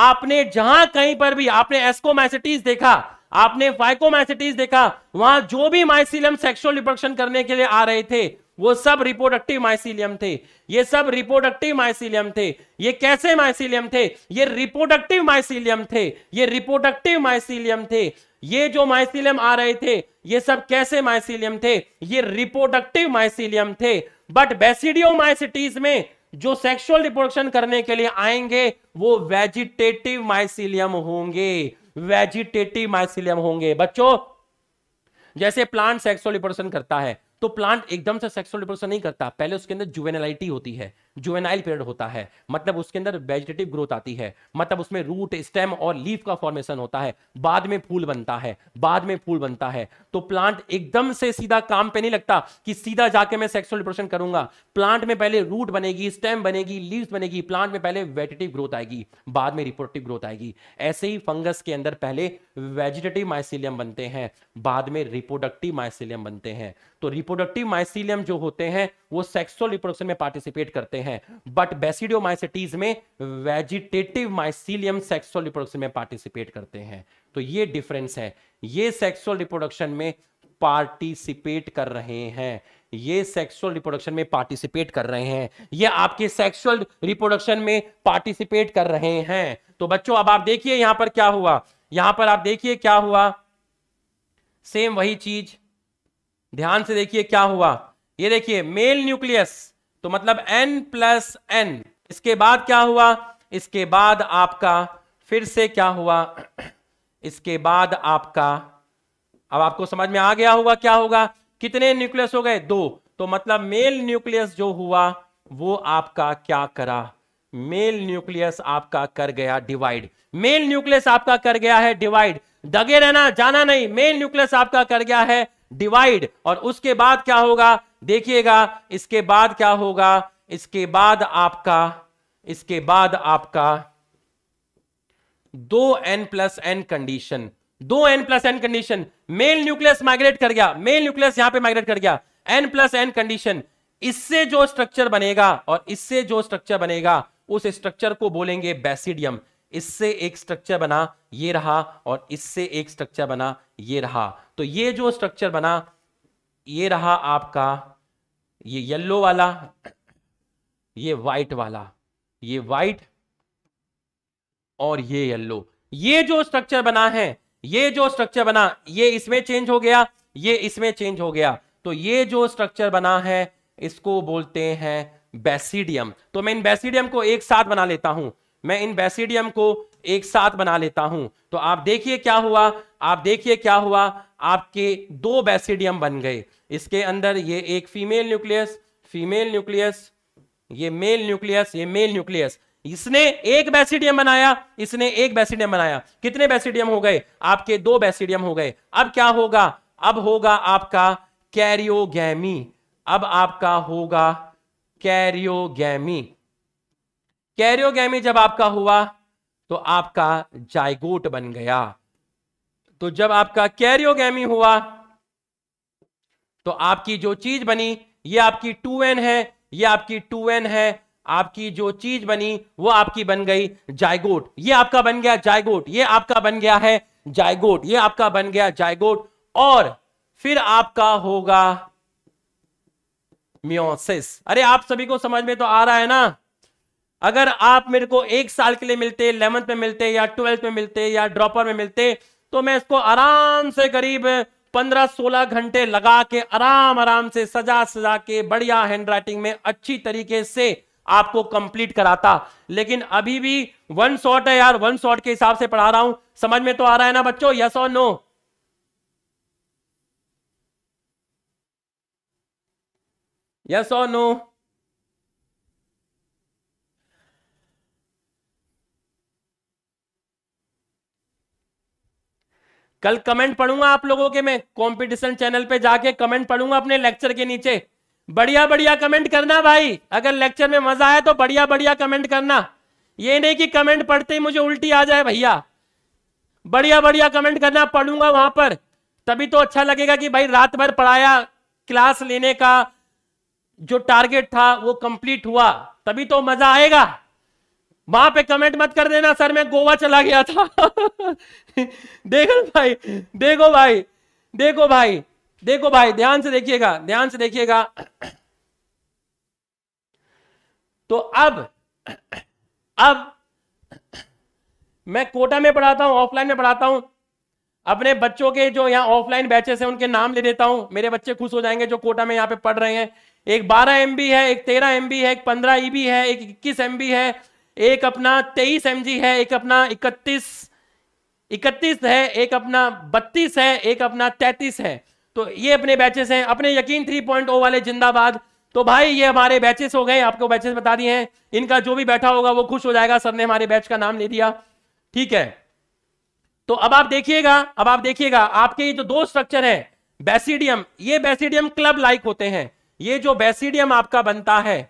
आपने जहां कहीं पर भी आपने एस्कोमाइसिटीज देखा आपने फाइकोमाइसिटीज देखा वहां जो भी माइसिलियम सेक्सुअल रिप्रोडक्शन करने के लिए आ रहे थे वो सब रिप्रोडक्टिव माइसिलियम थे ये सब रिप्रोडक्टिव माइसिलियम थे ये कैसे माइसिलियम थे ये रिप्रोडक्टिव माइसिलियम थे ये रिप्रोडक्टिव माइसिलियम थे ये जो माइसिलियम आ रहे थे ये सब कैसे माइसिलियम थे ये रिप्रोडक्टिव माइसिलियम थे बट माइसिटीज में जो सेक्सुअल रिप्रोडक्शन करने के लिए आएंगे वो वेजिटेटिव माइसिलियम होंगे वेजिटेटिव माइसिलियम होंगे बच्चों जैसे प्लांट सेक्सुअल रिप्रोडक्शन करता है तो प्लांट एकदम से सेक्सुअल रिप्रोडक्शन नहीं करता पहले उसके अंदर जुवेनालाइटी होती है जुवेनाइल पीरियड होता है मतलब उसके अंदर वेजिटेटिव ग्रोथ आती है मतलब उसमें रूट स्टेम और लीफ का फॉर्मेशन होता है बाद में फूल बनता है बाद में फूल बनता है तो प्लांट एकदम से सीधा काम पे नहीं लगता कि सीधा जाके मैं सेक्सुअल डिप्रेशन करूंगा प्लांट में पहले रूट बनेगी स्टेम बनेगी लीव बनेगी प्लांट में पहले वेजिटेटिव ग्रोथ आएगी बाद में रिपोर्टिव ग्रोथ आएगी ऐसे ही फंगस के अंदर पहले वेजिटेटिव माइसिलियम बनते हैं बाद में रिपोडक्टिव माइसिलियम बनते हैं तो रिपोडक्टिव माइसिलियम जो होते हैं वो सेक्सुअल रिप्रोडक्शन में पार्टिसिपेट करते हैं हैं बट बेसिडियोमाइसिटीज में वेजिटेटिव माइसिलियम सेक्सुअल रिप्रोडक्शन में पार्टिसिपेट करते हैं तो ये डिफरेंस है ये सेक्सुअल रिप्रोडक्शन में पार्टिसिपेट कर रहे हैं ये सेक्सुअल रिप्रोडक्शन में पार्टिसिपेट कर रहे हैं ये आपके सेक्सुअल रिप्रोडक्शन में पार्टिसिपेट कर रहे हैं तो बच्चों अब आप देखिए यहां पर क्या हुआ यहां पर आप देखिए क्या हुआ सेम वही चीज ध्यान से देखिए क्या हुआ ये देखिए मेल न्यूक्लियस तो मतलब एन प्लस एन इसके बाद क्या हुआ इसके बाद आपका फिर से क्या हुआ इसके बाद आपका अब आपको समझ में आ गया होगा क्या होगा कितने न्यूक्लियस हो गए दो तो मतलब मेल न्यूक्लियस जो हुआ वो आपका क्या करा मेल न्यूक्लियस आपका कर गया डिवाइड मेल न्यूक्लियस आपका कर गया है डिवाइड दगे रहना जाना नहीं मेल न्यूक्लियस आपका कर गया है डिवाइड और उसके बाद क्या होगा देखिएगा इसके बाद क्या होगा इसके बाद आपका इसके बाद आपका दो एन प्लस एन कंडीशन दो N plus N condition male nucleus migrate कर गया मेल न्यूक्लियस यहां पे माइग्रेट कर गया एन प्लस एन कंडीशन इससे जो स्ट्रक्चर बनेगा और इससे जो स्ट्रक्चर बनेगा उस स्ट्रक्चर को बोलेंगे बेसिडियम इससे एक स्ट्रक्चर बना ये रहा और इससे एक स्ट्रक्चर बना ये रहा तो ये जो स्ट्रक्चर बना ये रहा आपका ये येलो वाला ये वाइट वाला ये वाइट और ये येलो ये जो स्ट्रक्चर बना है ये जो स्ट्रक्चर बना ये इसमें चेंज हो गया ये इसमें चेंज हो गया तो ये जो स्ट्रक्चर बना है इसको बोलते हैं बेसिडियम तो मैं इन बेसिडियम को एक साथ बना लेता हूं मैं इन बेसिडियम को एक साथ बना लेता हूं तो आप देखिए क्या हुआ आप देखिए क्या हुआ आपके दो बेसिडियम बन गए इसके अंदर ये एक फीमेल न्यूक्लियस फीमेल न्यूक्लियस ये मेल न्यूक्लियस ये मेल न्यूक्लियस इसने एक बैसिडियम बनाया इसने एक बैसिडियम बनाया कितने बैसिडियम हो गए आपके दो बैसिडियम हो गए अब क्या होगा अब होगा आपका कैरियोगैमी अब आपका होगा कैरियोगैमी कैरियोगैमी जब आपका हुआ तो आपका जायगोट बन गया तो जब आपका कैरियोगैमी हुआ तो आपकी जो चीज बनी ये आपकी टू एन है ये आपकी टू एन है आपकी जो चीज बनी वो आपकी बन गई जायगोट ये आपका बन गया जायगोट ये आपका बन गया है जायगोट ये आपका बन गया जायगोट और फिर आपका होगा म्योसिस अरे आप सभी को समझ में तो आ रहा है ना अगर आप मेरे को एक साल के लिए मिलते इलेवंथ में मिलते या ट्वेल्थ में मिलते या ड्रॉपर में मिलते तो मैं इसको आराम से करीब पंद्रह सोलह घंटे लगा के आराम आराम से सजा सजा के बढ़िया हैंडराइटिंग में अच्छी तरीके से आपको कंप्लीट कराता लेकिन अभी भी वन शॉट है यार वन शॉट के हिसाब से पढ़ा रहा हूं समझ में तो आ रहा है ना बच्चों यस और नो यस और नो कल कमेंट पढ़ूंगा आप लोगों के मैं कंपटीशन चैनल पे जाके कमेंट पढ़ूंगा अपने लेक्चर के नीचे बढ़िया बढ़िया कमेंट करना भाई अगर लेक्चर में मजा आया तो बढ़िया बढ़िया कमेंट करना ये नहीं कि कमेंट पढ़ते ही मुझे उल्टी आ जाए भैया बढ़िया बढ़िया कमेंट करना पढ़ूंगा वहां पर तभी तो अच्छा लगेगा कि भाई रात भर पढ़ाया क्लास लेने का जो टारगेट था वो कंप्लीट हुआ तभी तो मजा आएगा वहां पे कमेंट मत कर देना सर मैं गोवा चला गया था देखो भाई देखो भाई देखो भाई देखो भाई ध्यान से देखिएगा ध्यान से देखिएगा तो अब अब मैं कोटा में पढ़ाता हूं ऑफलाइन में पढ़ाता हूँ अपने बच्चों के जो यहाँ ऑफलाइन बैचेस हैं उनके नाम ले देता हूं मेरे बच्चे खुश हो जाएंगे जो कोटा में यहाँ पे पढ़ रहे हैं एक बारह एम है एक तेरह एम है एक पंद्रह ई e है एक इक्कीस एम है एक अपना तेईस एम है एक अपना इकतीस इकतीस है एक अपना बत्तीस है एक अपना तैतीस है तो ये अपने बैचेस हैं अपने यकीन थ्री पॉइंट ओ वाले जिंदाबाद तो भाई ये हमारे बैचेस हो गए आपको बैचेस बता दिए हैं इनका जो भी बैठा होगा वो खुश हो जाएगा सर ने हमारे बैच का नाम ले दिया ठीक है तो अब आप देखिएगा अब आप देखिएगा आपके ये जो दो स्ट्रक्चर है बेसिडियम ये बेसिडियम क्लब लाइक होते हैं ये जो बेसिडियम आपका बनता है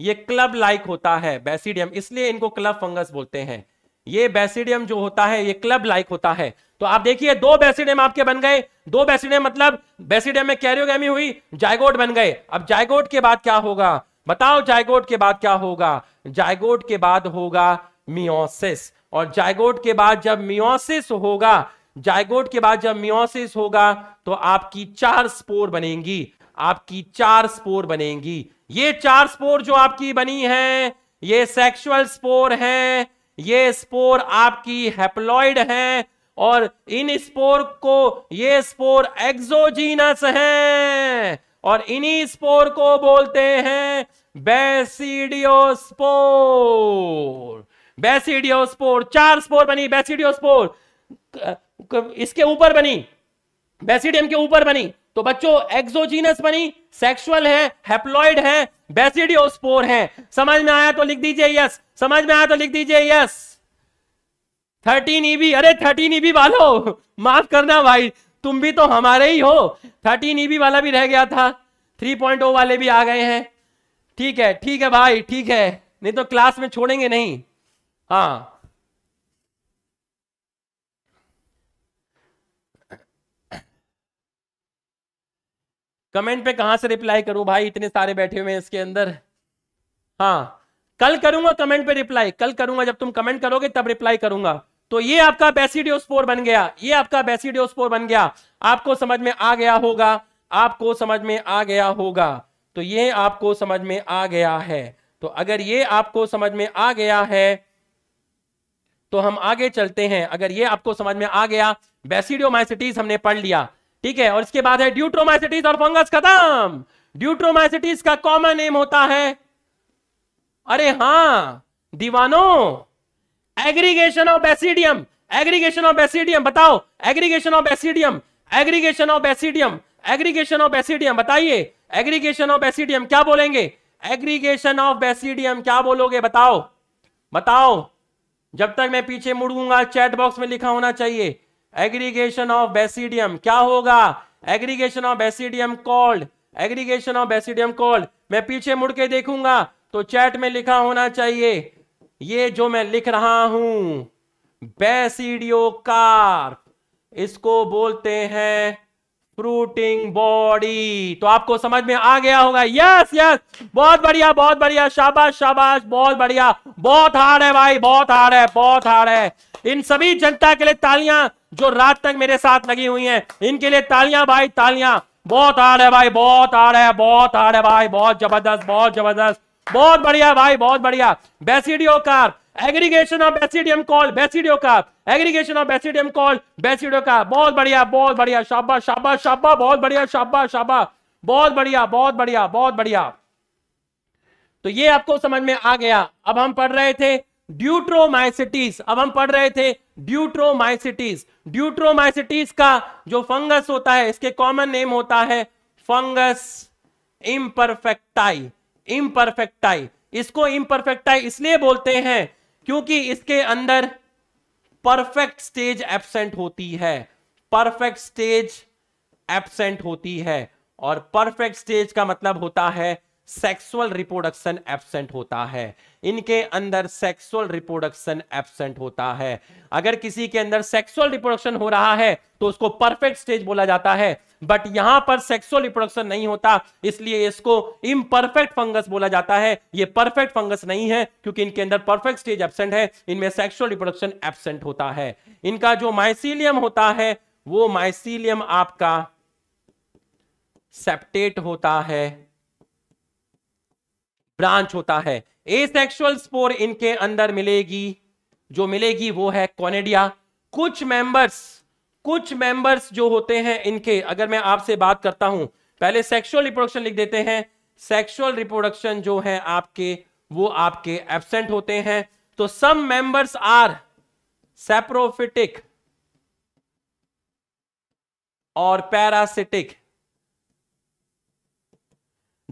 ये क्लब लाइक होता है बेसिडियम इसलिए इनको क्लब फंगस बोलते हैं ये बेसिडियम जो होता है ये क्लब लाइक होता है तो आप देखिए दो बैसिडियम आपके बन गए दो बैसिडियम मतलब बैसिडियम में कैरियोगी हुई जायगोट बन गए अब जायगोट के बाद क्या होगा बताओ जायगोट के बाद क्या होगा जायगोट के बाद होगा मियोसिस और जायगोट के बाद जब मियोसिस होगा जायगोट के बाद जब मियोसिस होगा तो आपकी चार स्पोर बनेंगी आपकी चार स्पोर बनेंगी ये चार स्पोर जो आपकी बनी है ये सेक्सुअल स्पोर है ये स्पोर आपकी हेप्लॉइड है और इन स्पोर को ये स्पोर एक्सोजीनस है और इन्हीं स्पोर को बोलते हैं बेसिडियोस्पोर बेसिडियोस्पोर चार स्पोर बनी बेसिडियोस्पोर इसके ऊपर बनी बेसिडियम के ऊपर बनी तो बच्चों एक्सोजीनस बनी सेक्सुअल है हेप्लॉइड है बेसिडियोस्पोर है समझ में आया तो लिख दीजिए यस समझ में आया तो लिख दीजिए यस थर्टीन ईबी अरे थर्टीन ईबी e वालो माफ करना भाई तुम भी तो हमारे ही हो थर्टीन ईबी e वाला भी रह गया था थ्री पॉइंट ओ वाले भी आ गए हैं ठीक है ठीक है भाई ठीक है नहीं तो क्लास में छोड़ेंगे नहीं हाँ कमेंट पे कहां से रिप्लाई करूं भाई इतने सारे बैठे हुए हैं इसके अंदर हाँ कल करूंगा कमेंट पे रिप्लाई कल करूंगा जब तुम कमेंट करोगे तब रिप्लाई करूंगा तो ये आपका बेसिडियोस्पोर बन गया ये आपका बेसिडियोस्पोर बन गया आपको समझ में आ गया होगा आपको समझ में आ गया होगा तो ये आपको समझ में आ गया है तो अगर ये आपको समझ में आ गया है तो हम आगे चलते हैं अगर ये आपको समझ में आ गया बेसिडियो हमने पढ़ लिया ठीक है और इसके बाद है ड्यूट्रोमाइसिटीज और फंगस खत्म ड्यूट्रोमाइसिटीज का कॉमन नेम होता है अरे हाँ दीवानो aggregation of aecidium aggregation of aecidium बताओ aggregation of aecidium aggregation of aecidium aggregation of aecidium बताइए एग्रीगेशन ऑफ एसिडियम क्या बोलेंगे एग्रीगेशन ऑफ बेसिडियम क्या बोलोगे बताओ बताओ जब तक मैं पीछे मुड़ूंगा चैट बॉक्स में लिखा होना चाहिए एग्रीगेशन ऑफ बेसिडियम क्या होगा aggregation of basidium called aggregation of basidium called मैं पीछे मुड़ के देखूंगा तो चैट में लिखा होना चाहिए ये जो मैं लिख रहा हूं बेसिडियो कार इसको बोलते हैं फ्रूटिंग बॉडी तो आपको समझ में आ गया होगा यस यस बहुत बढ़िया बहुत बढ़िया शाबाश शाबाश बहुत बढ़िया बहुत हार्ड है भाई बहुत हार्ड है बहुत हार्ड है इन सभी जनता के लिए तालियां जो रात तक मेरे साथ लगी हुई हैं इनके लिए तालियां भाई तालियां बहुत हार्ड है भाई बहुत हार्ड है बहुत हार्ड है भाई बहुत जबरदस्त बहुत जबरदस्त बहुत बढ़िया भाई बहुत बढ़िया basidiocarp aggregation of basidium call basidiocarp aggregation of basidium call basidiocarp बहुत बढ़िया बहुत बढ़िया शाबा शाबा शाबा बहुत बढ़िया शाबा शाबा बहुत बढ़िया बहुत बढ़िया बहुत बढ़िया तो ये आपको समझ में आ गया अब हम पढ़ रहे थे ड्यूट्रोमाइसिटीज अब हम पढ़ रहे थे ड्यूट्रोमाइसिटीज ड्यूट्रोमाइसिटीज का जो फंगस होता है इसके कॉमन नेम होता है फंगस इम्परफेक्टाई इम्परफेक्टाई इसको इम्परफेक्टाई इसलिए बोलते हैं क्योंकि इसके अंदर परफेक्ट स्टेज एबसेंट होती है परफेक्ट स्टेज एब्सेंट होती है और परफेक्ट स्टेज का मतलब होता है सेक्सुअल रिप्रोडक्शन एबसेंट होता है इनके अंदर सेक्सुअल रिप्रोडक्शन एबसेंट होता है अगर किसी के अंदर सेक्सुअल रिप्रोडक्शन हो रहा है तो उसको परफेक्ट स्टेज बोला जाता है बट यहां पर सेक्सुअल रिप्रोडक्शन नहीं होता इसलिए इसको इम्परफेक्ट फंगस बोला जाता है ये परफेक्ट फंगस नहीं है क्योंकि इनके अंदर परफेक्ट स्टेज एबसेंट है इनमें सेक्सुअल रिप्रोडक्शन एबसेंट होता है इनका जो माइसिलियम होता है वो माइसिलियम आपका सेप्टेट होता है ब्रांच होता है एसेक्सुअल स्पोर इनके अंदर मिलेगी जो मिलेगी वो है कॉनेडिया कुछ मेंबर्स कुछ मेंबर्स जो होते हैं इनके अगर मैं आपसे बात करता हूं पहले सेक्सुअल रिप्रोडक्शन लिख देते हैं सेक्सुअल रिप्रोडक्शन जो है आपके वो आपके एबसेंट होते हैं तो सम मेंबर्स आर सेप्रोफिटिक और पैरासिटिक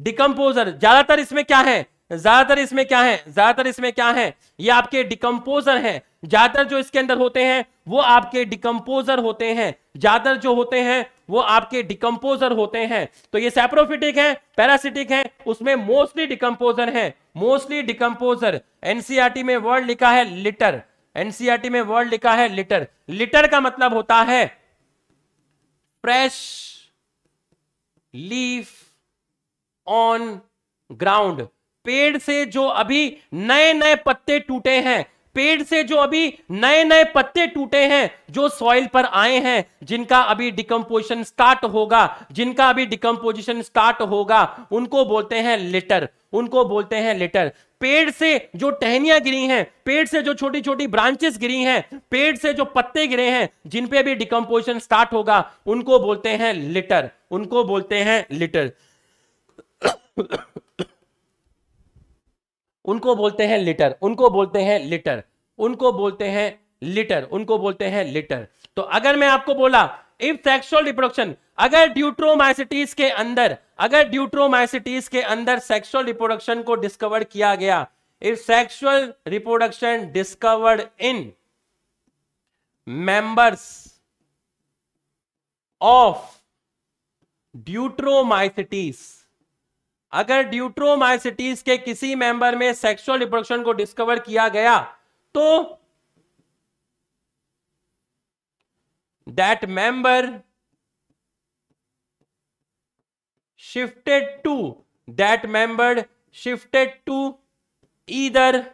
डिकम्पोजर ज्यादातर इसमें क्या है ज्यादातर इसमें क्या है ज्यादातर इसमें क्या है ये आपके डिकम्पोजर हैं ज्यादातर जो इसके अंदर होते हैं वो आपके डिकम्पोजर होते हैं ज्यादातर जो होते हैं वो आपके डिकम्पोजर होते हैं तो ये सेप्रोफिटिक है पैरासिटिक है उसमें मोस्टली डिकम्पोजर है मोस्टली डिकम्पोजर एनसीआरटी में वर्ड लिखा है लिटर एनसीआरटी e में वर्ड लिखा है लिटर लिटर का मतलब होता है फ्रेश लीफ ऑन ग्राउंड पेड़ से जो अभी नए नए पत्ते टूटे हैं पेड़ से जो अभी नए नए पत्ते टूटे हैं जो सॉइल पर आए हैं जिनका अभी डिकम्पोजिशन स्टार्ट होगा जिनका अभी डिकम्पोजिशन स्टार्ट होगा उनको बोलते हैं लेटर उनको बोलते हैं लिटर पेड़ से जो टहनियां गिरी हैं पेड़ से जो छोटी छोटी ब्रांचेस गिरी हैं पेड़ से जो पत्ते गिरे हैं जिन पे भी डिकम्पोजिशन स्टार्ट होगा उनको बोलते हैं लिटर उनको बोलते हैं लिटर उनको बोलते हैं लिटर उनको बोलते हैं लिटर उनको बोलते हैं लिटर उनको बोलते हैं लिटर तो अगर मैं आपको बोला इफ सेक्सुअल रिप्रोडक्शन अगर ड्यूट्रोमाइसिटीज के अंदर अगर ड्यूट्रोमाइसिटीज के अंदर सेक्सुअल रिप्रोडक्शन को डिस्कवर किया गया if sexual reproduction discovered in members of deuteromycetes अगर ड्यूट्रोमाइसिटीज के किसी मेंबर में सेक्सुअल रिप्रोडक्शन को डिस्कवर किया गया तो that member shifted to that member shifted to either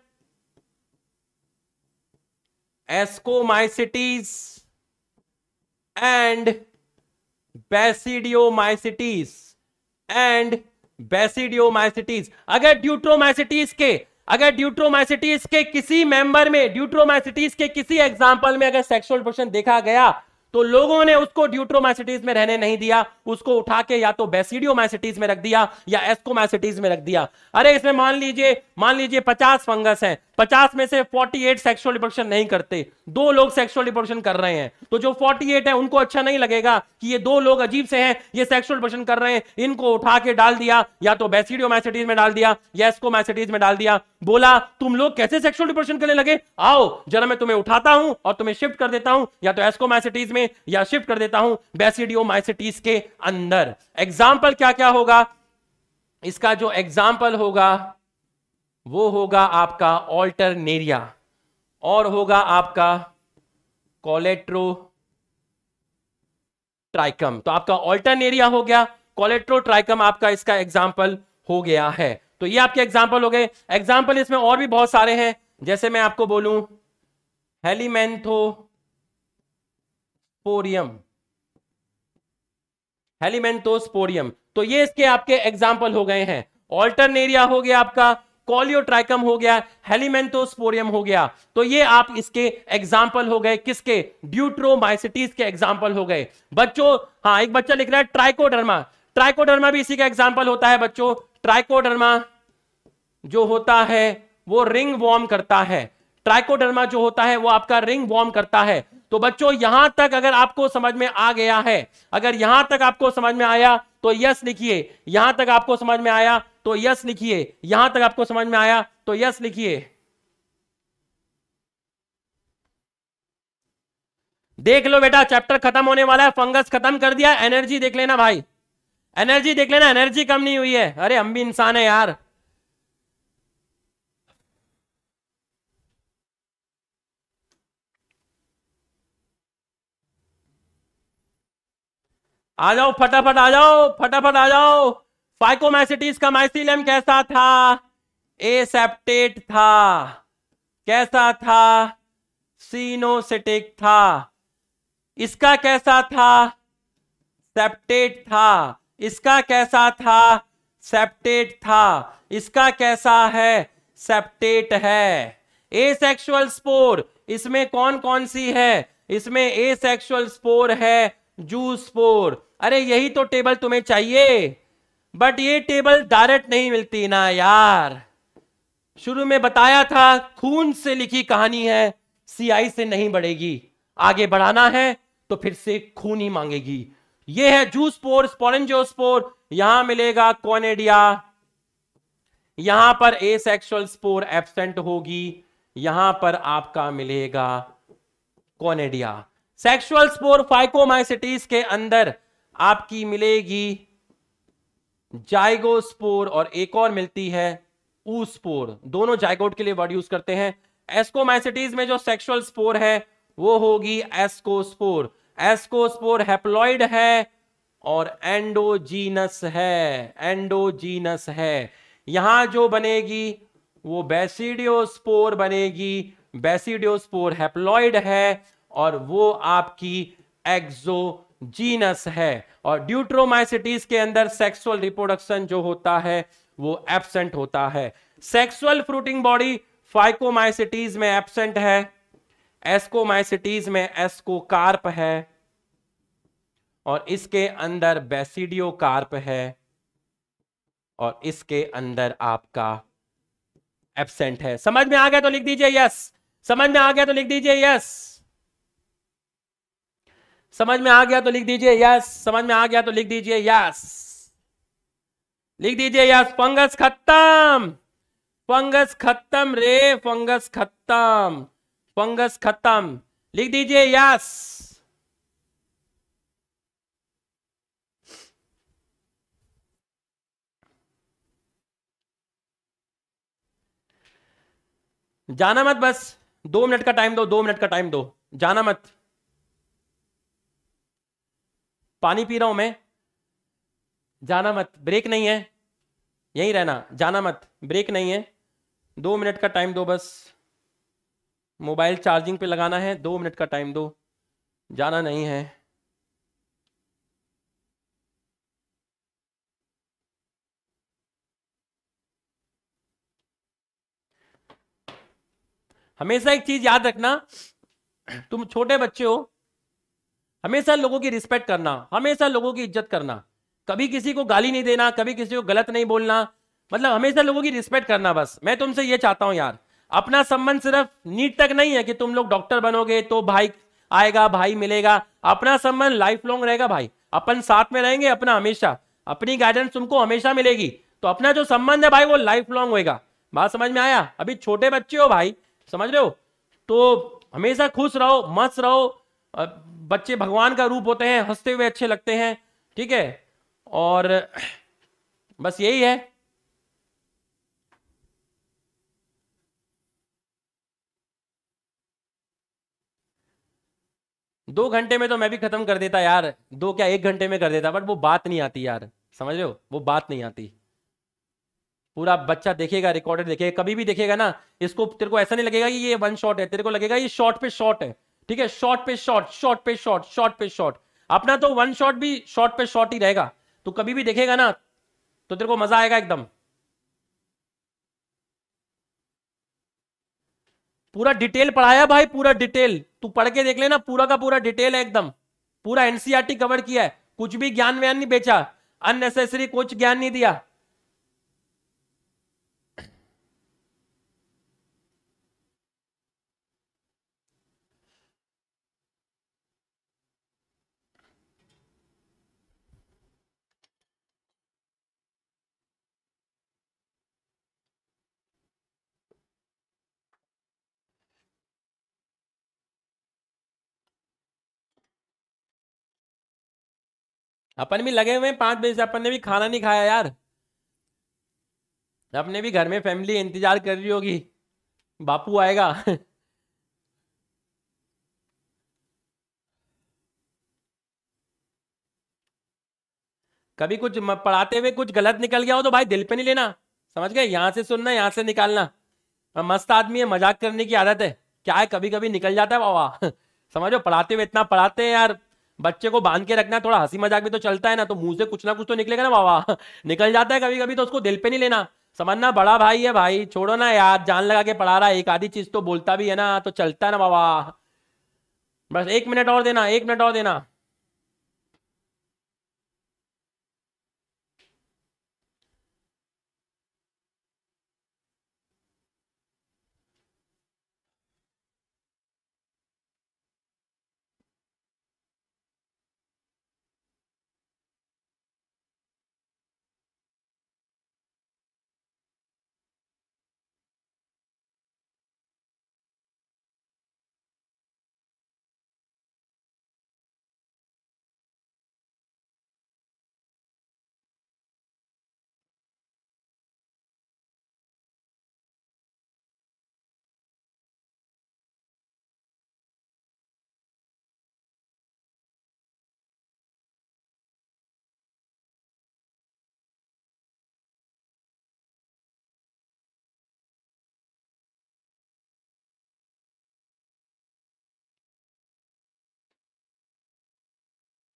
ascomycetes and basidiomycetes and basidiomycetes अगर ड्यूट्रोमाइसिटीज के अगर ड्यूट्रोमाइसिटीज के किसी मेंबर में ड्यूट्रोमाइसिटीज के किसी एग्जाम्पल में अगर सेक्सुअल पोर्शन देखा गया तो लोगों ने उसको ड्यूट्रोमाइसिटीज में रहने नहीं दिया उसको उठा के या तो बेसिडियोमाइसिटीज में रख दिया या एस्कोमाइसिटीज में रख दिया अरे इसमें मान लीजिए मान लीजिए पचास फंगस हैं पचास में से फोर्टी एट सेक्सुअल रिप्रोडक्शन नहीं करते दो लोग सेक्सुअल डिप्रेशन कर रहे हैं तो जो फोर्टी एट है उनको अच्छा नहीं लगेगा कि ये दो लोग अजीब से हैं ये सेक्सुअल रिप्रोडक्शन कर रहे हैं इनको उठा के डाल दिया या तो बेसिडियो मैसेटीज में डाल दिया या मैसेटीज में डाल दिया बोला तुम लोग कैसे सेक्सुअल डिप्रेशन करने लगे आओ जरा मैं तुम्हें उठाता हूं और तुम्हें शिफ्ट कर देता हूं या तो एस्को मैसेटीज में या शिफ्ट कर देता हूं बेसिडियो मैसेटीज के अंदर एग्जाम्पल क्या क्या होगा इसका जो एग्जाम्पल होगा वो होगा आपका ऑल्टरनेरिया और होगा आपका कोलेट्रो ट्राइकम तो आपका ऑल्टरनेरिया हो गया कोलेट्रो ट्राइकम आपका इसका एग्जाम्पल हो गया है तो ये आपके एग्जाम्पल हो गए एग्जाम्पल इसमें और भी बहुत सारे हैं जैसे मैं आपको बोलूं हेलीमेंथो हेलीमेंथोस्पोरियम हेलीमेंथोस्पोरियम तो ये इसके आपके एग्जाम्पल हो गए हैं ऑल्टरनेरिया हो गया आपका कॉलियोट्राइकम हो गया हेलीमेंटोस्पोरियम हो गया तो ये आप इसके एग्जाम्पल हो गए किसके ड्यूट्रोमाइसिटीज के एग्जाम्पल हो गए बच्चों हाँ एक बच्चा लिख रहा है ट्राइकोडर्मा ट्राइकोडर्मा भी इसी का एग्जाम्पल होता है बच्चों ट्राइकोडर्मा जो होता है वो रिंग वॉर्म करता है ट्राइकोडर्मा जो होता है वो आपका रिंग वॉर्म करता है तो बच्चों यहां तक अगर आपको समझ में आ गया है अगर यहां तक आपको समझ में आया तो यस लिखिए यहां तक आपको समझ में आया तो यस लिखिए यहां तक आपको समझ में आया तो यस लिखिए देख लो बेटा चैप्टर खत्म होने वाला है फंगस खत्म कर दिया एनर्जी देख लेना भाई एनर्जी देख लेना एनर्जी कम नहीं हुई है अरे हम भी इंसान है यार आ जाओ फटाफट आ जाओ फटाफट आ जाओ फाइकोमाइसिटीज का माइसिलियम कैसा था एसेप्टेट था कैसा था सीनोसिटिक था इसका कैसा था सेप्टेट था इसका कैसा था सेप्टेट था इसका कैसा है सेप्टेट है एसेक्सुअल स्पोर इसमें कौन कौन सी है इसमें एसेक्सुअल स्पोर है जू स्पोर अरे यही तो टेबल तुम्हें चाहिए बट ये टेबल डायरेक्ट नहीं मिलती ना यार शुरू में बताया था खून से लिखी कहानी है सीआई से नहीं बढ़ेगी आगे बढ़ाना है तो फिर से खून ही मांगेगी ये है जू स्पोर स्पोरेंजोस्पोर यहां मिलेगा कॉनेडिया यहां पर ए सेक्सुअल स्पोर एबसेंट होगी यहां पर आपका मिलेगा कॉनेडिया सेक्सुअल स्पोर फाइकोमाइसिटीज के अंदर आपकी मिलेगी जाइगोस्पोर और एक और मिलती है ऊस्पोर दोनों जाइगोट के लिए वर्ड यूज करते हैं एस्कोमाइसिटीज में जो सेक्सुअल स्पोर है वो होगी एस्कोस्पोर एस्कोस्पोर हैप्लॉइड है और एंडोजीनस है एंडोजीनस है यहां जो बनेगी वो बेसिडियोस्पोर बनेगी बेसिडियोस्पोर हैप्लॉइड है और वो आपकी एक्जो जीनस है और ड्यूट्रोमाइसिटीज के अंदर सेक्सुअल रिप्रोडक्शन जो होता है वो एबसेंट होता है सेक्सुअल फ्रूटिंग बॉडी फाइकोमाइसिटीज में एबसेंट है एस्कोमाइसिटीज में एस्को कार्प है और इसके अंदर बेसिडियो कार्प है और इसके अंदर आपका एबसेंट है समझ में आ गया तो लिख दीजिए यस समझ में आ गया तो लिख दीजिए यस समझ में आ गया तो लिख दीजिए यस समझ में आ गया तो लिख दीजिए यस लिख दीजिए यस फंगस खत्म फंगस खत्म रे फंगस खत्म फंगस खत्म लिख दीजिए यस जाना मत बस दो मिनट का टाइम दो दो मिनट का टाइम दो जाना मत पानी पी रहा हूं मैं जाना मत ब्रेक नहीं है यही रहना जाना मत ब्रेक नहीं है दो मिनट का टाइम दो बस मोबाइल चार्जिंग पे लगाना है दो मिनट का टाइम दो जाना नहीं है हमेशा एक चीज याद रखना तुम छोटे बच्चे हो हमेशा लोगों की रिस्पेक्ट करना हमेशा लोगों की इज्जत करना कभी किसी को गाली नहीं देना कभी किसी को गलत नहीं बोलना मतलब हमेशा लोगों की रिस्पेक्ट करना बस मैं तुमसे ये चाहता हूँ यार अपना संबंध सिर्फ नीट तक नहीं है कि तुम लोग डॉक्टर बनोगे तो भाई आएगा भाई मिलेगा अपना संबंध लाइफ लॉन्ग रहेगा भाई अपन साथ में रहेंगे अपना हमेशा अपनी गाइडेंस तुमको हमेशा मिलेगी तो अपना जो संबंध है भाई वो लाइफ लॉन्ग होगा बात समझ में आया अभी छोटे बच्चे हो भाई समझ रहे हो तो हमेशा खुश रहो मस्त रहो बच्चे भगवान का रूप होते हैं हंसते हुए अच्छे लगते हैं ठीक है और बस यही है दो घंटे में तो मैं भी खत्म कर देता यार दो क्या एक घंटे में कर देता बट वो बात नहीं आती यार समझ रहे हो वो बात नहीं आती पूरा बच्चा देखेगा रिकॉर्डेड देखेगा कभी भी देखेगा ना इसको तेरे को ऐसा नहीं लगेगा कि ये वन शॉट है तेरे को लगेगा ये शॉट पे शॉट है ठीक है शॉर्ट पे शॉर्ट शॉर्ट पे शॉर्ट शॉर्ट पे शॉर्ट अपना तो वन शॉट भी शॉर्ट पे शॉर्ट ही रहेगा तो कभी भी देखेगा ना तो तेरे को मजा आएगा एकदम पूरा डिटेल पढ़ाया भाई पूरा डिटेल तू पढ़ के देख लेना पूरा का पूरा डिटेल है एकदम पूरा एनसीआरटी कवर e किया है कुछ भी ज्ञान व्यान नहीं बेचा अननेसेसरी कुछ ज्ञान नहीं दिया अपन भी लगे हुए पांच बजे से अपन ने भी खाना नहीं खाया यार अपने भी घर में फैमिली इंतजार कर रही होगी बापू आएगा कभी कुछ पढ़ाते हुए कुछ गलत निकल गया हो तो भाई दिल पे नहीं लेना समझ गए यहां से सुनना यहां से निकालना मस्त आदमी है मजाक करने की आदत है क्या है कभी कभी निकल जाता है बाबा समझो पढ़ाते हुए इतना पढ़ाते हैं यार बच्चे को बांध के रखना थोड़ा हंसी मजाक भी तो चलता है ना तो मुंह से कुछ ना कुछ तो निकलेगा ना बाबा निकल जाता है कभी कभी तो उसको दिल पे नहीं लेना समझना बड़ा भाई है भाई छोड़ो ना यार जान लगा के पढ़ा रहा है एक आधी चीज तो बोलता भी है ना तो चलता है ना बाबा बस एक मिनट और देना एक मिनट और देना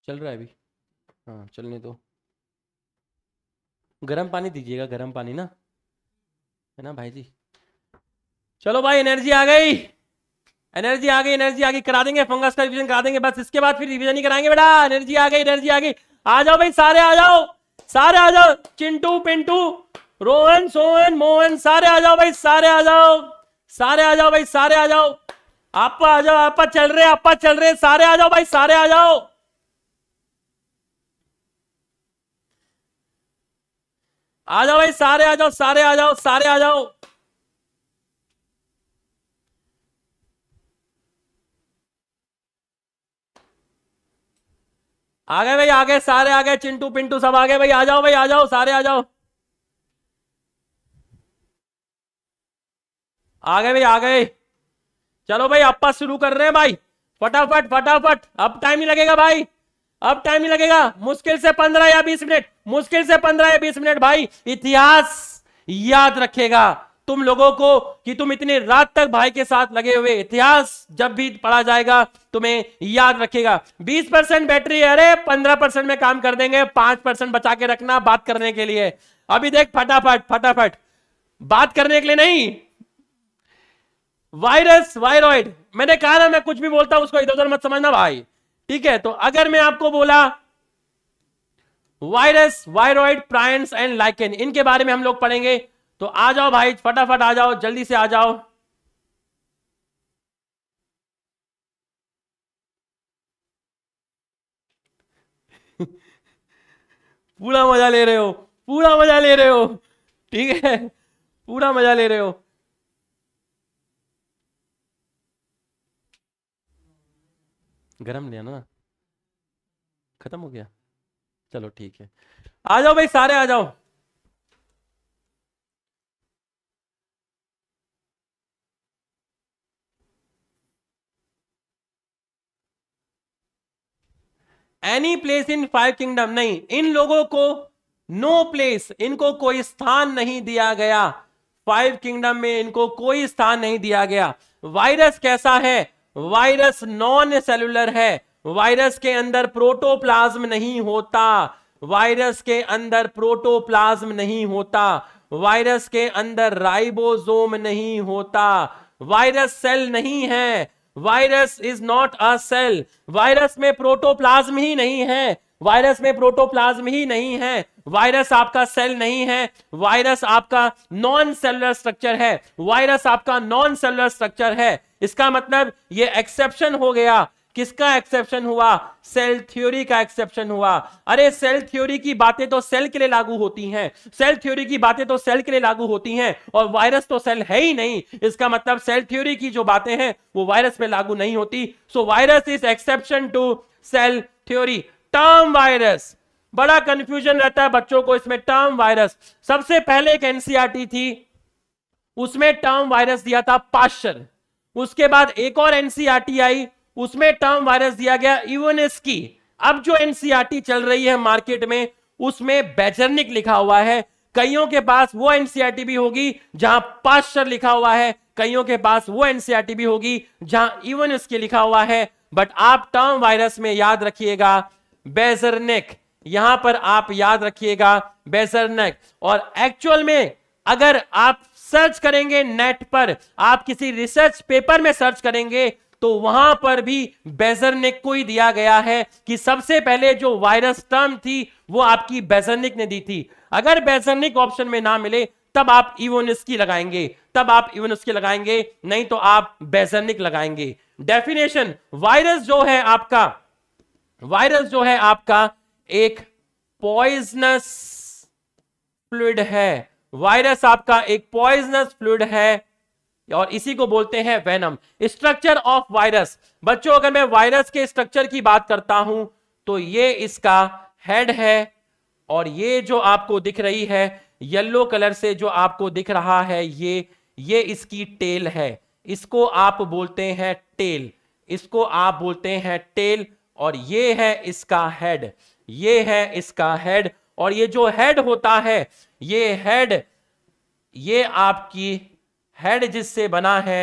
चल रहा है अभी हाँ चलने दो गर्म पानी दीजिएगा गर्म पानी ना है ना भाई जी चलो भाई एनर्जी आ गई एनर्जी आ गई एनर्जी आ गई करा देंगे फंगस का रिवीजन करा देंगे बस इसके बाद फिर रिवीजन ही कराएंगे बेटा एनर्जी आ गई एनर्जी आ गई आ जाओ भाई सारे आ जाओ सारे आ जाओ चिंटू पिंटू रोहन सोहन मोहन सारे आ जाओ भाई सारे आ जाओ सारे आ जाओ भाई सारे आ जाओ आपा आ जाओ आपा चल रहे आपा चल रहे सारे आ जाओ भाई सारे आ जाओ आ जाओ भाई सारे आ जाओ सारे आ जाओ सारे आ जाओ आ गए भाई आ गए सारे आ गए चिंटू पिंटू सब आ गए भाई आ जाओ भाई आ जाओ सारे आ जाओ आ गए भाई आ गए चलो भाई अपा शुरू कर रहे हैं भाई फटाफट फटाफट अब टाइम ही लगेगा भाई अब टाइम ही लगेगा मुश्किल से पंद्रह या बीस मिनट मुश्किल से पंद्रह या बीस मिनट भाई इतिहास याद रखेगा तुम लोगों को कि तुम इतनी रात तक भाई के साथ लगे हुए इतिहास जब भी पढ़ा जाएगा तुम्हें याद रखेगा 20 परसेंट बैटरी अरे 15 परसेंट में काम कर देंगे 5 परसेंट बचा के रखना बात करने के लिए अभी देख फटाफट फटाफट बात करने के लिए नहीं वायरस वायरॉइड मैंने कहा ना मैं कुछ भी बोलता हूं उसको इधर उधर मत समझना भाई ठीक है तो अगर मैं आपको बोला virus viroid prions and lichen इनके बारे में हम लोग पढ़ेंगे तो आ जाओ भाई फटाफट आ जाओ जल्दी से आ जाओ पूरा मजा ले रहे हो पूरा मजा ले रहे हो ठीक है पूरा मजा ले रहे हो गरम लिया ना खत्म हो गया चलो ठीक है आ जाओ भाई सारे आ जाओ any place in five kingdom नहीं इन लोगों को नो no प्लेस इनको कोई स्थान नहीं दिया गया फाइव किंगडम में इनको कोई स्थान नहीं दिया गया वायरस कैसा है वायरस नॉन सेलुलर है वायरस के अंदर प्रोटोप्लाज्म नहीं होता वायरस के अंदर प्रोटोप्लाज्म नहीं होता वायरस के अंदर राइबोसोम नहीं होता वायरस सेल नहीं है virus is not a cell virus में प्रोटोप्लाज्म ही नहीं है वायरस में प्रोटोप्लाज्म ही नहीं है वायरस आपका सेल नहीं है वायरस आपका नॉन सेलुलर स्ट्रक्चर है वायरस आपका नॉन सेलुलर स्ट्रक्चर है इसका मतलब ये एक्सेप्शन हो गया किसका एक्सेप्शन हुआ सेल थ्योरी का एक्सेप्शन हुआ अरे सेल थ्योरी की बातें तो सेल के लिए लागू होती हैं सेल थ्योरी की बातें तो सेल के लिए लागू होती हैं और वायरस तो सेल है ही नहीं इसका मतलब सेल थ्योरी की जो बातें हैं वो वायरस पे लागू नहीं होती so virus is exception to cell theory term virus बड़ा कंफ्यूजन रहता है बच्चों को इसमें टर्म वायरस सबसे पहले एक एनसीआरटी e थी उसमें टर्म वायरस दिया था पाश्चर उसके बाद एक और एनसीआरटी आई e उसमें टर्म वायरस दिया गया की अब जो एनसीआरटी e चल रही है मार्केट में उसमें बेजरनिक लिखा हुआ है कईयों के पास वो एनसीआरटी e भी होगी जहां पास्टर लिखा हुआ है कईयों के पास वो एनसीआरटी भी होगी जहां इवन इसके लिखा हुआ है बट आप टर्म वायरस में याद रखिएगा बेजरनेक यहां पर आप याद रखिएगा बेजरनेक और एक्चुअल में अगर आप सर्च करेंगे नेट पर आप किसी रिसर्च पेपर में सर्च करेंगे तो वहां पर भी बेजरनिक को ही दिया गया है कि सबसे पहले जो वायरस टर्म थी वो आपकी बेजरनिक ने दी थी अगर बेजरनिक ऑप्शन में ना मिले तब आप इवोनिस्की लगाएंगे तब आप इवोनिस्की लगाएंगे नहीं तो आप बेजरनिक लगाएंगे डेफिनेशन वायरस जो है आपका वायरस जो है आपका एक पॉइजनस फ्लूड है वायरस आपका एक पॉइजनस फ्लूड है और इसी को बोलते हैं वेनम स्ट्रक्चर ऑफ वायरस बच्चों अगर मैं वायरस के स्ट्रक्चर की बात करता हूं तो ये इसका हेड है और ये जो आपको दिख रही है येलो कलर से जो आपको दिख रहा है ये ये इसकी टेल है इसको आप बोलते हैं टेल इसको आप बोलते हैं टेल और ये है इसका हेड ये है इसका हेड और ये जो हेड होता है ये हेड ये आपकी हेड जिससे बना है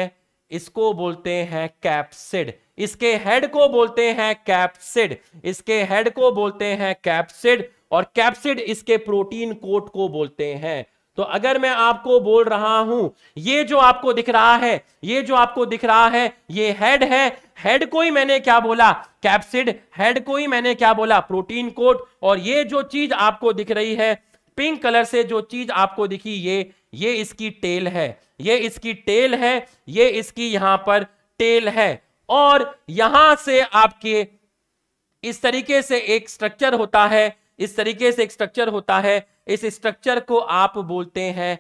इसको बोलते हैं कैप्सिड इसके हेड को बोलते हैं कैप्सिड इसके हेड को बोलते हैं कैप्सिड और कैप्सिड इसके प्रोटीन कोट को बोलते हैं तो अगर मैं आपको बोल रहा हूं ये जो आपको दिख रहा है ये जो आपको दिख रहा है ये हेड है हेड को ही मैंने क्या बोला कैप्सिड हेड को ही मैंने क्या बोला प्रोटीन कोट और ये जो चीज आपको दिख रही है पिंक कलर से जो चीज आपको दिखी ये ये इसकी टेल है ये इसकी टेल है ये इसकी यहां पर टेल है और यहां से आपके इस तरीके से एक स्ट्रक्चर होता है इस तरीके से एक स्ट्रक्चर होता है इस स्ट्रक्चर को आप बोलते हैं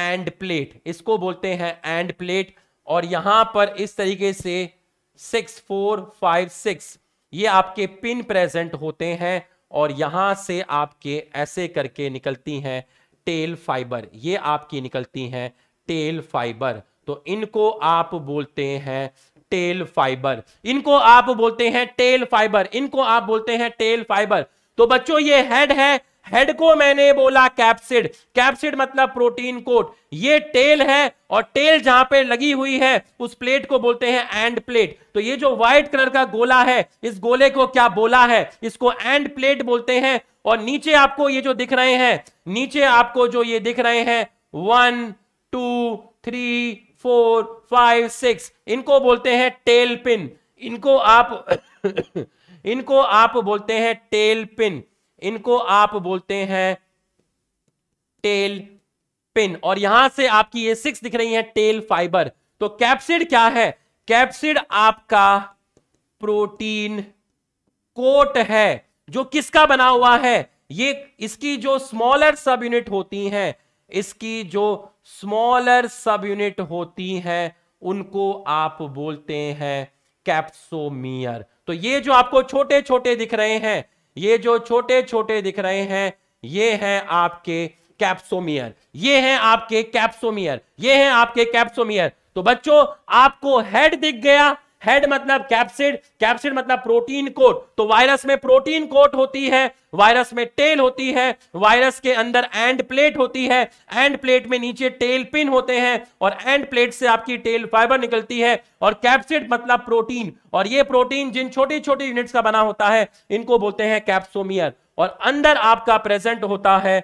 एंड प्लेट इसको बोलते हैं एंड प्लेट और यहां पर इस तरीके से सिक्स फोर फाइव सिक्स ये आपके पिन प्रेजेंट होते हैं और यहां से आपके ऐसे करके निकलती हैं टेल फाइबर ये आपकी निकलती हैं टेल फाइबर तो इनको आप बोलते हैं टेल फाइबर इनको आप बोलते हैं टेल फाइबर इनको आप बोलते हैं टेल फाइबर तो बच्चों ये हेड है हेड को मैंने बोला कैप्सिड कैप्सिड मतलब प्रोटीन कोट ये टेल है और टेल जहां पे लगी हुई है उस प्लेट को बोलते हैं एंड प्लेट तो ये जो व्हाइट कलर का गोला है इस गोले को क्या बोला है इसको एंड प्लेट बोलते हैं और नीचे आपको ये जो दिख रहे हैं नीचे आपको जो ये दिख रहे हैं one two three four five six इनको बोलते हैं टेल पिन इनको आप इनको आप बोलते हैं टेल पिन इनको आप बोलते हैं टेल पिन और यहां से आपकी ये सिक्स दिख रही है टेल फाइबर तो कैप्सिड क्या है कैप्सिड आपका प्रोटीन कोट है जो किसका बना हुआ है ये इसकी जो स्मॉलर सब यूनिट होती हैं इसकी जो स्मॉलर सब यूनिट होती हैं उनको आप बोलते हैं कैप्सोमियर तो ये जो आपको छोटे छोटे दिख रहे हैं ये जो छोटे छोटे दिख रहे हैं ये हैं आपके कैप्सोमियर ये हैं आपके कैप्सोमियर ये हैं आपके कैप्सोमियर तो बच्चों आपको हेड दिख गया हेड मतलब कैप्सिड कैप्सिड मतलब प्रोटीन कोट तो वायरस में प्रोटीन कोट होती है वायरस में टेल होती है वायरस के अंदर एंड प्लेट होती है एंड प्लेट में नीचे टेल पिन होते हैं और एंड प्लेट से आपकी टेल फाइबर निकलती है और कैप्सिड मतलब प्रोटीन और ये प्रोटीन जिन छोटी छोटी यूनिट्स का बना होता है इनको बोलते हैं कैप्सोमियर और अंदर आपका प्रेजेंट होता है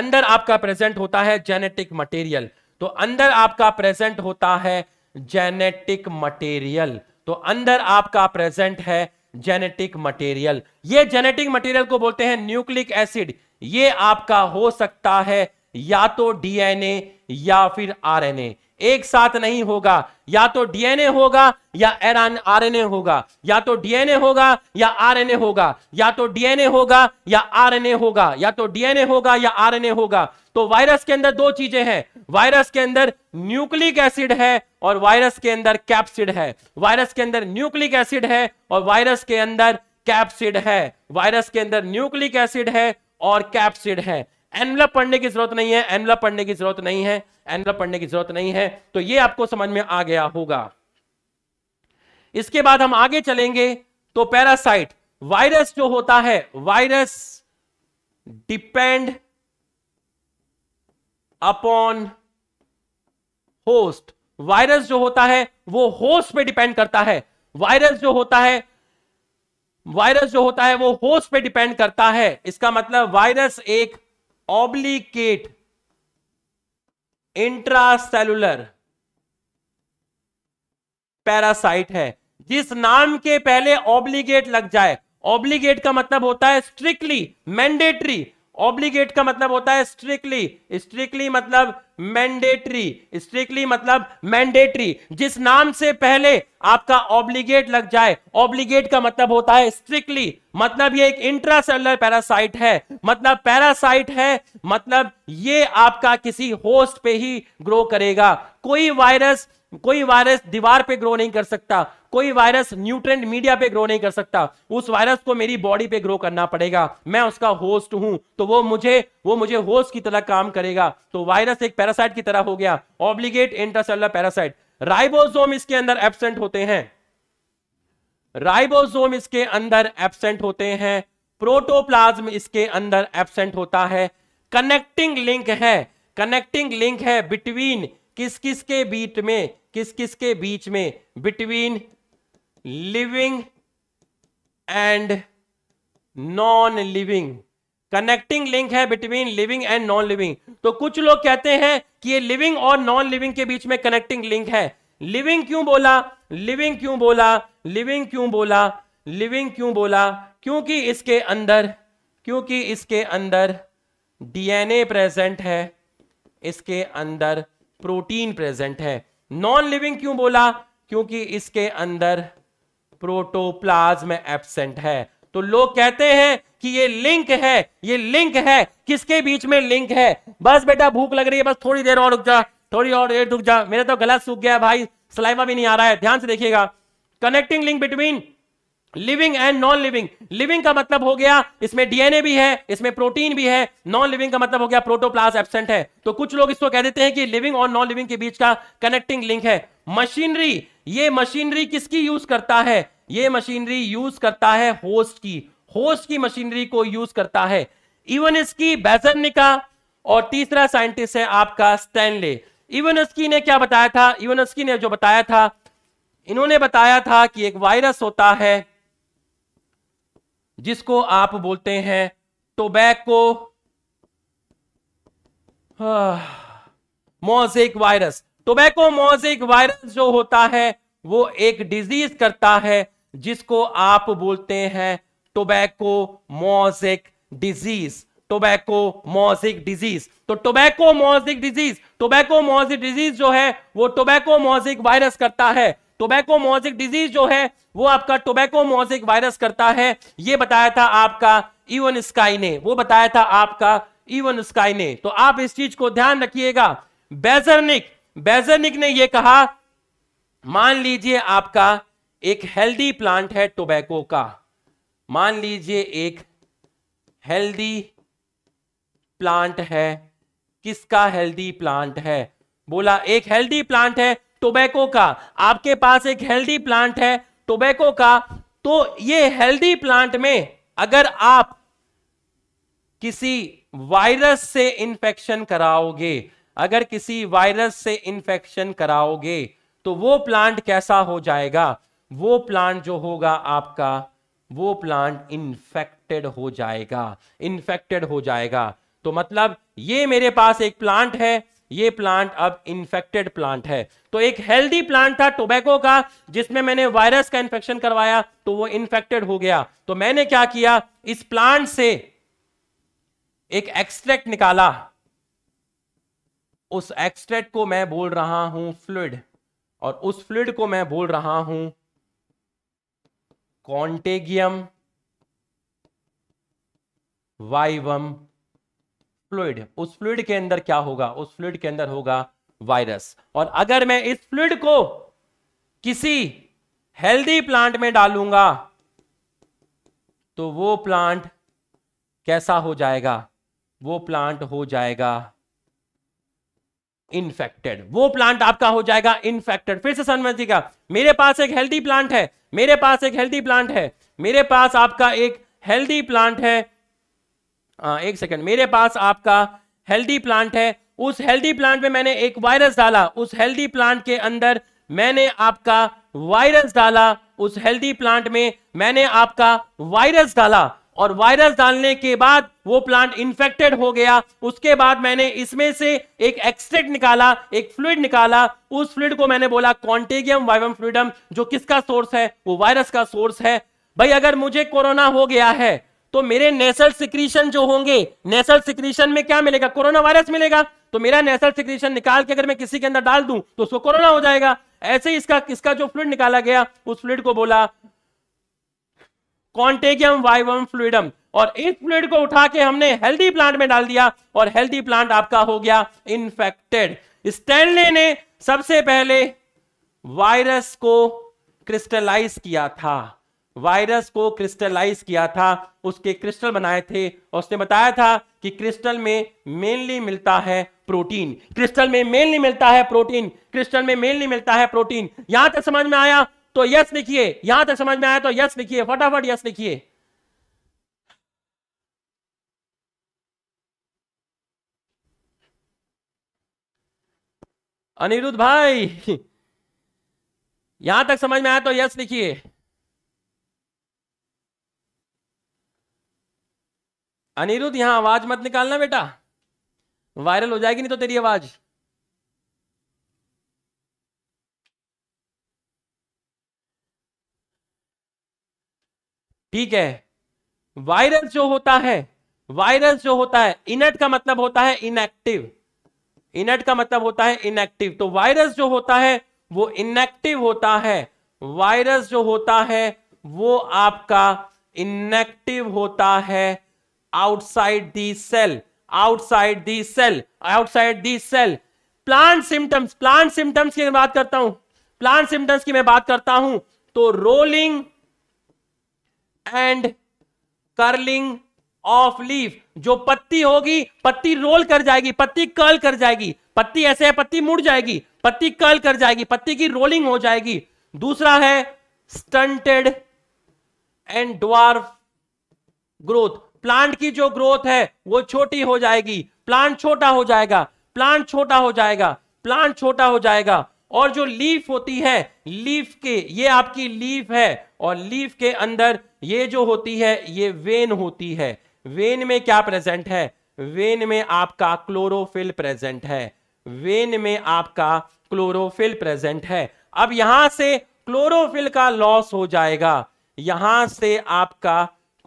अंदर आपका प्रेजेंट होता है जेनेटिक मटेरियल तो अंदर आपका प्रेजेंट होता है जेनेटिक मटेरियल तो अंदर आपका प्रेजेंट है जेनेटिक मटेरियल ये जेनेटिक मटेरियल को बोलते हैं न्यूक्लिक एसिड ये आपका हो सकता है या तो डीएनए या फिर आरएनए एक साथ नहीं होगा या तो डीएनए होगा या आरएनए होगा या तो डीएनए होगा या आरएनए होगा या तो डीएनए होगा या आरएनए होगा या तो डीएनए होगा या आरएनए होगा तो वायरस के अंदर दो चीजें हैं वायरस के अंदर न्यूक्लिक एसिड है और वायरस के अंदर कैप्सिड है वायरस के अंदर न्यूक्लिक एसिड है और वायरस के अंदर कैप्सिड है वायरस के अंदर न्यूक्लिक एसिड है और कैप्सिड है एनवलप पढ़ने की जरूरत नहीं है एनवलप पढ़ने की जरूरत नहीं है एनवलप पढ़ने की जरूरत नहीं है तो ये आपको समझ में आ गया होगा इसके बाद हम आगे चलेंगे तो पैरासाइट वायरस जो होता है virus depend upon host virus जो होता है वो होस्ट पे डिपेंड करता है वायरस जो होता है वायरस जो होता है वो होस्ट पे डिपेंड करता है इसका मतलब वायरस एक ऑब्लिकेट इंट्रासेलुलर पैरासाइट है जिस नाम के पहले ऑब्लिगेट लग जाए ऑब्लिगेट का मतलब होता है स्ट्रिक्टली मैंडेटरी ऑब्लिगेट का मतलब होता है स्ट्रिक्टली स्ट्रिक्टली मतलब मैंडेटरी स्ट्रिक्टली मतलब मैंडेटरी जिस नाम से पहले आपका ऑब्लिगेट लग जाए ऑब्लिगेट का मतलब होता है स्ट्रिक्टली मतलब ये एक इंट्रासेलर पैरासाइट है मतलब पैरासाइट है मतलब ये आपका किसी होस्ट पे ही ग्रो करेगा कोई वायरस कोई वायरस दीवार पे ग्रो नहीं कर सकता कोई वायरस न्यूट्रेंट मीडिया पे ग्रो नहीं कर सकता उस वायरस को मेरी बॉडी पे ग्रो करना पड़ेगा मैं उसका होस्ट हूं तो वो मुझे वो मुझे होस्ट की तरह काम करेगा तो वायरस एक पैरासाइट की तरह हो गया ऑब्लिगेट इंटरसेलर पैरासाइट राइबोसोम इसके अंदर एबसेंट होते हैं राइबोसोम इसके अंदर एबसेंट होते हैं प्रोटोप्लाज्म इसके अंदर एबसेंट होता है कनेक्टिंग लिंक है कनेक्टिंग लिंक है बिटवीन किस किस के बीच में किस किस के बीच में between living and non living connecting link है between living and non living तो कुछ लोग कहते हैं कि ये लिविंग और नॉन लिविंग के बीच में कनेक्टिंग लिंक है लिविंग क्यों बोला लिविंग क्यों बोला लिविंग क्यों बोला लिविंग क्यों बोला क्योंकि इसके अंदर क्योंकि इसके अंदर डीएनए प्रेजेंट है इसके अंदर प्रोटीन प्रेजेंट है नॉन लिविंग क्यों बोला क्योंकि इसके अंदर प्रोटोप्लाज्म एब्सेंट है तो लोग कहते हैं कि ये लिंक है ये लिंक है किसके बीच में लिंक है बस बेटा भूख लग रही है बस थोड़ी देर और रुक जा थोड़ी और देर रुक जा मेरा तो गला सूख गया भाई सलाइवा भी नहीं आ रहा है ध्यान से देखिएगा connecting link between living and non living living का मतलब हो गया इसमें डीएनए भी है इसमें प्रोटीन भी है नॉन लिविंग का मतलब हो गया प्रोटोप्लाज एबसेंट है तो कुछ लोग इसको कह देते हैं कि लिविंग और नॉन लिविंग के बीच का कनेक्टिंग लिंक है मशीनरी ये मशीनरी किसकी यूज करता है ये मशीनरी यूज करता है होस्ट की होस्ट की मशीनरी को यूज करता है इवन इसकी बेजनिका और तीसरा साइंटिस्ट है आपका स्टैनले इवनस्की ने क्या बताया था इवनस्की ने जो बताया था इन्होंने बताया था कि एक वायरस होता है जिसको आप बोलते हैं tobacco mosaic virus tobacco mosaic virus जो होता है वो एक डिजीज करता है जिसको आप बोलते हैं tobacco mosaic disease tobacco mosaic disease तो tobacco mosaic disease tobacco mosaic disease जो है वो टोबैको मोजिक वायरस करता है टोबैको मोजिक डिजीज जो है वो आपका टोबैको मोजिक वायरस करता है ये बताया था आपका इवन स्काई ने वो बताया था आपका इवन स्काई ने तो आप इस चीज को ध्यान रखिएगा बेजरनिक बेजरनिक ने ये कहा मान लीजिए आपका एक हेल्दी प्लांट है टोबैको का मान लीजिए एक हेल्दी प्लांट है किसका हेल्दी प्लांट है बोला एक हेल्दी प्लांट है टोबैको का आपके पास एक हेल्दी प्लांट है टोबैको का तो ये हेल्दी प्लांट में अगर आप किसी वायरस से इंफेक्शन कराओगे अगर किसी वायरस से इन्फेक्शन कराओगे तो वो प्लांट कैसा हो जाएगा वो प्लांट जो होगा आपका वो प्लांट इंफेक्टेड हो जाएगा इंफेक्टेड हो जाएगा तो मतलब ये मेरे पास एक प्लांट है ये प्लांट अब इन्फेक्टेड प्लांट है तो एक हेल्दी प्लांट था टोबैको का जिसमें मैंने वायरस का इंफेक्शन करवाया तो वो इंफेक्टेड हो गया तो मैंने क्या किया इस प्लांट से एक एक्सट्रैक्ट निकाला उस एक्सट्रैक्ट को मैं बोल रहा हूं फ्लूड और उस फ्लूड को मैं बोल रहा हूं कॉन्टेगियम वाइवम फ्लूड उस फ्लूड के अंदर क्या होगा उस फ्लूड के अंदर होगा वायरस और अगर मैं इस फ्लूड को किसी हेल्दी प्लांट में डालूंगा तो वो प्लांट कैसा हो जाएगा वो प्लांट हो जाएगा इन्फेक्टेड वो प्लांट आपका हो जाएगा इन्फेक्टेड फिर से का मेरे पास एक हेल्दी प्लांट है मेरे पास एक हेल्दी प्लांट है मेरे पास आपका एक हेल्दी प्लांट है आ, एक सेकंड मेरे पास आपका हेल्दी प्लांट है उस हेल्दी प्लांट में मैंने एक वायरस डाला उस हेल्दी प्लांट के अंदर मैंने आपका वायरस डाला उस हेल्दी प्लांट में मैंने आपका वायरस डाला और वायरस डालने के बाद वो प्लांट इंफेक्टेड हो गया उसके बाद मैंने इसमें से एक एक्सट्रेक्ट निकाला एक फ्लूड निकाला उस फ्लूड को मैंने बोला कॉन्टेगियम वाइवम फ्लूडम जो किसका सोर्स है वो वायरस का सोर्स है भाई अगर मुझे कोरोना हो गया है तो मेरे नेसल सिक्रीशन जो होंगे नेसल सिक्रीशन में क्या मिलेगा कोरोना वायरस मिलेगा तो मेरा नेसल सिक्रीशन निकाल के अगर मैं किसी के अंदर डाल दूं तो उसको कोरोना हो जाएगा ऐसे ही इसका इसका जो फ्लूड निकाला गया उस फ्लूड को बोला कॉन्टेगियम वाइवम फ्लूडम और इस फ्लूड को उठा के हमने हेल्दी प्लांट में डाल दिया और हेल्दी प्लांट आपका हो गया इन्फेक्टेड स्टैनले ने सबसे पहले वायरस को क्रिस्टलाइज किया था वायरस को क्रिस्टलाइज किया था उसके क्रिस्टल बनाए थे और उसने बताया था कि क्रिस्टल में मेनली मिलता है प्रोटीन क्रिस्टल में मेनली मिलता है प्रोटीन क्रिस्टल में मेनली मिलता है प्रोटीन यहां तक समझ में आया तो यस लिखिए यहां तक समझ में आया तो यस लिखिए फटाफट यस लिखिए अनिरुद्ध भाई यहां तक समझ में आया तो यस लिखिए अनिरुद्ध यहां आवाज मत निकालना बेटा वायरल हो जाएगी नहीं तो तेरी आवाज ठीक है वायरल जो होता है वायरल जो होता है इनट का मतलब होता है इनएक्टिव इनट का मतलब होता है इनएक्टिव तो वायरस जो होता है वो इनएक्टिव होता है वायरस जो होता है वो आपका इनएक्टिव होता है outside the cell outside the cell outside the cell plant symptoms plant symptoms की मैं बात करता हूं plant symptoms की मैं बात करता हूं तो rolling and curling of leaf जो पत्ती होगी पत्ती रोल कर जाएगी पत्ती कर्ल कर जाएगी पत्ती ऐसे है पत्ती मुड़ जाएगी पत्ती कर्ल कर जाएगी पत्ती की रोलिंग हो जाएगी दूसरा है stunted and dwarf growth plant की जो ग्रोथ है वो छोटी हो जाएगी प्लांट छोटा हो जाएगा प्लांट छोटा हो जाएगा प्लांट छोटा हो जाएगा और जो लीफ होती है लीफ के ये आपकी लीफ है और लीफ के अंदर ये जो होती है ये वेन होती है वेन में क्या प्रेजेंट है वेन में आपका क्लोरोफिल प्रेजेंट है वेन में आपका क्लोरोफिल प्रेजेंट है अब यहां से क्लोरोफिल का लॉस हो जाएगा यहां से आपका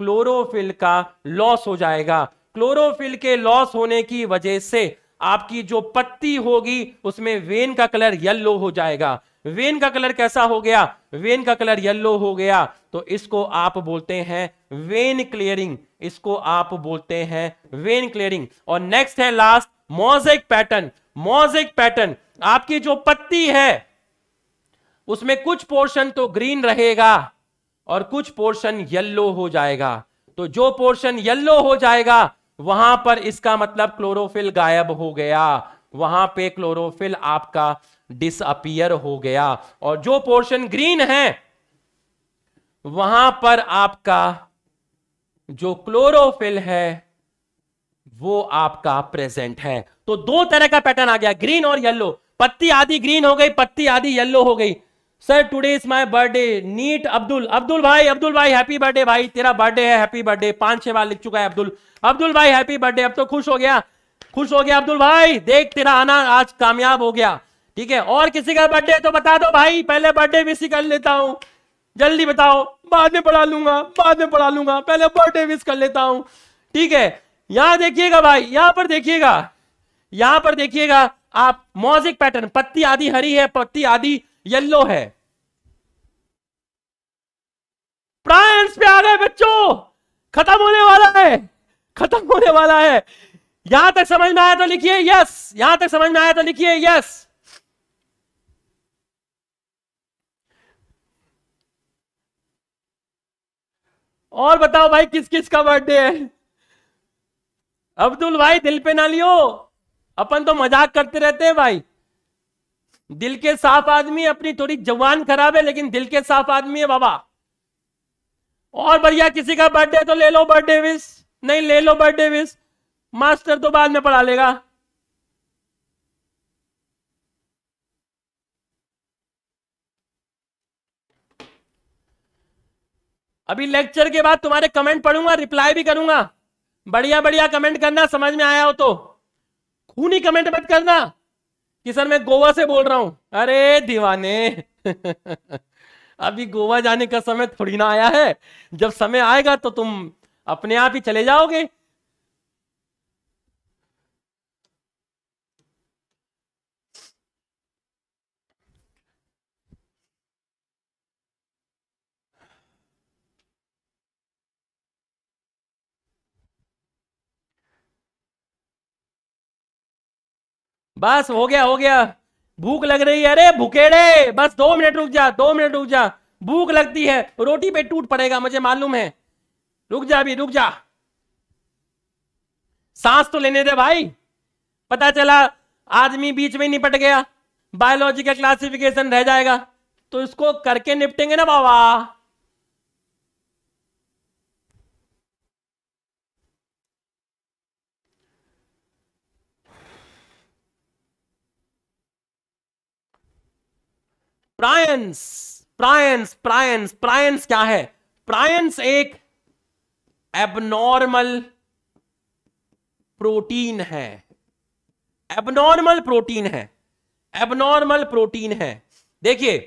क्लोरोफिल का लॉस हो जाएगा क्लोरोफिल के लॉस होने की वजह से आपकी जो पत्ती होगी उसमें वेन का कलर येल्लो हो जाएगा वेन का कलर कैसा हो गया वेन का कलर येल्लो हो गया तो इसको आप बोलते हैं वेन क्लियरिंग इसको आप बोलते हैं वेन क्लियरिंग और नेक्स्ट है last mosaic pattern mosaic pattern आपकी जो पत्ती है उसमें कुछ पोर्शन तो ग्रीन रहेगा और कुछ पोर्शन येल्लो हो जाएगा तो जो पोर्शन येल्लो हो जाएगा वहां पर इसका मतलब क्लोरोफिल गायब हो गया वहां पे क्लोरोफिल आपका डिसअपियर हो गया और जो पोर्शन ग्रीन है वहां पर आपका जो क्लोरोफिल है वो आपका प्रेजेंट है तो दो तरह का पैटर्न आ गया ग्रीन और येलो पत्ती आधी ग्रीन हो गई पत्ती आधी येलो हो गई sir today is my birthday NEET Abdul Abdul भाई अब्दुल भाई हैप्पी बर्थडे भाई तेरा बर्थडे है हैप्पी बर्थडे पांच छह बार लिख चुका है अब्दुल अब्दुल भाई हैप्पी बर्थडे अब तो खुश हो गया खुश हो गया अब्दुल भाई देख तेरा आना आज कामयाब हो गया ठीक है और किसी का बर्थडे तो बता दो भाई पहले बर्थडे विश कर लेता हूँ जल्दी बताओ बाद में पढ़ा लूंगा बाद में पढ़ा लूंगा पहले बर्थडे विश कर लेता हूँ ठीक है यहां देखिएगा भाई यहां पर देखिएगा यहां पर देखिएगा आप मोजिक पैटर्न पत्ती आधी हरी है पत्ती आधी येलो है प्रांस पे आ गए बच्चों खत्म होने वाला है खत्म होने वाला है यहां तक समझ में आया तो लिखिए यस यहां तक समझ में आया तो लिखिए यस और बताओ भाई किस किस का बर्थडे है अब्दुल भाई दिल पे ना लियो अपन तो मजाक करते रहते हैं भाई दिल के साफ आदमी अपनी थोड़ी जवान खराब है लेकिन दिल के साफ आदमी है बाबा और बढ़िया किसी का बर्थडे तो ले लो बर्थडे विश नहीं ले लो बर्थडे विश मास्टर तो बाद में पढ़ा लेगा अभी लेक्चर के बाद तुम्हारे कमेंट पढ़ूंगा रिप्लाई भी करूंगा बढ़िया बढ़िया कमेंट करना समझ में आया हो तो खूनी कमेंट मत करना कि सर मैं गोवा से बोल रहा हूं अरे दीवाने अभी गोवा जाने का समय थोड़ी ना आया है जब समय आएगा तो तुम अपने आप ही चले जाओगे बस हो गया हो गया भूख लग रही है अरे भूखेड़े बस दो मिनट रुक जा दो मिनट रुक जा भूख लगती है रोटी पे टूट पड़ेगा मुझे मालूम है रुक जा अभी रुक जा सांस तो लेने दे भाई पता चला आदमी बीच में निपट गया बायोलॉजी का क्लासिफिकेशन रह जाएगा तो इसको करके निपटेंगे ना बाबा प्रायंस प्रायंस प्रायंस प्रायंस क्या है प्रायंस एक एबनॉर्मल प्रोटीन है एबनॉर्मल प्रोटीन है एबनॉर्मल प्रोटीन है देखिए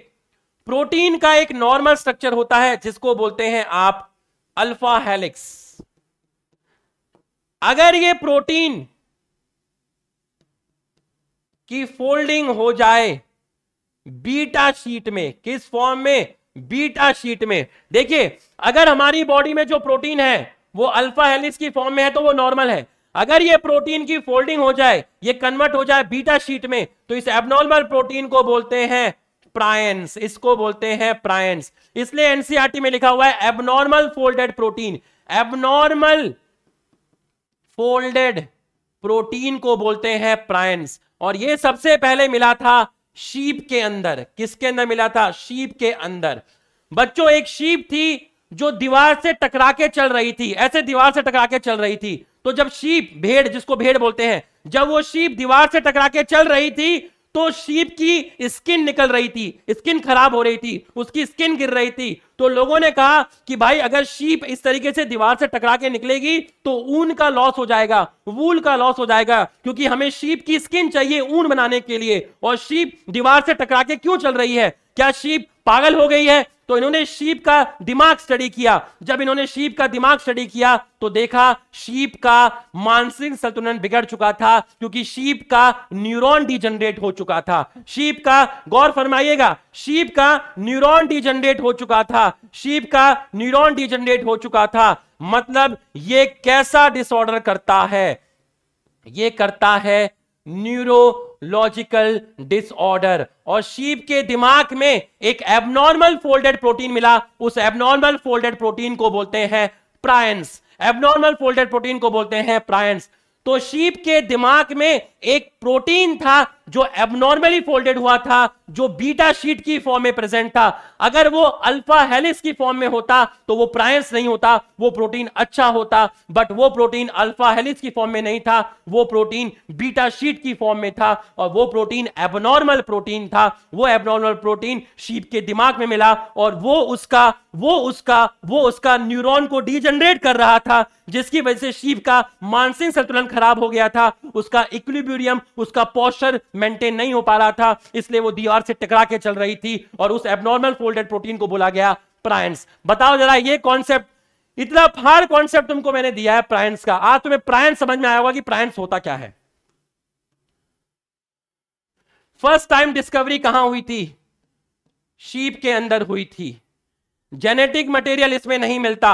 प्रोटीन का एक नॉर्मल स्ट्रक्चर होता है जिसको बोलते हैं आप अल्फा हेलिक्स अगर ये प्रोटीन की फोल्डिंग हो जाए बीटा शीट में किस फॉर्म में बीटा शीट में देखिए अगर हमारी बॉडी में जो प्रोटीन है वो अल्फा हेलिस की फॉर्म में है तो वो नॉर्मल है अगर ये प्रोटीन की फोल्डिंग हो जाए ये कन्वर्ट हो जाए बीटा शीट में तो इस एबनॉर्मल प्रोटीन को बोलते हैं प्रायंस इसको बोलते हैं प्रायंस इसलिए एनसीआरटी e में लिखा हुआ है abnormal folded protein abnormal folded protein को बोलते हैं प्रायंस और ये सबसे पहले मिला था शीप के अंदर किसके अंदर मिला था शीप के अंदर बच्चों एक शीप थी जो दीवार से टकरा के चल रही थी ऐसे दीवार से टकरा के चल रही थी तो जब शीप भेड़ जिसको भेड़ बोलते हैं जब वो शीप दीवार से टकरा के चल रही थी तो शीप की स्किन निकल रही थी स्किन खराब हो रही थी उसकी स्किन गिर रही थी तो लोगों ने कहा कि भाई अगर शीप इस तरीके से दीवार से टकरा के निकलेगी तो ऊन का लॉस हो जाएगा वूल का लॉस हो जाएगा क्योंकि हमें शीप की स्किन चाहिए ऊन बनाने के लिए और शीप दीवार से टकरा के क्यों चल रही है क्या शीप पागल हो गई है तो इन्होंने शीप का दिमाग स्टडी किया जब इन्होंने शीप का दिमाग स्टडी किया तो देखा शीप का मानसिक संतुलन बिगड़ चुका था क्योंकि शीप का न्यूरॉन डिजनरेट हो चुका था शीप का गौर फरमाइएगा शीप का न्यूरॉन डिजनरेट हो चुका था शीप का न्यूरॉन डिजनरेट हो चुका था मतलब ये कैसा डिसऑर्डर करता है ये करता है न्यूरो लॉजिकल डिसऑर्डर और शीप के दिमाग में एक एबनॉर्मल फोल्डेड प्रोटीन मिला उस एबनॉर्मल फोल्डेड प्रोटीन को बोलते हैं प्रायंस एबनॉर्मल फोल्डेड प्रोटीन को बोलते हैं प्रायंस तो शीप के दिमाग में एक प्रोटीन था जो एबनॉर्मली फोल्डेड हुआ था जो बीटा शीट की फॉर्म में प्रेजेंट था अगर वो अल्फा हेलिस की फॉर्म में होता तो वो प्रायस नहीं होता वो प्रोटीन अच्छा होता बट वो प्रोटीन अल्फा हेलिस की फॉर्म में नहीं था वो प्रोटीन बीटा शीट की फॉर्म में था और वो प्रोटीन एबनॉर्मल प्रोटीन था वो एबनॉर्मल प्रोटीन शीप के दिमाग में मिला और वो उसका वो उसका वो उसका न्यूरोन को डिजनरेट कर रहा था जिसकी वजह से शीप का मानसिक संतुलन खराब हो गया था उसका इक्विलिब्रियम उसका पोस्टर मेंटेन नहीं हो पा रहा था इसलिए वो दीवार से टकरा के चल रही थी और उस एबनॉर्मल फोल्डेड प्रोटीन को बोला गया प्रायंस बताओ जरा ये कॉन्सेप्ट इतना फार कॉन्सेप्ट तुमको मैंने दिया है प्रायंस का आज तुम्हें प्रायंस समझ में आया होगा कि प्रायंस होता क्या है फर्स्ट टाइम डिस्कवरी कहां हुई थी शीप के अंदर हुई थी जेनेटिक मटेरियल इसमें नहीं मिलता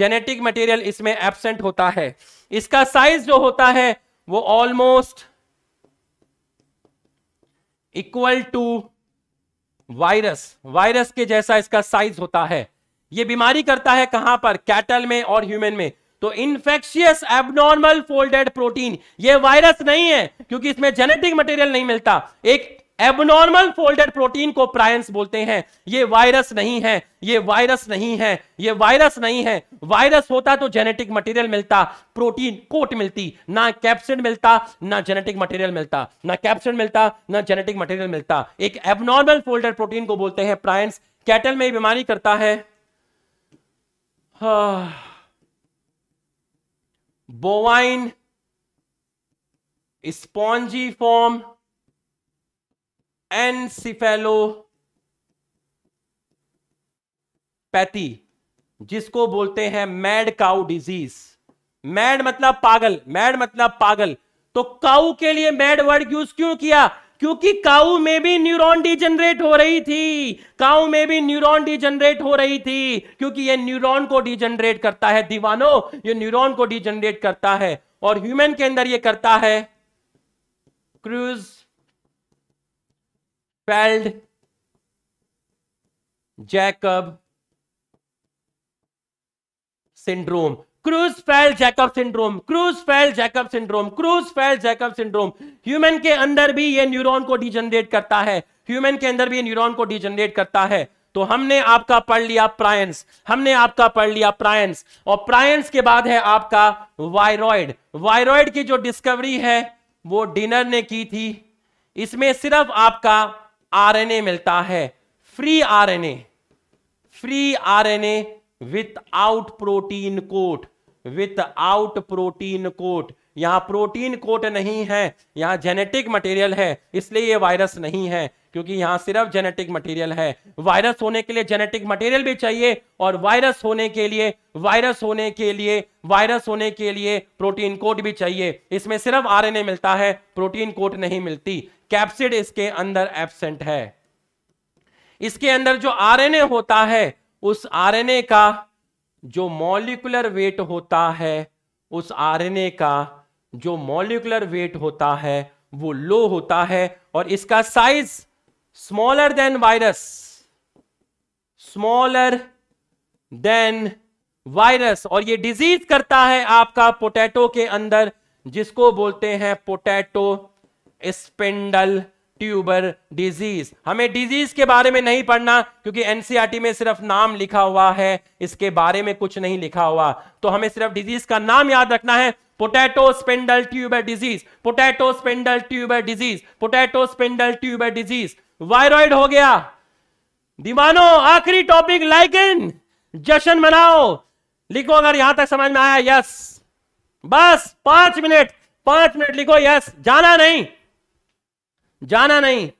जेनेटिक मटेरियल इसमें एबसेंट होता है इसका साइज जो होता है वो almost equal to virus virus के जैसा इसका साइज होता है यह बीमारी करता है कहां पर कैटल में और ह्यूमन में तो इन्फेक्शियस एबनॉर्मल फोल्डेड प्रोटीन ये वायरस नहीं है क्योंकि इसमें जेनेटिक मटेरियल नहीं मिलता एक एबनॉर्मल फोल्डेड प्रोटीन को प्रायंस बोलते हैं ये वायरस नहीं है ये वायरस नहीं है ये वायरस नहीं है वायरस होता तो जेनेटिक मटेरियल मिलता प्रोटीन कोट मिलती ना कैप्सिड मिलता ना जेनेटिक मटेरियल मिलता ना कैप्सिड मिलता ना जेनेटिक मटेरियल मिलता एक एबनॉर्मल फोल्डेड प्रोटीन को बोलते हैं प्रायंस कैटल में बीमारी करता है बोवाइन स्पॉन्जी फॉर्म एनसिफेलोपैथी जिसको बोलते हैं मैड काउ डिजीज मैड मतलब पागल मैड मतलब पागल तो काउ के लिए मैड वर्ड यूज क्यों किया क्योंकि काऊ में भी न्यूरॉन डिजनरेट हो रही थी काऊ में भी न्यूरॉन डिजनरेट हो रही थी क्योंकि ये न्यूरॉन को डिजनरेट करता है दीवानो ये न्यूरॉन को डिजनरेट करता है और ह्यूमन के अंदर ये करता है क्रूज Jakob syndrome Creutzfeldt Jakob syndrome फेल जैकब सिंड्रोम फेल जैकब सिंड्रोम ह्यूमन के अंदर भी ये न्यूरॉन को डिजनरेट करता है ह्यूमन के अंदर भी न्यूरॉन को डिजनरेट करता है तो हमने आपका पढ़ लिया प्रायंस हमने आपका पढ़ लिया प्रायंस और प्रायंस के बाद है आपका वायरॉयड वायरॉयड की जो डिस्कवरी है वो डिनर ने की थी इसमें सिर्फ आपका आरएनए मिलता है free RNA free RNA out protein coat without protein coat यहां प्रोटीन कोट नहीं है यहां जेनेटिक मटेरियल है इसलिए ये वायरस नहीं है क्योंकि यहां सिर्फ जेनेटिक मटेरियल है वायरस होने के लिए जेनेटिक मटेरियल भी चाहिए और वायरस होने के लिए वायरस होने के लिए वायरस होने के लिए प्रोटीन कोट भी चाहिए इसमें सिर्फ आरएनए मिलता है प्रोटीन कोट नहीं मिलती कैप्सिड इसके अंदर एबसेंट है इसके अंदर जो आर होता है उस आर का जो मॉलिकुलर वेट होता है उस आर का जो मॉलिकुलर वेट होता है वो लो होता है और इसका size smaller than virus smaller than virus और ये डिजीज करता है आपका पोटैटो के अंदर जिसको बोलते हैं पोटैटो स्पेंडल ट्यूबर डिजीज हमें डिजीज के बारे में नहीं पढ़ना क्योंकि एनसीआरटी e में सिर्फ नाम लिखा हुआ है इसके बारे में कुछ नहीं लिखा हुआ तो हमें सिर्फ डिजीज का नाम याद रखना है potato spindle tube disease potato spindle tuber disease potato spindle tube disease viroid हो गया दिमानो आखिरी टॉपिक लाइक इन जशन मनाओ लिखो अगर यहां तक समझ में आया यस बस पांच मिनट पांच मिनट लिखो यस जाना नहीं जाना नहीं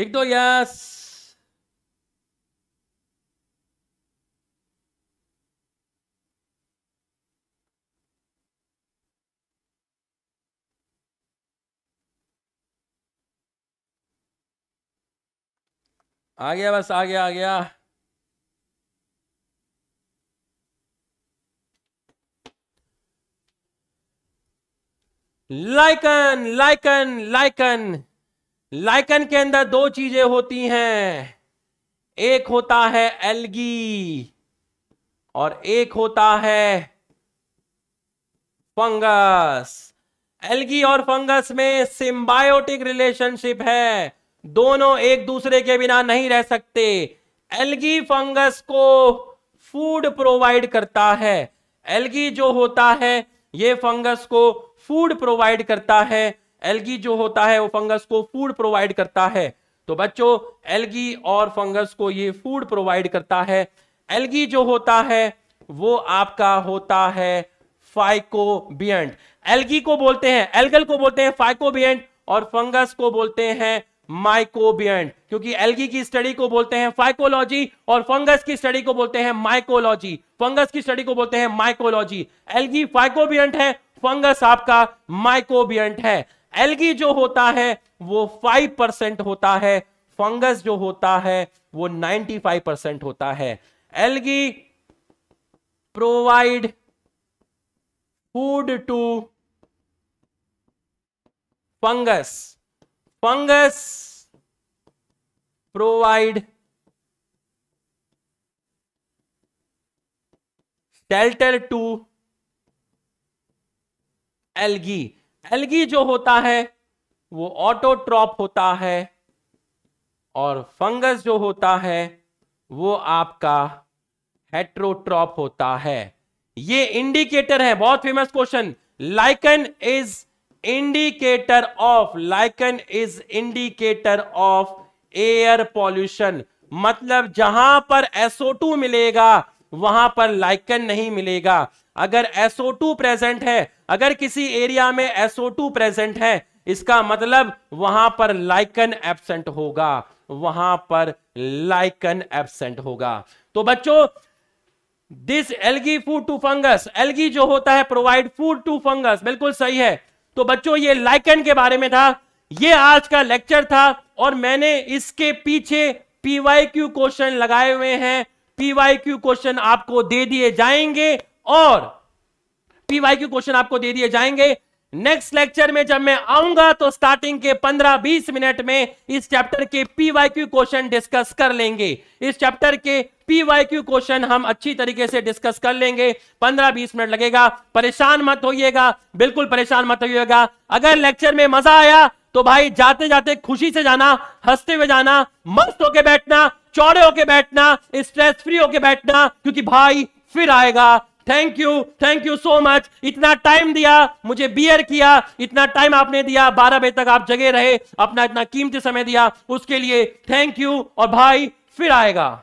लिख दो यस आ गया बस आ गया आ गया लाइकन लाइकन लाइकन लाइकन के अंदर दो चीजें होती हैं एक होता है एल्गी और एक होता है फंगस एल्गी और फंगस में सिम्बायोटिक रिलेशनशिप है दोनों एक दूसरे के बिना नहीं रह सकते एल्गी फंगस को फूड प्रोवाइड करता है एल्गी जो होता है ये फंगस को फूड प्रोवाइड करता है एल्गी जो होता है वो फंगस को फूड प्रोवाइड करता है तो बच्चों एल्गी और फंगस को ये फूड प्रोवाइड करता है एल्गी जो होता है वो आपका होता है फाइकोबियंट एल्गी को बोलते हैं एल्गल को बोलते हैं फाइकोबियंट और फंगस को बोलते हैं माइकोबियंट क्योंकि एल्गी की स्टडी को बोलते हैं फाइकोलॉजी और फंगस की स्टडी को बोलते हैं माइकोलॉजी फंगस की स्टडी को बोलते हैं माइकोलॉजी एल्गी फाइकोबियंट है फंगस आपका माइकोबियंट है एलगी जो होता है वो फाइव परसेंट होता है फंगस जो होता है वो नाइन्टी फाइव परसेंट होता है algae provide food to fungus fungus provide shelter to algae algae जो होता है वो ऑटोट्रॉप होता है और फंगस जो होता है वो आपका हेट्रोट्रॉप होता है ये इंडिकेटर है बहुत famous question lichen is indicator of lichen is indicator of air pollution मतलब जहां पर एसोटू मिलेगा वहां पर लाइकन नहीं मिलेगा अगर SO2 प्रेजेंट है अगर किसी एरिया में SO2 प्रेजेंट है इसका मतलब वहां पर लाइकन एबसेंट होगा वहां पर लाइकन एबसेंट होगा तो बच्चों this algae food to fungus algae जो होता है प्रोवाइड फूड टू फंगस बिल्कुल सही है तो बच्चों ये लाइकन के बारे में था ये आज का लेक्चर था और मैंने इसके पीछे क्यू क्वेश्चन लगाए हुए हैं पीवाईक्यू क्वेश्चन आपको दे दिए जाएंगे और पीवाईक्यू क्वेश्चन आपको दे दिए जाएंगे नेक्स्ट लेक्चर में जब मैं आऊंगा तो स्टार्टिंग के 15-20 मिनट में इस चैप्टर के पीवाईक्यू क्वेश्चन डिस्कस कर लेंगे इस चैप्टर के पीवाईक्यू क्वेश्चन हम अच्छी तरीके से डिस्कस कर लेंगे 15-20 मिनट लगेगा परेशान मत होइएगा बिल्कुल परेशान मत होइएगा अगर लेक्चर में मजा आया तो भाई जाते जाते खुशी से जाना हंसते हुए जाना मस्त होके बैठना चौड़े होके बैठना स्ट्रेस फ्री होके बैठना क्योंकि भाई फिर आएगा thank you thank you so much इतना टाइम दिया मुझे बियर किया इतना टाइम आपने दिया बारह बजे तक आप जगे रहे अपना इतना कीमती समय दिया उसके लिए थैंक यू और भाई फिर आएगा